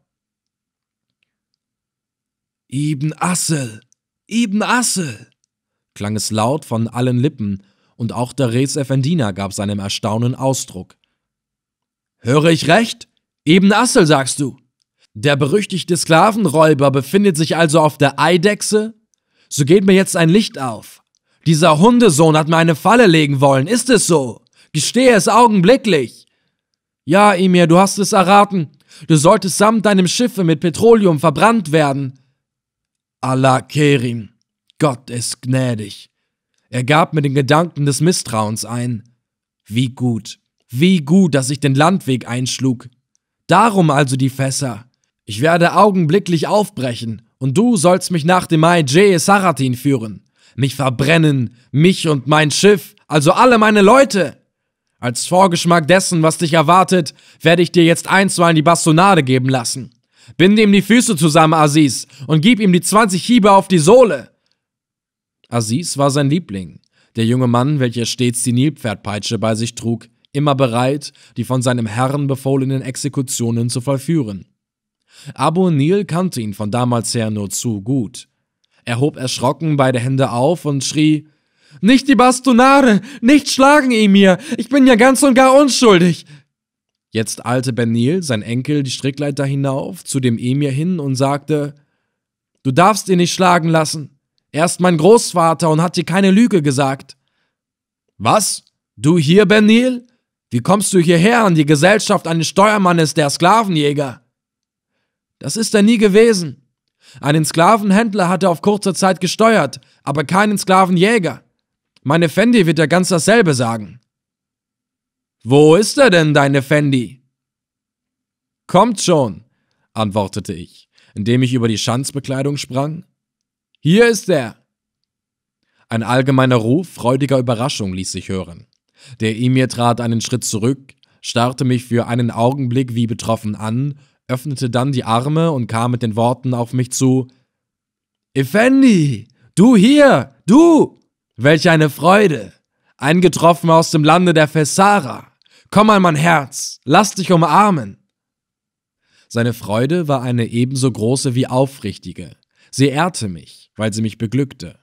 Ibn Assel! Ibn Assel! klang es laut von allen Lippen, und auch der Rez Effendina gab seinem Erstaunen Ausdruck. Höre ich recht? Ibn Assel, sagst du? Der berüchtigte Sklavenräuber befindet sich also auf der Eidechse? So geht mir jetzt ein Licht auf. Dieser Hundesohn hat mir eine Falle legen wollen, ist es so? Gestehe es augenblicklich. Ja, Emir, du hast es erraten. Du solltest samt deinem Schiffe mit Petroleum verbrannt werden. Allah Kerim, Gott ist gnädig. Er gab mir den Gedanken des Misstrauens ein. Wie gut, wie gut, dass ich den Landweg einschlug. Darum also die Fässer. Ich werde augenblicklich aufbrechen, und du sollst mich nach dem Mai J. Saratin führen, mich verbrennen, mich und mein Schiff, also alle meine Leute. Als Vorgeschmack dessen, was dich erwartet, werde ich dir jetzt einstweilen die Bastonade geben lassen. Binde ihm die Füße zusammen, Aziz, und gib ihm die 20 Hiebe auf die Sohle. Aziz war sein Liebling, der junge Mann, welcher stets die Nilpferdpeitsche bei sich trug, immer bereit, die von seinem Herrn befohlenen Exekutionen zu vollführen. Abu Nil kannte ihn von damals her nur zu gut. Er hob erschrocken beide Hände auf und schrie nicht die Bastonade! Nicht schlagen, Emir! Ich bin ja ganz und gar unschuldig! Jetzt eilte Benil, sein Enkel, die Strickleiter hinauf, zu dem Emir hin und sagte: Du darfst ihn nicht schlagen lassen. Er ist mein Großvater und hat dir keine Lüge gesagt. Was? Du hier, Benil? Wie kommst du hierher an die Gesellschaft eines Steuermannes der Sklavenjäger? Das ist er nie gewesen. Einen Sklavenhändler hat er auf kurze Zeit gesteuert, aber keinen Sklavenjäger. Meine Fendi wird ja ganz dasselbe sagen. Wo ist er denn, deine Fendi? Kommt schon, antwortete ich, indem ich über die Schanzbekleidung sprang. Hier ist er. Ein allgemeiner Ruf freudiger Überraschung ließ sich hören. Der Emir trat einen Schritt zurück, starrte mich für einen Augenblick wie betroffen an, öffnete dann die Arme und kam mit den Worten auf mich zu Effendi, du hier, du! Welch eine Freude! Eingetroffen aus dem Lande der Fessara! Komm an mein Herz, lass dich umarmen! Seine Freude war eine ebenso große wie aufrichtige. Sie ehrte mich, weil sie mich beglückte.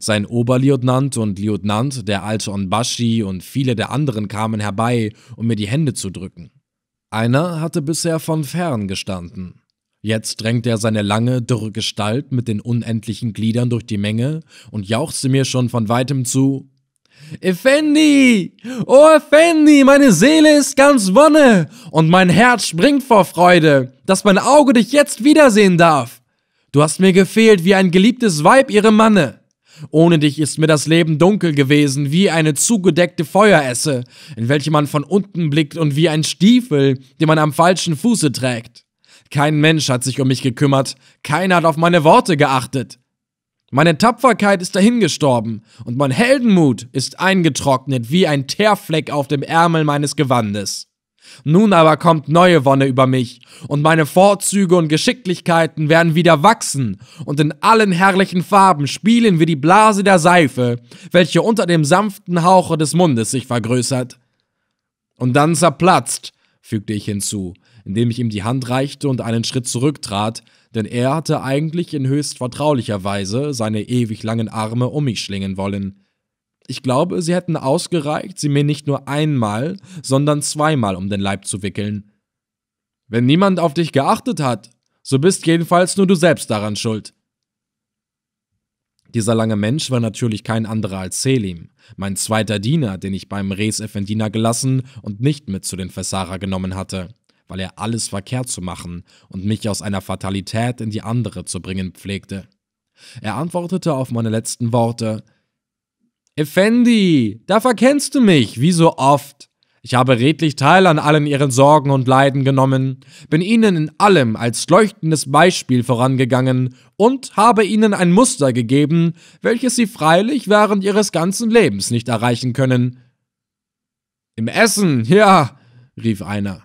Sein Oberlieutenant und Lieutenant, der alte Onbashi und viele der anderen kamen herbei, um mir die Hände zu drücken. Einer hatte bisher von fern gestanden. Jetzt drängt er seine lange, dürre Gestalt mit den unendlichen Gliedern durch die Menge und jauchzte mir schon von weitem zu. Effendi! Oh Effendi, meine Seele ist ganz Wonne und mein Herz springt vor Freude, dass mein Auge dich jetzt wiedersehen darf. Du hast mir gefehlt wie ein geliebtes Weib ihrem Manne. Ohne dich ist mir das Leben dunkel gewesen, wie eine zugedeckte Feueresse, in welche man von unten blickt und wie ein Stiefel, den man am falschen Fuße trägt. Kein Mensch hat sich um mich gekümmert, keiner hat auf meine Worte geachtet. Meine Tapferkeit ist dahingestorben und mein Heldenmut ist eingetrocknet wie ein Teerfleck auf dem Ärmel meines Gewandes. Nun aber kommt neue Wonne über mich, und meine Vorzüge und Geschicklichkeiten werden wieder wachsen, und in allen herrlichen Farben spielen wir die Blase der Seife, welche unter dem sanften Hauche des Mundes sich vergrößert. Und dann zerplatzt, fügte ich hinzu, indem ich ihm die Hand reichte und einen Schritt zurücktrat, denn er hatte eigentlich in höchst vertraulicher Weise seine ewig langen Arme um mich schlingen wollen. Ich glaube, sie hätten ausgereicht, sie mir nicht nur einmal, sondern zweimal um den Leib zu wickeln. Wenn niemand auf dich geachtet hat, so bist jedenfalls nur du selbst daran schuld. Dieser lange Mensch war natürlich kein anderer als Selim, mein zweiter Diener, den ich beim Res Effendina gelassen und nicht mit zu den Fessara genommen hatte weil er alles verkehrt zu machen und mich aus einer Fatalität in die andere zu bringen pflegte. Er antwortete auf meine letzten Worte Effendi, da verkennst du mich, wie so oft. Ich habe redlich teil an allen ihren Sorgen und Leiden genommen, bin ihnen in allem als leuchtendes Beispiel vorangegangen und habe ihnen ein Muster gegeben, welches sie freilich während ihres ganzen Lebens nicht erreichen können. Im Essen, ja, rief einer.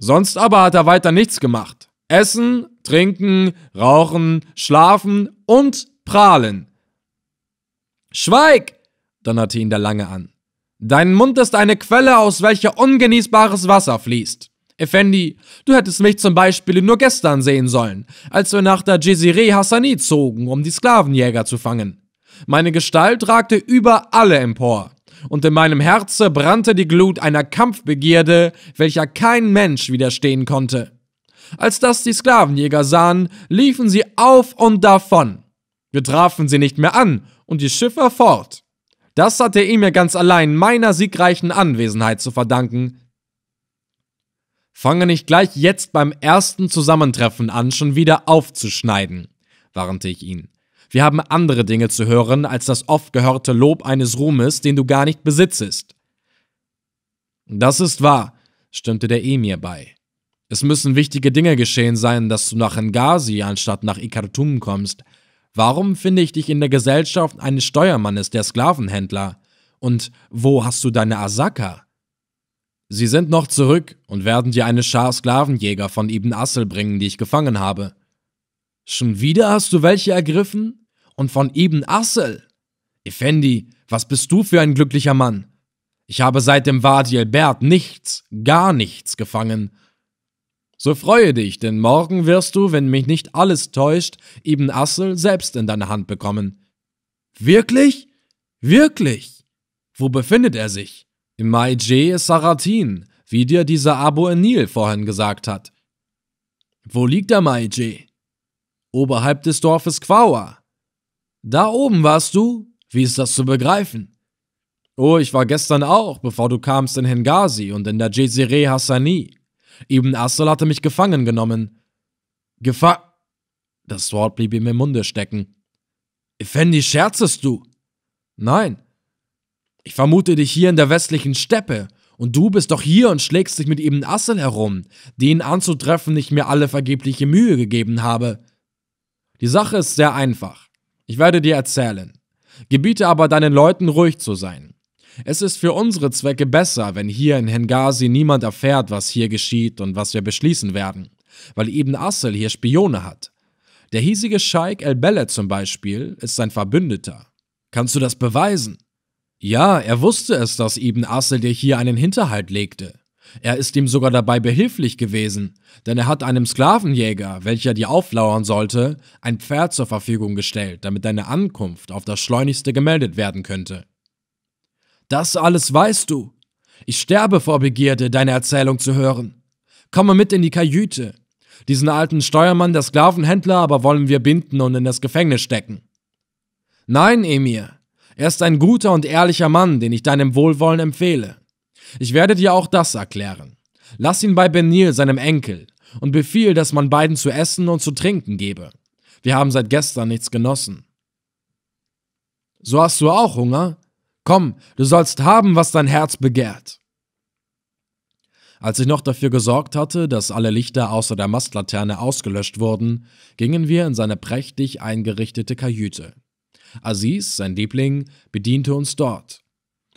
Sonst aber hat er weiter nichts gemacht. Essen, trinken, rauchen, schlafen und prahlen. Schweig! donnerte ihn der Lange an. Dein Mund ist eine Quelle, aus welcher ungenießbares Wasser fließt. Effendi, du hättest mich zum Beispiel nur gestern sehen sollen, als wir nach der Jezire Hassani zogen, um die Sklavenjäger zu fangen. Meine Gestalt ragte über alle empor und in meinem Herze brannte die Glut einer Kampfbegierde, welcher kein Mensch widerstehen konnte. Als das die Sklavenjäger sahen, liefen sie auf und davon. Wir trafen sie nicht mehr an und die Schiffer fort. Das hatte ihm ja ganz allein meiner siegreichen Anwesenheit zu verdanken. Fange nicht gleich jetzt beim ersten Zusammentreffen an, schon wieder aufzuschneiden, warnte ich ihn. Wir haben andere Dinge zu hören als das oft gehörte Lob eines Ruhmes, den du gar nicht besitzest. Das ist wahr, stimmte der Emir bei. Es müssen wichtige Dinge geschehen sein, dass du nach Engasi anstatt nach Ikartum kommst. Warum finde ich dich in der Gesellschaft eines Steuermannes, der Sklavenhändler? Und wo hast du deine Asaka? Sie sind noch zurück und werden dir eine Schar Sklavenjäger von Ibn Assel bringen, die ich gefangen habe. Schon wieder hast du welche ergriffen? Und von Ibn Assel? Effendi, was bist du für ein glücklicher Mann? Ich habe seit dem Wadi Bert nichts, gar nichts gefangen. So freue dich, denn morgen wirst du, wenn mich nicht alles täuscht, Ibn Assel selbst in deine Hand bekommen. Wirklich? Wirklich? Wo befindet er sich? Im Maije Saratin, wie dir dieser Abu Enil vorhin gesagt hat. Wo liegt der Maije? oberhalb des Dorfes Quaua. Da oben warst du? Wie ist das zu begreifen? Oh, ich war gestern auch, bevor du kamst in Hengazi und in der Jezire Hassani. Ibn Asl hatte mich gefangen genommen. Gefa... Das Wort blieb ihm im Munde stecken. Effendi, scherzest du? Nein. Ich vermute dich hier in der westlichen Steppe, und du bist doch hier und schlägst dich mit Ibn Assel herum, den anzutreffen ich mir alle vergebliche Mühe gegeben habe. Die Sache ist sehr einfach. Ich werde dir erzählen. Gebiete aber deinen Leuten ruhig zu sein. Es ist für unsere Zwecke besser, wenn hier in Hengasi niemand erfährt, was hier geschieht und was wir beschließen werden, weil Ibn Assel hier Spione hat. Der hiesige Scheik El-Belle zum Beispiel ist sein Verbündeter. Kannst du das beweisen? Ja, er wusste es, dass Ibn Assel dir hier einen Hinterhalt legte. Er ist ihm sogar dabei behilflich gewesen, denn er hat einem Sklavenjäger, welcher dir auflauern sollte, ein Pferd zur Verfügung gestellt, damit deine Ankunft auf das schleunigste gemeldet werden könnte. Das alles weißt du. Ich sterbe vor Begierde, deine Erzählung zu hören. Komme mit in die Kajüte. Diesen alten Steuermann der Sklavenhändler aber wollen wir binden und in das Gefängnis stecken. Nein, Emir, er ist ein guter und ehrlicher Mann, den ich deinem Wohlwollen empfehle. Ich werde dir auch das erklären. Lass ihn bei Benil, seinem Enkel, und befiehl, dass man beiden zu essen und zu trinken gebe. Wir haben seit gestern nichts genossen. So hast du auch Hunger? Komm, du sollst haben, was dein Herz begehrt. Als ich noch dafür gesorgt hatte, dass alle Lichter außer der Mastlaterne ausgelöscht wurden, gingen wir in seine prächtig eingerichtete Kajüte. Aziz, sein Liebling, bediente uns dort.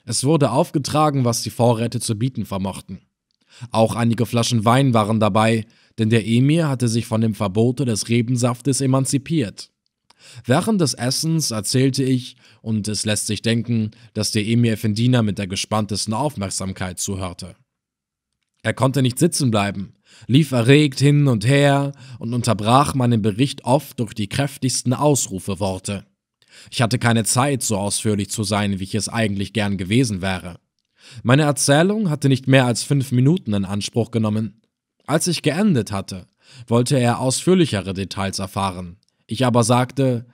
Es wurde aufgetragen, was die Vorräte zu bieten vermochten. Auch einige Flaschen Wein waren dabei, denn der Emir hatte sich von dem Verbote des Rebensaftes emanzipiert. Während des Essens erzählte ich, und es lässt sich denken, dass der Emir Effendina mit der gespanntesten Aufmerksamkeit zuhörte. Er konnte nicht sitzen bleiben, lief erregt hin und her und unterbrach meinen Bericht oft durch die kräftigsten Ausrufeworte. Ich hatte keine Zeit, so ausführlich zu sein, wie ich es eigentlich gern gewesen wäre. Meine Erzählung hatte nicht mehr als fünf Minuten in Anspruch genommen. Als ich geendet hatte, wollte er ausführlichere Details erfahren. Ich aber sagte,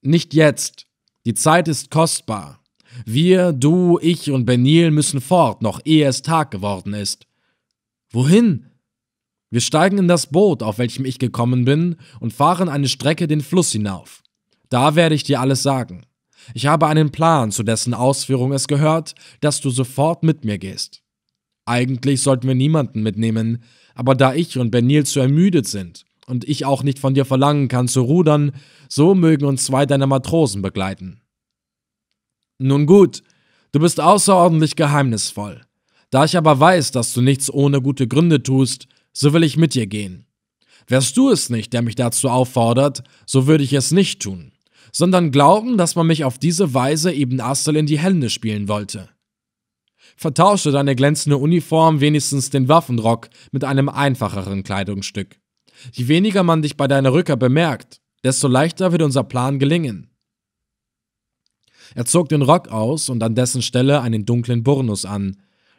nicht jetzt. Die Zeit ist kostbar. Wir, du, ich und Benil müssen fort, noch ehe es Tag geworden ist. Wohin? Wir steigen in das Boot, auf welchem ich gekommen bin, und fahren eine Strecke den Fluss hinauf. Da werde ich dir alles sagen. Ich habe einen Plan, zu dessen Ausführung es gehört, dass du sofort mit mir gehst. Eigentlich sollten wir niemanden mitnehmen, aber da ich und Benil zu ermüdet sind und ich auch nicht von dir verlangen kann zu rudern, so mögen uns zwei deiner Matrosen begleiten. Nun gut, du bist außerordentlich geheimnisvoll. Da ich aber weiß, dass du nichts ohne gute Gründe tust, so will ich mit dir gehen. Wärst du es nicht, der mich dazu auffordert, so würde ich es nicht tun sondern glauben, dass man mich auf diese Weise Ibn Astel in die Hände spielen wollte. Vertausche deine glänzende Uniform wenigstens den Waffenrock mit einem einfacheren Kleidungsstück. Je weniger man dich bei deiner Rückkehr bemerkt, desto leichter wird unser Plan gelingen. Er zog den Rock aus und an dessen Stelle einen dunklen Burnus an.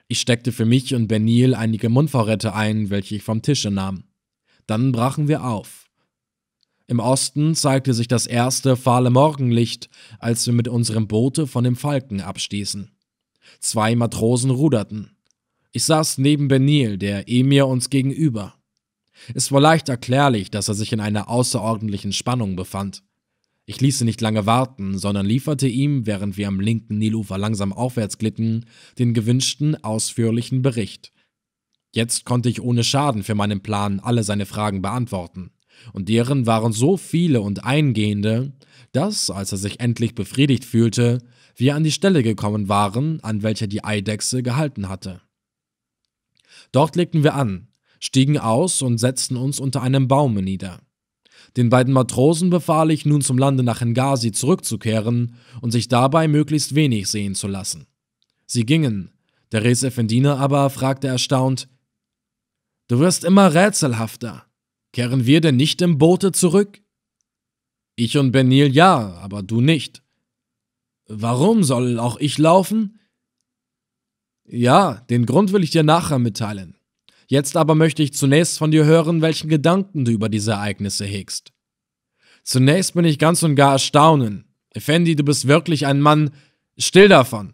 Ich steckte für mich und Benil einige Mundvorräte ein, welche ich vom Tische nahm. Dann brachen wir auf. Im Osten zeigte sich das erste fahle Morgenlicht, als wir mit unserem Boote von dem Falken abstießen. Zwei Matrosen ruderten. Ich saß neben Benil, der Emir uns gegenüber. Es war leicht erklärlich, dass er sich in einer außerordentlichen Spannung befand. Ich ließ ihn nicht lange warten, sondern lieferte ihm, während wir am linken Nilufer langsam aufwärts glitten, den gewünschten ausführlichen Bericht. Jetzt konnte ich ohne Schaden für meinen Plan alle seine Fragen beantworten und deren waren so viele und eingehende, dass, als er sich endlich befriedigt fühlte, wir an die Stelle gekommen waren, an welcher die Eidechse gehalten hatte. Dort legten wir an, stiegen aus und setzten uns unter einem Baume nieder. Den beiden Matrosen befahl ich nun zum Lande nach Engasi zurückzukehren und sich dabei möglichst wenig sehen zu lassen. Sie gingen, der Rees Effendine aber fragte erstaunt, Du wirst immer rätselhafter. Kehren wir denn nicht im Boote zurück? Ich und Benil ja, aber du nicht. Warum soll auch ich laufen? Ja, den Grund will ich dir nachher mitteilen. Jetzt aber möchte ich zunächst von dir hören, welchen Gedanken du über diese Ereignisse hegst. Zunächst bin ich ganz und gar erstaunen. Effendi, du bist wirklich ein Mann. Still davon!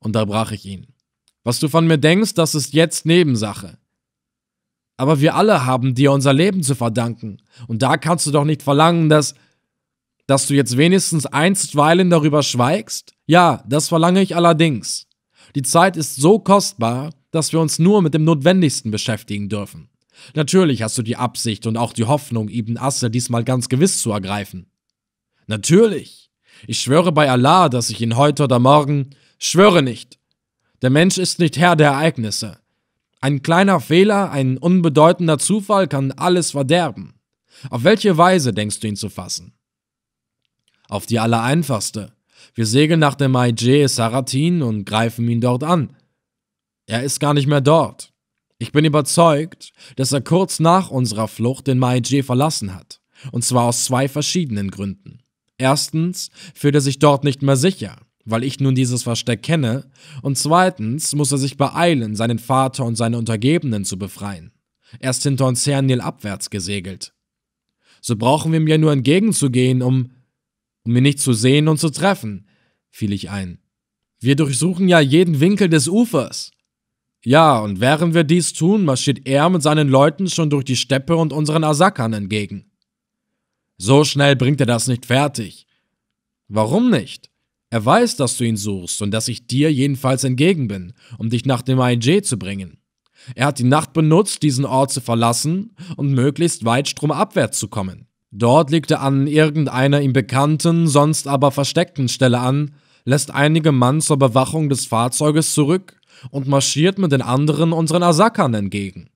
unterbrach ich ihn. Was du von mir denkst, das ist jetzt Nebensache. Aber wir alle haben dir unser Leben zu verdanken. Und da kannst du doch nicht verlangen, dass, dass du jetzt wenigstens einstweilen darüber schweigst? Ja, das verlange ich allerdings. Die Zeit ist so kostbar, dass wir uns nur mit dem Notwendigsten beschäftigen dürfen. Natürlich hast du die Absicht und auch die Hoffnung, Ibn Asse diesmal ganz gewiss zu ergreifen. Natürlich. Ich schwöre bei Allah, dass ich ihn heute oder morgen schwöre nicht. Der Mensch ist nicht Herr der Ereignisse. Ein kleiner Fehler, ein unbedeutender Zufall kann alles verderben. Auf welche Weise denkst du ihn zu fassen? Auf die allereinfachste. Wir segeln nach dem IJ Saratin und greifen ihn dort an. Er ist gar nicht mehr dort. Ich bin überzeugt, dass er kurz nach unserer Flucht den Maije verlassen hat. Und zwar aus zwei verschiedenen Gründen. Erstens fühlt er sich dort nicht mehr sicher weil ich nun dieses Versteck kenne, und zweitens muss er sich beeilen, seinen Vater und seine Untergebenen zu befreien. Er ist hinter uns her Nil abwärts gesegelt. So brauchen wir ihm ja nur entgegenzugehen, um, um ihn nicht zu sehen und zu treffen, fiel ich ein. Wir durchsuchen ja jeden Winkel des Ufers. Ja, und während wir dies tun, marschiert er mit seinen Leuten schon durch die Steppe und unseren Asakern entgegen. So schnell bringt er das nicht fertig. Warum nicht? Er weiß, dass du ihn suchst und dass ich dir jedenfalls entgegen bin, um dich nach dem AEG zu bringen. Er hat die Nacht benutzt, diesen Ort zu verlassen und möglichst weit stromabwärts zu kommen. Dort legt er an irgendeiner ihm bekannten, sonst aber versteckten Stelle an, lässt einige Mann zur Bewachung des Fahrzeuges zurück und marschiert mit den anderen unseren Asakern entgegen.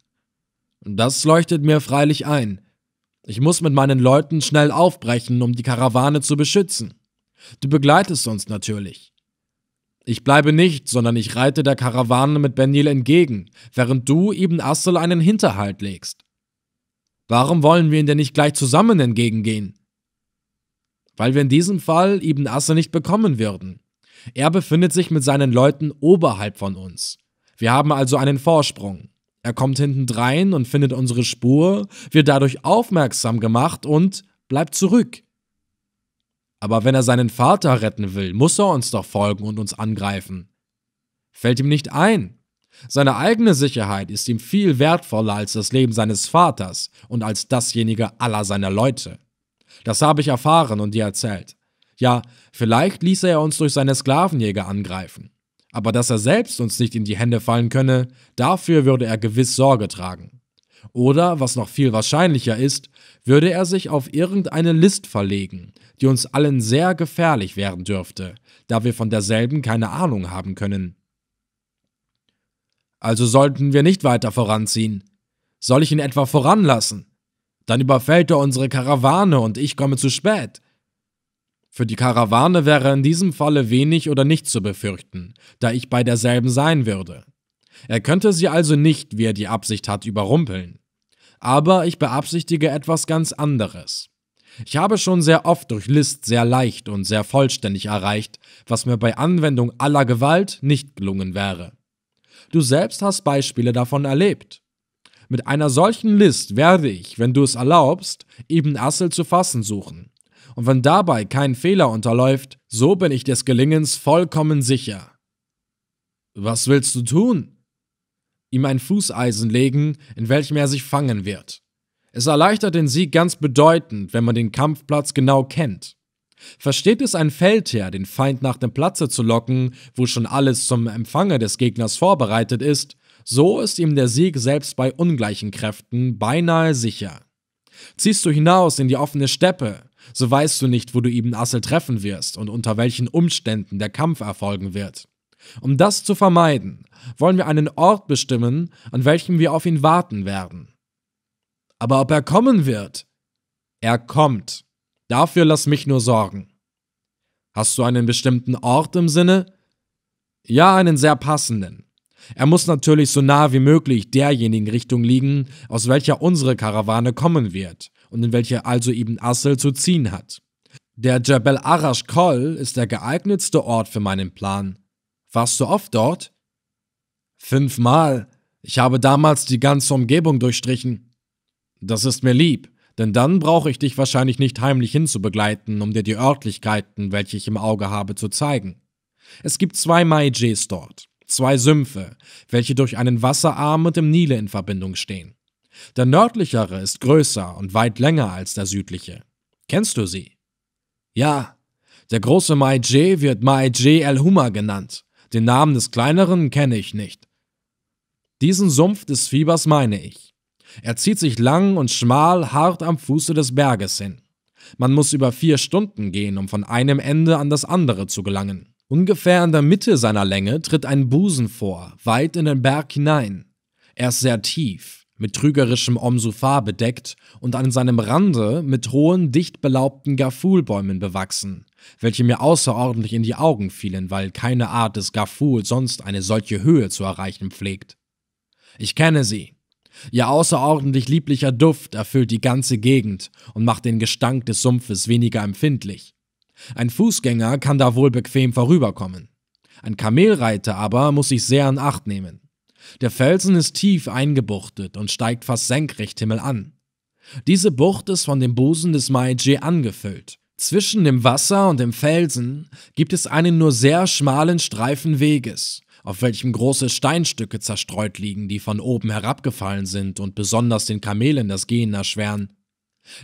Das leuchtet mir freilich ein. Ich muss mit meinen Leuten schnell aufbrechen, um die Karawane zu beschützen. Du begleitest uns natürlich. Ich bleibe nicht, sondern ich reite der Karawane mit Benil entgegen, während du Ibn Assel einen Hinterhalt legst. Warum wollen wir ihn denn nicht gleich zusammen entgegengehen? Weil wir in diesem Fall Ibn Assel nicht bekommen würden. Er befindet sich mit seinen Leuten oberhalb von uns. Wir haben also einen Vorsprung. Er kommt hintendrein und findet unsere Spur, wird dadurch aufmerksam gemacht und bleibt zurück. Aber wenn er seinen Vater retten will, muss er uns doch folgen und uns angreifen. Fällt ihm nicht ein. Seine eigene Sicherheit ist ihm viel wertvoller als das Leben seines Vaters und als dasjenige aller seiner Leute. Das habe ich erfahren und dir erzählt. Ja, vielleicht ließ er uns durch seine Sklavenjäger angreifen. Aber dass er selbst uns nicht in die Hände fallen könne, dafür würde er gewiss Sorge tragen. Oder, was noch viel wahrscheinlicher ist, würde er sich auf irgendeine List verlegen, die uns allen sehr gefährlich werden dürfte, da wir von derselben keine Ahnung haben können. Also sollten wir nicht weiter voranziehen. Soll ich ihn etwa voranlassen? Dann überfällt er unsere Karawane und ich komme zu spät. Für die Karawane wäre in diesem Falle wenig oder nichts zu befürchten, da ich bei derselben sein würde. Er könnte sie also nicht, wie er die Absicht hat, überrumpeln. Aber ich beabsichtige etwas ganz anderes. Ich habe schon sehr oft durch List sehr leicht und sehr vollständig erreicht, was mir bei Anwendung aller Gewalt nicht gelungen wäre. Du selbst hast Beispiele davon erlebt. Mit einer solchen List werde ich, wenn du es erlaubst, Ibn Assel zu fassen suchen. Und wenn dabei kein Fehler unterläuft, so bin ich des Gelingens vollkommen sicher. Was willst du tun? Ihm ein Fußeisen legen, in welchem er sich fangen wird. Es erleichtert den Sieg ganz bedeutend, wenn man den Kampfplatz genau kennt. Versteht es ein Feldherr, den Feind nach dem Platze zu locken, wo schon alles zum Empfange des Gegners vorbereitet ist, so ist ihm der Sieg selbst bei ungleichen Kräften beinahe sicher. Ziehst du hinaus in die offene Steppe, so weißt du nicht, wo du Ibn Assel treffen wirst und unter welchen Umständen der Kampf erfolgen wird. Um das zu vermeiden, wollen wir einen Ort bestimmen, an welchem wir auf ihn warten werden. Aber ob er kommen wird? Er kommt. Dafür lass mich nur sorgen. Hast du einen bestimmten Ort im Sinne? Ja, einen sehr passenden. Er muss natürlich so nah wie möglich derjenigen Richtung liegen, aus welcher unsere Karawane kommen wird und in welche also Ibn Assel zu ziehen hat. Der Jebel Arash Kol ist der geeignetste Ort für meinen Plan. Warst du oft dort? Fünfmal. Ich habe damals die ganze Umgebung durchstrichen. Das ist mir lieb, denn dann brauche ich dich wahrscheinlich nicht heimlich hinzubegleiten, um dir die Örtlichkeiten, welche ich im Auge habe, zu zeigen. Es gibt zwei Maijs dort, zwei Sümpfe, welche durch einen Wasserarm mit dem Nile in Verbindung stehen. Der nördlichere ist größer und weit länger als der südliche. Kennst du sie? Ja, der große Maij wird Maij el Huma genannt. Den Namen des kleineren kenne ich nicht. Diesen Sumpf des Fiebers meine ich. Er zieht sich lang und schmal hart am Fuße des Berges hin. Man muss über vier Stunden gehen, um von einem Ende an das andere zu gelangen. Ungefähr in der Mitte seiner Länge tritt ein Busen vor, weit in den Berg hinein. Er ist sehr tief, mit trügerischem Omsufar bedeckt und an seinem Rande mit hohen, dicht belaubten Gafulbäumen bewachsen, welche mir außerordentlich in die Augen fielen, weil keine Art des Gaful sonst eine solche Höhe zu erreichen pflegt. Ich kenne sie, Ihr außerordentlich lieblicher Duft erfüllt die ganze Gegend und macht den Gestank des Sumpfes weniger empfindlich. Ein Fußgänger kann da wohl bequem vorüberkommen. Ein Kamelreiter aber muss sich sehr in Acht nehmen. Der Felsen ist tief eingebuchtet und steigt fast senkrecht himmelan. Diese Bucht ist von dem Busen des Maije angefüllt. Zwischen dem Wasser und dem Felsen gibt es einen nur sehr schmalen Streifen Weges, auf welchem große Steinstücke zerstreut liegen, die von oben herabgefallen sind und besonders den Kamelen das Gehen erschweren.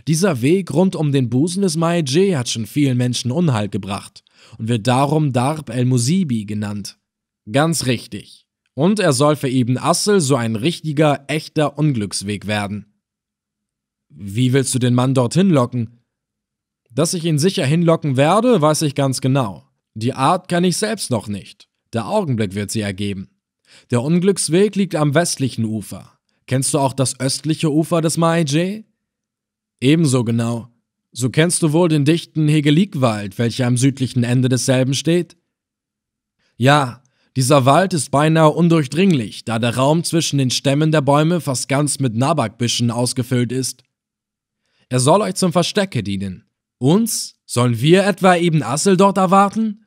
Dieser Weg rund um den Busen des Maije hat schon vielen Menschen Unheil gebracht und wird darum Darb el-Musibi genannt. Ganz richtig. Und er soll für Ibn Assel so ein richtiger, echter Unglücksweg werden. Wie willst du den Mann dorthin locken? Dass ich ihn sicher hinlocken werde, weiß ich ganz genau. Die Art kann ich selbst noch nicht. Der Augenblick wird sie ergeben. Der Unglücksweg liegt am westlichen Ufer. Kennst du auch das östliche Ufer des Maije? Ebenso genau. So kennst du wohl den dichten Hegelikwald, welcher am südlichen Ende desselben steht? Ja, dieser Wald ist beinahe undurchdringlich, da der Raum zwischen den Stämmen der Bäume fast ganz mit Nabakbüschen ausgefüllt ist. Er soll euch zum Verstecke dienen. Uns? Sollen wir etwa eben Assel dort erwarten?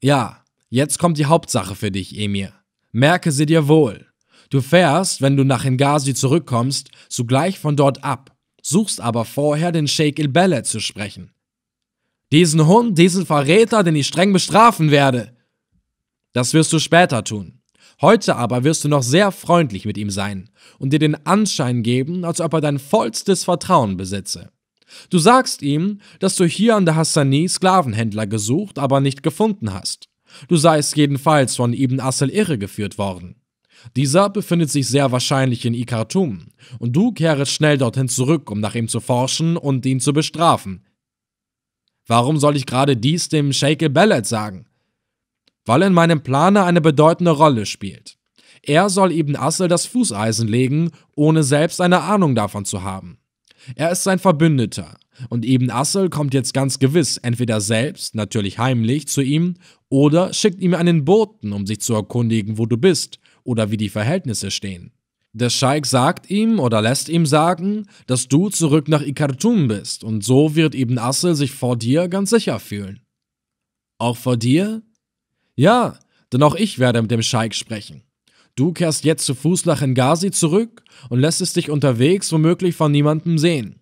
Ja, Jetzt kommt die Hauptsache für dich, Emir. Merke sie dir wohl. Du fährst, wenn du nach Benghazi zurückkommst, sogleich von dort ab, suchst aber vorher den Sheikh El Belle zu sprechen. Diesen Hund, diesen Verräter, den ich streng bestrafen werde. Das wirst du später tun. Heute aber wirst du noch sehr freundlich mit ihm sein und dir den Anschein geben, als ob er dein vollstes Vertrauen besitze. Du sagst ihm, dass du hier an der Hassani Sklavenhändler gesucht, aber nicht gefunden hast. Du seist jedenfalls von Ibn Assel irregeführt worden. Dieser befindet sich sehr wahrscheinlich in Ikartum, und du kehrest schnell dorthin zurück, um nach ihm zu forschen und ihn zu bestrafen. Warum soll ich gerade dies dem Sheikh Bellet sagen? Weil in meinem Plane eine bedeutende Rolle spielt. Er soll Ibn Assel das Fußeisen legen, ohne selbst eine Ahnung davon zu haben. Er ist sein Verbündeter und Ibn Assel kommt jetzt ganz gewiss entweder selbst, natürlich heimlich, zu ihm oder schickt ihm einen Boten, um sich zu erkundigen, wo du bist oder wie die Verhältnisse stehen. Der Scheik sagt ihm oder lässt ihm sagen, dass du zurück nach Ikartum bist und so wird Ibn Assel sich vor dir ganz sicher fühlen. Auch vor dir? Ja, denn auch ich werde mit dem Scheik sprechen. Du kehrst jetzt zu Fuß nach Benghazi zurück und lässt es dich unterwegs womöglich von niemandem sehen.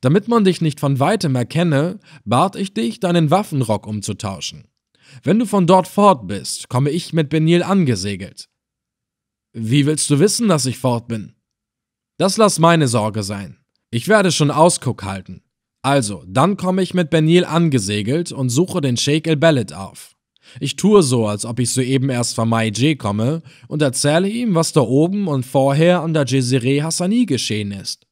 Damit man dich nicht von weitem erkenne, bat ich dich, deinen Waffenrock umzutauschen. Wenn du von dort fort bist, komme ich mit Benil angesegelt. Wie willst du wissen, dass ich fort bin? Das lass meine Sorge sein. Ich werde schon Ausguck halten. Also, dann komme ich mit Benil angesegelt und suche den Sheikh el-Belid auf. Ich tue so, als ob ich soeben erst von Maije komme und erzähle ihm, was da oben und vorher an der Jezireh Hassani geschehen ist.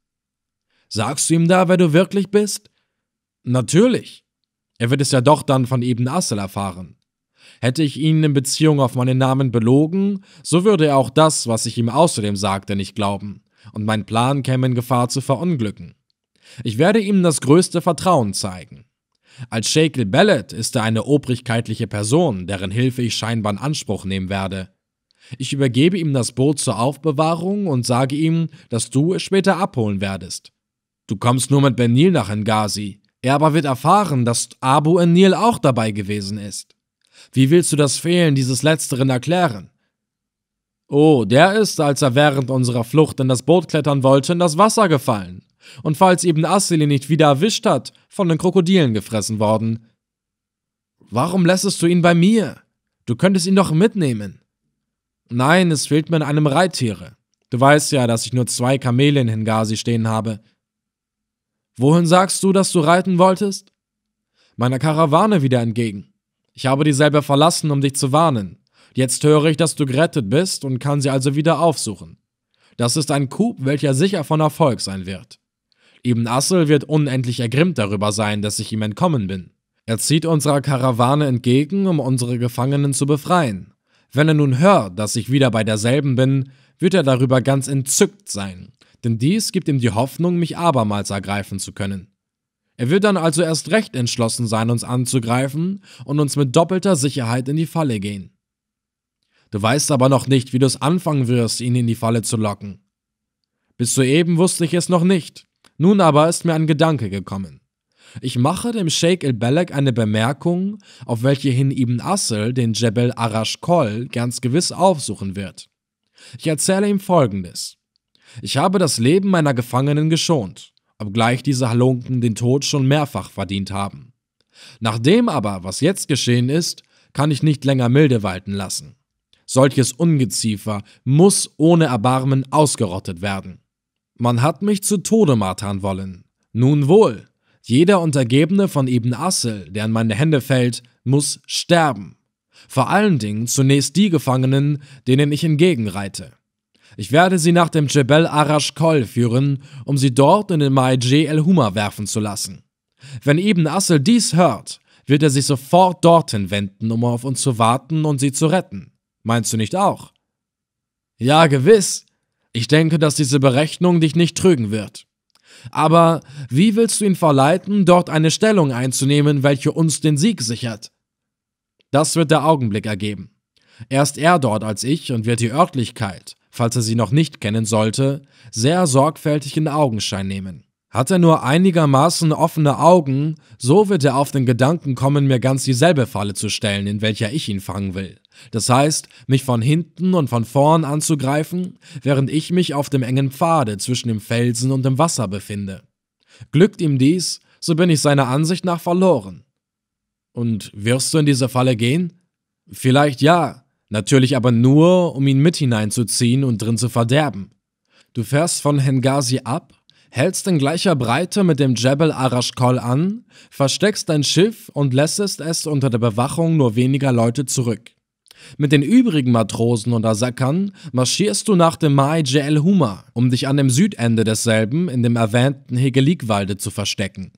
Sagst du ihm da, wer du wirklich bist? Natürlich. Er wird es ja doch dann von Ibn Assel erfahren. Hätte ich ihn in Beziehung auf meinen Namen belogen, so würde er auch das, was ich ihm außerdem sagte, nicht glauben, und mein Plan käme in Gefahr zu verunglücken. Ich werde ihm das größte Vertrauen zeigen. Als Sheikh Bellet ist er eine obrigkeitliche Person, deren Hilfe ich scheinbar in Anspruch nehmen werde. Ich übergebe ihm das Boot zur Aufbewahrung und sage ihm, dass du es später abholen werdest. Du kommst nur mit Benil nach Engasi. Er aber wird erfahren, dass Abu Enil auch dabei gewesen ist. Wie willst du das Fehlen dieses Letzteren erklären? Oh, der ist, als er während unserer Flucht in das Boot klettern wollte, in das Wasser gefallen. Und falls eben Asseli nicht wieder erwischt hat, von den Krokodilen gefressen worden. Warum lässest du ihn bei mir? Du könntest ihn doch mitnehmen. Nein, es fehlt mir an einem Reittiere. Du weißt ja, dass ich nur zwei Kamele in Hengasi stehen habe. Wohin sagst du, dass du reiten wolltest? Meiner Karawane wieder entgegen. Ich habe dieselbe verlassen, um dich zu warnen. Jetzt höre ich, dass du gerettet bist und kann sie also wieder aufsuchen. Das ist ein Coup, welcher sicher von Erfolg sein wird. Ibn Assel wird unendlich ergrimmt darüber sein, dass ich ihm entkommen bin. Er zieht unserer Karawane entgegen, um unsere Gefangenen zu befreien. Wenn er nun hört, dass ich wieder bei derselben bin, wird er darüber ganz entzückt sein denn dies gibt ihm die Hoffnung, mich abermals ergreifen zu können. Er wird dann also erst recht entschlossen sein, uns anzugreifen und uns mit doppelter Sicherheit in die Falle gehen. Du weißt aber noch nicht, wie du es anfangen wirst, ihn in die Falle zu locken. Bis soeben wusste ich es noch nicht, nun aber ist mir ein Gedanke gekommen. Ich mache dem Sheikh el-Belek eine Bemerkung, auf welche hin Ibn Assel den Jebel Arash Kol ganz gewiss aufsuchen wird. Ich erzähle ihm folgendes. Ich habe das Leben meiner Gefangenen geschont, obgleich diese Halunken den Tod schon mehrfach verdient haben. Nach dem aber, was jetzt geschehen ist, kann ich nicht länger milde walten lassen. Solches Ungeziefer muss ohne Erbarmen ausgerottet werden. Man hat mich zu Tode martern wollen. Nun wohl, jeder Untergebene von Ibn Assel, der an meine Hände fällt, muss sterben. Vor allen Dingen zunächst die Gefangenen, denen ich entgegenreite. Ich werde sie nach dem Jebel Arash Kol führen, um sie dort in den Maij El Huma werfen zu lassen. Wenn Ibn Assel dies hört, wird er sich sofort dorthin wenden, um auf uns zu warten und sie zu retten. Meinst du nicht auch? Ja, gewiss. Ich denke, dass diese Berechnung dich nicht trügen wird. Aber wie willst du ihn verleiten, dort eine Stellung einzunehmen, welche uns den Sieg sichert? Das wird der Augenblick ergeben. Erst er dort als ich und wird die Örtlichkeit, falls er sie noch nicht kennen sollte, sehr sorgfältig in Augenschein nehmen. Hat er nur einigermaßen offene Augen, so wird er auf den Gedanken kommen, mir ganz dieselbe Falle zu stellen, in welcher ich ihn fangen will. Das heißt, mich von hinten und von vorn anzugreifen, während ich mich auf dem engen Pfade zwischen dem Felsen und dem Wasser befinde. Glückt ihm dies, so bin ich seiner Ansicht nach verloren. Und wirst du in diese Falle gehen? Vielleicht ja, Natürlich aber nur, um ihn mit hineinzuziehen und drin zu verderben. Du fährst von Hengazi ab, hältst in gleicher Breite mit dem Jebel Arashkol an, versteckst dein Schiff und lässest es unter der Bewachung nur weniger Leute zurück. Mit den übrigen Matrosen und Asakern marschierst du nach dem Mai Jel Huma, um dich an dem Südende desselben in dem erwähnten Hegelikwalde zu verstecken.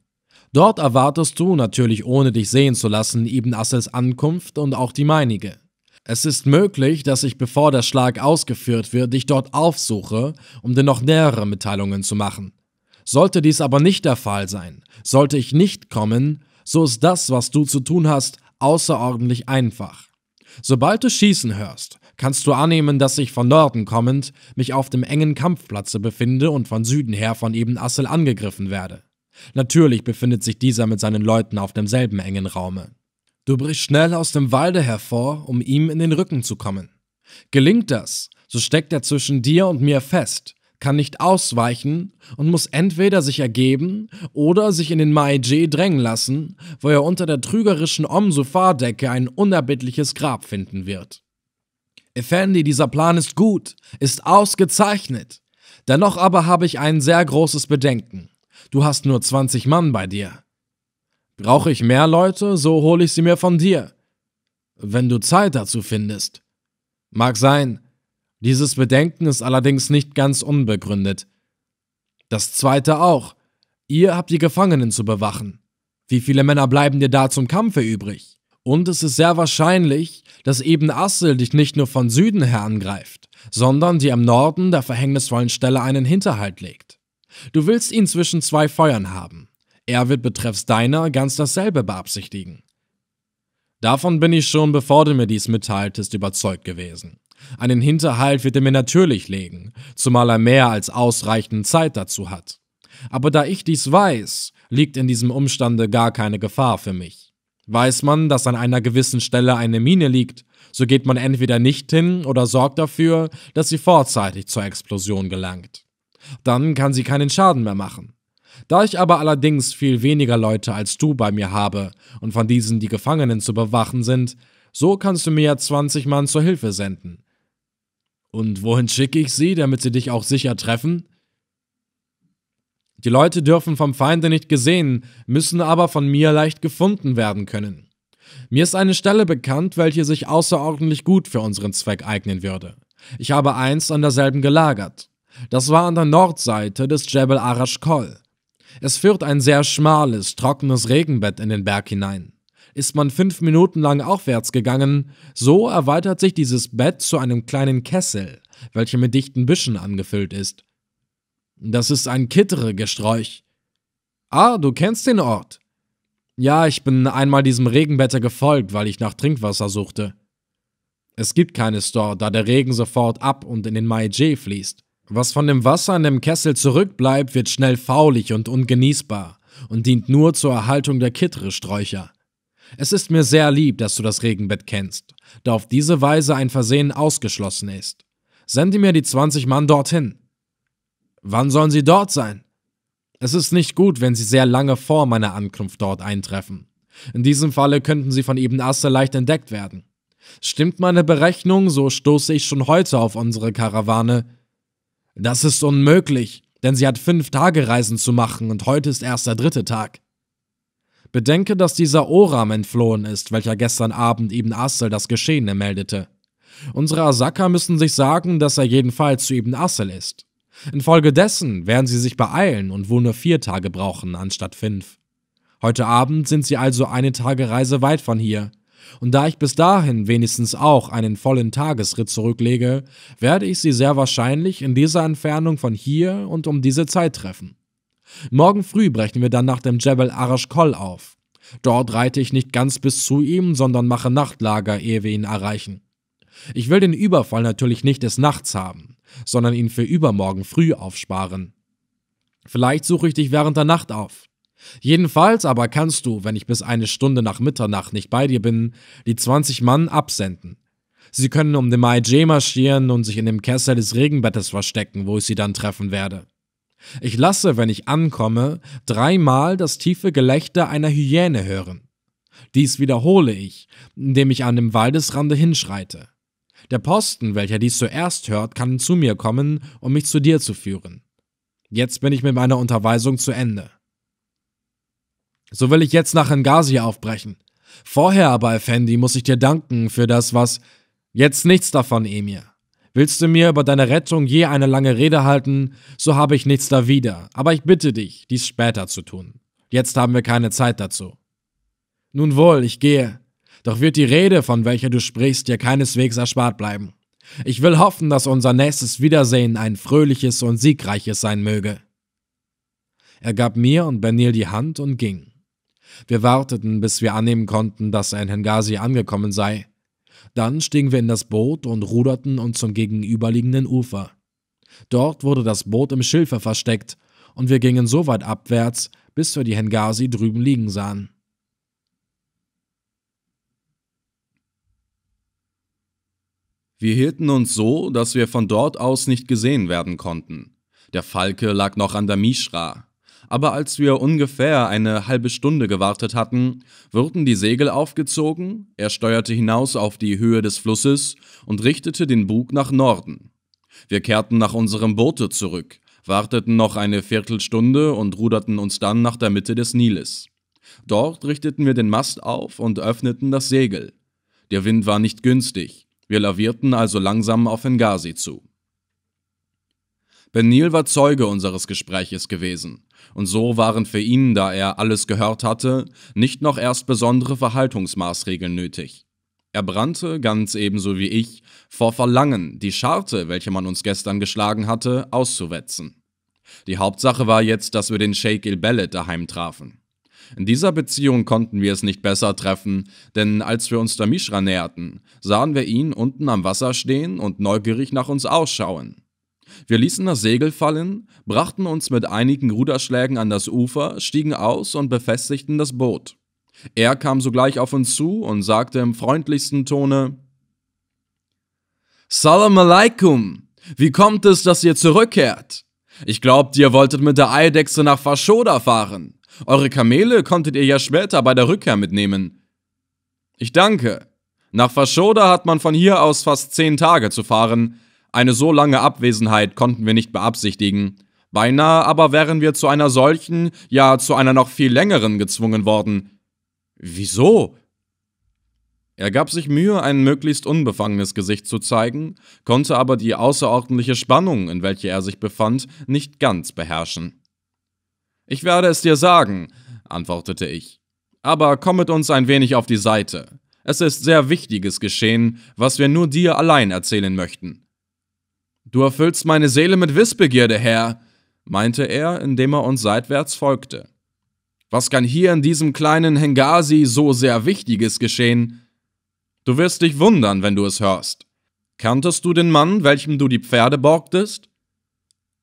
Dort erwartest du, natürlich ohne dich sehen zu lassen, Ibn Assels Ankunft und auch die meinige. Es ist möglich, dass ich bevor der Schlag ausgeführt wird, dich dort aufsuche, um dir noch nähere Mitteilungen zu machen. Sollte dies aber nicht der Fall sein, sollte ich nicht kommen, so ist das, was du zu tun hast, außerordentlich einfach. Sobald du schießen hörst, kannst du annehmen, dass ich von Norden kommend mich auf dem engen Kampfplatze befinde und von Süden her von Ibn Assel angegriffen werde. Natürlich befindet sich dieser mit seinen Leuten auf demselben engen Raume. Du brichst schnell aus dem Walde hervor, um ihm in den Rücken zu kommen. Gelingt das, so steckt er zwischen dir und mir fest, kann nicht ausweichen und muss entweder sich ergeben oder sich in den Maije drängen lassen, wo er unter der trügerischen Omsofar-Decke ein unerbittliches Grab finden wird. Effendi, dieser Plan ist gut, ist ausgezeichnet. Dennoch aber habe ich ein sehr großes Bedenken. Du hast nur 20 Mann bei dir. Brauche ich mehr Leute, so hole ich sie mir von dir. Wenn du Zeit dazu findest. Mag sein. Dieses Bedenken ist allerdings nicht ganz unbegründet. Das zweite auch. Ihr habt die Gefangenen zu bewachen. Wie viele Männer bleiben dir da zum Kampfe übrig? Und es ist sehr wahrscheinlich, dass eben Assel dich nicht nur von Süden her angreift, sondern dir im Norden der verhängnisvollen Stelle einen Hinterhalt legt. Du willst ihn zwischen zwei Feuern haben. Er wird betreffs deiner ganz dasselbe beabsichtigen. Davon bin ich schon, bevor du mir dies mitteiltest, überzeugt gewesen. Einen Hinterhalt wird er mir natürlich legen, zumal er mehr als ausreichend Zeit dazu hat. Aber da ich dies weiß, liegt in diesem Umstande gar keine Gefahr für mich. Weiß man, dass an einer gewissen Stelle eine Mine liegt, so geht man entweder nicht hin oder sorgt dafür, dass sie vorzeitig zur Explosion gelangt. Dann kann sie keinen Schaden mehr machen. Da ich aber allerdings viel weniger Leute als du bei mir habe und von diesen die Gefangenen zu bewachen sind, so kannst du mir ja 20 Mann zur Hilfe senden. Und wohin schicke ich sie, damit sie dich auch sicher treffen? Die Leute dürfen vom Feinde nicht gesehen, müssen aber von mir leicht gefunden werden können. Mir ist eine Stelle bekannt, welche sich außerordentlich gut für unseren Zweck eignen würde. Ich habe einst an derselben gelagert. Das war an der Nordseite des Jebel Arash Kol. Es führt ein sehr schmales, trockenes Regenbett in den Berg hinein. Ist man fünf Minuten lang aufwärts gegangen, so erweitert sich dieses Bett zu einem kleinen Kessel, welcher mit dichten Büschen angefüllt ist. Das ist ein Kittere-Gesträuch. Ah, du kennst den Ort. Ja, ich bin einmal diesem Regenbette gefolgt, weil ich nach Trinkwasser suchte. Es gibt keines dort, da der Regen sofort ab und in den Maije fließt. Was von dem Wasser in dem Kessel zurückbleibt, wird schnell faulig und ungenießbar und dient nur zur Erhaltung der Kittre-Sträucher. Es ist mir sehr lieb, dass du das Regenbett kennst, da auf diese Weise ein Versehen ausgeschlossen ist. Sende mir die 20 Mann dorthin. Wann sollen sie dort sein? Es ist nicht gut, wenn sie sehr lange vor meiner Ankunft dort eintreffen. In diesem Falle könnten sie von Ibn Asse leicht entdeckt werden. Stimmt meine Berechnung, so stoße ich schon heute auf unsere Karawane, das ist unmöglich, denn sie hat fünf Tage Reisen zu machen und heute ist erst der dritte Tag. Bedenke, dass dieser Oram entflohen ist, welcher gestern Abend Ibn Assel das Geschehene meldete. Unsere Asaka müssen sich sagen, dass er jedenfalls zu Ibn Assel ist. Infolgedessen werden sie sich beeilen und wohl nur vier Tage brauchen anstatt fünf. Heute Abend sind sie also eine Tagereise weit von hier, und da ich bis dahin wenigstens auch einen vollen Tagesritt zurücklege, werde ich sie sehr wahrscheinlich in dieser Entfernung von hier und um diese Zeit treffen. Morgen früh brechen wir dann nach dem Jebel Kol auf. Dort reite ich nicht ganz bis zu ihm, sondern mache Nachtlager, ehe wir ihn erreichen. Ich will den Überfall natürlich nicht des Nachts haben, sondern ihn für übermorgen früh aufsparen. Vielleicht suche ich dich während der Nacht auf. Jedenfalls aber kannst du, wenn ich bis eine Stunde nach Mitternacht nicht bei dir bin, die 20 Mann absenden. Sie können um den mai Maijé marschieren und sich in dem Kessel des Regenbettes verstecken, wo ich sie dann treffen werde. Ich lasse, wenn ich ankomme, dreimal das tiefe Gelächter einer Hyäne hören. Dies wiederhole ich, indem ich an dem Waldesrande hinschreite. Der Posten, welcher dies zuerst hört, kann zu mir kommen, um mich zu dir zu führen. Jetzt bin ich mit meiner Unterweisung zu Ende. So will ich jetzt nach Engasi aufbrechen. Vorher aber, Effendi, muss ich dir danken für das, was. Jetzt nichts davon, Emir. Willst du mir über deine Rettung je eine lange Rede halten, so habe ich nichts da wieder. aber ich bitte dich, dies später zu tun. Jetzt haben wir keine Zeit dazu. Nun wohl, ich gehe. Doch wird die Rede, von welcher du sprichst, dir keineswegs erspart bleiben. Ich will hoffen, dass unser nächstes Wiedersehen ein fröhliches und siegreiches sein möge. Er gab mir und Benil die Hand und ging. Wir warteten, bis wir annehmen konnten, dass ein in Hengasi angekommen sei. Dann stiegen wir in das Boot und ruderten uns zum gegenüberliegenden Ufer. Dort wurde das Boot im Schilfe versteckt und wir gingen so weit abwärts, bis wir die Hengasi drüben liegen sahen. Wir hielten uns so, dass wir von dort aus nicht gesehen werden konnten. Der Falke lag noch an der Mishra, aber als wir ungefähr eine halbe Stunde gewartet hatten, wurden die Segel aufgezogen, er steuerte hinaus auf die Höhe des Flusses und richtete den Bug nach Norden. Wir kehrten nach unserem Boote zurück, warteten noch eine Viertelstunde und ruderten uns dann nach der Mitte des Niles. Dort richteten wir den Mast auf und öffneten das Segel. Der Wind war nicht günstig, wir lavierten also langsam auf Benghazi zu. Benil war Zeuge unseres Gespräches gewesen und so waren für ihn, da er alles gehört hatte, nicht noch erst besondere Verhaltungsmaßregeln nötig. Er brannte, ganz ebenso wie ich, vor Verlangen, die Scharte, welche man uns gestern geschlagen hatte, auszuwetzen. Die Hauptsache war jetzt, dass wir den Sheikh il Beled daheim trafen. In dieser Beziehung konnten wir es nicht besser treffen, denn als wir uns Damishra näherten, sahen wir ihn unten am Wasser stehen und neugierig nach uns ausschauen. Wir ließen das Segel fallen, brachten uns mit einigen Ruderschlägen an das Ufer, stiegen aus und befestigten das Boot. Er kam sogleich auf uns zu und sagte im freundlichsten Tone: Salam alaikum! Wie kommt es, dass ihr zurückkehrt? Ich glaubte, ihr wolltet mit der Eidechse nach Fashoda fahren. Eure Kamele konntet ihr ja später bei der Rückkehr mitnehmen. Ich danke. Nach Fashoda hat man von hier aus fast zehn Tage zu fahren. Eine so lange Abwesenheit konnten wir nicht beabsichtigen. Beinahe aber wären wir zu einer solchen, ja zu einer noch viel längeren gezwungen worden. Wieso? Er gab sich Mühe, ein möglichst unbefangenes Gesicht zu zeigen, konnte aber die außerordentliche Spannung, in welche er sich befand, nicht ganz beherrschen. Ich werde es dir sagen, antwortete ich. Aber komm mit uns ein wenig auf die Seite. Es ist sehr Wichtiges geschehen, was wir nur dir allein erzählen möchten. Du erfüllst meine Seele mit Wissbegierde, Herr, meinte er, indem er uns seitwärts folgte. Was kann hier in diesem kleinen Hengasi so sehr Wichtiges geschehen? Du wirst dich wundern, wenn du es hörst. Kanntest du den Mann, welchem du die Pferde borgtest?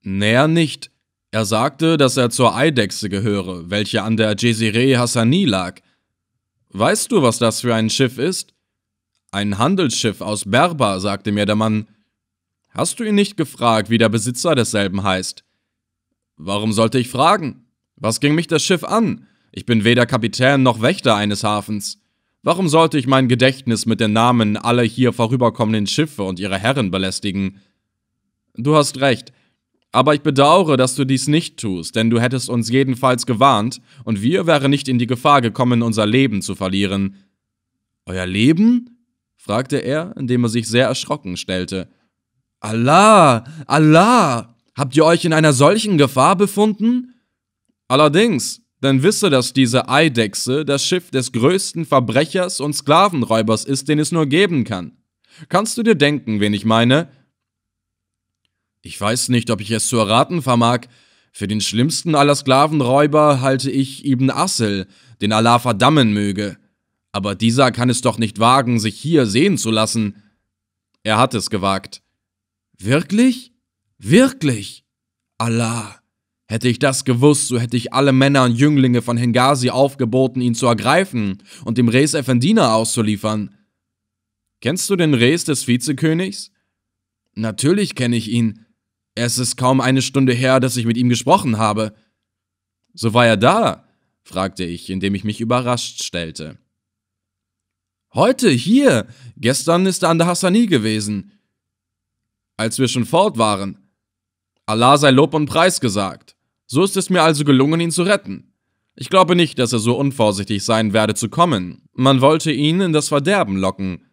Näher nicht. Er sagte, dass er zur Eidechse gehöre, welche an der Jezireh Hassani lag. Weißt du, was das für ein Schiff ist? Ein Handelsschiff aus Berber, sagte mir der Mann. Hast du ihn nicht gefragt, wie der Besitzer desselben heißt? Warum sollte ich fragen? Was ging mich das Schiff an? Ich bin weder Kapitän noch Wächter eines Hafens. Warum sollte ich mein Gedächtnis mit den Namen aller hier vorüberkommenden Schiffe und ihrer Herren belästigen? Du hast recht, aber ich bedauere, dass du dies nicht tust, denn du hättest uns jedenfalls gewarnt, und wir wären nicht in die Gefahr gekommen, unser Leben zu verlieren. Euer Leben? fragte er, indem er sich sehr erschrocken stellte. Allah, Allah, habt ihr euch in einer solchen Gefahr befunden? Allerdings, denn wisse, dass diese Eidechse das Schiff des größten Verbrechers und Sklavenräubers ist, den es nur geben kann. Kannst du dir denken, wen ich meine? Ich weiß nicht, ob ich es zu erraten vermag. Für den schlimmsten aller Sklavenräuber halte ich Ibn Assel, den Allah verdammen möge. Aber dieser kann es doch nicht wagen, sich hier sehen zu lassen. Er hat es gewagt. Wirklich? Wirklich? Allah! Hätte ich das gewusst, so hätte ich alle Männer und Jünglinge von Hengasi aufgeboten, ihn zu ergreifen und dem Reis Effendina auszuliefern. Kennst du den Reis des Vizekönigs? Natürlich kenne ich ihn. Es ist kaum eine Stunde her, dass ich mit ihm gesprochen habe. So war er da? fragte ich, indem ich mich überrascht stellte. Heute, hier. Gestern ist er an der Hassani gewesen als wir schon fort waren. Allah sei Lob und Preis gesagt. So ist es mir also gelungen, ihn zu retten. Ich glaube nicht, dass er so unvorsichtig sein werde zu kommen. Man wollte ihn in das Verderben locken.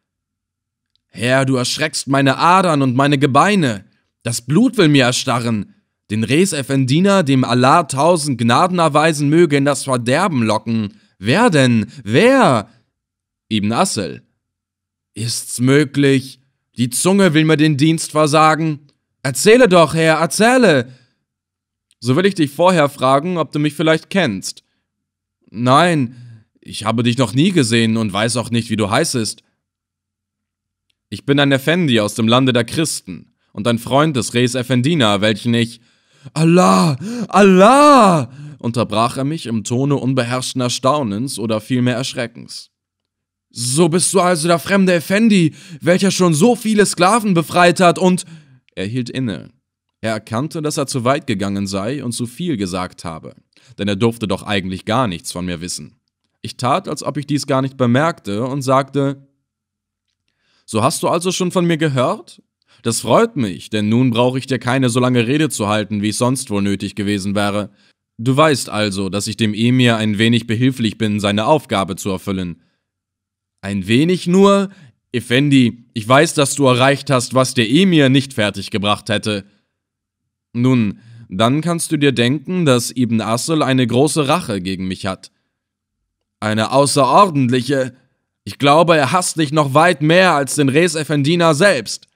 Herr, du erschreckst meine Adern und meine Gebeine. Das Blut will mir erstarren. Den Res Effendina, dem Allah tausend Gnaden erweisen möge, in das Verderben locken. Wer denn? Wer? Ibn Assel. Ist's möglich? Die Zunge will mir den Dienst versagen. Erzähle doch, Herr, erzähle! So will ich dich vorher fragen, ob du mich vielleicht kennst. Nein, ich habe dich noch nie gesehen und weiß auch nicht, wie du heißest. Ich bin ein Effendi aus dem Lande der Christen und ein Freund des Reis Effendina, welchen ich. Allah! Allah! unterbrach er mich im Tone unbeherrschten Erstaunens oder vielmehr Erschreckens. So bist du also der fremde Effendi, welcher schon so viele Sklaven befreit hat und. Er hielt inne. Er erkannte, dass er zu weit gegangen sei und zu viel gesagt habe, denn er durfte doch eigentlich gar nichts von mir wissen. Ich tat, als ob ich dies gar nicht bemerkte und sagte: So hast du also schon von mir gehört? Das freut mich, denn nun brauche ich dir keine so lange Rede zu halten, wie es sonst wohl nötig gewesen wäre. Du weißt also, dass ich dem Emir ein wenig behilflich bin, seine Aufgabe zu erfüllen. Ein wenig nur, Effendi, ich weiß, dass du erreicht hast, was der Emir nicht fertiggebracht hätte. Nun, dann kannst du dir denken, dass Ibn Assel eine große Rache gegen mich hat. Eine außerordentliche. Ich glaube, er hasst dich noch weit mehr als den Res Effendina selbst.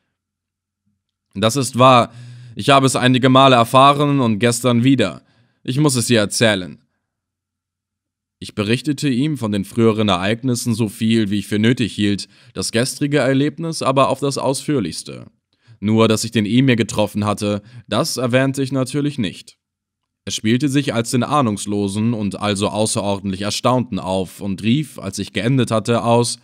Das ist wahr. Ich habe es einige Male erfahren und gestern wieder. Ich muss es dir erzählen. Ich berichtete ihm von den früheren Ereignissen so viel, wie ich für nötig hielt, das gestrige Erlebnis aber auf das ausführlichste. Nur, dass ich den Emir getroffen hatte, das erwähnte ich natürlich nicht. Er spielte sich als den Ahnungslosen und also außerordentlich Erstaunten auf und rief, als ich geendet hatte, aus: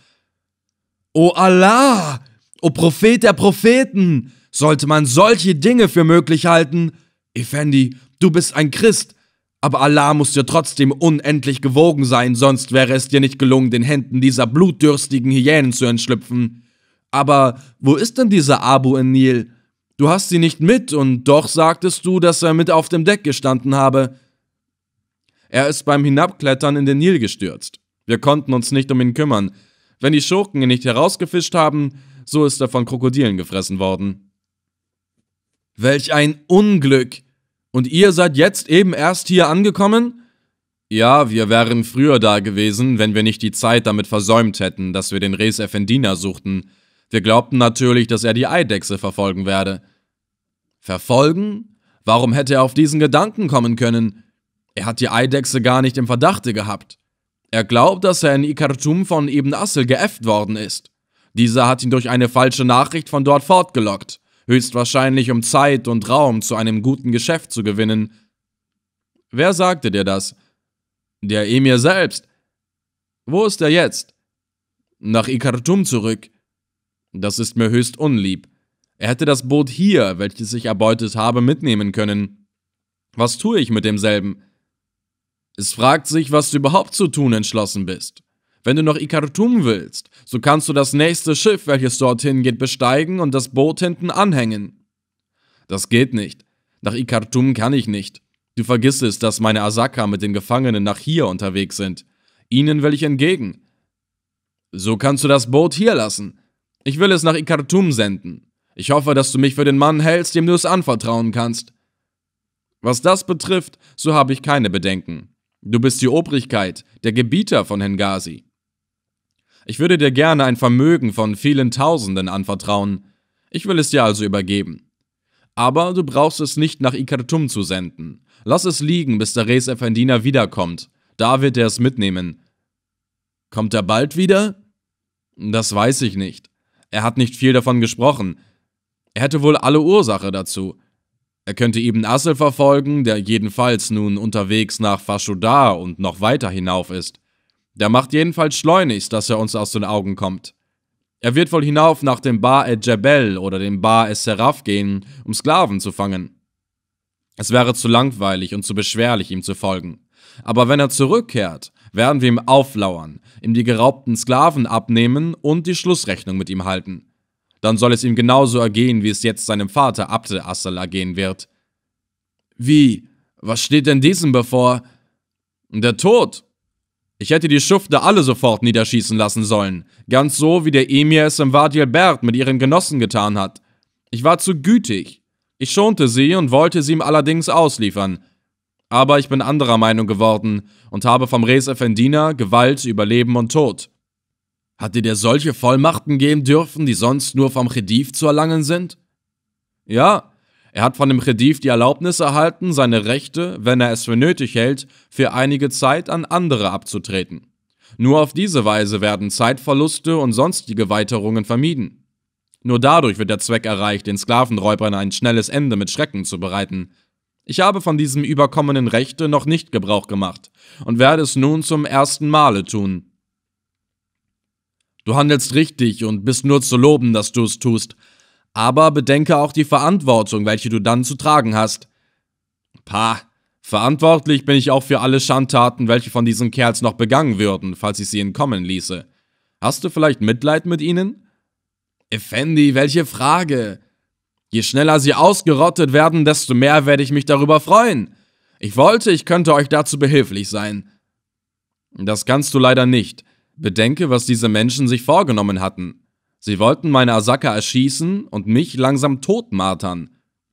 O Allah! O Prophet der Propheten! Sollte man solche Dinge für möglich halten? Effendi, du bist ein Christ, aber Allah muss dir trotzdem unendlich gewogen sein, sonst wäre es dir nicht gelungen, den Händen dieser blutdürstigen Hyänen zu entschlüpfen. Aber wo ist denn dieser Abu in Nil? Du hast sie nicht mit, und doch sagtest du, dass er mit auf dem Deck gestanden habe. Er ist beim Hinabklettern in den Nil gestürzt. Wir konnten uns nicht um ihn kümmern. Wenn die Schurken ihn nicht herausgefischt haben, so ist er von Krokodilen gefressen worden. Welch ein Unglück! Und ihr seid jetzt eben erst hier angekommen? Ja, wir wären früher da gewesen, wenn wir nicht die Zeit damit versäumt hätten, dass wir den Res Effendina suchten. Wir glaubten natürlich, dass er die Eidechse verfolgen werde. Verfolgen? Warum hätte er auf diesen Gedanken kommen können? Er hat die Eidechse gar nicht im Verdachte gehabt. Er glaubt, dass er in Ikartum von Ibn Assel geäfft worden ist. Dieser hat ihn durch eine falsche Nachricht von dort fortgelockt höchstwahrscheinlich um Zeit und Raum zu einem guten Geschäft zu gewinnen. Wer sagte dir das? Der Emir selbst. Wo ist er jetzt? Nach Ikartum zurück. Das ist mir höchst unlieb. Er hätte das Boot hier, welches ich erbeutet habe, mitnehmen können. Was tue ich mit demselben? Es fragt sich, was du überhaupt zu tun entschlossen bist. Wenn du nach Ikartum willst, so kannst du das nächste Schiff, welches dorthin geht, besteigen und das Boot hinten anhängen. Das geht nicht. Nach Ikartum kann ich nicht. Du vergisst es, dass meine Asaka mit den Gefangenen nach hier unterwegs sind. Ihnen will ich entgegen. So kannst du das Boot hier lassen. Ich will es nach Ikartum senden. Ich hoffe, dass du mich für den Mann hältst, dem du es anvertrauen kannst. Was das betrifft, so habe ich keine Bedenken. Du bist die Obrigkeit, der Gebieter von Hengasi. Ich würde dir gerne ein Vermögen von vielen Tausenden anvertrauen. Ich will es dir also übergeben. Aber du brauchst es nicht nach Ikartum zu senden. Lass es liegen, bis der Reis Effendina wiederkommt. Da wird er es mitnehmen. Kommt er bald wieder? Das weiß ich nicht. Er hat nicht viel davon gesprochen. Er hätte wohl alle Ursache dazu. Er könnte Ibn Assel verfolgen, der jedenfalls nun unterwegs nach Faschudar und noch weiter hinauf ist. Der macht jedenfalls schleunigst, dass er uns aus den Augen kommt. Er wird wohl hinauf nach dem Bar El Jebel oder dem Bar Es Seraf gehen, um Sklaven zu fangen. Es wäre zu langweilig und zu beschwerlich, ihm zu folgen. Aber wenn er zurückkehrt, werden wir ihm auflauern, ihm die geraubten Sklaven abnehmen und die Schlussrechnung mit ihm halten. Dann soll es ihm genauso ergehen, wie es jetzt seinem Vater Abdel Assal ergehen wird. Wie? Was steht denn diesem bevor? Der Tod, ich hätte die Schufte alle sofort niederschießen lassen sollen, ganz so wie der Emir es im Wadi al mit ihren Genossen getan hat. Ich war zu gütig. Ich schonte sie und wollte sie ihm allerdings ausliefern. Aber ich bin anderer Meinung geworden und habe vom Res Effendina Gewalt über Leben und Tod. Hat dir solche Vollmachten geben dürfen, die sonst nur vom Khediv zu erlangen sind? Ja, er hat von dem Khediv die Erlaubnis erhalten, seine Rechte, wenn er es für nötig hält, für einige Zeit an andere abzutreten. Nur auf diese Weise werden Zeitverluste und sonstige Weiterungen vermieden. Nur dadurch wird der Zweck erreicht, den Sklavenräubern ein schnelles Ende mit Schrecken zu bereiten. Ich habe von diesem überkommenen Rechte noch nicht Gebrauch gemacht und werde es nun zum ersten Male tun. Du handelst richtig und bist nur zu loben, dass du es tust, aber bedenke auch die Verantwortung, welche du dann zu tragen hast. Pah, verantwortlich bin ich auch für alle Schandtaten, welche von diesen Kerls noch begangen würden, falls ich sie entkommen ließe. Hast du vielleicht Mitleid mit ihnen? Effendi, welche Frage! Je schneller sie ausgerottet werden, desto mehr werde ich mich darüber freuen. Ich wollte, ich könnte euch dazu behilflich sein. Das kannst du leider nicht. Bedenke, was diese Menschen sich vorgenommen hatten. Sie wollten meine Asaka erschießen und mich langsam totmartern.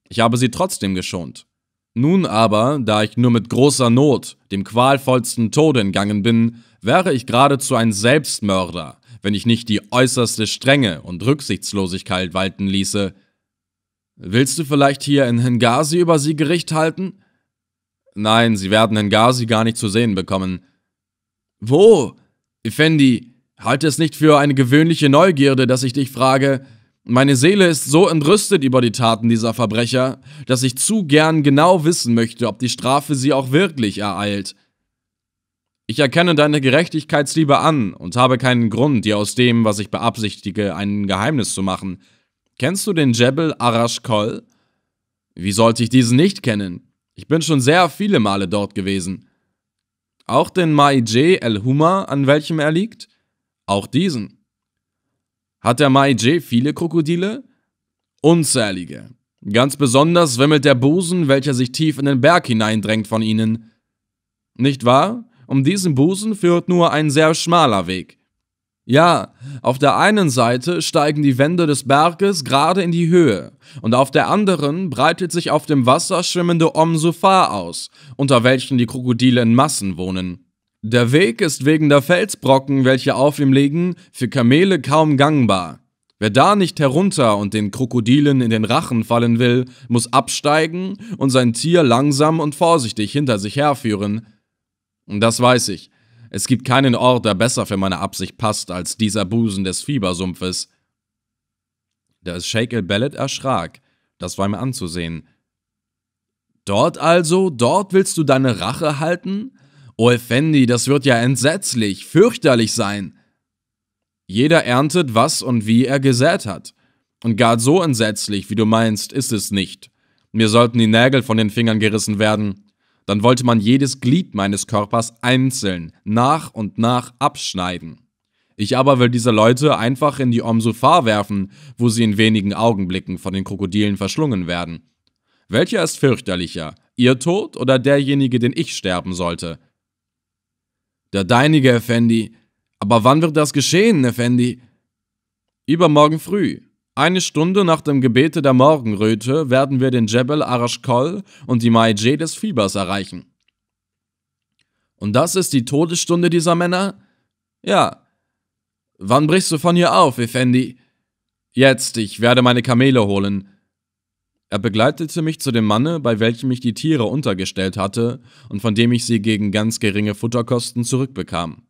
Ich habe sie trotzdem geschont. Nun aber, da ich nur mit großer Not dem qualvollsten Tode entgangen bin, wäre ich geradezu ein Selbstmörder, wenn ich nicht die äußerste Strenge und Rücksichtslosigkeit walten ließe. Willst du vielleicht hier in Hengasi über sie Gericht halten? Nein, sie werden Hengasi gar nicht zu sehen bekommen. Wo? Effendi, Halte es nicht für eine gewöhnliche Neugierde, dass ich dich frage, meine Seele ist so entrüstet über die Taten dieser Verbrecher, dass ich zu gern genau wissen möchte, ob die Strafe sie auch wirklich ereilt. Ich erkenne deine Gerechtigkeitsliebe an und habe keinen Grund, dir aus dem, was ich beabsichtige, ein Geheimnis zu machen. Kennst du den Jebel Arash Kol? Wie sollte ich diesen nicht kennen? Ich bin schon sehr viele Male dort gewesen. Auch den Maije El Huma, an welchem er liegt? Auch diesen. Hat der Mai J viele Krokodile? Unzählige. Ganz besonders wimmelt der Busen, welcher sich tief in den Berg hineindrängt von ihnen. Nicht wahr? Um diesen Busen führt nur ein sehr schmaler Weg. Ja, auf der einen Seite steigen die Wände des Berges gerade in die Höhe und auf der anderen breitet sich auf dem Wasser schwimmende Omsufar aus, unter welchen die Krokodile in Massen wohnen. Der Weg ist wegen der Felsbrocken, welche auf ihm liegen, für Kamele kaum gangbar. Wer da nicht herunter und den Krokodilen in den Rachen fallen will, muss absteigen und sein Tier langsam und vorsichtig hinter sich herführen. Das weiß ich. Es gibt keinen Ort, der besser für meine Absicht passt, als dieser Busen des Fiebersumpfes. Der Sheikh el-Bellet erschrak. Das war mir anzusehen. Dort also, dort willst du deine Rache halten? O Effendi, das wird ja entsetzlich, fürchterlich sein. Jeder erntet, was und wie er gesät hat. Und gar so entsetzlich, wie du meinst, ist es nicht. Mir sollten die Nägel von den Fingern gerissen werden. Dann wollte man jedes Glied meines Körpers einzeln, nach und nach abschneiden. Ich aber will diese Leute einfach in die Omsufar werfen, wo sie in wenigen Augenblicken von den Krokodilen verschlungen werden. Welcher ist fürchterlicher, ihr Tod oder derjenige, den ich sterben sollte? Der deinige, Effendi. Aber wann wird das geschehen, Effendi? Übermorgen früh. Eine Stunde nach dem Gebete der Morgenröte werden wir den Jebel Arashkol und die Maije des Fiebers erreichen. Und das ist die Todesstunde dieser Männer? Ja. Wann brichst du von hier auf, Effendi? Jetzt, ich werde meine Kamele holen. Er begleitete mich zu dem Manne, bei welchem ich die Tiere untergestellt hatte und von dem ich sie gegen ganz geringe Futterkosten zurückbekam.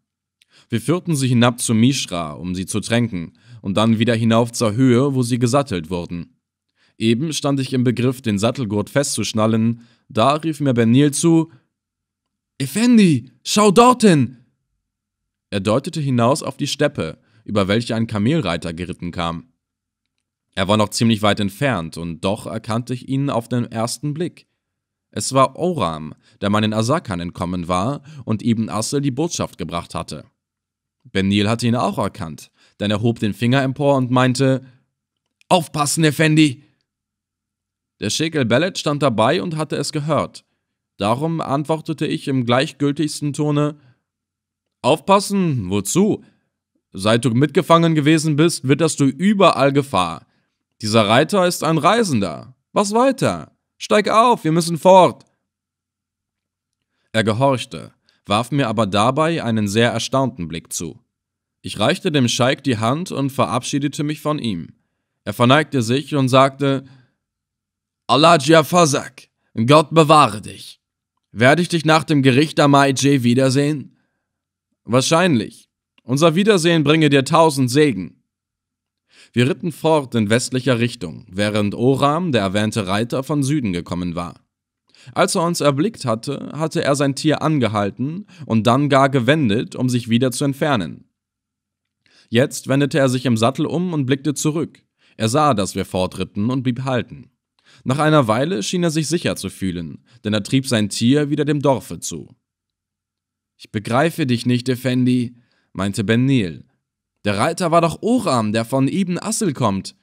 Wir führten sie hinab zu Mishra, um sie zu tränken, und dann wieder hinauf zur Höhe, wo sie gesattelt wurden. Eben stand ich im Begriff, den Sattelgurt festzuschnallen, da rief mir Benil zu Effendi, schau dorthin! Er deutete hinaus auf die Steppe, über welche ein Kamelreiter geritten kam. Er war noch ziemlich weit entfernt, und doch erkannte ich ihn auf den ersten Blick. Es war Oram, der meinen Asakan entkommen war und Ibn Assel die Botschaft gebracht hatte. Benil hatte ihn auch erkannt, denn er hob den Finger empor und meinte: Aufpassen, Effendi! Der Schekel Bellet stand dabei und hatte es gehört. Darum antwortete ich im gleichgültigsten Tone: Aufpassen, wozu? Seit du mitgefangen gewesen bist, witterst du überall Gefahr. Dieser Reiter ist ein Reisender. Was weiter? Steig auf, wir müssen fort. Er gehorchte, warf mir aber dabei einen sehr erstaunten Blick zu. Ich reichte dem Scheik die Hand und verabschiedete mich von ihm. Er verneigte sich und sagte: Alajia Fazak, Gott bewahre dich. Werde ich dich nach dem Gericht am Aije wiedersehen? Wahrscheinlich. Unser Wiedersehen bringe dir tausend Segen. Wir ritten fort in westlicher Richtung, während Oram, der erwähnte Reiter, von Süden gekommen war. Als er uns erblickt hatte, hatte er sein Tier angehalten und dann gar gewendet, um sich wieder zu entfernen. Jetzt wendete er sich im Sattel um und blickte zurück. Er sah, dass wir fortritten und blieb halten. Nach einer Weile schien er sich sicher zu fühlen, denn er trieb sein Tier wieder dem Dorfe zu. Ich begreife dich nicht, Effendi, meinte Ben Neil, der Reiter war doch Oram, der von Ibn Assel kommt.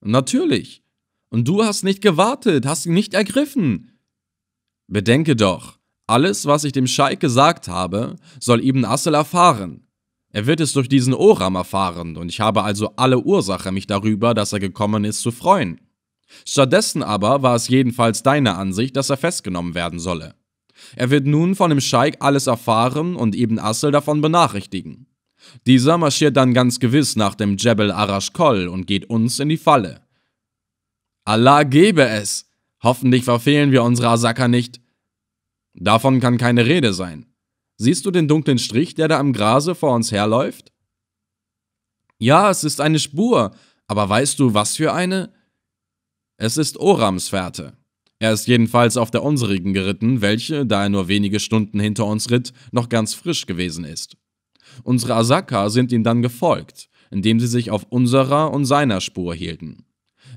Natürlich. Und du hast nicht gewartet, hast ihn nicht ergriffen. Bedenke doch, alles, was ich dem Scheik gesagt habe, soll Ibn Assel erfahren. Er wird es durch diesen Oram erfahren, und ich habe also alle Ursache, mich darüber, dass er gekommen ist, zu freuen. Stattdessen aber war es jedenfalls deine Ansicht, dass er festgenommen werden solle. Er wird nun von dem Scheik alles erfahren und Ibn Assel davon benachrichtigen. Dieser marschiert dann ganz gewiss nach dem Jebel Arashkol und geht uns in die Falle. Allah gebe es! Hoffentlich verfehlen wir unsere Asaka nicht. Davon kann keine Rede sein. Siehst du den dunklen Strich, der da am Grase vor uns herläuft? Ja, es ist eine Spur, aber weißt du, was für eine? Es ist Orams Fährte. Er ist jedenfalls auf der unsrigen geritten, welche, da er nur wenige Stunden hinter uns ritt, noch ganz frisch gewesen ist. Unsere Asaka sind ihm dann gefolgt, indem sie sich auf unserer und seiner Spur hielten.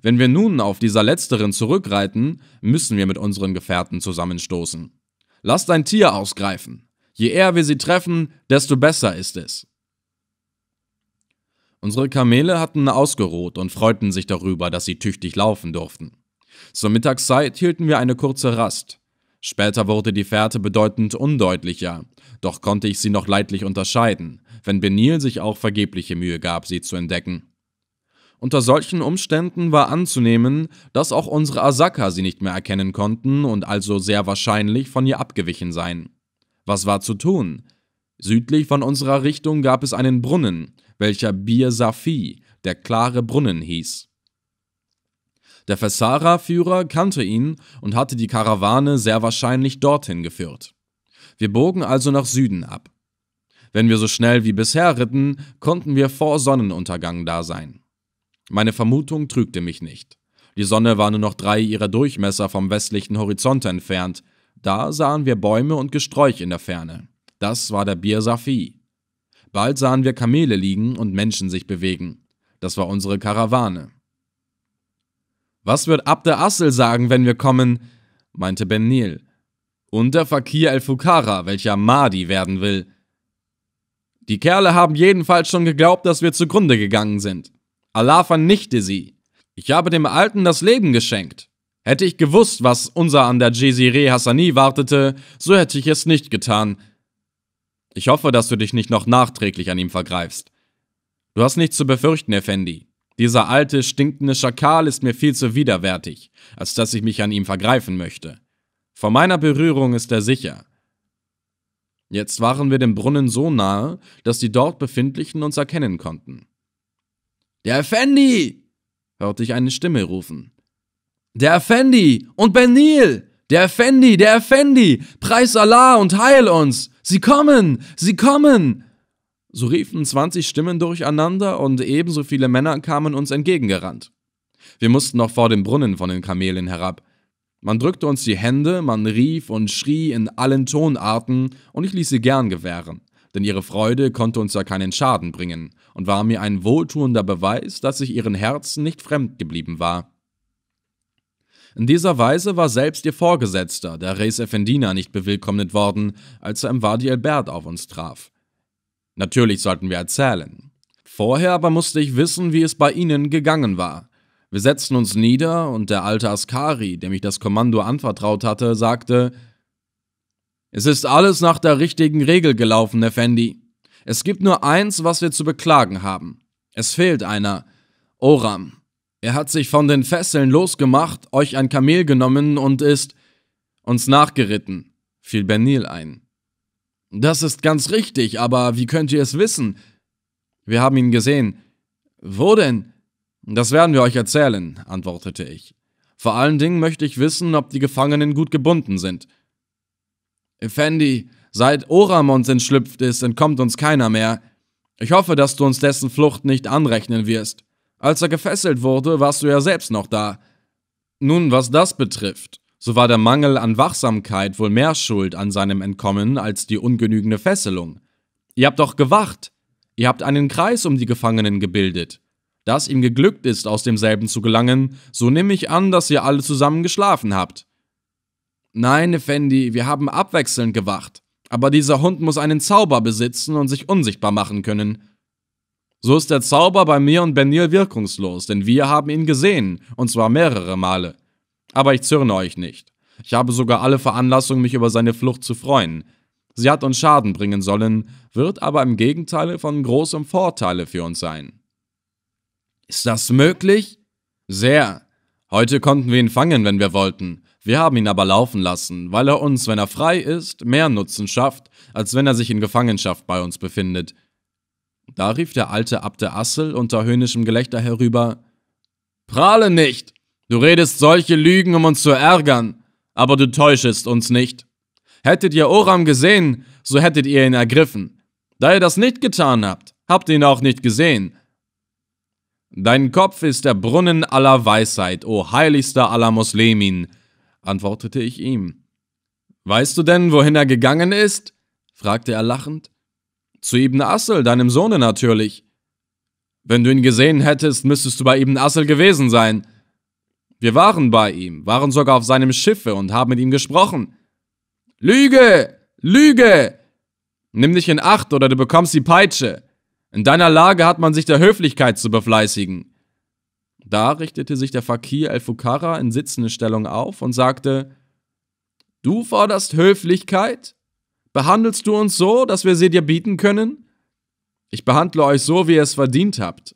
Wenn wir nun auf dieser letzteren zurückreiten, müssen wir mit unseren Gefährten zusammenstoßen. Lasst ein Tier ausgreifen. Je eher wir sie treffen, desto besser ist es. Unsere Kamele hatten ausgeruht und freuten sich darüber, dass sie tüchtig laufen durften. Zur Mittagszeit hielten wir eine kurze Rast. Später wurde die Fährte bedeutend undeutlicher, doch konnte ich sie noch leidlich unterscheiden, wenn Benil sich auch vergebliche Mühe gab, sie zu entdecken. Unter solchen Umständen war anzunehmen, dass auch unsere Asaka sie nicht mehr erkennen konnten und also sehr wahrscheinlich von ihr abgewichen seien. Was war zu tun? Südlich von unserer Richtung gab es einen Brunnen, welcher Bir Safi, der klare Brunnen hieß. Der Fessara-Führer kannte ihn und hatte die Karawane sehr wahrscheinlich dorthin geführt. Wir bogen also nach Süden ab. Wenn wir so schnell wie bisher ritten, konnten wir vor Sonnenuntergang da sein. Meine Vermutung trügte mich nicht. Die Sonne war nur noch drei ihrer Durchmesser vom westlichen Horizont entfernt. Da sahen wir Bäume und Gesträuch in der Ferne. Das war der Bir Safi. Bald sahen wir Kamele liegen und Menschen sich bewegen. Das war unsere Karawane. Was wird Abd Assel sagen, wenn wir kommen? meinte Ben Nil. Und der Fakir el-Fukara, welcher Mahdi werden will. Die Kerle haben jedenfalls schon geglaubt, dass wir zugrunde gegangen sind. Allah vernichte sie. Ich habe dem Alten das Leben geschenkt. Hätte ich gewusst, was unser an der Jezire Hassani wartete, so hätte ich es nicht getan. Ich hoffe, dass du dich nicht noch nachträglich an ihm vergreifst. Du hast nichts zu befürchten, Effendi. Dieser alte, stinkende Schakal ist mir viel zu widerwärtig, als dass ich mich an ihm vergreifen möchte. Vor meiner Berührung ist er sicher. Jetzt waren wir dem Brunnen so nahe, dass die dort Befindlichen uns erkennen konnten. Der Effendi! hörte ich eine Stimme rufen. Der Effendi und Benil! Der Effendi, der Effendi! Preis Allah und heil uns! Sie kommen! Sie kommen! So riefen 20 Stimmen durcheinander und ebenso viele Männer kamen uns entgegengerannt. Wir mussten noch vor dem Brunnen von den Kamelen herab. Man drückte uns die Hände, man rief und schrie in allen Tonarten und ich ließ sie gern gewähren, denn ihre Freude konnte uns ja keinen Schaden bringen und war mir ein wohltuender Beweis, dass ich ihren Herzen nicht fremd geblieben war. In dieser Weise war selbst ihr Vorgesetzter, der Reis Effendina, nicht bewillkommnet worden, als er im Wadi Albert auf uns traf. Natürlich sollten wir erzählen. Vorher aber musste ich wissen, wie es bei ihnen gegangen war. Wir setzten uns nieder und der alte Askari, dem ich das Kommando anvertraut hatte, sagte: Es ist alles nach der richtigen Regel gelaufen, Effendi. Es gibt nur eins, was wir zu beklagen haben. Es fehlt einer. Oram. Er hat sich von den Fesseln losgemacht, euch ein Kamel genommen und ist uns nachgeritten, fiel Benil ein. Das ist ganz richtig, aber wie könnt ihr es wissen? Wir haben ihn gesehen. Wo denn? Das werden wir euch erzählen, antwortete ich. Vor allen Dingen möchte ich wissen, ob die Gefangenen gut gebunden sind. Effendi, seit Oramond entschlüpft ist, entkommt uns keiner mehr. Ich hoffe, dass du uns dessen Flucht nicht anrechnen wirst. Als er gefesselt wurde, warst du ja selbst noch da. Nun, was das betrifft, so war der Mangel an Wachsamkeit wohl mehr schuld an seinem Entkommen als die ungenügende Fesselung. Ihr habt doch gewacht! Ihr habt einen Kreis um die Gefangenen gebildet. Da es ihm geglückt ist, aus demselben zu gelangen, so nehme ich an, dass ihr alle zusammen geschlafen habt. Nein, Effendi, wir haben abwechselnd gewacht. Aber dieser Hund muss einen Zauber besitzen und sich unsichtbar machen können. So ist der Zauber bei mir und Benil wirkungslos, denn wir haben ihn gesehen, und zwar mehrere Male. Aber ich zürne euch nicht. Ich habe sogar alle Veranlassung, mich über seine Flucht zu freuen. Sie hat uns Schaden bringen sollen, wird aber im Gegenteil von großem Vorteile für uns sein. Ist das möglich? Sehr. Heute konnten wir ihn fangen, wenn wir wollten. Wir haben ihn aber laufen lassen, weil er uns, wenn er frei ist, mehr Nutzen schafft, als wenn er sich in Gefangenschaft bei uns befindet. Da rief der alte Abte Assel unter höhnischem Gelächter herüber: Prahle nicht! Du redest solche Lügen, um uns zu ärgern, aber du täuschest uns nicht. Hättet ihr Oram gesehen, so hättet ihr ihn ergriffen. Da ihr das nicht getan habt, habt ihr ihn auch nicht gesehen. Dein Kopf ist der Brunnen aller Weisheit, o heiligster aller Moslemin, antwortete ich ihm. Weißt du denn, wohin er gegangen ist? fragte er lachend. Zu Ibn Assel, deinem Sohne natürlich. Wenn du ihn gesehen hättest, müsstest du bei Ibn Assel gewesen sein. Wir waren bei ihm, waren sogar auf seinem Schiffe und haben mit ihm gesprochen. Lüge! Lüge! Nimm dich in Acht oder du bekommst die Peitsche. In deiner Lage hat man sich der Höflichkeit zu befleißigen. Da richtete sich der Fakir El-Fukara in sitzende Stellung auf und sagte: Du forderst Höflichkeit? Behandelst du uns so, dass wir sie dir bieten können? Ich behandle euch so, wie ihr es verdient habt.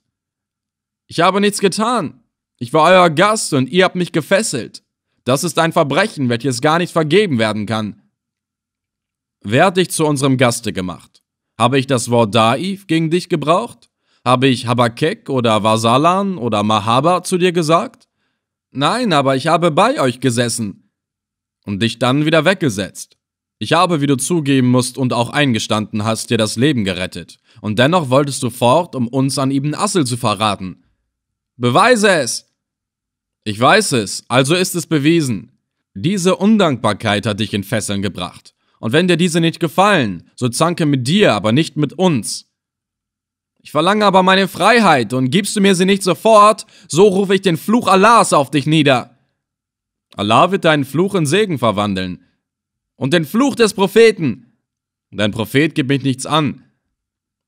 Ich habe nichts getan. Ich war euer Gast und ihr habt mich gefesselt. Das ist ein Verbrechen, welches gar nicht vergeben werden kann. Wer hat dich zu unserem Gaste gemacht? Habe ich das Wort Daif gegen dich gebraucht? Habe ich Habakek oder Vasalan oder Mahaba zu dir gesagt? Nein, aber ich habe bei euch gesessen und dich dann wieder weggesetzt. Ich habe, wie du zugeben musst und auch eingestanden hast, dir das Leben gerettet. Und dennoch wolltest du fort, um uns an Ibn Assel zu verraten. Beweise es! Ich weiß es, also ist es bewiesen. Diese Undankbarkeit hat dich in Fesseln gebracht. Und wenn dir diese nicht gefallen, so zanke mit dir, aber nicht mit uns. Ich verlange aber meine Freiheit, und gibst du mir sie nicht sofort, so rufe ich den Fluch Allahs auf dich nieder. Allah wird deinen Fluch in Segen verwandeln. Und den Fluch des Propheten. Dein Prophet gibt mich nichts an.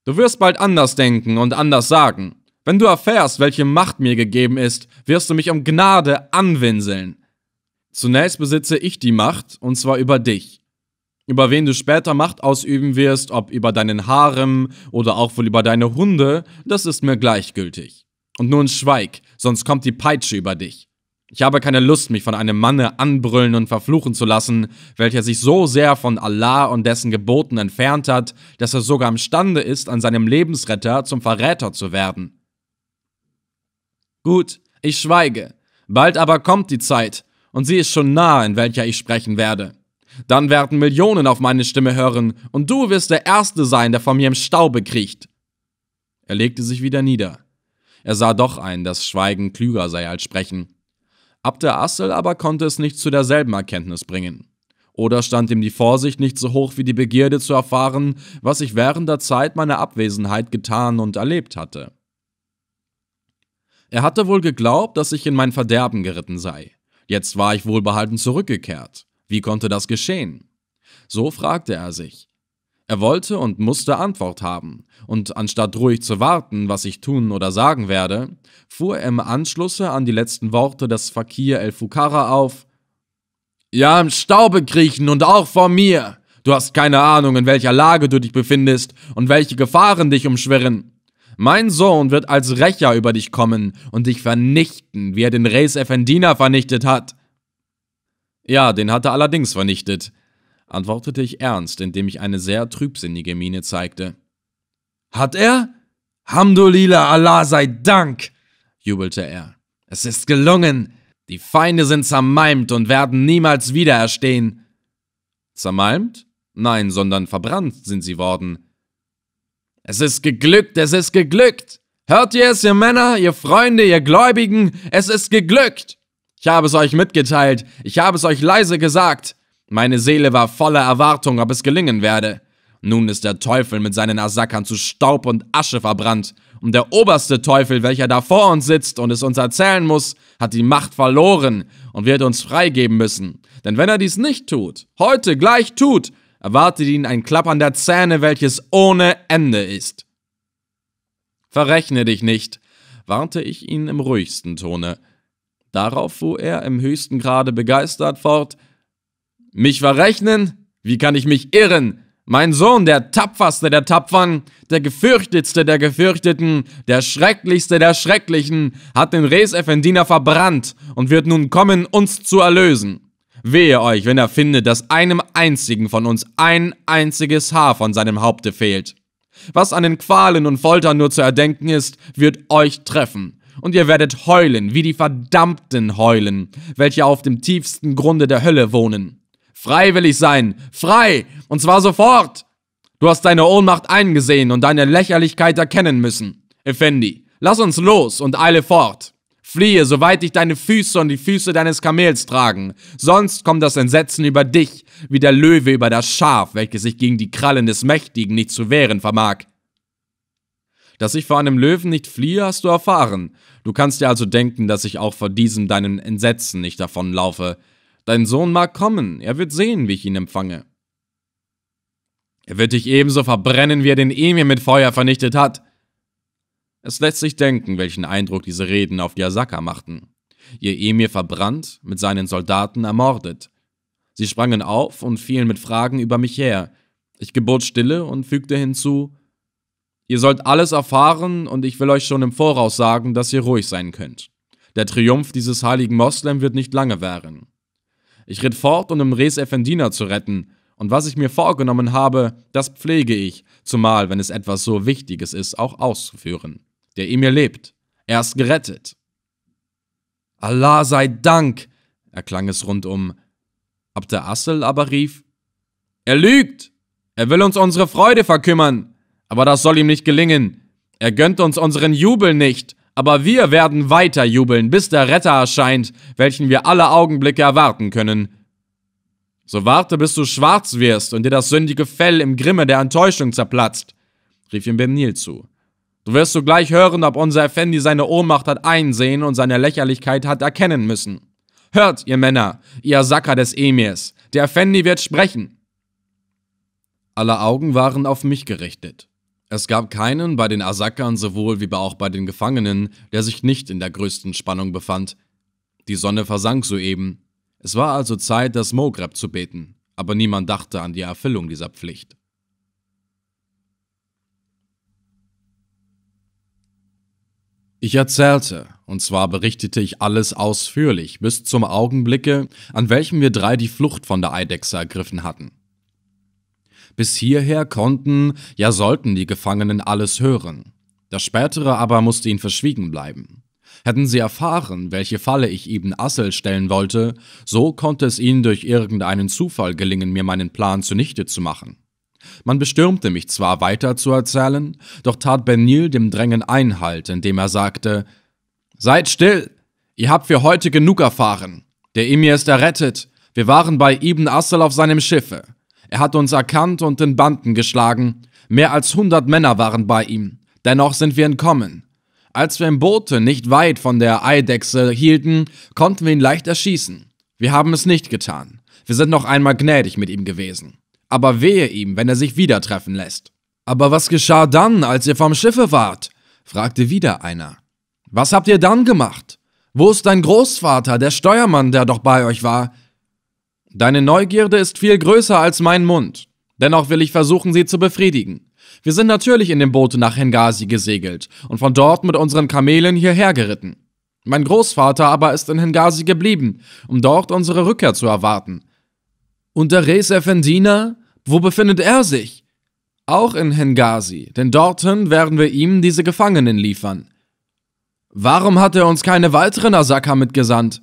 Du wirst bald anders denken und anders sagen. Wenn du erfährst, welche Macht mir gegeben ist, wirst du mich um Gnade anwinseln. Zunächst besitze ich die Macht, und zwar über dich. Über wen du später Macht ausüben wirst, ob über deinen Harem oder auch wohl über deine Hunde, das ist mir gleichgültig. Und nun schweig, sonst kommt die Peitsche über dich. Ich habe keine Lust, mich von einem Manne anbrüllen und verfluchen zu lassen, welcher sich so sehr von Allah und dessen Geboten entfernt hat, dass er sogar imstande ist, an seinem Lebensretter zum Verräter zu werden. Gut, ich schweige. Bald aber kommt die Zeit, und sie ist schon nahe, in welcher ich sprechen werde. Dann werden Millionen auf meine Stimme hören, und du wirst der Erste sein, der von mir im Staube kriecht. Er legte sich wieder nieder. Er sah doch ein, dass Schweigen klüger sei als Sprechen. Abder Assel aber konnte es nicht zu derselben Erkenntnis bringen. Oder stand ihm die Vorsicht nicht so hoch wie die Begierde zu erfahren, was ich während der Zeit meiner Abwesenheit getan und erlebt hatte. Er hatte wohl geglaubt, dass ich in mein Verderben geritten sei. Jetzt war ich wohlbehalten zurückgekehrt. Wie konnte das geschehen? So fragte er sich. Er wollte und musste Antwort haben, und anstatt ruhig zu warten, was ich tun oder sagen werde, fuhr er im Anschlusse an die letzten Worte des Fakir el-Fukara auf Ja, im Staube kriechen und auch vor mir. Du hast keine Ahnung, in welcher Lage du dich befindest und welche Gefahren dich umschwirren. Mein Sohn wird als Rächer über dich kommen und dich vernichten, wie er den Reis Effendina vernichtet hat. Ja, den hat er allerdings vernichtet, antwortete ich ernst, indem ich eine sehr trübsinnige Miene zeigte. Hat er? Hamdulila, Allah sei Dank, jubelte er. Es ist gelungen. Die Feinde sind zermalmt und werden niemals wiedererstehen. Zermalmt? Nein, sondern verbrannt sind sie worden. Es ist geglückt, es ist geglückt. Hört ihr es, ihr Männer, ihr Freunde, ihr Gläubigen? Es ist geglückt. Ich habe es euch mitgeteilt, ich habe es euch leise gesagt. Meine Seele war voller Erwartung, ob es gelingen werde. Nun ist der Teufel mit seinen Asakern zu Staub und Asche verbrannt, und der oberste Teufel, welcher da vor uns sitzt und es uns erzählen muss, hat die Macht verloren und wird uns freigeben müssen. Denn wenn er dies nicht tut, heute gleich tut, erwartet ihn ein Klappern der Zähne, welches ohne Ende ist. Verrechne dich nicht, warnte ich ihn im ruhigsten Tone. Darauf fuhr er im höchsten Grade begeistert fort. Mich verrechnen? Wie kann ich mich irren? Mein Sohn, der tapferste der Tapfern, der gefürchtetste der Gefürchteten, der schrecklichste der Schrecklichen, hat den Res Effendina verbrannt und wird nun kommen, uns zu erlösen. Wehe euch, wenn er findet, dass einem einzigen von uns ein einziges Haar von seinem Haupte fehlt. Was an den Qualen und Foltern nur zu erdenken ist, wird euch treffen. Und ihr werdet heulen, wie die verdammten heulen, welche auf dem tiefsten Grunde der Hölle wohnen. Freiwillig sein, frei, und zwar sofort. Du hast deine Ohnmacht eingesehen und deine Lächerlichkeit erkennen müssen. Effendi, lass uns los und eile fort. Fliehe, soweit dich deine Füße und die Füße deines Kamels tragen. Sonst kommt das Entsetzen über dich, wie der Löwe über das Schaf, welches sich gegen die Krallen des Mächtigen nicht zu wehren vermag. Dass ich vor einem Löwen nicht fliehe, hast du erfahren. Du kannst dir also denken, dass ich auch vor diesem deinem Entsetzen nicht davonlaufe. Dein Sohn mag kommen, er wird sehen, wie ich ihn empfange. Er wird dich ebenso verbrennen, wie er den Emir mit Feuer vernichtet hat. Es lässt sich denken, welchen Eindruck diese Reden auf die Asaka machten. Ihr Emir verbrannt, mit seinen Soldaten ermordet. Sie sprangen auf und fielen mit Fragen über mich her. Ich gebot Stille und fügte hinzu, Ihr sollt alles erfahren und ich will euch schon im Voraus sagen, dass ihr ruhig sein könnt. Der Triumph dieses heiligen Moslem wird nicht lange währen. Ich ritt fort, um im Res Effendina zu retten, und was ich mir vorgenommen habe, das pflege ich, zumal wenn es etwas so Wichtiges ist, auch auszuführen der in mir lebt. Er ist gerettet. Allah sei Dank, erklang es rundum. Abd Assel aber rief, er lügt! Er will uns unsere Freude verkümmern, aber das soll ihm nicht gelingen. Er gönnt uns unseren Jubel nicht, aber wir werden weiter jubeln, bis der Retter erscheint, welchen wir alle Augenblicke erwarten können. So warte, bis du schwarz wirst und dir das sündige Fell im Grimme der Enttäuschung zerplatzt, rief ihm Benil zu. Du wirst gleich hören, ob unser Effendi seine Ohnmacht hat einsehen und seine Lächerlichkeit hat erkennen müssen. Hört, ihr Männer, ihr Sacker des Emirs, der Effendi wird sprechen. Alle Augen waren auf mich gerichtet. Es gab keinen bei den Asakern sowohl wie auch bei den Gefangenen, der sich nicht in der größten Spannung befand. Die Sonne versank soeben. Es war also Zeit, das Mogreb zu beten, aber niemand dachte an die Erfüllung dieser Pflicht. Ich erzählte, und zwar berichtete ich alles ausführlich, bis zum Augenblicke, an welchem wir drei die Flucht von der Eidechse ergriffen hatten. Bis hierher konnten, ja sollten die Gefangenen alles hören. Das Spätere aber musste ihnen verschwiegen bleiben. Hätten sie erfahren, welche Falle ich Ibn Assel stellen wollte, so konnte es ihnen durch irgendeinen Zufall gelingen, mir meinen Plan zunichte zu machen. Man bestürmte mich zwar weiter zu erzählen, doch tat Benil dem Drängen Einhalt, indem er sagte: Seid still! Ihr habt für heute genug erfahren. Der Emir ist errettet. Wir waren bei Ibn Assel auf seinem Schiffe. Er hat uns erkannt und in Banden geschlagen. Mehr als hundert Männer waren bei ihm. Dennoch sind wir entkommen. Als wir im Boote nicht weit von der Eidechse hielten, konnten wir ihn leicht erschießen. Wir haben es nicht getan. Wir sind noch einmal gnädig mit ihm gewesen aber wehe ihm, wenn er sich wieder treffen lässt. Aber was geschah dann, als ihr vom Schiffe wart? fragte wieder einer. Was habt ihr dann gemacht? Wo ist dein Großvater, der Steuermann, der doch bei euch war? Deine Neugierde ist viel größer als mein Mund. Dennoch will ich versuchen, sie zu befriedigen. Wir sind natürlich in dem Boot nach Hengasi gesegelt und von dort mit unseren Kamelen hierher geritten. Mein Großvater aber ist in Hengasi geblieben, um dort unsere Rückkehr zu erwarten. Und der Reis Effendina, wo befindet er sich? Auch in Hengasi, denn dorthin werden wir ihm diese Gefangenen liefern. Warum hat er uns keine weiteren Asaka mitgesandt?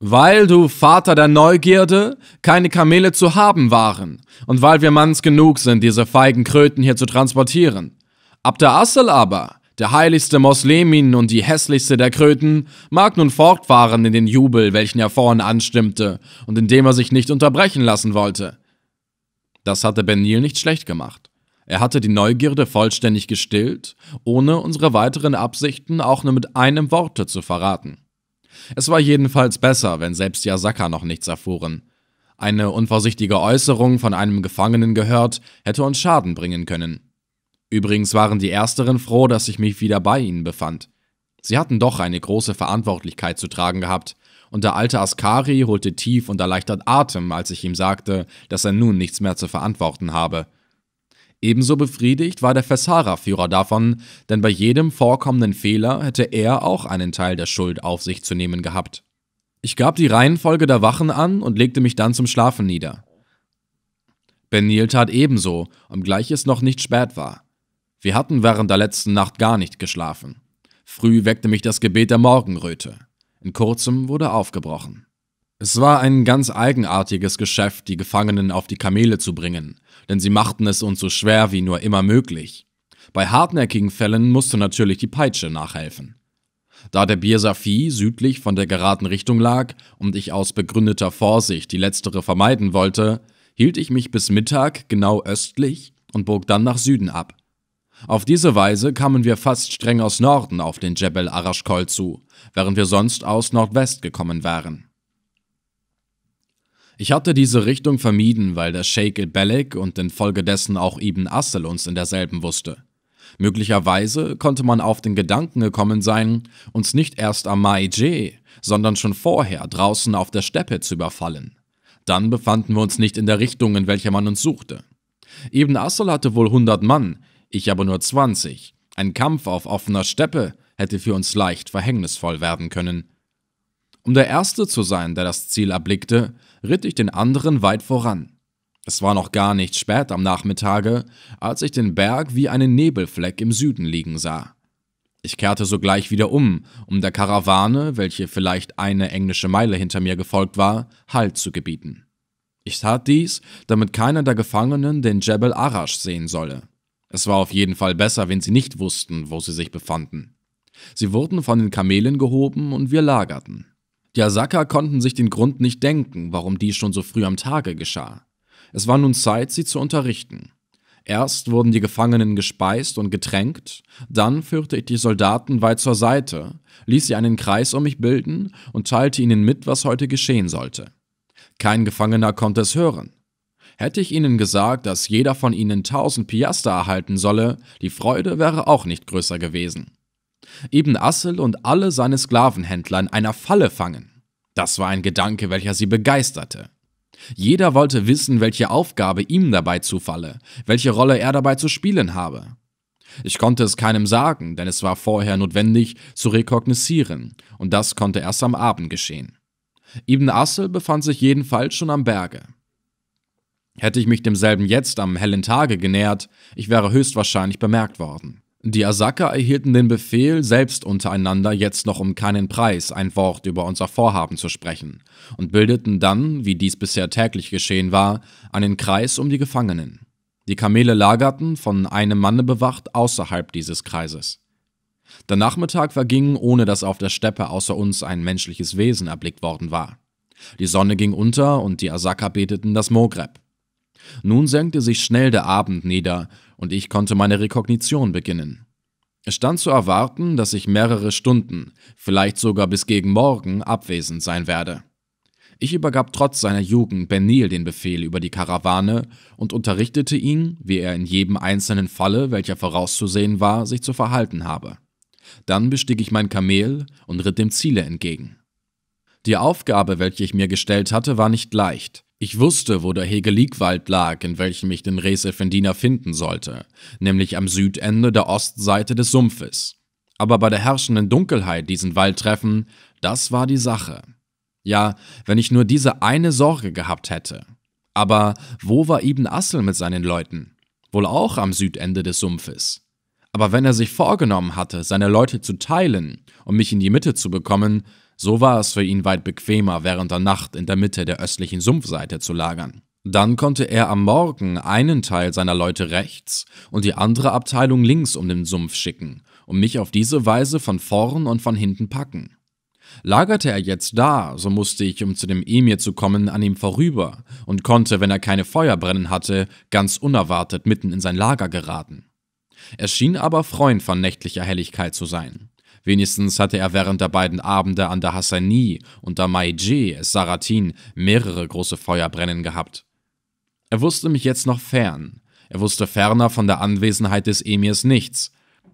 Weil du Vater der Neugierde, keine Kamele zu haben waren und weil wir Manns genug sind, diese feigen Kröten hier zu transportieren. Abder Assel aber, der heiligste Moslemin und die hässlichste der Kröten, mag nun fortfahren in den Jubel, welchen er vorhin anstimmte und in dem er sich nicht unterbrechen lassen wollte. Das hatte Benil nicht schlecht gemacht. Er hatte die Neugierde vollständig gestillt, ohne unsere weiteren Absichten auch nur mit einem Worte zu verraten. Es war jedenfalls besser, wenn selbst die Asaka noch nichts erfuhren. Eine unvorsichtige Äußerung von einem Gefangenen gehört, hätte uns Schaden bringen können. Übrigens waren die Ersteren froh, dass ich mich wieder bei ihnen befand. Sie hatten doch eine große Verantwortlichkeit zu tragen gehabt, und der alte Askari holte tief und erleichtert Atem, als ich ihm sagte, dass er nun nichts mehr zu verantworten habe. Ebenso befriedigt war der Fessara-Führer davon, denn bei jedem vorkommenden Fehler hätte er auch einen Teil der Schuld auf sich zu nehmen gehabt. Ich gab die Reihenfolge der Wachen an und legte mich dann zum Schlafen nieder. Benil tat ebenso, obgleich es noch nicht spät war. Wir hatten während der letzten Nacht gar nicht geschlafen. Früh weckte mich das Gebet der Morgenröte. In kurzem wurde aufgebrochen. Es war ein ganz eigenartiges Geschäft, die Gefangenen auf die Kamele zu bringen, denn sie machten es uns so schwer wie nur immer möglich. Bei hartnäckigen Fällen musste natürlich die Peitsche nachhelfen. Da der Biersafi südlich von der geraden Richtung lag und ich aus begründeter Vorsicht die letztere vermeiden wollte, hielt ich mich bis Mittag genau östlich und bog dann nach Süden ab. Auf diese Weise kamen wir fast streng aus Norden auf den Jebel Arashkol zu, während wir sonst aus Nordwest gekommen wären. Ich hatte diese Richtung vermieden, weil der Sheikh el-Belek und infolgedessen auch Ibn Assel uns in derselben wusste. Möglicherweise konnte man auf den Gedanken gekommen sein, uns nicht erst am Maije, sondern schon vorher draußen auf der Steppe zu überfallen. Dann befanden wir uns nicht in der Richtung, in welcher man uns suchte. Ibn Assel hatte wohl 100 Mann, ich aber nur 20. Ein Kampf auf offener Steppe hätte für uns leicht verhängnisvoll werden können. Um der Erste zu sein, der das Ziel erblickte, ritt ich den anderen weit voran. Es war noch gar nicht spät am Nachmittage, als ich den Berg wie einen Nebelfleck im Süden liegen sah. Ich kehrte sogleich wieder um, um der Karawane, welche vielleicht eine englische Meile hinter mir gefolgt war, Halt zu gebieten. Ich tat dies, damit keiner der Gefangenen den Jebel Arash sehen solle. Es war auf jeden Fall besser, wenn sie nicht wussten, wo sie sich befanden. Sie wurden von den Kamelen gehoben und wir lagerten. Die Asaka konnten sich den Grund nicht denken, warum dies schon so früh am Tage geschah. Es war nun Zeit, sie zu unterrichten. Erst wurden die Gefangenen gespeist und getränkt, dann führte ich die Soldaten weit zur Seite, ließ sie einen Kreis um mich bilden und teilte ihnen mit, was heute geschehen sollte. Kein Gefangener konnte es hören. Hätte ich ihnen gesagt, dass jeder von ihnen 1000 Piaster erhalten solle, die Freude wäre auch nicht größer gewesen. Ibn Assel und alle seine Sklavenhändler in einer Falle fangen. Das war ein Gedanke, welcher sie begeisterte. Jeder wollte wissen, welche Aufgabe ihm dabei zufalle, welche Rolle er dabei zu spielen habe. Ich konnte es keinem sagen, denn es war vorher notwendig zu rekognisieren, und das konnte erst am Abend geschehen. Ibn Assel befand sich jedenfalls schon am Berge. Hätte ich mich demselben jetzt am hellen Tage genähert, ich wäre höchstwahrscheinlich bemerkt worden. Die Asaka erhielten den Befehl, selbst untereinander jetzt noch um keinen Preis ein Wort über unser Vorhaben zu sprechen, und bildeten dann, wie dies bisher täglich geschehen war, einen Kreis um die Gefangenen. Die Kamele lagerten, von einem Manne bewacht, außerhalb dieses Kreises. Der Nachmittag verging, ohne dass auf der Steppe außer uns ein menschliches Wesen erblickt worden war. Die Sonne ging unter und die Asaka beteten das Mogreb. Nun senkte sich schnell der Abend nieder, und ich konnte meine Rekognition beginnen. Es stand zu erwarten, dass ich mehrere Stunden, vielleicht sogar bis gegen morgen, abwesend sein werde. Ich übergab trotz seiner Jugend Benil den Befehl über die Karawane und unterrichtete ihn, wie er in jedem einzelnen Falle, welcher vorauszusehen war, sich zu verhalten habe. Dann bestieg ich mein Kamel und ritt dem Ziele entgegen. Die Aufgabe, welche ich mir gestellt hatte, war nicht leicht, ich wusste, wo der Hegelikwald lag, in welchem ich den Res Effendina finden sollte, nämlich am Südende der Ostseite des Sumpfes. Aber bei der herrschenden Dunkelheit diesen Wald treffen, das war die Sache. Ja, wenn ich nur diese eine Sorge gehabt hätte. Aber wo war Ibn Assel mit seinen Leuten? Wohl auch am Südende des Sumpfes. Aber wenn er sich vorgenommen hatte, seine Leute zu teilen, um mich in die Mitte zu bekommen, so war es für ihn weit bequemer, während der Nacht in der Mitte der östlichen Sumpfseite zu lagern. Dann konnte er am Morgen einen Teil seiner Leute rechts und die andere Abteilung links um den Sumpf schicken und mich auf diese Weise von vorn und von hinten packen. Lagerte er jetzt da, so musste ich, um zu dem Emir zu kommen, an ihm vorüber und konnte, wenn er keine Feuer brennen hatte, ganz unerwartet mitten in sein Lager geraten. Er schien aber Freund von nächtlicher Helligkeit zu sein. Wenigstens hatte er während der beiden Abende an der Hassani und der Maije Saratin mehrere große Feuerbrennen gehabt. Er wusste mich jetzt noch fern. Er wusste ferner von der Anwesenheit des Emirs nichts.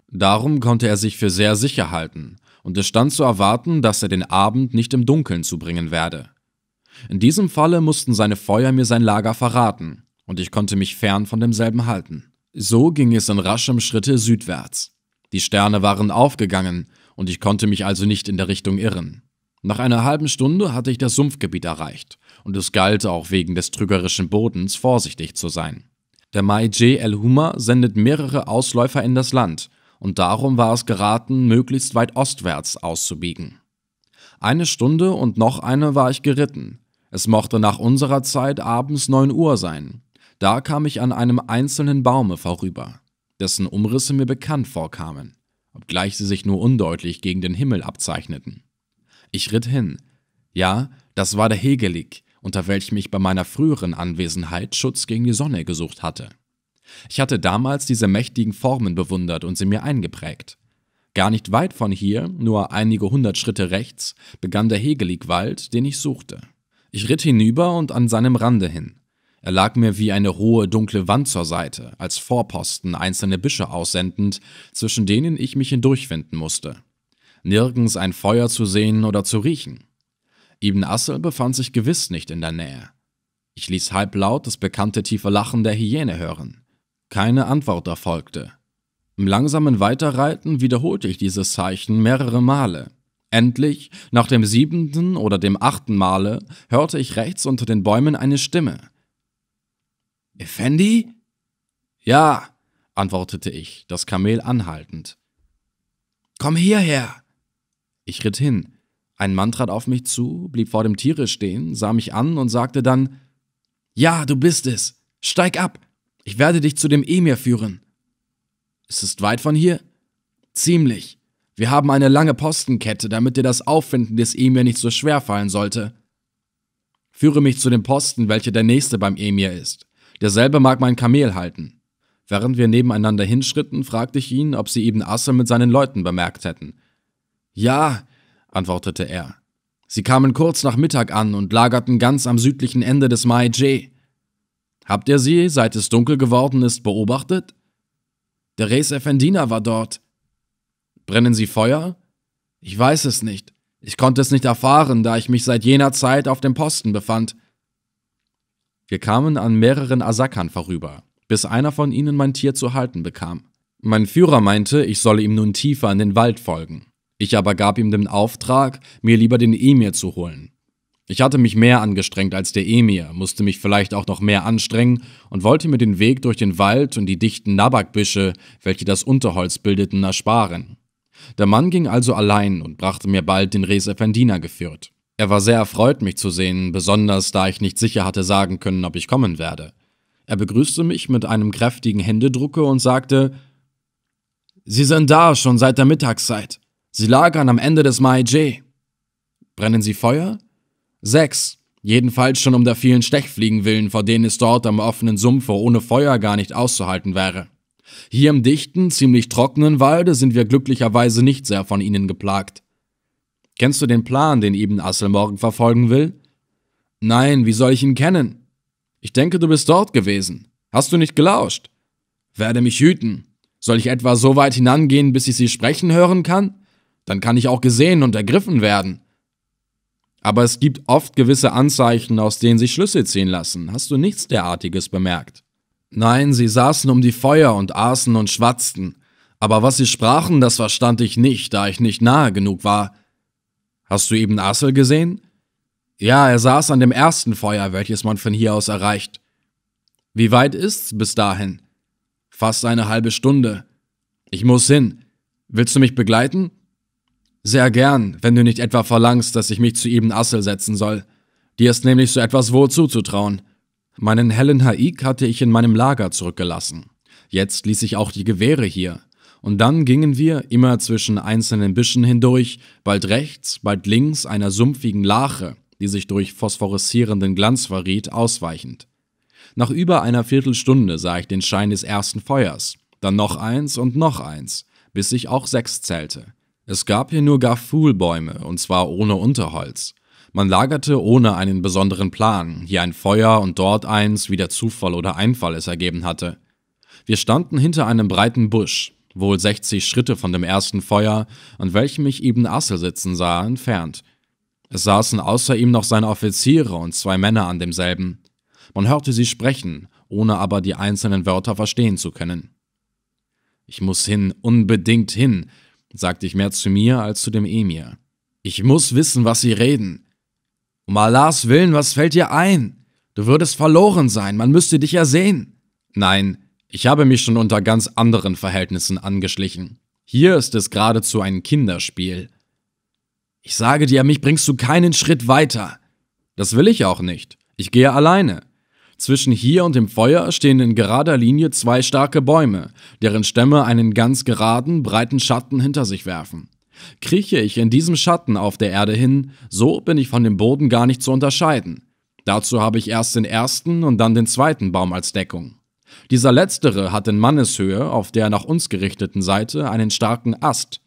Darum konnte er sich für sehr sicher halten, und es stand zu erwarten, dass er den Abend nicht im Dunkeln zubringen werde. In diesem Falle mussten seine Feuer mir sein Lager verraten, und ich konnte mich fern von demselben halten. So ging es in raschem Schritte südwärts. Die Sterne waren aufgegangen, und ich konnte mich also nicht in der Richtung irren. Nach einer halben Stunde hatte ich das Sumpfgebiet erreicht und es galt auch wegen des trügerischen Bodens vorsichtig zu sein. Der Maije El Huma sendet mehrere Ausläufer in das Land und darum war es geraten, möglichst weit ostwärts auszubiegen. Eine Stunde und noch eine war ich geritten. Es mochte nach unserer Zeit abends 9 Uhr sein. Da kam ich an einem einzelnen Baume vorüber, dessen Umrisse mir bekannt vorkamen obgleich sie sich nur undeutlich gegen den Himmel abzeichneten. Ich ritt hin. Ja, das war der Hegelig, unter welchem ich bei meiner früheren Anwesenheit Schutz gegen die Sonne gesucht hatte. Ich hatte damals diese mächtigen Formen bewundert und sie mir eingeprägt. Gar nicht weit von hier, nur einige hundert Schritte rechts, begann der Hegeligwald, den ich suchte. Ich ritt hinüber und an seinem Rande hin. Er lag mir wie eine hohe, dunkle Wand zur Seite, als Vorposten einzelne Büsche aussendend, zwischen denen ich mich hindurchwinden musste. Nirgends ein Feuer zu sehen oder zu riechen. Ibn Assel befand sich gewiss nicht in der Nähe. Ich ließ halblaut das bekannte tiefe Lachen der Hyäne hören. Keine Antwort erfolgte. Im langsamen Weiterreiten wiederholte ich dieses Zeichen mehrere Male. Endlich, nach dem siebenten oder dem achten Male, hörte ich rechts unter den Bäumen eine Stimme. Effendi? Ja, antwortete ich, das Kamel anhaltend. Komm hierher! Ich ritt hin. Ein Mann trat auf mich zu, blieb vor dem Tiere stehen, sah mich an und sagte dann: Ja, du bist es! Steig ab! Ich werde dich zu dem Emir führen. Es ist weit von hier? Ziemlich. Wir haben eine lange Postenkette, damit dir das Auffinden des Emir nicht so schwer fallen sollte. Führe mich zu dem Posten, welcher der nächste beim Emir ist. Derselbe mag mein Kamel halten. Während wir nebeneinander hinschritten, fragte ich ihn, ob sie Ibn Assel mit seinen Leuten bemerkt hätten. Ja, antwortete er. Sie kamen kurz nach Mittag an und lagerten ganz am südlichen Ende des Maije. Habt ihr sie, seit es dunkel geworden ist, beobachtet? Der Reis Effendina war dort. Brennen sie Feuer? Ich weiß es nicht. Ich konnte es nicht erfahren, da ich mich seit jener Zeit auf dem Posten befand. Wir kamen an mehreren Asakern vorüber, bis einer von ihnen mein Tier zu halten bekam. Mein Führer meinte, ich solle ihm nun tiefer in den Wald folgen. Ich aber gab ihm den Auftrag, mir lieber den Emir zu holen. Ich hatte mich mehr angestrengt als der Emir, musste mich vielleicht auch noch mehr anstrengen und wollte mir den Weg durch den Wald und die dichten Nabakbüsche, welche das Unterholz bildeten, ersparen. Der Mann ging also allein und brachte mir bald den Res Effendina geführt. Er war sehr erfreut, mich zu sehen, besonders da ich nicht sicher hatte sagen können, ob ich kommen werde. Er begrüßte mich mit einem kräftigen Händedrucke und sagte, Sie sind da, schon seit der Mittagszeit. Sie lagern am Ende des Maije. Brennen Sie Feuer? Sechs. Jedenfalls schon um der vielen Stechfliegen willen, vor denen es dort am offenen Sumpfe ohne Feuer gar nicht auszuhalten wäre. Hier im dichten, ziemlich trockenen Walde sind wir glücklicherweise nicht sehr von ihnen geplagt. Kennst du den Plan, den Ibn Assel morgen verfolgen will? Nein, wie soll ich ihn kennen? Ich denke, du bist dort gewesen. Hast du nicht gelauscht? Werde mich hüten. Soll ich etwa so weit hinangehen, bis ich sie sprechen hören kann? Dann kann ich auch gesehen und ergriffen werden. Aber es gibt oft gewisse Anzeichen, aus denen sich Schlüsse ziehen lassen. Hast du nichts derartiges bemerkt? Nein, sie saßen um die Feuer und aßen und schwatzten. Aber was sie sprachen, das verstand ich nicht, da ich nicht nahe genug war. Hast du Ibn Assel gesehen? Ja, er saß an dem ersten Feuer, welches man von hier aus erreicht. Wie weit ist's bis dahin? Fast eine halbe Stunde. Ich muss hin. Willst du mich begleiten? Sehr gern, wenn du nicht etwa verlangst, dass ich mich zu Ibn Assel setzen soll. Dir ist nämlich so etwas wohl zuzutrauen. Meinen Helen Haik hatte ich in meinem Lager zurückgelassen. Jetzt ließ ich auch die Gewehre hier. Und dann gingen wir immer zwischen einzelnen Büschen hindurch, bald rechts, bald links einer sumpfigen Lache, die sich durch phosphoreszierenden Glanz verriet, ausweichend. Nach über einer Viertelstunde sah ich den Schein des ersten Feuers, dann noch eins und noch eins, bis ich auch sechs zählte. Es gab hier nur gar Fuhlbäume, und zwar ohne Unterholz. Man lagerte ohne einen besonderen Plan, hier ein Feuer und dort eins, wie der Zufall oder Einfall es ergeben hatte. Wir standen hinter einem breiten Busch, wohl 60 Schritte von dem ersten Feuer, an welchem ich Ibn Assel sitzen sah, entfernt. Es saßen außer ihm noch seine Offiziere und zwei Männer an demselben. Man hörte sie sprechen, ohne aber die einzelnen Wörter verstehen zu können. Ich muss hin, unbedingt hin, sagte ich mehr zu mir als zu dem Emir. Ich muss wissen, was sie reden. Um Allahs Willen, was fällt dir ein? Du würdest verloren sein, man müsste dich ersehen. Nein, ich habe mich schon unter ganz anderen Verhältnissen angeschlichen. Hier ist es geradezu ein Kinderspiel. Ich sage dir, mich bringst du keinen Schritt weiter. Das will ich auch nicht. Ich gehe alleine. Zwischen hier und dem Feuer stehen in gerader Linie zwei starke Bäume, deren Stämme einen ganz geraden, breiten Schatten hinter sich werfen. Krieche ich in diesem Schatten auf der Erde hin, so bin ich von dem Boden gar nicht zu unterscheiden. Dazu habe ich erst den ersten und dann den zweiten Baum als Deckung. Dieser letztere hat in Manneshöhe auf der nach uns gerichteten Seite einen starken Ast.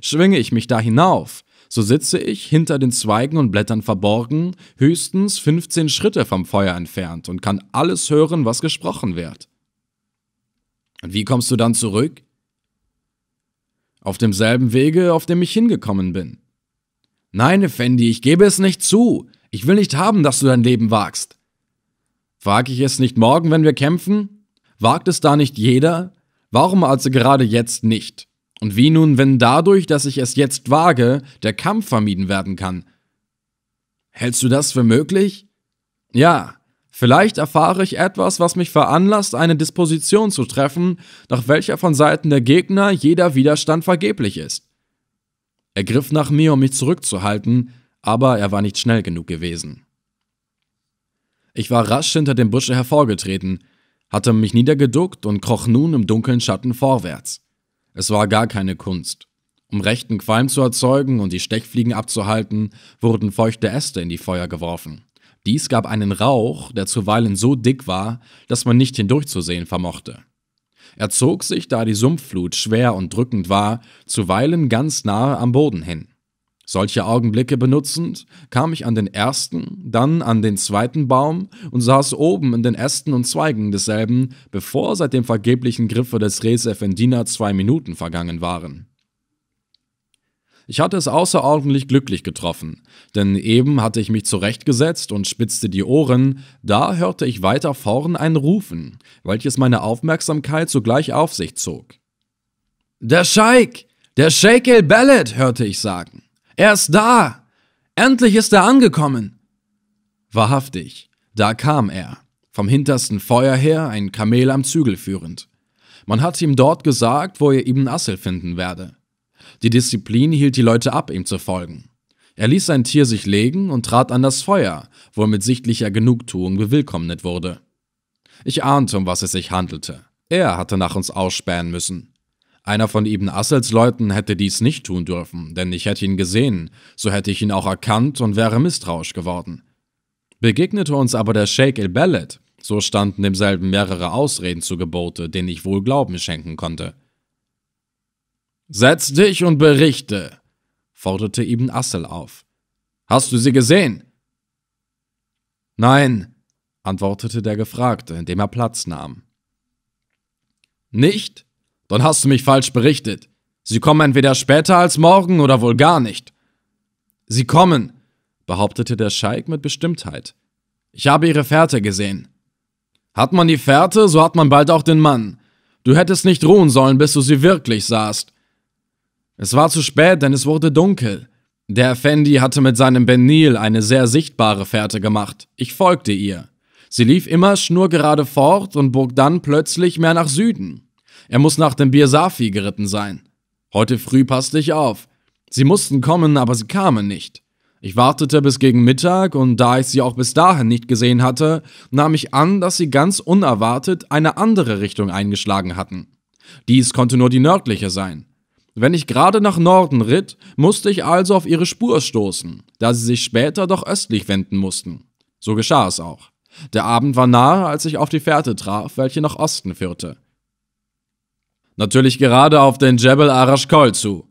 Schwinge ich mich da hinauf, so sitze ich hinter den Zweigen und Blättern verborgen, höchstens 15 Schritte vom Feuer entfernt und kann alles hören, was gesprochen wird. Und wie kommst du dann zurück? Auf demselben Wege, auf dem ich hingekommen bin. Nein, Effendi, ich gebe es nicht zu. Ich will nicht haben, dass du dein Leben wagst. Wag ich es nicht morgen, wenn wir kämpfen? Wagt es da nicht jeder? Warum also gerade jetzt nicht? Und wie nun, wenn dadurch, dass ich es jetzt wage, der Kampf vermieden werden kann? Hältst du das für möglich? Ja, vielleicht erfahre ich etwas, was mich veranlasst, eine Disposition zu treffen, nach welcher von Seiten der Gegner jeder Widerstand vergeblich ist. Er griff nach mir, um mich zurückzuhalten, aber er war nicht schnell genug gewesen. Ich war rasch hinter dem Busche hervorgetreten, hatte mich niedergeduckt und kroch nun im dunklen Schatten vorwärts. Es war gar keine Kunst. Um rechten Qualm zu erzeugen und die Stechfliegen abzuhalten, wurden feuchte Äste in die Feuer geworfen. Dies gab einen Rauch, der zuweilen so dick war, dass man nicht hindurchzusehen vermochte. Er zog sich, da die Sumpfflut schwer und drückend war, zuweilen ganz nahe am Boden hin. Solche Augenblicke benutzend kam ich an den ersten, dann an den zweiten Baum und saß oben in den Ästen und Zweigen desselben, bevor seit dem vergeblichen Griffe des Res Effendina zwei Minuten vergangen waren. Ich hatte es außerordentlich glücklich getroffen, denn eben hatte ich mich zurechtgesetzt und spitzte die Ohren, da hörte ich weiter vorn ein Rufen, welches meine Aufmerksamkeit sogleich auf sich zog. Der Scheik! Der Sheikh el-Bellet! hörte ich sagen. Er ist da! Endlich ist er angekommen! Wahrhaftig, da kam er, vom hintersten Feuer her ein Kamel am Zügel führend. Man hatte ihm dort gesagt, wo er Ibn Assel finden werde. Die Disziplin hielt die Leute ab, ihm zu folgen. Er ließ sein Tier sich legen und trat an das Feuer, wo er mit sichtlicher Genugtuung bewillkommnet wurde. Ich ahnte, um was es sich handelte. Er hatte nach uns ausspähen müssen. Einer von Ibn Assels Leuten hätte dies nicht tun dürfen, denn ich hätte ihn gesehen, so hätte ich ihn auch erkannt und wäre misstrauisch geworden. Begegnete uns aber der Sheikh el-Beled, so standen demselben mehrere Ausreden zu Gebote, denen ich wohl Glauben schenken konnte. Setz dich und berichte, forderte Ibn Assel auf. Hast du sie gesehen? Nein, antwortete der Gefragte, indem er Platz nahm. Nicht? Dann hast du mich falsch berichtet. Sie kommen entweder später als morgen oder wohl gar nicht. Sie kommen, behauptete der Scheik mit Bestimmtheit. Ich habe ihre Fährte gesehen. Hat man die Fährte, so hat man bald auch den Mann. Du hättest nicht ruhen sollen, bis du sie wirklich sahst. Es war zu spät, denn es wurde dunkel. Der Effendi hatte mit seinem Benil eine sehr sichtbare Fährte gemacht. Ich folgte ihr. Sie lief immer schnurgerade fort und bog dann plötzlich mehr nach Süden. Er muss nach dem Birsafi geritten sein. Heute früh passte ich auf. Sie mussten kommen, aber sie kamen nicht. Ich wartete bis gegen Mittag und da ich sie auch bis dahin nicht gesehen hatte, nahm ich an, dass sie ganz unerwartet eine andere Richtung eingeschlagen hatten. Dies konnte nur die nördliche sein. Wenn ich gerade nach Norden ritt, musste ich also auf ihre Spur stoßen, da sie sich später doch östlich wenden mussten. So geschah es auch. Der Abend war nahe, als ich auf die Fährte traf, welche nach Osten führte. Natürlich gerade auf den Jebel Arashkol zu.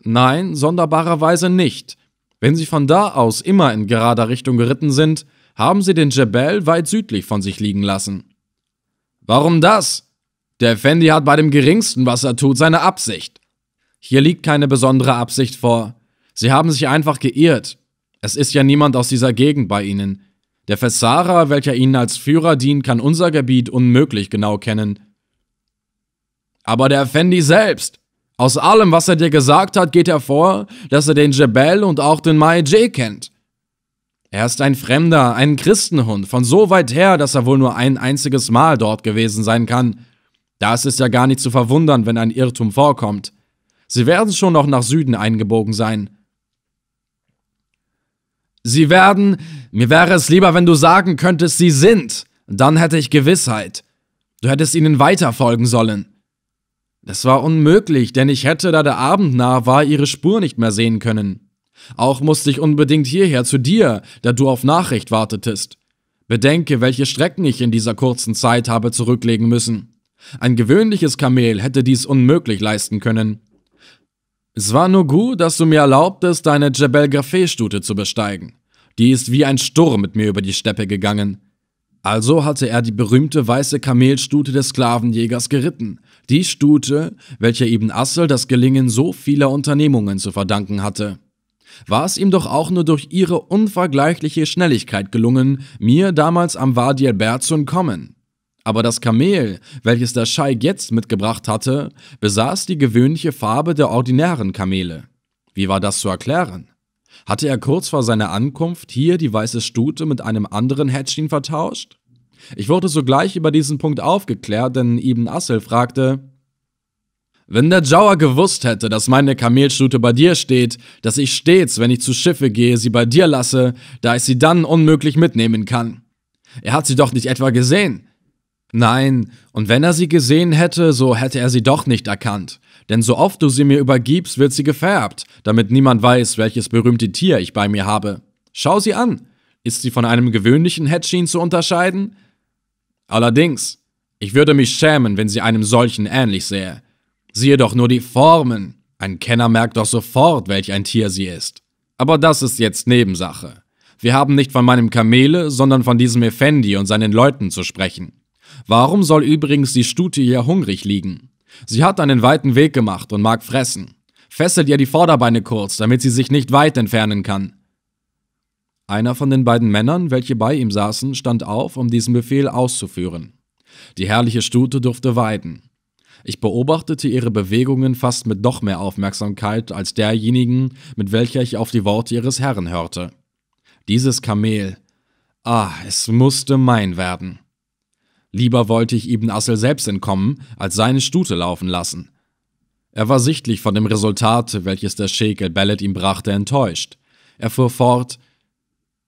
Nein, sonderbarerweise nicht. Wenn sie von da aus immer in gerader Richtung geritten sind, haben sie den Jebel weit südlich von sich liegen lassen. Warum das? Der Effendi hat bei dem geringsten, was er tut, seine Absicht. Hier liegt keine besondere Absicht vor. Sie haben sich einfach geirrt. Es ist ja niemand aus dieser Gegend bei ihnen. Der Fessara, welcher ihnen als Führer dient, kann unser Gebiet unmöglich genau kennen. Aber der Fendi selbst, aus allem, was er dir gesagt hat, geht hervor, dass er den Jebel und auch den Maije kennt. Er ist ein Fremder, ein Christenhund, von so weit her, dass er wohl nur ein einziges Mal dort gewesen sein kann. Das ist ja gar nicht zu verwundern, wenn ein Irrtum vorkommt. Sie werden schon noch nach Süden eingebogen sein. Sie werden, mir wäre es lieber, wenn du sagen könntest, sie sind, dann hätte ich Gewissheit. Du hättest ihnen weiter folgen sollen. Das war unmöglich, denn ich hätte, da der Abend nah war, ihre Spur nicht mehr sehen können. Auch musste ich unbedingt hierher zu dir, da du auf Nachricht wartetest. Bedenke, welche Strecken ich in dieser kurzen Zeit habe zurücklegen müssen. Ein gewöhnliches Kamel hätte dies unmöglich leisten können. Es war nur gut, dass du mir erlaubtest, deine Jebel grafé stute zu besteigen. Die ist wie ein Sturm mit mir über die Steppe gegangen. Also hatte er die berühmte weiße Kamelstute des Sklavenjägers geritten, die Stute, welcher Ibn Assel das Gelingen so vieler Unternehmungen zu verdanken hatte. War es ihm doch auch nur durch ihre unvergleichliche Schnelligkeit gelungen, mir damals am Wadi al-Bert zu entkommen. Aber das Kamel, welches der Scheik jetzt mitgebracht hatte, besaß die gewöhnliche Farbe der ordinären Kamele. Wie war das zu erklären? Hatte er kurz vor seiner Ankunft hier die weiße Stute mit einem anderen Hätschchen vertauscht? Ich wurde sogleich über diesen Punkt aufgeklärt, denn Ibn Assel fragte, wenn der Jauer gewusst hätte, dass meine Kamelstute bei dir steht, dass ich stets, wenn ich zu Schiffe gehe, sie bei dir lasse, da ich sie dann unmöglich mitnehmen kann. Er hat sie doch nicht etwa gesehen. Nein, und wenn er sie gesehen hätte, so hätte er sie doch nicht erkannt. Denn so oft du sie mir übergibst, wird sie gefärbt, damit niemand weiß, welches berühmte Tier ich bei mir habe. Schau sie an. Ist sie von einem gewöhnlichen Hetchin zu unterscheiden? Allerdings, ich würde mich schämen, wenn sie einem solchen ähnlich sähe. Siehe doch nur die Formen. Ein Kenner merkt doch sofort, welch ein Tier sie ist. Aber das ist jetzt Nebensache. Wir haben nicht von meinem Kamele, sondern von diesem Effendi und seinen Leuten zu sprechen. Warum soll übrigens die Stute hier hungrig liegen? Sie hat einen weiten Weg gemacht und mag fressen. Fesselt ihr die Vorderbeine kurz, damit sie sich nicht weit entfernen kann. Einer von den beiden Männern, welche bei ihm saßen, stand auf, um diesen Befehl auszuführen. Die herrliche Stute durfte weiden. Ich beobachtete ihre Bewegungen fast mit noch mehr Aufmerksamkeit als derjenigen, mit welcher ich auf die Worte ihres Herrn hörte. Dieses Kamel. Ah, es musste mein werden. Lieber wollte ich Ibn Assel selbst entkommen, als seine Stute laufen lassen. Er war sichtlich von dem Resultat, welches der Scheik el-Bellet ihm brachte, enttäuscht. Er fuhr fort,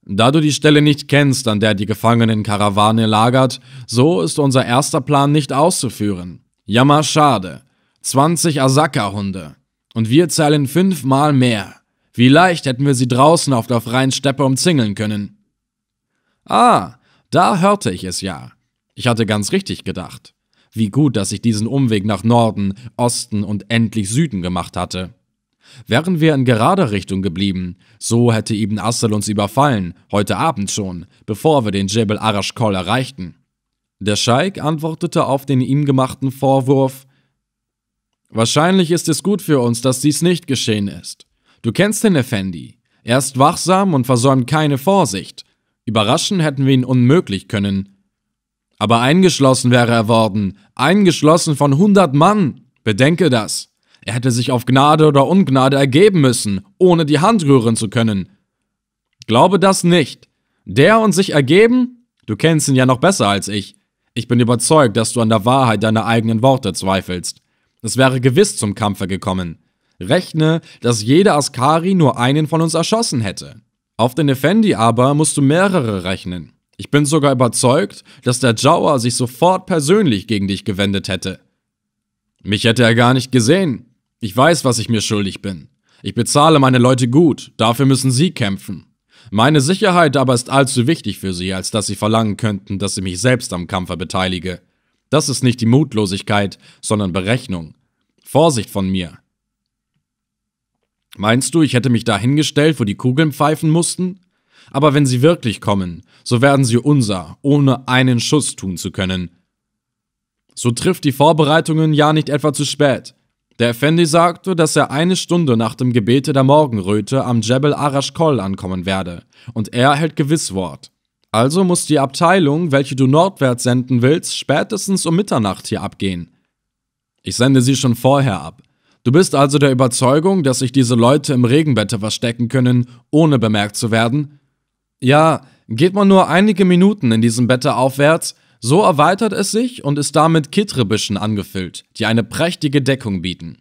da du die Stelle nicht kennst, an der die Gefangenenkarawane lagert, so ist unser erster Plan nicht auszuführen. Jammer schade. 20 Asaka-Hunde. Und wir zählen fünfmal mehr. Wie leicht hätten wir sie draußen auf der freien Steppe umzingeln können. Ah, da hörte ich es ja. Ich hatte ganz richtig gedacht. Wie gut, dass ich diesen Umweg nach Norden, Osten und endlich Süden gemacht hatte. Wären wir in gerader Richtung geblieben, so hätte Ibn Assel uns überfallen, heute Abend schon, bevor wir den Jebel Arashkol erreichten. Der Scheik antwortete auf den ihm gemachten Vorwurf: Wahrscheinlich ist es gut für uns, dass dies nicht geschehen ist. Du kennst den Effendi. Er ist wachsam und versäumt keine Vorsicht. Überraschen hätten wir ihn unmöglich können. Aber eingeschlossen wäre er worden, eingeschlossen von hundert Mann. Bedenke das. Er hätte sich auf Gnade oder Ungnade ergeben müssen, ohne die Hand rühren zu können. Glaube das nicht. Der und sich ergeben? Du kennst ihn ja noch besser als ich. Ich bin überzeugt, dass du an der Wahrheit deiner eigenen Worte zweifelst. Es wäre gewiss zum Kampfe gekommen. Rechne, dass jeder Askari nur einen von uns erschossen hätte. Auf den Effendi aber musst du mehrere rechnen. Ich bin sogar überzeugt, dass der Jauer sich sofort persönlich gegen dich gewendet hätte. Mich hätte er gar nicht gesehen. Ich weiß, was ich mir schuldig bin. Ich bezahle meine Leute gut, dafür müssen sie kämpfen. Meine Sicherheit aber ist allzu wichtig für sie, als dass sie verlangen könnten, dass sie mich selbst am Kampfer beteilige. Das ist nicht die Mutlosigkeit, sondern Berechnung. Vorsicht von mir. Meinst du, ich hätte mich dahingestellt, wo die Kugeln pfeifen mussten? Aber wenn sie wirklich kommen, so werden sie unser, ohne einen Schuss tun zu können. So trifft die Vorbereitungen ja nicht etwa zu spät. Der Effendi sagte, dass er eine Stunde nach dem Gebete der Morgenröte am Jebel Arashkol ankommen werde, und er hält gewiss Wort. Also muss die Abteilung, welche du nordwärts senden willst, spätestens um Mitternacht hier abgehen. Ich sende sie schon vorher ab. Du bist also der Überzeugung, dass sich diese Leute im Regenwetter verstecken können, ohne bemerkt zu werden? Ja, geht man nur einige Minuten in diesem Bette aufwärts, so erweitert es sich und ist damit Kittrebüschen angefüllt, die eine prächtige Deckung bieten.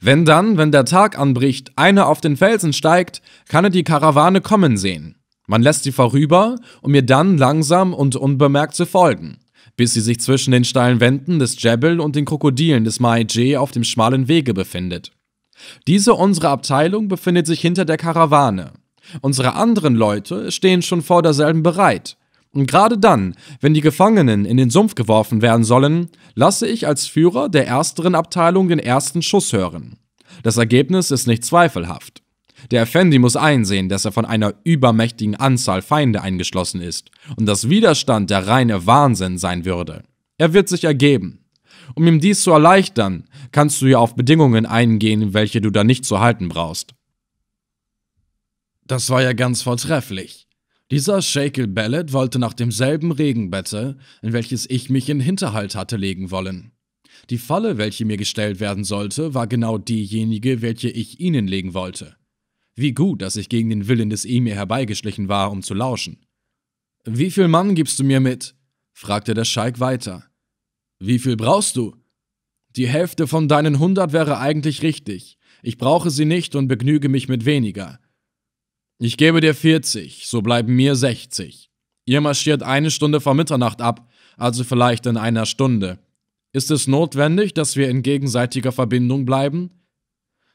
Wenn dann, wenn der Tag anbricht, einer auf den Felsen steigt, kann er die Karawane kommen sehen. Man lässt sie vorüber, um ihr dann langsam und unbemerkt zu folgen, bis sie sich zwischen den steilen Wänden des Jebel und den Krokodilen des Maije auf dem schmalen Wege befindet. Diese unsere Abteilung befindet sich hinter der Karawane. Unsere anderen Leute stehen schon vor derselben bereit, und gerade dann, wenn die Gefangenen in den Sumpf geworfen werden sollen, lasse ich als Führer der ersteren Abteilung den ersten Schuss hören. Das Ergebnis ist nicht zweifelhaft. Der Effendi muss einsehen, dass er von einer übermächtigen Anzahl Feinde eingeschlossen ist und dass Widerstand der reine Wahnsinn sein würde. Er wird sich ergeben. Um ihm dies zu erleichtern, kannst du ja auf Bedingungen eingehen, welche du da nicht zu halten brauchst. Das war ja ganz vortrefflich, dieser Shakel Ballet wollte nach demselben Regenbette, in welches ich mich in Hinterhalt hatte legen wollen. Die Falle, welche mir gestellt werden sollte, war genau diejenige, welche ich ihnen legen wollte. Wie gut, dass ich gegen den Willen des Emir herbeigeschlichen war, um zu lauschen. Wie viel Mann gibst du mir mit? fragte der Scheik weiter. Wie viel brauchst du? Die Hälfte von deinen hundert wäre eigentlich richtig. Ich brauche sie nicht und begnüge mich mit weniger. Ich gebe dir 40, so bleiben mir 60. Ihr marschiert eine Stunde vor Mitternacht ab, also vielleicht in einer Stunde. Ist es notwendig, dass wir in gegenseitiger Verbindung bleiben?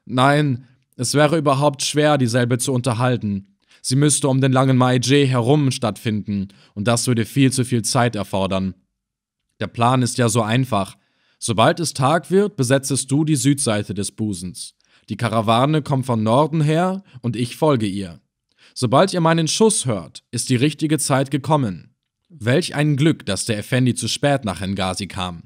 Nein, es wäre überhaupt schwer, dieselbe zu unterhalten. Sie müsste um den langen Maije herum stattfinden, und das würde viel zu viel Zeit erfordern. Der Plan ist ja so einfach. Sobald es Tag wird, besetzest du die Südseite des Busens. Die Karawane kommt von Norden her, und ich folge ihr. Sobald ihr meinen Schuss hört, ist die richtige Zeit gekommen. Welch ein Glück, dass der Effendi zu spät nach Benghazi kam.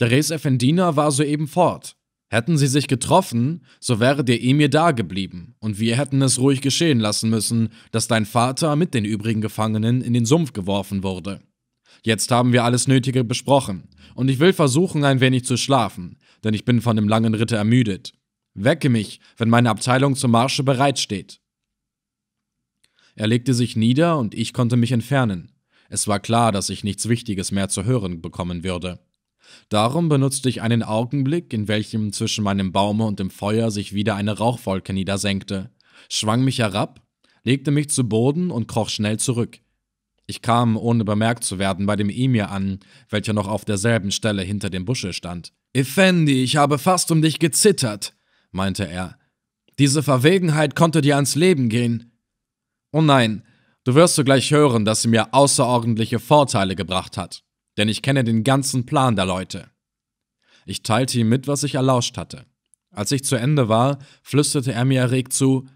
Der Reis Effendiner war soeben fort. Hätten sie sich getroffen, so wäre der Emir dageblieben, und wir hätten es ruhig geschehen lassen müssen, dass dein Vater mit den übrigen Gefangenen in den Sumpf geworfen wurde. Jetzt haben wir alles Nötige besprochen, und ich will versuchen, ein wenig zu schlafen, denn ich bin von dem langen Ritte ermüdet. Wecke mich, wenn meine Abteilung zum Marsche bereitsteht. Er legte sich nieder und ich konnte mich entfernen. Es war klar, dass ich nichts Wichtiges mehr zu hören bekommen würde. Darum benutzte ich einen Augenblick, in welchem zwischen meinem Baume und dem Feuer sich wieder eine Rauchwolke niedersenkte, schwang mich herab, legte mich zu Boden und kroch schnell zurück. Ich kam, ohne bemerkt zu werden, bei dem Emir an, welcher noch auf derselben Stelle hinter dem Busche stand. Effendi, ich habe fast um dich gezittert, meinte er. Diese Verwegenheit konnte dir ans Leben gehen. Oh nein, du wirst sogleich hören, dass sie mir außerordentliche Vorteile gebracht hat, denn ich kenne den ganzen Plan der Leute. Ich teilte ihm mit, was ich erlauscht hatte. Als ich zu Ende war, flüsterte er mir erregt zu: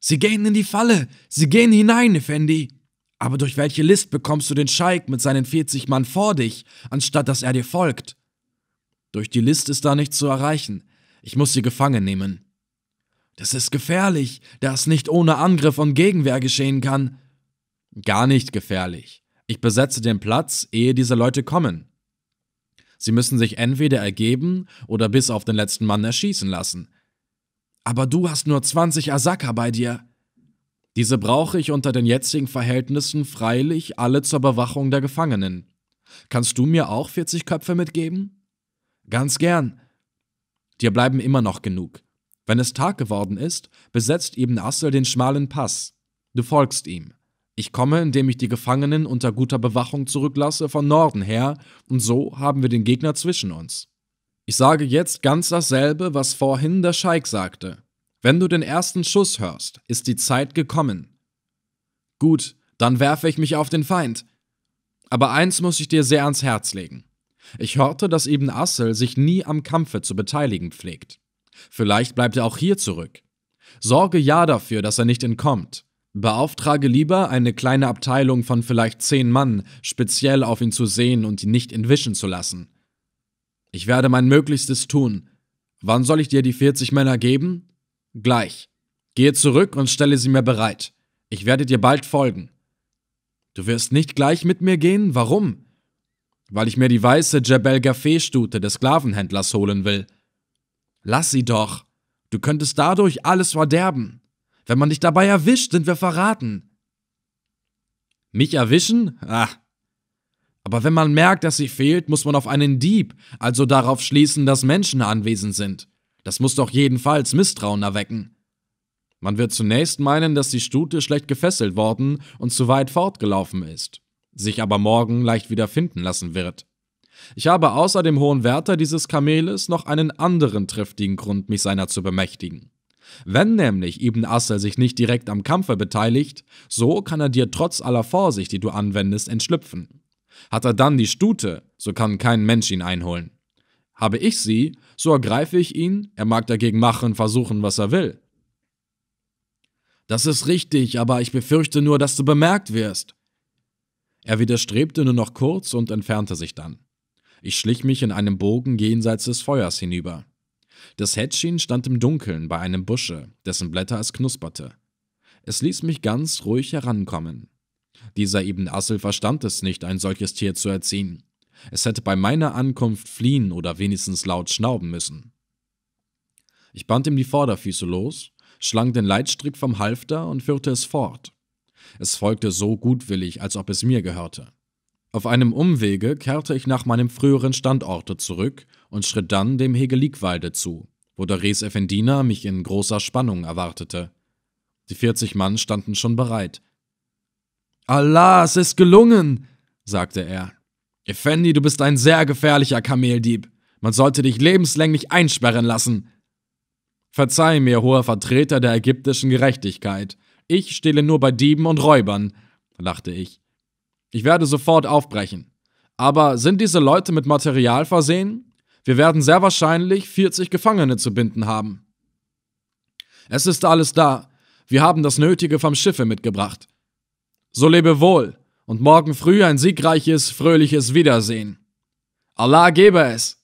Sie gehen in die Falle, sie gehen hinein, Effendi. Aber durch welche List bekommst du den Scheik mit seinen 40 Mann vor dich, anstatt dass er dir folgt? Durch die List ist da nichts zu erreichen. Ich muss sie gefangen nehmen. Das ist gefährlich, da es nicht ohne Angriff und Gegenwehr geschehen kann. Gar nicht gefährlich. Ich besetze den Platz, ehe diese Leute kommen. Sie müssen sich entweder ergeben oder bis auf den letzten Mann erschießen lassen. Aber du hast nur 20 Asaka bei dir. Diese brauche ich unter den jetzigen Verhältnissen freilich alle zur Bewachung der Gefangenen. Kannst du mir auch 40 Köpfe mitgeben? Ganz gern. Dir bleiben immer noch genug. Wenn es Tag geworden ist, besetzt Ibn Assel den schmalen Pass. Du folgst ihm. Ich komme, indem ich die Gefangenen unter guter Bewachung zurücklasse, von Norden her, und so haben wir den Gegner zwischen uns. Ich sage jetzt ganz dasselbe, was vorhin der Scheik sagte. Wenn du den ersten Schuss hörst, ist die Zeit gekommen. Gut, dann werfe ich mich auf den Feind. Aber eins muss ich dir sehr ans Herz legen. Ich hörte, dass Ibn Assel sich nie am Kampfe zu beteiligen pflegt. Vielleicht bleibt er auch hier zurück. Sorge ja dafür, dass er nicht entkommt. Beauftrage lieber eine kleine Abteilung von vielleicht zehn Mann, speziell auf ihn zu sehen und ihn nicht entwischen zu lassen. Ich werde mein Möglichstes tun. Wann soll ich dir die 40 Männer geben? Gleich. Gehe zurück und stelle sie mir bereit. Ich werde dir bald folgen. Du wirst nicht gleich mit mir gehen? Warum? Weil ich mir die weiße Jebel Gaffee-Stute des Sklavenhändlers holen will. Lass sie doch. Du könntest dadurch alles verderben. Wenn man dich dabei erwischt, sind wir verraten. Mich erwischen? Ah. Aber wenn man merkt, dass sie fehlt, muss man auf einen Dieb, also darauf schließen, dass Menschen anwesend sind. Das muss doch jedenfalls Misstrauen erwecken. Man wird zunächst meinen, dass die Stute schlecht gefesselt worden und zu weit fortgelaufen ist, sich aber morgen leicht wieder finden lassen wird. Ich habe außer dem hohen Wärter dieses Kameles noch einen anderen triftigen Grund, mich seiner zu bemächtigen. Wenn nämlich Ibn Assel sich nicht direkt am Kampfe beteiligt, so kann er dir trotz aller Vorsicht, die du anwendest, entschlüpfen. Hat er dann die Stute, so kann kein Mensch ihn einholen. Habe ich sie, so ergreife ich ihn, er mag dagegen machen, versuchen, was er will. Das ist richtig, aber ich befürchte nur, dass du bemerkt wirst. Er widerstrebte nur noch kurz und entfernte sich dann. Ich schlich mich in einem Bogen jenseits des Feuers hinüber. Das Hätschin stand im Dunkeln bei einem Busche, dessen Blätter es knusperte. Es ließ mich ganz ruhig herankommen. Dieser Ibn Assel verstand es nicht, ein solches Tier zu erziehen. Es hätte bei meiner Ankunft fliehen oder wenigstens laut schnauben müssen. Ich band ihm die Vorderfüße los, schlang den Leitstrick vom Halfter und führte es fort. Es folgte so gutwillig, als ob es mir gehörte. Auf einem Umwege kehrte ich nach meinem früheren Standorte zurück und schritt dann dem Hegeligwalde zu, wo der Res Effendina mich in großer Spannung erwartete. Die vierzig Mann standen schon bereit. Allah, es ist gelungen, sagte er. Effendi, du bist ein sehr gefährlicher Kameldieb. Man sollte dich lebenslänglich einsperren lassen. Verzeih mir, hoher Vertreter der ägyptischen Gerechtigkeit. Ich stehle nur bei Dieben und Räubern, lachte ich. Ich werde sofort aufbrechen. Aber sind diese Leute mit Material versehen? Wir werden sehr wahrscheinlich 40 Gefangene zu binden haben. Es ist alles da. Wir haben das Nötige vom Schiffe mitgebracht. So lebe wohl und morgen früh ein siegreiches, fröhliches Wiedersehen. Allah gebe es.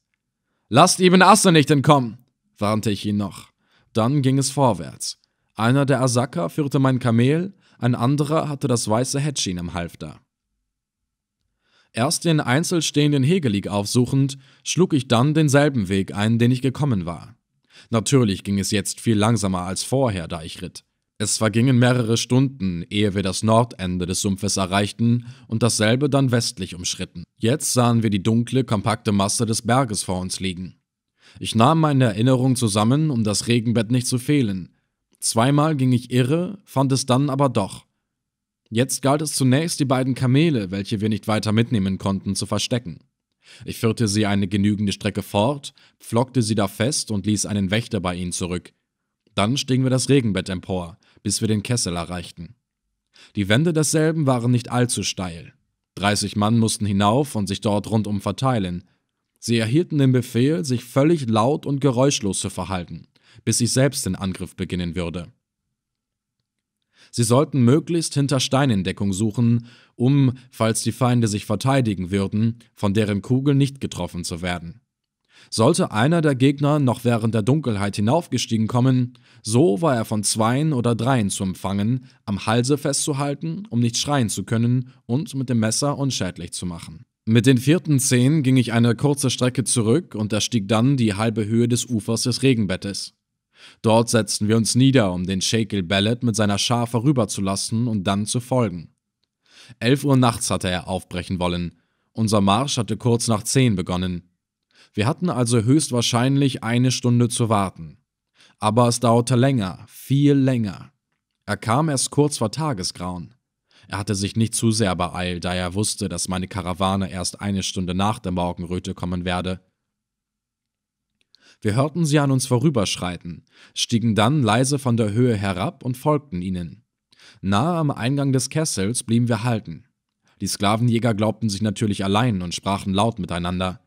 Lasst Ibn Asse nicht entkommen, warnte ich ihn noch. Dann ging es vorwärts. Einer der Asaka führte mein Kamel, ein anderer hatte das weiße Hetschin am Halfter. Erst den einzelstehenden Hegelig aufsuchend, schlug ich dann denselben Weg ein, den ich gekommen war. Natürlich ging es jetzt viel langsamer als vorher, da ich ritt. Es vergingen mehrere Stunden, ehe wir das Nordende des Sumpfes erreichten und dasselbe dann westlich umschritten. Jetzt sahen wir die dunkle, kompakte Masse des Berges vor uns liegen. Ich nahm meine Erinnerung zusammen, um das Regenbett nicht zu fehlen. Zweimal ging ich irre, fand es dann aber doch. Jetzt galt es zunächst, die beiden Kamele, welche wir nicht weiter mitnehmen konnten, zu verstecken. Ich führte sie eine genügende Strecke fort, pflockte sie da fest und ließ einen Wächter bei ihnen zurück. Dann stiegen wir das Regenbett empor, bis wir den Kessel erreichten. Die Wände desselben waren nicht allzu steil. 30 Mann mussten hinauf und sich dort rundum verteilen. Sie erhielten den Befehl, sich völlig laut und geräuschlos zu verhalten, bis ich selbst den Angriff beginnen würde. Sie sollten möglichst hinter Steinen Deckung suchen, um, falls die Feinde sich verteidigen würden, von deren Kugeln nicht getroffen zu werden. Sollte einer der Gegner noch während der Dunkelheit hinaufgestiegen kommen, so war er von Zweien oder Dreien zu empfangen, am Halse festzuhalten, um nicht schreien zu können und mit dem Messer unschädlich zu machen. Mit den vierten Zehen ging ich eine kurze Strecke zurück und erstieg dann die halbe Höhe des Ufers des Regenbettes. Dort setzten wir uns nieder, um den Shekel Ballet mit seiner Schar vorüberzulassen und dann zu folgen. Elf Uhr nachts hatte er aufbrechen wollen. Unser Marsch hatte kurz nach zehn begonnen. Wir hatten also höchstwahrscheinlich eine Stunde zu warten. Aber es dauerte länger, viel länger. Er kam erst kurz vor Tagesgrauen. Er hatte sich nicht zu sehr beeilt, da er wusste, dass meine Karawane erst eine Stunde nach der Morgenröte kommen werde. Wir hörten sie an uns vorüberschreiten, stiegen dann leise von der Höhe herab und folgten ihnen. Nahe am Eingang des Kessels blieben wir halten. Die Sklavenjäger glaubten sich natürlich allein und sprachen laut miteinander.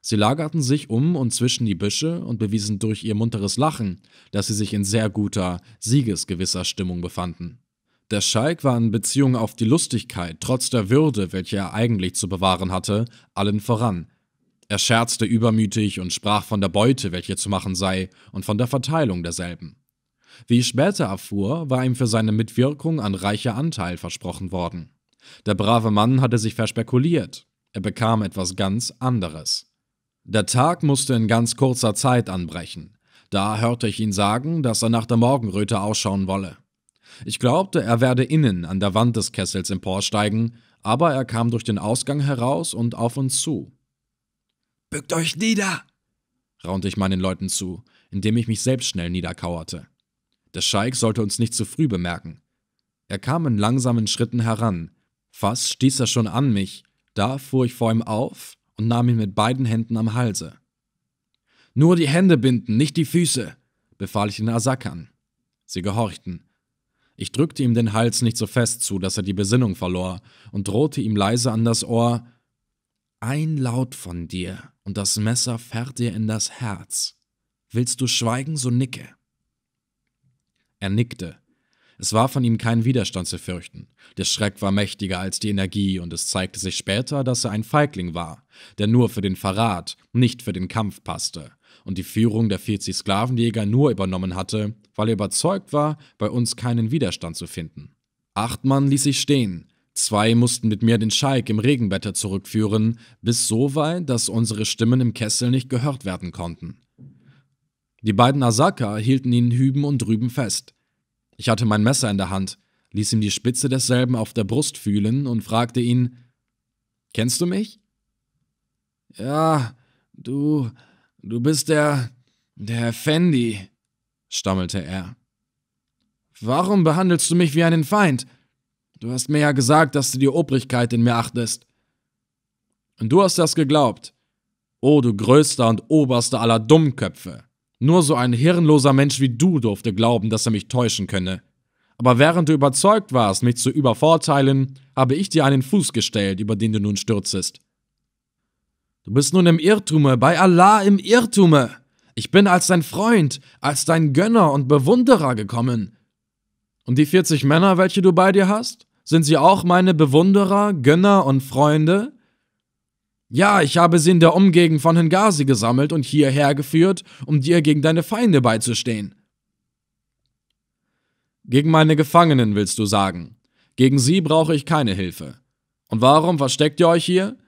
Sie lagerten sich um und zwischen die Büsche und bewiesen durch ihr munteres Lachen, dass sie sich in sehr guter, siegesgewisser Stimmung befanden. Der Schalk war in Beziehung auf die Lustigkeit, trotz der Würde, welche er eigentlich zu bewahren hatte, allen voran, er scherzte übermütig und sprach von der Beute, welche zu machen sei, und von der Verteilung derselben. Wie ich später erfuhr, war ihm für seine Mitwirkung ein reicher Anteil versprochen worden. Der brave Mann hatte sich verspekuliert. Er bekam etwas ganz anderes. Der Tag musste in ganz kurzer Zeit anbrechen. Da hörte ich ihn sagen, dass er nach der Morgenröte ausschauen wolle. Ich glaubte, er werde innen an der Wand des Kessels emporsteigen, aber er kam durch den Ausgang heraus und auf uns zu. Bückt euch nieder! raunte ich meinen Leuten zu, indem ich mich selbst schnell niederkauerte. Der Scheik sollte uns nicht zu früh bemerken. Er kam in langsamen Schritten heran. Fast stieß er schon an mich, da fuhr ich vor ihm auf und nahm ihn mit beiden Händen am Halse. Nur die Hände binden, nicht die Füße, befahl ich den Asakern. Sie gehorchten. Ich drückte ihm den Hals nicht so fest zu, dass er die Besinnung verlor, und drohte ihm leise an das Ohr, ein Laut von dir und das Messer fährt dir in das Herz. Willst du schweigen, so nicke. Er nickte. Es war von ihm kein Widerstand zu fürchten. Der Schreck war mächtiger als die Energie, und es zeigte sich später, dass er ein Feigling war, der nur für den Verrat, nicht für den Kampf passte, und die Führung der 40 Sklavenjäger nur übernommen hatte, weil er überzeugt war, bei uns keinen Widerstand zu finden. Acht Mann ließ sich stehen, Zwei mussten mit mir den Scheik im Regenwetter zurückführen, bis so weit, dass unsere Stimmen im Kessel nicht gehört werden konnten. Die beiden Asaka hielten ihn hüben und drüben fest. Ich hatte mein Messer in der Hand, ließ ihm die Spitze desselben auf der Brust fühlen und fragte ihn: Kennst du mich? Ja, du. du bist der. der Fendi, stammelte er. Warum behandelst du mich wie einen Feind? Du hast mir ja gesagt, dass du die Obrigkeit in mir achtest. Und du hast das geglaubt. Oh, du größter und oberster aller Dummköpfe. Nur so ein hirnloser Mensch wie du durfte glauben, dass er mich täuschen könne. Aber während du überzeugt warst, mich zu übervorteilen, habe ich dir einen Fuß gestellt, über den du nun stürzest. Du bist nun im Irrtume, bei Allah im Irrtume. Ich bin als dein Freund, als dein Gönner und Bewunderer gekommen. Und die 40 Männer, welche du bei dir hast? Sind sie auch meine Bewunderer, Gönner und Freunde? Ja, ich habe sie in der Umgegend von Hengasi gesammelt und hierher geführt, um dir gegen deine Feinde beizustehen. Gegen meine Gefangenen willst du sagen. Gegen sie brauche ich keine Hilfe. Und warum versteckt ihr euch hier?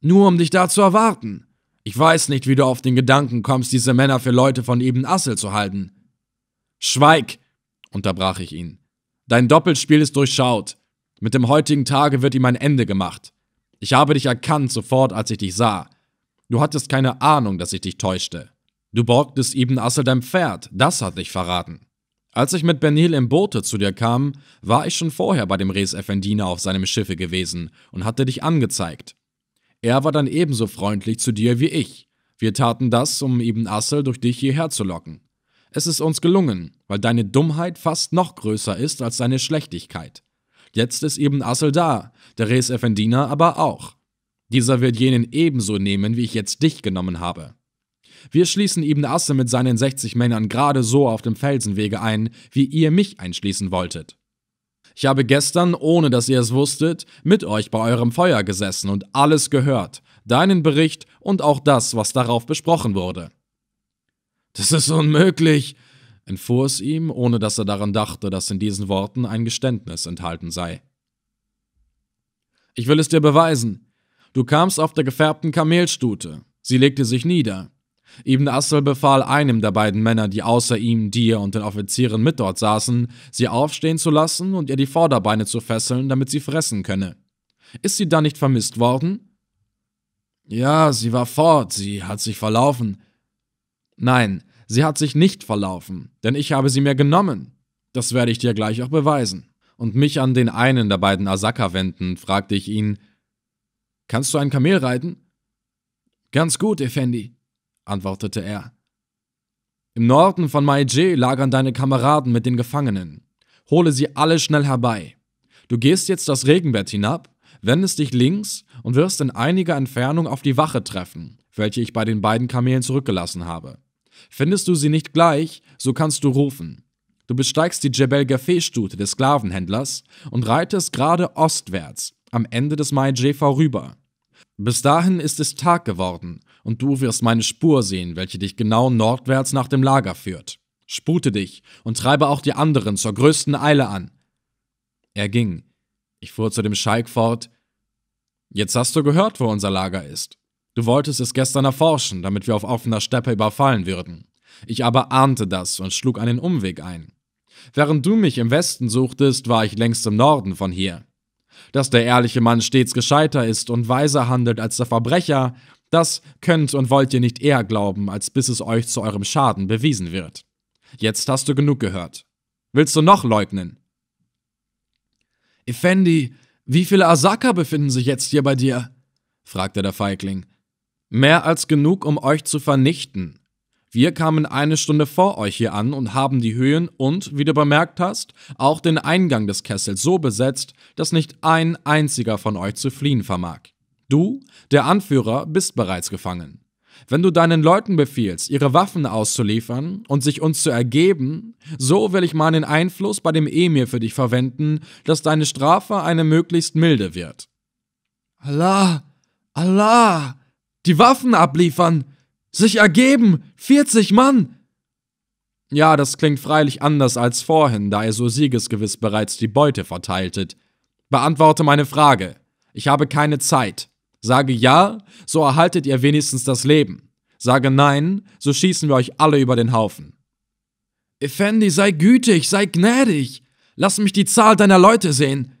Nur um dich da zu erwarten. Ich weiß nicht, wie du auf den Gedanken kommst, diese Männer für Leute von Ibn Assel zu halten. Schweig! unterbrach ich ihn. Dein Doppelspiel ist durchschaut. Mit dem heutigen Tage wird ihm ein Ende gemacht. Ich habe dich erkannt sofort, als ich dich sah. Du hattest keine Ahnung, dass ich dich täuschte. Du borgtest Ibn Assel dein Pferd, das hat dich verraten. Als ich mit Bernil im Boote zu dir kam, war ich schon vorher bei dem Res Effendina auf seinem Schiffe gewesen und hatte dich angezeigt. Er war dann ebenso freundlich zu dir wie ich. Wir taten das, um Ibn Assel durch dich hierher zu locken. Es ist uns gelungen, weil deine Dummheit fast noch größer ist als deine Schlechtigkeit. Jetzt ist eben Assel da, der Res Effendina aber auch. Dieser wird jenen ebenso nehmen, wie ich jetzt dich genommen habe. Wir schließen Ibn Assel mit seinen 60 Männern gerade so auf dem Felsenwege ein, wie ihr mich einschließen wolltet. Ich habe gestern, ohne dass ihr es wusstet, mit euch bei eurem Feuer gesessen und alles gehört, deinen Bericht und auch das, was darauf besprochen wurde. Das ist unmöglich, entfuhr es ihm, ohne dass er daran dachte, dass in diesen Worten ein Geständnis enthalten sei. Ich will es dir beweisen. Du kamst auf der gefärbten Kamelstute. Sie legte sich nieder. Ibn Assel befahl einem der beiden Männer, die außer ihm, dir und den Offizieren mit dort saßen, sie aufstehen zu lassen und ihr die Vorderbeine zu fesseln, damit sie fressen könne. Ist sie dann nicht vermisst worden? Ja, sie war fort, sie hat sich verlaufen. Nein, sie hat sich nicht verlaufen, denn ich habe sie mir genommen. Das werde ich dir gleich auch beweisen. Und mich an den einen der beiden Asaka wendend, fragte ich ihn: Kannst du ein Kamel reiten? Ganz gut, Effendi, antwortete er. Im Norden von Maije lagern deine Kameraden mit den Gefangenen. Hole sie alle schnell herbei. Du gehst jetzt das Regenbett hinab, wendest dich links und wirst in einiger Entfernung auf die Wache treffen, welche ich bei den beiden Kamelen zurückgelassen habe. Findest du sie nicht gleich, so kannst du rufen. Du besteigst die Jebel Gafé-Stute des Sklavenhändlers und reitest gerade ostwärts, am Ende des Mai vorüber. Bis dahin ist es Tag geworden und du wirst meine Spur sehen, welche dich genau nordwärts nach dem Lager führt. Spute dich und treibe auch die anderen zur größten Eile an. Er ging. Ich fuhr zu dem Scheik fort. Jetzt hast du gehört, wo unser Lager ist. Du wolltest es gestern erforschen, damit wir auf offener Steppe überfallen würden. Ich aber ahnte das und schlug einen Umweg ein. Während du mich im Westen suchtest, war ich längst im Norden von hier. Dass der ehrliche Mann stets gescheiter ist und weiser handelt als der Verbrecher, das könnt und wollt ihr nicht eher glauben, als bis es euch zu eurem Schaden bewiesen wird. Jetzt hast du genug gehört. Willst du noch leugnen? Effendi, wie viele Asaka befinden sich jetzt hier bei dir? fragte der Feigling, Mehr als genug, um euch zu vernichten. Wir kamen eine Stunde vor euch hier an und haben die Höhen und, wie du bemerkt hast, auch den Eingang des Kessels so besetzt, dass nicht ein einziger von euch zu fliehen vermag. Du, der Anführer, bist bereits gefangen. Wenn du deinen Leuten befiehlst, ihre Waffen auszuliefern und sich uns zu ergeben, so will ich meinen Einfluss bei dem Emir für dich verwenden, dass deine Strafe eine möglichst milde wird. Allah, Allah, die Waffen abliefern, sich ergeben, 40 Mann. Ja, das klingt freilich anders als vorhin, da ihr so siegesgewiss bereits die Beute verteiltet. Beantworte meine Frage. Ich habe keine Zeit. Sage ja, so erhaltet ihr wenigstens das Leben. Sage nein, so schießen wir euch alle über den Haufen. Effendi, sei gütig, sei gnädig. Lass mich die Zahl deiner Leute sehen.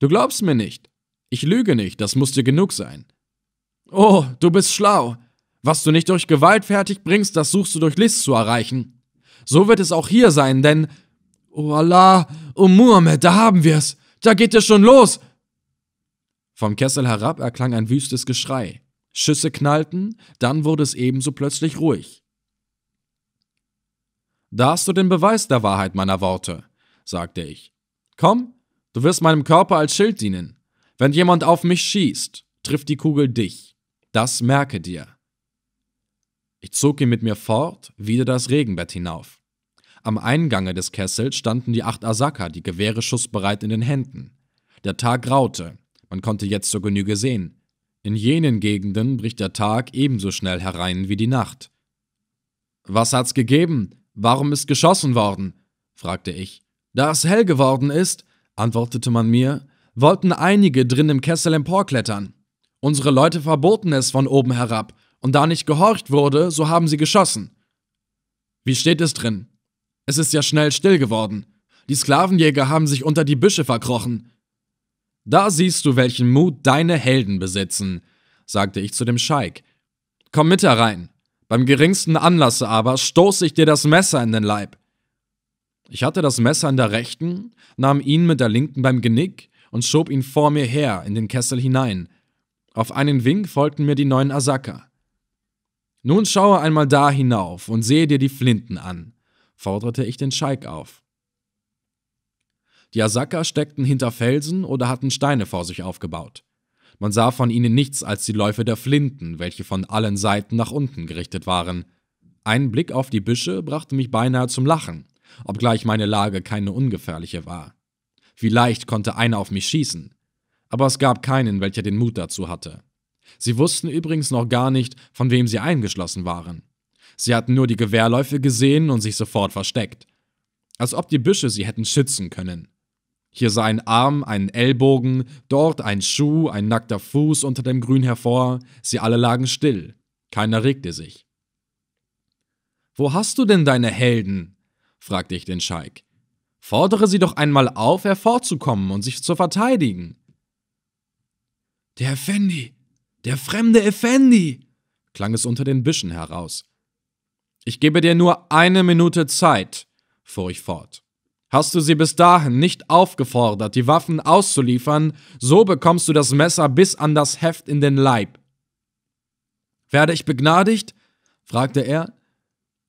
Du glaubst mir nicht. Ich lüge nicht, das muss dir genug sein. Oh, du bist schlau. Was du nicht durch Gewalt fertig bringst, das suchst du durch List zu erreichen. So wird es auch hier sein, denn. Oh Allah, oh Muhammad, da haben wir's. Da geht es schon los. Vom Kessel herab erklang ein wüstes Geschrei. Schüsse knallten, dann wurde es ebenso plötzlich ruhig. Da hast du den Beweis der Wahrheit meiner Worte, sagte ich. Komm, du wirst meinem Körper als Schild dienen. Wenn jemand auf mich schießt, trifft die Kugel dich das merke dir. Ich zog ihn mit mir fort, wieder das Regenbett hinauf. Am Eingange des Kessels standen die acht Asaka, die Gewehre schussbereit in den Händen. Der Tag graute, man konnte jetzt zur Genüge sehen. In jenen Gegenden bricht der Tag ebenso schnell herein wie die Nacht. Was hat's gegeben? Warum ist geschossen worden? fragte ich. Da es hell geworden ist, antwortete man mir, wollten einige drin im Kessel emporklettern. Unsere Leute verboten es von oben herab, und da nicht gehorcht wurde, so haben sie geschossen. Wie steht es drin? Es ist ja schnell still geworden. Die Sklavenjäger haben sich unter die Büsche verkrochen. Da siehst du, welchen Mut deine Helden besitzen, sagte ich zu dem Scheik. Komm mit herein. Beim geringsten Anlasse aber stoße ich dir das Messer in den Leib. Ich hatte das Messer in der rechten, nahm ihn mit der linken beim Genick und schob ihn vor mir her in den Kessel hinein. Auf einen Wink folgten mir die neuen Asaka. Nun schaue einmal da hinauf und sehe dir die Flinten an, forderte ich den Scheik auf. Die Asaka steckten hinter Felsen oder hatten Steine vor sich aufgebaut. Man sah von ihnen nichts als die Läufe der Flinten, welche von allen Seiten nach unten gerichtet waren. Ein Blick auf die Büsche brachte mich beinahe zum Lachen, obgleich meine Lage keine ungefährliche war. Wie leicht konnte einer auf mich schießen, aber es gab keinen, welcher den Mut dazu hatte. Sie wussten übrigens noch gar nicht, von wem sie eingeschlossen waren. Sie hatten nur die Gewehrläufe gesehen und sich sofort versteckt. Als ob die Büsche sie hätten schützen können. Hier sah ein Arm, einen Ellbogen, dort ein Schuh, ein nackter Fuß unter dem Grün hervor, sie alle lagen still, keiner regte sich. Wo hast du denn deine Helden? fragte ich den Scheik. Fordere sie doch einmal auf, hervorzukommen und sich zu verteidigen. Der Effendi! Der fremde Effendi! klang es unter den Büschen heraus. Ich gebe dir nur eine Minute Zeit, fuhr ich fort. Hast du sie bis dahin nicht aufgefordert, die Waffen auszuliefern, so bekommst du das Messer bis an das Heft in den Leib. Werde ich begnadigt? fragte er.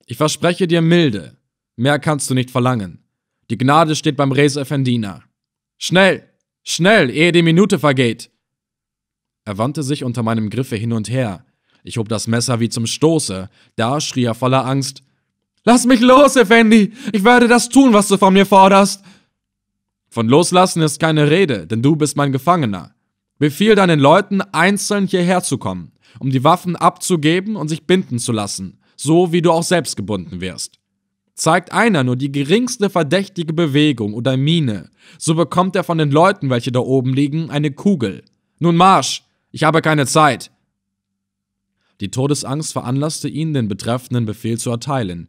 Ich verspreche dir Milde. Mehr kannst du nicht verlangen. Die Gnade steht beim Res Effendina. Schnell, schnell, ehe die Minute vergeht. Er wandte sich unter meinem Griffe hin und her. Ich hob das Messer wie zum Stoße. Da schrie er voller Angst: Lass mich los, Effendi! Ich werde das tun, was du von mir forderst! Von Loslassen ist keine Rede, denn du bist mein Gefangener. Befiehl deinen Leuten, einzeln hierher zu kommen, um die Waffen abzugeben und sich binden zu lassen, so wie du auch selbst gebunden wirst. Zeigt einer nur die geringste verdächtige Bewegung oder Miene, so bekommt er von den Leuten, welche da oben liegen, eine Kugel. Nun marsch! Ich habe keine Zeit. Die Todesangst veranlasste ihn, den betreffenden Befehl zu erteilen.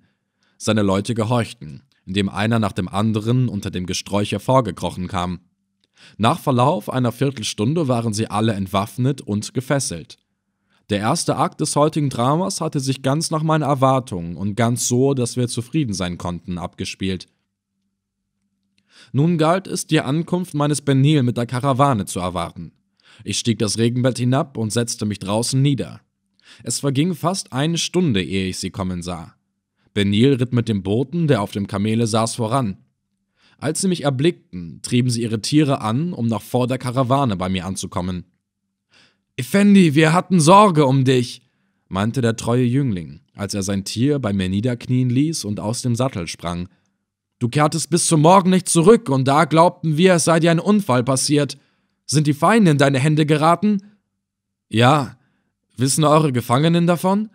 Seine Leute gehorchten, indem einer nach dem anderen unter dem Gesträuch hervorgekrochen kam. Nach Verlauf einer Viertelstunde waren sie alle entwaffnet und gefesselt. Der erste Akt des heutigen Dramas hatte sich ganz nach meiner Erwartung und ganz so, dass wir zufrieden sein konnten, abgespielt. Nun galt es, die Ankunft meines Benil mit der Karawane zu erwarten. Ich stieg das Regenbett hinab und setzte mich draußen nieder. Es verging fast eine Stunde, ehe ich sie kommen sah. Benil ritt mit dem Boten, der auf dem Kamele saß, voran. Als sie mich erblickten, trieben sie ihre Tiere an, um noch vor der Karawane bei mir anzukommen. Effendi, wir hatten Sorge um dich, meinte der treue Jüngling, als er sein Tier bei mir niederknien ließ und aus dem Sattel sprang. Du kehrtest bis zum Morgen nicht zurück, und da glaubten wir, es sei dir ein Unfall passiert. Sind die Feinde in deine Hände geraten? Ja. Wissen eure Gefangenen davon?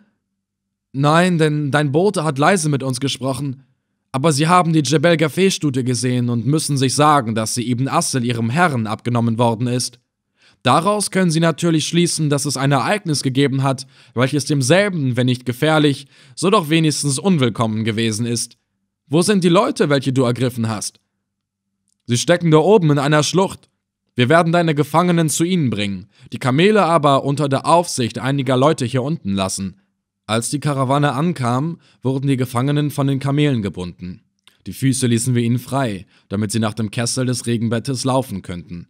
Nein, denn dein Bote hat leise mit uns gesprochen. Aber sie haben die Jebel Gafé-Stute gesehen und müssen sich sagen, dass sie Ibn Assel ihrem Herrn abgenommen worden ist. Daraus können sie natürlich schließen, dass es ein Ereignis gegeben hat, welches demselben, wenn nicht gefährlich, so doch wenigstens unwillkommen gewesen ist. Wo sind die Leute, welche du ergriffen hast? Sie stecken da oben in einer Schlucht. Wir werden deine Gefangenen zu ihnen bringen, die Kamele aber unter der Aufsicht einiger Leute hier unten lassen. Als die Karawane ankam, wurden die Gefangenen von den Kamelen gebunden. Die Füße ließen wir ihnen frei, damit sie nach dem Kessel des Regenbettes laufen könnten.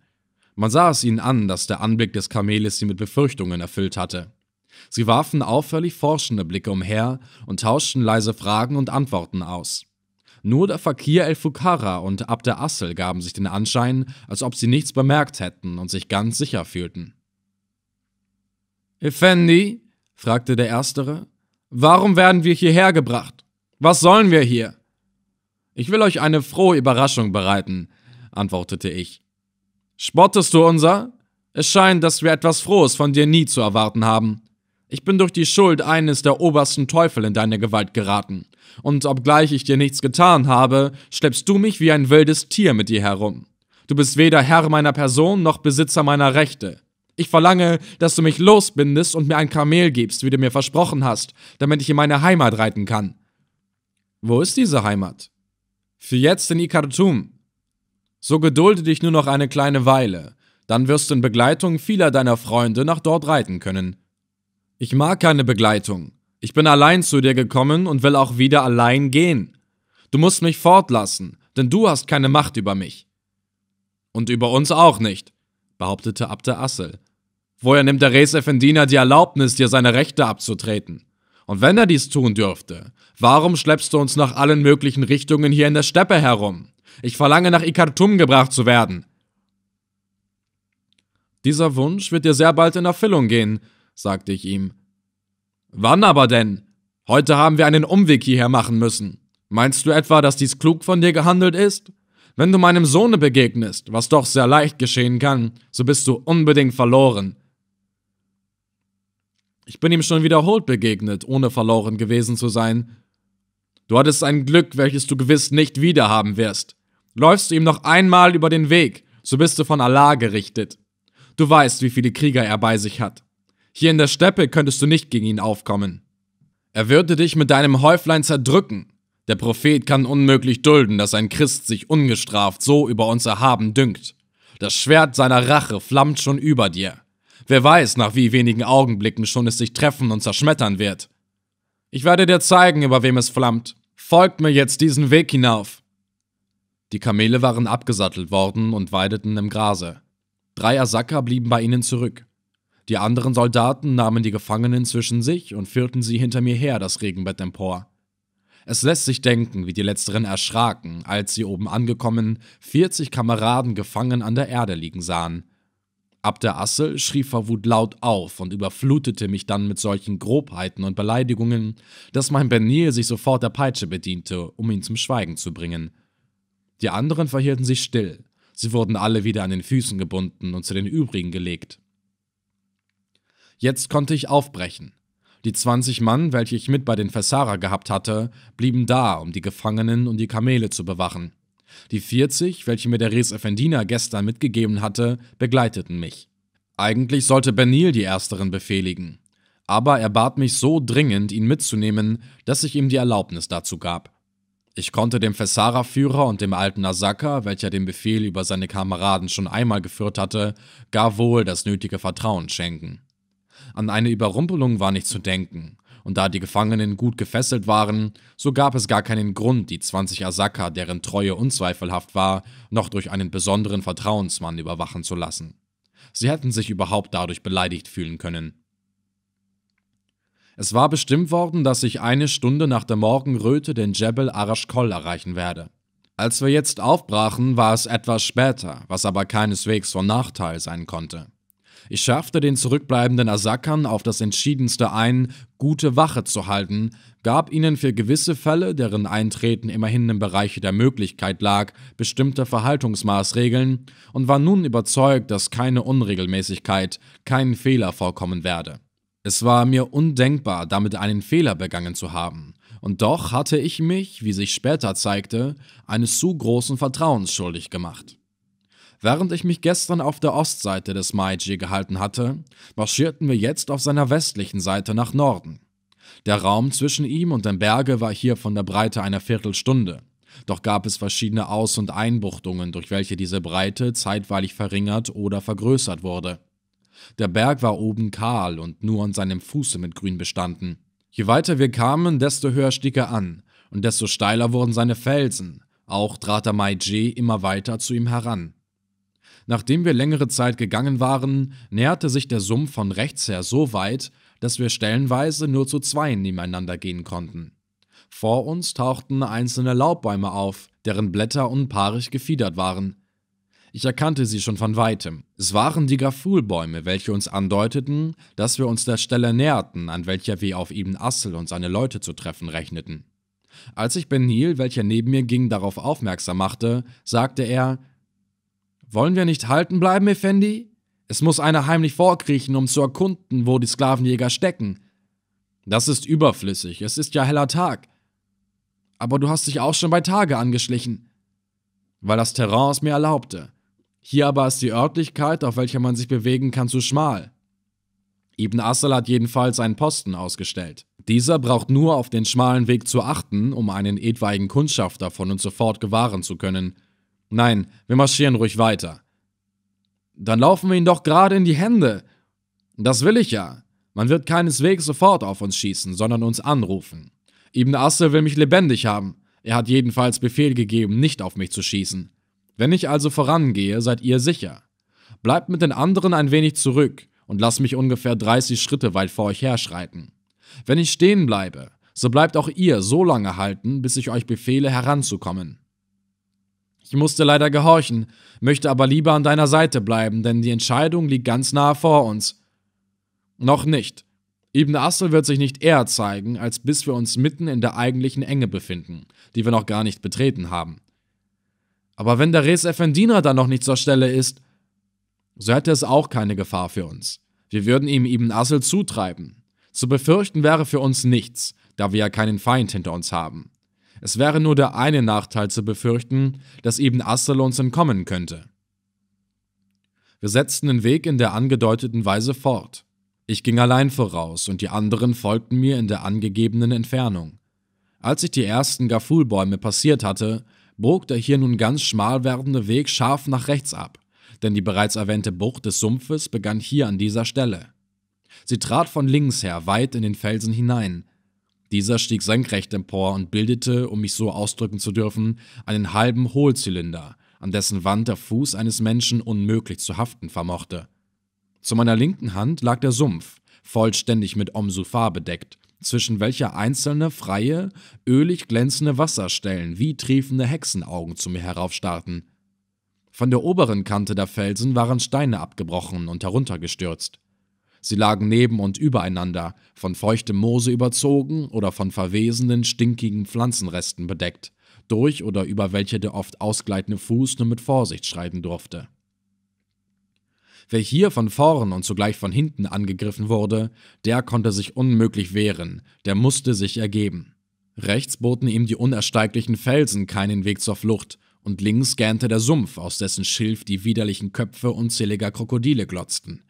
Man sah es ihnen an, dass der Anblick des Kameles sie mit Befürchtungen erfüllt hatte. Sie warfen auffällig forschende Blicke umher und tauschten leise Fragen und Antworten aus. Nur der Fakir El-Fukara und Abd Assel gaben sich den Anschein, als ob sie nichts bemerkt hätten und sich ganz sicher fühlten. Effendi, fragte der Erstere, warum werden wir hierher gebracht? Was sollen wir hier? Ich will euch eine frohe Überraschung bereiten, antwortete ich. Spottest du unser? Es scheint, dass wir etwas Frohes von dir nie zu erwarten haben. Ich bin durch die Schuld eines der obersten Teufel in deine Gewalt geraten. Und obgleich ich dir nichts getan habe, schleppst du mich wie ein wildes Tier mit dir herum. Du bist weder Herr meiner Person noch Besitzer meiner Rechte. Ich verlange, dass du mich losbindest und mir ein Kamel gibst, wie du mir versprochen hast, damit ich in meine Heimat reiten kann. Wo ist diese Heimat? Für jetzt in Ikartum. So gedulde dich nur noch eine kleine Weile, dann wirst du in Begleitung vieler deiner Freunde nach dort reiten können. Ich mag keine Begleitung. Ich bin allein zu dir gekommen und will auch wieder allein gehen. Du musst mich fortlassen, denn du hast keine Macht über mich. Und über uns auch nicht, behauptete Abte Assel. Woher nimmt der Reis Effendina die Erlaubnis, dir seine Rechte abzutreten? Und wenn er dies tun dürfte, warum schleppst du uns nach allen möglichen Richtungen hier in der Steppe herum? Ich verlange, nach Ikartum gebracht zu werden. Dieser Wunsch wird dir sehr bald in Erfüllung gehen, sagte ich ihm. Wann aber denn? Heute haben wir einen Umweg hierher machen müssen. Meinst du etwa, dass dies klug von dir gehandelt ist? Wenn du meinem Sohne begegnest, was doch sehr leicht geschehen kann, so bist du unbedingt verloren. Ich bin ihm schon wiederholt begegnet, ohne verloren gewesen zu sein. Du hattest ein Glück, welches du gewiss nicht wiederhaben wirst. Läufst du ihm noch einmal über den Weg, so bist du von Allah gerichtet. Du weißt, wie viele Krieger er bei sich hat. Hier in der Steppe könntest du nicht gegen ihn aufkommen. Er würde dich mit deinem Häuflein zerdrücken. Der Prophet kann unmöglich dulden, dass ein Christ sich ungestraft so über uns erhaben dünkt. Das Schwert seiner Rache flammt schon über dir. Wer weiß, nach wie wenigen Augenblicken schon es sich treffen und zerschmettern wird. Ich werde dir zeigen, über wem es flammt. Folgt mir jetzt diesen Weg hinauf. Die Kamele waren abgesattelt worden und weideten im Grase. Drei Asaka blieben bei ihnen zurück. Die anderen Soldaten nahmen die Gefangenen zwischen sich und führten sie hinter mir her das Regenbett empor. Es lässt sich denken, wie die Letzteren erschraken, als sie oben angekommen 40 Kameraden gefangen an der Erde liegen sahen. Ab der Assel schrie vor Wut laut auf und überflutete mich dann mit solchen Grobheiten und Beleidigungen, dass mein Benil sich sofort der Peitsche bediente, um ihn zum Schweigen zu bringen. Die anderen verhielten sich still, sie wurden alle wieder an den Füßen gebunden und zu den übrigen gelegt. Jetzt konnte ich aufbrechen. Die 20 Mann, welche ich mit bei den Fessara gehabt hatte, blieben da, um die Gefangenen und die Kamele zu bewachen. Die 40, welche mir der Res Effendina gestern mitgegeben hatte, begleiteten mich. Eigentlich sollte Benil die ersteren befehligen, aber er bat mich so dringend, ihn mitzunehmen, dass ich ihm die Erlaubnis dazu gab. Ich konnte dem Fessara-Führer und dem alten Asaka, welcher den Befehl über seine Kameraden schon einmal geführt hatte, gar wohl das nötige Vertrauen schenken. An eine Überrumpelung war nicht zu denken. Und da die Gefangenen gut gefesselt waren, so gab es gar keinen Grund, die 20 Asaka, deren Treue unzweifelhaft war, noch durch einen besonderen Vertrauensmann überwachen zu lassen. Sie hätten sich überhaupt dadurch beleidigt fühlen können. Es war bestimmt worden, dass ich eine Stunde nach der Morgenröte den Jebel Arashkol erreichen werde. Als wir jetzt aufbrachen, war es etwas später, was aber keineswegs von Nachteil sein konnte. Ich schärfte den zurückbleibenden Asakern auf das Entschiedenste ein, gute Wache zu halten, gab ihnen für gewisse Fälle, deren Eintreten immerhin im Bereich der Möglichkeit lag, bestimmte Verhaltungsmaßregeln und war nun überzeugt, dass keine Unregelmäßigkeit, kein Fehler vorkommen werde. Es war mir undenkbar, damit einen Fehler begangen zu haben. Und doch hatte ich mich, wie sich später zeigte, eines zu großen Vertrauens schuldig gemacht. Während ich mich gestern auf der Ostseite des Maiji gehalten hatte, marschierten wir jetzt auf seiner westlichen Seite nach Norden. Der Raum zwischen ihm und dem Berge war hier von der Breite einer Viertelstunde. Doch gab es verschiedene Aus- und Einbuchtungen, durch welche diese Breite zeitweilig verringert oder vergrößert wurde. Der Berg war oben kahl und nur an seinem Fuße mit Grün bestanden. Je weiter wir kamen, desto höher stieg er an und desto steiler wurden seine Felsen. Auch trat der Maiji immer weiter zu ihm heran. Nachdem wir längere Zeit gegangen waren, näherte sich der Sumpf von rechts her so weit, dass wir stellenweise nur zu zweien nebeneinander gehen konnten. Vor uns tauchten einzelne Laubbäume auf, deren Blätter unpaarig gefiedert waren. Ich erkannte sie schon von weitem. Es waren die Grafulbäume, welche uns andeuteten, dass wir uns der Stelle näherten, an welcher wir auf Ibn Assel und seine Leute zu treffen rechneten. Als ich Benil, welcher neben mir ging, darauf aufmerksam machte, sagte er, wollen wir nicht halten bleiben, Effendi? Es muss einer heimlich vorkriechen, um zu erkunden, wo die Sklavenjäger stecken. Das ist überflüssig, es ist ja heller Tag. Aber du hast dich auch schon bei Tage angeschlichen. Weil das Terrain es mir erlaubte. Hier aber ist die Örtlichkeit, auf welcher man sich bewegen kann, zu schmal. Ibn Assel hat jedenfalls einen Posten ausgestellt. Dieser braucht nur auf den schmalen Weg zu achten, um einen etwaigen Kundschafter von uns sofort gewahren zu können – Nein, wir marschieren ruhig weiter. Dann laufen wir ihn doch gerade in die Hände. Das will ich ja. Man wird keineswegs sofort auf uns schießen, sondern uns anrufen. Ibn Assel will mich lebendig haben. Er hat jedenfalls Befehl gegeben, nicht auf mich zu schießen. Wenn ich also vorangehe, seid ihr sicher. Bleibt mit den anderen ein wenig zurück und lasst mich ungefähr 30 Schritte weit vor euch herschreiten. Wenn ich stehen bleibe, so bleibt auch ihr so lange halten, bis ich euch befehle, heranzukommen. Ich musste leider gehorchen, möchte aber lieber an deiner Seite bleiben, denn die Entscheidung liegt ganz nahe vor uns. Noch nicht. Ibn Assel wird sich nicht eher zeigen, als bis wir uns mitten in der eigentlichen Enge befinden, die wir noch gar nicht betreten haben. Aber wenn der Res Effendina dann noch nicht zur Stelle ist, so hätte es auch keine Gefahr für uns. Wir würden ihm Ibn Assel zutreiben. Zu befürchten wäre für uns nichts, da wir ja keinen Feind hinter uns haben. Es wäre nur der eine Nachteil zu befürchten, dass Ibn Asal uns entkommen könnte. Wir setzten den Weg in der angedeuteten Weise fort. Ich ging allein voraus und die anderen folgten mir in der angegebenen Entfernung. Als ich die ersten Gafulbäume passiert hatte, bog der hier nun ganz schmal werdende Weg scharf nach rechts ab, denn die bereits erwähnte Bucht des Sumpfes begann hier an dieser Stelle. Sie trat von links her weit in den Felsen hinein, dieser stieg senkrecht empor und bildete, um mich so ausdrücken zu dürfen, einen halben Hohlzylinder, an dessen Wand der Fuß eines Menschen unmöglich zu haften vermochte. Zu meiner linken Hand lag der Sumpf, vollständig mit Omsufar bedeckt, zwischen welcher einzelne freie, ölig glänzende Wasserstellen wie triefende Hexenaugen zu mir heraufstarrten. Von der oberen Kante der Felsen waren Steine abgebrochen und heruntergestürzt. Sie lagen neben und übereinander, von feuchtem Moose überzogen oder von verwesenden, stinkigen Pflanzenresten bedeckt, durch oder über welche der oft ausgleitende Fuß nur mit Vorsicht schreiten durfte. Wer hier von vorn und zugleich von hinten angegriffen wurde, der konnte sich unmöglich wehren, der musste sich ergeben. Rechts boten ihm die unersteiglichen Felsen keinen Weg zur Flucht, und links gähnte der Sumpf, aus dessen Schilf die widerlichen Köpfe unzähliger Krokodile glotzten,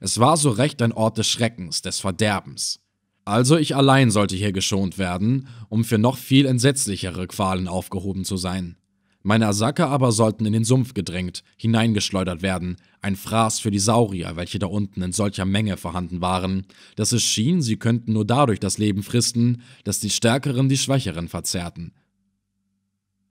es war so recht ein Ort des Schreckens, des Verderbens. Also ich allein sollte hier geschont werden, um für noch viel entsetzlichere Qualen aufgehoben zu sein. Meine Asaka aber sollten in den Sumpf gedrängt, hineingeschleudert werden, ein Fraß für die Saurier, welche da unten in solcher Menge vorhanden waren, dass es schien, sie könnten nur dadurch das Leben fristen, dass die Stärkeren die Schwächeren verzerrten,